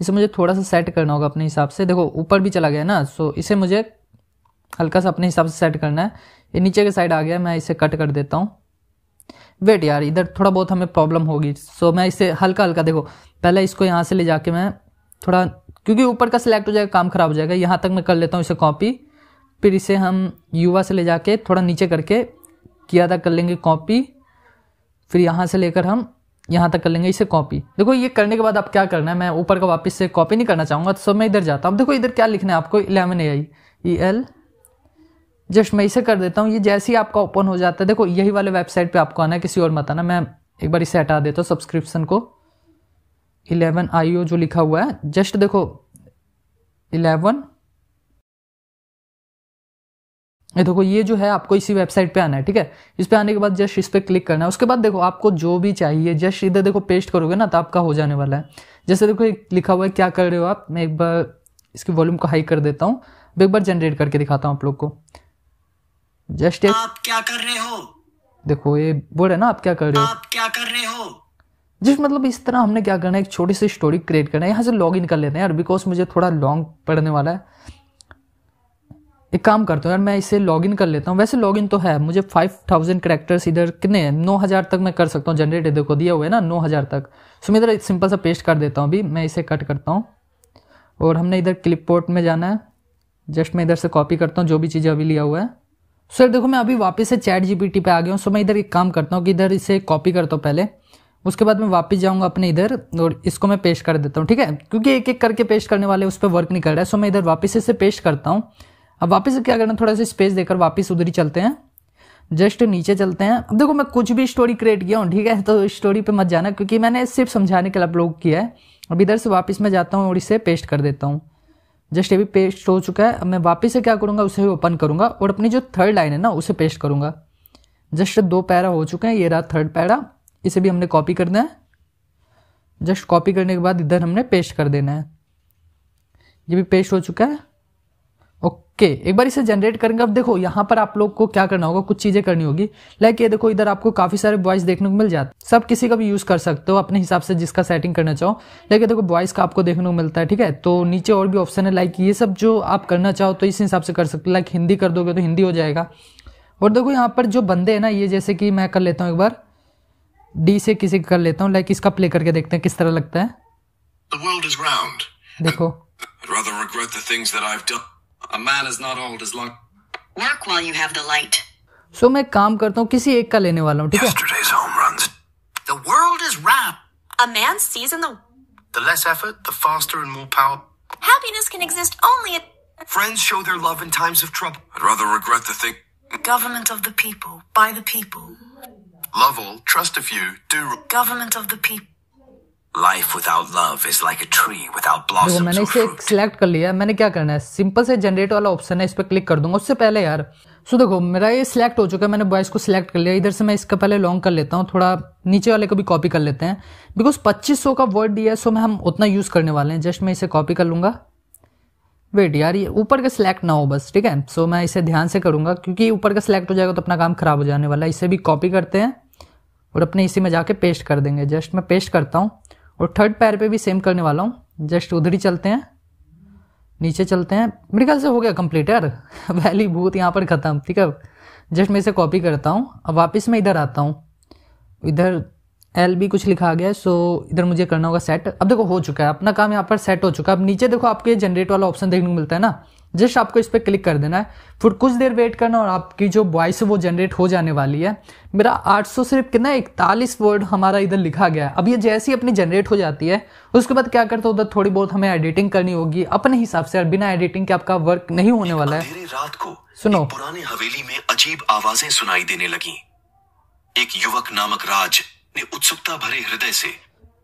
इसे मुझे थोड़ा सा सेट करना होगा अपने हिसाब से देखो ऊपर भी चला गया है ना सो इसे मुझे हल्का सा अपने हिसाब से सेट करना है ये नीचे के साइड आ गया मैं इसे कट कर देता हूँ वेट यार इधर थोड़ा बहुत हमें प्रॉब्लम होगी सो मैं इसे हल्का हल्का देखो पहले इसको यहाँ से ले जाके मैं थोड़ा क्योंकि ऊपर का सिलेक्ट हो जाएगा काम खराब हो जाएगा यहाँ तक मैं कर लेता हूँ इसे कॉपी फिर इसे हम युवा से ले जाके थोड़ा नीचे करके किया था कर लेंगे कॉपी फिर यहाँ से लेकर हम यहाँ तक कर लेंगे इसे कॉपी देखो ये करने के बाद आप क्या करना है मैं ऊपर का वापस से कॉपी नहीं करना चाहूँगा तो सब मैं इधर जाता हूँ देखो इधर क्या लिखना है आपको eleven A I E L just मैं इसे कर देता हूँ ये जैसे ही आपका ओपन हो जाता है देखो यही वाले वेबसाइट पे आपको आना है किसी और मत आना मैं एक बार इसे हटा देता हूँ सब्सक्रिप्शन को इलेवन आई जो लिखा हुआ है जस्ट देखो इलेवन ये देखो ये जो है आपको इसी वेबसाइट पे आना है ठीक है इस पे आने के बाद जस्ट इस पे क्लिक करना है उसके बाद देखो आपको जो भी चाहिए जस्ट इधर देखो पेस्ट करोगे ना तो आपका हो जाने वाला है जैसे देखो एक लिखा हुआ है क्या कर रहे हो आप मैं एक बार इसकी वॉल्यूम को हाई कर देता हूँ एक बार जनरेट करके दिखाता हूँ आप लोग को जस्ट एक आप क्या कर रहे हो देखो ये बोल है ना आप क्या कर रहे हो आप क्या कर रहे हो जिस मतलब इस तरह हमने क्या करना है एक छोटी सी स्टोरी क्रिएट करना है यहाँ से लॉग इन कर लेते हैं यार बिकॉज मुझे थोड़ा लॉन्ग पड़ने वाला है एक काम करता हूँ यार मैं इसे लॉगिन कर लेता हूँ वैसे लॉगिन तो है मुझे फाइव थाउजेंड करेक्टर्स इधर कितने हैं नौ हज़ार तक मैं कर सकता हूँ जनरेट इधर को दिया हुआ है ना नौ हज़ार तक सो मैं इधर सिंपल सा पेस्ट कर देता हूँ अभी मैं इसे कट करता हूँ और हमने इधर क्लिपबोर्ड में जाना है जस्ट मैं इधर से कॉपी करता हूँ जो भी चीज़ें अभी लिया हुआ है सो यार देखो मैं अभी वापस से चैट जी पे आ गया हूँ सो मैं इधर एक काम करता हूँ कि इधर इसे कॉपी करता हूँ पहले उसके बाद मैं वापस जाऊँगा अपने इधर और इसको मैं पेश कर देता हूँ ठीक है क्योंकि एक एक करके पेश करने वाले उस पर वर्क नहीं कर रहा है सो मैं इधर वापस इसे पेश करता हूँ अब वापस क्या करना थोड़ा सा स्पेस देकर वापस उधर ही चलते हैं जस्ट नीचे चलते हैं अब देखो मैं कुछ भी स्टोरी क्रिएट किया हूँ ठीक है तो स्टोरी पे मत जाना क्योंकि मैंने सिर्फ समझाने के लिए अपलोड किया है अब इधर से वापस मैं जाता हूँ और इसे पेस्ट कर देता हूँ जस्ट ये भी पेस्ट हो चुका है अब मैं वापस से क्या करूँगा उसे ओपन करूँगा और अपनी जो थर्ड लाइन है ना उसे पेस्ट करूँगा जस्ट दो पैरा हो चुके हैं ये रहा थर्ड पैरा इसे भी हमने कॉपी करना है जस्ट कॉपी करने के बाद इधर हमने पेस्ट कर देना है ये भी पेस्ट हो चुका है ओके एक बार इसे जनरेट करेंगे अब देखो यहाँ पर आप लोग को क्या करना होगा कुछ चीजें करनी होगी लाइक ये देखो इधर आपको काफी सारे वॉइस देखने को मिल जाते सब किसी का भी यूज कर सकते हो अपने हिसाब से जिसका सेटिंग करना चाहो लाइक ये देखो वॉइस का आपको देखने को मिलता है ठीक है तो नीचे और भी ऑप्शन है लाइक ये सब जो आप करना चाहो तो इस हिसाब से कर सकते हो लाइक हिंदी कर दोगे तो हिंदी हो जाएगा और देखो यहाँ पर जो बंदे हैं ना ये जैसे कि मैं कर लेता हूँ एक बार डी से किसी कर लेता हूँ लाइक इसका प्ले करके देखते हैं किस तरह लगता है देखो A man is not old as long. Work while you have the light. So मैं काम करता हूँ किसी एक का लेने वाला हूँ ठीक है? Yesterday's home runs. The world is rap A man sees in the. The less effort, the faster and more power. Happiness can exist only if. Friends show their love in times of trouble. I'd rather regret the thing. Government of the people, by the people. Love all, trust a few, do. Government of the people. Life without love is like a tree without blossoms तो मैंने इसे select कर लिया मैंने क्या करना है simple से जनरेट वाला ऑप्शन है इस पर क्लिक कर दूंगा उससे पहले यार सो देखो मेरा ये सिलेक्ट हो चुका है मैंने वॉइस को सिलेक्ट कर लिया इधर से मैं इसका पहले लॉन्ग कर लेता हूँ थोड़ा नीचे वाले को भी कॉपी कर लेते हैं बिकॉज 2500 का वर्ड दिया है सो मैं हम उतना यूज़ करने वाले हैं जस्ट मैं इसे कॉपी कर लूंगा वेट यार ये ऊपर का सिलेक्ट ना हो बस ठीक है सो मैं इसे ध्यान से करूंगा क्योंकि ऊपर का सिलेक्ट हो जाएगा तो अपना काम खराब हो जाने वाला है इसे भी कॉपी करते हैं और अपने इसी में जाके पेस्ट कर देंगे जस्ट मैं पेस्ट करता हूँ और थर्ड पैर पे भी सेम करने वाला हूँ जस्ट उधर ही चलते हैं नीचे चलते हैं मेरे ख्याल से हो गया कंप्लीट यार वैली [LAUGHS] भूत यहाँ पर ख़त्म ठीक है जस्ट मैं इसे कॉपी करता हूँ अब वापस मैं इधर आता हूँ इधर एल भी कुछ लिखा गया सो इधर मुझे करना होगा सेट अब देखो हो चुका है अपना काम यहाँ पर सेट हो चुका है अब नीचे देखो आपके जनरेट वाला ऑप्शन देखने को मिलता है ना जस्ट आपको इस पर क्लिक कर देना है फिर कुछ देर वेट करना और आपकी जो वॉइस है वो जनरेट हो जाने वाली है मेरा 800 सिर्फ कितना इकतालीस वर्ड हमारा इधर लिखा गया है अब ये जैसी अपनी जनरेट हो जाती है उसके बाद क्या करते हो उधर थोड़ी बहुत हमें एडिटिंग करनी होगी अपने हिसाब से बिना एडिटिंग के आपका वर्क नहीं होने वाला है रात को सुनो पुराने हवेली में अजीब आवाजें सुनाई देने लगी एक युवक नामक राज ने उत्सुकता भरे हृदय से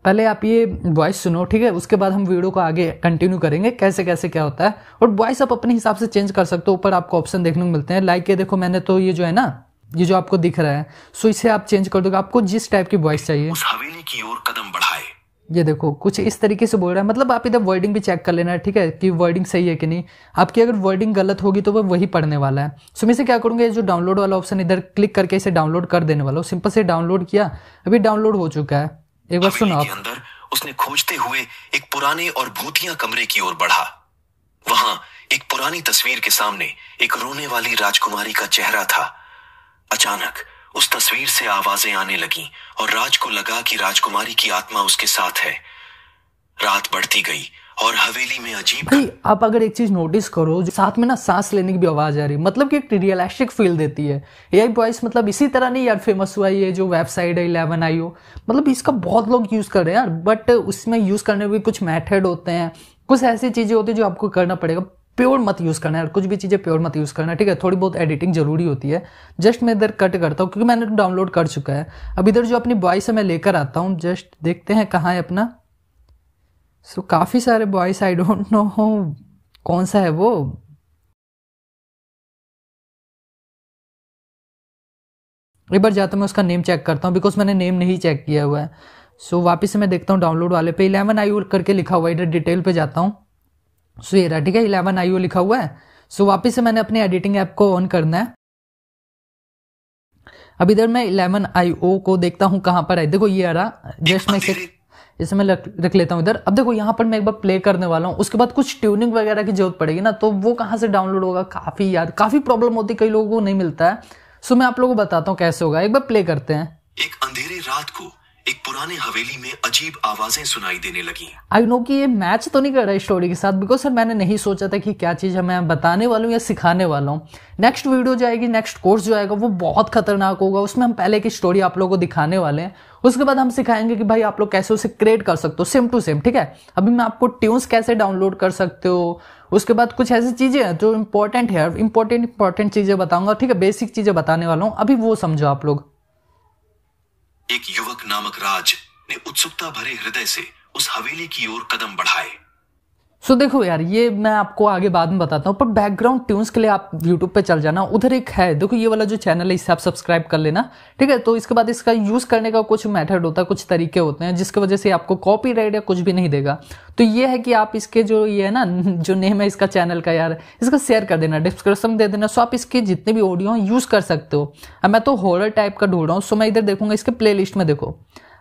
पहले आप ये वॉइस सुनो ठीक है उसके बाद हम वीडियो को आगे कंटिन्यू करेंगे कैसे कैसे क्या होता है और वॉइस आप अपने हिसाब से चेंज कर सकते हो ऊपर आपको ऑप्शन देखने को मिलते हैं लाइक ये देखो मैंने तो ये जो है ना ये जो आपको दिख रहा है सो इसे आप चेंज कर दोगे आपको जिस टाइप की वॉइस चाहिए उस हवेली की ओर कदम बढ़ाए ये देखो कुछ इस तरीके से बोल रहा है मतलब आप इधर वर्डिंग भी चेक कर लेना है ठीक है कि वर्डिंग सही है कि नहीं आपकी अगर वर्डिंग गलत होगी तो वो वही पढ़ने वाला है सो मैं से क्या ये जो डाउनलोड वाला ऑप्शन इधर क्लिक करके इसे डाउनलोड कर देने वाला हूँ सिंपल से डाउनलोड किया अभी डाउनलोड हो चुका है एक बार सुनो के अंदर उसने खोजते हुए एक पुराने और भूतिया कमरे की ओर बढ़ा वहां एक पुरानी तस्वीर के सामने एक रोने वाली राजकुमारी का चेहरा था अचानक उस तस्वीर से आवाजें आने लगी और राज को लगा कि राजकुमारी की आत्मा उसके साथ है रात बढ़ती गई और हवेली में अजीब भाई आप अगर एक चीज नोटिस करो जो साथ में ना सांस लेने की भी आवाज आ रही है मतलब कि एक रियलिस्टिक फील देती है ए वॉइस मतलब इसी तरह नहीं यार फेमस हुआ ये जो वेबसाइट है इलेवन आई मतलब इसका बहुत लोग यूज कर रहे हैं यार बट उसमें यूज करने में कुछ मैथड होते हैं कुछ ऐसी चीजें होती है जो आपको करना पड़ेगा प्योर मत यूज़ करना है कुछ भी चीज़ें प्योर मत यूज़ करना ठीक है थोड़ी बहुत एडिटिंग जरूरी होती है जस्ट मैं इधर कट करता हूँ क्योंकि मैंने डाउनलोड तो कर चुका है अब इधर जो अपनी वॉइस है मैं लेकर आता हूँ जस्ट देखते हैं कहाँ है अपना सो so, काफ़ी सारे बॉयस आई डोंट नो कौन सा है वो एक बार जाता मैं उसका नेम चेक करता हूँ बिकॉज मैंने नेम नहीं चेक किया हुआ है सो so, वापस से मैं देखता हूँ डाउनलोड वाले पे इलेवन आई करके लिखा हुआ है इधर डिटेल पे जाता हूँ सो so, ये रहा ठीक है इलेवन आई लिखा हुआ है सो so, वापस से मैंने अपने एडिटिंग ऐप को ऑन करना है अब इधर मैं इलेवन आई को देखता हूँ कहाँ पर है देखो ये आ रहा जस्ट मैं जैसे मैं रख लेता हूँ इधर अब देखो यहाँ पर मैं एक बार प्ले करने वाला हूँ उसके बाद कुछ ट्यूनिंग वगैरह की जरूरत पड़ेगी ना तो वो कहाँ से डाउनलोड होगा काफ़ी यार काफ़ी प्रॉब्लम होती है कई लोगों को नहीं मिलता है सो मैं आप लोगों को बताता हूँ कैसे होगा एक बार प्ले करते हैं एक अंधेरी रात को एक पुराने हवेली में अजीब आवाजें सुनाई देने लगी आई नो कि ये मैच तो नहीं कर रहा स्टोरी के साथ बिकॉज सर मैंने नहीं सोचा था कि क्या चीज़ है मैं बताने वाला हूँ या सिखाने वाला हूँ नेक्स्ट वीडियो जो आएगी नेक्स्ट कोर्स जो आएगा वो बहुत खतरनाक होगा उसमें हम पहले की स्टोरी आप लोगों को दिखाने वाले हैं उसके बाद हम सिखाएंगे कि भाई आप लोग कैसे उसे क्रिएट कर सकते हो सेम टू सेम ठीक है अभी मैं आपको ट्यून्स कैसे डाउनलोड कर सकते हो उसके बाद कुछ ऐसी चीज़ें हैं जो इंपॉर्टेंट है इंपॉर्टेंट इंपॉर्टेंट चीज़ें बताऊंगा ठीक है बेसिक चीज़ें बताने वाला हूं अभी वो समझो आप लोग एक युवक नामक राज ने उत्सुकता भरे हृदय से उस हवेली की ओर कदम बढ़ाए सो so, देखो यार ये मैं आपको आगे बाद में बताता हूँ पर बैकग्राउंड ट्यून्स के लिए आप यूट्यूब पे चल जाना उधर एक है देखो ये वाला जो चैनल है इसे आप सब्सक्राइब कर लेना ठीक है तो इसके बाद इसका यूज़ करने का कुछ मेथड होता है कुछ तरीके होते हैं जिसकी वजह से आपको कॉपी या कुछ भी नहीं देगा तो ये है कि आप इसके जो ये है ना जो नेम है इसका चैनल का यार इसका शेयर कर देना डिस्क्रिप्शन दे देना सो आप इसके जितने भी ऑडियो हैं यूज़ कर सकते हो मैं तो हॉरर टाइप का ढूंढ रहा हूँ सो मैं इधर देखूंगा इसके प्ले में देखो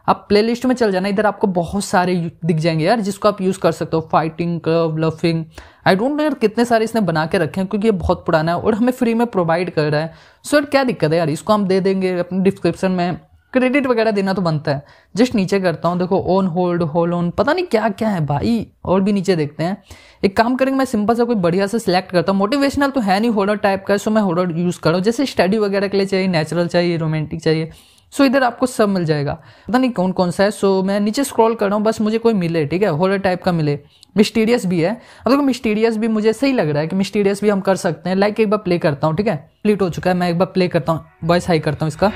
आप प्लेलिस्ट में चल जाना इधर आपको बहुत सारे दिख जाएंगे यार जिसको आप यूज़ कर सकते हो fighting club laughing I don't know यार कितने सारे इसने बना के रखे हैं क्योंकि ये बहुत पुराना है और हमें फ्री में प्रोवाइड कर रहा है सो यार क्या दिक्कत है यार इसको हम दे देंगे अपने डिस्क्रिप्शन में क्रेडिट वगैरह देना तो बनता है जस्ट नीचे करता हूँ देखो ओन होल्ड होल ओन पता नहीं क्या क्या है भाई और भी नीचे देखते हैं एक काम करेंगे मैं सिंपल सा कोई बढ़िया से सिलेक्ट करता हूँ मोटिवेशनल तो है नहीं होडर टाइप का सो मैं होडर यूज़ कर रहा हूँ जैसे स्टडी वगैरह के लिए चाहिए नेचुरल चाहिए रोमांटिक चाहिए सो so, इधर आपको सब मिल जाएगा पता नहीं कौन कौन सा है सो so, मैं नीचे स्क्रॉल कर रहा हूँ बस मुझे कोई मिले ठीक है होलर टाइप का मिले मिस्टीरियस भी है अब देखो मिस्टीरियस भी मुझे सही लग रहा है कि मिस्टीरियस भी हम कर सकते हैं लाइक एक बार प्ले करता हूँ ठीक है प्लीट हो चुका है मैं एक बार प्ले करता हूँ वॉइस हाई करता हूँ इसका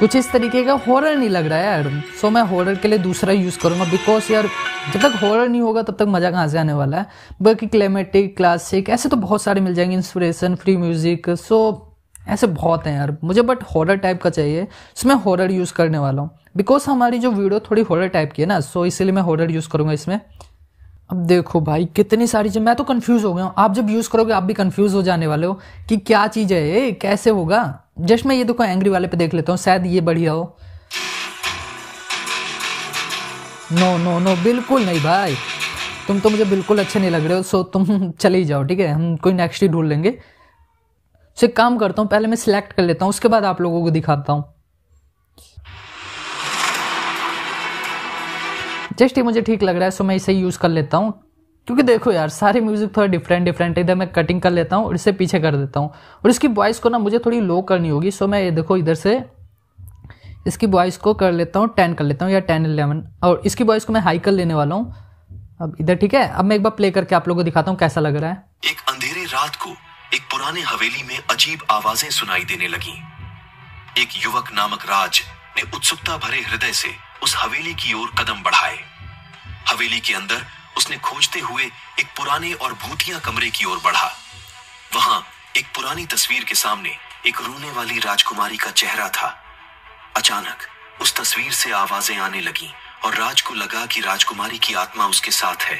कुछ इस तरीके का हॉरर नहीं लग रहा है यार सो मैं हॉरर के लिए दूसरा यूज़ करूँगा बिकॉज यार जब तक हॉरर नहीं होगा तब तक मज़ा कहाँ से आने वाला है बाकी क्लेमेटिक क्लासिक ऐसे तो बहुत सारे मिल जाएंगे इंस्पिरेशन फ्री म्यूज़िक सो ऐसे बहुत हैं यार मुझे बट हॉरर टाइप का चाहिए सो मैं हॉरर यूज़ करने वाला हूँ बिकॉज हमारी जो वीडियो थोड़ी हॉरर टाइप की है ना सो इसीलिए मैं हॉरर यूज़ करूँगा इसमें अब देखो भाई कितनी सारी चीज़ मैं तो कन्फ्यूज़ हो गया हूँ आप जब यूज़ करोगे आप भी कन्फ्यूज़ हो जाने वाले हो कि क्या चीज़ है ये कैसे होगा जस्ट मैं ये देखो तो एंग्री वाले पे देख लेता हूँ शायद ये बढ़िया हो नो नो नो बिल्कुल नहीं भाई तुम तो मुझे बिल्कुल अच्छे नहीं लग रहे हो सो तुम [LAUGHS] चले ही जाओ ठीक है हम कोई नेक्स्ट ही ढूंढ लेंगे सो एक काम करता हूँ पहले मैं सिलेक्ट कर लेता हूँ उसके बाद आप लोगों को दिखाता हूँ जस्ट ये मुझे ठीक लग रहा है सो मैं इसे यूज़ कर लेता हूँ क्योंकि देखो यार सारे म्यूजिक थोड़ा डिफरेंट डिफरेंट है इधर मैं कटिंग कर लेता हूँ और इसे पीछे कर देता हूँ और इसकी वॉइस को ना मुझे थोड़ी लो करनी होगी सो मैं ये देखो इधर से इसकी वॉइस को कर लेता हूँ टेन कर लेता हूँ या टेन इलेवन और इसकी वॉइस को मैं हाई कर लेने वाला हूँ अब इधर ठीक है अब मैं एक बार प्ले करके आप लोगों को दिखाता हूँ कैसा लग रहा है एक अंधेरी रात को एक पुराने हवेली में अजीब आवाजें सुनाई देने लगी एक युवक नामक राज ने उत्सुकता भरे हृदय से उस हवेली की ओर कदम बढ़ाए हवेली के अंदर उसने खोजते हुए एक पुराने और भूतिया कमरे की ओर बढ़ा वहां एक पुरानी तस्वीर के सामने एक रोने वाली राजकुमारी का चेहरा था अचानक उस तस्वीर से आवाजें आने लगी और राज को लगा कि राजकुमारी की आत्मा उसके साथ है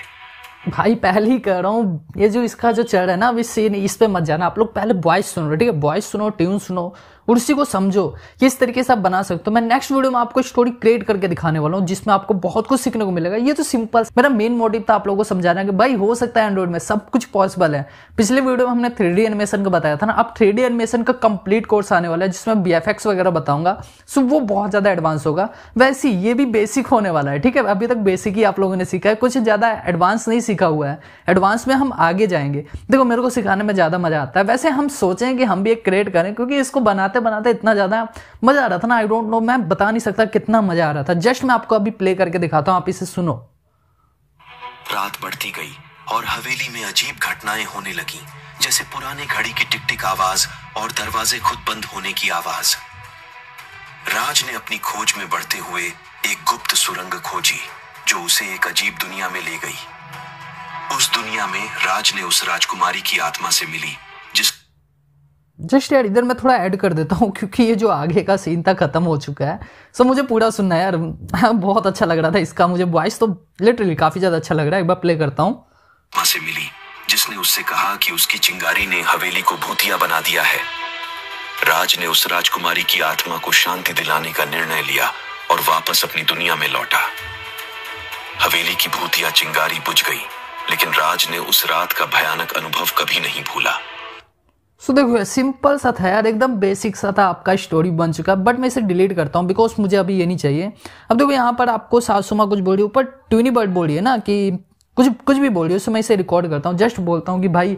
भाई पहले ही कह रहा हूँ ये जो इसका जो चढ़ है ना अभी सीन इस पे मत जाना आप लोग पहले बॉयस सुनो ठीक है बॉयस सुनो ट्यून सुनो और उसी को समझो किस तरीके से आप बना सकते हो मैं नेक्स्ट वीडियो में आपको स्टोरी क्रिएट करके दिखाने वाला हूँ जिसमें आपको बहुत कुछ सीखने को मिलेगा ये तो सिंपल मेरा मेन मोटिव था आप लोगों को समझाना कि भाई हो सकता है एंड्रॉइड में सब कुछ पॉसिबल है पिछले वीडियो में हमने थ्री एनिमेशन का बताया था ना अब थ्री एनिमेशन का कंप्लीट कोर्स आने वाला है जिसमें बी वगैरह बताऊंगा सो वो बहुत ज़्यादा एडवांस होगा वैसे ये भी बेसिक होने वाला है ठीक है अभी तक बेसिक ही आप लोगों ने सीखा है कुछ ज़्यादा एडवांस नहीं सीखा हुआ है एडवांस में हम आगे जाएंगे देखो मेरे को सिखाने में ज़्यादा मज़ा आता है वैसे हम सोचें कि हम भी एक क्रिएट करें क्योंकि इसको बनाते बनाते बनाते इतना ज़्यादा मज़ा आ रहा था ना आई डोंट नो मैं बता नहीं सकता कितना मज़ा आ रहा था जस्ट मैं आपको अभी प्ले करके दिखाता हूँ आप इसे सुनो रात बढ़ती गई और हवेली में अजीब घटनाएं होने लगी जैसे पुराने घड़ी की टिक टिक आवाज और दरवाजे खुद बंद होने की आवाज राज ने अपनी खोज में बढ़ते हुए एक गुप्त सुरंग खोजी जो उसे एक अजीब दुनिया में ले गई उस दुनिया में राज ने उस राजकुमारी की आत्मा से मिली जिस जस्ट यार इधर मैं थोड़ा ऐड कर देता हूँ [LAUGHS] क्योंकि ये जो आगे का सीन था खत्म हो चुका है सो so, मुझे पूरा सुनना है यार [LAUGHS] बहुत अच्छा लग रहा था इसका मुझे वॉइस तो लिटरली काफी ज्यादा अच्छा लग रहा है एक बार प्ले करता हूँ वहां से मिली जिसने उससे कहा कि उसकी चिंगारी ने हवेली को भूतिया बना दिया है राज ने उस राजकुमारी की आत्मा को शांति दिलाने का निर्णय लिया और वापस अपनी दुनिया में लौटा हवेली की भूतिया चिंगारी बुझ गई लेकिन राज ने उस रात का भयानक अनुभव कभी नहीं भूला सो देखो सिंपल सा था यार एकदम बेसिक सा था आपका स्टोरी बन चुका है बट मैं इसे डिलीट करता हूँ बिकॉज मुझे अभी ये नहीं चाहिए अब देखो यहाँ पर आपको सासुमा कुछ बोल रही है ऊपर ट्यूनी बर्ड बोल रही है ना कि कुछ कुछ भी बोल रही है उसमें मैं इसे रिकॉर्ड करता हूँ जस्ट बोलता हूँ कि भाई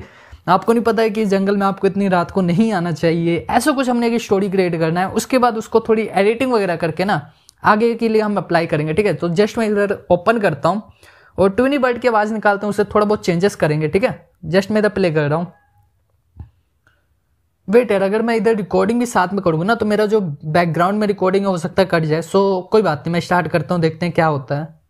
आपको नहीं पता है कि जंगल में आपको इतनी रात को नहीं आना चाहिए ऐसा कुछ हमने एक स्टोरी क्रिएट करना है उसके बाद उसको थोड़ी एडिटिंग वगैरह करके ना आगे के लिए हम अप्लाई करेंगे ठीक है तो जस्ट मैं इधर ओपन करता हूँ और ट्यूनी बर्ड की आवाज़ निकालता हूँ उसे थोड़ा बहुत चेंजेस करेंगे ठीक है जस्ट मैं इधर प्ले कर रहा हूँ वेट यार अगर मैं इधर रिकॉर्डिंग भी साथ में करूँगा ना तो मेरा जो बैकग्राउंड में रिकॉर्डिंग हो सकता है कट जाए सो कोई बात नहीं मैं स्टार्ट करता हूँ देखते हैं क्या होता है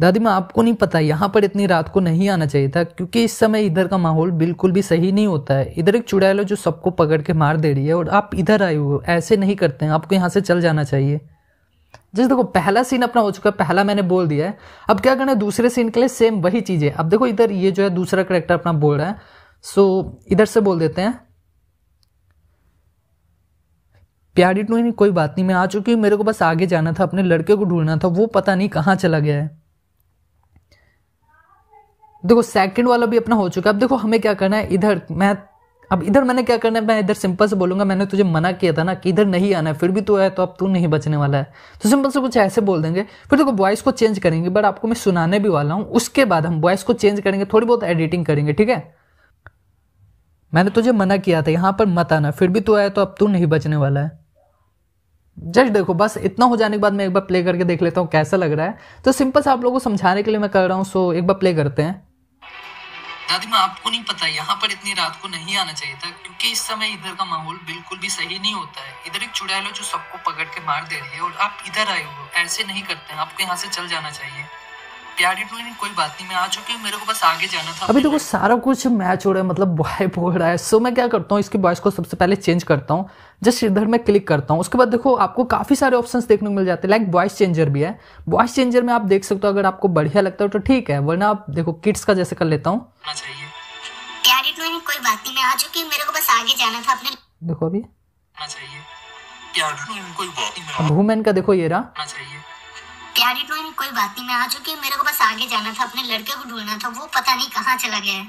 दादी मैं आपको नहीं पता यहाँ पर इतनी रात को नहीं आना चाहिए था क्योंकि इस समय इधर का माहौल बिल्कुल भी सही नहीं होता है इधर एक चुड़ैल है जो सबको पकड़ के मार दे रही है और आप इधर आए हुए ऐसे नहीं करते हैं आपको यहाँ से चल जाना चाहिए जैसे देखो पहला सीन अपना हो चुका है पहला मैंने बोल दिया है अब क्या करना है दूसरे सीन के लिए सेम वही चीज़ है अब देखो इधर ये जो है दूसरा करेक्टर अपना बोल रहा है सो so, इधर से बोल देते हैं प्यारी टू नहीं कोई बात नहीं मैं आ चुकी हूँ मेरे को बस आगे जाना था अपने लड़के को ढूंढना था वो पता नहीं कहाँ चला गया है देखो सेकंड वाला भी अपना हो चुका है अब देखो हमें क्या करना है इधर मैं अब इधर मैंने क्या करना है मैं इधर सिंपल से बोलूंगा मैंने तुझे मना किया था ना कि इधर नहीं आना है फिर भी तू है तो अब तू नहीं बचने वाला है तो सिंपल से कुछ ऐसे बोल देंगे फिर देखो वॉइस को चेंज करेंगे बट आपको मैं सुनाने भी वाला हूँ उसके बाद हम वॉइस को चेंज करेंगे थोड़ी बहुत एडिटिंग करेंगे ठीक है मैंने तुझे मना किया था यहाँ पर मत आना फिर भी तू आया तो अब तू नहीं बचने वाला है जस्ट देखो बस इतना हो जाने के बाद मैं एक बार प्ले करके देख लेता हूँ कैसा लग रहा है तो सिंपल सा आप लोगों को समझाने के लिए मैं कर रहा हूँ सो एक बार प्ले करते हैं दादी मैं आपको नहीं पता यहाँ पर इतनी रात को नहीं आना चाहिए था क्योंकि इस समय इधर का माहौल बिल्कुल भी सही नहीं होता है इधर एक चुड़ैल जो सबको पकड़ के मार दे रही है और आप इधर आए हो ऐसे नहीं करते हैं आपको यहाँ से चल जाना चाहिए अभी देखो सारा कुछ मैच हो रहा है मतलब बॉय बोल रहा है सो मैं क्या करता हूँ इसकी वॉइस को सबसे पहले चेंज करता हूँ जस्ट इधर मैं क्लिक करता हूँ उसके बाद देखो आपको काफ़ी सारे ऑप्शंस देखने को मिल जाते हैं लाइक वॉइस चेंजर भी है वॉइस चेंजर में आप देख सकते हो अगर आपको बढ़िया लगता है तो ठीक है वरना आप देखो किड्स का जैसे कर लेता हूँ कोई बात नहीं मैं आ चुकी मेरे को बस आगे जाना था अपने देखो अभी वुमेन का देखो ये रहा प्यारी ड्राइंग कोई बात नहीं मैं आ चुकी मेरे को बस आगे जाना था अपने लड़के को ढूंढना था वो पता नहीं कहाँ चला गया है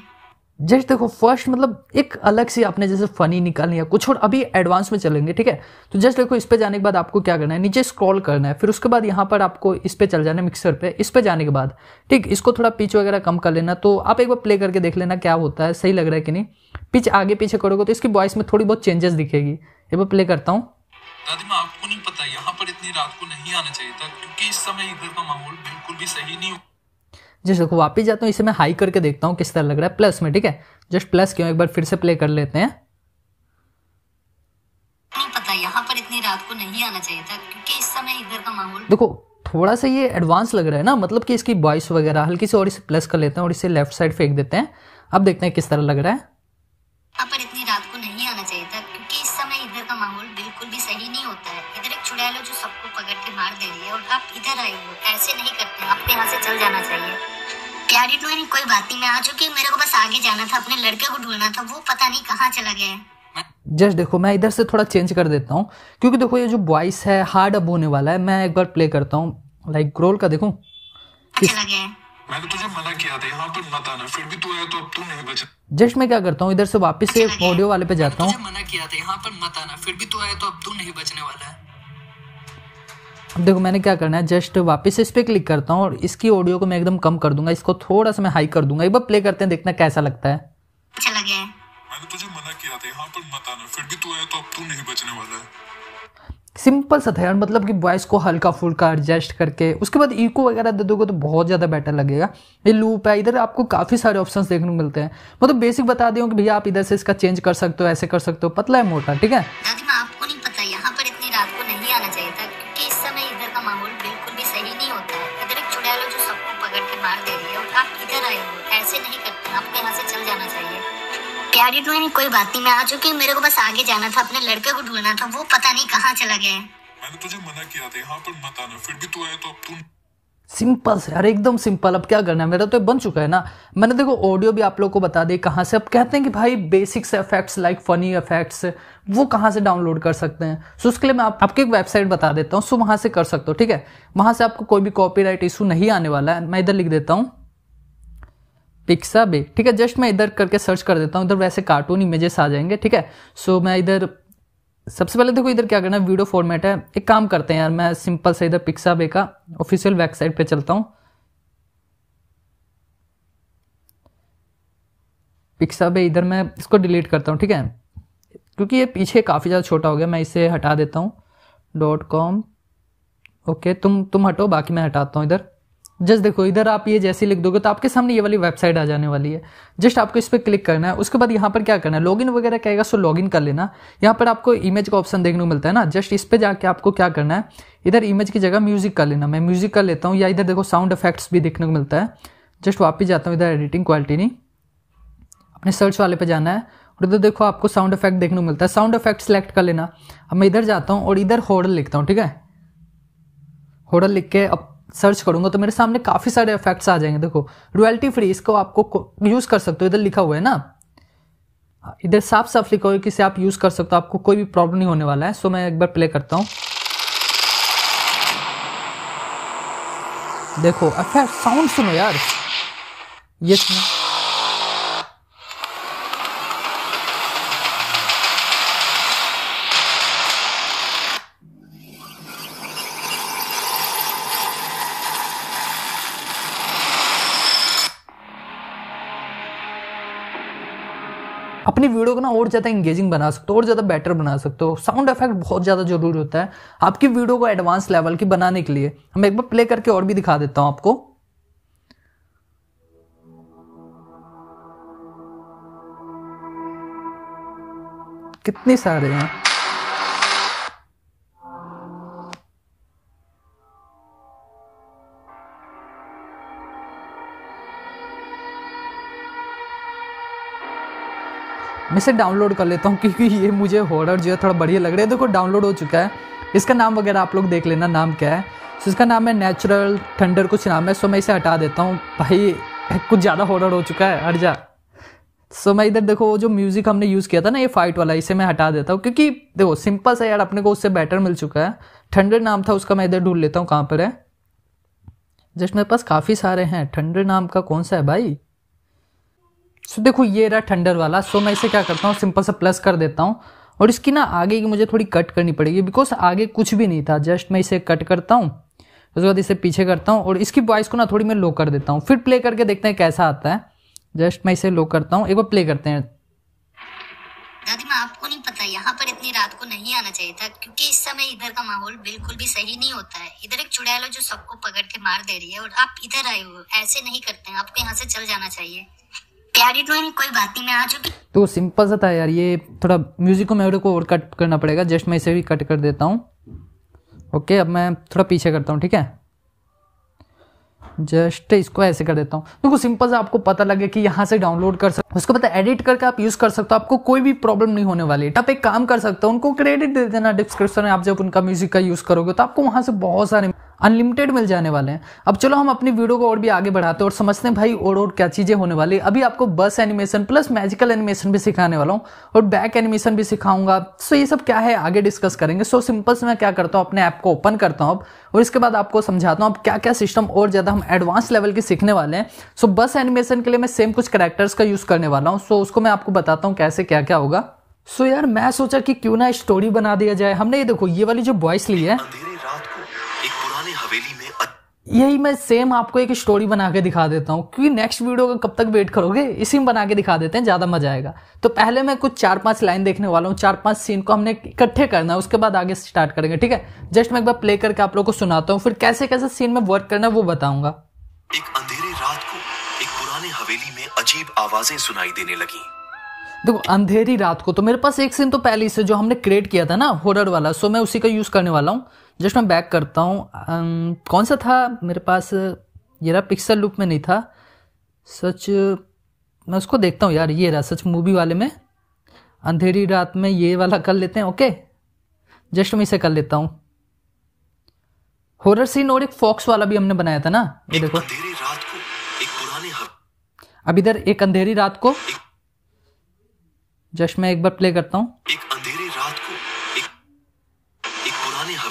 जस्ट देखो फर्स्ट मतलब एक अलग सी आपने जैसे फनी निकालनी है कुछ और अभी एडवांस में चलेंगे ठीक है तो जस्ट देखो इस पे जाने के बाद आपको क्या करना है नीचे स्क्रॉल करना है फिर उसके बाद यहाँ पर आपको इस पे चल जाना है मिक्सर पे इस पे जाने के बाद ठीक इसको थोड़ा पिच वगैरह कम कर लेना तो आप एक बार प्ले करके देख लेना क्या होता है सही लग रहा है कि नहीं पिच आगे पीछे करोगे तो इसकी वॉइस में थोड़ी बहुत चेंजेस दिखेगी एक बार प्ले करता हूँ दादी माँ आपको नहीं पता यहाँ पर इतनी रात को नहीं आना चाहिए था क्योंकि इस समय इधर का माहौल बिल्कुल भी सही नहीं जिस देखो वापिस जाता हूँ इसे मैं हाई करके देखता हूँ किस तरह लग रहा है प्लस में ठीक है जस्ट प्लस क्यों एक बार फिर से प्ले कर लेते हैं यहाँ पर इतनी रात को नहीं आना चाहिए था माहौल देखो थोड़ा सा ये एडवांस लग रहा है ना मतलब कि इसकी वॉइस वगैरह हल्की से और इसे प्लस कर लेते हैं और इसे लेफ्ट साइड फेंक देते हैं अब देखते हैं किस तरह लग रहा है वक्त यहाँ से चल जाना चाहिए प्यारी टू कोई बात नहीं मैं आ चुकी मेरे को बस आगे जाना था अपने लड़के को ढूंढना था वो पता नहीं कहाँ चला गया है जस्ट देखो मैं इधर से थोड़ा चेंज कर देता हूँ क्योंकि देखो ये जो वॉइस है हार्ड अब होने वाला है मैं एक बार प्ले करता हूँ लाइक रोल का देखो अच्छा तो तो जस्ट मैं क्या करता हूँ इधर से वापस अच्छा से ऑडियो वाले पे जाता हूँ मना किया था यहाँ पर तो मत आना फिर भी तू आया तो अब तू नहीं बचने वाला है देखो मैंने क्या करना है जस्ट वापस इस पर क्लिक करता हूँ और इसकी ऑडियो को मैं एकदम कम कर दूंगा इसको थोड़ा सा मैं हाई कर दूंगा एक बार प्ले करते हैं देखना कैसा लगता है अच्छा लगे मैंने तुझे मना किया था यहाँ पर मत आना फिर भी तू आया तो अब तू नहीं बचने वाला है सिंपल सा था यार मतलब कि वॉइस को हल्का फुल्का एडजस्ट करके उसके बाद इको वगैरह दे दोगे तो बहुत ज़्यादा बेटर लगेगा ये लूप है इधर आपको काफ़ी सारे ऑप्शंस देखने को मिलते हैं मतलब बेसिक बता दें कि भैया आप इधर से इसका चेंज कर सकते हो ऐसे कर सकते हो पतला है मोटा ठीक है यार यू तो नहीं कोई बात नहीं मैं आ चुकी मेरे को बस आगे जाना था अपने लड़के को ढूंढना था वो पता नहीं कहाँ चला गया मैंने तुझे मना किया था यहाँ पर मत आना फिर भी तू आया तो अब तू सिंपल से यार एकदम सिंपल अब क्या करना है मेरा तो बन चुका है ना मैंने देखो ऑडियो भी आप लोग को बता दे कहाँ से अब कहते हैं कि भाई basics effects like funny effects वो कहाँ से डाउनलोड कर सकते हैं सो उसके लिए मैं आप, आपके एक वेबसाइट बता देता हूँ सो वहाँ से कर सकते हो ठीक है वहाँ से आपको कोई भी कॉपी राइट इशू नहीं आने वाला है मैं इधर लिख देता हूँ पिक्सा बे ठीक है जस्ट मैं इधर करके सर्च कर देता हूँ इधर वैसे कार्टून इमेजेस आ जाएंगे ठीक है सो मैं इधर सबसे पहले देखो इधर क्या करना है वीडियो फॉर्मेट है एक काम करते हैं यार मैं सिंपल से इधर पिक्सा बे का ऑफिशियल वेबसाइट पे चलता हूँ पिक्सा बे इधर मैं इसको डिलीट करता हूँ ठीक है क्योंकि ये पीछे काफ़ी ज़्यादा छोटा हो गया मैं इसे हटा देता हूँ डॉट कॉम ओके तुम तुम हटो बाकी मैं हटाता हूँ इधर जस्ट देखो इधर आप ये जैसे लिख दोगे तो आपके सामने ये वाली वेबसाइट आ जाने वाली है जस्ट आपको इस पर क्लिक करना है उसके बाद यहाँ पर क्या करना है लॉगिन वगैरह कहेगा सो लॉगिन कर लेना यहाँ पर आपको इमेज का ऑप्शन देखने को मिलता है ना जस्ट इस पर जाके आपको क्या करना है इधर इमेज की जगह म्यूजिक कर लेना मैं म्यूजिक कर लेता हूँ या इधर देखो साउंड इफेक्ट्स भी देखने को मिलता है जस्ट वापिस जाता हूँ इधर एडिटिंग क्वालिटी नहीं अपने सर्च वाले पर जाना है और इधर देखो आपको साउंड इफेक्ट देखने को मिलता है साउंड इफेक्ट सेलेक्ट कर लेना अब मैं इधर जाता हूँ और इधर हॉरर लिखता हूँ ठीक है हॉरर लिख के अब सर्च करूंगा तो मेरे सामने काफ़ी सारे इफेक्ट्स आ जाएंगे देखो रॉयल्टी फ्री इसको आपको यूज़ कर सकते हो इधर लिखा हुआ है ना हाँ, इधर साफ साफ लिखा हुआ है कि इसे आप यूज़ कर सकते हो आपको कोई भी प्रॉब्लम नहीं होने वाला है सो मैं एक बार प्ले करता हूँ देखो अफेक्ट साउंड सुनो यार ये सुनो अपनी वीडियो को ना और ज़्यादा इंगेजिंग बना सकते हो और ज़्यादा बेटर बना सकते हो साउंड इफेक्ट बहुत ज़्यादा जरूरी होता है आपकी वीडियो को एडवांस लेवल की बनाने के लिए हम एक बार प्ले करके और भी दिखा देता हूं आपको कितने सारे हैं मैं इसे डाउनलोड कर लेता हूँ क्योंकि ये मुझे हॉरर जो है थोड़ा बढ़िया लग रहा है देखो डाउनलोड हो चुका है इसका नाम वगैरह आप लोग देख लेना नाम क्या है सो इसका नाम है नेचुरल थंडर कुछ नाम है सो मैं इसे हटा देता हूँ भाई कुछ ज़्यादा हॉरर हो चुका है हट जा सो मैं इधर देखो वो जो म्यूज़िक हमने यूज़ किया था ना ये फाइट वाला इसे मैं हटा देता हूँ क्योंकि देखो सिंपल सा यार अपने को उससे बेटर मिल चुका है थंडर नाम था उसका मैं इधर ढूंढ लेता हूँ कहाँ पर है जस्ट मेरे पास काफ़ी सारे हैं थंडर नाम का कौन सा है भाई सो देखो ये रहा ठंडर वाला सो मैं इसे क्या करता हूँ सिंपल सा प्लस कर देता हूँ और इसकी ना आगे की मुझे थोड़ी कट करनी पड़ेगी बिकॉज आगे कुछ भी नहीं था जस्ट मैं इसे कट करता हूँ उसके बाद इसे पीछे करता हूँ और इसकी वॉइस को ना थोड़ी मैं लो कर देता हूँ फिर प्ले करके देखते हैं कैसा आता है जस्ट मैं इसे लो करता हूँ एक बार प्ले करते हैं दादी मैं आपको नहीं पता यहाँ पर इतनी रात को नहीं आना चाहिए था क्योंकि इस समय इधर का माहौल बिल्कुल भी सही नहीं होता है इधर एक चुड़ैल है जो सबको पकड़ के मार दे रही है और आप इधर आए हो ऐसे नहीं करते हैं आपको यहाँ से चल जाना चाहिए कैरी डूइंग कोई बात नहीं मैं आ चुकी तो सिंपल सा था यार ये थोड़ा म्यूजिक को मेरे को और कट करना पड़ेगा जस्ट मैं इसे भी कट कर देता हूँ ओके अब मैं थोड़ा पीछे करता हूँ ठीक है जस्ट इसको ऐसे कर देता हूँ देखो सिंपल सा आपको पता लगे कि यहाँ से डाउनलोड कर सकते उसको पता एडिट करके आप यूज कर सकते हो आपको कोई भी प्रॉब्लम नहीं होने वाली है आप एक काम कर सकते हो उनको क्रेडिट दे देना डिस्क्रिप्शन में आप जब उनका म्यूजिक का यूज करोगे तो आपको वहां से बहुत सारे अनलिमिटेड मिल जाने वाले हैं अब चलो हम अपनी वीडियो को और भी आगे बढ़ाते हैं और समझते हैं भाई और और क्या चीज़ें होने वाली अभी आपको बस एनिमेशन प्लस मैजिकल एनिमेशन भी सिखाने वाला हूँ और बैक एनिमेशन भी सिखाऊंगा सो ये सब क्या है आगे डिस्कस करेंगे सो सिंपल से मैं क्या करता हूँ अपने ऐप को ओपन करता हूँ अब और इसके बाद आपको समझाता हूँ अब क्या क्या सिस्टम और ज़्यादा हम एडवांस लेवल के सीखने वाले हैं सो बस एनिमेशन के लिए मैं सेम कुछ करेक्टर्स का यूज़ करने वाला हूँ सो उसको मैं आपको बताता हूँ कैसे क्या क्या होगा सो so, यार मैं सोचा कि क्यों ना स्टोरी बना दिया जाए हमने ये देखो ये वाली जो वॉइस ली है यही मैं सेम आपको एक स्टोरी बना के दिखा देता हूँ क्योंकि नेक्स्ट वीडियो का कब तक वेट करोगे इसी में बना के दिखा देते हैं ज़्यादा मजा आएगा तो पहले मैं कुछ चार पांच लाइन देखने वाला हूँ चार पांच सीन को हमने इकट्ठे करना है उसके बाद आगे स्टार्ट करेंगे ठीक है जस्ट मैं एक बार प्ले करके आप लोग को सुनाता हूँ फिर कैसे कैसे सीन में वर्क करना है वो बताऊंगा एक अंधेरी रात को एक पुराने हवेली में अजीब आवाजें सुनाई देने लगी देखो अंधेरी रात को तो मेरे पास एक सीन तो पहले से जो हमने क्रिएट किया था ना हॉरर वाला सो मैं उसी का यूज करने वाला हूँ जस्ट मैं बैक करता हूँ कौन सा था मेरे पास ये रहा पिक्सल लुक में नहीं था सच मैं उसको देखता हूँ यार ये रहा सच मूवी वाले में अंधेरी रात में ये वाला कर लेते हैं ओके जस्ट मैं इसे कर लेता हूँ हॉरर सीन और एक फॉक्स वाला भी हमने बनाया था ना ये देखो अब इधर एक अंधेरी रात को जस्ट मैं एक बार प्ले करता हूँ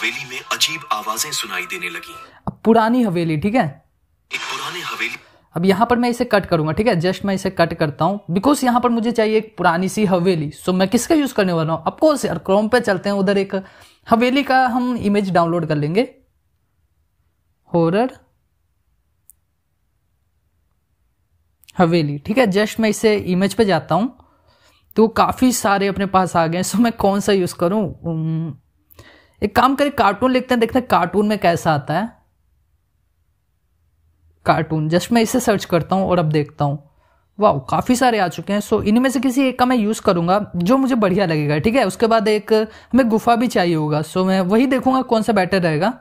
हवेली में अजीब आवाजें सुनाई देने लगी अब पुरानी हवेली ठीक है एक पुरानी हवेली अब यहाँ पर मैं इसे कट करूंगा ठीक है जस्ट मैं इसे कट करता हूँ बिकॉज यहाँ पर मुझे चाहिए एक पुरानी सी हवेली सो मैं किसका यूज करने वाला हूँ अफकोर्स यार क्रोम पे चलते हैं उधर एक हवेली का हम इमेज डाउनलोड कर लेंगे हॉरर हवेली ठीक है जस्ट मैं इसे इमेज पे जाता हूँ तो काफ़ी सारे अपने पास आ गए सो मैं कौन सा यूज़ करूँ um, एक काम करें कार्टून लिखते हैं देखते हैं कार्टून में कैसा आता है कार्टून जस्ट मैं इसे सर्च करता हूं और अब देखता हूँ वाह काफ़ी सारे आ चुके हैं सो इनमें से किसी एक का मैं यूज़ करूंगा जो मुझे बढ़िया लगेगा ठीक है उसके बाद एक हमें गुफा भी चाहिए होगा सो मैं वही देखूंगा कौन सा बेटर रहेगा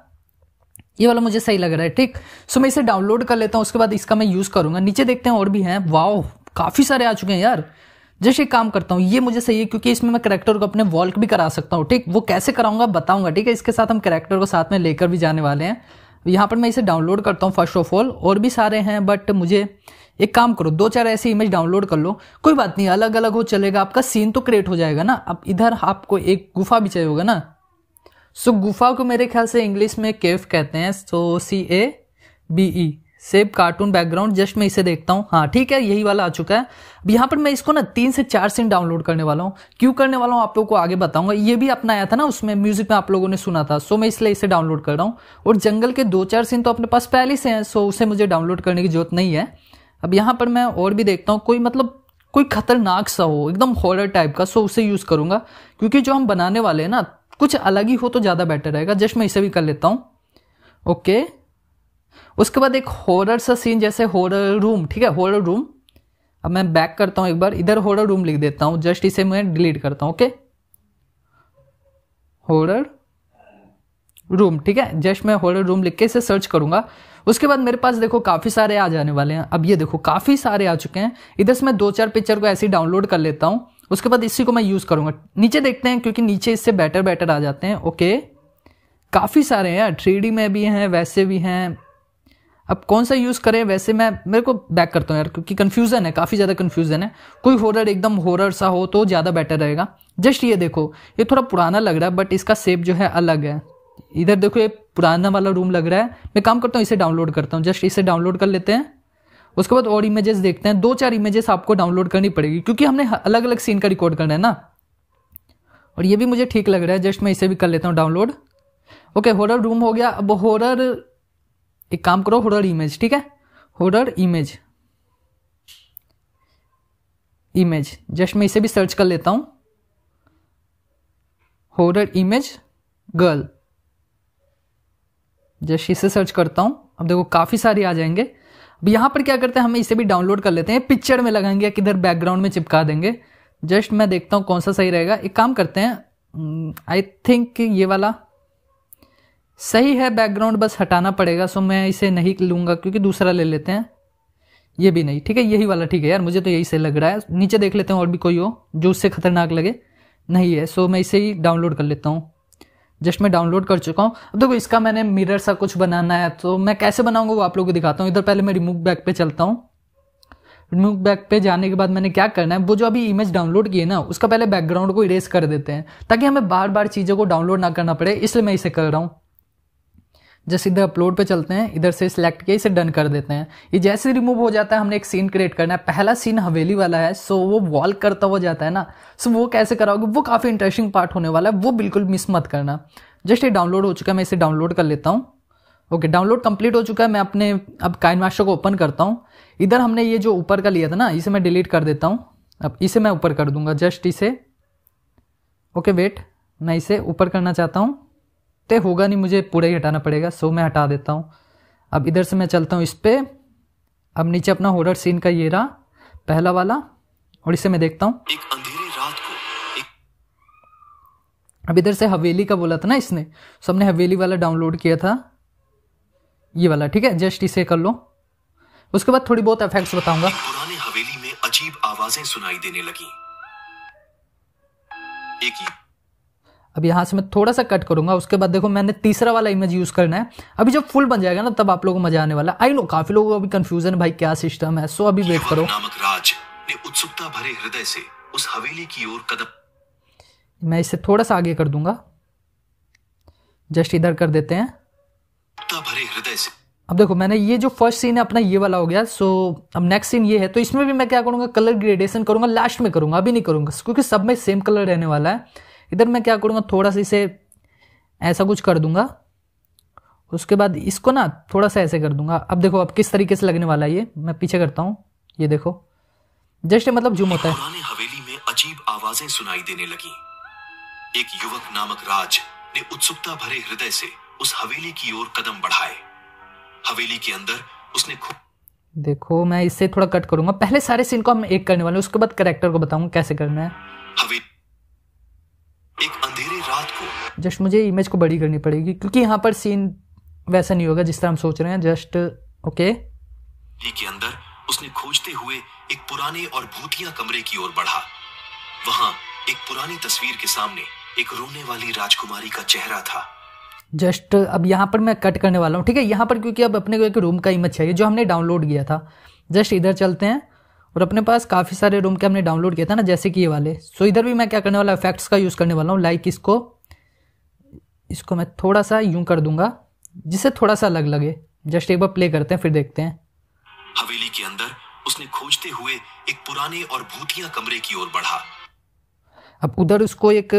ये वाला मुझे सही लग रहा है ठीक सो मैं इसे डाउनलोड कर लेता हूं उसके बाद इसका मैं यूज़ करूंगा नीचे देखते हैं और भी हैं वाह काफ़ी सारे आ चुके हैं यार जैसे काम करता हूँ ये मुझे सही है क्योंकि इसमें मैं करेक्टर को अपने वॉल्क भी करा सकता हूँ ठीक वो कैसे कराऊंगा बताऊंगा ठीक है इसके साथ हम करेक्टर को साथ में लेकर भी जाने वाले हैं यहाँ पर मैं इसे डाउनलोड करता हूँ फर्स्ट ऑफ ऑल और भी सारे हैं बट मुझे एक काम करो दो चार ऐसी इमेज डाउनलोड कर लो कोई बात नहीं अलग अलग हो चलेगा आपका सीन तो क्रिएट हो जाएगा ना अब इधर आपको एक गुफा भी चाहिए होगा ना सो गुफा को मेरे ख्याल से इंग्लिश में केव कहते हैं so C A B E save cartoon background just मैं इसे देखता हूँ हाँ ठीक है यही वाला आ चुका है अब यहाँ पर मैं इसको ना तीन से चार सीन डाउनलोड करने वाला हूँ क्यों करने वाला हूँ आप लोगों को आगे बताऊंगा ये भी अपना आया था ना उसमें म्यूजिक में आप लोगों ने सुना था सो मैं इसलिए इसे डाउनलोड कर रहा हूँ और जंगल के दो चार सीन तो अपने पास पहले से हैं सो उसे मुझे डाउनलोड करने की जरूरत नहीं है अब यहाँ पर मैं और भी देखता हूँ कोई मतलब कोई खतरनाक सा हो एकदम हॉरर टाइप का सो उसे यूज़ करूँगा क्योंकि जो हम बनाने वाले हैं ना कुछ अलग ही हो तो ज़्यादा बेटर रहेगा जस्ट मैं इसे भी कर लेता हूँ ओके okay. उसके बाद एक हॉरर सा सीन जैसे हॉरर रूम ठीक है हॉरर रूम अब मैं बैक करता हूँ एक बार इधर हॉरर रूम लिख देता हूँ जस्ट इसे मैं डिलीट करता हूँ ओके हॉरर रूम ठीक है जस्ट मैं हॉरर रूम लिख के इसे सर्च करूंगा उसके बाद मेरे पास देखो काफ़ी सारे आ जाने वाले हैं अब ये देखो काफ़ी सारे आ चुके हैं इधर से मैं दो चार पिक्चर को ऐसे ही डाउनलोड कर लेता हूँ उसके बाद इसी को मैं यूज़ करूँगा नीचे देखते हैं क्योंकि नीचे इससे बेटर बेटर आ जाते हैं ओके काफ़ी सारे हैं थ्री में भी हैं वैसे भी हैं अब कौन सा यूज़ करें वैसे मैं मेरे को बैक करता हूँ यार क्योंकि कन्फ्यूज़न है काफ़ी ज़्यादा कन्फ्यूज़न है कोई हॉरर एकदम हॉरर सा हो तो ज़्यादा बेटर रहेगा जस्ट ये देखो ये थोड़ा पुराना लग रहा है बट इसका सेप जो है अलग है इधर देखो ये पुराना वाला रूम लग रहा है मैं काम करता हूँ इसे डाउनलोड करता हूँ जस्ट इसे डाउनलोड कर लेते हैं उसके बाद और इमेजेस देखते हैं दो चार इमेजेस आपको डाउनलोड करनी पड़ेगी क्योंकि हमने अलग अलग सीन का रिकॉर्ड करना है ना और ये भी मुझे ठीक लग रहा है जस्ट मैं इसे भी कर लेता हूँ डाउनलोड ओके हॉरर रूम हो गया अब हॉरर एक काम करो होडर इमेज ठीक है होडर इमेज इमेज जस्ट मैं इसे भी सर्च कर लेता हूं होडर इमेज गर्ल जस्ट इसे सर्च करता हूं अब देखो काफ़ी सारी आ जाएंगे अब यहां पर क्या करते हैं हमें इसे भी डाउनलोड कर लेते हैं पिक्चर में लगाएंगे या किधर बैकग्राउंड में चिपका देंगे जस्ट मैं देखता हूं कौन सा सही रहेगा एक काम करते हैं आई hmm, थिंक ये वाला सही है बैकग्राउंड बस हटाना पड़ेगा सो मैं इसे नहीं लूंगा क्योंकि दूसरा ले लेते हैं ये भी नहीं ठीक है यही वाला ठीक है यार मुझे तो यही से लग रहा है नीचे देख लेते हैं और भी कोई हो जो उससे खतरनाक लगे नहीं है सो मैं इसे ही डाउनलोड कर लेता हूँ जस्ट मैं डाउनलोड कर चुका हूँ अब देखो इसका मैंने मिरर सा कुछ बनाना है तो मैं कैसे बनाऊंगा वो आप लोगों को दिखाता हूँ इधर पहले मैं रिमूव बैक पे चलता हूँ रिमूव बैक पे जाने के बाद मैंने क्या करना है वो जो अभी इमेज डाउनलोड की है ना उसका पहले बैकग्राउंड को इरेज कर देते हैं ताकि हमें बार बार चीज़ों को डाउनलोड ना करना पड़े इसलिए मैं इसे कर रहा हूँ जैसे इधर अपलोड पे चलते हैं इधर से सिलेक्ट किया इसे डन कर देते हैं ये जैसे रिमूव हो जाता है हमने एक सीन क्रिएट करना है पहला सीन हवेली वाला है सो वो वॉल करता हुआ जाता है ना सो वो कैसे कराओगे वो काफ़ी इंटरेस्टिंग पार्ट होने वाला है वो बिल्कुल मिस मत करना जस्ट ये डाउनलोड हो चुका है मैं इसे डाउनलोड कर लेता हूँ ओके डाउनलोड कंप्लीट हो चुका है मैं अपने अब काइन मास्टर को ओपन करता हूँ इधर हमने ये जो ऊपर का लिया था ना इसे मैं डिलीट कर देता हूँ अब इसे मैं ऊपर कर दूंगा जस्ट इसे ओके वेट मैं इसे ऊपर करना चाहता हूँ तय होगा नहीं मुझे पूरा ही हटाना पड़ेगा सो मैं हटा देता हूँ अब इधर से मैं चलता हूँ इस पर अब नीचे अपना हॉरर सीन का ये रहा पहला वाला और इसे मैं देखता हूँ अब इधर से हवेली का बोला था ना इसने सो हमने हवेली वाला डाउनलोड किया था ये वाला ठीक है जस्ट इसे कर लो उसके बाद थोड़ी बहुत इफेक्ट्स बताऊंगा पुराने हवेली में अजीब आवाजें सुनाई देने लगी एक अब यहाँ से मैं थोड़ा सा कट करूंगा उसके बाद देखो मैंने तीसरा वाला इमेज यूज़ करना है अभी जब फुल बन जाएगा ना तब आप लोगों को मजा आने वाला आई नो काफी लोगों को अभी कन्फ्यूजन भाई क्या सिस्टम है सो अभी वेट करो नामक राज ने उत्सुकता भरे हृदय से उस हवेली की ओर कदम मैं इसे थोड़ा सा आगे कर दूंगा जस्ट इधर कर देते हैं भरे हृदय से अब देखो मैंने ये जो फर्स्ट सीन है अपना ये वाला हो गया सो अब नेक्स्ट सीन ये है तो इसमें भी मैं क्या करूंगा कलर ग्रेडेशन करूंगा लास्ट में करूंगा अभी नहीं करूंगा क्योंकि सब में सेम कलर रहने वाला है इधर मैं क्या करूँगा थोड़ा सा इसे ऐसा कुछ कर दूंगा उसके बाद इसको ना थोड़ा सा ऐसे कर दूंगा अब देखो अब किस तरीके से लगने वाला है ये मैं पीछे करता हूँ ये देखो जस्ट मतलब जूम होता है हवेली में अजीब आवाजें सुनाई देने लगी एक युवक नामक राज ने उत्सुकता भरे हृदय से उस हवेली की ओर कदम बढ़ाए हवेली के अंदर उसने देखो मैं इससे थोड़ा कट करूंगा पहले सारे सीन को हम एक करने वाले उसके बाद करेक्टर को बताऊंगा कैसे करना है हवेली एक अंधेरी रात को जस्ट मुझे इमेज को बड़ी करनी पड़ेगी क्योंकि यहाँ पर सीन वैसा नहीं होगा जिस तरह हम सोच रहे हैं जस्ट ओके के अंदर उसने खोजते हुए एक पुराने और भूतिया कमरे की ओर बढ़ा वहाँ एक पुरानी तस्वीर के सामने एक रोने वाली राजकुमारी का चेहरा था जस्ट अब यहाँ पर मैं कट करने वाला हूँ ठीक है यहाँ पर क्योंकि अब अपने को एक रूम का इमेज चाहिए जो हमने डाउनलोड किया था जस्ट इधर चलते हैं और अपने पास काफ़ी सारे रूम के हमने डाउनलोड किया था ना जैसे कि ये वाले सो इधर भी मैं क्या करने वाला इफेक्ट्स का यूज़ करने वाला हूँ लाइक इसको इसको मैं थोड़ा सा यूं कर दूंगा जिससे थोड़ा सा अलग लगे जस्ट एक बार प्ले करते हैं फिर देखते हैं हवेली के अंदर उसने खोजते हुए एक पुराने और भूतिया कमरे की ओर बढ़ा अब उधर उसको एक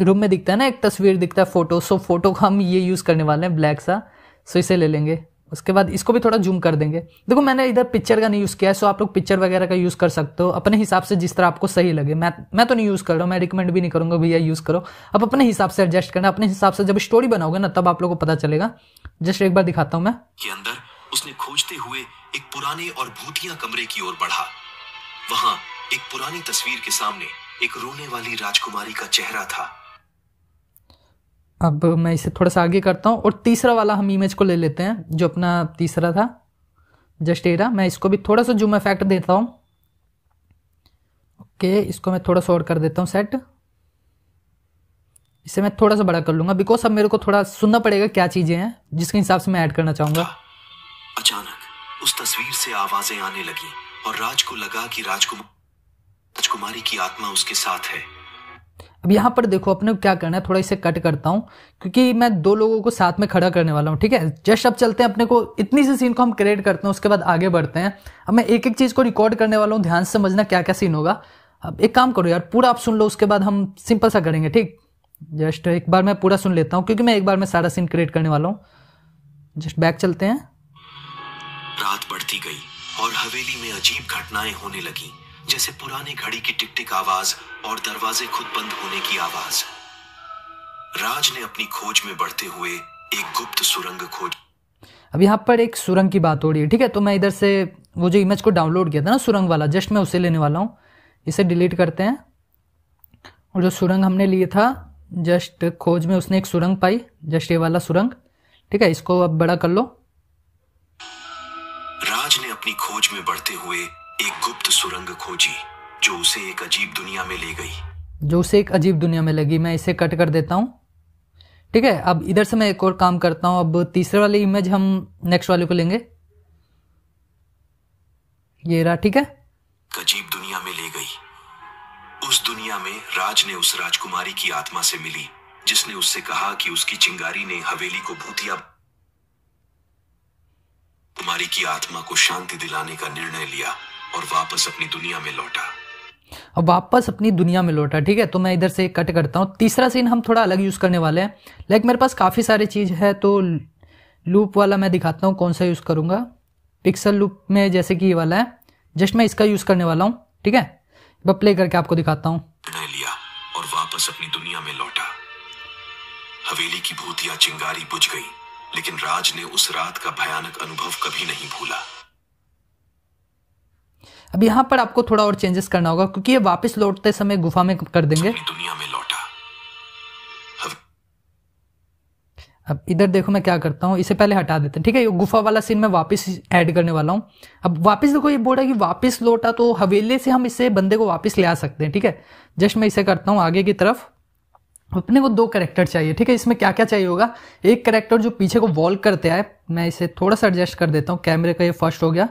रूम में दिखता है ना एक तस्वीर दिखता है फोटो सो फोटो का हम ये यूज़ करने वाले हैं ब्लैक सा सो इसे ले लेंगे उसके बाद इसको भी थोड़ा जूम कर देंगे देखो मैंने इधर पिक्चर का नहीं यूज़ किया है सो आप लोग पिक्चर वगैरह का यूज़ कर सकते हो अपने हिसाब से जिस तरह आपको सही लगे मैं मैं तो नहीं यूज़ कर रहा हूँ मैं रिकमेंड भी नहीं करूँगा भैया यूज़ करो आप अपने हिसाब से एडजस्ट करना अपने हिसाब से जब स्टोरी बनाओगे ना तब आप लोग को पता चलेगा जस्ट एक बार दिखाता हूँ मैं के अंदर उसने खोजते हुए एक पुराने और भूतिया कमरे की ओर बढ़ा वहाँ एक पुरानी तस्वीर के सामने एक रोने वाली राजकुमारी का चेहरा था अब मैं इसे थोड़ा सा आगे करता हूँ और तीसरा वाला हम इमेज को ले लेते हैं जो अपना तीसरा था जस्ट एरा मैं इसको भी थोड़ा सा जूम इफेक्ट देता हूँ ओके इसको मैं थोड़ा सा और कर देता हूँ सेट इसे मैं थोड़ा सा बड़ा कर लूंगा बिकॉज अब मेरे को थोड़ा सुनना पड़ेगा क्या चीज़ें हैं जिसके हिसाब से मैं ऐड करना चाहूंगा अचानक उस तस्वीर से आवाज़ें आने लगी और राज को लगा कि राजकुमार राजकुमारी की आत्मा उसके साथ है अब यहाँ पर देखो अपने क्या करना है थोड़ा इसे कट करता हूँ क्योंकि मैं दो लोगों को साथ में खड़ा करने वाला हूँ ठीक है जस्ट अब चलते हैं अपने को इतनी सी सीन को हम क्रिएट करते हैं उसके बाद आगे बढ़ते हैं अब मैं एक एक चीज़ को रिकॉर्ड करने वाला हूँ ध्यान से समझना क्या क्या सीन होगा अब एक काम करो यार पूरा आप सुन लो उसके बाद हम सिंपल सा करेंगे ठीक जस्ट एक बार मैं पूरा सुन लेता हूँ क्योंकि मैं एक बार में सारा सीन क्रिएट करने वाला हूँ जस्ट बैक चलते हैं रात बढ़ती गई और हवेली में अजीब घटनाएं होने लगी जैसे पुरानी घड़ी की टिक टिक आवाज और दरवाजे खुद बंद होने की आवाज राज ने अपनी खोज में बढ़ते हुए एक गुप्त सुरंग खोज अब यहाँ पर एक सुरंग की बात हो रही है ठीक है तो मैं इधर से वो जो इमेज को डाउनलोड किया था ना सुरंग वाला जस्ट मैं उसे लेने वाला हूँ इसे डिलीट करते हैं और जो सुरंग हमने लिए था जस्ट खोज में उसने एक सुरंग पाई जस्ट ये वाला सुरंग ठीक है इसको अब बड़ा कर लो राज ने अपनी खोज में बढ़ते हुए एक गुप्त सुरंग खोजी जो उसे एक अजीब दुनिया में ले गई जो उसे एक अजीब दुनिया में लगी मैं इसे कट कर देता हूँ ठीक है अब इधर से मैं एक और काम करता हूँ अब तीसरे वाली इमेज हम नेक्स्ट वाले को लेंगे ये रहा ठीक है अजीब दुनिया में ले गई उस दुनिया में राज ने उस राजकुमारी की आत्मा से मिली जिसने उससे कहा कि उसकी चिंगारी ने हवेली को भूतिया कुमारी की आत्मा को शांति दिलाने का निर्णय लिया और वापस अपनी दुनिया में लौटा अब वापस अपनी दुनिया में लौटा ठीक है तो मैं इधर से कट करता हूँ तीसरा सीन हम थोड़ा अलग यूज़ करने वाले हैं लाइक मेरे पास काफ़ी सारी चीज़ है तो लूप वाला मैं दिखाता हूँ कौन सा यूज़ करूंगा पिक्सल लूप में जैसे कि ये वाला है जस्ट मैं इसका यूज़ करने वाला हूँ ठीक है अब प्ले करके आपको दिखाता हूँ लिया और वापस अपनी दुनिया में लौटा हवेली की भूतिया चिंगारी बुझ गई लेकिन राज ने उस रात का भयानक अनुभव कभी नहीं भूला अब यहाँ पर आपको थोड़ा और चेंजेस करना होगा क्योंकि ये वापस लौटते समय गुफा में कर देंगे दुनिया में लौटा अब इधर देखो मैं क्या करता हूँ इसे पहले हटा देते हैं ठीक है ये गुफा वाला सीन मैं वापस ऐड करने वाला हूँ अब वापस देखो ये बोल रहा है कि वापस लौटा तो हवेली से हम इसे बंदे को वापस ले आ सकते हैं ठीक है जस्ट मैं इसे करता हूँ आगे की तरफ अपने को दो करेक्टर चाहिए ठीक है इसमें क्या क्या चाहिए होगा एक करेक्टर जो पीछे को वॉल करते आए मैं इसे थोड़ा सा एडजस्ट कर देता हूँ कैमरे का ये फर्स्ट हो गया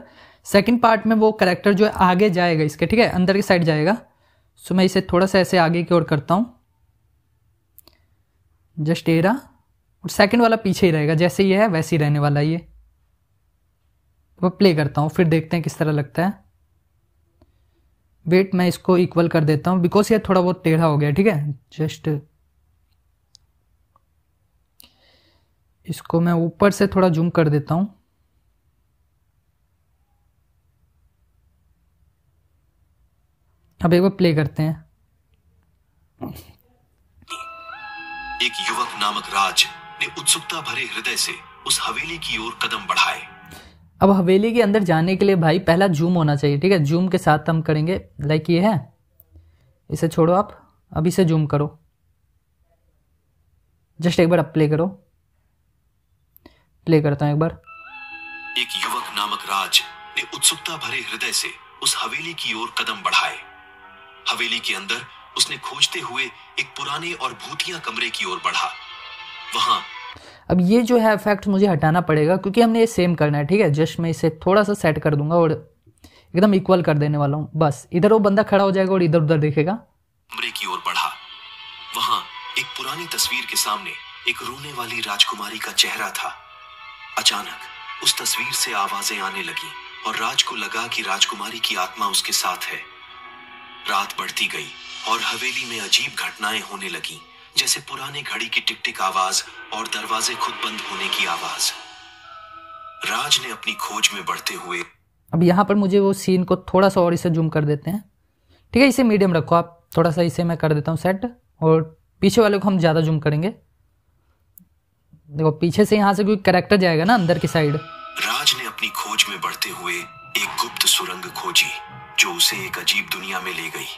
सेकेंड पार्ट में वो करेक्टर जो है आगे जाएगा इसके ठीक है अंदर की साइड जाएगा सो मैं इसे थोड़ा सा ऐसे आगे की ओर करता हूँ जस्ट एरा और सेकेंड वाला पीछे ही रहेगा जैसे ये है वैसे ही रहने वाला ये वो प्ले करता हूँ फिर देखते हैं किस तरह लगता है वेट मैं इसको इक्वल कर देता हूँ बिकॉज ये थोड़ा बहुत टेढ़ा हो गया ठीक है जस्ट इसको मैं ऊपर से थोड़ा जूम कर देता हूँ अब एक बार प्ले करते हैं एक युवक नामक राज ने उत्सुकता भरे हृदय से उस हवेली की ओर कदम बढ़ाए अब हवेली के अंदर जाने के लिए भाई पहला जूम होना चाहिए ठीक है जूम के साथ हम करेंगे लाइक ये है इसे छोड़ो आप अब इसे जूम करो जस्ट एक बार आप प्ले करो प्ले करता हूं एक बार एक युवक नामक राज ने उत्सुकता भरे हृदय से उस हवेली की ओर कदम बढ़ाए हवेली के अंदर उसने खोजते हुए एक पुराने और भूतिया कमरे की ओर बढ़ा वहां अब ये जो है इफेक्ट मुझे हटाना पड़ेगा क्योंकि हमने ये सेम करना है ठीक है जस्ट मैं इसे थोड़ा सा सेट कर दूंगा और एकदम इक्वल कर देने वाला हूँ बस इधर वो बंदा खड़ा हो जाएगा और इधर उधर देखेगा कमरे की ओर बढ़ा वहां एक पुरानी तस्वीर के सामने एक रोने वाली राजकुमारी का चेहरा था अचानक उस तस्वीर से आवाजें आने लगी और राज को लगा कि राजकुमारी की आत्मा उसके साथ है रात बढ़ती गई और हवेली में अजीब घटनाएं होने लगी जैसे पुराने घड़ी की टिक टिक आवाज और दरवाजे खुद बंद होने की आवाज राज ने अपनी खोज में बढ़ते हुए अब यहाँ पर मुझे वो सीन को थोड़ा सा और इसे जूम कर देते हैं ठीक है इसे मीडियम रखो आप थोड़ा सा इसे मैं कर देता हूँ सेट और पीछे वाले को हम ज़्यादा जूम करेंगे देखो पीछे से यहाँ से कोई करेक्टर जाएगा ना अंदर की साइड राज ने अपनी खोज में बढ़ते हुए एक गुप्त सुरंग खोजी जो उसे एक अजीब दुनिया में ले गई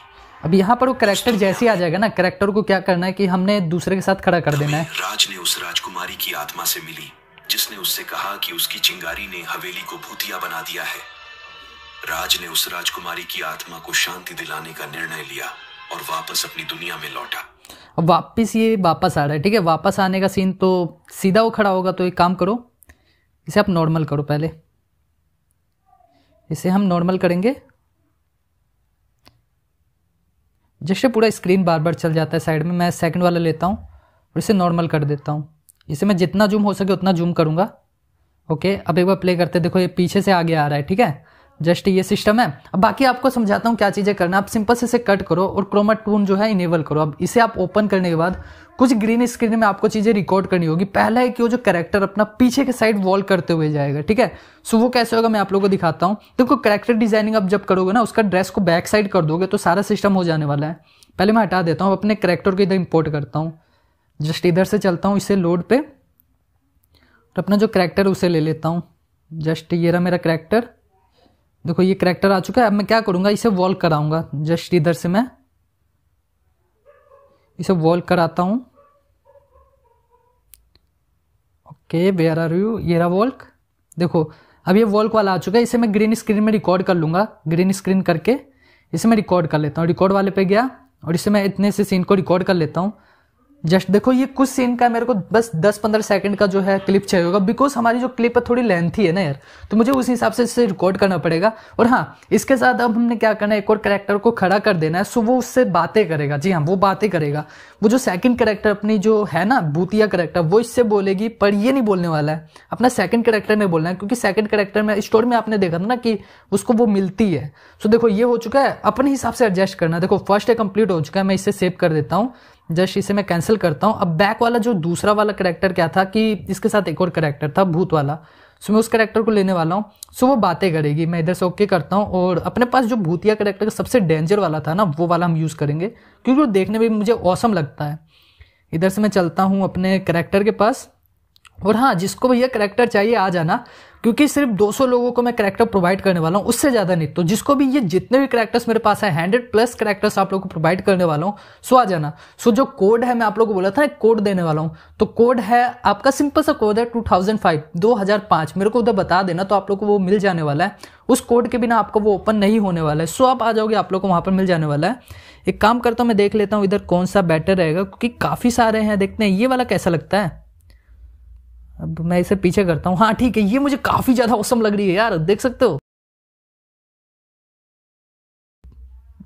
अब यहाँ पर वो करेक्टर जैसे आ जाएगा ना करेक्टर को क्या करना है कि हमने दूसरे के साथ खड़ा कर देना है राज ने उस राजकुमारी की आत्मा से मिली जिसने उससे कहा कि उसकी चिंगारी ने हवेली को भूतिया बना दिया है राज ने उस राजकुमारी की आत्मा को शांति दिलाने का निर्णय लिया और वापस अपनी दुनिया में लौटा अब वापस ये वापस आ रहा है ठीक है वापस आने का सीन तो सीधा वो खड़ा होगा तो एक काम करो इसे आप नॉर्मल करो पहले इसे हम नॉर्मल करेंगे जैसे पूरा स्क्रीन बार बार चल जाता है साइड में मैं सेकंड वाला लेता हूँ और इसे नॉर्मल कर देता हूँ इसे मैं जितना जूम हो सके उतना जूम करूँगा ओके अब एक बार प्ले करते देखो ये पीछे से आगे आ रहा है ठीक है जस्ट ये सिस्टम है अब बाकी आपको समझाता हूँ क्या चीज़ें करना आप सिंपल से इसे कट करो और क्रोमा टून जो है इनेबल करो अब इसे आप ओपन करने के बाद कुछ ग्रीन स्क्रीन में आपको चीज़ें रिकॉर्ड करनी होगी पहला है कि वो जो करेक्टर अपना पीछे के साइड वॉल करते हुए जाएगा ठीक है सो वो कैसे होगा मैं आप लोगों को दिखाता हूँ देखो करेक्टर डिजाइनिंग आप जब करोगे ना उसका ड्रेस को बैक साइड कर दोगे तो सारा सिस्टम हो जाने वाला है पहले मैं हटा देता हूँ अपने करेक्टर को इधर इम्पोर्ट करता हूँ जस्ट इधर से चलता हूँ इसे लोड पे और अपना जो करेक्टर उसे ले लेता हूँ जस्ट ये रहा मेरा करेक्टर देखो ये करेक्टर आ चुका है अब मैं क्या करूंगा इसे वॉल कराऊंगा जस्ट इधर से मैं इसे वॉल कराता हूं ओके वेयर आर यू ये रहा वॉल्क देखो अब ये वॉल्क वाला आ चुका है इसे मैं ग्रीन स्क्रीन में रिकॉर्ड कर लूंगा ग्रीन स्क्रीन करके इसे मैं रिकॉर्ड कर लेता हूँ रिकॉर्ड वाले पे गया और इसे मैं इतने से सीन को रिकॉर्ड कर लेता हूँ जस्ट देखो ये कुछ सीन का मेरे को बस 10-15 सेकंड का जो है क्लिप चाहिए होगा बिकॉज हमारी जो क्लिप है थोड़ी लेंथी है ना यार तो मुझे उस हिसाब से इसे रिकॉर्ड करना पड़ेगा और हाँ इसके साथ अब हमने क्या करना है एक और करेक्टर को खड़ा कर देना है सो वो उससे बातें करेगा जी हाँ वो बातें करेगा वो जो सेकंड करेक्टर अपनी जो है ना भूतिया करेक्टर वो इससे बोलेगी पर ये नहीं बोलने वाला है अपना सेकंड करेक्टर में बोलना है क्योंकि सेकंड करेक्टर में स्टोरी में आपने देखा था ना कि उसको वो मिलती है सो देखो ये हो चुका है अपने हिसाब से एडजस्ट करना देखो फर्स्ट कंप्लीट हो चुका है मैं इसे सेव कर देता हूँ जस्ट इसे मैं कैंसिल करता हूँ अब बैक वाला जो दूसरा वाला करेक्टर क्या था कि इसके साथ एक और करेक्टर था भूत वाला सो मैं उस करेक्टर को लेने वाला हूँ सो वो बातें करेगी मैं इधर से ओके करता हूँ और अपने पास जो भूतिया करेक्टर का सबसे डेंजर वाला था ना वो वाला हम यूज़ करेंगे क्योंकि वो देखने में मुझे औसम लगता है इधर से मैं चलता हूँ अपने करेक्टर के पास और हाँ जिसको भैया करेक्टर चाहिए आ जाना क्योंकि सिर्फ 200 लोगों को मैं करेक्टर प्रोवाइड करने वाला हूँ उससे ज़्यादा नहीं तो जिसको भी ये जितने भी करेक्टर्स मेरे पास है हंड्रेड प्लस करेक्टर्स आप लोगों को प्रोवाइड करने वाला हूँ सो आ जाना सो जो कोड है मैं आप लोगों को बोला था ना कोड देने वाला हूँ तो कोड है आपका सिंपल सा कोड है टू थाउजेंड फाइव दो हज़ार मेरे को उधर बता देना तो आप लोग को वो मिल जाने वाला है उस कोड के बिना आपको वो ओपन नहीं होने वाला है सो आप आ जाओगे आप लोग को वहाँ पर मिल जाने वाला है एक काम करता हूँ मैं देख लेता हूँ इधर कौन सा बेटर रहेगा क्योंकि काफ़ी सारे हैं देखते हैं ये वाला कैसा लगता है अब मैं इसे पीछे करता हूँ हाँ ठीक है ये मुझे काफ़ी ज़्यादा औसम लग रही है यार देख सकते हो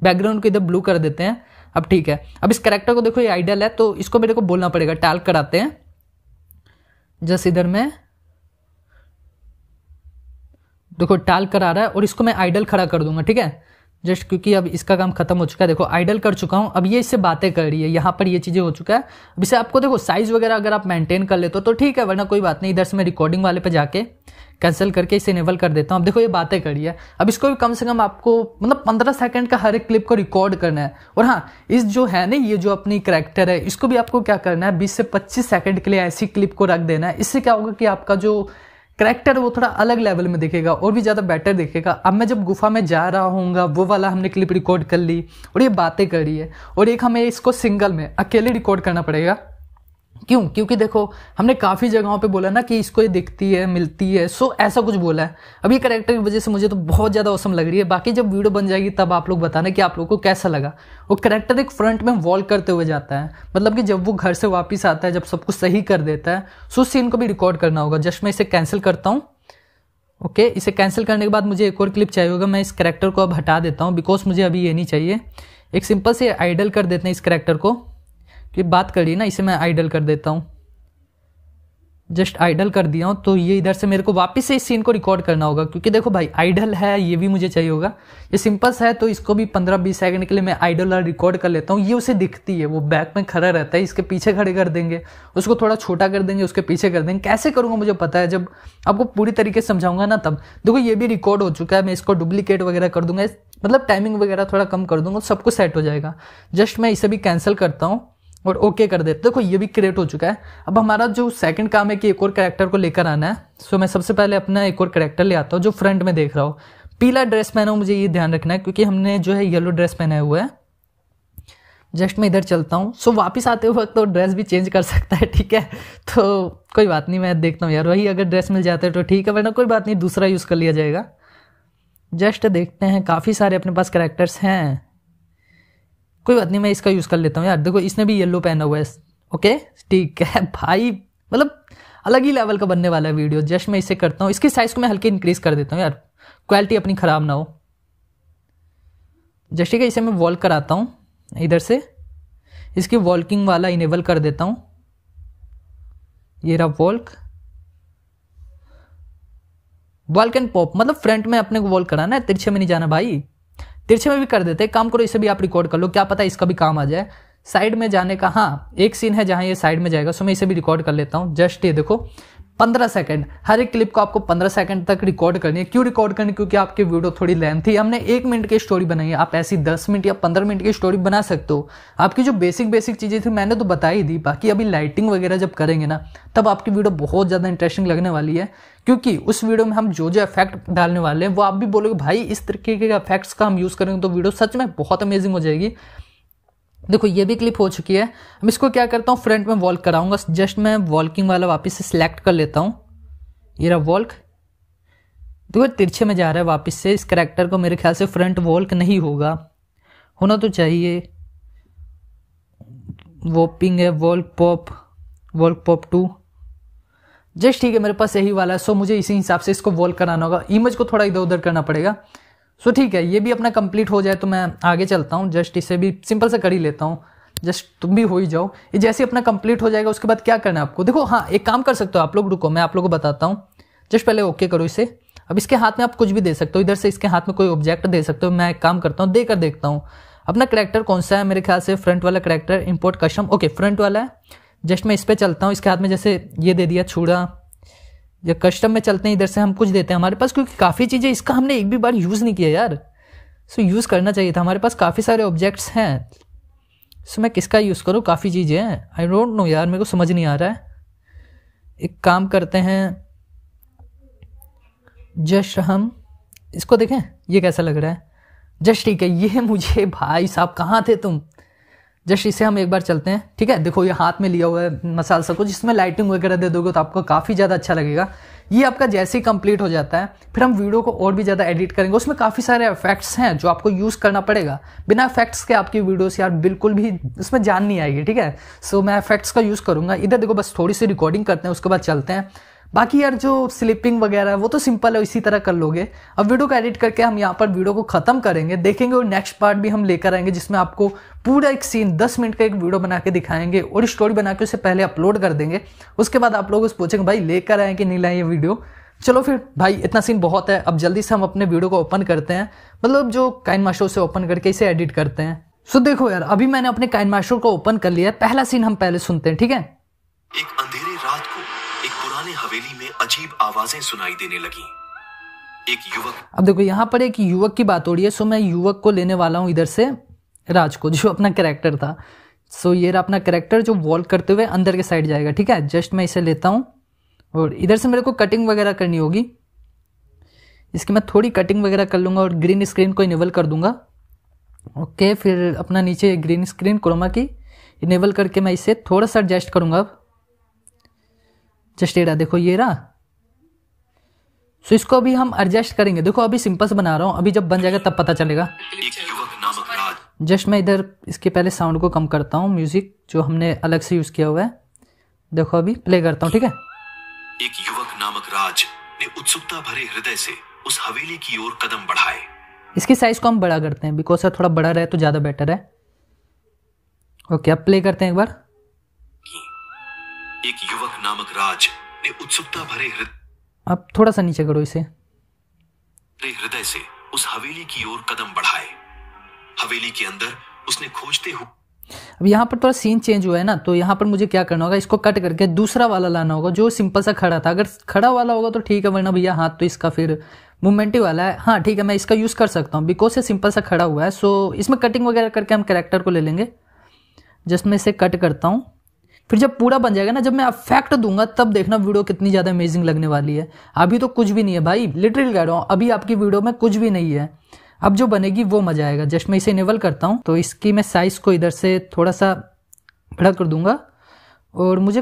बैकग्राउंड को इधर ब्लू कर देते हैं अब ठीक है अब इस करेक्टर को देखो ये आइडियल है तो इसको मेरे को बोलना पड़ेगा टैल कराते हैं जस्ट इधर में देखो टाल करा रहा है और इसको मैं आइडल खड़ा कर दूंगा ठीक है जस्ट क्योंकि अब इसका काम खत्म हो चुका है देखो आइडल कर चुका हूँ अब ये इससे बातें कर रही है यहाँ पर ये चीज़ें हो चुका है अब इसे आपको देखो साइज़ वगैरह अगर आप मेंटेन कर लेते हो तो ठीक है वरना कोई बात नहीं इधर से मैं रिकॉर्डिंग वाले पे जाके कैंसिल करके इसे इनेबल कर देता हूँ अब देखो ये बातें रही है अब इसको भी कम से कम आपको मतलब पंद्रह सेकंड का हर एक क्लिप को रिकॉर्ड करना है और हाँ इस जो है ना ये जो अपनी करेक्टर है इसको भी आपको क्या करना है बीस से पच्चीस सेकेंड के लिए ऐसी क्लिप को रख देना है इससे क्या होगा कि आपका जो करेक्टर वो थोड़ा अलग लेवल में दिखेगा और भी ज़्यादा बेटर दिखेगा अब मैं जब गुफा में जा रहा हूँ वो वाला हमने क्लिप रिकॉर्ड कर ली और ये बातें करी है और एक हमें इसको सिंगल में अकेले रिकॉर्ड करना पड़ेगा क्यों क्योंकि देखो हमने काफ़ी जगहों पे बोला ना कि इसको ये दिखती है मिलती है सो ऐसा कुछ बोला है अब ये करेक्टर की वजह से मुझे तो बहुत ज़्यादा औसम लग रही है बाकी जब वीडियो बन जाएगी तब आप लोग बताना कि आप लोग को कैसा लगा वो करेक्टर एक फ्रंट में वॉल करते हुए जाता है मतलब कि जब वो घर से वापिस आता है जब सब कुछ सही कर देता है सो उस सीन को भी रिकॉर्ड करना होगा जस्ट मैं इसे कैंसिल करता हूँ ओके okay, इसे कैंसिल करने के बाद मुझे एक और क्लिप चाहिए होगा मैं इस करेक्टर को अब हटा देता हूँ बिकॉज मुझे अभी ये नहीं चाहिए एक सिंपल से आइडल कर देते हैं इस करेक्टर को ये बात करिए ना इसे मैं आइडल कर देता हूँ जस्ट आइडल कर दिया हूँ तो ये इधर से मेरे को वापस से इस सीन को रिकॉर्ड करना होगा क्योंकि देखो भाई आइडल है ये भी मुझे चाहिए होगा ये सिंपल सा है तो इसको भी पंद्रह बीस सेकंड के लिए मैं आइडल और रिकॉर्ड कर लेता हूँ ये उसे दिखती है वो बैक में खड़ा रहता है इसके पीछे खड़े कर देंगे उसको थोड़ा छोटा कर देंगे उसके पीछे कर देंगे कैसे करूँगा मुझे पता है जब आपको पूरी तरीके से समझाऊंगा ना तब देखो ये भी रिकॉर्ड हो चुका है मैं इसको डुप्लीकेट वगैरह कर दूंगा मतलब टाइमिंग वगैरह थोड़ा कम कर दूंगा सब कुछ सेट हो जाएगा जस्ट मैं इसे भी कैंसिल करता हूँ और ओके okay कर देते देखो ये भी क्रिएट हो चुका है अब हमारा जो सेकंड काम है कि एक और करेक्टर को लेकर आना है सो मैं सबसे पहले अपना एक और करेक्टर ले आता हूँ जो फ्रंट में देख रहा हो पीला ड्रेस पहना हो मुझे ये ध्यान रखना है क्योंकि हमने जो है येलो ड्रेस पहना हुआ है जस्ट मैं इधर चलता हूँ सो वापस आते वक्त तो ड्रेस भी चेंज कर सकता है ठीक है तो कोई बात नहीं मैं देखता हूँ यार वही अगर ड्रेस मिल जाता है तो ठीक है वरना कोई बात नहीं दूसरा यूज़ कर लिया जाएगा जस्ट देखते हैं काफ़ी सारे अपने पास करेक्टर्स हैं कोई बात नहीं मैं इसका यूज़ कर लेता हूँ यार देखो इसने भी येलो पहना हुआ है ओके ठीक है [LAUGHS] भाई मतलब अलग ही लेवल का बनने वाला है वीडियो जस्ट मैं इसे करता हूँ इसकी साइज़ को मैं हल्के इंक्रीज़ कर देता हूँ यार क्वालिटी अपनी ख़राब ना हो जस्ट ठीक है इसे मैं वॉल्क कराता हूँ इधर से इसकी वॉल्किंग वाला इनेबल कर देता हूँ ये रहा वॉल्क वॉल्क एंड पॉप मतलब फ्रंट में अपने को वॉल्क कराना है तिरछे में नहीं जाना भाई तिरछे में भी कर देते काम करो इसे भी आप रिकॉर्ड कर लो क्या पता इसका भी काम आ जाए साइड में जाने का हाँ एक सीन है जहाँ ये साइड में जाएगा सो मैं इसे भी रिकॉर्ड कर लेता हूँ जस्ट ये देखो पंद्रह सेकंड हर एक क्लिप को आपको पंद्रह सेकंड तक रिकॉर्ड करनी है क्यों रिकॉर्ड करनी क्योंकि आपकी वीडियो थोड़ी लेंथ थी हमने एक मिनट की स्टोरी बनाई है आप ऐसी दस मिनट या पंद्रह मिनट की स्टोरी बना सकते हो आपकी जो बेसिक बेसिक चीज़ें थी मैंने तो बता ही दी बाकी अभी लाइटिंग वगैरह जब करेंगे ना तब आपकी वीडियो बहुत ज़्यादा इंटरेस्टिंग लगने वाली है क्योंकि उस वीडियो में हम जो जो इफेक्ट डालने वाले हैं वो आप भी बोलोगे भाई इस तरीके के इफेक्ट्स का हम यूज़ करेंगे तो वीडियो सच में बहुत अमेजिंग हो जाएगी देखो ये भी क्लिप हो चुकी है अब इसको क्या करता हूँ फ्रंट में वॉल्क कराऊंगा जस्ट मैं वॉल्किंग वाला वापस से सिलेक्ट कर लेता हूँ ये रहा वॉल्क देखो तिरछे में जा रहा है वापस से इस करेक्टर को मेरे ख्याल से फ्रंट वॉल्क नहीं होगा होना तो चाहिए वॉपिंग है walk pop walk pop two just ठीक है मेरे पास यही वाला है सो मुझे इसी हिसाब से इसको वॉल्क कराना होगा इमेज को थोड़ा इधर उधर करना पड़ेगा सो ठीक है ये भी अपना कंप्लीट हो जाए तो मैं आगे चलता हूँ जस्ट इसे भी सिंपल से कर ही लेता हूँ जस्ट तुम भी हो ही जाओ ये जैसे अपना कंप्लीट हो जाएगा उसके बाद क्या करना है आपको देखो हाँ एक काम कर सकते हो आप लोग रुको मैं आप लोग को बताता हूँ जस्ट पहले ओके करो इसे अब इसके हाथ में आप कुछ भी दे सकते हो इधर से इसके हाथ में कोई ऑब्जेक्ट दे सकते हो मैं एक काम करता हूँ दे कर देखता हूँ अपना करैक्टर कौन सा है मेरे ख्याल से फ्रंट वाला character import custom okay front वाला है जस्ट मैं इस पर चलता हूँ इसके हाथ में जैसे ये दे दिया छूड़ा जब कस्टम में चलते हैं इधर से हम कुछ देते हैं हमारे पास क्योंकि काफ़ी चीज़ें इसका हमने एक भी बार यूज़ नहीं किया यार सो so, यूज़ करना चाहिए था हमारे पास काफ़ी सारे ऑब्जेक्ट्स हैं सो so, मैं किसका यूज़ करूँ काफ़ी चीज़ें हैं आई डोंट नो यार मेरे को समझ नहीं आ रहा है एक काम करते हैं जस्ट हम इसको देखें ये कैसा लग रहा है जस्ट ठीक है ये मुझे [LAUGHS] भाई साहब कहाँ थे तुम जस्ट इसे हम एक बार चलते हैं ठीक है देखो ये हाथ में लिया हुआ है मसाल सब कुछ इसमें लाइटिंग वगैरह दे दोगे तो आपको काफ़ी ज़्यादा अच्छा लगेगा ये आपका जैसे ही कंप्लीट हो जाता है फिर हम वीडियो को और भी ज़्यादा एडिट करेंगे उसमें काफ़ी सारे इफेक्ट्स हैं जो आपको यूज़ करना पड़ेगा बिना इफेक्ट्स के आपकी वीडियोस यार बिल्कुल भी उसमें जान नहीं आएगी ठीक है सो so, मैं इफेक्ट्स का यूज़ करूँगा इधर देखो बस थोड़ी सी रिकॉर्डिंग करते हैं उसके बाद चलते हैं बाकी यार जो स्लिपिंग वगैरह है वो तो सिंपल है इसी तरह कर लोगे अब वीडियो को एडिट करके हम यहाँ पर वीडियो को ख़त्म करेंगे देखेंगे और नेक्स्ट पार्ट भी हम लेकर आएंगे जिसमें आपको पूरा एक सीन दस मिनट का एक वीडियो बना के दिखाएंगे और स्टोरी बना के उसे पहले अपलोड कर देंगे उसके बाद आप लोग उस पूछेंगे भाई लेकर आए कि नहीं लाए ये वीडियो चलो फिर भाई इतना सीन बहुत है अब जल्दी से हम अपने वीडियो को ओपन करते हैं मतलब जो काइन मास्टर से ओपन करके इसे एडिट करते हैं सो देखो यार अभी मैंने अपने काइन मास्टर को ओपन कर लिया है पहला सीन हम पहले सुनते हैं ठीक है एक अंधेरी रात को पुराने हवेली में अजीब आवाजें सुनाई देने लगी एक युवक अब देखो यहाँ पर एक युवक की बात हो रही है सो मैं युवक को लेने वाला हूँ इधर से राज को जो अपना कैरेक्टर था सो ये रहा अपना कैरेक्टर जो वॉल्व करते हुए अंदर के साइड जाएगा ठीक है जस्ट मैं इसे लेता हूँ और इधर से मेरे को कटिंग वगैरह करनी होगी इसकी मैं थोड़ी कटिंग वगैरह कर लूँगा और ग्रीन स्क्रीन को इनेबल कर दूंगा ओके फिर अपना नीचे ग्रीन स्क्रीन क्रोमा की इनेबल करके मैं इसे थोड़ा सा एडजस्ट करूँगा अब जस्ट ये देखो ये रहा सो so, इसको अभी हम एडजस्ट करेंगे देखो अभी सिंपल से बना रहा हूँ अभी जब बन जाएगा तब पता चलेगा जस्ट मैं इधर इसके पहले साउंड को कम करता हूँ म्यूजिक जो हमने अलग से यूज किया हुआ है देखो अभी प्ले करता हूँ ठीक है एक युवक नामक राज ने उत्सुकता भरे हृदय से उस हवेली की ओर कदम बढ़ाए इसकी साइज को हम बड़ा करते हैं बिकॉज थोड़ा बड़ा रहे तो ज्यादा बेटर है ओके अब प्ले करते हैं एक बार एक युवक नामक राज ने उत्सुकता भरे हृदय अब थोड़ा सा नीचे करो इसे हृदय से उस हवेली की ओर कदम बढ़ाए हवेली के अंदर उसने खोजते हुए अब यहाँ पर थोड़ा सीन चेंज हुआ है ना तो यहाँ पर मुझे क्या करना होगा इसको कट करके दूसरा वाला लाना होगा जो सिंपल सा खड़ा था अगर खड़ा वाला होगा तो ठीक है वरना भैया हाथ तो इसका फिर मूवमेंट ही वाला है हाँ ठीक है मैं इसका यूज़ कर सकता हूँ बिकॉज ये सिंपल सा खड़ा हुआ है सो इसमें कटिंग वगैरह करके हम करेक्टर को ले लेंगे जस्ट मैं इसे कट करता हूँ फिर जब पूरा बन जाएगा ना जब मैं अफेक्ट दूंगा तब देखना वीडियो कितनी ज़्यादा अमेजिंग लगने वाली है अभी तो कुछ भी नहीं है भाई लिटरल कह रहा हूँ अभी आपकी वीडियो में कुछ भी नहीं है अब जो बनेगी वो मजा आएगा जस्ट मैं इसे इनेबल करता हूँ तो इसकी मैं साइज़ को इधर से थोड़ा सा बड़ा कर दूंगा और मुझे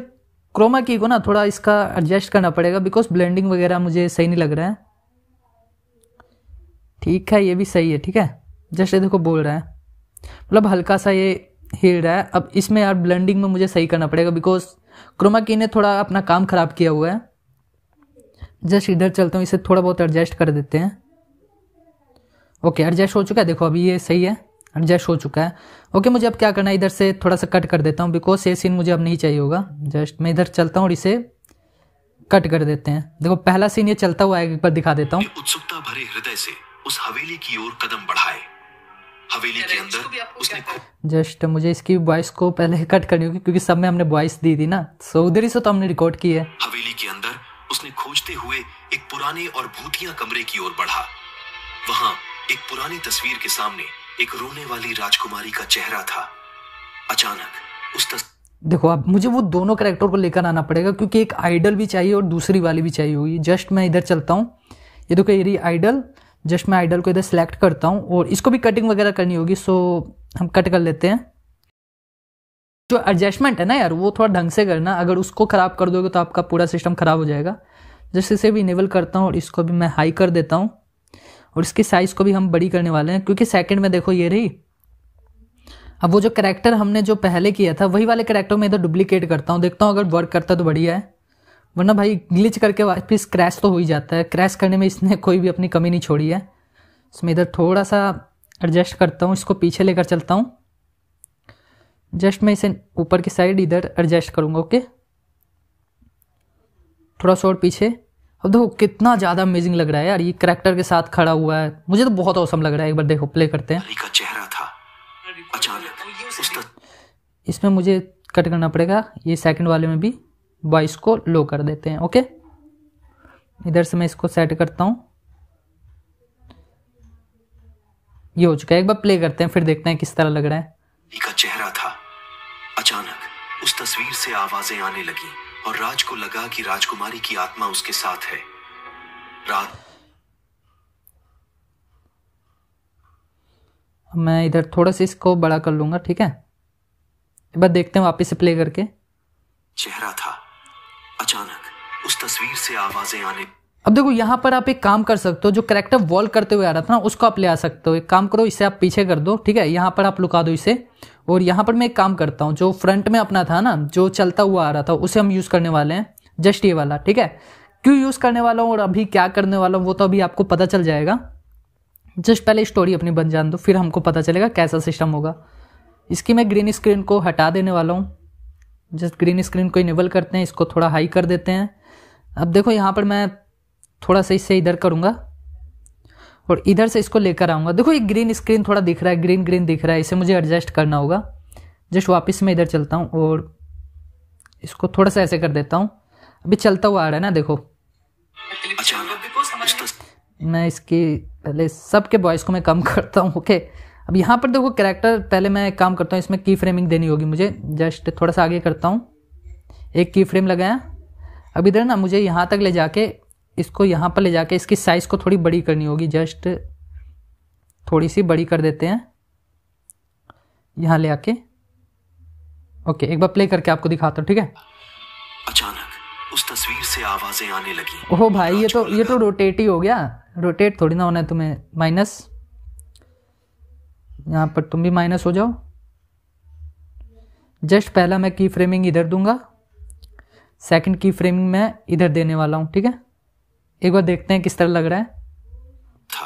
क्रोमा की को ना थोड़ा इसका एडजस्ट करना पड़ेगा बिकॉज ब्लेंडिंग वगैरह मुझे सही नहीं लग रहा है ठीक है ये भी सही है ठीक है जस्ट ये देखो बोल रहा है मतलब हल्का सा ये हिल रहा है अब इसमें यार ब्लेंडिंग में मुझे सही करना पड़ेगा बिकॉज क्रोमा की ने थोड़ा अपना काम ख़राब किया हुआ है जस्ट इधर चलता हूँ इसे थोड़ा बहुत एडजस्ट कर देते हैं ओके एडजस्ट हो चुका है देखो अभी ये सही है एडजस्ट हो चुका है ओके मुझे अब क्या करना है इधर से थोड़ा सा कट कर देता हूँ बिकॉज ये सीन मुझे अब नहीं चाहिए होगा जस्ट मैं इधर चलता हूँ और इसे कट कर देते हैं देखो पहला सीन ये चलता हुआ है एक बार दिखा देता हूँ उत्सुकता भरे हृदय से उस हवेली की ओर कदम बढ़ाए हवेली के अंदर उसने जस्ट मुझे इसकी वॉइस को पहले कट [LAUGHS] करनी होगी क्योंकि सब में हमने वॉइस दी थी ना सो उधर ही से तो हमने रिकॉर्ड की है हवेली के अंदर उसने खोजते हुए एक पुराने और भूतिया कमरे की ओर बढ़ा वहाँ एक पुरानी तस्वीर के सामने एक रोने वाली राजकुमारी का चेहरा था अचानक उस तस... देखो अब मुझे वो दोनों करेक्टर को लेकर आना पड़ेगा क्योंकि एक आइडल भी चाहिए और दूसरी वाली भी चाहिए होगी जस्ट मैं इधर चलता हूँ ये देखो ये रही आइडल जस्ट मैं आइडल को इधर सेलेक्ट करता हूँ और इसको भी कटिंग वगैरह करनी होगी सो हम कट कर लेते हैं जो एडजस्टमेंट है ना यार वो थोड़ा ढंग से करना अगर उसको ख़राब कर दोगे तो आपका पूरा सिस्टम ख़राब हो जाएगा जस्ट इसे भी इनेबल करता हूँ और इसको भी मैं हाई कर देता हूँ और इसकी साइज़ को भी हम बड़ी करने वाले हैं क्योंकि सेकंड में देखो ये रही अब वो जो करेक्टर हमने जो पहले किया था वही वाले करेक्टर में इधर डुप्लीकेट करता हूँ देखता हूँ अगर वर्क करता तो बढ़िया है वरना भाई ग्लिच करके वापस क्रैश तो हो ही जाता है क्रैश करने में इसने कोई भी अपनी कमी नहीं छोड़ी है मैं इधर थोड़ा सा एडजस्ट करता हूँ इसको पीछे लेकर चलता हूँ जस्ट मैं इसे ऊपर की साइड इधर एडजस्ट करूँगा ओके थोड़ा सा और पीछे अब देखो कितना ज़्यादा अमेजिंग लग रहा है यार ये करेक्टर के साथ खड़ा हुआ है मुझे तो बहुत औसम लग रहा है एक बार देखो प्ले करते हैं चेहरा था अचानक इसमें मुझे कट करना पड़ेगा ये सेकंड वाले में भी वॉइस को लो कर देते हैं ओके इधर से मैं इसको सेट करता हूँ ये हो चुका है एक बार प्ले करते हैं फिर देखते हैं किस तरह लग रहा है का चेहरा था अचानक उस तस्वीर से आवाजें आने लगी और राज को लगा कि राजकुमारी की आत्मा उसके साथ है रात मैं इधर थोड़ा सा इसको बड़ा कर लूंगा ठीक है एक बार देखते हैं वापिस से प्ले करके चेहरा था अचानक उस तस्वीर से आवाजें आने अब देखो यहाँ पर आप एक काम कर सकते हो जो करेक्टर वॉल करते हुए आ रहा था ना उसको आप ले आ सकते हो एक काम करो इसे आप पीछे कर दो ठीक है यहाँ पर आप लुका दो इसे और यहाँ पर मैं एक काम करता हूँ जो फ्रंट में अपना था ना जो चलता हुआ आ रहा था उसे हम यूज़ करने वाले हैं जस्ट ये वाला ठीक है क्यों यूज़ करने वाला हूँ और अभी क्या करने वाला हूँ वो तो अभी आपको पता चल जाएगा जस्ट पहले स्टोरी अपनी बन जान दो फिर हमको पता चलेगा कैसा सिस्टम होगा इसकी मैं ग्रीन स्क्रीन को हटा देने वाला हूँ जस्ट ग्रीन स्क्रीन को इनेबल करते हैं इसको थोड़ा हाई कर देते हैं अब देखो यहाँ पर मैं थोड़ा सा इससे इधर करूँगा और इधर से इसको लेकर आऊँगा देखो ये ग्रीन स्क्रीन थोड़ा दिख रहा है ग्रीन ग्रीन दिख रहा है इसे मुझे एडजस्ट करना होगा जस्ट वापस मैं इधर चलता हूँ और इसको थोड़ा सा ऐसे कर देता हूँ अभी चलता हुआ आ रहा है ना देखो अच्छा, मैं इसकी पहले सबके वॉइस को मैं कम [LAUGHS] करता हूँ ओके okay? अब यहाँ पर देखो करेक्टर पहले मैं एक काम करता हूँ इसमें की फ्रेमिंग देनी होगी मुझे जस्ट थोड़ा सा आगे करता हूँ एक की फ्रेम लगाया अब इधर ना मुझे यहाँ तक ले जाके इसको यहाँ पर ले जाके इसकी साइज़ को थोड़ी बड़ी करनी होगी जस्ट थोड़ी सी बड़ी कर देते हैं यहाँ ले आके ओके एक बार प्ले करके आपको दिखाता हूँ ठीक है अचानक उस तस्वीर से आवाज़ें आने लगी ओहो भाई ये तो ये तो रोटेट ही हो गया रोटेट थोड़ी ना होना है तुम्हें माइनस यहाँ पर तुम भी माइनस हो जाओ जस्ट पहला मैं की फ्रेमिंग इधर दूंगा सेकंड की फ्रेमिंग मैं इधर देने वाला हूँ ठीक है एक बार देखते हैं किस तरह लग रहा है था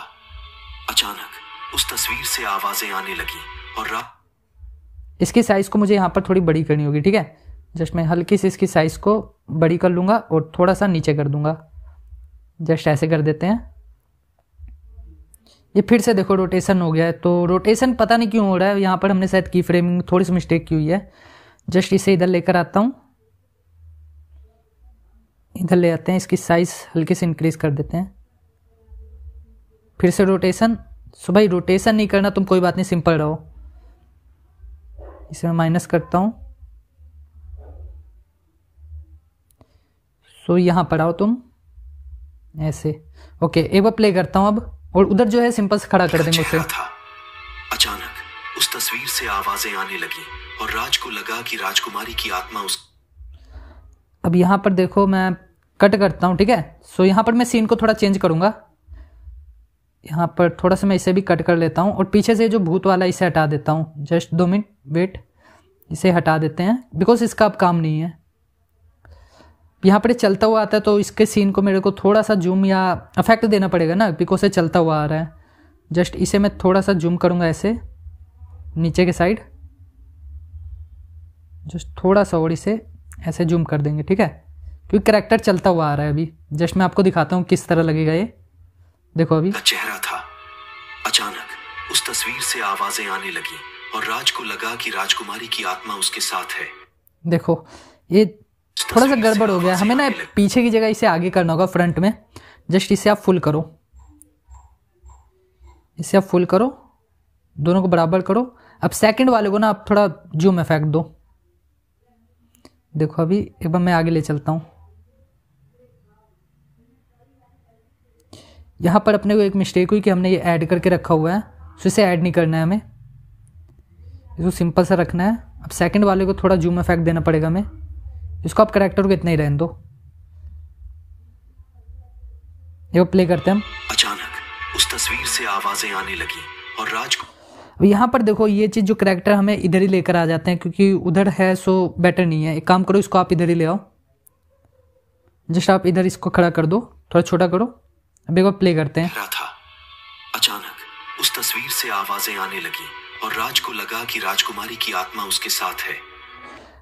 अचानक उस तस्वीर से आवाजें आने लगी और रा... इसकी साइज को मुझे यहाँ पर थोड़ी बड़ी करनी होगी ठीक है जस्ट मैं हल्की से इसकी साइज को बड़ी कर लूंगा और थोड़ा सा नीचे कर दूंगा जस्ट ऐसे कर देते हैं ये फिर से देखो रोटेशन हो गया है तो रोटेशन पता नहीं क्यों हो रहा है यहाँ पर हमने शायद की फ्रेमिंग थोड़ी सी मिस्टेक की हुई है जस्ट इसे इधर लेकर आता हूँ इधर ले आते हैं इसकी साइज़ हल्के से इंक्रीज कर देते हैं फिर से रोटेशन सो भाई रोटेशन नहीं करना तुम कोई बात नहीं सिंपल रहो इसे मैं माइनस करता हूँ सो यहाँ पर आओ तुम ऐसे ओके एक बार प्ले करता हूँ अब और उधर जो है सिंपल से खड़ा कर देंगे उसे अचानक उस तस्वीर से आवाजें आने लगी और राज को लगा कि राजकुमारी की आत्मा उस अब यहां पर देखो मैं कट करता हूं ठीक है सो यहां पर मैं सीन को थोड़ा चेंज करूंगा यहां पर थोड़ा सा मैं इसे भी कट कर लेता हूं और पीछे से जो भूत वाला इसे हटा देता हूं जस्ट दो मिनट वेट इसे हटा देते हैं बिकॉज इसका अब काम नहीं है यहाँ पर चलता हुआ आता है तो इसके सीन को मेरे को थोड़ा सा जूम या अफेक्ट देना पड़ेगा ना बिकॉज ये चलता हुआ आ रहा है जस्ट इसे मैं थोड़ा सा जूम करूँगा ऐसे नीचे के साइड जस्ट थोड़ा सा और इसे ऐसे जूम कर देंगे ठीक है क्योंकि करेक्टर चलता हुआ आ रहा है अभी जस्ट मैं आपको दिखाता हूँ किस तरह लगेगा ये देखो अभी चेहरा था अचानक उस तस्वीर से आवाजें आने लगी और राज को लगा कि राजकुमारी की आत्मा उसके साथ है देखो ये थोड़ा सा गड़बड़ हो गया हमें ना पीछे की जगह इसे आगे करना होगा फ्रंट में जस्ट इसे आप फुल करो इसे आप फुल करो दोनों को बराबर करो अब सेकंड वाले को ना आप थोड़ा जूम इफेक्ट दो देखो अभी एक बार मैं आगे ले चलता हूँ यहाँ पर अपने को एक मिस्टेक हुई कि हमने ये ऐड करके रखा हुआ है सो तो इसे ऐड नहीं करना है हमें इसको सिंपल सा रखना है अब सेकंड वाले को थोड़ा जूम इफेक्ट देना पड़ेगा हमें इसको आप करेक्टर को इतना ही रहने दो ये प्ले करते हैं हम अचानक उस तस्वीर से आवाजें आने लगी और राज को अब यहाँ पर देखो ये चीज़ जो करेक्टर हमें इधर ही लेकर आ जाते हैं क्योंकि उधर है सो बेटर नहीं है एक काम करो इसको आप इधर ही ले आओ जस्ट आप इधर इसको खड़ा कर दो थोड़ा छोटा करो अब एक बार प्ले करते हैं था अचानक उस तस्वीर से आवाजें आने लगी और राज को लगा कि राजकुमारी की आत्मा उसके साथ है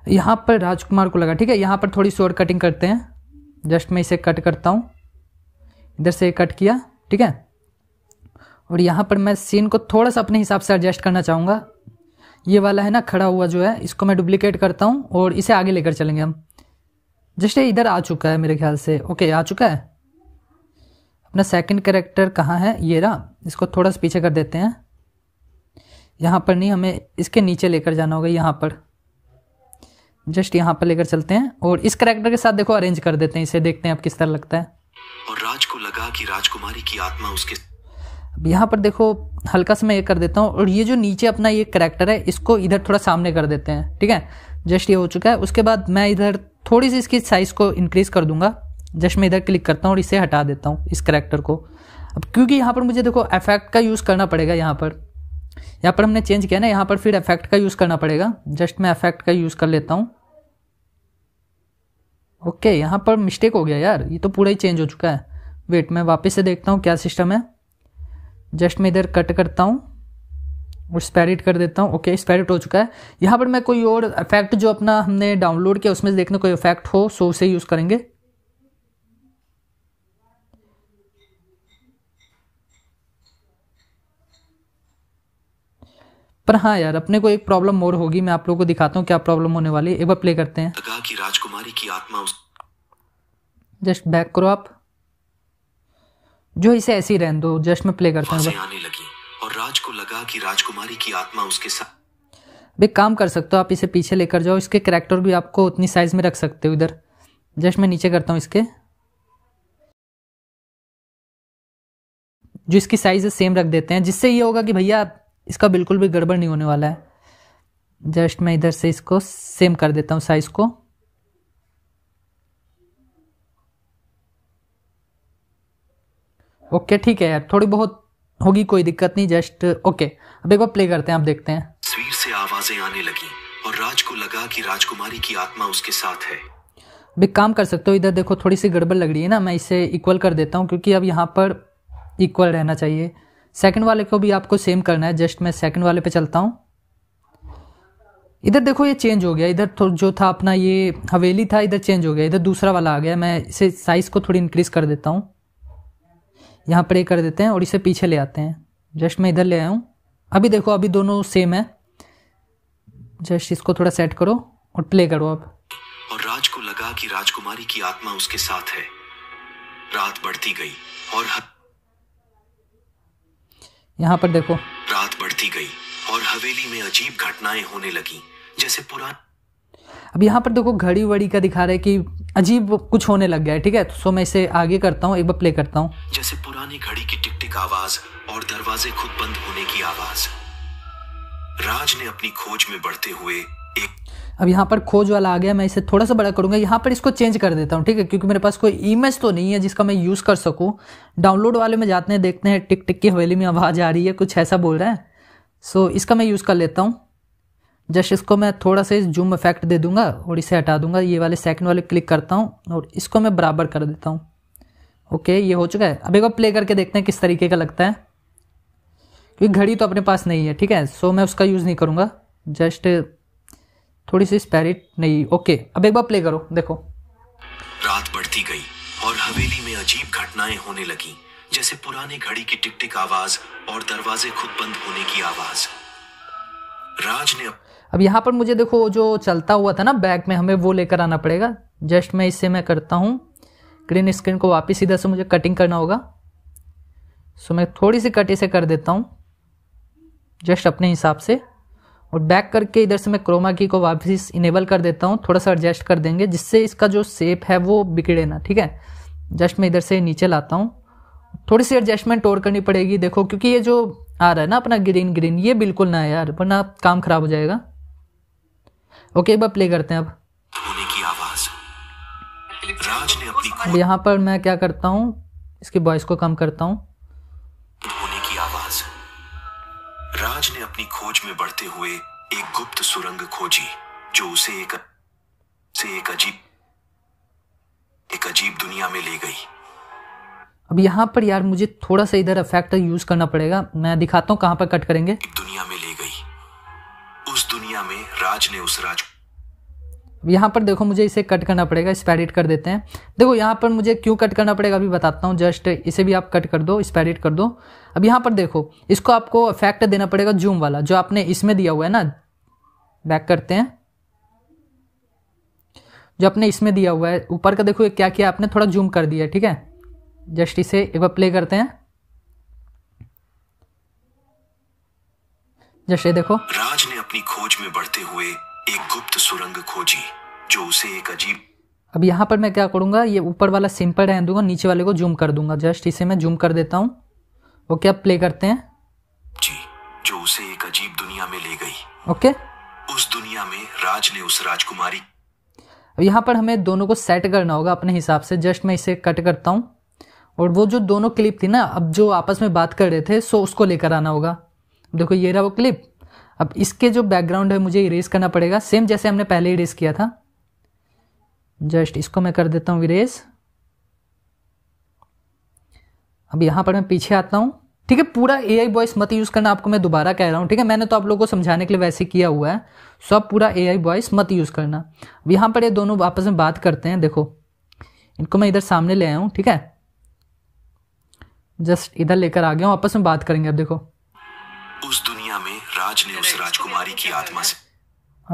यहाँ पर राजकुमार को लगा ठीक है यहाँ पर थोड़ी शॉर्ट कटिंग करते हैं जस्ट मैं इसे कट करता हूँ इधर से कट किया ठीक है और यहाँ पर मैं सीन को थोड़ा सा अपने हिसाब से एडजस्ट करना चाहूँगा ये वाला है ना खड़ा हुआ जो है इसको मैं डुप्लीकेट करता हूँ और इसे आगे लेकर चलेंगे हम जस्ट ये इधर आ चुका है मेरे ख्याल से ओके आ चुका है अपना सेकंड कैरेक्टर कहाँ है ये रहा इसको थोड़ा सा पीछे कर देते हैं यहाँ पर नहीं हमें इसके नीचे लेकर जाना होगा यहाँ पर जस्ट यहाँ पर लेकर चलते हैं और इस करेक्टर के साथ देखो अरेंज कर देते हैं इसे देखते हैं अब किस तरह लगता है और राज को लगा कि राजकुमारी की आत्मा उसके अब यहाँ पर देखो हल्का सा मैं ये कर देता हूँ और ये जो नीचे अपना ये करेक्टर है इसको इधर थोड़ा सामने कर देते हैं ठीक है जस्ट ये हो चुका है उसके बाद मैं इधर थोड़ी सी इसकी साइज़ को इंक्रीज़ कर दूंगा जस्ट मैं इधर क्लिक करता हूँ और इसे हटा देता हूँ इस करेक्टर को अब क्योंकि यहाँ पर मुझे देखो इफेक्ट का यूज़ करना पड़ेगा यहाँ पर यहाँ पर हमने चेंज किया ना यहाँ पर फिर इफेक्ट का यूज़ करना पड़ेगा जस्ट मैं इफेक्ट का यूज़ कर लेता हूँ ओके okay, यहाँ पर मिस्टेक हो गया यार ये तो पूरा ही चेंज हो चुका है वेट मैं वापस से देखता हूँ क्या सिस्टम है जस्ट मैं इधर कट करता हूँ और स्पेरिट कर देता हूँ ओके स्पेडिट हो चुका है यहाँ पर मैं कोई और इफेक्ट जो अपना हमने डाउनलोड किया उसमें से देखना कोई इफेक्ट हो सो उसे यूज़ करेंगे पर हाँ यार अपने को एक प्रॉब्लम और होगी मैं आप लोगों को दिखाता हूँ क्या प्रॉब्लम होने वाली है एक बार प्ले करते हैं लगा राजकुमारी की आत्मा उस जस्ट बैक करो आप जो इसे ऐसे ही रहने दो जस्ट मैं प्ले करता हूँ आने लगी और राज को लगा कि राजकुमारी की आत्मा उसके साथ भी काम कर सकते हो आप इसे पीछे लेकर जाओ इसके करेक्टर भी आपको उतनी साइज में रख सकते हो इधर जस्ट मैं नीचे करता हूँ इसके जो इसकी साइज सेम रख देते हैं जिससे ये होगा कि भैया इसका बिल्कुल भी गड़बड़ नहीं होने वाला है जस्ट मैं इधर से इसको सेम कर देता हूँ साइज़ को ओके ठीक है यार थोड़ी बहुत होगी कोई दिक्कत नहीं जस्ट ओके अब एक बार प्ले करते हैं आप देखते हैं तस्वीर से आवाजें आने लगी और राज को लगा कि राजकुमारी की आत्मा उसके साथ है अब एक काम कर सकते हो इधर देखो थोड़ी सी गड़बड़ लग रही है ना मैं इसे इक्वल कर देता हूँ क्योंकि अब यहाँ पर इक्वल रहना चाहिए सेकंड वाले को भी आपको सेम करना है जस्ट मैं सेकंड वाले पे चलता हूँ इधर देखो ये चेंज हो गया इधर जो था अपना ये हवेली था इधर चेंज हो गया इधर दूसरा वाला आ गया मैं इसे साइज़ को थोड़ी इंक्रीज़ कर देता हूँ यहाँ पर ये कर देते हैं और इसे पीछे ले आते हैं जस्ट मैं इधर ले आया हूँ अभी देखो अभी दोनों सेम है जस्ट इसको थोड़ा सेट करो और प्ले करो अब और राज को लगा कि राजकुमारी की आत्मा उसके साथ है रात बढ़ती गई और हत... यहाँ पर देखो रात बढ़ती गई और हवेली में अजीब घटनाएं होने लगी जैसे पुरान अब यहाँ पर देखो घड़ी वड़ी का दिखा रहे कि अजीब कुछ होने लग गया है ठीक है तो सो मैं इसे आगे करता हूँ एक बार प्ले करता हूँ जैसे पुरानी घड़ी की टिक टिक आवाज और दरवाजे खुद बंद होने की आवाज राज ने अपनी खोज में बढ़ते हुए एक अब यहाँ पर खोज वाला आ गया मैं इसे थोड़ा सा बड़ा करूँगा यहाँ पर इसको चेंज कर देता हूँ ठीक है क्योंकि मेरे पास कोई इमेज तो नहीं है जिसका मैं यूज़ कर सकूँ डाउनलोड वाले में जाते हैं देखते हैं टिक टिक की हवेली में आवाज़ आ रही है कुछ ऐसा बोल रहा है सो so, इसका मैं यूज़ कर लेता हूँ जस्ट इसको मैं थोड़ा सा जूम इफेक्ट दे दूंगा और इसे हटा दूंगा ये वाले सेकंड वाले क्लिक करता हूँ और इसको मैं बराबर कर देता हूँ ओके ये हो चुका है अब एक बार प्ले करके देखते हैं किस तरीके का लगता है क्योंकि घड़ी तो अपने पास नहीं है ठीक है सो मैं उसका यूज़ नहीं करूँगा जस्ट थोड़ी सी स्पैरिट नहीं ओके अब एक बार प्ले करो देखो रात बढ़ती गई और हवेली में अजीब घटनाएं होने लगी जैसे पुराने घड़ी की टिक टिक आवाज और दरवाजे खुद बंद होने की आवाज राज ने अब यहाँ पर मुझे देखो जो चलता हुआ था ना बैग में हमें वो लेकर आना पड़ेगा जस्ट मैं इससे मैं करता हूँ ग्रीन स्क्रीन को वापस इधर से मुझे कटिंग करना होगा सो मैं थोड़ी सी कटी से कर देता हूँ जस्ट अपने हिसाब से और बैक करके इधर से मैं क्रोमा की को वापस इनेबल कर देता हूँ थोड़ा सा एडजस्ट कर देंगे जिससे इसका जो सेप है वो बिगड़े ना ठीक है जस्ट मैं इधर से नीचे लाता हूँ थोड़ी सी एडजस्टमेंट और करनी पड़ेगी देखो क्योंकि ये जो आ रहा है ना अपना ग्रीन ग्रीन ये बिल्कुल ना है यार वरना काम खराब हो जाएगा ओके अब प्ले करते हैं अब अब यहाँ पर मैं क्या करता हूँ इसकी वॉइस को कम करता हूँ राज ने अपनी खोज में बढ़ते हुए एक गुप्त सुरंग खोजी जो उसे एक से एक अजीब एक अजीब दुनिया में ले गई अब यहाँ पर यार मुझे थोड़ा सा इधर इफेक्ट यूज करना पड़ेगा मैं दिखाता हूँ कहाँ पर कट करेंगे दुनिया में ले गई उस दुनिया में राज ने उस राज को यहाँ पर देखो मुझे इसे कट करना पड़ेगा इस पैडिट कर देते हैं देखो यहाँ पर मुझे क्यों कट करना पड़ेगा अभी बताता हूँ जस्ट इसे भी आप कट कर दो इस पैडिट कर दो अब यहाँ पर देखो इसको आपको इफेक्ट देना पड़ेगा जूम वाला जो आपने इसमें दिया हुआ है ना बैक करते हैं जो आपने इसमें दिया हुआ है ऊपर का देखो क्या किया आपने थोड़ा जूम कर दिया ठीक है जस्ट इसे एक बार प्ले करते हैं जस्ट ये देखो राज ने अपनी खोज में बढ़ते हुए एक गुप्त सुरंग खोजी जो उसे एक अजीब अब यहाँ पर मैं क्या करूँगा ये ऊपर वाला सिंपल रहने दूंगा नीचे वाले को जूम कर दूंगा जस्ट इसे मैं जूम कर देता हूँ ओके अब प्ले करते हैं जी जो उसे एक अजीब दुनिया में ले गई ओके उस दुनिया में राज ने उस राजकुमारी अब यहाँ पर हमें दोनों को सेट करना होगा अपने हिसाब से जस्ट मैं इसे कट करता हूँ और वो जो दोनों क्लिप थी ना अब जो आपस में बात कर रहे थे सो उसको लेकर आना होगा देखो ये रहा वो क्लिप अब इसके जो बैकग्राउंड है मुझे इरेज करना पड़ेगा सेम जैसे हमने पहले इरेज किया था जस्ट इसको मैं कर देता हूँ इरेज अब यहाँ पर मैं पीछे आता हूँ ठीक है पूरा ए आई वॉइस मत यूज़ करना आपको मैं दोबारा कह रहा हूँ ठीक है मैंने तो आप लोगों को समझाने के लिए वैसे किया हुआ है सो पूरा ए आई वॉइस मत यूज़ करना अब यहाँ पर ये दोनों आपस में बात करते हैं देखो इनको मैं इधर सामने ले आया हूँ ठीक है जस्ट इधर लेकर आ गया हूँ आपस में बात करेंगे अब देखो उस आज ने उस राजकुमारी की आत्मा से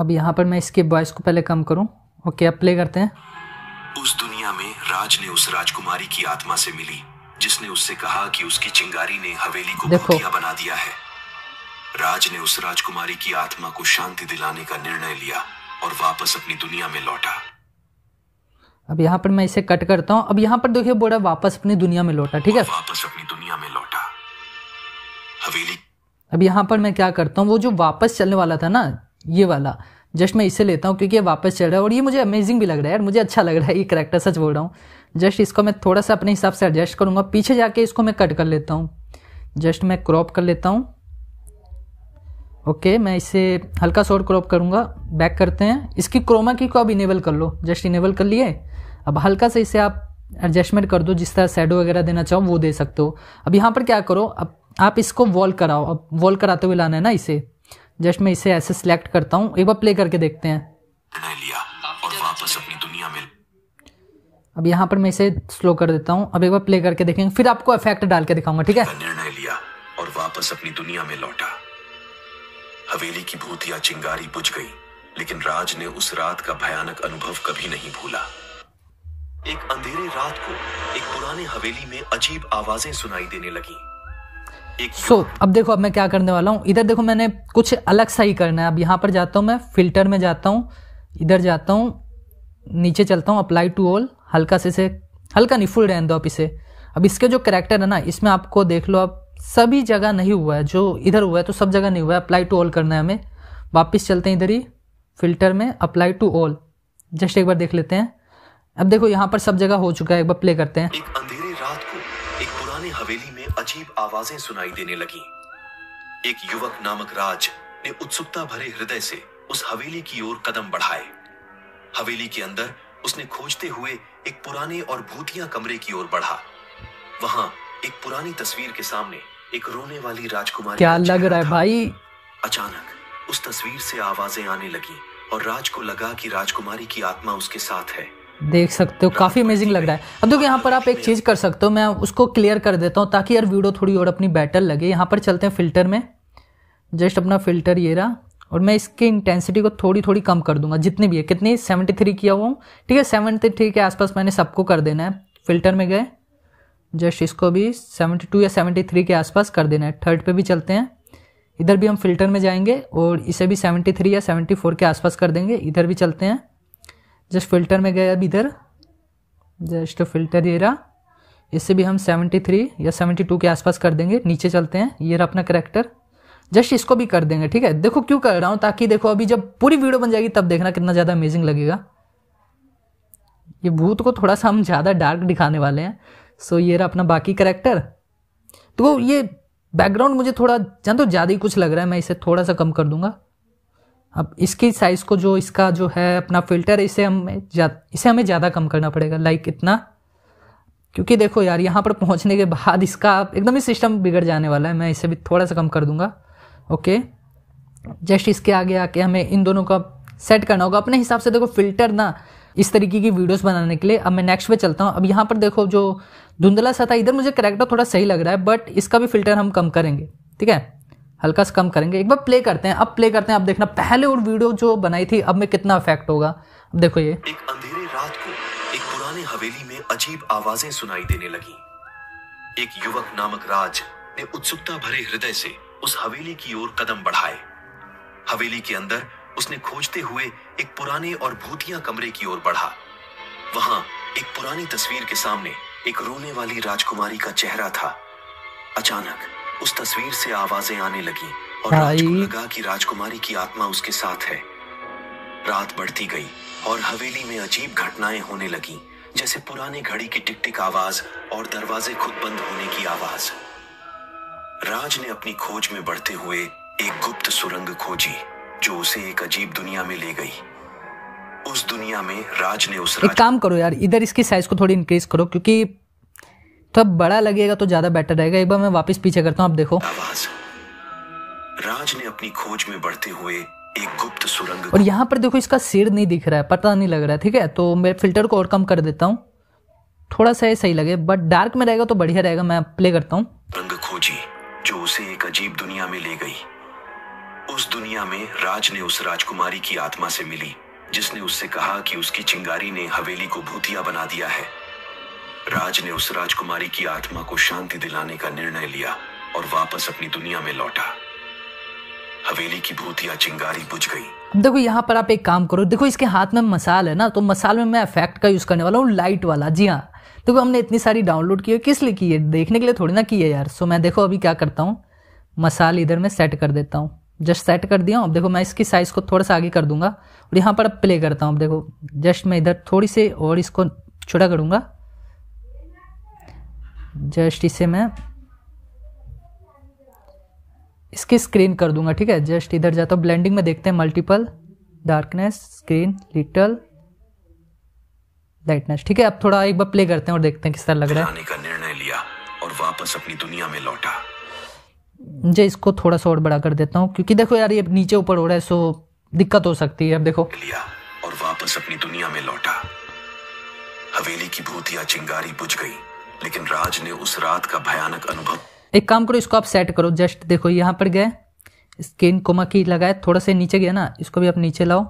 अब यहाँ पर मैं इसके वॉइस को पहले कम करूँ ओके अब प्ले करते हैं उस दुनिया में राज ने उस राजकुमारी की आत्मा से मिली जिसने उससे कहा कि उसकी चिंगारी ने हवेली को भूतिया बना दिया है राज ने उस राजकुमारी की आत्मा को शांति दिलाने का निर्णय लिया और वापस अपनी दुनिया में लौटा अब यहाँ पर मैं इसे कट करता हूँ अब यहाँ पर देखिए बोला वापस अपनी दुनिया में लौटा ठीक है वापस अपनी दुनिया में लौटा हवेली अब यहाँ पर मैं क्या करता हूँ वो जो वापस चलने वाला था ना ये वाला जस्ट मैं इसे लेता हूँ क्योंकि ये वापस चल रहा है और ये मुझे अमेजिंग भी लग रहा है यार मुझे अच्छा लग रहा है ये करेक्टर सच बोल रहा हूँ जस्ट इसको मैं थोड़ा सा अपने हिसाब से एडजस्ट करूँगा पीछे जाके इसको मैं कट कर लेता हूँ जस्ट मैं क्रॉप कर लेता हूँ ओके मैं इसे हल्का शॉर्ट क्रॉप करूँगा बैक करते हैं इसकी क्रोमा की को अब इनेबल कर लो जस्ट इनेबल कर लिए अब हल्का सा इसे आप एडजस्टमेंट कर दो जिस तरह शेडो वगैरह देना चाहो वो दे सकते हो अब यहाँ पर क्या करो अब आप इसको वॉल कराओ अब वॉल कराते हुए लाना है ना इसे जस्ट मैं इसे ऐसे सिलेक्ट करता हूँ एक बार प्ले करके देखते हैं और वापस अपनी दुनिया में अब यहाँ पर मैं इसे स्लो कर देता हूँ अब एक बार प्ले करके देखेंगे फिर आपको इफेक्ट डाल के दिखाऊंगा ठीक है निर्णय लिया और वापस अपनी दुनिया में लौटा हवेली की भूतिया चिंगारी बुझ गई लेकिन राज ने उस रात का भयानक अनुभव कभी नहीं भूला एक अंधेरे रात को एक पुराने हवेली में अजीब आवाजें सुनाई देने लगी सो so, अब देखो अब मैं क्या करने वाला हूँ इधर देखो मैंने कुछ अलग सा ही करना है अब यहाँ पर जाता हूँ मैं फिल्टर में जाता हूँ इधर जाता हूँ नीचे चलता हूँ अप्लाई टू ऑल हल्का से से हल्का नहीं फुल रहने दो आप इसे अब इसके जो करेक्टर है ना इसमें आपको देख लो आप सभी जगह नहीं हुआ है जो इधर हुआ है तो सब जगह नहीं हुआ है अप्लाई टू ऑल करना है हमें वापस चलते हैं इधर ही फिल्टर में अप्लाई टू ऑल जस्ट एक बार देख लेते हैं अब देखो यहाँ पर सब जगह हो चुका है एक बार प्ले करते हैं अजीब आवाजें सुनाई देने लगी एक युवक नामक राज ने उत्सुकता भरे हृदय से उस हवेली की ओर कदम बढ़ाए हवेली के अंदर उसने खोजते हुए एक पुराने और भूतिया कमरे की ओर बढ़ा वहां एक पुरानी तस्वीर के सामने एक रोने वाली राजकुमारी क्या लग रहा है भाई अचानक उस तस्वीर से आवाजें आने लगी और राज को लगा कि राजकुमारी की आत्मा उसके साथ है देख सकते हो काफ़ी अमेजिंग लग रहा है अब देखो यहाँ पर आप एक चीज़ कर सकते हो मैं उसको क्लियर कर देता हूँ ताकि यार वीडियो थोड़ी और अपनी बेटर लगे यहाँ पर चलते हैं फिल्टर में जस्ट अपना फिल्टर ये रहा और मैं इसकी इंटेंसिटी को थोड़ी थोड़ी कम कर दूंगा जितनी भी है कितनी सेवेंटी थ्री किया हुआ ठीक है सेवेंटी थ्री के आसपास मैंने सबको कर देना है फिल्टर में गए जस्ट इसको भी सेवेंटी टू या सेवेंटी थ्री के आसपास कर देना है थर्ड पे भी चलते हैं इधर भी हम फिल्टर में जाएंगे और इसे भी सेवेंटी थ्री या सेवेंटी फोर के आसपास कर देंगे इधर भी चलते हैं जस्ट फिल्टर में गया अभी इधर जस्ट फिल्टर ये रहा इससे भी हम 73 या 72 के आसपास कर देंगे नीचे चलते हैं ये रहा अपना करेक्टर जस्ट इसको भी कर देंगे ठीक है देखो क्यों कर रहा हूँ ताकि देखो अभी जब पूरी वीडियो बन जाएगी तब देखना कितना ज़्यादा अमेजिंग लगेगा ये भूत को थोड़ा सा हम ज़्यादा डार्क दिखाने वाले हैं सो ये रहा अपना बाकी करेक्टर तो ये बैकग्राउंड मुझे थोड़ा जान तो ज़्यादा ही कुछ लग रहा है मैं इसे थोड़ा सा कम कर दूंगा अब इसकी साइज़ को जो इसका जो है अपना फ़िल्टर इसे हमें इसे हमें ज़्यादा कम करना पड़ेगा लाइक इतना क्योंकि देखो यार यहाँ पर पहुँचने के बाद इसका एकदम ही सिस्टम बिगड़ जाने वाला है मैं इसे भी थोड़ा सा कम कर दूँगा ओके जस्ट इसके आगे आके हमें इन दोनों का सेट करना होगा अपने हिसाब से देखो फिल्टर ना इस तरीके की वीडियोस बनाने के लिए अब मैं नेक्स्ट पे चलता हूँ अब यहाँ पर देखो जो धुंधला सा था इधर मुझे करेक्टर थोड़ा सही लग रहा है बट इसका भी फिल्टर हम कम करेंगे ठीक है हल्का सा कम करेंगे एक बार प्ले करते हैं अब प्ले करते हैं आप देखना पहले और वीडियो जो बनाई थी अब में कितना इफेक्ट होगा अब देखो ये एक अंधेरे रात को एक पुराने हवेली में अजीब आवाजें सुनाई देने लगी एक युवक नामक राज ने उत्सुकता भरे हृदय से उस हवेली की ओर कदम बढ़ाए हवेली के अंदर उसने खोजते हुए एक पुराने और भूतिया कमरे की ओर बढ़ा वहां एक पुरानी तस्वीर के सामने एक रोने वाली राजकुमारी का चेहरा था अचानक उस तस्वीर से आवाजें आने लगी और हाँ, राज को लगा कि राजकुमारी की आत्मा उसके साथ है रात बढ़ती गई और हवेली में अजीब घटनाएं होने लगी जैसे पुराने घड़ी की टिक-टिक आवाज और दरवाजे खुद बंद होने की आवाज राज ने अपनी खोज में बढ़ते हुए एक गुप्त सुरंग खोजी जो उसे एक अजीब दुनिया में ले गई उस दुनिया में राज ने उस राज... एक काम करो यार इधर इसकी साइज को थोड़ी इंक्रीज करो क्योंकि तब बड़ा लगेगा तो ज़्यादा बेटर रहेगा एक बार मैं वापस पीछे करता हूँ आप देखो आवाज राज ने अपनी खोज में बढ़ते हुए एक गुप्त सुरंग और यहाँ पर देखो इसका सिर नहीं दिख रहा है पता नहीं लग रहा है ठीक है तो मैं फिल्टर को और कम कर देता हूँ थोड़ा सा सही लगे बट डार्क में रहेगा तो बढ़िया रहेगा मैं प्ले करता हूँ रंग खोजी जो उसे एक अजीब दुनिया में ले गई उस दुनिया में राज ने उस राजकुमारी की आत्मा से मिली जिसने उससे कहा कि उसकी चिंगारी ने हवेली को भूतिया बना दिया है राज ने उस राजकुमारी की आत्मा को शांति दिलाने का निर्णय लिया और वापस अपनी दुनिया में लौटा हवेली की भूतिया चिंगारी बुझ गई देखो यहाँ पर आप एक काम करो देखो इसके हाथ में मसाल है ना तो मसाल में मैं इफेक्ट का यूज़ करने वाला हूँ लाइट वाला जी हाँ देखो हमने इतनी सारी डाउनलोड की है किस लिए की है देखने के लिए थोड़ी ना की है यार सो मैं देखो अभी क्या करता हूँ मसाल इधर में सेट कर देता हूँ जस्ट सेट कर दिया अब देखो मैं इसकी साइज़ को थोड़ा सा आगे कर दूंगा और यहाँ पर अब प्ले करता हूँ अब देखो जस्ट मैं इधर थोड़ी से और इसको छुड़ा करूंगा जस्ट इसे मैं इसकी स्क्रीन कर दूंगा ठीक है जस्ट इधर जाता हूँ ब्लेंडिंग में देखते हैं multiple darkness screen little lightness ठीक है अब थोड़ा एक बार प्ले करते हैं और देखते हैं किस तरह लग रहा है का निर्णय लिया और वापस अपनी दुनिया में लौटा मुझे इसको थोड़ा सा और बड़ा कर देता हूँ क्योंकि देखो यार ये नीचे ऊपर हो रहा है सो दिक्कत हो सकती है अब देखो लिया और वापस अपनी दुनिया में लौटा हवेली की भूतिया चिंगारी बुझ गई लेकिन राज ने उस रात का भयानक अनुभव एक काम करो इसको आप सेट करो जस्ट देखो यहाँ पर गए स्किन कोमा की लगाए थोड़ा सा नीचे गया ना इसको भी आप नीचे लाओ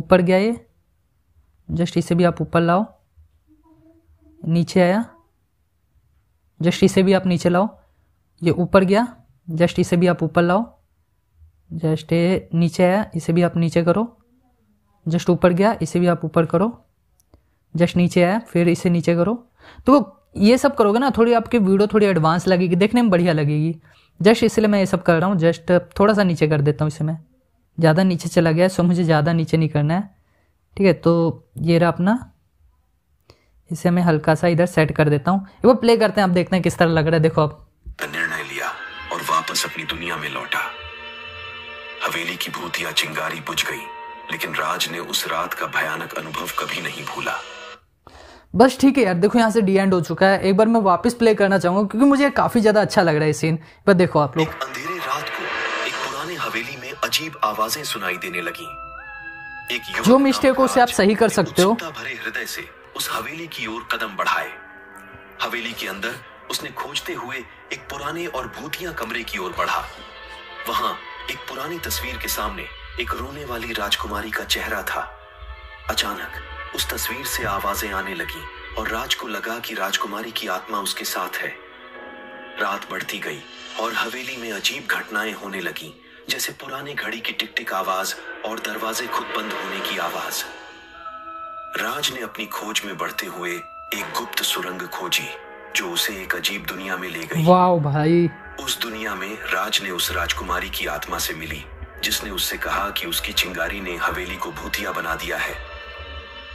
ऊपर गया ये जस्ट इसे भी आप ऊपर लाओ नीचे आया जस्ट इसे भी आप नीचे लाओ ये ऊपर गया जस्ट इसे भी आप ऊपर लाओ जस्ट ये नीचे आया इसे भी आप नीचे करो जस्ट ऊपर गया इसे भी आप ऊपर करो जस्ट नीचे आया फिर इसे नीचे करो तो ये सब करोगे ना थोड़ी आपकी वीडियो थोड़ी एडवांस लगेगी देखने में बढ़िया लगेगी जस्ट इसलिए मैं ये सब कर रहा हूँ जस्ट थोड़ा सा नीचे कर देता हूँ इसे मैं ज़्यादा नीचे चला गया सो मुझे ज़्यादा नीचे नहीं करना है ठीक है तो ये रहा अपना इसे मैं हल्का सा इधर सेट कर देता हूँ वो प्ले करते हैं आप देखते हैं किस तरह लग रहा है देखो आप निर्णय लिया और वापस अपनी दुनिया में लौटा हवेली की भूतिया चिंगारी बुझ गई लेकिन राज ने उस रात का भयानक अनुभव कभी नहीं भूला बस ठीक है यार देखो यहाँ से डी एंड हो चुका है एक बार मैं वापस प्ले करना चाहूंगा क्योंकि मुझे काफी ज्यादा अच्छा लग रहा है सीन पर देखो आप लोग अंधेरे रात को एक पुराने हवेली में अजीब आवाजें सुनाई देने लगी एक जो मिस्टेक उसे आप सही कर सकते हो भरे हृदय से उस हवेली की ओर कदम बढ़ाए हवेली के अंदर उसने खोजते हुए एक पुराने और भूतिया कमरे की ओर बढ़ा वहाँ एक पुरानी तस्वीर के सामने एक रोने वाली राजकुमारी का चेहरा था अचानक उस तस्वीर से आवाजें आने लगी और राज को लगा कि राजकुमारी की आत्मा उसके साथ है रात बढ़ती गई और हवेली में अजीब घटनाएं होने लगी जैसे पुरानी घड़ी की टिक आवाज और दरवाजे खुद बंद होने की आवाज राज ने अपनी खोज में बढ़ते हुए एक गुप्त सुरंग खोजी जो उसे एक अजीब दुनिया में ले गई भाई उस दुनिया में राज ने उस राजकुमारी की आत्मा से मिली जिसने उससे कहा कि उसकी चिंगारी ने हवेली को भूतिया बना दिया है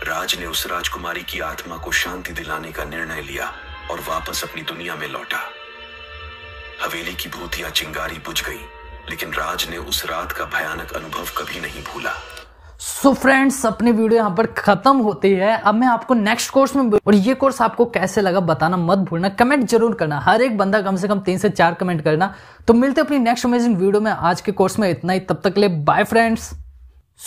राज ने उस राजकुमारी की आत्मा को शांति दिलाने का निर्णय लिया और वापस अपनी दुनिया में लौटा हवेली की भूतिया चिंगारी बुझ गई लेकिन राज ने उस रात का भयानक अनुभव कभी नहीं भूला सो फ्रेंड्स अपनी वीडियो यहाँ पर खत्म होती है अब मैं आपको नेक्स्ट कोर्स में और ये कोर्स आपको कैसे लगा बताना मत भूलना कमेंट जरूर करना हर एक बंदा कम से कम तीन से चार कमेंट करना तो मिलते अपनी नेक्स्ट अमेजिंग वीडियो में आज के कोर्स में इतना ही तब तक ले bye friends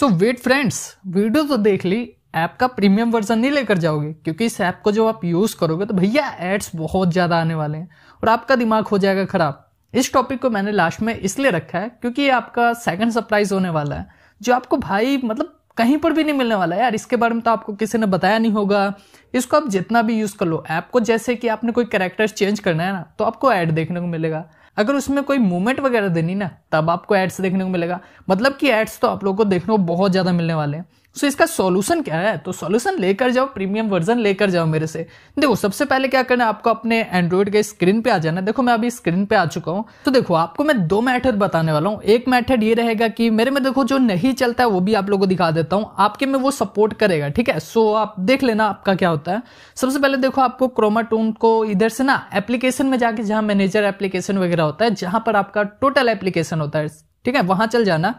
so wait friends video तो देख ली ऐप का प्रीमियम वर्जन नहीं लेकर जाओगे क्योंकि इस ऐप को जब आप यूज़ करोगे तो भैया एड्स बहुत ज़्यादा आने वाले हैं और आपका दिमाग हो जाएगा ख़राब इस टॉपिक को मैंने लास्ट में इसलिए रखा है क्योंकि ये आपका सेकंड सरप्राइज होने वाला है जो आपको भाई मतलब कहीं पर भी नहीं मिलने वाला यार इसके बारे में तो आपको किसी ने बताया नहीं होगा इसको आप जितना भी यूज़ कर लो ऐप को जैसे कि आपने कोई करेक्टर चेंज करना है ना तो आपको ऐड देखने को मिलेगा अगर उसमें कोई मूवमेंट वगैरह देनी ना तब आपको एड्स देखने को मिलेगा मतलब कि एड्स तो आप लोगों को देखने को बहुत ज़्यादा मिलने वाले हैं सो इसका सॉल्यूशन क्या है तो सॉल्यूशन लेकर जाओ प्रीमियम वर्जन लेकर जाओ मेरे से देखो सबसे पहले क्या करना है आपको अपने एंड्रॉइड के स्क्रीन पे आ जाना देखो मैं अभी स्क्रीन पे आ चुका हूँ तो देखो आपको मैं दो मैथड बताने वाला हूँ एक मैथड ये रहेगा कि मेरे में देखो जो नहीं चलता है वो भी आप लोगों को दिखा देता हूँ आपके में वो सपोर्ट करेगा ठीक है सो आप देख लेना आपका क्या होता है सबसे पहले देखो आपको क्रोमाटून को इधर से ना एप्लीकेशन में जाके जहाँ मैनेजर एप्लीकेशन वगैरह होता है जहां पर आपका टोटल एप्लीकेशन होता है ठीक है वहां चल जाना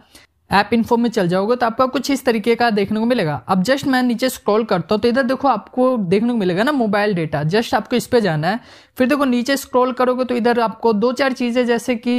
ऐप इन्फो में चल जाओगे तो आपका कुछ इस तरीके का देखने को मिलेगा अब जस्ट मैं नीचे स्क्रॉल करता हूँ तो इधर देखो आपको देखने को मिलेगा ना मोबाइल डेटा जस्ट आपको इस पर जाना है फिर देखो नीचे स्क्रॉल करोगे तो इधर आपको दो चार चीज़ें जैसे कि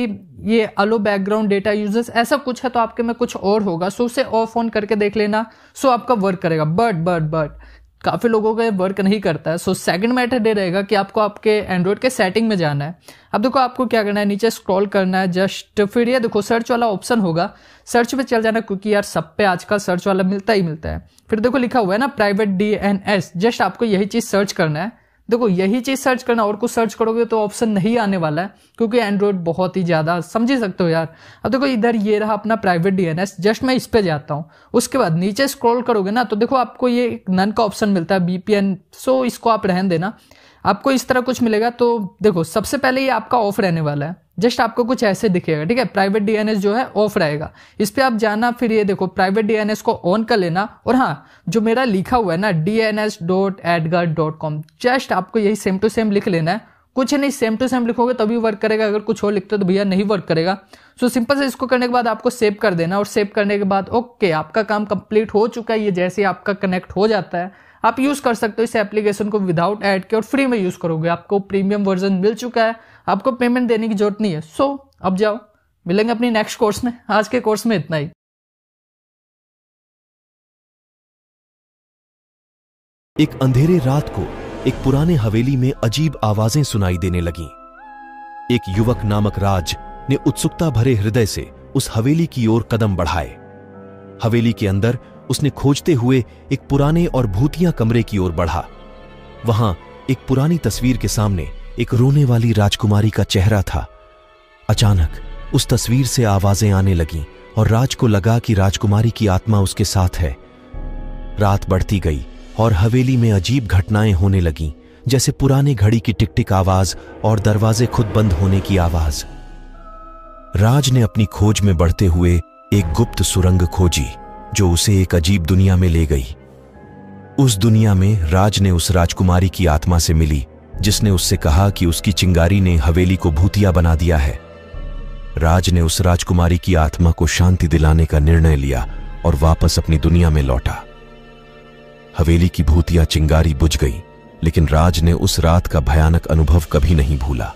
ये अलो बैकग्राउंड डेटा यूजर्स ऐसा कुछ है तो आपके में कुछ और होगा सो उसे ऑफ ऑन करके देख लेना सो आपका वर्क करेगा बट बट बट काफ़ी लोगों का ये वर्क नहीं करता है सो सेकंड मैथड ये रहेगा कि आपको आपके एंड्रॉयड के सेटिंग में जाना है अब देखो आपको क्या करना है नीचे स्क्रॉल करना है जस्ट फिर ये देखो सर्च वाला ऑप्शन होगा सर्च पे चल जाना क्योंकि यार सब पे आजकल सर्च वाला मिलता ही मिलता है फिर देखो लिखा हुआ है ना private D N S just आपको यही चीज़ सर्च करना है देखो यही चीज़ सर्च करना और कुछ सर्च करोगे तो ऑप्शन नहीं आने वाला है क्योंकि एंड्रॉयड बहुत ही ज़्यादा समझ ही सकते हो यार अब देखो इधर ये रहा अपना प्राइवेट डीएनएस जस्ट मैं इस पर जाता हूँ उसके बाद नीचे स्क्रॉल करोगे ना तो देखो आपको ये नन का ऑप्शन मिलता है बीपीएन सो इसको आप रहन देना आपको इस तरह कुछ मिलेगा तो देखो सबसे पहले ये आपका ऑफ रहने वाला है जस्ट आपको कुछ ऐसे दिखेगा ठीक है प्राइवेट डीएनएस जो है ऑफ रहेगा इस पर आप जाना फिर ये देखो प्राइवेट डीएनएस को ऑन कर लेना और हाँ जो मेरा लिखा हुआ है ना D N S dot AdGuard dot com just आपको यही सेम टू सेम लिख लेना है कुछ नहीं सेम टू सेम लिखोगे तभी वर्क करेगा अगर कुछ और लिखते हो तो भैया नहीं वर्क करेगा सो सिंपल से इसको करने के बाद आपको सेव कर देना और सेव करने के बाद ओके आपका काम कंप्लीट हो चुका है ये जैसे आपका कनेक्ट हो जाता है आप यूज़ कर सकते हो इस एप्लीकेशन को विदाउट ऐड के और फ्री में यूज़ करोगे आपको प्रीमियम वर्जन मिल चुका है आपको पेमेंट देने की जरूरत नहीं है सो so, अब जाओ मिलेंगे अपनी नेक्स्ट कोर्स में आज के कोर्स में इतना ही एक अंधेरे रात को एक पुराने हवेली में अजीब आवाजें सुनाई देने लगी एक युवक नामक राज ने उत्सुकता भरे हृदय से उस हवेली की ओर कदम बढ़ाए हवेली के अंदर उसने खोजते हुए एक पुराने और भूतिया कमरे की ओर बढ़ा वहां एक पुरानी तस्वीर के सामने एक रोने वाली राजकुमारी का चेहरा था अचानक उस तस्वीर से आवाजें आने लगीं और राज को लगा कि राजकुमारी की आत्मा उसके साथ है रात बढ़ती गई और हवेली में अजीब घटनाएं होने लगी जैसे पुराने घड़ी की टिकटिक आवाज और दरवाजे खुद बंद होने की आवाज राज ने अपनी खोज में बढ़ते हुए एक गुप्त सुरंग खोजी जो उसे एक अजीब दुनिया में ले गई उस दुनिया में राज ने उस राजकुमारी की आत्मा से मिली जिसने उससे कहा कि उसकी चिंगारी ने हवेली को भूतिया बना दिया है राज ने उस राजकुमारी की आत्मा को शांति दिलाने का निर्णय लिया और वापस अपनी दुनिया में लौटा हवेली की भूतिया चिंगारी बुझ गई लेकिन राज ने उस रात का भयानक अनुभव कभी नहीं भूला